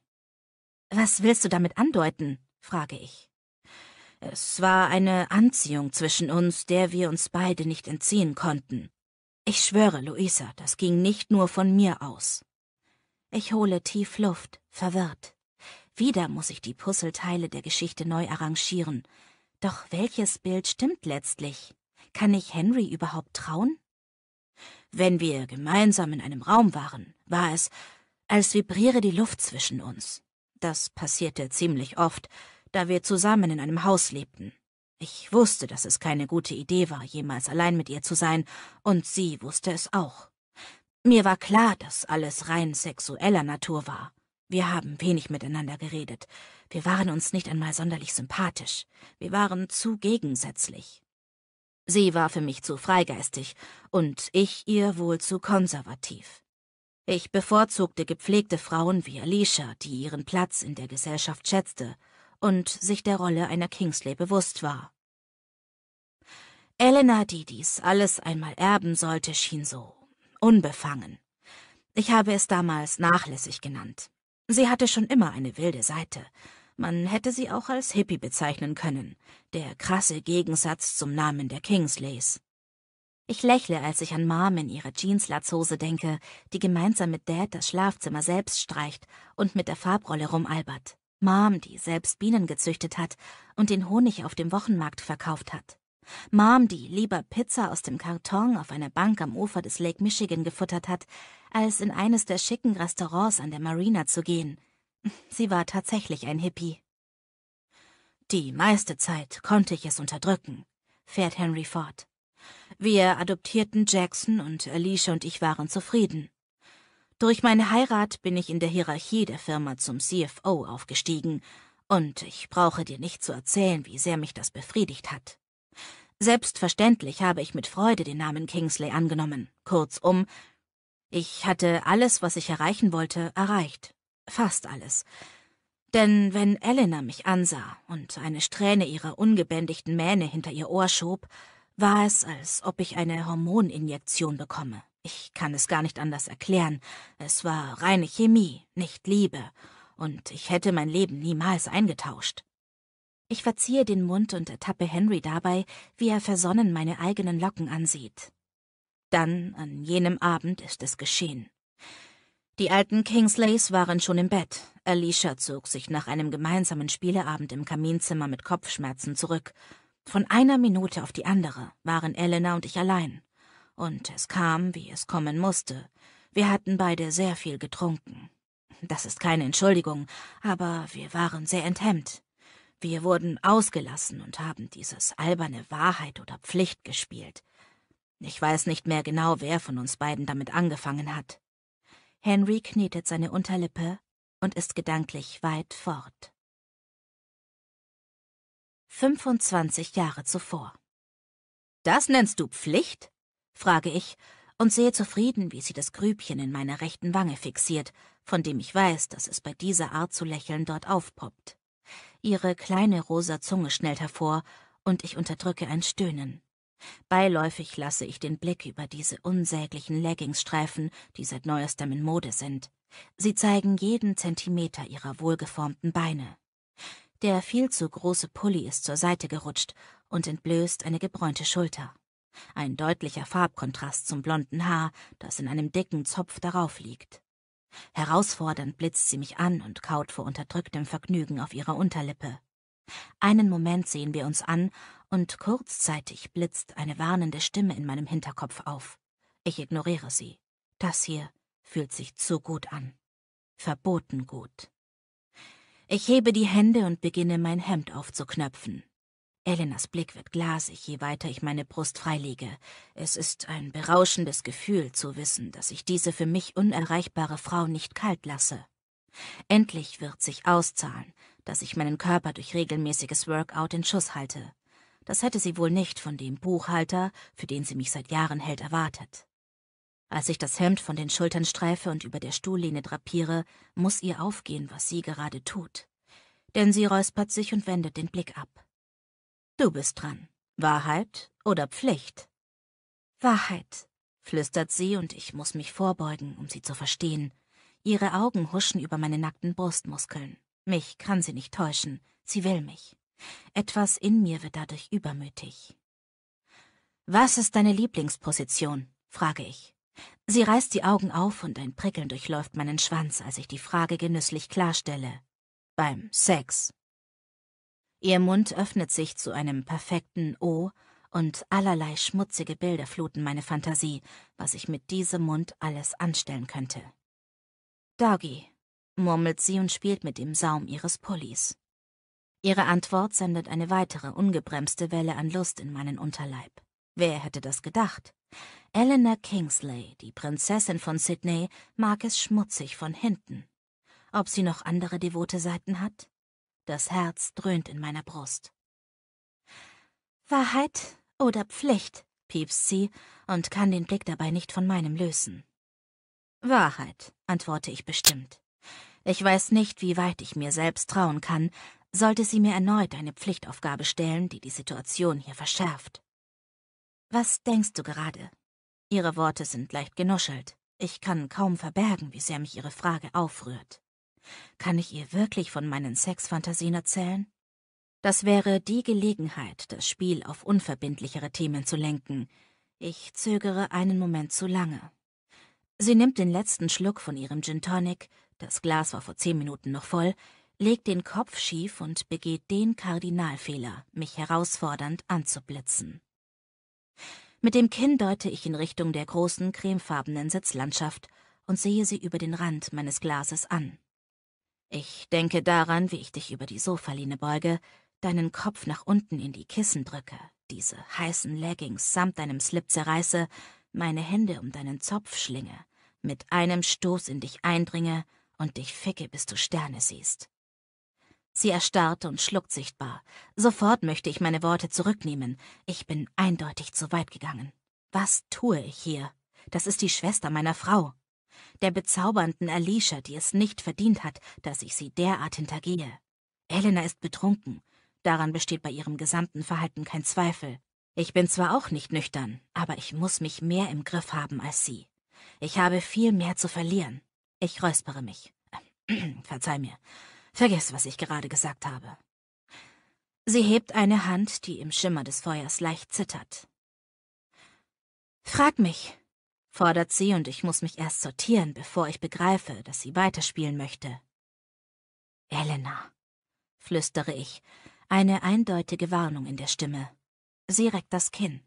Was willst du damit andeuten? frage ich. Es war eine Anziehung zwischen uns, der wir uns beide nicht entziehen konnten. Ich schwöre, Luisa, das ging nicht nur von mir aus. Ich hole tief Luft, verwirrt. Wieder muss ich die Puzzleteile der Geschichte neu arrangieren. Doch welches Bild stimmt letztlich? Kann ich Henry überhaupt trauen? Wenn wir gemeinsam in einem Raum waren, war es, als vibriere die Luft zwischen uns. Das passierte ziemlich oft, da wir zusammen in einem Haus lebten. Ich wusste, dass es keine gute Idee war, jemals allein mit ihr zu sein, und sie wusste es auch. Mir war klar, dass alles rein sexueller Natur war. Wir haben wenig miteinander geredet. Wir waren uns nicht einmal sonderlich sympathisch. Wir waren zu gegensätzlich. Sie war für mich zu freigeistig und ich ihr wohl zu konservativ. Ich bevorzugte gepflegte Frauen wie Alicia, die ihren Platz in der Gesellschaft schätzte, und sich der Rolle einer Kingsley bewusst war. Elena, die dies alles einmal erben sollte, schien so unbefangen. Ich habe es damals nachlässig genannt. Sie hatte schon immer eine wilde Seite. Man hätte sie auch als Hippie bezeichnen können, der krasse Gegensatz zum Namen der Kingsleys. Ich lächle, als ich an Mom in ihrer Jeanslatzhose denke, die gemeinsam mit Dad das Schlafzimmer selbst streicht und mit der Farbrolle rumalbert. Mom, die selbst Bienen gezüchtet hat und den Honig auf dem Wochenmarkt verkauft hat. Mom, die lieber Pizza aus dem Karton auf einer Bank am Ufer des Lake Michigan gefuttert hat, als in eines der schicken Restaurants an der Marina zu gehen. Sie war tatsächlich ein Hippie. Die meiste Zeit konnte ich es unterdrücken, fährt Henry fort. Wir adoptierten Jackson und Alicia und ich waren zufrieden. Durch meine Heirat bin ich in der Hierarchie der Firma zum CFO aufgestiegen, und ich brauche dir nicht zu erzählen, wie sehr mich das befriedigt hat. Selbstverständlich habe ich mit Freude den Namen Kingsley angenommen. Kurzum, ich hatte alles, was ich erreichen wollte, erreicht. Fast alles. Denn wenn Elena mich ansah und eine Strähne ihrer ungebändigten Mähne hinter ihr Ohr schob, war es, als ob ich eine Hormoninjektion bekomme. Ich kann es gar nicht anders erklären. Es war reine Chemie, nicht Liebe. Und ich hätte mein Leben niemals eingetauscht. Ich verziehe den Mund und ertappe Henry dabei, wie er versonnen meine eigenen Locken ansieht. Dann, an jenem Abend, ist es geschehen. Die alten Kingsleys waren schon im Bett. Alicia zog sich nach einem gemeinsamen Spieleabend im Kaminzimmer mit Kopfschmerzen zurück. Von einer Minute auf die andere waren Elena und ich allein und es kam, wie es kommen musste. Wir hatten beide sehr viel getrunken. Das ist keine Entschuldigung, aber wir waren sehr enthemmt. Wir wurden ausgelassen und haben dieses alberne Wahrheit oder Pflicht gespielt. Ich weiß nicht mehr genau, wer von uns beiden damit angefangen hat. Henry knetet seine Unterlippe und ist gedanklich weit fort. 25 Jahre zuvor. Das nennst du Pflicht? frage ich und sehe zufrieden, wie sie das Grübchen in meiner rechten Wange fixiert, von dem ich weiß, dass es bei dieser Art zu lächeln dort aufpoppt. Ihre kleine rosa Zunge schnellt hervor, und ich unterdrücke ein Stöhnen. Beiläufig lasse ich den Blick über diese unsäglichen Leggingsstreifen, die seit neuestem in Mode sind. Sie zeigen jeden Zentimeter ihrer wohlgeformten Beine. Der viel zu große Pulli ist zur Seite gerutscht und entblößt eine gebräunte Schulter. Ein deutlicher Farbkontrast zum blonden Haar, das in einem dicken Zopf darauf liegt. Herausfordernd blitzt sie mich an und kaut vor unterdrücktem Vergnügen auf ihrer Unterlippe. Einen Moment sehen wir uns an, und kurzzeitig blitzt eine warnende Stimme in meinem Hinterkopf auf. Ich ignoriere sie. Das hier fühlt sich zu gut an. Verboten gut. Ich hebe die Hände und beginne mein Hemd aufzuknöpfen. Elenas Blick wird glasig, je weiter ich meine Brust freilege. Es ist ein berauschendes Gefühl zu wissen, dass ich diese für mich unerreichbare Frau nicht kalt lasse. Endlich wird sich auszahlen, dass ich meinen Körper durch regelmäßiges Workout in Schuss halte. Das hätte sie wohl nicht von dem Buchhalter, für den sie mich seit Jahren hält, erwartet. Als ich das Hemd von den Schultern streife und über der Stuhllehne drapiere, muss ihr aufgehen, was sie gerade tut. Denn sie räuspert sich und wendet den Blick ab. Du bist dran. Wahrheit oder Pflicht? Wahrheit, flüstert sie und ich muss mich vorbeugen, um sie zu verstehen. Ihre Augen huschen über meine nackten Brustmuskeln. Mich kann sie nicht täuschen. Sie will mich. Etwas in mir wird dadurch übermütig. Was ist deine Lieblingsposition? frage ich. Sie reißt die Augen auf und ein Prickeln durchläuft meinen Schwanz, als ich die Frage genüsslich klarstelle. Beim Sex, Ihr Mund öffnet sich zu einem perfekten O, und allerlei schmutzige Bilder fluten meine Fantasie, was ich mit diesem Mund alles anstellen könnte. Doggy, murmelt sie und spielt mit dem Saum ihres Pullis. Ihre Antwort sendet eine weitere ungebremste Welle an Lust in meinen Unterleib. Wer hätte das gedacht? Eleanor Kingsley, die Prinzessin von Sydney, mag es schmutzig von hinten. Ob sie noch andere devote Seiten hat? Das Herz dröhnt in meiner Brust. Wahrheit oder Pflicht, piepst sie und kann den Blick dabei nicht von meinem lösen. Wahrheit, antworte ich bestimmt. Ich weiß nicht, wie weit ich mir selbst trauen kann, sollte sie mir erneut eine Pflichtaufgabe stellen, die die Situation hier verschärft. Was denkst du gerade? Ihre Worte sind leicht genuschelt. Ich kann kaum verbergen, wie sehr mich ihre Frage aufrührt. Kann ich ihr wirklich von meinen Sexfantasien erzählen? Das wäre die Gelegenheit, das Spiel auf unverbindlichere Themen zu lenken. Ich zögere einen Moment zu lange. Sie nimmt den letzten Schluck von ihrem Gin Tonic, das Glas war vor zehn Minuten noch voll, legt den Kopf schief und begeht den Kardinalfehler, mich herausfordernd anzublitzen. Mit dem Kinn deute ich in Richtung der großen cremefarbenen Sitzlandschaft und sehe sie über den Rand meines Glases an. Ich denke daran, wie ich dich über die Sofaline beuge, deinen Kopf nach unten in die Kissen drücke, diese heißen Leggings samt deinem Slip zerreiße, meine Hände um deinen Zopf schlinge, mit einem Stoß in dich eindringe und dich ficke, bis du Sterne siehst. Sie erstarrt und schluckt sichtbar. Sofort möchte ich meine Worte zurücknehmen. Ich bin eindeutig zu weit gegangen. Was tue ich hier? Das ist die Schwester meiner Frau der bezaubernden Alicia, die es nicht verdient hat, dass ich sie derart hintergehe. Elena ist betrunken. Daran besteht bei ihrem gesamten Verhalten kein Zweifel. Ich bin zwar auch nicht nüchtern, aber ich muss mich mehr im Griff haben als sie. Ich habe viel mehr zu verlieren. Ich räuspere mich. Verzeih mir. Vergiss, was ich gerade gesagt habe. Sie hebt eine Hand, die im Schimmer des Feuers leicht zittert. Frag mich, fordert sie und ich muss mich erst sortieren, bevor ich begreife, dass sie weiterspielen möchte. Elena, flüstere ich, eine eindeutige Warnung in der Stimme. Sie reckt das Kinn.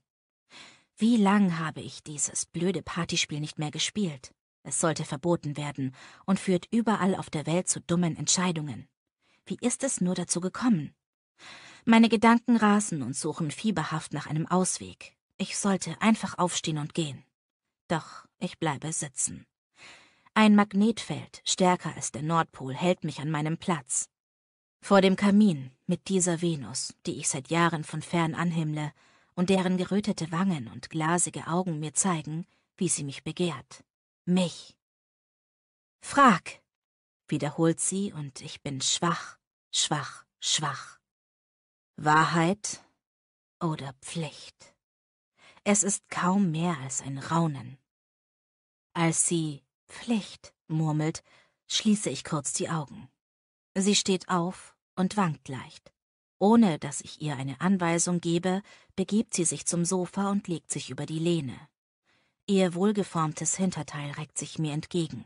Wie lang habe ich dieses blöde Partyspiel nicht mehr gespielt? Es sollte verboten werden und führt überall auf der Welt zu dummen Entscheidungen. Wie ist es nur dazu gekommen? Meine Gedanken rasen und suchen fieberhaft nach einem Ausweg. Ich sollte einfach aufstehen und gehen. Doch ich bleibe sitzen. Ein Magnetfeld, stärker als der Nordpol, hält mich an meinem Platz. Vor dem Kamin mit dieser Venus, die ich seit Jahren von fern anhimmle und deren gerötete Wangen und glasige Augen mir zeigen, wie sie mich begehrt. Mich. Frag, wiederholt sie, und ich bin schwach, schwach, schwach. Wahrheit oder Pflicht. Es ist kaum mehr als ein Raunen. Als sie Pflicht murmelt, schließe ich kurz die Augen. Sie steht auf und wankt leicht. Ohne dass ich ihr eine Anweisung gebe, begibt sie sich zum Sofa und legt sich über die Lehne. Ihr wohlgeformtes Hinterteil reckt sich mir entgegen.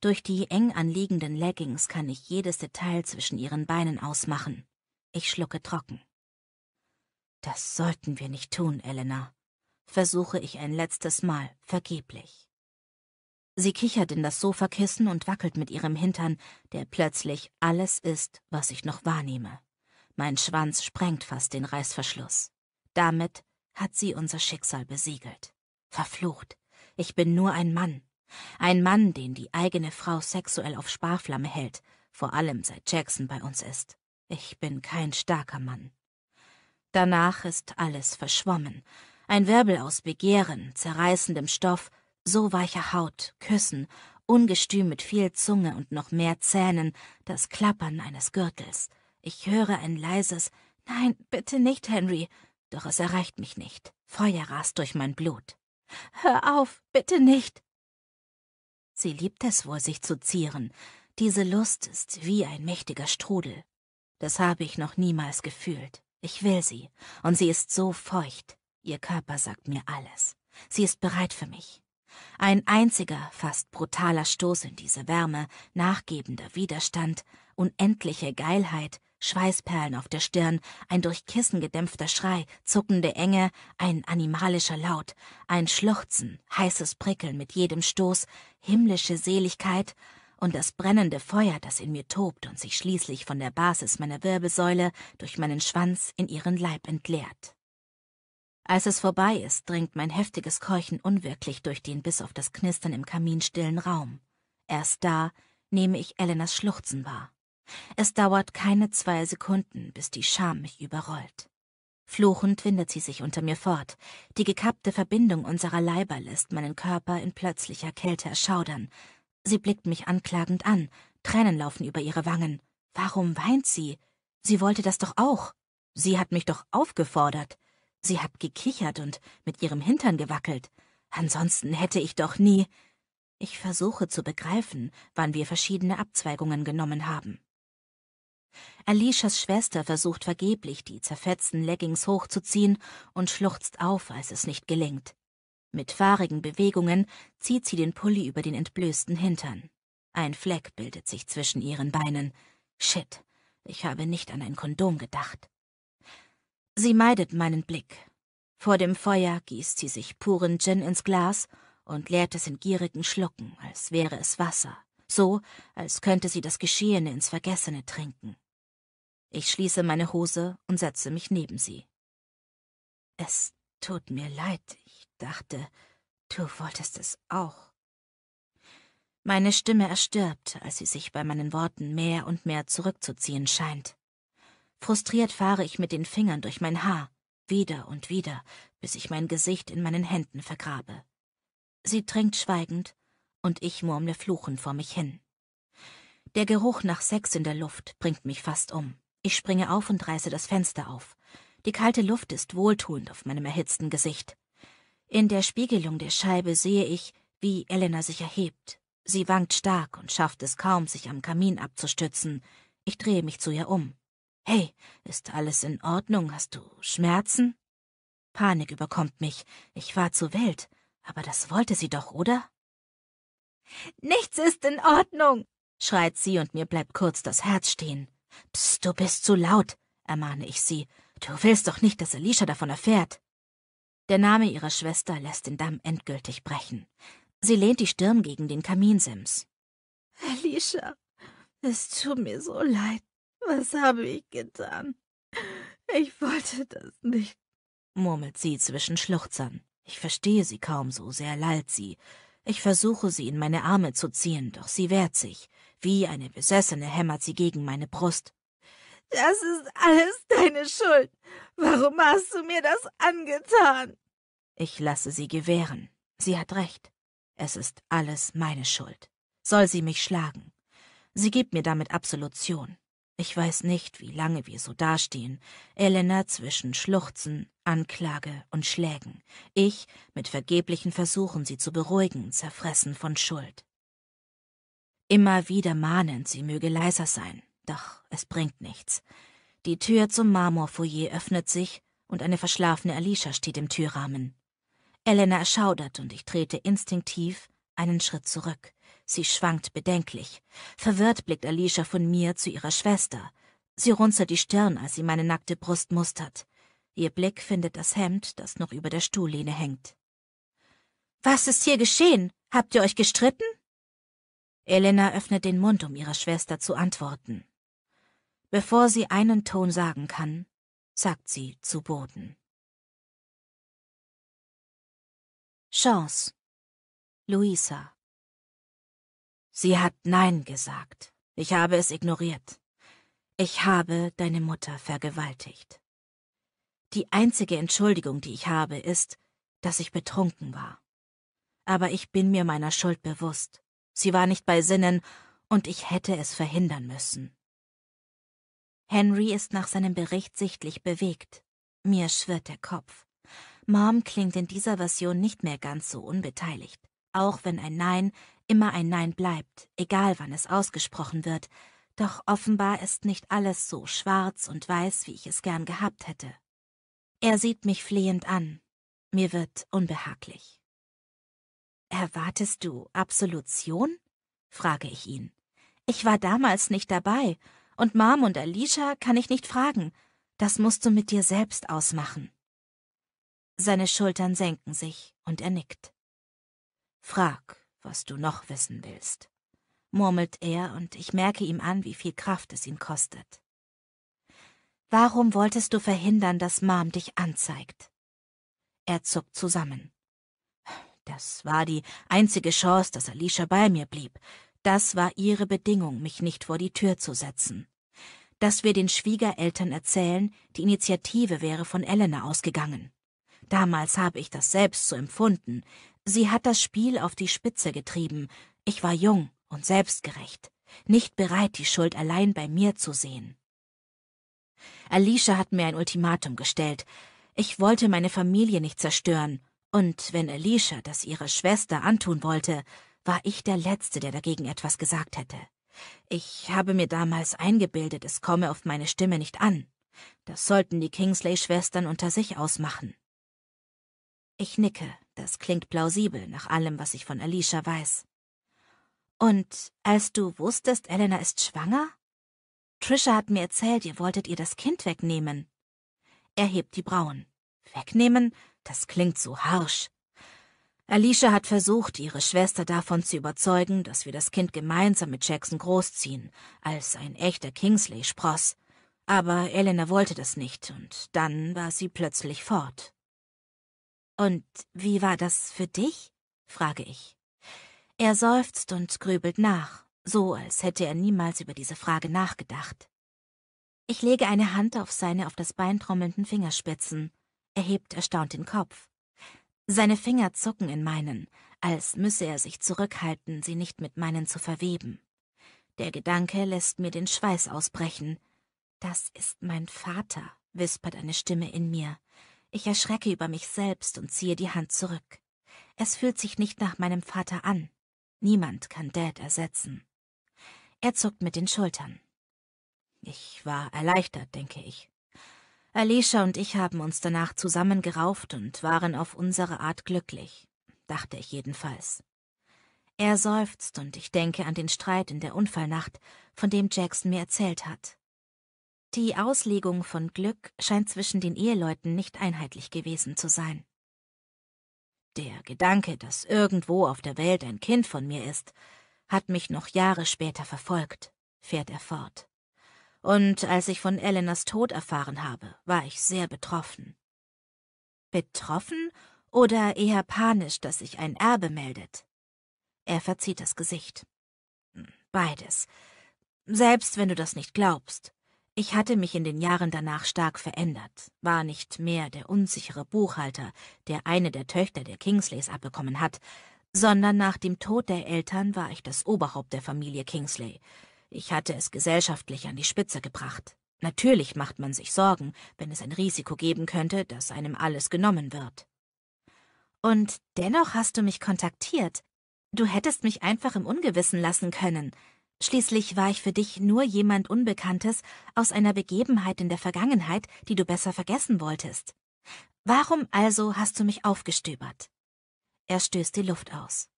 Durch die eng anliegenden Leggings kann ich jedes Detail zwischen ihren Beinen ausmachen. Ich schlucke trocken. Das sollten wir nicht tun, Elena. Versuche ich ein letztes Mal, vergeblich. Sie kichert in das Sofakissen und wackelt mit ihrem Hintern, der plötzlich alles ist, was ich noch wahrnehme. Mein Schwanz sprengt fast den Reißverschluss. Damit hat sie unser Schicksal besiegelt. Verflucht. Ich bin nur ein Mann. Ein Mann, den die eigene Frau sexuell auf Sparflamme hält, vor allem seit Jackson bei uns ist. Ich bin kein starker Mann. Danach ist alles verschwommen. Ein Wirbel aus Begehren, zerreißendem Stoff so weiche Haut, Küssen, ungestüm mit viel Zunge und noch mehr Zähnen, das Klappern eines Gürtels. Ich höre ein leises Nein, bitte nicht, Henry. Doch es erreicht mich nicht. Feuer rast durch mein Blut. Hör auf, bitte nicht. Sie liebt es wohl, sich zu zieren. Diese Lust ist wie ein mächtiger Strudel. Das habe ich noch niemals gefühlt. Ich will sie, und sie ist so feucht. Ihr Körper sagt mir alles. Sie ist bereit für mich. Ein einziger, fast brutaler Stoß in diese Wärme, nachgebender Widerstand, unendliche Geilheit, Schweißperlen auf der Stirn, ein durch Kissen gedämpfter Schrei, zuckende Enge, ein animalischer Laut, ein Schluchzen, heißes Prickeln mit jedem Stoß, himmlische Seligkeit und das brennende Feuer, das in mir tobt und sich schließlich von der Basis meiner Wirbelsäule durch meinen Schwanz in ihren Leib entleert. Als es vorbei ist, dringt mein heftiges Keuchen unwirklich durch den bis auf das Knistern im Kamin stillen Raum. Erst da nehme ich Elenas Schluchzen wahr. Es dauert keine zwei Sekunden, bis die Scham mich überrollt. Fluchend windet sie sich unter mir fort. Die gekappte Verbindung unserer Leiber lässt meinen Körper in plötzlicher Kälte erschaudern. Sie blickt mich anklagend an. Tränen laufen über ihre Wangen. Warum weint sie? Sie wollte das doch auch. Sie hat mich doch aufgefordert. Sie hat gekichert und mit ihrem Hintern gewackelt. Ansonsten hätte ich doch nie. Ich versuche zu begreifen, wann wir verschiedene Abzweigungen genommen haben. Alishas Schwester versucht vergeblich, die zerfetzten Leggings hochzuziehen und schluchzt auf, als es nicht gelingt. Mit fahrigen Bewegungen zieht sie den Pulli über den entblößten Hintern. Ein Fleck bildet sich zwischen ihren Beinen. Shit, ich habe nicht an ein Kondom gedacht. Sie meidet meinen Blick. Vor dem Feuer gießt sie sich puren Gin ins Glas und leert es in gierigen Schlucken, als wäre es Wasser, so als könnte sie das Geschehene ins Vergessene trinken. Ich schließe meine Hose und setze mich neben sie. Es tut mir leid, ich dachte, du wolltest es auch. Meine Stimme erstirbt, als sie sich bei meinen Worten mehr und mehr zurückzuziehen scheint. Frustriert fahre ich mit den Fingern durch mein Haar, wieder und wieder, bis ich mein Gesicht in meinen Händen vergrabe. Sie trinkt schweigend, und ich murmle fluchend vor mich hin. Der Geruch nach Sex in der Luft bringt mich fast um. Ich springe auf und reiße das Fenster auf. Die kalte Luft ist wohltuend auf meinem erhitzten Gesicht. In der Spiegelung der Scheibe sehe ich, wie Elena sich erhebt. Sie wankt stark und schafft es kaum, sich am Kamin abzustützen. Ich drehe mich zu ihr um. Hey, ist alles in Ordnung? Hast du Schmerzen? Panik überkommt mich. Ich war zu wild. Aber das wollte sie doch, oder? Nichts ist in Ordnung, schreit sie und mir bleibt kurz das Herz stehen. Psst, du bist zu laut, ermahne ich sie. Du willst doch nicht, dass Alicia davon erfährt. Der Name ihrer Schwester lässt den Damm endgültig brechen. Sie lehnt die Stirn gegen den Kaminsims. Alicia, es tut mir so leid. Was habe ich getan? Ich wollte das nicht, murmelt sie zwischen Schluchzern. Ich verstehe sie kaum, so sehr lallt sie. Ich versuche, sie in meine Arme zu ziehen, doch sie wehrt sich. Wie eine Besessene hämmert sie gegen meine Brust. Das ist alles deine Schuld. Warum hast du mir das angetan? Ich lasse sie gewähren. Sie hat recht. Es ist alles meine Schuld. Soll sie mich schlagen. Sie gibt mir damit Absolution. Ich weiß nicht, wie lange wir so dastehen. Elena zwischen Schluchzen, Anklage und Schlägen. Ich mit vergeblichen Versuchen, sie zu beruhigen, zerfressen von Schuld. Immer wieder mahnend, sie möge leiser sein. Doch es bringt nichts. Die Tür zum Marmorfoyer öffnet sich und eine verschlafene Alicia steht im Türrahmen. Elena erschaudert und ich trete instinktiv einen Schritt zurück. Sie schwankt bedenklich. Verwirrt blickt Alicia von mir zu ihrer Schwester. Sie runzelt die Stirn, als sie meine nackte Brust mustert. Ihr Blick findet das Hemd, das noch über der Stuhllehne hängt. Was ist hier geschehen? Habt ihr euch gestritten? Elena öffnet den Mund, um ihrer Schwester zu antworten. Bevor sie einen Ton sagen kann, sagt sie zu Boden. Chance. Luisa. Sie hat Nein gesagt. Ich habe es ignoriert. Ich habe deine Mutter vergewaltigt. Die einzige Entschuldigung, die ich habe, ist, dass ich betrunken war. Aber ich bin mir meiner Schuld bewusst. Sie war nicht bei Sinnen, und ich hätte es verhindern müssen. Henry ist nach seinem Bericht sichtlich bewegt. Mir schwirrt der Kopf. Mom klingt in dieser Version nicht mehr ganz so unbeteiligt, auch wenn ein Nein immer ein Nein bleibt, egal wann es ausgesprochen wird, doch offenbar ist nicht alles so schwarz und weiß, wie ich es gern gehabt hätte. Er sieht mich flehend an. Mir wird unbehaglich. Erwartest du Absolution? frage ich ihn. Ich war damals nicht dabei, und Mom und Alicia kann ich nicht fragen. Das musst du mit dir selbst ausmachen. Seine Schultern senken sich, und er nickt. Frag, was du noch wissen willst, murmelt er, und ich merke ihm an, wie viel Kraft es ihn kostet. Warum wolltest du verhindern, dass Mom dich anzeigt? Er zuckt zusammen. Das war die einzige Chance, dass Alicia bei mir blieb. Das war ihre Bedingung, mich nicht vor die Tür zu setzen. Dass wir den Schwiegereltern erzählen, die Initiative wäre von Elena ausgegangen. Damals habe ich das selbst so empfunden. Sie hat das Spiel auf die Spitze getrieben. Ich war jung und selbstgerecht, nicht bereit, die Schuld allein bei mir zu sehen. Alicia hat mir ein Ultimatum gestellt. Ich wollte meine Familie nicht zerstören. Und wenn Alicia das ihrer Schwester antun wollte, war ich der Letzte, der dagegen etwas gesagt hätte. Ich habe mir damals eingebildet, es komme auf meine Stimme nicht an. Das sollten die Kingsley-Schwestern unter sich ausmachen. Ich nicke, das klingt plausibel nach allem, was ich von Alicia weiß. Und als du wusstest, Elena ist schwanger? Trisha hat mir erzählt, ihr wolltet ihr das Kind wegnehmen. Er hebt die Brauen. Wegnehmen? Das klingt so harsch. Alicia hat versucht, ihre Schwester davon zu überzeugen, dass wir das Kind gemeinsam mit Jackson großziehen, als ein echter Kingsley-Spross. Aber Elena wollte das nicht, und dann war sie plötzlich fort. Und wie war das für dich? frage ich. Er seufzt und grübelt nach, so als hätte er niemals über diese Frage nachgedacht. Ich lege eine Hand auf seine auf das Bein trommelnden Fingerspitzen. Er hebt erstaunt den Kopf. Seine Finger zucken in meinen, als müsse er sich zurückhalten, sie nicht mit meinen zu verweben. Der Gedanke lässt mir den Schweiß ausbrechen. Das ist mein Vater, wispert eine Stimme in mir. Ich erschrecke über mich selbst und ziehe die Hand zurück. Es fühlt sich nicht nach meinem Vater an. Niemand kann Dad ersetzen. Er zuckt mit den Schultern. Ich war erleichtert, denke ich. Alicia und ich haben uns danach zusammengerauft und waren auf unsere Art glücklich, dachte ich jedenfalls. Er seufzt und ich denke an den Streit in der Unfallnacht, von dem Jackson mir erzählt hat. Die Auslegung von Glück scheint zwischen den Eheleuten nicht einheitlich gewesen zu sein. Der Gedanke, dass irgendwo auf der Welt ein Kind von mir ist, hat mich noch Jahre später verfolgt, fährt er fort. Und als ich von Elenas Tod erfahren habe, war ich sehr betroffen. Betroffen oder eher panisch, dass sich ein Erbe meldet? Er verzieht das Gesicht. Beides. Selbst wenn du das nicht glaubst. Ich hatte mich in den Jahren danach stark verändert, war nicht mehr der unsichere Buchhalter, der eine der Töchter der Kingsleys abbekommen hat, sondern nach dem Tod der Eltern war ich das Oberhaupt der Familie Kingsley. Ich hatte es gesellschaftlich an die Spitze gebracht. Natürlich macht man sich Sorgen, wenn es ein Risiko geben könnte, dass einem alles genommen wird. Und dennoch hast du mich kontaktiert. Du hättest mich einfach im Ungewissen lassen können. Schließlich war ich für dich nur jemand Unbekanntes aus einer Begebenheit in der Vergangenheit, die du besser vergessen wolltest. Warum also hast du mich aufgestöbert? Er stößt die Luft aus.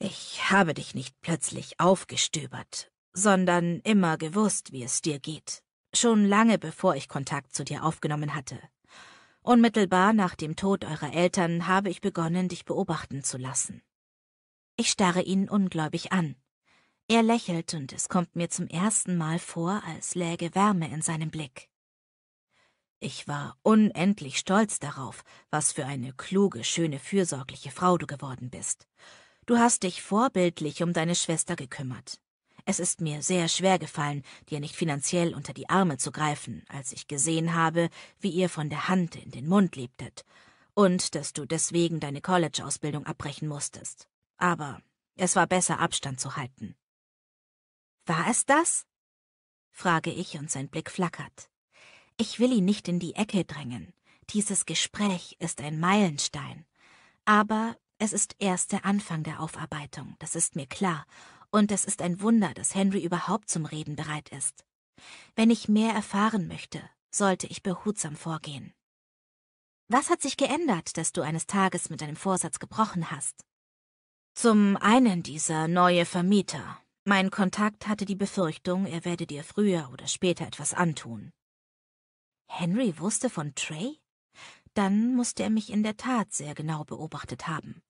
Ich habe dich nicht plötzlich aufgestöbert, sondern immer gewusst, wie es dir geht. Schon lange bevor ich Kontakt zu dir aufgenommen hatte. Unmittelbar nach dem Tod eurer Eltern habe ich begonnen, dich beobachten zu lassen. Ich starre ihn ungläubig an. Er lächelt und es kommt mir zum ersten Mal vor, als läge Wärme in seinem Blick. Ich war unendlich stolz darauf, was für eine kluge, schöne, fürsorgliche Frau du geworden bist. Du hast dich vorbildlich um deine Schwester gekümmert. Es ist mir sehr schwer gefallen, dir nicht finanziell unter die Arme zu greifen, als ich gesehen habe, wie ihr von der Hand in den Mund lebtet und dass du deswegen deine College-Ausbildung abbrechen musstest. Aber es war besser, Abstand zu halten. War es das? frage ich und sein Blick flackert. Ich will ihn nicht in die Ecke drängen. Dieses Gespräch ist ein Meilenstein. Aber es ist erst der Anfang der Aufarbeitung, das ist mir klar. Und es ist ein Wunder, dass Henry überhaupt zum Reden bereit ist. Wenn ich mehr erfahren möchte, sollte ich behutsam vorgehen. Was hat sich geändert, dass du eines Tages mit deinem Vorsatz gebrochen hast? Zum einen dieser neue Vermieter, mein Kontakt hatte die Befürchtung, er werde dir früher oder später etwas antun. Henry wusste von Trey? Dann musste er mich in der Tat sehr genau beobachtet haben.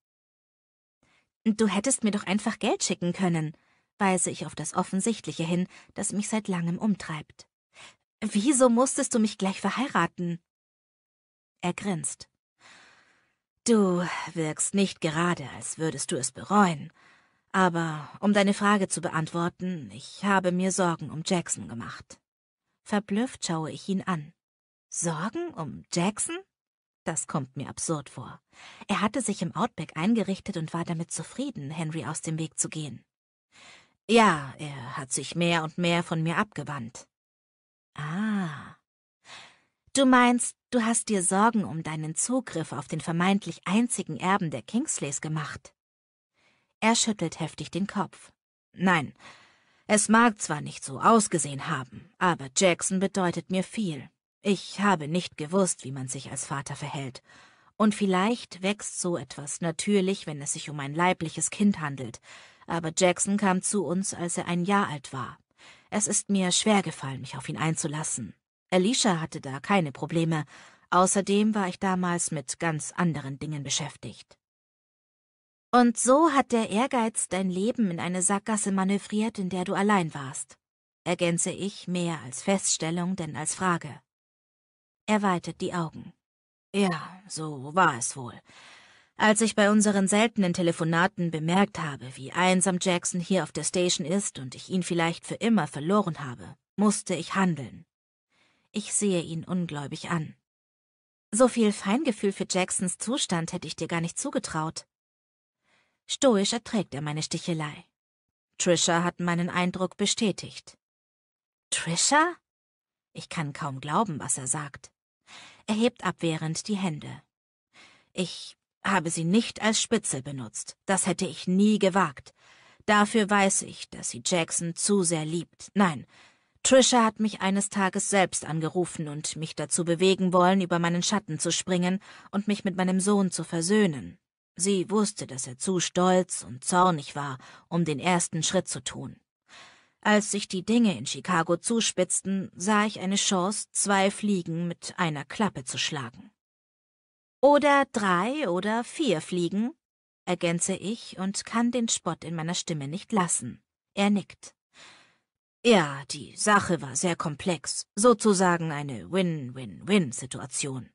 Du hättest mir doch einfach Geld schicken können, weise ich auf das Offensichtliche hin, das mich seit langem umtreibt. Wieso musstest du mich gleich verheiraten? Er grinst. Du wirkst nicht gerade, als würdest du es bereuen. Aber um deine Frage zu beantworten, ich habe mir Sorgen um Jackson gemacht. Verblüfft schaue ich ihn an. Sorgen um Jackson? Das kommt mir absurd vor. Er hatte sich im Outback eingerichtet und war damit zufrieden, Henry aus dem Weg zu gehen. Ja, er hat sich mehr und mehr von mir abgewandt. Ah. Du meinst, du hast dir Sorgen um deinen Zugriff auf den vermeintlich einzigen Erben der Kingsleys gemacht? Er schüttelt heftig den Kopf. Nein, es mag zwar nicht so ausgesehen haben, aber Jackson bedeutet mir viel. Ich habe nicht gewusst, wie man sich als Vater verhält. Und vielleicht wächst so etwas natürlich, wenn es sich um ein leibliches Kind handelt. Aber Jackson kam zu uns, als er ein Jahr alt war. Es ist mir schwer gefallen, mich auf ihn einzulassen. Alicia hatte da keine Probleme. Außerdem war ich damals mit ganz anderen Dingen beschäftigt. Und so hat der Ehrgeiz dein Leben in eine Sackgasse manövriert, in der du allein warst, ergänze ich mehr als Feststellung denn als Frage. Er weitet die Augen. Ja, so war es wohl. Als ich bei unseren seltenen Telefonaten bemerkt habe, wie einsam Jackson hier auf der Station ist und ich ihn vielleicht für immer verloren habe, musste ich handeln. Ich sehe ihn ungläubig an. So viel Feingefühl für Jacksons Zustand hätte ich dir gar nicht zugetraut. Stoisch erträgt er meine Stichelei. Trisha hat meinen Eindruck bestätigt. Trisha? Ich kann kaum glauben, was er sagt. Er hebt abwehrend die Hände. Ich habe sie nicht als Spitzel benutzt. Das hätte ich nie gewagt. Dafür weiß ich, dass sie Jackson zu sehr liebt. Nein, Trisha hat mich eines Tages selbst angerufen und mich dazu bewegen wollen, über meinen Schatten zu springen und mich mit meinem Sohn zu versöhnen. Sie wusste, dass er zu stolz und zornig war, um den ersten Schritt zu tun. Als sich die Dinge in Chicago zuspitzten, sah ich eine Chance, zwei Fliegen mit einer Klappe zu schlagen. Oder drei oder vier Fliegen, ergänze ich und kann den Spott in meiner Stimme nicht lassen. Er nickt. Ja, die Sache war sehr komplex, sozusagen eine Win-Win-Win-Situation.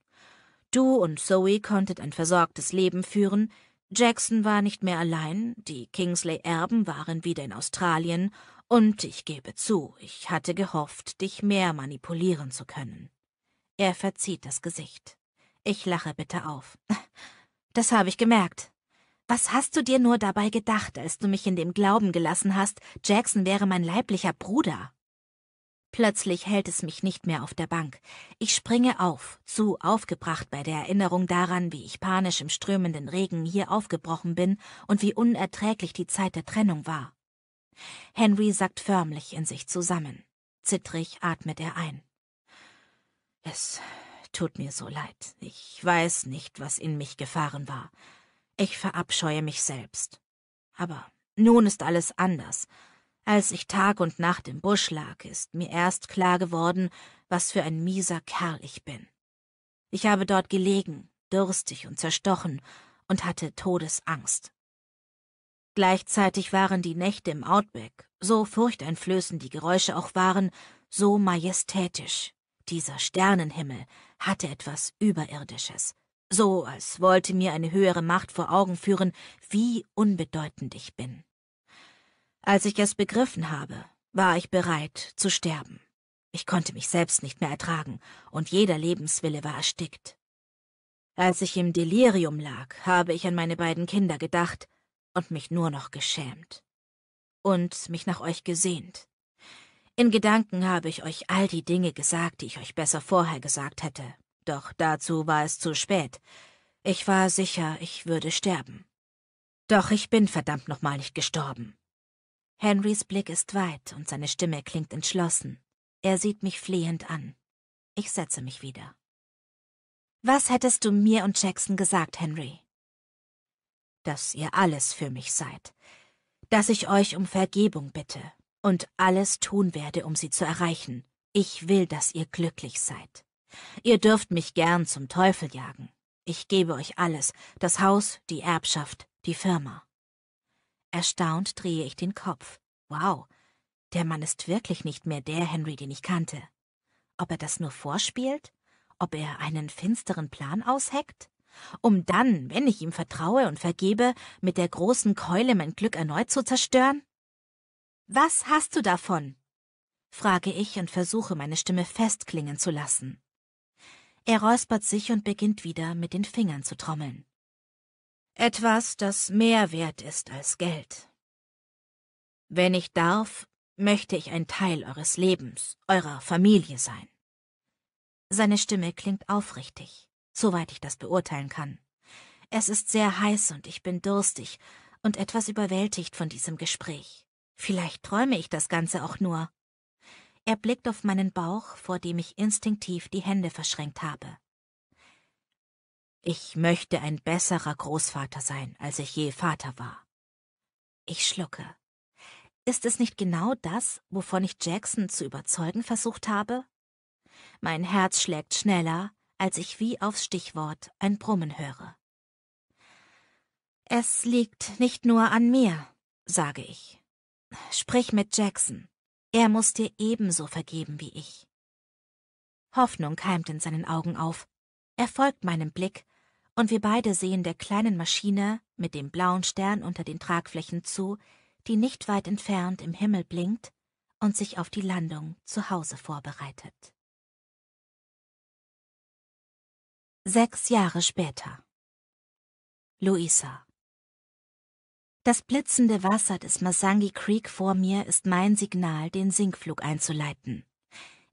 Du und Zoe konntet ein versorgtes Leben führen, Jackson war nicht mehr allein, die Kingsley-Erben waren wieder in Australien und ich gebe zu, ich hatte gehofft, dich mehr manipulieren zu können. Er verzieht das Gesicht. Ich lache bitter auf. Das habe ich gemerkt. Was hast du dir nur dabei gedacht, als du mich in dem Glauben gelassen hast, Jackson wäre mein leiblicher Bruder? Plötzlich hält es mich nicht mehr auf der Bank. Ich springe auf, zu aufgebracht bei der Erinnerung daran, wie ich panisch im strömenden Regen hier aufgebrochen bin und wie unerträglich die Zeit der Trennung war. Henry sackt förmlich in sich zusammen. Zittrig atmet er ein. Es tut mir so leid. Ich weiß nicht, was in mich gefahren war. Ich verabscheue mich selbst. Aber nun ist alles anders. Als ich Tag und Nacht im Busch lag, ist mir erst klar geworden, was für ein mieser Kerl ich bin. Ich habe dort gelegen, durstig und zerstochen, und hatte Todesangst. Gleichzeitig waren die Nächte im Outback, so furchteinflößend die Geräusche auch waren, so majestätisch. Dieser Sternenhimmel hatte etwas Überirdisches, so als wollte mir eine höhere Macht vor Augen führen, wie unbedeutend ich bin. Als ich es begriffen habe, war ich bereit zu sterben. Ich konnte mich selbst nicht mehr ertragen, und jeder Lebenswille war erstickt. Als ich im Delirium lag, habe ich an meine beiden Kinder gedacht und mich nur noch geschämt. Und mich nach euch gesehnt. In Gedanken habe ich euch all die Dinge gesagt, die ich euch besser vorher gesagt hätte. Doch dazu war es zu spät. Ich war sicher, ich würde sterben. Doch ich bin verdammt nochmal nicht gestorben. Henrys Blick ist weit und seine Stimme klingt entschlossen. Er sieht mich flehend an. Ich setze mich wieder. Was hättest du mir und Jackson gesagt, Henry? Dass ihr alles für mich seid. Dass ich euch um Vergebung bitte und alles tun werde, um sie zu erreichen. Ich will, dass ihr glücklich seid. Ihr dürft mich gern zum Teufel jagen. Ich gebe euch alles, das Haus, die Erbschaft, die Firma. Erstaunt drehe ich den Kopf. Wow, der Mann ist wirklich nicht mehr der Henry, den ich kannte. Ob er das nur vorspielt? Ob er einen finsteren Plan ausheckt? Um dann, wenn ich ihm vertraue und vergebe, mit der großen Keule mein Glück erneut zu zerstören? Was hast du davon? frage ich und versuche, meine Stimme festklingen zu lassen. Er räuspert sich und beginnt wieder mit den Fingern zu trommeln. Etwas, das mehr wert ist als Geld. Wenn ich darf, möchte ich ein Teil eures Lebens, eurer Familie sein. Seine Stimme klingt aufrichtig, soweit ich das beurteilen kann. Es ist sehr heiß und ich bin durstig und etwas überwältigt von diesem Gespräch. Vielleicht träume ich das Ganze auch nur. Er blickt auf meinen Bauch, vor dem ich instinktiv die Hände verschränkt habe. Ich möchte ein besserer Großvater sein, als ich je Vater war. Ich schlucke. Ist es nicht genau das, wovon ich Jackson zu überzeugen versucht habe? Mein Herz schlägt schneller, als ich wie aufs Stichwort ein Brummen höre. Es liegt nicht nur an mir, sage ich. Sprich mit Jackson. Er muss dir ebenso vergeben wie ich. Hoffnung keimt in seinen Augen auf, er folgt meinem Blick, und wir beide sehen der kleinen Maschine mit dem blauen Stern unter den Tragflächen zu, die nicht weit entfernt im Himmel blinkt und sich auf die Landung zu Hause vorbereitet. Sechs Jahre später. Luisa. Das blitzende Wasser des Masangi Creek vor mir ist mein Signal, den Sinkflug einzuleiten.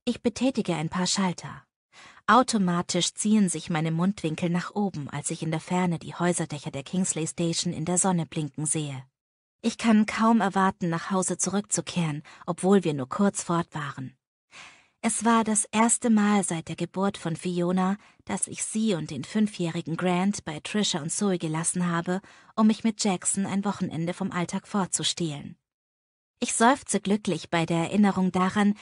Ich betätige ein paar Schalter. Automatisch ziehen sich meine Mundwinkel nach oben, als ich in der Ferne die Häuserdächer der Kingsley Station in der Sonne blinken sehe. Ich kann kaum erwarten, nach Hause zurückzukehren, obwohl wir nur kurz fort waren. Es war das erste Mal seit der Geburt von Fiona, dass ich sie und den fünfjährigen Grant bei Trisha und Zoe gelassen habe, um mich mit Jackson ein Wochenende vom Alltag fortzustehlen. Ich seufze glücklich bei der Erinnerung daran,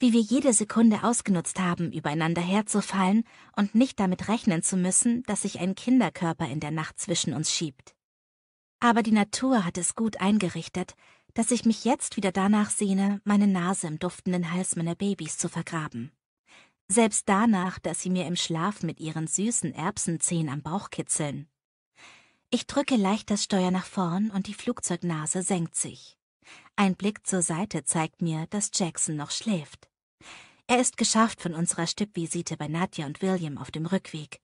wie wir jede Sekunde ausgenutzt haben, übereinander herzufallen und nicht damit rechnen zu müssen, dass sich ein Kinderkörper in der Nacht zwischen uns schiebt. Aber die Natur hat es gut eingerichtet, dass ich mich jetzt wieder danach sehne, meine Nase im duftenden Hals meiner Babys zu vergraben. Selbst danach, dass sie mir im Schlaf mit ihren süßen Erbsenzehen am Bauch kitzeln. Ich drücke leicht das Steuer nach vorn und die Flugzeugnase senkt sich. Ein Blick zur Seite zeigt mir, dass Jackson noch schläft. Er ist geschafft von unserer Stippvisite bei Nadja und William auf dem Rückweg.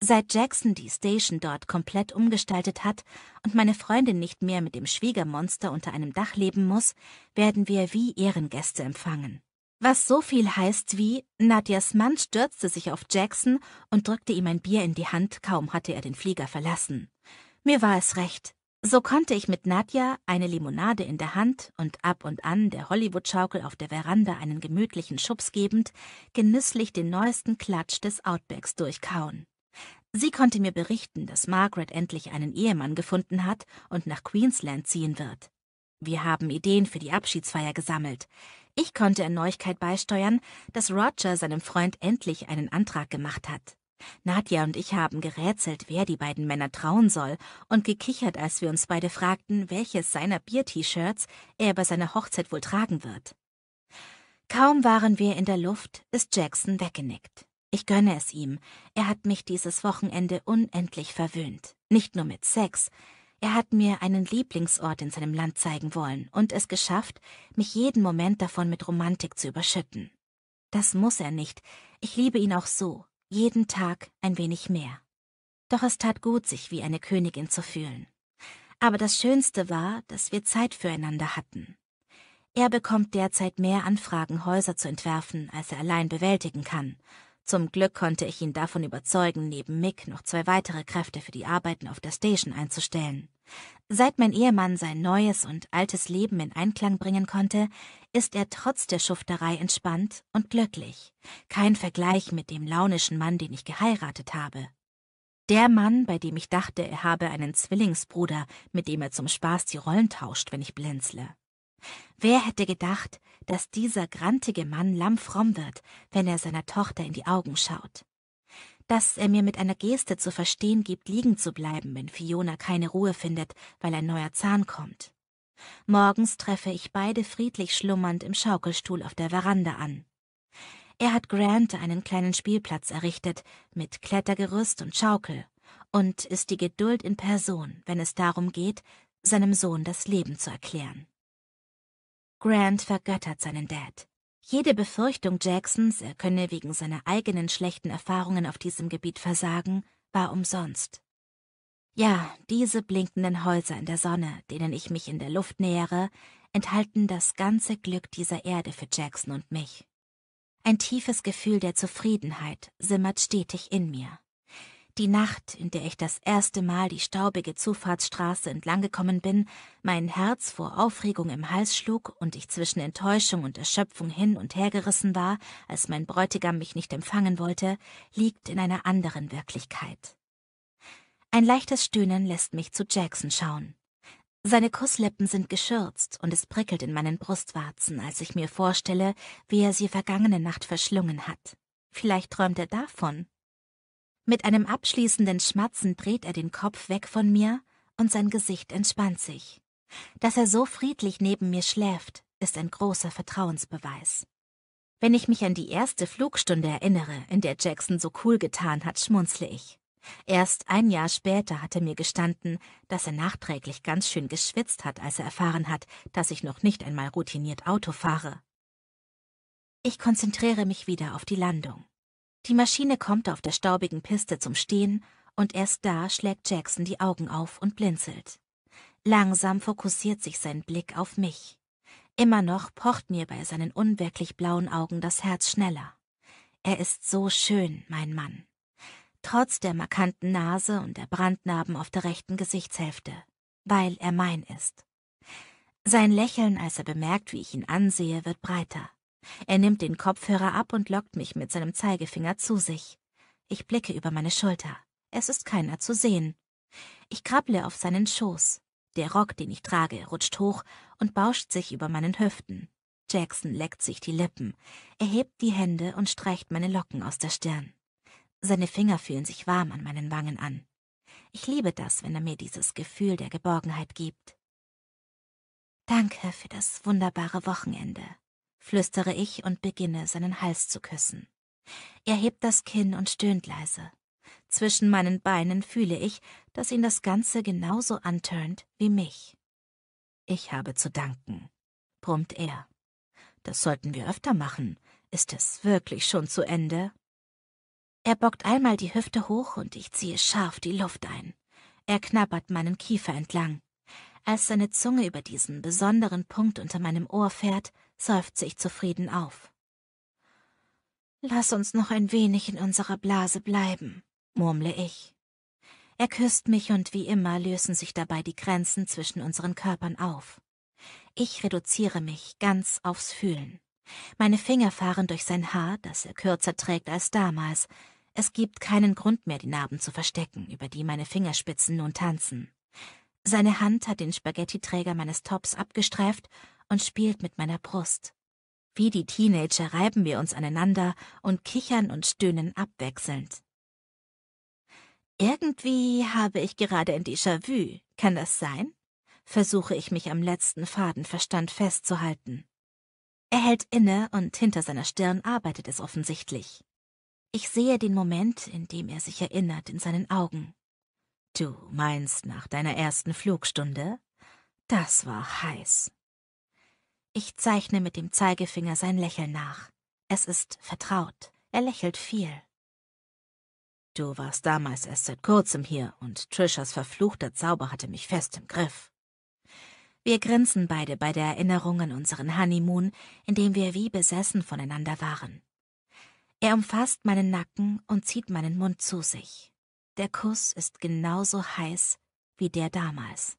Seit Jackson die Station dort komplett umgestaltet hat und meine Freundin nicht mehr mit dem Schwiegermonster unter einem Dach leben muss, werden wir wie Ehrengäste empfangen. Was so viel heißt wie, Nadjas Mann stürzte sich auf Jackson und drückte ihm ein Bier in die Hand, kaum hatte er den Flieger verlassen. Mir war es recht, so konnte ich mit Nadja, eine Limonade in der Hand und ab und an der Hollywood-Schaukel auf der Veranda einen gemütlichen Schubs gebend, genüsslich den neuesten Klatsch des Outbacks durchkauen. Sie konnte mir berichten, dass Margaret endlich einen Ehemann gefunden hat und nach Queensland ziehen wird. Wir haben Ideen für die Abschiedsfeier gesammelt. Ich konnte in Neuigkeit beisteuern, dass Roger seinem Freund endlich einen Antrag gemacht hat. Nadja und ich haben gerätselt, wer die beiden Männer trauen soll und gekichert, als wir uns beide fragten, welches seiner Bier-T-Shirts er bei seiner Hochzeit wohl tragen wird. Kaum waren wir in der Luft, ist Jackson weggenickt. Ich gönne es ihm. Er hat mich dieses Wochenende unendlich verwöhnt. Nicht nur mit Sex. Er hat mir einen Lieblingsort in seinem Land zeigen wollen und es geschafft, mich jeden Moment davon mit Romantik zu überschütten. Das muss er nicht. Ich liebe ihn auch so jeden Tag ein wenig mehr. Doch es tat gut, sich wie eine Königin zu fühlen. Aber das Schönste war, dass wir Zeit füreinander hatten. Er bekommt derzeit mehr Anfragen, Häuser zu entwerfen, als er allein bewältigen kann. Zum Glück konnte ich ihn davon überzeugen, neben Mick noch zwei weitere Kräfte für die Arbeiten auf der Station einzustellen. Seit mein Ehemann sein neues und altes Leben in Einklang bringen konnte, ist er trotz der Schufterei entspannt und glücklich. Kein Vergleich mit dem launischen Mann, den ich geheiratet habe. Der Mann, bei dem ich dachte, er habe einen Zwillingsbruder, mit dem er zum Spaß die Rollen tauscht, wenn ich blinzle. Wer hätte gedacht, dass dieser grantige Mann lammfromm wird, wenn er seiner Tochter in die Augen schaut? dass er mir mit einer Geste zu verstehen gibt, liegen zu bleiben, wenn Fiona keine Ruhe findet, weil ein neuer Zahn kommt. Morgens treffe ich beide friedlich schlummernd im Schaukelstuhl auf der Veranda an. Er hat Grant einen kleinen Spielplatz errichtet, mit Klettergerüst und Schaukel, und ist die Geduld in Person, wenn es darum geht, seinem Sohn das Leben zu erklären. Grant vergöttert seinen Dad. Jede Befürchtung Jacksons, er könne wegen seiner eigenen schlechten Erfahrungen auf diesem Gebiet versagen, war umsonst. Ja, diese blinkenden Häuser in der Sonne, denen ich mich in der Luft nähere, enthalten das ganze Glück dieser Erde für Jackson und mich. Ein tiefes Gefühl der Zufriedenheit simmert stetig in mir. Die Nacht, in der ich das erste Mal die staubige Zufahrtsstraße entlang gekommen bin, mein Herz vor Aufregung im Hals schlug und ich zwischen Enttäuschung und Erschöpfung hin und her gerissen war, als mein Bräutigam mich nicht empfangen wollte, liegt in einer anderen Wirklichkeit. Ein leichtes Stöhnen lässt mich zu Jackson schauen. Seine Kusslippen sind geschürzt und es prickelt in meinen Brustwarzen, als ich mir vorstelle, wie er sie vergangene Nacht verschlungen hat. Vielleicht träumt er davon, mit einem abschließenden Schmatzen dreht er den Kopf weg von mir und sein Gesicht entspannt sich. Dass er so friedlich neben mir schläft, ist ein großer Vertrauensbeweis. Wenn ich mich an die erste Flugstunde erinnere, in der Jackson so cool getan hat, schmunzle ich. Erst ein Jahr später hat er mir gestanden, dass er nachträglich ganz schön geschwitzt hat, als er erfahren hat, dass ich noch nicht einmal routiniert Auto fahre. Ich konzentriere mich wieder auf die Landung. Die Maschine kommt auf der staubigen Piste zum Stehen und erst da schlägt Jackson die Augen auf und blinzelt. Langsam fokussiert sich sein Blick auf mich. Immer noch pocht mir bei seinen unwirklich blauen Augen das Herz schneller. Er ist so schön, mein Mann. Trotz der markanten Nase und der Brandnarben auf der rechten Gesichtshälfte. Weil er mein ist. Sein Lächeln, als er bemerkt, wie ich ihn ansehe, wird breiter. Er nimmt den Kopfhörer ab und lockt mich mit seinem Zeigefinger zu sich. Ich blicke über meine Schulter. Es ist keiner zu sehen. Ich krabble auf seinen Schoß. Der Rock, den ich trage, rutscht hoch und bauscht sich über meinen Hüften. Jackson leckt sich die Lippen. Er hebt die Hände und streicht meine Locken aus der Stirn. Seine Finger fühlen sich warm an meinen Wangen an. Ich liebe das, wenn er mir dieses Gefühl der Geborgenheit gibt. Danke für das wunderbare Wochenende flüstere ich und beginne, seinen Hals zu küssen. Er hebt das Kinn und stöhnt leise. Zwischen meinen Beinen fühle ich, dass ihn das Ganze genauso antörnt wie mich. Ich habe zu danken, brummt er. Das sollten wir öfter machen. Ist es wirklich schon zu Ende? Er bockt einmal die Hüfte hoch und ich ziehe scharf die Luft ein. Er knabbert meinen Kiefer entlang. Als seine Zunge über diesen besonderen Punkt unter meinem Ohr fährt, seufzte ich zufrieden auf. Lass uns noch ein wenig in unserer Blase bleiben, murmle ich. Er küsst mich und wie immer lösen sich dabei die Grenzen zwischen unseren Körpern auf. Ich reduziere mich ganz aufs Fühlen. Meine Finger fahren durch sein Haar, das er kürzer trägt als damals. Es gibt keinen Grund mehr, die Narben zu verstecken, über die meine Fingerspitzen nun tanzen. Seine Hand hat den Spaghettiträger meines Tops abgestreift und spielt mit meiner Brust. Wie die Teenager reiben wir uns aneinander und kichern und stöhnen abwechselnd. Irgendwie habe ich gerade ein Déjà-vu, kann das sein? Versuche ich mich am letzten Fadenverstand festzuhalten. Er hält inne und hinter seiner Stirn arbeitet es offensichtlich. Ich sehe den Moment, in dem er sich erinnert, in seinen Augen. Du meinst nach deiner ersten Flugstunde? Das war heiß. Ich zeichne mit dem Zeigefinger sein Lächeln nach. Es ist vertraut. Er lächelt viel. Du warst damals erst seit kurzem hier und Trishas verfluchter Zauber hatte mich fest im Griff. Wir grinsen beide bei der Erinnerung an unseren Honeymoon, in dem wir wie besessen voneinander waren. Er umfasst meinen Nacken und zieht meinen Mund zu sich. Der Kuss ist genauso heiß wie der damals.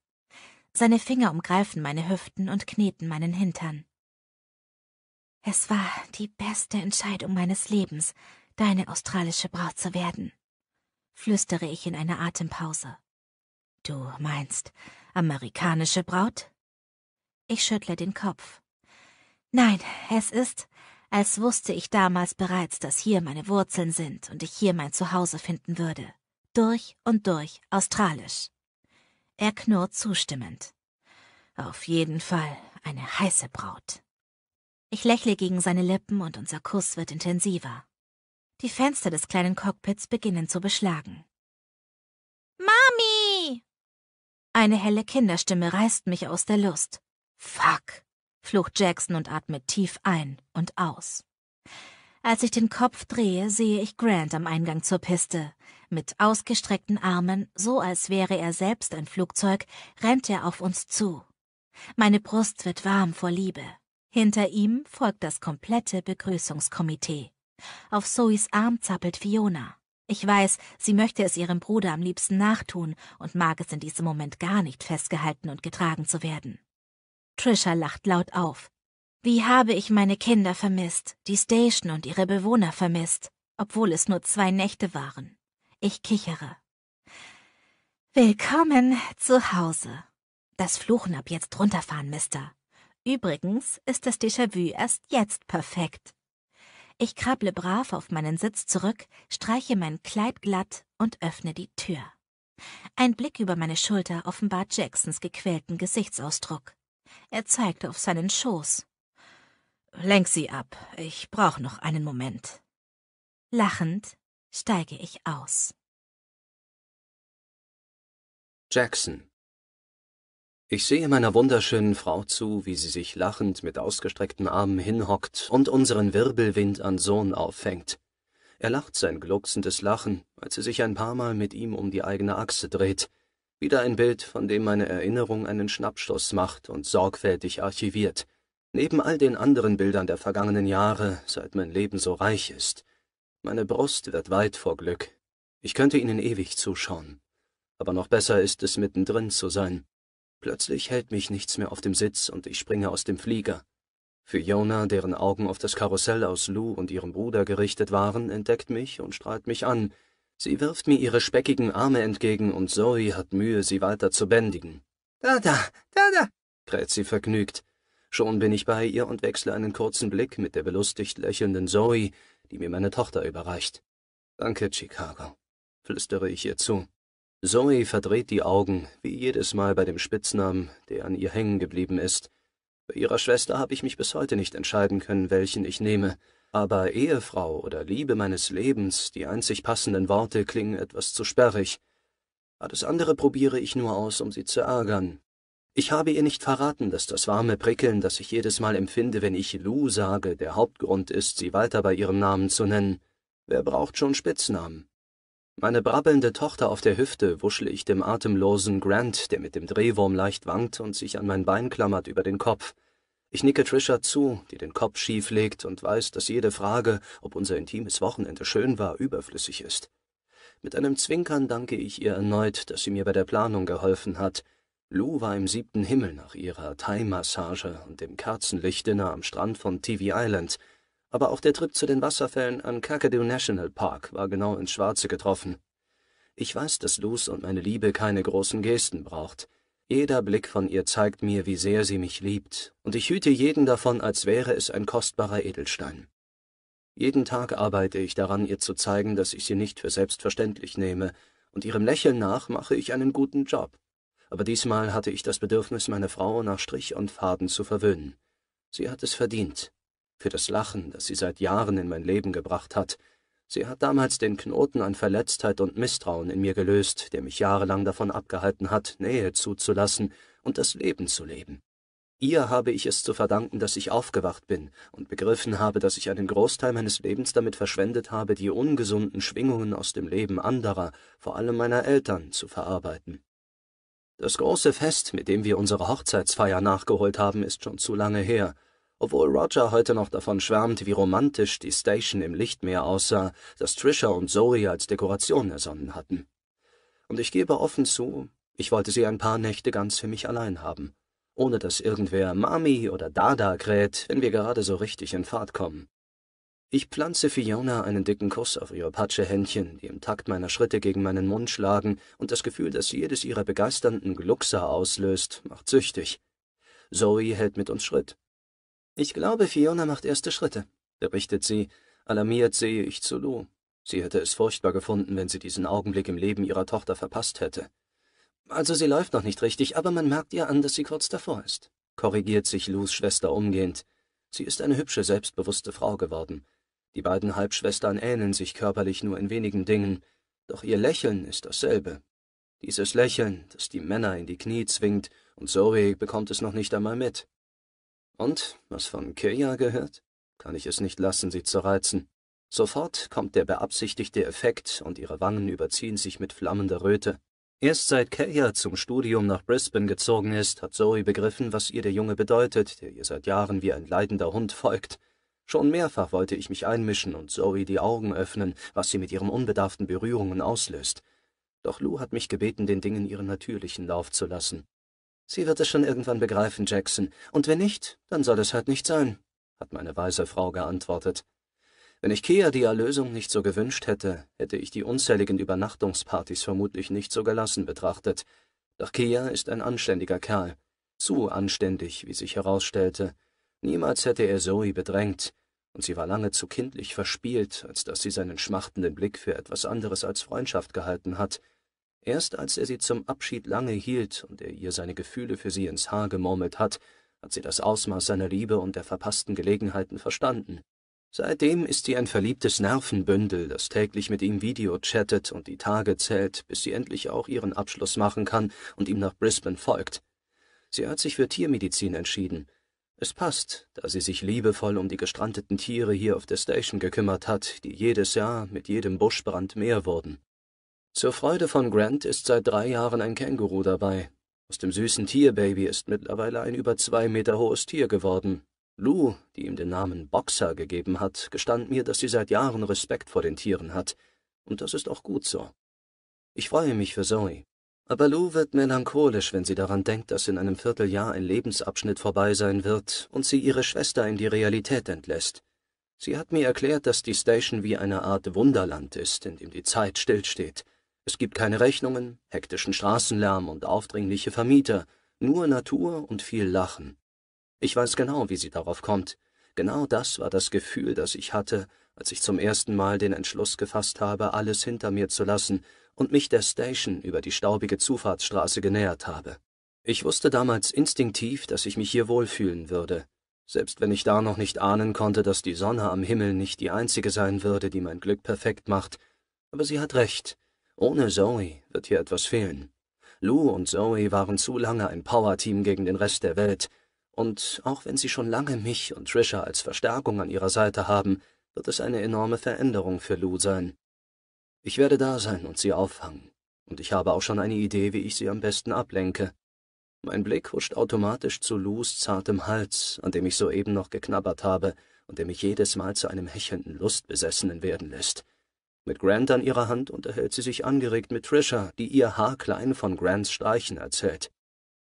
Seine Finger umgreifen meine Hüften und kneten meinen Hintern. Es war die beste Entscheidung meines Lebens, deine australische Braut zu werden, flüstere ich in einer Atempause. Du meinst amerikanische Braut? Ich schüttle den Kopf. Nein, es ist, als wusste ich damals bereits, dass hier meine Wurzeln sind und ich hier mein Zuhause finden würde. Durch und durch australisch. Er knurrt zustimmend. Auf jeden Fall eine heiße Braut. Ich lächle gegen seine Lippen und unser Kuss wird intensiver. Die Fenster des kleinen Cockpits beginnen zu beschlagen. Mami! Eine helle Kinderstimme reißt mich aus der Lust. Fuck! flucht Jackson und atmet tief ein und aus. Als ich den Kopf drehe, sehe ich Grant am Eingang zur Piste, mit ausgestreckten Armen, so als wäre er selbst ein Flugzeug, rennt er auf uns zu. Meine Brust wird warm vor Liebe. Hinter ihm folgt das komplette Begrüßungskomitee. Auf Zoes Arm zappelt Fiona. Ich weiß, sie möchte es ihrem Bruder am liebsten nachtun und mag es in diesem Moment gar nicht festgehalten und getragen zu werden. Trisha lacht laut auf. Wie habe ich meine Kinder vermisst, die Station und ihre Bewohner vermisst, obwohl es nur zwei Nächte waren. Ich kichere. Willkommen zu Hause. Das Fluchen ab jetzt runterfahren, Mister. Übrigens ist das Déjà-vu erst jetzt perfekt. Ich krabble brav auf meinen Sitz zurück, streiche mein Kleid glatt und öffne die Tür. Ein Blick über meine Schulter offenbart Jacksons gequälten Gesichtsausdruck. Er zeigt auf seinen Schoß. Lenk sie ab, ich brauch noch einen Moment. Lachend steige ich aus. Jackson. Ich sehe meiner wunderschönen Frau zu, wie sie sich lachend mit ausgestreckten Armen hinhockt und unseren Wirbelwind an Sohn auffängt. Er lacht sein glucksendes Lachen, als sie sich ein paar Mal mit ihm um die eigene Achse dreht. Wieder ein Bild, von dem meine Erinnerung einen Schnappschuss macht und sorgfältig archiviert. Neben all den anderen Bildern der vergangenen Jahre, seit mein Leben so reich ist. Meine Brust wird weit vor Glück. Ich könnte ihnen ewig zuschauen. Aber noch besser ist es, mittendrin zu sein. Plötzlich hält mich nichts mehr auf dem Sitz und ich springe aus dem Flieger. Für Jonah, deren Augen auf das Karussell aus Lou und ihrem Bruder gerichtet waren, entdeckt mich und strahlt mich an. Sie wirft mir ihre speckigen Arme entgegen und Zoe hat Mühe, sie weiter zu bändigen. Da, da, da, da, kräht sie vergnügt. Schon bin ich bei ihr und wechsle einen kurzen Blick mit der belustigt lächelnden Zoe, die mir meine Tochter überreicht. Danke, Chicago, flüstere ich ihr zu. Zoe verdreht die Augen, wie jedes Mal bei dem Spitznamen, der an ihr hängen geblieben ist. Bei ihrer Schwester habe ich mich bis heute nicht entscheiden können, welchen ich nehme, aber Ehefrau oder Liebe meines Lebens, die einzig passenden Worte klingen etwas zu sperrig. Alles andere probiere ich nur aus, um sie zu ärgern, ich habe ihr nicht verraten, dass das warme Prickeln, das ich jedes Mal empfinde, wenn ich Lou sage, der Hauptgrund ist, sie weiter bei ihrem Namen zu nennen. Wer braucht schon Spitznamen? Meine brabbelnde Tochter auf der Hüfte wuschle ich dem atemlosen Grant, der mit dem Drehwurm leicht wankt und sich an mein Bein klammert, über den Kopf. Ich nicke Trisha zu, die den Kopf schief legt und weiß, dass jede Frage, ob unser intimes Wochenende schön war, überflüssig ist. Mit einem Zwinkern danke ich ihr erneut, dass sie mir bei der Planung geholfen hat, Lou war im siebten Himmel nach ihrer Thai-Massage und dem Kerzenlichtdinner am Strand von TV Island, aber auch der Trip zu den Wasserfällen an Kakadu National Park war genau ins Schwarze getroffen. Ich weiß, dass Luz und meine Liebe keine großen Gesten braucht. Jeder Blick von ihr zeigt mir, wie sehr sie mich liebt, und ich hüte jeden davon, als wäre es ein kostbarer Edelstein. Jeden Tag arbeite ich daran, ihr zu zeigen, dass ich sie nicht für selbstverständlich nehme, und ihrem Lächeln nach mache ich einen guten Job aber diesmal hatte ich das Bedürfnis, meine Frau nach Strich und Faden zu verwöhnen. Sie hat es verdient. Für das Lachen, das sie seit Jahren in mein Leben gebracht hat. Sie hat damals den Knoten an Verletztheit und Misstrauen in mir gelöst, der mich jahrelang davon abgehalten hat, Nähe zuzulassen und das Leben zu leben. Ihr habe ich es zu verdanken, dass ich aufgewacht bin und begriffen habe, dass ich einen Großteil meines Lebens damit verschwendet habe, die ungesunden Schwingungen aus dem Leben anderer, vor allem meiner Eltern, zu verarbeiten. Das große Fest, mit dem wir unsere Hochzeitsfeier nachgeholt haben, ist schon zu lange her. Obwohl Roger heute noch davon schwärmt, wie romantisch die Station im Lichtmeer aussah, das Trisha und Zoe als Dekoration ersonnen hatten. Und ich gebe offen zu, ich wollte sie ein paar Nächte ganz für mich allein haben, ohne dass irgendwer Mami oder Dada kräht, wenn wir gerade so richtig in Fahrt kommen. Ich pflanze Fiona einen dicken Kuss auf ihre Patschehändchen, die im Takt meiner Schritte gegen meinen Mund schlagen, und das Gefühl, das jedes ihrer begeisternden Gluckser auslöst, macht süchtig. Zoe hält mit uns Schritt. Ich glaube, Fiona macht erste Schritte, berichtet sie. Alarmiert sehe ich zu Lou. Sie hätte es furchtbar gefunden, wenn sie diesen Augenblick im Leben ihrer Tochter verpasst hätte. Also sie läuft noch nicht richtig, aber man merkt ihr an, dass sie kurz davor ist, korrigiert sich Lous Schwester umgehend. Sie ist eine hübsche, selbstbewusste Frau geworden. Die beiden Halbschwestern ähneln sich körperlich nur in wenigen Dingen, doch ihr Lächeln ist dasselbe. Dieses Lächeln, das die Männer in die Knie zwingt, und Zoe bekommt es noch nicht einmal mit. Und, was von Kirja gehört, kann ich es nicht lassen, sie zu reizen. Sofort kommt der beabsichtigte Effekt und ihre Wangen überziehen sich mit flammender Röte. Erst seit Keia zum Studium nach Brisbane gezogen ist, hat Zoe begriffen, was ihr der Junge bedeutet, der ihr seit Jahren wie ein leidender Hund folgt. Schon mehrfach wollte ich mich einmischen und Zoe die Augen öffnen, was sie mit ihren unbedarften Berührungen auslöst. Doch Lou hat mich gebeten, den Dingen ihren natürlichen Lauf zu lassen. Sie wird es schon irgendwann begreifen, Jackson, und wenn nicht, dann soll es halt nicht sein, hat meine weise Frau geantwortet. Wenn ich Kea die Erlösung nicht so gewünscht hätte, hätte ich die unzähligen Übernachtungspartys vermutlich nicht so gelassen betrachtet. Doch Kea ist ein anständiger Kerl. Zu anständig, wie sich herausstellte, Niemals hätte er Zoe bedrängt, und sie war lange zu kindlich verspielt, als dass sie seinen schmachtenden Blick für etwas anderes als Freundschaft gehalten hat. Erst als er sie zum Abschied lange hielt und er ihr seine Gefühle für sie ins Haar gemurmelt hat, hat sie das Ausmaß seiner Liebe und der verpassten Gelegenheiten verstanden. Seitdem ist sie ein verliebtes Nervenbündel, das täglich mit ihm Video chattet und die Tage zählt, bis sie endlich auch ihren Abschluss machen kann und ihm nach Brisbane folgt. Sie hat sich für Tiermedizin entschieden, es passt, da sie sich liebevoll um die gestrandeten Tiere hier auf der Station gekümmert hat, die jedes Jahr mit jedem Buschbrand mehr wurden. Zur Freude von Grant ist seit drei Jahren ein Känguru dabei. Aus dem süßen Tierbaby ist mittlerweile ein über zwei Meter hohes Tier geworden. Lou, die ihm den Namen Boxer gegeben hat, gestand mir, dass sie seit Jahren Respekt vor den Tieren hat, und das ist auch gut so. Ich freue mich für Zoe. Aber Lou wird melancholisch, wenn sie daran denkt, dass in einem Vierteljahr ein Lebensabschnitt vorbei sein wird und sie ihre Schwester in die Realität entlässt. Sie hat mir erklärt, dass die Station wie eine Art Wunderland ist, in dem die Zeit stillsteht. Es gibt keine Rechnungen, hektischen Straßenlärm und aufdringliche Vermieter, nur Natur und viel Lachen. Ich weiß genau, wie sie darauf kommt. Genau das war das Gefühl, das ich hatte, als ich zum ersten Mal den Entschluss gefasst habe, alles hinter mir zu lassen und mich der Station über die staubige Zufahrtsstraße genähert habe. Ich wusste damals instinktiv, dass ich mich hier wohlfühlen würde, selbst wenn ich da noch nicht ahnen konnte, dass die Sonne am Himmel nicht die einzige sein würde, die mein Glück perfekt macht. Aber sie hat recht. Ohne Zoe wird hier etwas fehlen. Lou und Zoe waren zu lange ein Power-Team gegen den Rest der Welt. Und auch wenn sie schon lange mich und Trisha als Verstärkung an ihrer Seite haben, wird es eine enorme Veränderung für Lou sein. Ich werde da sein und sie auffangen, und ich habe auch schon eine Idee, wie ich sie am besten ablenke. Mein Blick huscht automatisch zu Lus zartem Hals, an dem ich soeben noch geknabbert habe und der mich jedes Mal zu einem hechelnden Lustbesessenen werden lässt. Mit Grant an ihrer Hand unterhält sie sich angeregt mit Trisha, die ihr haarklein von Grants Streichen erzählt.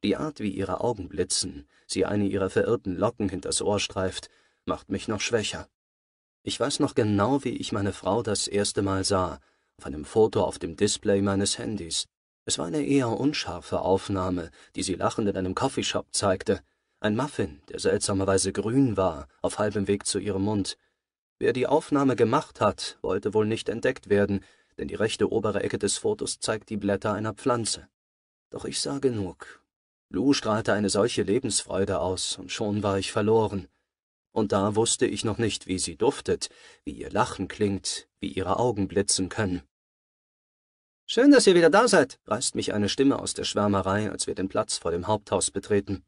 Die Art, wie ihre Augen blitzen, sie eine ihrer verirrten Locken hinters Ohr streift, macht mich noch schwächer. Ich weiß noch genau, wie ich meine Frau das erste Mal sah, auf einem Foto auf dem Display meines Handys. Es war eine eher unscharfe Aufnahme, die sie lachend in einem Coffeeshop zeigte. Ein Muffin, der seltsamerweise grün war, auf halbem Weg zu ihrem Mund. Wer die Aufnahme gemacht hat, wollte wohl nicht entdeckt werden, denn die rechte obere Ecke des Fotos zeigt die Blätter einer Pflanze. Doch ich sah genug. Lou strahlte eine solche Lebensfreude aus, und schon war ich verloren und da wusste ich noch nicht, wie sie duftet, wie ihr Lachen klingt, wie ihre Augen blitzen können. Schön, dass ihr wieder da seid, reißt mich eine Stimme aus der Schwärmerei, als wir den Platz vor dem Haupthaus betreten.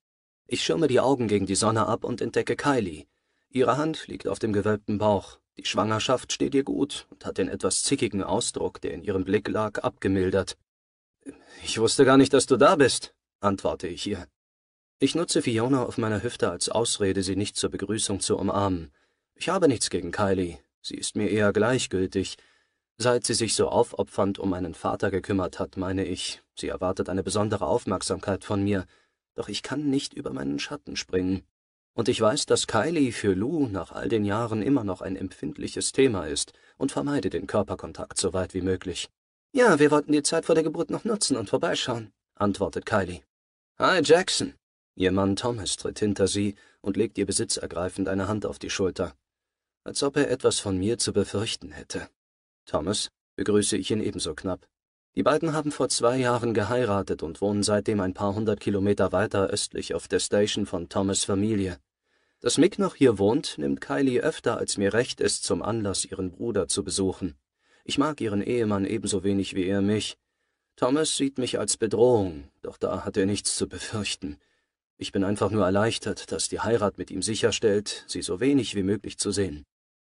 Ich schirme die Augen gegen die Sonne ab und entdecke Kylie. Ihre Hand liegt auf dem gewölbten Bauch. Die Schwangerschaft steht ihr gut und hat den etwas zickigen Ausdruck, der in ihrem Blick lag, abgemildert. Ich wusste gar nicht, dass du da bist, antworte ich ihr. Ich nutze Fiona auf meiner Hüfte als Ausrede, sie nicht zur Begrüßung zu umarmen. Ich habe nichts gegen Kylie, sie ist mir eher gleichgültig. Seit sie sich so aufopfernd um meinen Vater gekümmert hat, meine ich, sie erwartet eine besondere Aufmerksamkeit von mir, doch ich kann nicht über meinen Schatten springen. Und ich weiß, dass Kylie für Lou nach all den Jahren immer noch ein empfindliches Thema ist und vermeide den Körperkontakt so weit wie möglich. Ja, wir wollten die Zeit vor der Geburt noch nutzen und vorbeischauen, antwortet Kylie. Hi, Jackson, Ihr Mann Thomas tritt hinter sie und legt ihr besitzergreifend eine Hand auf die Schulter, als ob er etwas von mir zu befürchten hätte. Thomas begrüße ich ihn ebenso knapp. Die beiden haben vor zwei Jahren geheiratet und wohnen seitdem ein paar hundert Kilometer weiter östlich auf der Station von Thomas' Familie. Dass Mick noch hier wohnt, nimmt Kylie öfter, als mir recht ist, zum Anlass, ihren Bruder zu besuchen. Ich mag ihren Ehemann ebenso wenig wie er mich. Thomas sieht mich als Bedrohung, doch da hat er nichts zu befürchten. Ich bin einfach nur erleichtert, dass die Heirat mit ihm sicherstellt, sie so wenig wie möglich zu sehen.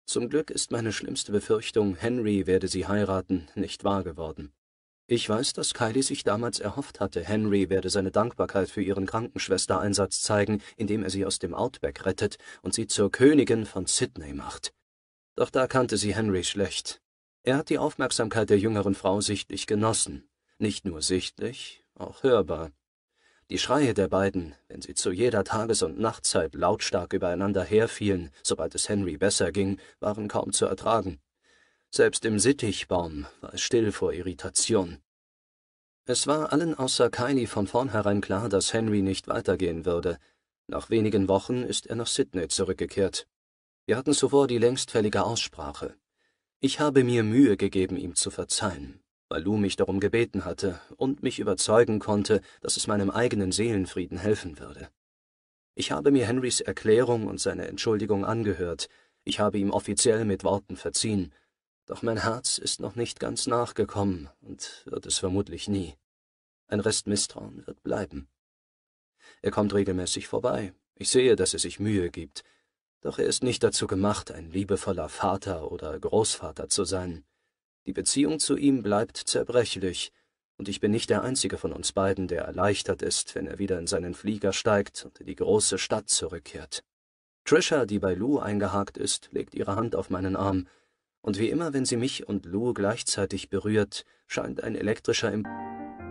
Zum Glück ist meine schlimmste Befürchtung, Henry werde sie heiraten, nicht wahr geworden. Ich weiß, dass Kylie sich damals erhofft hatte, Henry werde seine Dankbarkeit für ihren Krankenschwestereinsatz zeigen, indem er sie aus dem Outback rettet und sie zur Königin von Sydney macht. Doch da kannte sie Henry schlecht. Er hat die Aufmerksamkeit der jüngeren Frau sichtlich genossen. Nicht nur sichtlich, auch hörbar. Die Schreie der beiden, wenn sie zu jeder Tages- und Nachtzeit lautstark übereinander herfielen, sobald es Henry besser ging, waren kaum zu ertragen. Selbst im Sittichbaum war es still vor Irritation. Es war allen außer Kylie von vornherein klar, dass Henry nicht weitergehen würde. Nach wenigen Wochen ist er nach Sydney zurückgekehrt. Wir hatten zuvor die längstfällige Aussprache. Ich habe mir Mühe gegeben, ihm zu verzeihen, weil Lou mich darum gebeten hatte und mich überzeugen konnte, dass es meinem eigenen Seelenfrieden helfen würde. Ich habe mir Henrys Erklärung und seine Entschuldigung angehört, ich habe ihm offiziell mit Worten verziehen, doch mein Herz ist noch nicht ganz nachgekommen und wird es vermutlich nie. Ein Rest Misstrauen wird bleiben. Er kommt regelmäßig vorbei, ich sehe, dass er sich Mühe gibt, doch er ist nicht dazu gemacht, ein liebevoller Vater oder Großvater zu sein. Die Beziehung zu ihm bleibt zerbrechlich, und ich bin nicht der einzige von uns beiden, der erleichtert ist, wenn er wieder in seinen Flieger steigt und in die große Stadt zurückkehrt. Trisha, die bei Lou eingehakt ist, legt ihre Hand auf meinen Arm, und wie immer, wenn sie mich und Lou gleichzeitig berührt, scheint ein elektrischer Impuls.